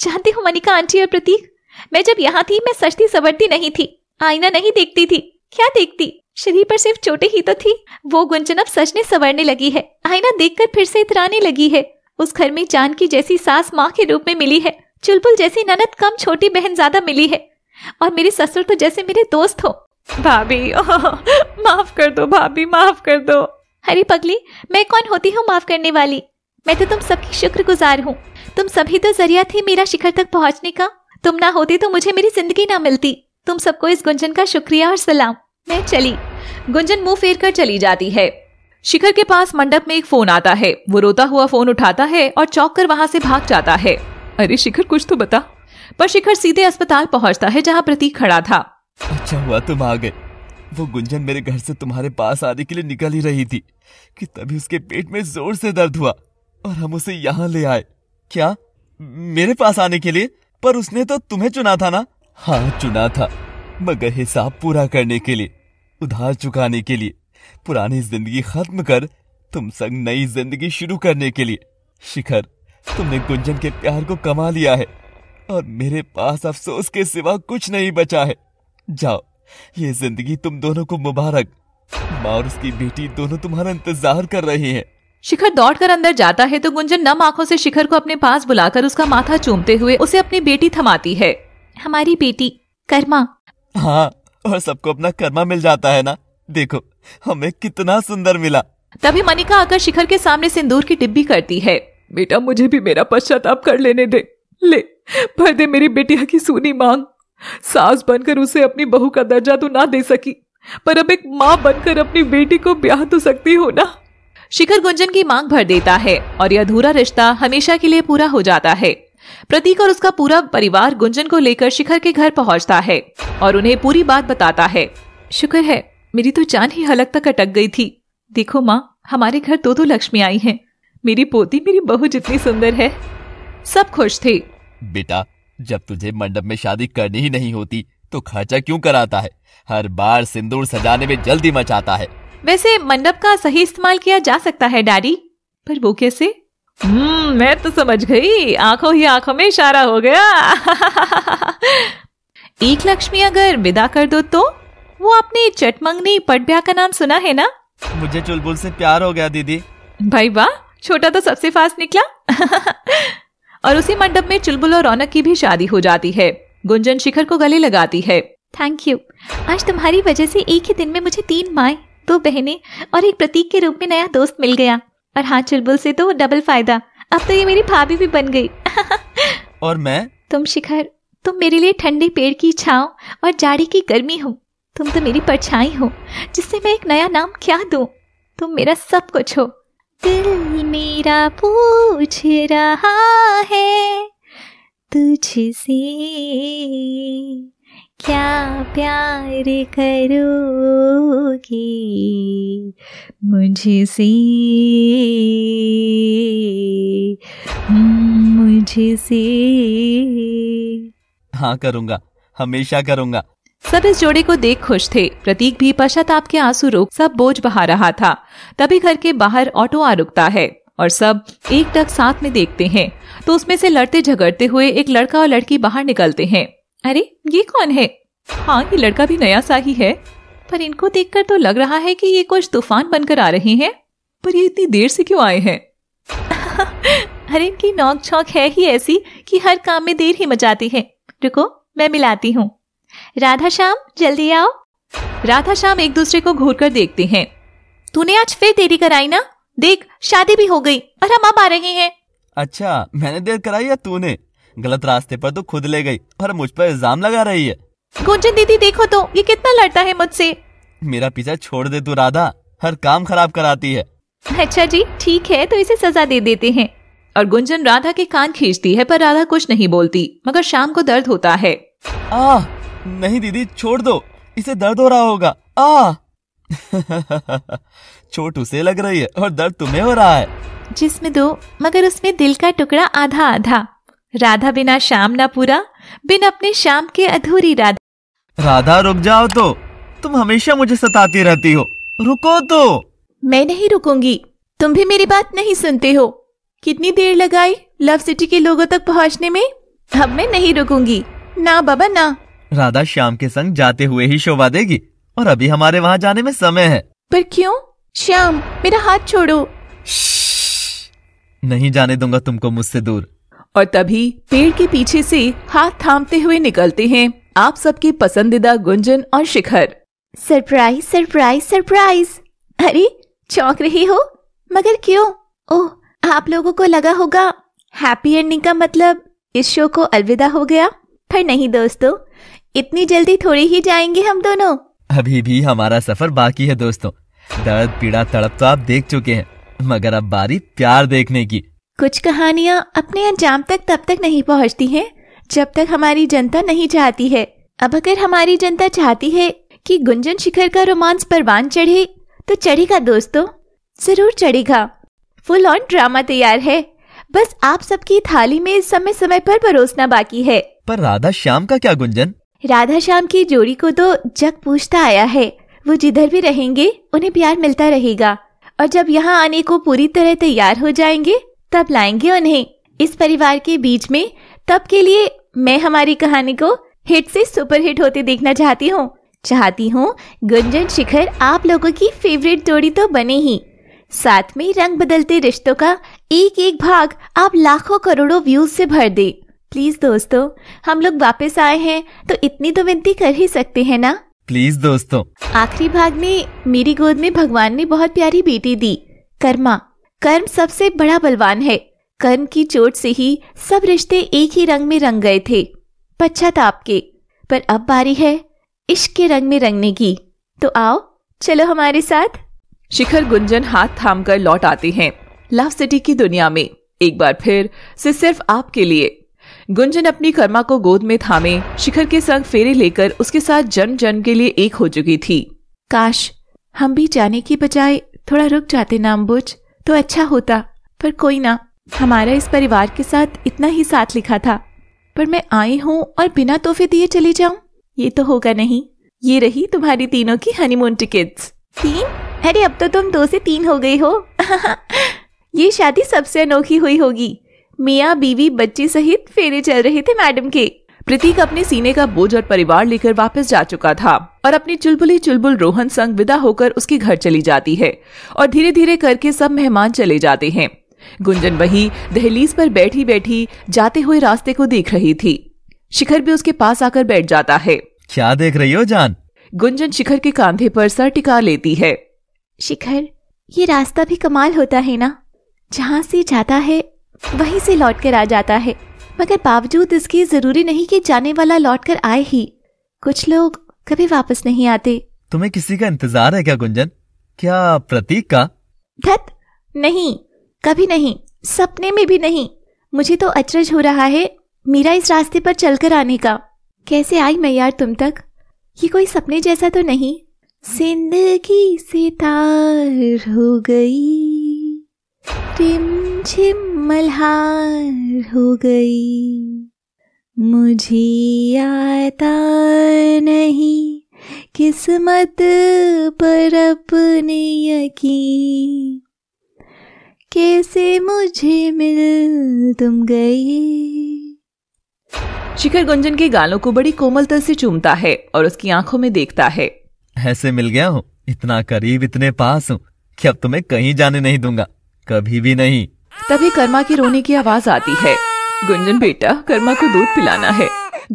जानती हूँ मनिका आंटी और प्रतीक मैं जब यहाँ थी मैं सचती सवरती नहीं थी आईना नहीं देखती थी क्या देखती शरीर पर सिर्फ चोटें ही तो थी वो गुंजन अब सचने सवरने लगी है आईना देखकर फिर से इतराने लगी है उस घर में जान की जैसी सास माँ के रूप में मिली है चुलबुल जैसी ननद कम छोटी बहन ज्यादा मिली है और मेरे ससुर तो जैसे मेरे दोस्त हो भाभी माफ कर दो भाभी माफ कर दो हरी पगली मैं कौन होती हूँ माफ करने वाली मैं तो तुम सबकी शुक्रगुजार हूँ तुम सभी तो जरिया थी मेरा शिखर तक पहुँचने का तुम ना होती तो मुझे मेरी जिंदगी ना मिलती तुम सबको इस गुंजन का शुक्रिया और सलाम मैं चली गुंजन मुंह फेर कर चली जाती है शिखर के पास मंडप में एक फोन आता है वो रोता हुआ फोन उठाता है और चौक कर वहाँ से भाग जाता है अरे शिखर कुछ तो बता पर शिखर सीधे अस्पताल पहुंचता है जहां प्रतीक खड़ा था अच्छा हुआ तुम आ गए वो गुंजन मेरे घर से तुम्हारे पास आने के लिए निकल ही रही थी कि तभी उसके पेट में जोर से दर्द हुआ और हम उसे यहाँ ले आए क्या मेरे पास आने के लिए पर उसने तो तुम्हें चुना था ना हाँ चुना था मगर हिसाब पूरा करने के लिए उधार चुकाने के लिए पुरानी जिंदगी खत्म कर तुम संग नई जिंदगी शुरू करने के लिए शिखर तुमने गुंजन के प्यार को कमा लिया है और मेरे पास अफसोस के सिवा कुछ नहीं बचा है जाओ ये जिंदगी तुम दोनों को मुबारक माँ और उसकी बेटी दोनों तुम्हारा इंतजार कर रही हैं। शिखर दौड़कर अंदर जाता है तो गुंजन नम आंखों से शिखर को अपने पास बुलाकर उसका माथा चूमते हुए उसे अपनी बेटी थमाती है हमारी बेटी कर्मा हाँ और सबको अपना कर्मा मिल जाता है ना देखो हमें कितना सुंदर मिला तभी मनिका आकर शिखर के सामने सिंदूर की डिब्बी करती है बेटा मुझे भी मेरा पश्चाताप कर लेने दे ले भर दे मेरी बेटिया की सूनी मांग सास बनकर उसे अपनी बहू का दर्जा तो ना दे सकी पर अब एक माँ बनकर अपनी बेटी को ब्याह तो सकती हो ना शिखर गुंजन की मांग भर देता है और यह अधूरा रिश्ता हमेशा के लिए पूरा हो जाता है प्रतीक और उसका पूरा परिवार गुंजन को लेकर शिखर के घर पहुंचता है और उन्हें पूरी बात बताता है शुक्र है मेरी तो जान ही हलक तक अटक गई थी देखो माँ हमारे घर दो दो लक्ष्मी आई हैं मेरी पोती मेरी बहू जितनी सुंदर है सब खुश थे बेटा जब तुझे मंडप में शादी करनी ही नहीं होती तो खर्चा क्यों कराता है हर बार सिंदूर सजाने में जल्दी मचाता है वैसे मंडप का सही इस्तेमाल किया जा सकता है डैडी पर वो कैसे हम्म मैं तो समझ गई आंखों ही आंखों में इशारा हो गया एक लक्ष्मी अगर विदा कर दो तो वो आपने चटमंगनी पटब्या का नाम सुना है ना मुझे चुलबुल से प्यार हो गया दीदी भाई वाह छोटा तो सबसे फास्ट निकला और उसी मंडप में चुलबुल और रौनक की भी शादी हो जाती है गुंजन शिखर को गले लगाती है थैंक यू आज तुम्हारी वजह से एक ही दिन में मुझे तीन माए दो बहने और एक प्रतीक के रूप में नया दोस्त मिल गया और हाँ चुलबुल से तो डबल फायदा अब तो ये मेरी भाभी भी बन गई और मैं तुम शिखर तुम मेरे लिए ठंडे पेड़ की छाव और जाड़ी की गर्मी हो तुम तो मेरी परछाई हो जिससे मैं एक नया नाम क्या दू तुम मेरा सब कुछ हो दिल मेरा पूछ रहा है तुझसे क्या प्यार करोगी मुझसे मुझसे हाँ करूँगा हमेशा करूँगा सब इस जोड़े को देख खुश थे प्रतीक भी पश्चाताप के आंसू रोक सब बोझ बहा रहा था तभी घर के बाहर ऑटो आ रुकता है और सब एक टक साथ में देखते हैं तो उसमें से लड़ते झगड़ते हुए एक लड़का और लड़की बाहर निकलते हैं अरे ये कौन है हाँ ये लड़का भी नया सा ही है पर इनको देखकर तो लग रहा है कि ये कुछ तूफान बनकर आ रहे हैं पर ये इतनी देर से क्यों आए हैं हर इनकी नोक छोंक है ही ऐसी कि हर काम में देर ही मचाती है रुको मैं मिलाती हूँ राधा श्याम जल्दी आओ राधा श्याम एक दूसरे को घूर कर देखते हैं तूने आज फिर देरी कराई ना देख शादी भी हो गई और हम अब आ रहे हैं अच्छा मैंने देर कराई या तूने गलत रास्ते पर तो खुद ले गई और मुझ पर इल्जाम लगा रही है गुंजन दीदी देखो तो ये कितना लड़ता है मुझसे मेरा पीछा छोड़ दे तू राधा हर काम खराब कराती है अच्छा जी ठीक है तो इसे सजा दे देते हैं और गुंजन राधा के कान खींचती है पर राधा कुछ नहीं बोलती मगर शाम को दर्द होता है आ, नहीं दीदी छोड़ दो इसे दर्द हो रहा होगा आ चोट उसे लग रही है और दर्द तुम्हें हो रहा है जिसमें दो मगर उसमें दिल का टुकड़ा आधा आधा राधा बिना शाम ना पूरा बिन अपने शाम के अधूरी राधा राधा रुक जाओ तो तुम हमेशा मुझे सताती रहती हो रुको तो मैं नहीं रुकूंगी तुम भी मेरी बात नहीं सुनते हो कितनी देर लगाई लव सिटी के लोगों तक पहुंचने में अब मैं नहीं रुकूंगी ना बाबा ना राधा श्याम के संग जाते हुए ही शोभा देगी और अभी हमारे वहाँ जाने में समय है पर क्यों श्याम मेरा हाथ छोड़ो नहीं जाने दूंगा तुमको मुझसे दूर और तभी पेड़ के पीछे से हाथ थामते हुए निकलते हैं आप सबके पसंदीदा गुंजन और शिखर सरप्राइज सरप्राइज सरप्राइज अरे चौंक रही हो मगर क्यों ओह आप लोगों को लगा होगा हैप्पी एंडिंग का मतलब इस शो को अलविदा हो गया पर नहीं दोस्तों इतनी जल्दी थोड़ी ही जाएंगे हम दोनों अभी भी हमारा सफर बाकी है दोस्तों दर्द पीड़ा तड़प तो आप देख चुके हैं मगर अब बारी प्यार देखने की कुछ कहानियाँ अपने अंजाम तक तब तक नहीं पहुँचती है जब तक हमारी जनता नहीं चाहती है अब अगर हमारी जनता चाहती है कि गुंजन शिखर का रोमांस परवान चढ़े तो चढ़ेगा दोस्तों जरूर चढ़ेगा फुल ऑन ड्रामा तैयार है बस आप सबकी थाली में समय समय पर परोसना बाकी है पर राधा श्याम का क्या गुंजन राधा श्याम की जोड़ी को तो जग पूछता आया है वो जिधर भी रहेंगे उन्हें प्यार मिलता रहेगा और जब यहाँ आने को पूरी तरह तैयार हो जाएंगे तब लाएंगे उन्हें इस परिवार के बीच में तब के लिए मैं हमारी कहानी को हिट से हिट होते देखना चाहती हूँ चाहती हूँ गुंजन शिखर आप लोगों की फेवरेट जोड़ी तो बने ही साथ में रंग बदलते रिश्तों का एक एक भाग आप लाखों करोड़ों व्यूज से भर दे प्लीज दोस्तों हम लोग वापस आए हैं तो इतनी तो विनती कर ही सकते हैं ना प्लीज दोस्तों आखिरी भाग में मेरी गोद में भगवान ने बहुत प्यारी बेटी दी कर्मा कर्म सबसे बड़ा बलवान है कर्म की चोट से ही सब रिश्ते एक ही रंग में रंग गए थे पश्चाताप के पर अब बारी है इश्क के रंग में रंगने की तो आओ चलो हमारे साथ शिखर गुंजन हाथ थाम कर लौट आते हैं लव सिटी की दुनिया में एक बार फिर से सिर्फ आपके लिए गुंजन अपनी कर्मा को गोद में थामे शिखर के संग फेरे लेकर उसके साथ जन्म जन्म के लिए एक हो चुकी थी काश हम भी जाने की बजाय थोड़ा रुक जाते नामबुज तो अच्छा होता पर कोई ना हमारा इस परिवार के साथ इतना ही साथ लिखा था पर मैं आई हूँ और बिना तोहफे दिए चली जाऊँ ये तो होगा नहीं ये रही तुम्हारी तीनों की हनीमून टिकट्स तीन अरे अब तो तुम दो से तीन हो गई हो ये शादी सबसे अनोखी हुई होगी मियाँ बीवी बच्ची सहित फेरे चल रहे थे मैडम के प्रतीक अपने सीने का बोझ और परिवार लेकर वापस जा चुका था और अपनी चुलबुली चुलबुल रोहन संग विदा होकर उसके घर चली जाती है और धीरे धीरे करके सब मेहमान चले जाते हैं गुंजन वही दहलीज पर बैठी बैठी जाते हुए रास्ते को देख रही थी शिखर भी उसके पास आकर बैठ जाता है क्या देख रही हो जान गुंजन शिखर के कांधे पर सर टिका लेती है शिखर ये रास्ता भी कमाल होता है ना जहाँ से जाता है वहीं से लौट कर आ जाता है मगर बावजूद इसके जरूरी नहीं कि जाने वाला लौट कर आए ही कुछ लोग कभी वापस नहीं आते तुम्हें किसी का इंतजार है क्या गुंजन क्या प्रतीक का धत नहीं कभी नहीं सपने में भी नहीं मुझे तो अचरज हो रहा है मीरा इस रास्ते पर चलकर आने का कैसे आई मैं यार तुम तक ये कोई सपने जैसा तो नहीं जिंदगी से तार हो गई टिम छिम मल्हार हो गई मुझे आता नहीं किस्मत पर अपने यकीन कैसे मुझे मिल तुम गई शिखर गुंजन के गालों को बड़ी कोमलता से चूमता है और उसकी आंखों में देखता है ऐसे मिल गया हूँ इतना करीब इतने पास हूँ कि अब तुम्हें कहीं जाने नहीं दूंगा कभी भी नहीं तभी कर्मा की रोने की आवाज आती है गुंजन बेटा कर्मा को दूध पिलाना है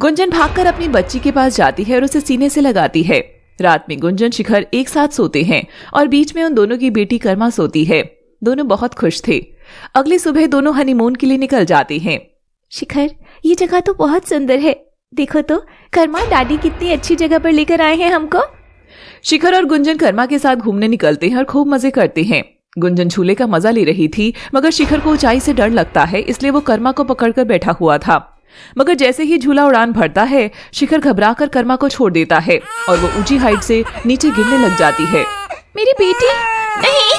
गुंजन भागकर अपनी बच्ची के पास जाती है और उसे सीने से लगाती है रात में गुंजन शिखर एक साथ सोते हैं और बीच में उन दोनों की बेटी कर्मा सोती है दोनों बहुत खुश थे अगली सुबह दोनों हनीमून के लिए निकल जाते हैं शिखर ये जगह तो बहुत सुंदर है देखो तो कर्मा डैडी कितनी अच्छी जगह पर लेकर आए हैं हमको शिखर और गुंजन कर्मा के साथ घूमने निकलते हैं और खूब मजे करते हैं गुंजन झूले का मजा ले रही थी मगर शिखर को ऊंचाई से डर लगता है इसलिए वो कर्मा को पकड़कर बैठा हुआ था मगर जैसे ही झूला उड़ान भरता है शिखर घबरा कर कर्मा को छोड़ देता है और वो ऊंची हाइट से नीचे गिरने लग जाती है मेरी बेटी नहीं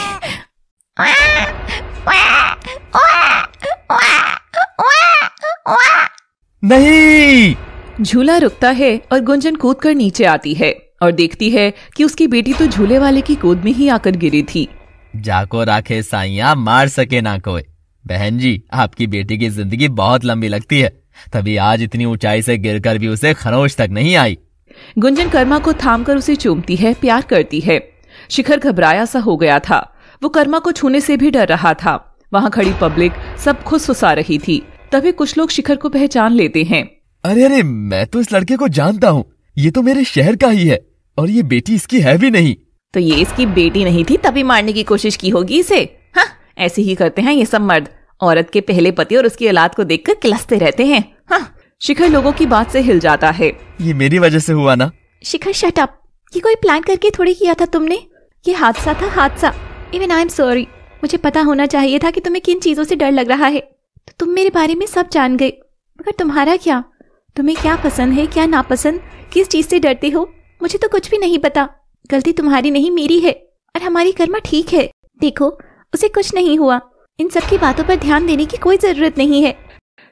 नहीं झूला रुकता है और गुंजन कूद कर नीचे आती है और देखती है कि उसकी बेटी तो झूले वाले की गोद में ही आकर गिरी थी जाको राखे साइया मार सके ना कोई बहन जी आपकी बेटी की जिंदगी बहुत लंबी लगती है तभी आज इतनी ऊंचाई से गिरकर भी उसे खरोश तक नहीं आई गुंजन कर्मा को थामकर उसे चूमती है प्यार करती है शिखर घबराया सा हो गया था वो कर्मा को छूने से भी डर रहा था वहाँ खड़ी पब्लिक सब खुश फुसा रही थी तभी कुछ लोग शिखर को पहचान लेते हैं अरे अरे मैं तो इस लड़के को जानता हूँ ये तो मेरे शहर का ही है और ये बेटी इसकी है भी नहीं तो ये इसकी बेटी नहीं थी तभी मारने की कोशिश की होगी इसे हाँ ऐसे ही करते हैं ये सब मर्द औरत के पहले पति और उसकी औलाद को देखकर किलसते रहते हैं हाँ शिखर लोगों की बात से हिल जाता है ये मेरी वजह से हुआ ना शिखर शटअप ये कोई प्लान करके थोड़ी किया था तुमने ये हादसा था हादसा इवन आई एम सॉरी मुझे पता होना चाहिए था कि तुम्हें किन चीजों से डर लग रहा है तो तुम मेरे बारे में सब जान गए मगर तुम्हारा क्या तुम्हें क्या पसंद है क्या नापसंद किस चीज से डरते हो मुझे तो कुछ भी नहीं पता गलती तुम्हारी नहीं मेरी है और हमारी कर्मा ठीक है देखो उसे कुछ नहीं हुआ इन सब की बातों पर ध्यान देने की कोई जरूरत नहीं है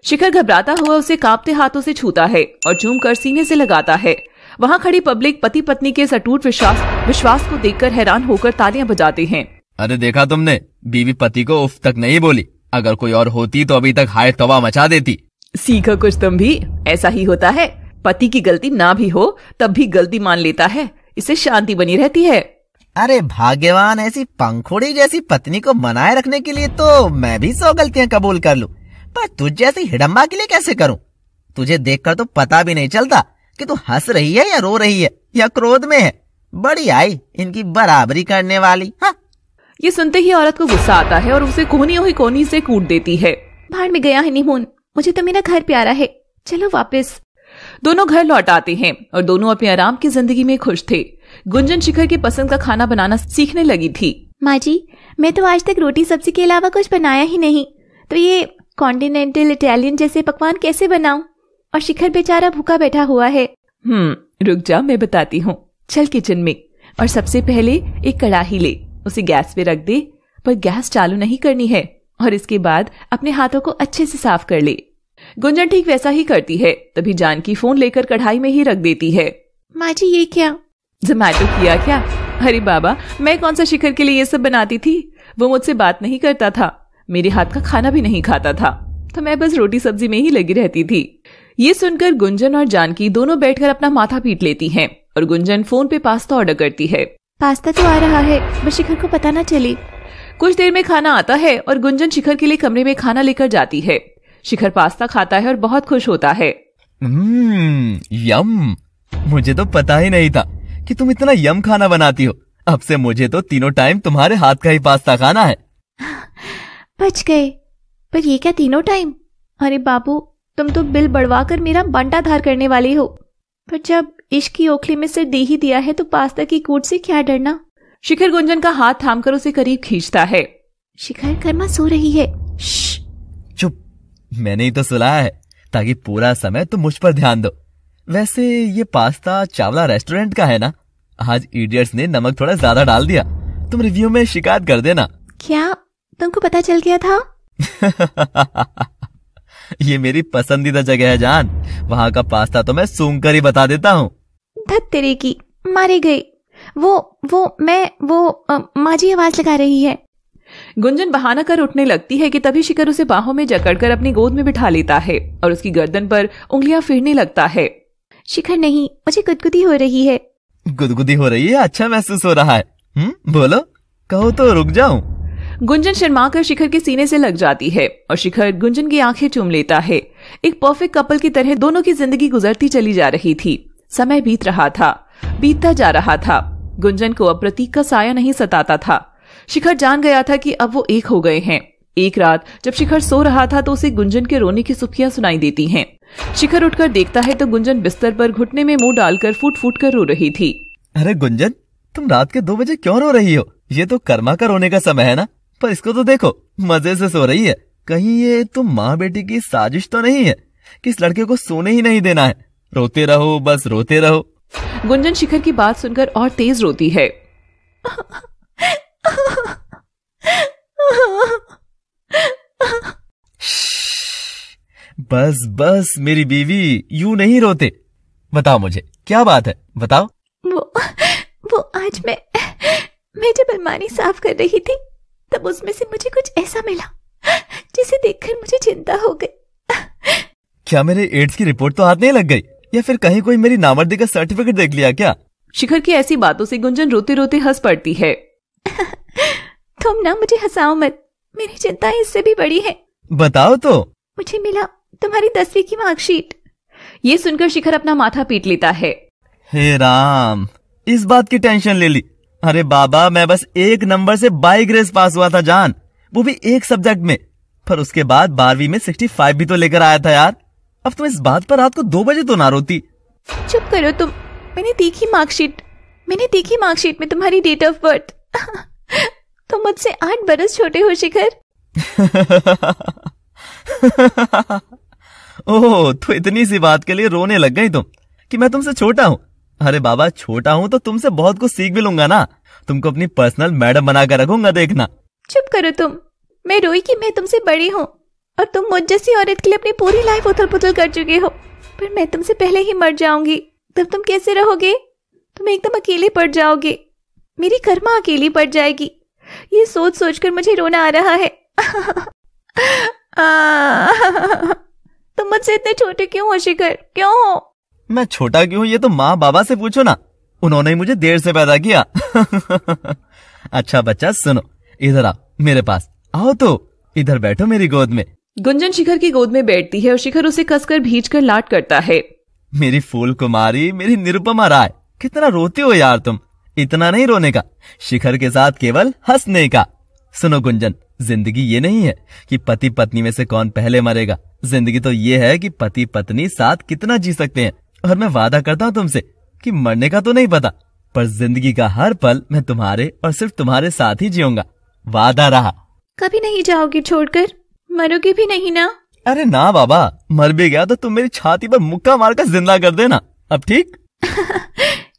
शिखर घबराता हुआ उसे कांपते हाथों से छूता है और झूम कर सीने से लगाता है वहाँ खड़ी पब्लिक पति पत्नी के सटूट अटूट विश्वास विश्वास को देखकर हैरान होकर तालियां बजाते हैं अरे देखा तुमने बीवी पति को उफ तक नहीं बोली अगर कोई और होती तो अभी तक हाय तवा मचा देती सीखो कुछ तुम भी ऐसा ही होता है पति की गलती ना भी हो तब भी गलती मान लेता है इससे शांति बनी रहती है अरे भाग्यवान ऐसी पंखुड़ी जैसी पत्नी को बनाए रखने के लिए तो मैं भी सौ गलतियाँ कबूल कर लूँ पर तुझ जैसी हिडम्बा के लिए कैसे करूँ तुझे कर तो पता भी नहीं चलता कि तू हंस रही है या रो रही है या क्रोध में है बड़ी आई इनकी बराबरी करने वाली हा? ये सुनते ही औरत को गुस्सा आता है और उसे कोनी हुई कोनी से कूट देती है भाड़ में गया है निमोन मुझे तो मेरा घर प्यारा है चलो वापस दोनों घर लौट आते हैं और दोनों अपने आराम की जिंदगी में खुश थे गुंजन शिखर की पसंद का खाना बनाना सीखने लगी थी माँ जी मैं तो आज तक रोटी सब्जी के अलावा कुछ बनाया ही नहीं तो ये कॉन्टिनेंटल इटालियन जैसे पकवान कैसे बनाऊं और शिखर बेचारा भूखा बैठा हुआ है हम्म रुक जा मैं बताती हूँ चल किचन में और सबसे पहले एक कड़ाही ले उसे गैस पे रख दे पर गैस चालू नहीं करनी है और इसके बाद अपने हाथों को अच्छे से साफ कर ले गुंजन ठीक वैसा ही करती है तभी जानकी फोन लेकर कढ़ाई में ही रख देती है माँ जी ये क्या जोमैटो किया क्या अरे बाबा मैं कौन सा शिखर के लिए ये सब बनाती थी वो मुझसे बात नहीं करता था मेरे हाथ का खाना भी नहीं खाता था तो मैं बस रोटी सब्जी में ही लगी रहती थी ये सुनकर गुंजन और जानकी दोनों बैठकर अपना माथा पीट लेती हैं और गुंजन फोन पे पास्ता ऑर्डर करती है पास्ता तो आ रहा है बस शिखर को पता ना चले कुछ देर में खाना आता है और गुंजन शिखर के लिए कमरे में खाना लेकर जाती है शिखर पास्ता खाता है और बहुत खुश होता है हम्म, यम मुझे तो पता ही नहीं था कि तुम इतना यम खाना बनाती हो अब से मुझे तो तीनों टाइम तुम्हारे हाथ का ही पास्ता खाना है बच गए पर ये क्या तीनों टाइम अरे बाबू तुम तो बिल बढ़वा कर मेरा बंटा धार करने वाली हो पर जब इश्क की ओखली में सिर दे ही दिया है तो पास्ता की कूट से क्या डरना शिखर गुंजन का हाथ थाम कर उसे करीब खींचता है शिखर कर्मा सो रही है चुप मैंने ही तो सुनाया है ताकि पूरा समय तुम मुझ पर ध्यान दो वैसे ये पास्ता चावला रेस्टोरेंट का है ना आज इडियट्स ने नमक थोड़ा ज्यादा डाल दिया तुम रिव्यू में शिकायत कर देना क्या तुमको पता चल गया था ये मेरी पसंदीदा जगह है जान वहाँ का पास्ता तो मैं सूंघ कर ही बता देता हूँ तेरे की मारी गई वो वो मैं वो माझी आवाज लगा रही है गुंजन बहाना कर उठने लगती है कि तभी शिखर उसे बाहों में जकड़कर अपनी गोद में बिठा लेता है और उसकी गर्दन पर उंगलियां फिरने लगता है शिखर नहीं मुझे गुदगुदी हो रही है गुदगुदी हो रही है अच्छा महसूस हो रहा है हुँ? हम्म, बोलो कहो तो रुक जाऊं गुंजन शर्मा कर शिखर के सीने से लग जाती है और शिखर गुंजन की आंखें चूम लेता है एक परफेक्ट कपल की तरह दोनों की जिंदगी गुजरती चली जा रही थी समय बीत रहा था बीतता जा रहा था गुंजन को अब प्रतीक का साया नहीं सताता था शिखर जान गया था कि अब वो एक हो गए हैं एक रात जब शिखर सो रहा था तो उसे गुंजन के रोने की सुखियाँ सुनाई देती हैं। शिखर उठकर देखता है तो गुंजन बिस्तर पर घुटने में मुंह डालकर फूट फूट कर रो रही थी अरे गुंजन तुम रात के दो बजे क्यों रो रही हो ये तो कर्मा का रोने का समय है ना पर इसको तो देखो मजे से सो रही है कहीं ये तुम माँ बेटी की साजिश तो नहीं है कि इस लड़के को सोने ही नहीं देना है रोते रहो बस रोते रहो गुंजन शिखर की बात सुनकर और तेज रोती है बस बस मेरी बीवी यू नहीं रोते बताओ मुझे क्या बात है बताओ वो वो आज मैं मैं जब अलमारी साफ कर रही थी तब उसमें से मुझे कुछ ऐसा मिला जिसे देखकर मुझे चिंता हो गई क्या मेरे एड्स की रिपोर्ट तो हाथ नहीं लग गई या फिर कहीं कोई मेरी नामर्दी का सर्टिफिकेट देख लिया क्या शिखर की ऐसी बातों से गुंजन रोते रोते हंस पड़ती है तुम ना मुझे हंसाओ मत मेरी चिंता इससे भी बड़ी है बताओ तो मुझे मिला तुम्हारी दसवीं की मार्कशीट ये सुनकर शिखर अपना माथा पीट लेता है हे राम इस बात की टेंशन ले ली अरे बाबा मैं बस एक नंबर से बाई ग्रेस पास हुआ था जान वो भी एक सब्जेक्ट में पर उसके बाद बारहवीं में सिक्सटी फाइव भी तो लेकर आया था यार अब तुम इस बात पर रात को दो बजे तो ना रोती चुप करो तुम मैंने देखी मार्कशीट मैंने देखी मार्कशीट में तुम्हारी डेट ऑफ बर्थ तो मुझसे आठ बरस छोटे हो शिखर ओह तो इतनी सी बात के लिए रोने लग गई तुम कि मैं तुमसे छोटा हूँ अरे बाबा छोटा हूँ तो तुमसे बहुत कुछ सीख भी लूंगा ना तुमको अपनी पर्सनल मैडम बना कर रखूंगा देखना चुप करो तुम मैं रोई कि मैं तुमसे बड़ी हूँ और तुम मुझ जैसी औरत के लिए अपनी पूरी लाइफ उथल पुथल कर चुके हो पर मैं तुमसे पहले ही मर जाऊंगी तब तुम कैसे रहोगे तुम एकदम अकेले पड़ जाओगे मेरी कर्मा अकेली पड़ जाएगी ये सोच सोच कर मुझे रोना आ रहा है तुम मुझसे इतने छोटे क्यों हो शिखर क्यों हो मैं छोटा क्यों ये तो माँ बाबा से पूछो ना उन्होंने मुझे देर से पैदा किया अच्छा बच्चा सुनो इधर आओ मेरे पास आओ तो इधर बैठो मेरी गोद में गुंजन शिखर की गोद में बैठती है और शिखर उसे कसकर भीज कर लाट करता है मेरी फूल कुमारी मेरी निरुपमा राय कितना रोते हो यार तुम इतना नहीं रोने का शिखर के साथ केवल हंसने का सुनो गुंजन जिंदगी ये नहीं है कि पति पत्नी में से कौन पहले मरेगा जिंदगी तो ये है कि पति पत्नी साथ कितना जी सकते हैं और मैं वादा करता हूँ तुमसे कि मरने का तो नहीं पता पर जिंदगी का हर पल मैं तुम्हारे और सिर्फ तुम्हारे साथ ही जीऊंगा वादा रहा कभी नहीं जाओगी छोड़कर मरोगे भी नहीं ना अरे ना बाबा मर भी गया तो तुम मेरी छाती पर मुक्का मारकर जिंदा कर देना अब ठीक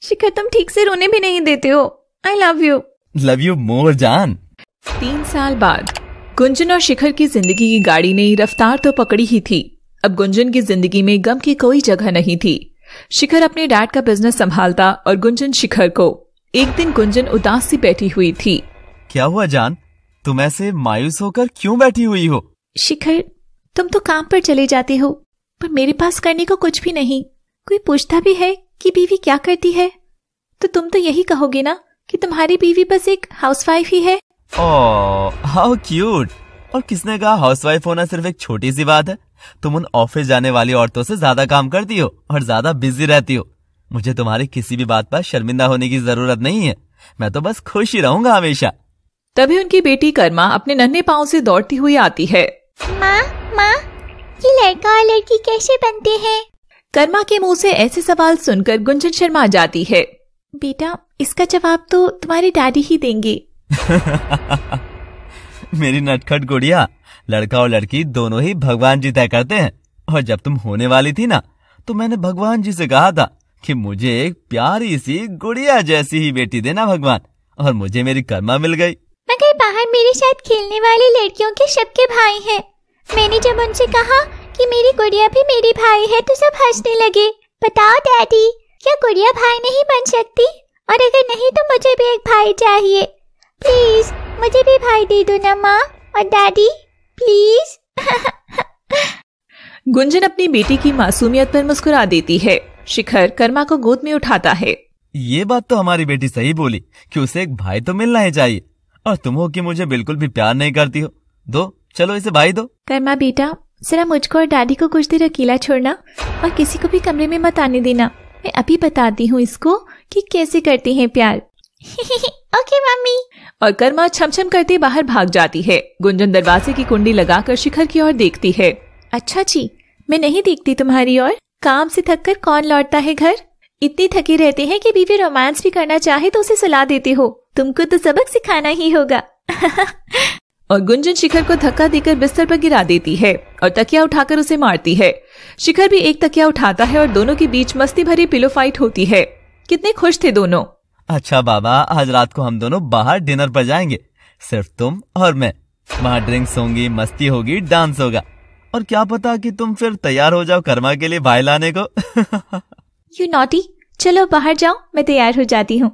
शिखर तुम ठीक से रोने भी नहीं देते हो I love you love you more जान तीन साल बाद गुंजन और शिखर की जिंदगी की गाड़ी ने रफ्तार तो पकड़ी ही थी अब गुंजन की जिंदगी में गम की कोई जगह नहीं थी शिखर अपने डैड का बिजनेस संभालता और गुंजन शिखर को एक दिन गुंजन उदास सी बैठी हुई थी क्या हुआ जान तुम ऐसे मायूस होकर क्यों बैठी हुई हो शिखर तुम तो काम पर चले जाते हो पर मेरे पास करने को कुछ भी नहीं कोई पूछता भी है कि बीवी क्या करती है तो तुम तो यही कहोगे ना कि तुम्हारी बीवी बस एक हाउसवाइफ ही है हाउ क्यूट और किसने कहा हाउसवाइफ होना सिर्फ एक छोटी सी बात है तुम उन ऑफिस जाने वाली औरतों से ज्यादा काम करती हो और ज्यादा बिजी रहती हो मुझे तुम्हारी किसी भी बात पर शर्मिंदा होने की जरूरत नहीं है मैं तो बस खुश ही रहूंगा हमेशा तभी उनकी बेटी कर्मा अपने नन्हे पाँव से दौड़ती हुई आती है माँ माँ ये लड़का और लड़की कैसे बनते हैं कर्मा के मुंह से ऐसे सवाल सुनकर गुंजन शर्मा जाती है बेटा इसका जवाब तो तुम्हारे डैडी ही देंगे मेरी नटखट गुड़िया लड़का और लड़की दोनों ही भगवान जी तय करते हैं और जब तुम होने वाली थी ना तो मैंने भगवान जी से कहा था कि मुझे एक प्यारी सी गुड़िया जैसी ही बेटी देना भगवान और मुझे मेरी कर्मा मिल गई मगर बाहर मेरे साथ खेलने वाली लड़कियों के सबके भाई हैं मैंने जब उनसे कहा कि मेरी गुड़िया भी मेरी भाई है तो सब हंसने लगे बताओ डैडी क्या गुड़िया भाई नहीं बन सकती और अगर नहीं तो मुझे भी एक भाई चाहिए प्लीज मुझे भी भाई दे दो ना माँ और डैडी प्लीज गुंजन अपनी बेटी की मासूमियत पर मुस्कुरा देती है शिखर कर्मा को गोद में उठाता है ये बात तो हमारी बेटी सही बोली कि उसे एक भाई तो मिलना ही चाहिए और तुम हो कि मुझे बिल्कुल भी प्यार नहीं करती हो दो चलो इसे भाई दो कर्मा बेटा जरा मुझको और डैडी को कुछ देर अकेला छोड़ना और किसी को भी कमरे में मत आने देना मैं अभी बताती हूँ इसको कि कैसे करते हैं प्यार ओके मम्मी और कर्मा छम छम करते बाहर भाग जाती है गुंजन दरवाजे की कुंडी लगाकर शिखर की ओर देखती है अच्छा जी मैं नहीं देखती तुम्हारी ओर काम से थक कर कौन लौटता है घर इतनी थके रहते हैं कि बीवी रोमांस भी करना चाहे तो उसे सलाह देते हो तुमको तो सबक सिखाना ही होगा और गुंजन शिखर को धक्का देकर बिस्तर पर गिरा देती है और तकिया उठाकर उसे मारती है शिखर भी एक तकिया उठाता है और दोनों के बीच मस्ती भरी पिलो फाइट होती है कितने खुश थे दोनों अच्छा बाबा आज रात को हम दोनों बाहर डिनर पर जाएंगे सिर्फ तुम और मैं वहाँ ड्रिंक्स होंगी मस्ती होगी डांस होगा और क्या पता कि तुम फिर तैयार हो जाओ कर्मा के लिए भाई लाने को यू नॉटी चलो बाहर जाओ मैं तैयार हो जाती हूँ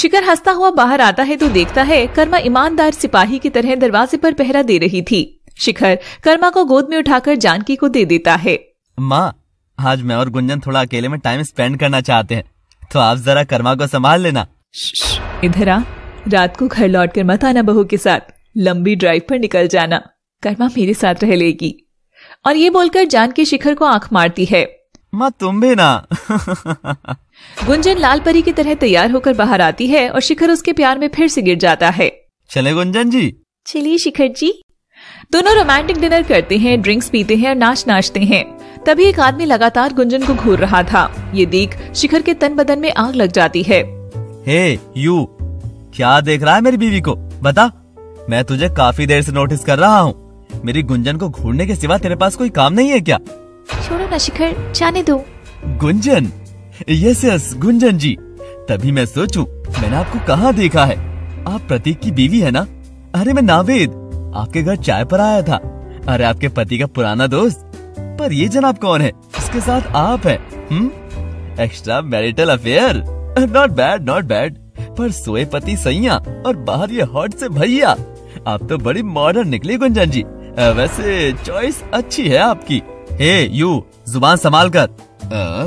शिखर हंसता हुआ बाहर आता है तो देखता है कर्मा ईमानदार सिपाही की तरह दरवाजे पर पहरा दे रही थी शिखर कर्मा को गोद में उठाकर जानकी को दे देता है माँ आज मैं और गुंजन थोड़ा अकेले में टाइम स्पेंड करना चाहते हैं तो आप जरा कर्मा को संभाल लेना इधर आ रात को घर लौट कर मत आना बहू के साथ लंबी ड्राइव पर निकल जाना कर्मा मेरे साथ रह लेगी और ये बोलकर जानकी शिखर को आंख मारती है माँ तुम भी ना गुंजन लाल परी की तरह तैयार होकर बाहर आती है और शिखर उसके प्यार में फिर से गिर जाता है चले गुंजन जी चलिए शिखर जी दोनों रोमांटिक डिनर करते हैं ड्रिंक्स पीते हैं और नाच नाचते हैं तभी एक आदमी लगातार गुंजन को घूर रहा था ये देख शिखर के तन बदन में आग लग जाती है हे hey, यू क्या देख रहा है मेरी बीवी को बता मैं तुझे काफी देर से नोटिस कर रहा हूँ मेरी गुंजन को घूरने के सिवा तेरे पास कोई काम नहीं है क्या छोड़ो ना शिखर जाने दो गुंजन यस यस गुंजन जी तभी मैं सोचूं मैंने आपको कहाँ देखा है आप प्रतीक की बीवी है ना अरे मैं नावेद आपके घर चाय पर आया था अरे आपके पति का पुराना दोस्त पर ये जनाब कौन है इसके साथ आप है extra marital affair not bad not bad पर सोए पति सैया और बाहर ये हॉट से भैया आप तो बड़ी मॉडर्न निकली गुंजन जी वैसे चॉइस अच्छी है आपकी ए यू जुबान संभाल कर आ,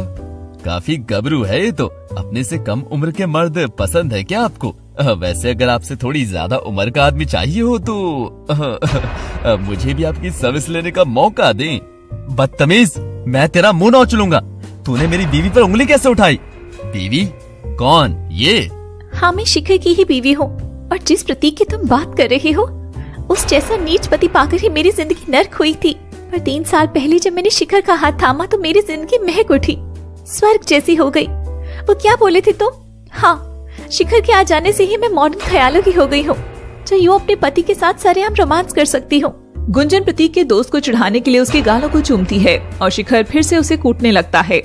काफी गबरू है ये तो अपने से कम उम्र के मर्द पसंद है क्या आपको वैसे अगर आपसे थोड़ी ज्यादा उम्र का आदमी चाहिए हो तो मुझे भी आपकी सर्विस लेने का मौका दें बदतमीज मैं तेरा मुंह नौच लूंगा तूने मेरी बीवी पर उंगली कैसे उठाई बीवी कौन ये हाँ मैं शिखर की ही बीवी हूँ और जिस प्रतीक की तुम बात कर रहे हो उस जैसा नीच पति पाकर ही मेरी जिंदगी नर्क हुई थी पर तीन साल पहले जब मैंने शिखर का हाथ थामा तो मेरी जिंदगी महक उठी स्वर्ग जैसी हो गई वो क्या बोले थे तुम तो? हाँ शिखर के आ जाने से ही मैं मॉडर्न ख्यालों की हो गई हूँ जो यूँ अपने पति के साथ सरेआम रोमांस कर सकती हूँ गुंजन प्रतीक के दोस्त को चढ़ाने के लिए उसके गालों को चूमती है और शिखर फिर से उसे कूटने लगता है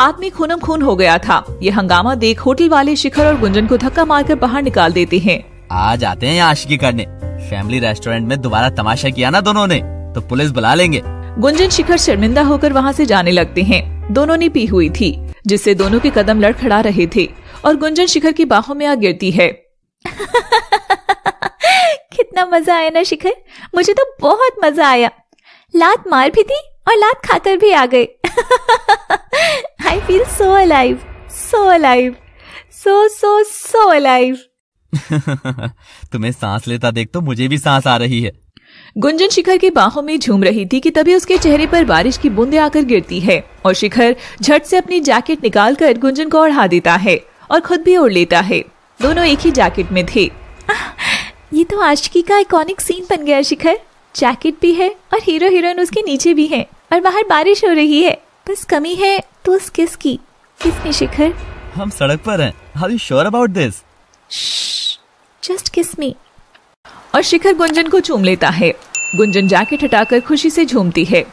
आदमी खूनम खून हो गया था ये हंगामा देख होटल वाले शिखर और गुंजन को धक्का मारकर बाहर निकाल देते हैं आ जाते हैं आशिकी करने फैमिली रेस्टोरेंट में दोबारा तमाशा किया ना दोनों ने तो पुलिस बुला लेंगे गुंजन शिखर शर्मिंदा होकर वहाँ से जाने लगते हैं दोनों ने पी हुई थी जिससे दोनों के कदम लड़खड़ा रहे थे और गुंजन शिखर की बाहों में आ गिरती है कितना मजा आया ना शिखर मुझे तो बहुत मजा आया लात मार भी दी और लात खाकर भी आ गए I feel so alive so alive so so so alive तुम्हें सांस लेता देख तो मुझे भी सांस आ रही है गुंजन शिखर की बाहों में झूम रही थी कि तभी उसके चेहरे पर बारिश की बूंदे आकर गिरती है और शिखर झट से अपनी जैकेट निकाल कर गुंजन को ओढ़ा देता है और खुद भी ओढ़ लेता है दोनों एक ही जैकेट में थे ये तो आशिकी का आइकॉनिक सीन बन गया शिखर जैकेट भी है और हीरो हीरोइन उसके नीचे भी है और बाहर बारिश हो रही है बस कमी है तो उस किस की किसने शिखर हम सड़क पर हैं how you sure about this just kiss me और शिखर गुंजन को चूम लेता है गुंजन जैकेट हटाकर खुशी से झूमती है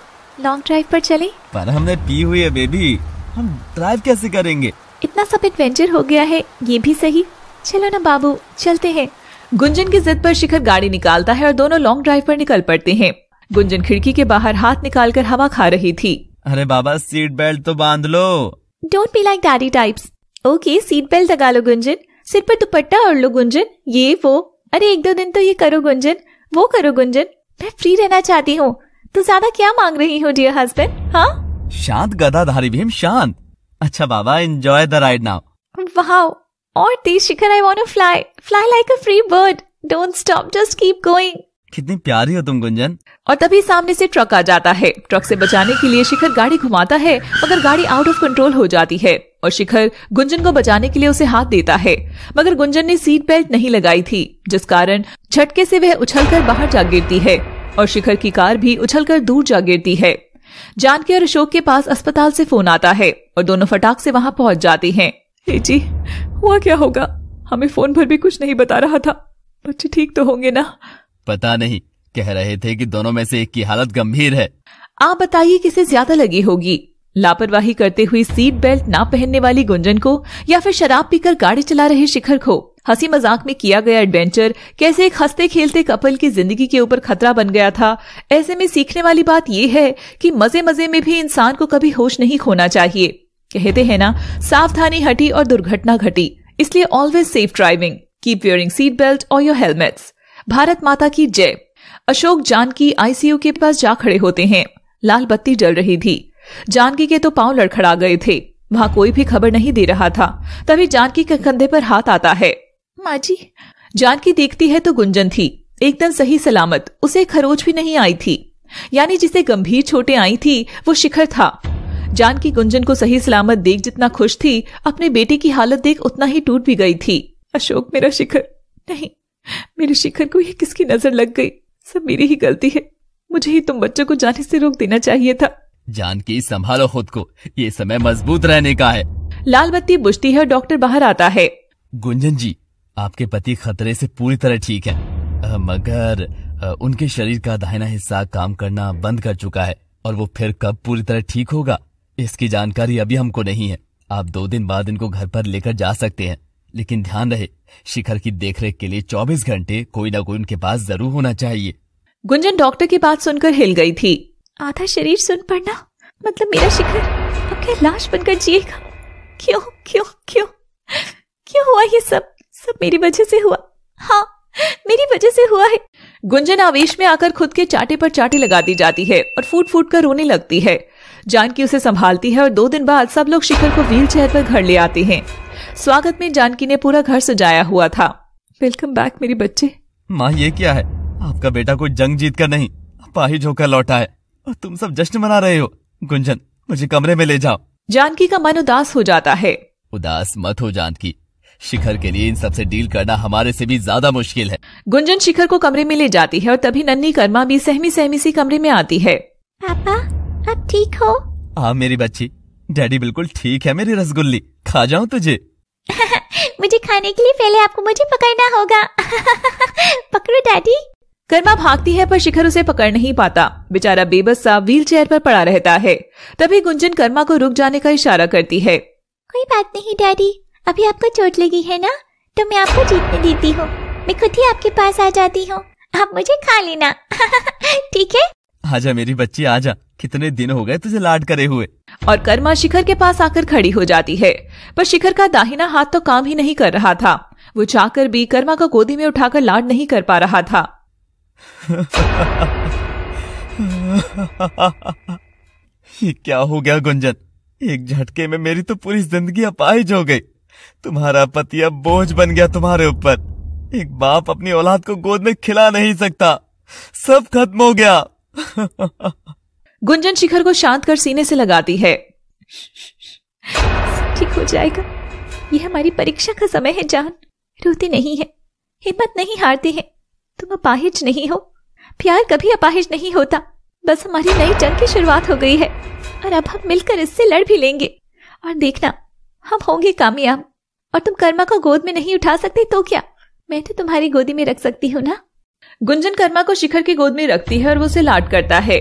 लॉन्ग ड्राइव पर चले पर हमने पी हुई है बेबी हम ड्राइव कैसे करेंगे इतना सब एडवेंचर हो गया है ये भी सही चलो ना बाबू चलते हैं गुंजन की जिद पर शिखर गाड़ी निकालता है और दोनों लॉन्ग ड्राइव पर निकल पड़ते हैं गुंजन खिड़की के बाहर हाथ निकालकर हवा खा रही थी अरे बाबा सीट बेल्ट तो बांध लो don't be like daddy types okay seat belt लगा लो गुंजन सिर पर दुपट्टा ओढ़ लो गुंजन ये वो अरे एक दो दिन तो ये करो गुंजन वो करो गुंजन मैं फ्री रहना चाहती हूँ तू ज्यादा क्या मांग रही हो डियर हस्बैंड हाँ शांत गदाधारी भीम शांत अच्छा बाबा enjoy the ride now wow और तेज Shikhar I want to fly fly like a free bird don't stop just keep going कितनी प्यारी हो तुम गुंजन और तभी सामने से ट्रक आ जाता है ट्रक से बचाने के लिए शिखर गाड़ी घुमाता है मगर गाड़ी आउट ऑफ कंट्रोल हो जाती है और शिखर गुंजन को बचाने के लिए उसे हाथ देता है मगर गुंजन ने सीट बेल्ट नहीं लगाई थी जिस कारण झटके से वह उछलकर बाहर जा गिरती है और शिखर की कार भी उछलकर दूर जा गिरती है जानकी और अशोक के पास अस्पताल से फोन आता है और दोनों फटाक से वहाँ पहुँच जाती हैं जी हुआ क्या होगा हमें फोन पर भी कुछ नहीं बता रहा था बच्चे ठीक तो होंगे ना पता नहीं कह रहे थे कि दोनों में से एक की हालत गंभीर है आप बताइए किसे ज्यादा लगी होगी लापरवाही करते हुए सीट बेल्ट ना पहनने वाली गुंजन को या फिर शराब पीकर गाड़ी चला रहे शिखर को हंसी मजाक में किया गया एडवेंचर कैसे एक हंसते खेलते कपल की जिंदगी के ऊपर खतरा बन गया था ऐसे में सीखने वाली बात यह है कि मजे मजे में भी इंसान को कभी होश नहीं खोना चाहिए कहते हैं ना सावधानी हटी और दुर्घटना घटी इसलिए always safe driving keep wearing seat belt और योर हेलमेट्स भारत माता की जय अशोक जानकी आईसीयू के पास जा खड़े होते हैं लाल बत्ती जल रही थी जानकी के तो पांव लड़खड़ा गए थे वहां कोई भी खबर नहीं दे रहा था तभी जानकी के कंधे पर हाथ आता है माजी जानकी देखती है तो गुंजन थी एकदम सही सलामत उसे खरोच भी नहीं आई थी यानी जिसे गंभीर छोटे आई थी वो शिखर था जानकी गुंजन को सही सलामत देख जितना खुश थी अपने बेटे की हालत देख उतना ही टूट भी गई थी अशोक मेरा शिखर नहीं मेरे शिखर को ही किसकी नजर लग गई सब मेरी ही गलती है मुझे ही तुम बच्चों को जाने से रोक देना चाहिए था जानकी संभालो खुद को ये समय मजबूत रहने का है लाल बत्ती बुझती है और डॉक्टर बाहर आता है गुंजन जी आपके पति खतरे से पूरी तरह ठीक है मगर उनके शरीर का दाहिना हिस्सा काम करना बंद कर चुका है और वो फिर कब पूरी तरह ठीक होगा इसकी जानकारी अभी हमको नहीं है आप दो दिन बाद इनको घर पर लेकर जा सकते हैं लेकिन ध्यान रहे शिखर की देखरेख के लिए 24 घंटे कोई ना कोई उनके पास जरूर होना चाहिए गुंजन डॉक्टर की बात सुनकर हिल गई थी आधा शरीर सुन पड़ना मतलब मेरा शिखर अब क्या लाश बनकर जिएगा क्यों क्यों क्यों क्यों हुआ ये सब सब मेरी वजह से हुआ हाँ मेरी वजह से हुआ है गुंजन आवेश में आकर खुद के चाटे पर चाटे लगा दी जाती है और फूट फूट कर रोने लगती है जानकी उसे संभालती है और दो दिन बाद सब लोग शिखर को व्हील चेयर पर घर ले आते हैं स्वागत में जानकी ने पूरा घर सजाया हुआ था वेलकम बैक मेरे बच्चे माँ ये क्या है आपका बेटा कोई जंग जीत कर नहीं पाही झोंकर लौटा है और तुम सब जश्न मना रहे हो गुंजन मुझे कमरे में ले जाओ जानकी का मन उदास हो जाता है उदास मत हो जानकी शिखर के लिए इन सबसे डील करना हमारे से भी ज्यादा मुश्किल है गुंजन शिखर को कमरे में ले जाती है और तभी नन्नी कर्मा भी सहमी सहमी सी कमरे में आती है पापा आप ठीक हो हाँ मेरी बच्ची डैडी बिल्कुल ठीक है मेरी रसगुल्ली खा जाऊँ तुझे मुझे खाने के लिए पहले आपको मुझे पकड़ना होगा पकड़ो डैडी कर्मा भागती है पर शिखर उसे पकड़ नहीं पाता बेचारा बेबस सा व्हील चेयर पर पड़ा रहता है तभी गुंजन कर्मा को रुक जाने का इशारा करती है कोई बात नहीं डैडी अभी आपको चोट लगी है ना तो मैं आपको जीतने देती हूँ मैं खुद ही आपके पास आ जाती हूँ आप मुझे खा लेना ठीक है आजा मेरी बच्ची आजा कितने दिन हो गए तुझे लाड करे हुए और कर्मा शिखर के पास आकर खड़ी हो जाती है पर शिखर का दाहिना हाथ तो काम ही नहीं कर रहा था वो चाहकर भी कर्मा को गोदी में उठाकर लाड नहीं कर पा रहा था ये क्या हो गया गुंजन एक झटके में मेरी तो पूरी जिंदगी अपाहिज हो गई तुम्हारा पति अब बोझ बन गया तुम्हारे ऊपर एक बाप अपनी औलाद को गोद में खिला नहीं सकता सब खत्म हो गया गुंजन शिखर को शांत कर सीने से लगाती है ठीक हो जाएगा यह हमारी परीक्षा का समय है जान रोती नहीं है हिम्मत नहीं हारती है तुम अपाहिज नहीं हो प्यार कभी अपाहिज नहीं होता बस हमारी नई जंग की शुरुआत हो गई है और अब हम मिलकर इससे लड़ भी लेंगे और देखना हम होंगे कामयाब और तुम कर्मा को गोद में नहीं उठा सकते तो क्या मैं तो तुम्हारी गोदी में रख सकती हूँ ना गुंजन कर्मा को शिखर की गोद में रखती है और वो उसे लाड करता है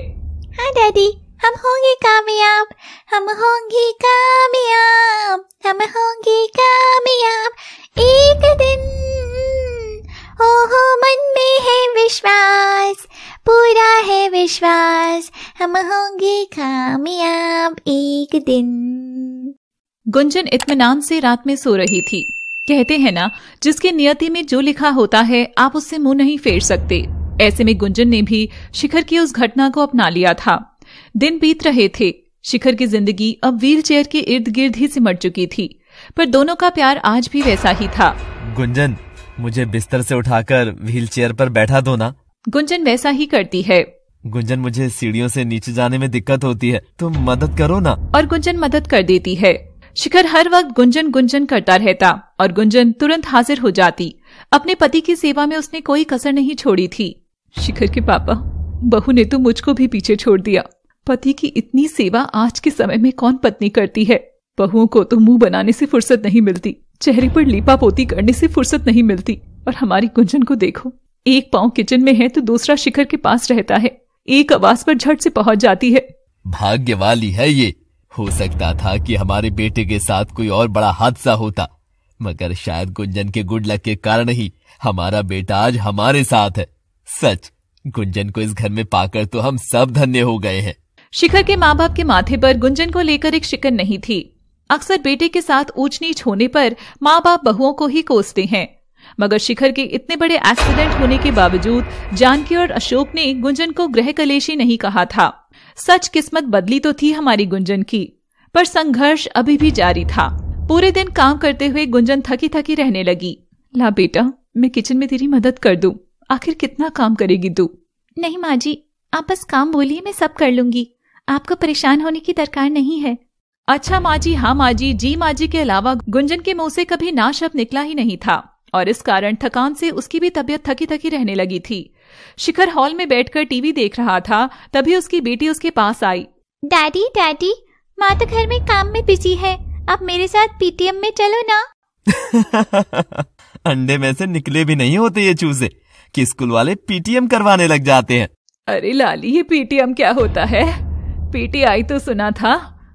हाँ डैडी हम होंगे कामयाब हम होंगे कामयाब हम होंगे कामयाब एक दिन ओ हो मन में है विश्वास पूरा है विश्वास हम होंगे कामयाब एक दिन गुंजन इत्मीनान से रात में सो रही थी कहते हैं ना जिसके नियति में जो लिखा होता है आप उससे मुंह नहीं फेर सकते ऐसे में गुंजन ने भी शिखर की उस घटना को अपना लिया था दिन बीत रहे थे शिखर की जिंदगी अब व्हीलचेयर के इर्द गिर्द ही सिमट चुकी थी पर दोनों का प्यार आज भी वैसा ही था गुंजन मुझे बिस्तर से उठाकर चेयर पर बैठा दो ना गुंजन वैसा ही करती है गुंजन मुझे सीढ़ियों से नीचे जाने में दिक्कत होती है तुम मदद करो ना और गुंजन मदद कर देती है शिखर हर वक्त गुंजन गुंजन करता रहता और गुंजन तुरंत हाजिर हो जाती अपने पति की सेवा में उसने कोई कसर नहीं छोड़ी थी शिखर के पापा बहू ने तो मुझको भी पीछे छोड़ दिया पति की इतनी सेवा आज के समय में कौन पत्नी करती है बहुओं को तो मुंह बनाने से फुर्सत नहीं मिलती चेहरे पर लीपा पोती करने से फुर्सत नहीं मिलती और हमारी गुंजन को देखो एक पाँव किचन में है तो दूसरा शिखर के पास रहता है एक आवाज पर झट से पहुंच जाती है भाग्य वाली है ये हो सकता था कि हमारे बेटे के साथ कोई और बड़ा हादसा होता मगर शायद गुंजन के गुड लक के कारण ही हमारा बेटा आज हमारे साथ है सच गुंजन को इस घर में पाकर तो हम सब धन्य हो गए हैं शिखर के माँ बाप के माथे पर गुंजन को लेकर एक शिकन नहीं थी अक्सर बेटे के साथ ऊंच नीच होने पर माँ बाप बहुओं को ही कोसते हैं मगर शिखर के इतने बड़े एक्सीडेंट होने के बावजूद जानकी और अशोक ने गुंजन को ग्रह कलेशी नहीं कहा था सच किस्मत बदली तो थी हमारी गुंजन की पर संघर्ष अभी भी जारी था पूरे दिन काम करते हुए गुंजन थकी थकी रहने लगी ला बेटा मैं किचन में तेरी मदद कर दूं आखिर कितना काम करेगी तू नहीं माँ जी आप बस काम बोलिए मैं सब कर लूंगी आपको परेशान होने की दरकार नहीं है अच्छा माँ जी हाँ माँ जी जी माँ जी के अलावा गुंजन के मुंह से कभी ना शब्द निकला ही नहीं था और इस कारण थकान से उसकी भी तबीयत थकी थकी रहने लगी थी शिखर हॉल में बैठकर टीवी देख रहा था तभी उसकी बेटी उसके पास आई डैडी डैडी माँ तो घर में काम में बिजी है आप मेरे साथ पीटीएम में चलो ना अंडे में से निकले भी नहीं होते ये चूजे कि स्कूल वाले पीटीएम करवाने लग जाते हैं अरे लाली ये पीटीएम क्या होता है पीटीआई तो सुना था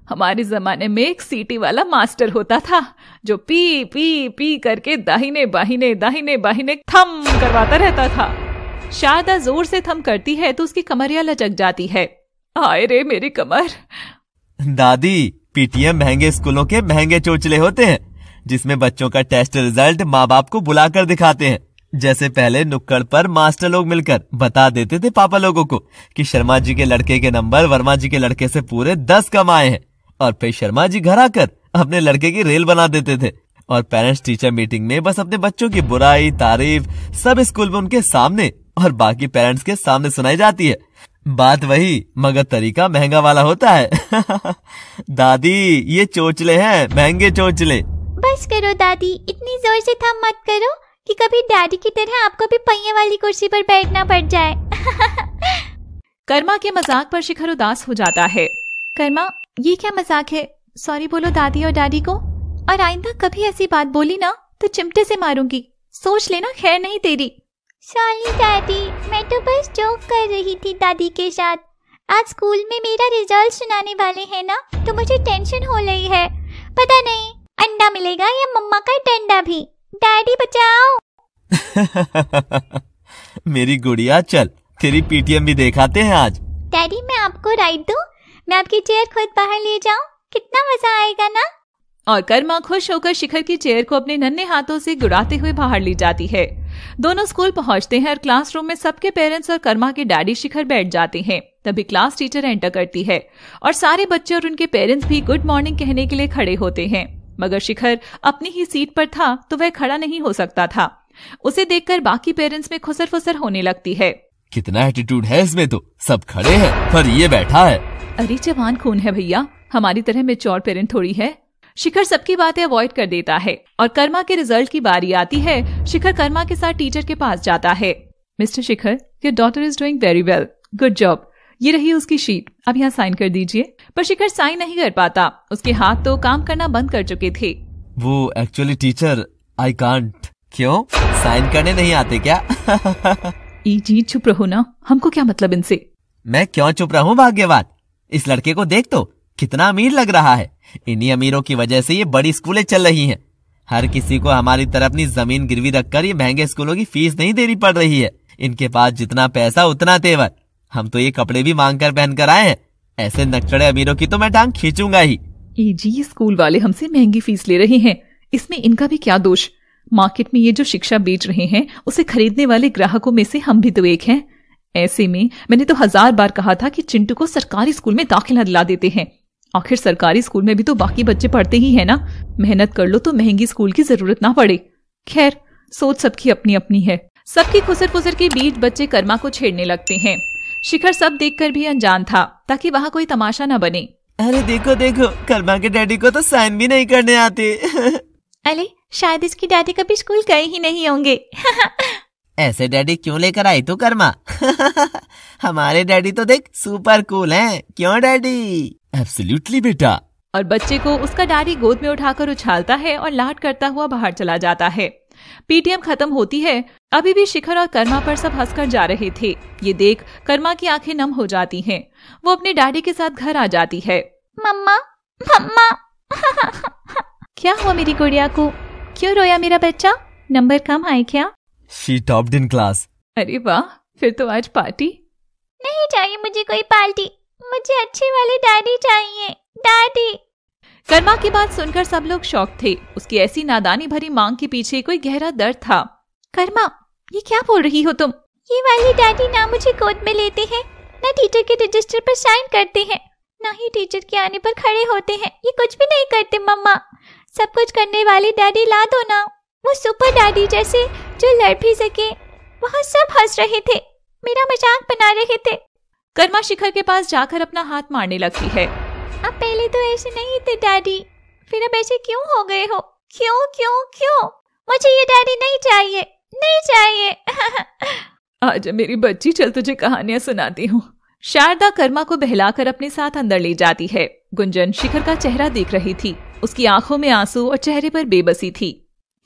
हमारे जमाने में एक सीटी वाला मास्टर होता था जो पी पी पी करके दाहिने बाहिने दाहिने बाहिने थम करवाता रहता था शारदा जोर से थम करती है तो उसकी कमरिया लचक जाती है आए रे मेरी कमर दादी पीटीएम महंगे स्कूलों के महंगे चोचले होते हैं जिसमें बच्चों का टेस्ट रिजल्ट माँ बाप को बुलाकर दिखाते हैं जैसे पहले नुक्कड़ पर मास्टर लोग मिलकर बता देते थे पापा लोगों को कि शर्मा जी के लड़के के नंबर वर्मा जी के लड़के से पूरे दस कम आए हैं और फिर शर्मा जी घर आकर अपने लड़के की रेल बना देते थे और पेरेंट्स टीचर मीटिंग में बस अपने बच्चों की बुराई तारीफ सब स्कूल में उनके सामने और बाकी पेरेंट्स के सामने सुनाई जाती है बात वही मगर तरीका महंगा वाला होता है दादी ये चोचले हैं महंगे चोचले बस करो दादी इतनी जोर से थम मत करो कि कभी डैडी की तरह आपको भी पहिए वाली कुर्सी पर बैठना पड़ जाए कर्मा के मजाक पर शिखर उदास हो जाता है कर्मा ये क्या मजाक है सॉरी बोलो दादी और डैडी को और आइंदा कभी ऐसी बात बोली ना तो चिमटे से मारूंगी सोच लेना खैर नहीं तेरी सॉरी डैडी मैं तो बस जोक कर रही थी दादी के साथ आज स्कूल में मेरा रिजल्ट सुनाने वाले है ना तो मुझे टेंशन हो रही है पता नहीं अंडा मिलेगा या मम्मा का डंडा भी डैडी बचाओ मेरी गुड़िया चल तेरी पीटीएम भी देखाते हैं आज डैडी मैं आपको राइड दू मैं आपकी चेयर खुद बाहर ले जाऊँ कितना मजा आएगा ना और कर्मा खुश होकर शिखर की चेयर को अपने नन्हे हाथों से गुड़ाते हुए बाहर ले जाती है दोनों स्कूल पहुंचते हैं और क्लासरूम में सबके पेरेंट्स और कर्मा के डैडी शिखर बैठ जाते हैं तभी क्लास टीचर एंटर करती है और सारे बच्चे और उनके पेरेंट्स भी गुड मॉर्निंग कहने के लिए खड़े होते हैं मगर शिखर अपनी ही सीट पर था तो वह खड़ा नहीं हो सकता था उसे देखकर बाकी पेरेंट्स में खुसर फुसर होने लगती है कितना एटीट्यूड है इसमें तो सब खड़े हैं पर ये बैठा है अरे जवान खून है भैया हमारी तरह मेच्योर पेरेंट थोड़ी है शिखर सबकी बातें अवॉइड कर देता है और कर्मा के रिजल्ट की बारी आती है शिखर कर्मा के साथ टीचर के पास जाता है mister Shikhar your daughter is doing very well good job ये रही उसकी शीट अब यहाँ साइन कर दीजिए पर शिखर साइन नहीं कर पाता उसके हाथ तो काम करना बंद कर चुके थे वो एक्चुअली टीचर आई कांट क्यों साइन करने नहीं आते क्या जी e चुप रहो ना हमको क्या मतलब इनसे मैं क्यों चुप रहा हूँ भाग्यवान इस लड़के को देख तो कितना अमीर लग रहा है इन्हीं अमीरों की वजह से ये बड़ी स्कूलें चल रही हैं हर किसी को हमारी तरफ अपनी जमीन गिरवी रखकर ये महंगे स्कूलों की फीस नहीं देनी पड़ रही है इनके पास जितना पैसा उतना तेवर हम तो ये कपड़े भी मांग कर पहन कर आए हैं ऐसे नक्चड़े अमीरों की तो मैं टांग खींचूंगा ही ए जी स्कूल वाले हमसे महंगी फीस ले रहे हैं इसमें इनका भी क्या दोष मार्केट में ये जो शिक्षा बेच रहे हैं उसे खरीदने वाले ग्राहकों में से हम भी तो एक हैं ऐसे में मैंने तो हजार बार कहा था कि चिंटू को सरकारी स्कूल में दाखिला दिला देते हैं आखिर सरकारी स्कूल में भी तो बाकी बच्चे पढ़ते ही है ना मेहनत कर लो तो महंगी स्कूल की जरूरत ना पड़े खैर सोच सबकी अपनी अपनी है सबकी खुसर फुसर के बीच बच्चे कर्मा को छेड़ने लगते हैं शिखर सब देखकर भी अनजान था ताकि वहाँ कोई तमाशा न बने अरे देखो देखो कलमा के डैडी को तो साइन भी नहीं करने आते अरे शायद इसकी डैडी कभी स्कूल गए ही नहीं होंगे ऐसे डैडी क्यों लेकर आई तू कर्मा हमारे डैडी तो देख सुपर कूल हैं क्यों डैडी एब्सोल्युटली बेटा और बच्चे को उसका डैडी गोद में उठाकर उछालता है और लाट करता हुआ बाहर चला जाता है पीटीएम खत्म होती है अभी भी शिखर और कर्मा पर सब हंसकर जा रहे थे ये देख कर्मा की आंखें नम हो जाती हैं। वो अपने डैडी के साथ घर आ जाती है मम्मा मम्मा क्या हुआ मेरी गुड़िया को क्यों रोया मेरा बच्चा नंबर कम आए क्या शी टॉप इन क्लास अरे वाह फिर तो आज पार्टी नहीं चाहिए मुझे कोई पार्टी मुझे अच्छे वाले डैडी चाहिए डैडी कर्मा की बात सुनकर सब लोग शौक थे उसकी ऐसी नादानी भरी मांग के पीछे कोई गहरा दर्द था कर्मा ये क्या बोल रही हो तुम ये वाली डैडी ना मुझे गोद में लेते हैं ना टीचर के रजिस्टर पर साइन करते हैं ना ही टीचर के आने पर खड़े होते हैं ये कुछ भी नहीं करते मम्मा सब कुछ करने वाले डैडी ला दो ना वो सुपर डैडी जैसे जो लड़ भी सके वहाँ सब हंस रहे थे मेरा मजाक बना रहे थे कर्मा शिखर के पास जाकर अपना हाथ मारने लगती है आप पहले तो ऐसे नहीं थे डैडी फिर अब ऐसे क्यों हो गए हो क्यों क्यों क्यों मुझे ये डैडी नहीं चाहिए नहीं चाहिए आज मेरी बच्ची चल तुझे कहानियां सुनाती हूँ शारदा कर्मा को बहलाकर अपने साथ अंदर ले जाती है गुंजन शिखर का चेहरा देख रही थी उसकी आंखों में आंसू और चेहरे पर बेबसी थी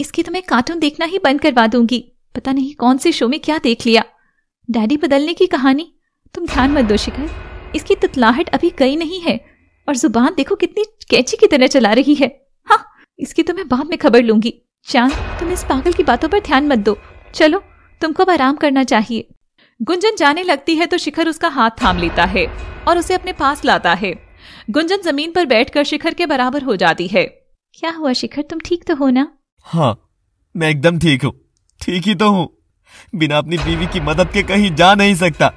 इसकी तो मैं कार्टून देखना ही बंद करवा दूंगी पता नहीं कौन से शो में क्या देख लिया डैडी बदलने की कहानी तुम ध्यान मत दो शिखर इसकी तुतलाहट अभी कई नहीं है और जुबान देखो कितनी कैची की तरह चला रही है हाँ इसकी तो मैं बाद में खबर लूंगी चांद तुम इस पागल की बातों पर ध्यान मत दो चलो तुमको अब आराम करना चाहिए गुंजन जाने लगती है तो शिखर उसका हाथ थाम लेता है और उसे अपने पास लाता है गुंजन जमीन पर बैठकर शिखर के बराबर हो जाती है क्या हुआ शिखर तुम ठीक तो हो ना हाँ मैं एकदम ठीक हूँ ठीक ही तो हूँ बिना अपनी बीवी की मदद के कहीं जा नहीं सकता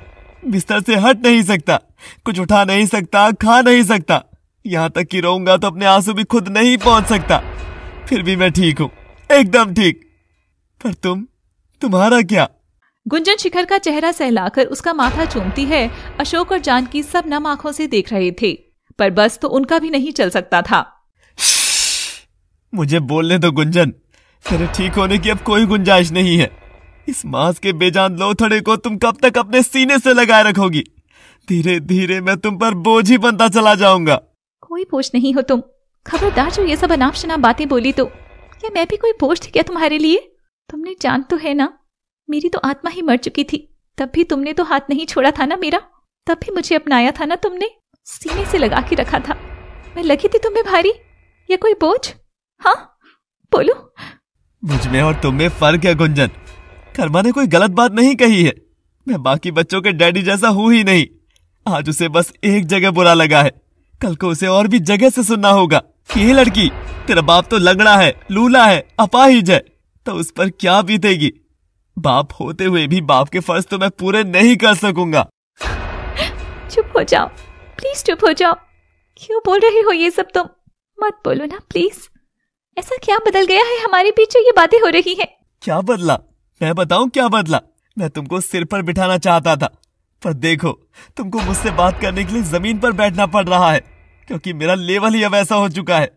बिस्तर से हट नहीं सकता कुछ उठा नहीं सकता खा नहीं सकता यहाँ तक कि रहूंगा तो अपने आंसू भी खुद नहीं पहुंच सकता फिर भी मैं ठीक हूँ एकदम ठीक पर तुम तुम्हारा क्या गुंजन शिखर का चेहरा सहलाकर उसका माथा चूमती है अशोक और जानकी सब नम आंखों से देख रहे थे पर बस तो उनका भी नहीं चल सकता था मुझे बोलने दो गुंजन तेरे ठीक होने की अब कोई गुंजाइश नहीं है इस मांस के बेजान लोथड़े को तुम कब तक अपने सीने से लगाए रखोगी धीरे धीरे मैं तुम पर बोझ ही बनता चला जाऊंगा कोई बोझ नहीं हो तुम खबरदार जो ये सब अनाप शनाप बातें बोली तो क्या मैं भी कोई बोझ थी क्या तुम्हारे लिए तुमने जान तो है ना मेरी तो आत्मा ही मर चुकी थी तब भी तुमने तो हाथ नहीं छोड़ा था ना मेरा तब भी मुझे अपनाया था ना तुमने सीने से लगा के रखा था मैं लगी थी तुम्हें भारी या कोई बोझ हाँ बोलो मुझ में और तुम में फर्क है गुंजन कर्मा ने कोई गलत बात नहीं कही है मैं बाकी बच्चों के डैडी जैसा हूं ही नहीं आज उसे बस एक जगह बुरा लगा है कल को उसे और भी जगह से सुनना होगा ये लड़की तेरा बाप तो लंगड़ा है लूला है अपाहिज है तो उस पर क्या बीतेगी बाप होते हुए भी बाप के फर्ज तो मैं पूरे नहीं कर सकूंगा चुप हो जाओ प्लीज चुप हो जाओ क्यों बोल रहे हो ये सब तुम मत बोलो ना प्लीज ऐसा क्या बदल गया है हमारे बीच ये बातें हो रही हैं क्या बदला मैं बताऊं क्या बदला मैं तुमको सिर पर बिठाना चाहता था पर देखो तुमको मुझसे बात करने के लिए जमीन पर बैठना पड़ रहा है क्योंकि मेरा लेवल ही अब ऐसा हो चुका है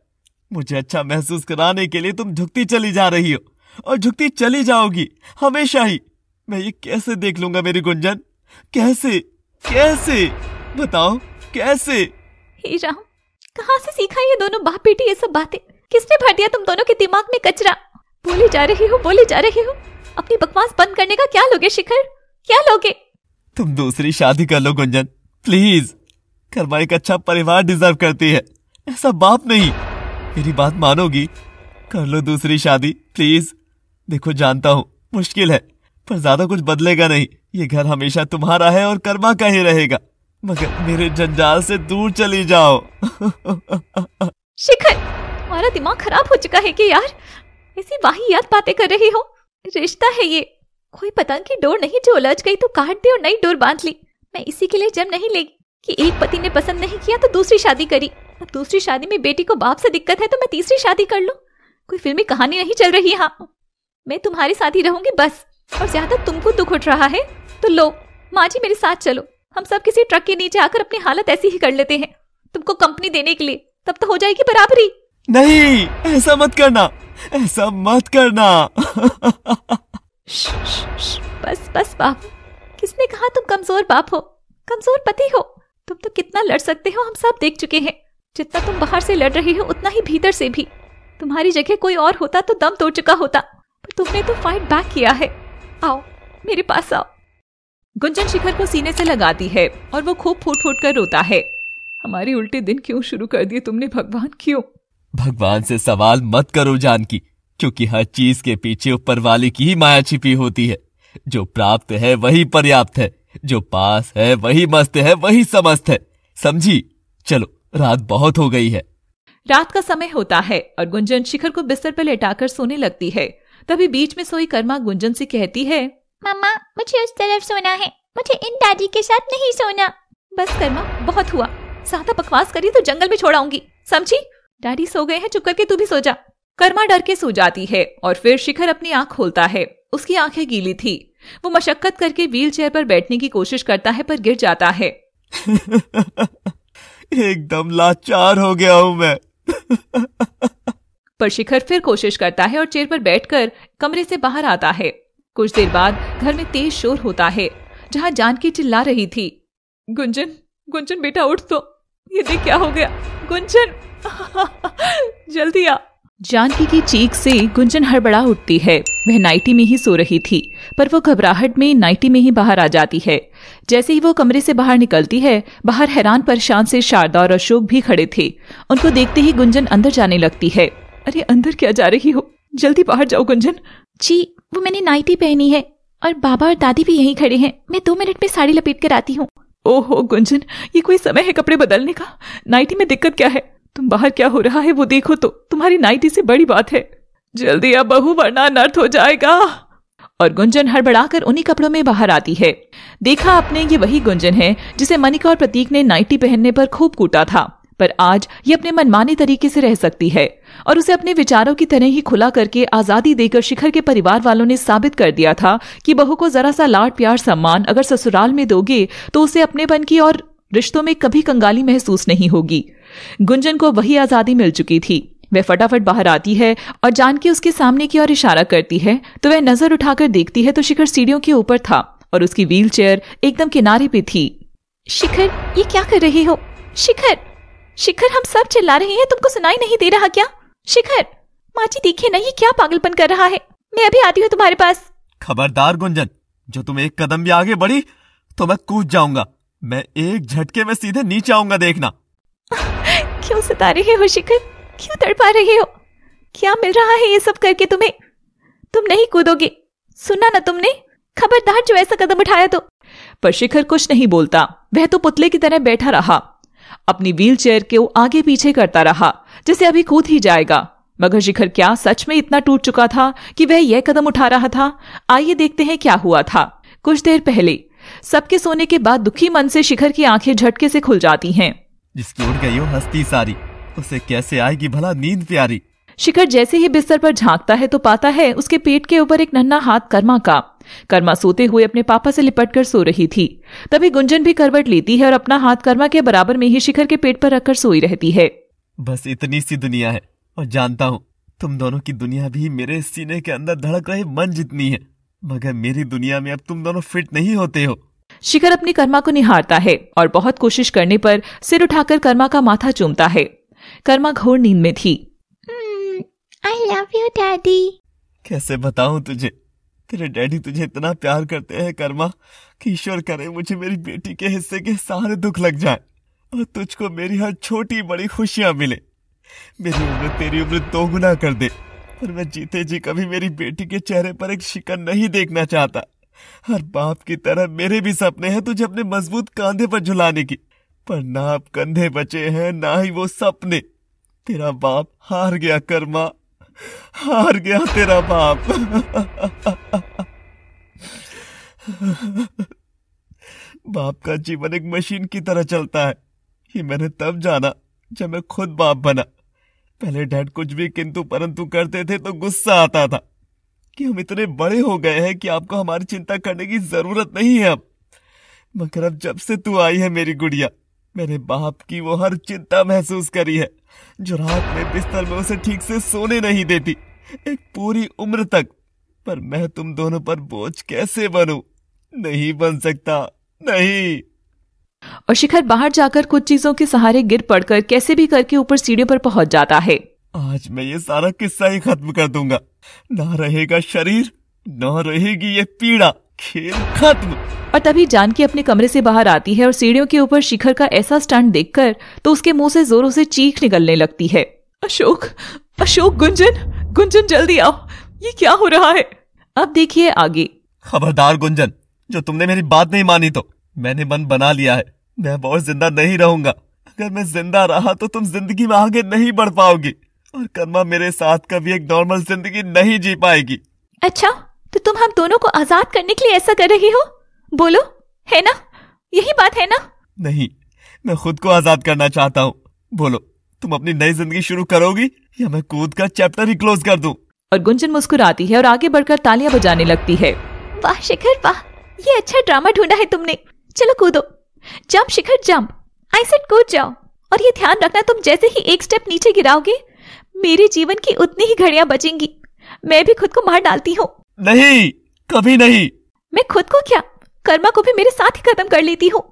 मुझे अच्छा महसूस कराने के लिए तुम झुकती चली जा रही हो और झुकती चली जाओगी हमेशा ही मैं ये कैसे देख लूंगा मेरी गुंजन कैसे कैसे बताओ कैसे कहाँ से सीखा ये दोनों बाप बेटी ये सब बातें किसने भर दिया तुम दोनों के दिमाग में कचरा बोली जा रही हो बोली जा रही हो अपनी बकवास बंद करने का क्या लोगे शिखर क्या लोगे तुम दूसरी शादी कर लो गुंजन प्लीज कर्मा एक अच्छा परिवार डिजर्व करती है ऐसा बाप नहीं मेरी बात मानोगी कर लो दूसरी शादी प्लीज देखो जानता हूँ मुश्किल है पर ज्यादा कुछ बदलेगा नहीं ये घर हमेशा तुम्हारा है और कर्मा का ही रहेगा मगर मेरे जंजाल से दूर चली जाओ शिखर तुम्हारा दिमाग खराब हो चुका है कि यार ऐसी वाहियात बातें कर रही हो रिश्ता है ये कोई पतंग की डोर नहीं जो उलझ गई तो काट दी और नई डोर बांध ली मैं इसी के लिए जम नहीं लेगी कि एक पति ने पसंद नहीं किया तो दूसरी शादी करी अब दूसरी शादी में बेटी को बाप से दिक्कत है तो मैं तीसरी शादी कर लूँ कोई फिल्मी कहानी नहीं चल रही यहाँ मैं तुम्हारे साथ ही रहूंगी बस और ज्यादा तुमको दुख उठ रहा है तो लो माँ जी मेरे साथ चलो हम सब किसी ट्रक के नीचे आकर अपनी हालत ऐसी ही कर लेते हैं तुमको कंपनी देने के लिए तब तो हो जाएगी बराबरी नहीं ऐसा मत करना ऐसा मत करना बस बस बाप किसने कहा तुम कमजोर बाप हो कमजोर पति हो तुम तो कितना लड़ सकते हो हम सब देख चुके हैं जितना तुम बाहर से लड़ रहे हो उतना ही भीतर से भी तुम्हारी जगह कोई और होता तो दम तोड़ चुका होता पर तुमने तो फाइट बैक किया है आओ मेरे पास आओ गुंजन शिखर को सीने से लगाती है और वो खूब फूट फूट कर रोता है हमारे उल्टे दिन क्यों शुरू कर दिए तुमने भगवान क्यों भगवान से सवाल मत करो जानकी क्योंकि हर चीज के पीछे ऊपर वाले की ही माया छिपी होती है जो प्राप्त है वही पर्याप्त है जो पास है वही मस्त है वही समस्त है समझी चलो रात बहुत हो गई है रात का समय होता है और गुंजन शिखर को बिस्तर पर लेटाकर सोने लगती है तभी बीच में सोई कर्मा गुंजन से कहती है मामा मुझे उस तरफ सोना है मुझे इन दादी के साथ नहीं सोना बस कर्मा बहुत हुआ ज्यादा बकवास करी तो जंगल में छोड़ाऊंगी समझी डैडी सो गए हैं चुप करके तू भी सो जा कर्मा डर के सो जाती है और फिर शिखर अपनी आंख खोलता है उसकी आंखें गीली थी वो मशक्कत करके व्हील चेयर पर बैठने की कोशिश करता है पर गिर जाता है एकदम लाचार हो गया हूँ मैं पर शिखर फिर कोशिश करता है और चेयर पर बैठकर कमरे से बाहर आता है कुछ देर बाद घर में तेज शोर होता है जहाँ जानकी चिल्ला रही थी गुंजन गुंजन बेटा उठ तो ये देख क्या हो गया गुंजन जल्दी आ जानकी की चीख से गुंजन हड़बड़ा उठती है वह नाइटी में ही सो रही थी पर वो घबराहट में नाइटी में ही बाहर आ जाती है जैसे ही वो कमरे से बाहर निकलती है बाहर हैरान परेशान से शारदा और अशोक भी खड़े थे उनको देखते ही गुंजन अंदर जाने लगती है अरे अंदर क्या जा रही हो जल्दी बाहर जाओ गुंजन जी वो मैंने नाइटी पहनी है और बाबा और दादी भी यही खड़े हैं मैं दो मिनट में साड़ी लपेट कर आती हूँ ओहो गुंजन ये कोई समय है कपड़े बदलने का नाइटी में दिक्कत क्या है तुम बाहर क्या हो रहा है वो देखो तो तुम्हारी नाइटी से बड़ी बात है जल्दी अब बहु वरना नर्थ हो जाएगा और गुंजन हड़बड़ाकर उन्हीं कपड़ों में बाहर आती है देखा आपने ये वही गुंजन है जिसे मनिका और प्रतीक ने नाइटी पहनने पर खूब कूटा था पर आज ये अपने मनमाने तरीके से रह सकती है और उसे अपने विचारों की तरह ही खुला करके आजादी देकर शिखर के परिवार वालों ने साबित कर दिया था कि बहू को जरा सा लाड प्यार सम्मान अगर ससुराल में दोगे तो उसे अपनेपन की और रिश्तों में कभी कंगाली महसूस नहीं होगी गुंजन को वही आजादी मिल चुकी थी वह फटाफट बाहर आती है और जानकी उसके सामने की ओर इशारा करती है तो वह नजर उठाकर देखती है तो शिखर सीढ़ियों के ऊपर था और उसकी व्हील एकदम किनारे पे थी शिखर ये क्या कर रहे हो शिखर शिखर हम सब चिल्ला रहे हैं तुमको सुनाई नहीं दे रहा क्या शिखर माँ जी देखिए ना ये क्या पागलपन कर रहा है मैं अभी आती हूँ तुम्हारे पास खबरदार गुंजन जो तुम एक कदम भी आगे बढ़ी तो मैं कूद जाऊंगा मैं एक झटके में सीधे नीचे आऊंगा देखना क्यों सता रही हो शिखर क्यों तड़पा रही हो क्या मिल रहा है ये सब करके तुम्हें तुम नहीं कूदोगे सुना ना तुमने खबरदार जो ऐसा कदम उठाया तो पर शिखर कुछ नहीं बोलता वह तो पुतले की तरह बैठा रहा अपनी व्हील चेयर के वो आगे पीछे करता रहा जैसे अभी कूद ही जाएगा मगर शिखर क्या सच में इतना टूट चुका था कि वह यह कदम उठा रहा था आइए देखते हैं क्या हुआ था कुछ देर पहले सबके सोने के बाद दुखी मन से शिखर की आंखें झटके से खुल जाती हैं जिसकी उड़ गई हो हस्ती सारी उसे कैसे आएगी भला नींद प्यारी शिखर जैसे ही बिस्तर पर झांकता है तो पाता है उसके पेट के ऊपर एक नन्ना हाथ कर्मा का कर्मा सोते हुए अपने पापा से कर सो रही थी तभी गुंजन भी करवट लेती है और अपना हाथ कर्मा के बराबर में ही शिखर के पेट पर रखकर सोई रहती है बस इतनी सी दुनिया है और जानता हूँ तुम दोनों की दुनिया भी मेरे सीने के अंदर धड़क रहे मन जितनी है मगर मेरी दुनिया में अब तुम दोनों फिट नहीं होते हो शिखर अपनी कर्मा को निहारता है और बहुत कोशिश करने पर सिर उठाकर कर्मा का माथा चूमता है कर्मा घोर नींद में थी आई लव यू डैडी कैसे बताऊं तुझे तेरे डैडी तुझे इतना प्यार करते हैं कर्मा कि ईश्वर करे मुझे मेरी बेटी के हिस्से के सारे दुख लग जाए और तुझको मेरी हर छोटी बड़ी खुशियां मिले मेरी उम्र तेरी उम्र दो गुना कर दे पर मैं जीते जी कभी मेरी बेटी के चेहरे पर एक शिकन नहीं देखना चाहता हर बाप की तरह मेरे भी सपने हैं तुझे अपने मजबूत कंधे पर झुलाने की पर ना अब कंधे बचे हैं ना ही वो सपने तेरा बाप हार गया कर्मा हार गया तेरा बाप बाप का जीवन एक मशीन की तरह चलता है ये मैंने तब जाना जब मैं खुद बाप बना पहले डैड कुछ भी किंतु परंतु करते थे तो गुस्सा आता था कि हम इतने बड़े हो गए हैं कि आपको हमारी चिंता करने की जरूरत नहीं है अब मगर अब जब से तू आई है मेरी गुड़िया मेरे बाप की वो हर चिंता महसूस करी है जो रात में बिस्तर में उसे ठीक से सोने नहीं देती एक पूरी उम्र तक पर मैं तुम दोनों पर बोझ कैसे बनू नहीं बन सकता नहीं और शिखर बाहर जाकर कुछ चीजों के सहारे गिर पड़कर कैसे भी करके ऊपर सीढ़ियों पर पहुंच जाता है आज मैं ये सारा किस्सा ही खत्म कर दूंगा ना रहेगा शरीर ना रहेगी ये पीड़ा खेल खत्म और तभी जानकी अपने कमरे से बाहर आती है और सीढ़ियों के ऊपर शिखर का ऐसा स्टंट देखकर तो उसके मुंह से जोरों से चीख निकलने लगती है अशोक अशोक गुंजन गुंजन जल्दी आओ ये क्या हो रहा है अब देखिए आगे खबरदार गुंजन जो तुमने मेरी बात नहीं मानी तो मैंने मन बना लिया है मैं बहुत जिंदा नहीं रहूंगा अगर मैं जिंदा रहा तो तुम जिंदगी में आगे नहीं बढ़ पाओगी और कर्मा मेरे साथ कभी एक नॉर्मल जिंदगी नहीं जी पाएगी अच्छा तो तुम हम दोनों को आजाद करने के लिए ऐसा कर रही हो बोलो है ना यही बात है ना नहीं मैं खुद को आजाद करना चाहता हूँ बोलो तुम अपनी नई जिंदगी शुरू करोगी या मैं कूद का चैप्टर ही क्लोज कर दूँ और गुंजन मुस्कुराती है और आगे बढ़कर तालियां बजाने लगती है वाह शिखर वाह ये अच्छा ड्रामा ढूंढा है तुमने चलो कूदो jump Shikhar jump I said कूद जाओ और ये ध्यान रखना तुम जैसे ही एक स्टेप नीचे गिराओगे मेरे जीवन की उतनी ही घड़ियां बचेंगी मैं भी खुद को मार डालती हूँ नहीं कभी नहीं मैं खुद को क्या कर्मा को भी मेरे साथ ही खत्म कर लेती हूँ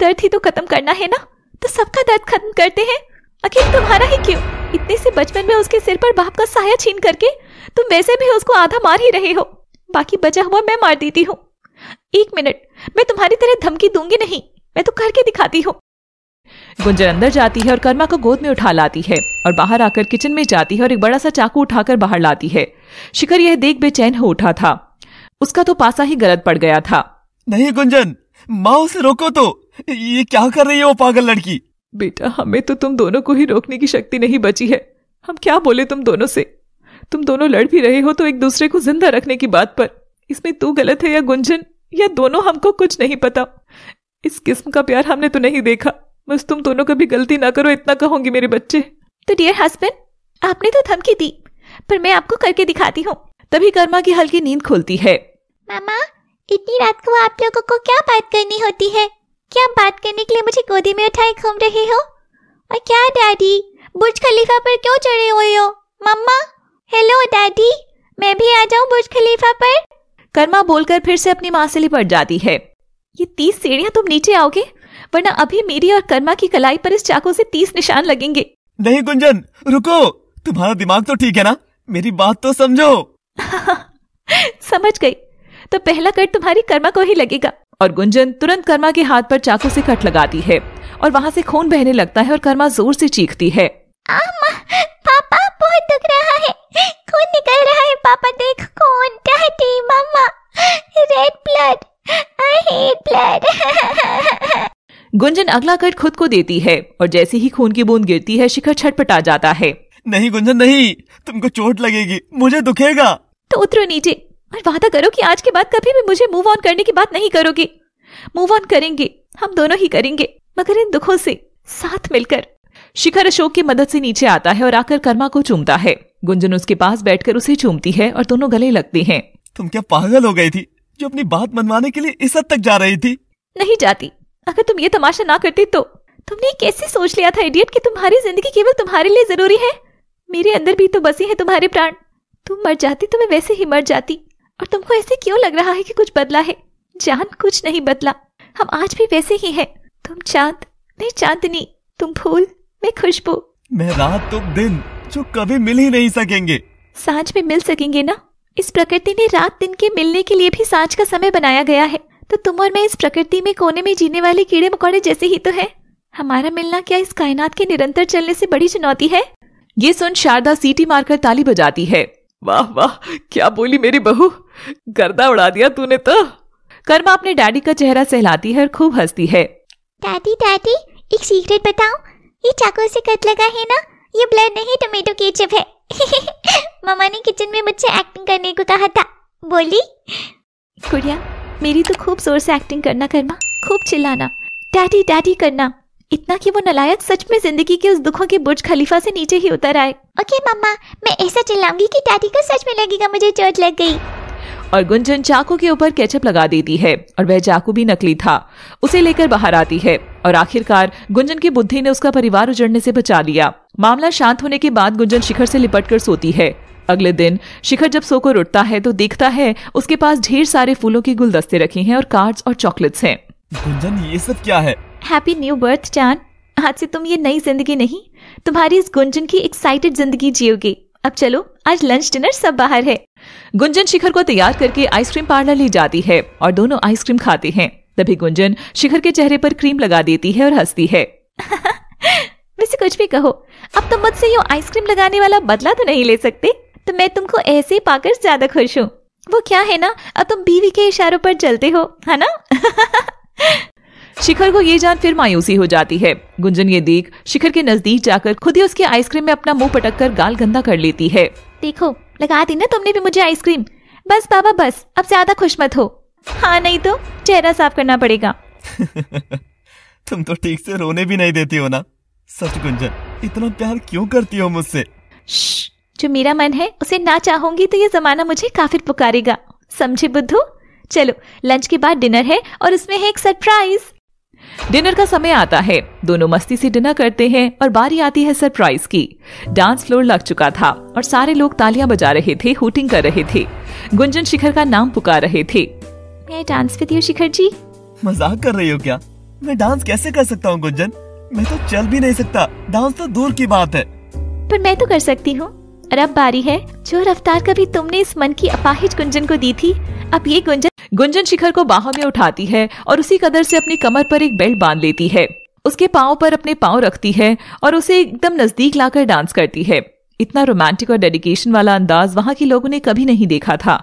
दर्द ही तो खत्म करना है ना तो सबका दर्द खत्म करते हैं अखिल तुम्हारा ही क्यों इतने से बचपन में उसके सिर पर बाप का साया छीन करके तुम वैसे भी उसको आधा मार ही रहे हो बाकी बचा हुआ मैं मार देती हूँ एक मिनट मैं तुम्हारी तरह धमकी दूंगी नहीं मैं तो करके दिखाती हूँ गुंजर अंदर जाती है और कर्मा को गोद में उठा लाती है और बाहर आकर किचन में जाती है और एक बड़ा सा चाकू उठाकर बाहर लाती है शिखर यह देख बेचैन हो उठा था उसका तो पासा ही गलत पड़ गया था नहीं गुंजन माँ उसे रोको तो ये क्या कर रही है वो पागल लड़की बेटा हमें तो तुम दोनों को ही रोकने की शक्ति नहीं बची है हम क्या बोले तुम दोनों से तुम दोनों लड़ भी रहे हो तो एक दूसरे को जिंदा रखने की बात पर इसमें तू गलत है या गुंजन या दोनों हमको कुछ नहीं पता इस किस्म का प्यार हमने तो नहीं देखा बस तुम दोनों कभी गलती ना करो इतना कहूंगी मेरे बच्चे तो डियर हस्बैंड आपने तो धमकी दी पर मैं आपको करके दिखाती हूँ तभी कर्मा की हल्की नींद खुलती है मामा इतनी रात को आप लोगों को क्या बात करनी होती है क्या बात करने के लिए मुझे गोदी में उठाए घूम रहे हो और क्या डैडी बुर्ज खलीफा पर क्यों चढ़े हुए हो मम्मा हेलो डैडी मैं भी आ जाऊं बुर्ज खलीफा पर कर्मा बोलकर फिर से अपनी माँ से लिपट जाती है ये तीस सीढ़ियां तुम नीचे आओगे वरना अभी मेरी और कर्मा की कलाई पर इस चाकू से तीस निशान लगेंगे नहीं गुंजन रुको तुम्हारा दिमाग तो ठीक है ना मेरी बात तो समझो समझ गई तो पहला कट तुम्हारी कर्मा को ही लगेगा और गुंजन तुरंत कर्मा के हाथ पर चाकू से कट लगाती है और वहाँ से खून बहने लगता है और कर्मा जोर से चीखती है पापा बहुत दुख रहा है खून निकल रहा है पापा देख खून daddy mumma red blood I hate blood Gunjan अगला कट खुद को देती है और जैसे ही खून की बूंद गिरती है शिखर छटपट आ जाता है नहीं गुंजन नहीं तुमको चोट लगेगी मुझे दुखेगा तो उतरो नीचे और वादा करो कि आज के बाद कभी भी मुझे मूव ऑन करने की बात नहीं करोगे मूव ऑन करेंगे हम दोनों ही करेंगे मगर इन दुखों से साथ मिलकर शिखर अशोक की मदद से नीचे आता है और आकर कर्मा को चूमता है गुंजन उसके पास बैठकर उसे चूमती है और दोनों गले लगते हैं तुम क्या पागल हो गई थी जो अपनी बात मनवाने के लिए इस हद तक जा रही थी नहीं जाती अगर तुम ये तमाशा ना करती तो तुमने कैसे सोच लिया था इडियट कि तुम्हारी जिंदगी केवल तुम्हारे लिए जरूरी है मेरे अंदर भी तो बसी है तुम्हारे प्राण तुम मर जाती तो मैं वैसे ही मर जाती और तुमको ऐसे क्यों लग रहा है कि कुछ बदला है जान कुछ नहीं बदला हम आज भी वैसे ही हैं तुम चांद मैं चांदनी तुम फूल मैं खुशबू मैं रात तुम तो दिन जो कभी मिल ही नहीं सकेंगे सांझ में मिल सकेंगे ना इस प्रकृति ने रात दिन के मिलने के लिए भी सांझ का समय बनाया गया है तो तुम और मैं इस प्रकृति में कोने में जीने वाले कीड़े मकोड़े जैसे ही तो है हमारा मिलना क्या इस कायनात के निरंतर चलने से बड़ी चुनौती है ये सुन शारदा सीटी मारकर ताली बजाती है वाह वाह क्या बोली मेरी बहू गर्दा उड़ा दिया तूने तो कर्मा अपने डैडी का चेहरा सहलाती है और खूब हंसती है दादी दादी एक सीक्रेट बताऊं ये चाकू से कट लगा है ना ये ब्लड नहीं टोमेटो केचप है मामा ने किचन में मुझसे एक्टिंग करने को कहा था बोली गुड़िया मेरी तो खूब जोर से एक्टिंग करना करमा खूब चिल्लाना डैडी डैडी करना इतना कि वो नलायक सच में जिंदगी के उस दुखों के बुर्ज खलीफा से नीचे ही उतर आए ओके मम्मा मैं ऐसा चिल्लाऊंगी कि डैडी को सच में लगेगा मुझे चोट लग गई और गुंजन चाकू के ऊपर केचप लगा देती है और वह चाकू भी नकली था उसे लेकर बाहर आती है और आखिरकार गुंजन की बुद्धि ने उसका परिवार उजड़ने से बचा लिया मामला शांत होने के बाद गुंजन शिखर से लिपट कर सोती है अगले दिन शिखर जब सोकर उठता है तो देखता है उसके पास ढेर सारे फूलों के गुलदस्ते रखे हैं और कार्ड्स और चॉकलेट्स हैं गुंजन ये सब क्या है हैप्पी न्यू बर्थ चांद आज से तुम ये नई जिंदगी नहीं तुम्हारी इस गुंजन की एक्साइटेड जिंदगी जियोगे अब चलो आज लंच डिनर सब बाहर है गुंजन शिखर को तैयार करके आइसक्रीम पार्लर ले जाती है और दोनों आइसक्रीम खाते हैं तभी गुंजन शिखर के चेहरे पर क्रीम लगा देती है और हंसती है वैसे कुछ भी कहो अब तुम मुझसे यू आइसक्रीम लगाने वाला बदला तो नहीं ले सकते तो मैं तुमको ऐसे ही पाकर ज्यादा खुश हूँ वो क्या है ना अब तुम बीवी के इशारों पर चलते हो है ना शिखर को ये जान फिर मायूसी हो जाती है गुंजन ये देख शिखर के नजदीक जाकर खुद ही उसके आइसक्रीम में अपना मुंह पटक कर गाल गंदा कर लेती है देखो लगा दी ना तुमने भी मुझे आइसक्रीम बस बाबा बस अब ज्यादा खुश मत हो हाँ नहीं तो चेहरा साफ करना पड़ेगा तुम तो ठीक से रोने भी नहीं देती हो ना सच गुंजन इतना प्यार क्यों करती हो मुझसे जो मेरा मन है उसे ना चाहूंगी तो ये जमाना मुझे काफिर पुकारेगा समझे बुद्धू चलो लंच के बाद डिनर है और उसमें है एक सरप्राइज डिनर का समय आता है दोनों मस्ती से डिनर करते हैं और बारी आती है सरप्राइज की डांस फ्लोर लग चुका था और सारे लोग तालियां बजा रहे थे हुटिंग कर रहे थे गुंजन शिखर का नाम पुकार रहे थे मैं dance with you Shikhar ji मजाक कर रही हो क्या मैं डांस कैसे कर सकता हूँ गुंजन मैं तो चल भी नहीं सकता डांस तो दूर की बात है पर मैं तो कर सकती हूँ और अब बारी है जो रफ्तार कभी तुमने इस मन की अपाहिज गुंजन को दी थी अब ये गुंजन गुंजन शिखर को बाहों में उठाती है और उसी कदर से अपनी कमर पर एक बेल्ट बांध लेती है उसके पाओ पर अपने पाँव रखती है और उसे एकदम नजदीक लाकर डांस करती है इतना रोमांटिक और डेडिकेशन वाला अंदाज वहां के लोगों ने कभी नहीं देखा था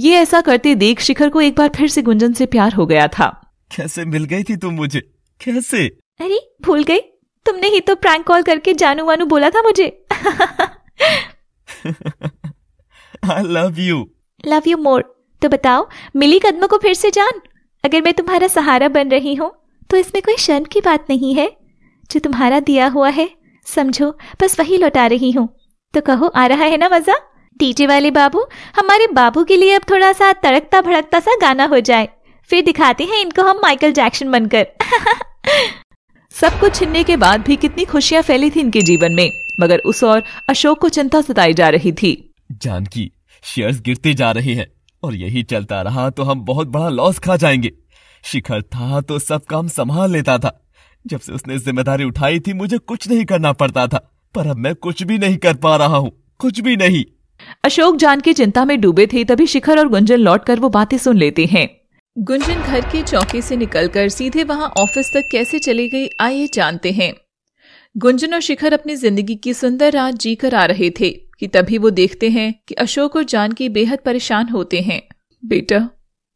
ये ऐसा करते देख शिखर को एक बार फिर से गुंजन से प्यार हो गया था कैसे मिल गई थी तुम मुझे कैसे अरे भूल गई तुमने ही तो प्रैंक कॉल करके जानू वानू बोला था मुझे I love you love you more तो बताओ मिली कदम को फिर से जान अगर मैं तुम्हारा सहारा बन रही हूँ तो इसमें कोई शर्म की बात नहीं है जो तुम्हारा दिया हुआ है समझो बस वही लौटा रही हूँ तो कहो आ रहा है ना मजा डीजे वाले बाबू हमारे बाबू के लिए अब थोड़ा सा तड़कता भड़कता सा गाना हो जाए फिर दिखाते हैं इनको हम माइकल जैक्सन बनकर सब कुछ छिनने के बाद भी कितनी खुशियां फैली थी इनके जीवन में मगर उस और अशोक को चिंता सताई जा रही थी जानकी शेयर्स गिरते जा रहे हैं और यही चलता रहा तो हम बहुत बड़ा लॉस खा जाएंगे शिखर था तो सब काम संभाल लेता था जब से उसने जिम्मेदारी उठाई थी मुझे कुछ नहीं करना पड़ता था पर अब मैं कुछ भी नहीं कर पा रहा हूँ कुछ भी नहीं अशोक जान की चिंता में डूबे थे तभी शिखर और गुंजन लौटकर वो बातें सुन लेते हैं गुंजन घर की चौकी से निकलकर सीधे वहाँ ऑफिस तक कैसे चली गई आइए जानते हैं गुंजन और शिखर अपनी जिंदगी की सुंदर रात जीकर आ रहे थे कि तभी वो देखते हैं कि अशोक और जानकी बेहद परेशान होते हैं बेटा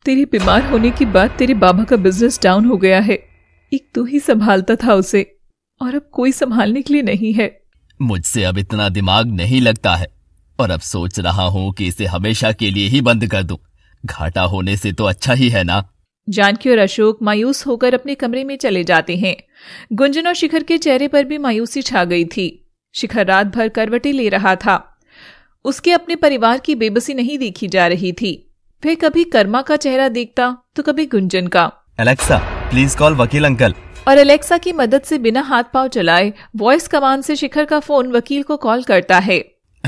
तेरे बीमार होने के बाद तेरे बाबा का बिजनेस डाउन हो गया है एक तू ही संभालता था उसे और अब कोई संभालने के लिए नहीं है मुझसे अब इतना दिमाग नहीं लगता है और अब सोच रहा हूँ कि इसे हमेशा के लिए ही बंद कर दूं घाटा होने से तो अच्छा ही है ना जानकी और अशोक मायूस होकर अपने कमरे में चले जाते हैं गुंजन और शिखर के चेहरे पर भी मायूसी छा गई थी शिखर रात भर करवटे ले रहा था उसके अपने परिवार की बेबसी नहीं देखी जा रही थी वह कभी कर्मा का चेहरा देखता तो कभी गुंजन का अलेक्सा प्लीज कॉल वकील अंकल और अलेक्सा की मदद से बिना हाथ पाव चलाए वॉइस कमांड से शिखर का फोन वकील को कॉल करता है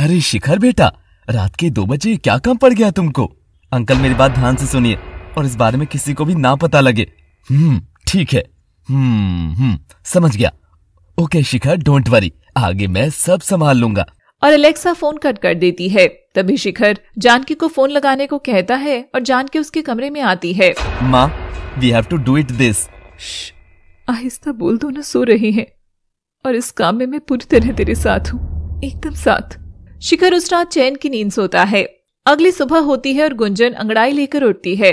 अरे शिखर बेटा रात के दो बजे क्या काम पड़ गया तुमको अंकल मेरी बात ध्यान से सुनिए और इस बारे में किसी को भी ना पता लगे हम्म ठीक है हम्म हम्म समझ गया ओके शिखर डोंट वरी आगे मैं सब संभाल लूंगा और अलेक्सा फोन कट कर देती है तभी शिखर जानकी को फोन लगाने को कहता है और जानकी उसके कमरे में आती है माँ we have to do it this आहिस्ता बोल दो ना सो रही है और इस काम में मैं पूरी तरह तेरे साथ हूँ एकदम साथ शिखर उस रात चैन की नींद सोता है अगली सुबह होती है और गुंजन अंगड़ाई लेकर उठती है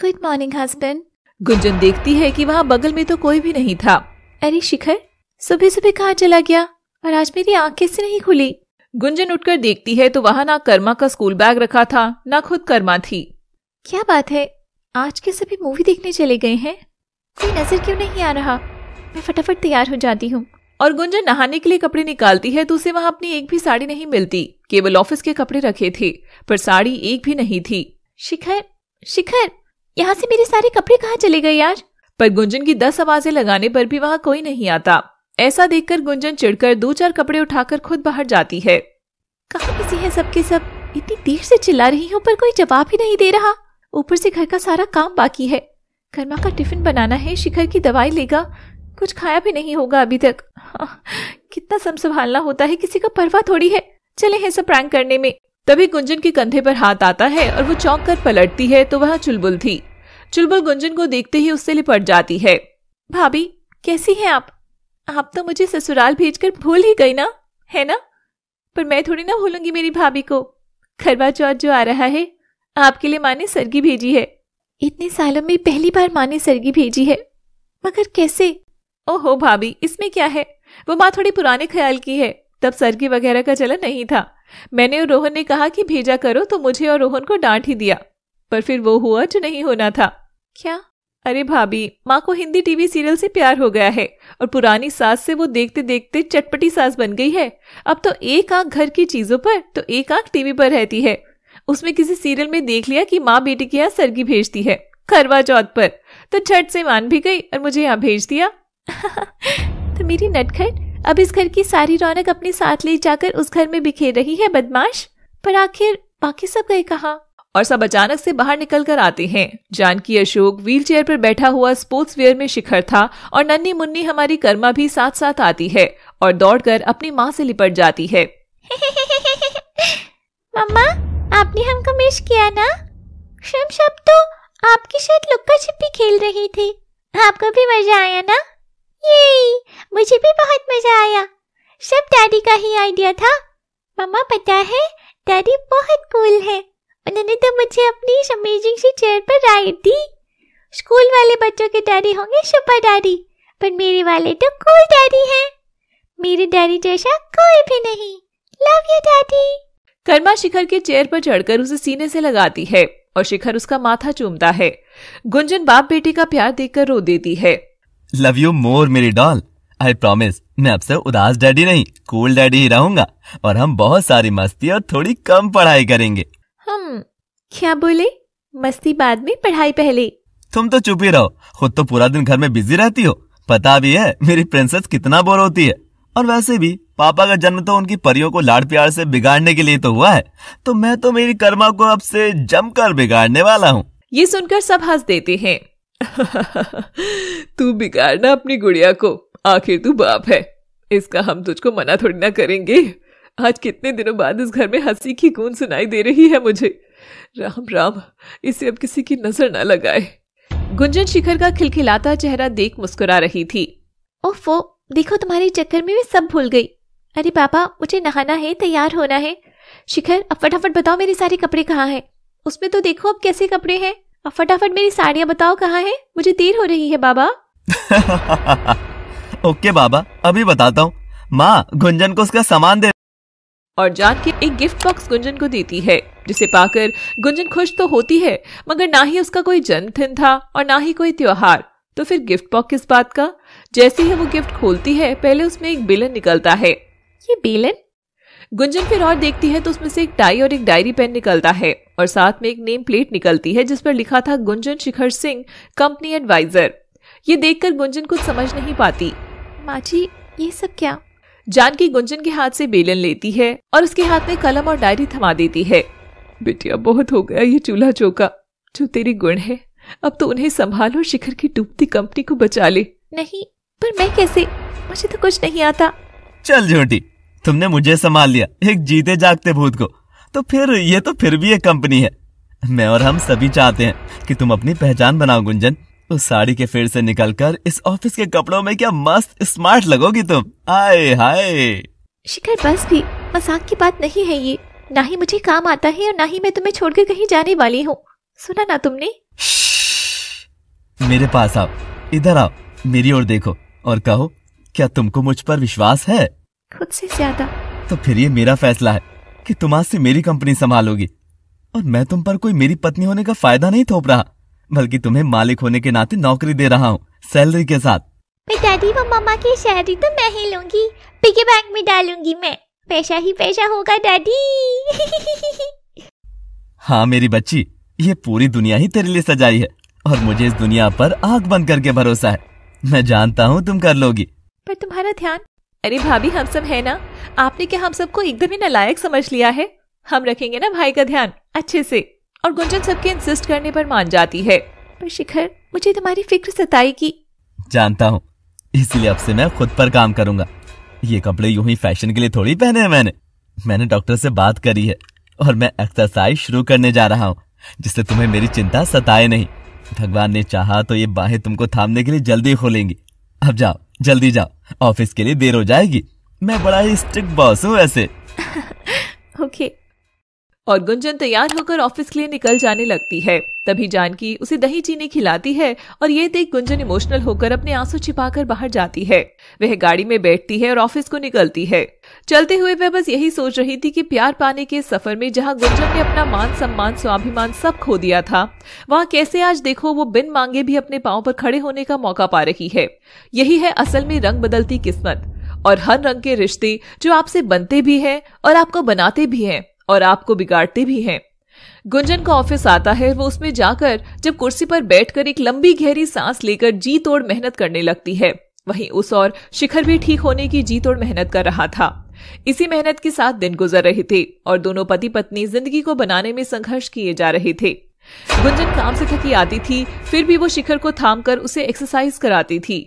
गुड मॉर्निंग हस्बैंड गुंजन देखती है कि वहाँ बगल में तो कोई भी नहीं था अरे शिखर सुबह सुबह कहाँ चला गया और आज मेरी आँख कैसे नहीं खुली गुंजन उठकर देखती है तो वहाँ ना कर्मा का स्कूल बैग रखा था ना खुद कर्मा थी क्या बात है आज के सभी मूवी देखने चले गए हैं कोई नजर क्यों नहीं आ रहा मैं फटाफट तैयार हो जाती हूँ और गुंजन नहाने के लिए कपड़े निकालती है तो उसे वहाँ अपनी एक भी साड़ी नहीं मिलती केवल ऑफिस के कपड़े रखे थे पर साड़ी एक भी नहीं थी शिखर शिखर यहाँ से मेरे सारे कपड़े कहाँ चले गए यार पर गुंजन की दस आवाजें लगाने पर भी वहाँ कोई नहीं आता ऐसा देखकर गुंजन चिड़कर दो चार कपड़े उठाकर खुद बाहर जाती है कहा किसी है सबके सब इतनी देर से चिल्ला रही हूँ पर कोई जवाब ही नहीं दे रहा ऊपर से घर का सारा काम बाकी है कर्मा का टिफिन बनाना है शिखर की दवाई लेगा कुछ खाया भी नहीं होगा अभी तक हाँ, कितना सम संभालना होता है किसी का परवाह थोड़ी है चले हैं सब प्रैंक करने में तभी गुंजन के कंधे पर हाथ आता है और वो चौंक कर पलटती है तो वह चुलबुल थी चुलबुल गुंजन को देखते ही उससे लिपट जाती है भाभी कैसी हैं आप आप तो मुझे ससुराल भेजकर भूल ही गई ना है ना पर मैं थोड़ी ना भूलूंगी मेरी भाभी को खरवा चौथ जो आ रहा है आपके लिए माँ ने सरगी भेजी है इतने सालों में पहली बार माँ ने सरगी भेजी है मगर कैसे ओहो भाभी इसमें क्या है वो माँ थोड़ी पुराने ख्याल की है तब सरगी वगैरह का चलन नहीं था मैंने और रोहन ने कहा कि भेजा करो तो मुझे और रोहन को डांट ही दिया पर फिर वो हुआ जो नहीं होना था क्या अरे भाभी माँ को हिंदी टीवी सीरियल से प्यार हो गया है और पुरानी सास से वो देखते देखते चटपटी सास बन गई है अब तो एक आंख घर की चीजों पर तो एक आंख टीवी पर रहती है उसमें किसी सीरियल में देख लिया कि माँ बेटी के यहाँ सरगी भेजती है करवा चौथ पर तो झट से मान भी गई और मुझे यहाँ भेज दिया तो मेरी नटखट अब इस घर की सारी रौनक अपने साथ ले जाकर उस घर में बिखेर रही है बदमाश पर आखिर बाकी सब गए कहा और सब अचानक से बाहर निकल कर आते हैं जानकी अशोक व्हीलचेयर पर बैठा हुआ स्पोर्ट्स वेयर में शिखर था और नन्नी मुन्नी हमारी कर्मा भी साथ साथ आती है और दौड़कर अपनी माँ से लिपट जाती है मम्मा आपने हमको मिस किया ना शम शब तो आपकी शायद लुक्का छिपी खेल रही थी आपको भी मजा आया ना ये मुझे भी बहुत मजा आया सब डैडी का ही आइडिया था मम्मा पता है डैडी बहुत कूल है उन्होंने तो मुझे अपनी इस अमेजिंग सी चेयर पर राइड दी स्कूल वाले बच्चों के डैडी होंगे सुपर डैडी पर मेरे वाले तो कूल डैडी हैं मेरे डैडी जैसा कोई भी नहीं love you daddy karma Shikhar के चेयर पर चढ़कर उसे सीने से लगाती है और शिखर उसका माथा चूमता है गुंजन बाप बेटी का प्यार देखकर रो देती है लव यू मोर मेरी डॉल आई प्रॉमिस मैं अब से उदास डैडी नहीं कूल डैडी ही रहूंगा और हम बहुत सारी मस्ती और थोड़ी कम पढ़ाई करेंगे हम क्या बोले मस्ती बाद में पढ़ाई पहले तुम तो चुप ही रहो खुद तो पूरा दिन घर में बिजी रहती हो पता भी है मेरी प्रिंसेस कितना बोर होती है और वैसे भी पापा का जन्म तो उनकी परियों को लाड़ प्यार से बिगाड़ने के लिए तो हुआ है तो मैं तो मेरी कर्मा को अब से जमकर बिगाड़ने वाला हूँ ये सुनकर सब हंस देते हैं तू बिगाड़ना अपनी गुड़िया को आखिर तू बाप है इसका हम तुझको मना थोड़ी ना करेंगे आज कितने दिनों बाद इस घर में हंसी की गूंज सुनाई दे रही है मुझे राम राम इसे अब किसी की नजर ना लगाए गुंजन शिखर का खिलखिलाता चेहरा देख मुस्कुरा रही थी ओफो देखो तुम्हारे चक्कर में मैं सब भूल गई अरे पापा मुझे नहाना है तैयार होना है शिखर अब फटाफट बताओ मेरे सारे कपड़े कहाँ हैं उसमें तो देखो अब कैसे कपड़े हैं अब फटाफट मेरी साड़ियाँ बताओ कहाँ है मुझे देर हो रही है बाबा ओके बाबा अभी बताता हूँ माँ गुंजन को उसका सामान दे और जान के एक गिफ्ट बॉक्स गुंजन को देती है जिसे पाकर गुंजन खुश तो होती है मगर ना ही उसका कोई जन्मदिन था और ना ही कोई त्योहार तो फिर गिफ्ट बॉक्स किस बात का जैसे ही वो गिफ्ट खोलती है पहले उसमें एक बेलन निकलता है ये बेलन गुंजन फिर और देखती है तो उसमें से एक टाई और एक डायरी पेन निकलता है और साथ में एक नेम प्लेट निकलती है जिस पर लिखा था गुंजन शिखर सिंह कंपनी एडवाइजर ये देखकर गुंजन कुछ समझ नहीं पाती माची ये सब क्या जानकी गुंजन के हाथ से बेलन लेती है और उसके हाथ में कलम और डायरी थमा देती है बेटिया बहुत हो गया ये चूल्हा चौका जो तेरे गुण है अब तो उन्हें संभालो और शिखर की डूबती कंपनी को बचा ले नहीं पर मैं कैसे मुझे तो कुछ नहीं आता चल झूठी तुमने मुझे संभाल लिया एक जीते जागते भूत को तो फिर ये तो फिर भी एक कंपनी है मैं और हम सभी चाहते हैं कि तुम अपनी पहचान बनाओ गुंजन उस साड़ी के फेर से निकलकर इस ऑफिस के कपड़ों में क्या मस्त स्मार्ट लगोगी तुम आए हाय शिखर बस भी मजाक की बात नहीं है ये ना ही मुझे काम आता है और ना ही मैं तुम्हें छोड़ कर कहीं जाने वाली हूँ सुना ना तुमने मेरे पास आओ इधर आओ मेरी ओर देखो और कहो क्या तुमको मुझ पर विश्वास है खुद से ज्यादा तो फिर ये मेरा फैसला है कि तुम आज से मेरी कंपनी संभालोगी और मैं तुम पर कोई मेरी पत्नी होने का फायदा नहीं थोप रहा बल्कि तुम्हें मालिक होने के नाते नौकरी दे रहा हूँ सैलरी के साथ पिताजी व मम्मा की सैलरी तो मैं ही लूंगी पिगी बैंक में डालूंगी मैं पैसा ही पैसा होगा डैडी हाँ मेरी बच्ची ये पूरी दुनिया ही तेरे लिए सजाई है और मुझे इस दुनिया पर आग बंद करके भरोसा है मैं जानता हूँ तुम कर लोगी पर तुम्हारा ध्यान अरे भाभी हम सब है ना आपने क्या हम सबको एकदम ही नालायक समझ लिया है हम रखेंगे ना भाई का ध्यान अच्छे से और गुंजन सबके इंसिस्ट करने पर मान जाती है पर शिखर मुझे तुम्हारी फिक्र सताएगी जानता हूँ इसलिए अब से मैं खुद पर काम करूंगा ये कपड़े यूं ही फैशन के लिए थोड़ी पहने हैं मैंने मैंने डॉक्टर से बात करी है और मैं एक्सरसाइज शुरू करने जा रहा हूँ जिससे तुम्हें मेरी चिंता सताए नहीं भगवान ने चाहा तो ये बाहें तुमको थामने के लिए जल्दी खोलेंगी अब जाओ जल्दी जाओ ऑफिस के लिए देर हो जाएगी मैं बड़ा ही स्ट्रिक्ट बॉस हूँ ऐसे ओके और गुंजन तैयार होकर ऑफिस के लिए निकल जाने लगती है तभी जानकी उसे दही चीनी खिलाती है और ये देख गुंजन इमोशनल होकर अपने आंसू छिपाकर बाहर जाती है वह गाड़ी में बैठती है और ऑफिस को निकलती है चलते हुए वह बस यही सोच रही थी कि प्यार पाने के सफर में जहां गुंजन ने अपना मान सम्मान स्वाभिमान सब खो दिया था वहां कैसे आज देखो वो बिन मांगे भी अपने पाँव पर खड़े होने का मौका पा रही है यही है असल में रंग बदलती किस्मत और हर रंग के रिश्ते जो आपसे बनते भी हैं और आपको बनाते भी हैं और आपको बिगाड़ते भी हैं गुंजन का ऑफिस आता है वो उसमें जाकर जब कुर्सी पर बैठकर एक लंबी गहरी सांस लेकर जी तोड़ मेहनत करने लगती है वहीं उस और शिखर भी ठीक होने की जी तोड़ मेहनत कर रहा था इसी मेहनत के साथ दिन गुजर रहे थे और दोनों पति पत्नी जिंदगी को बनाने में संघर्ष किए जा रहे थे गुंजन काम से थकी आती थी फिर भी वो शिखर को थाम कर उसे एक्सरसाइज कराती थी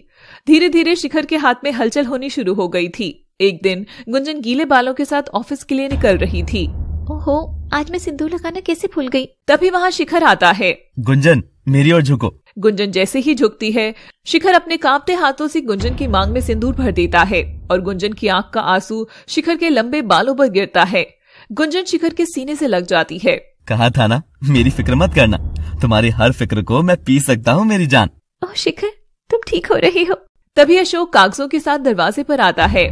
धीरे धीरे शिखर के हाथ में हलचल होनी शुरू हो गई थी एक दिन गुंजन गीले बालों के साथ ऑफिस के लिए निकल रही थी ओहो आज मैं सिंदूर लगाना कैसे भूल गई तभी वहाँ शिखर आता है गुंजन मेरी ओर झुको गुंजन जैसे ही झुकती है शिखर अपने कांपते हाथों से गुंजन की मांग में सिंदूर भर देता है और गुंजन की आंख का आंसू शिखर के लंबे बालों पर गिरता है गुंजन शिखर के सीने से लग जाती है कहा था ना मेरी फिक्र मत करना तुम्हारी हर फिक्र को मैं पी सकता हूँ मेरी जान ओ शिखर तुम ठीक हो रही हो तभी अशोक कागजों के साथ दरवाजे पर आता है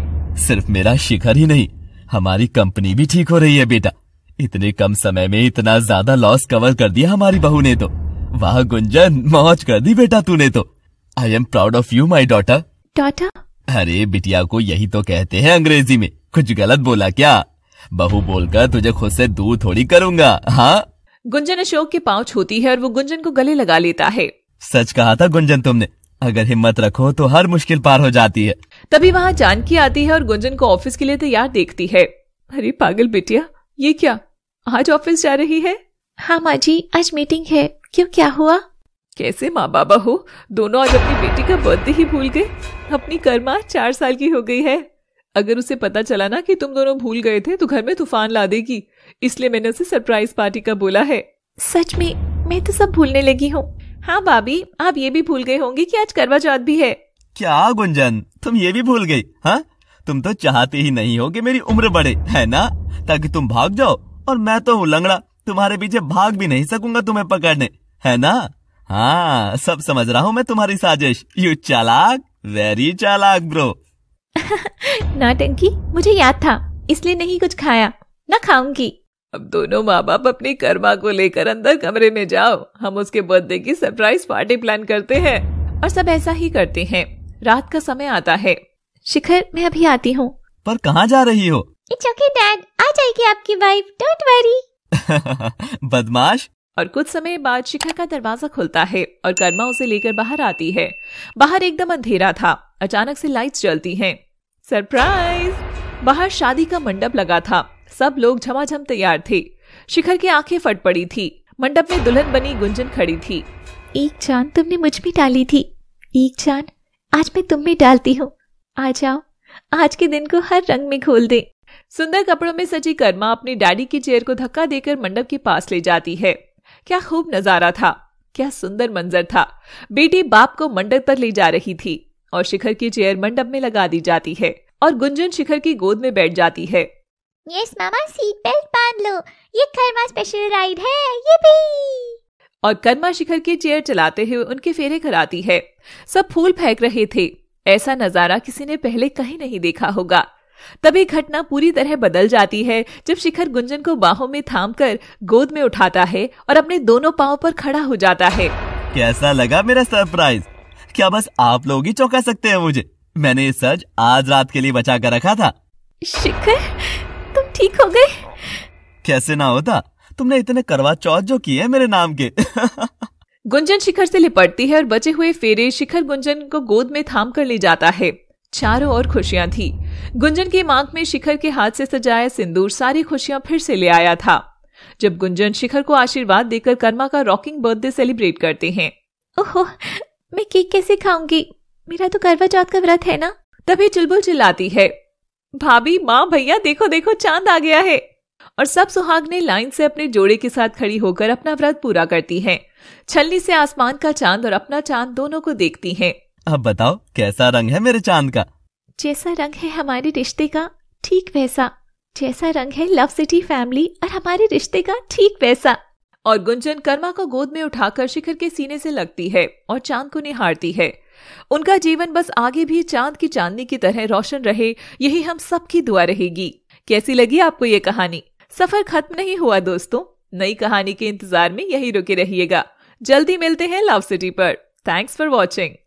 सिर्फ मेरा शिखर ही नहीं हमारी कंपनी भी ठीक हो रही है बेटा इतने कम समय में इतना ज्यादा लॉस कवर कर दिया हमारी बहू ने तो वाह गुंजन मौज कर दी बेटा तूने तो I am proud of you my daughter daughter अरे बिटिया को यही तो कहते हैं अंग्रेजी में कुछ गलत बोला क्या बहू बोलकर तुझे खुद से दूर थोड़ी करूँगा हाँ गुंजन अशोक के पाँव छूती है और वो गुंजन को गले लगा लेता है सच कहा था गुंजन तुमने अगर हिम्मत रखो तो हर मुश्किल पार हो जाती है तभी वहाँ जानकी आती है और गुंजन को ऑफिस के लिए तैयार देखती है अरे पागल बिटिया ये क्या आज ऑफिस जा रही है हाँ माँ जी आज मीटिंग है क्यों क्या हुआ कैसे माँ बाबा हो दोनों आज अपनी बेटी का बर्थडे ही भूल गए अपनी कर्मा चार साल की हो गई है अगर उसे पता चला ना कि तुम दोनों भूल गए थे तो घर में तूफान ला देगी इसलिए मैंने उसे सरप्राइज पार्टी का बोला है सच में मैं तो सब भूलने लगी हूँ हाँ भाभी आप ये भी भूल गए होंगे कि आज करवा चौथ भी है क्या गुंजन तुम ये भी भूल गयी हाँ तुम तो चाहते ही नहीं हो मेरी उम्र बढ़े है ना ताकि तुम भाग जाओ और मैं तो हूँ लंगड़ा तुम्हारे पीछे भाग भी नहीं सकूंगा तुम्हें पकड़ने है ना हाँ सब समझ रहा हूँ मैं तुम्हारी साजिश यू चालाक वेरी चालाक ब्रो टंकी मुझे याद था इसलिए नहीं कुछ खाया ना खाऊंगी अब दोनों माँ बाप अपनी कर्मा को लेकर अंदर कमरे में जाओ हम उसके बर्थडे की सरप्राइज पार्टी प्लान करते हैं और सब ऐसा ही करते हैं रात का समय आता है शिखर मैं अभी आती हूँ पर कहाँ जा रही हो इट्स ओके डैड आ जाएगी आपकी वाइफ डोंट वरी बदमाश और कुछ समय बाद शिखा का दरवाजा खुलता है और कर्मा उसे लेकर बाहर आती है बाहर एकदम अंधेरा था अचानक से लाइट्स जलती हैं सरप्राइज बाहर शादी का मंडप लगा था सब लोग झमाझम तैयार थे शिखर की आंखें फट पड़ी थी मंडप में दुल्हन बनी गुंजन खड़ी थी एक चांद तुमने मुझ में डाली थी एक चांद आज मैं तुम में डालती हूँ आ जाओ आज के दिन को हर रंग में खोल दे सुंदर कपड़ों में सजी कर्मा अपने डैडी की चेयर को धक्का देकर मंडप के पास ले जाती है क्या खूब नजारा था क्या सुंदर मंजर था बेटी बाप को मंडप पर ले जा रही थी और शिखर की चेयर मंडप में लगा दी जाती है और गुंजन शिखर की गोद में बैठ जाती है यस मामा सीट बेल्ट बांध लो ये कर्मा स्पेशल राइड है ये भी और कर्मा शिखर की चेयर चलाते हुए उनके फेरे कराती है सब फूल फेंक रहे थे ऐसा नजारा किसी ने पहले कहीं नहीं देखा होगा तभी घटना पूरी तरह बदल जाती है जब शिखर गुंजन को बाहों में थामकर गोद में उठाता है और अपने दोनों पाँव पर खड़ा हो जाता है कैसा लगा मेरा सरप्राइज क्या बस आप लोग ही चौंका सकते हैं मुझे मैंने ये सच आज रात के लिए बचा कर रखा था शिखर तुम ठीक हो गए कैसे ना होता तुमने इतने करवा चौथ जो किए मेरे नाम के गुंजन शिखर से लिपटती है और बचे हुए फेरे शिखर गुंजन को गोद में थाम कर ले जाता है चारों ओर खुशियां थी गुंजन की मांग में शिखर के हाथ से सजाया सिंदूर सारी खुशियां फिर से ले आया था जब गुंजन शिखर को आशीर्वाद देकर कर्मा का रॉकिंग बर्थडे सेलिब्रेट करते हैं ओहो मैं केक कैसे खाऊंगी मेरा तो करवा चौथ का व्रत है ना तभी चुलबुल चिल्लाती है भाभी माँ भैया देखो देखो चांद आ गया है और सब सुहागने लाइन से अपने जोड़े के साथ खड़ी होकर अपना व्रत पूरा करती हैं। छलनी से आसमान का चांद और अपना चांद दोनों को देखती हैं। अब बताओ कैसा रंग है मेरे चांद का जैसा रंग है हमारे रिश्ते का ठीक वैसा जैसा रंग है लव सिटी फैमिली और हमारे रिश्ते का ठीक वैसा और गुंजन कर्मा को गोद में उठाकर शिखर के सीने से लगती है और चांद को निहारती है उनका जीवन बस आगे भी चांद की चांदनी की तरह रोशन रहे यही हम सबकी दुआ रहेगी कैसी लगी आपको ये कहानी सफर खत्म नहीं हुआ दोस्तों नई कहानी के इंतजार में यही रुके रहिएगा जल्दी मिलते हैं लव सिटी पर थैंक्स फॉर वॉचिंग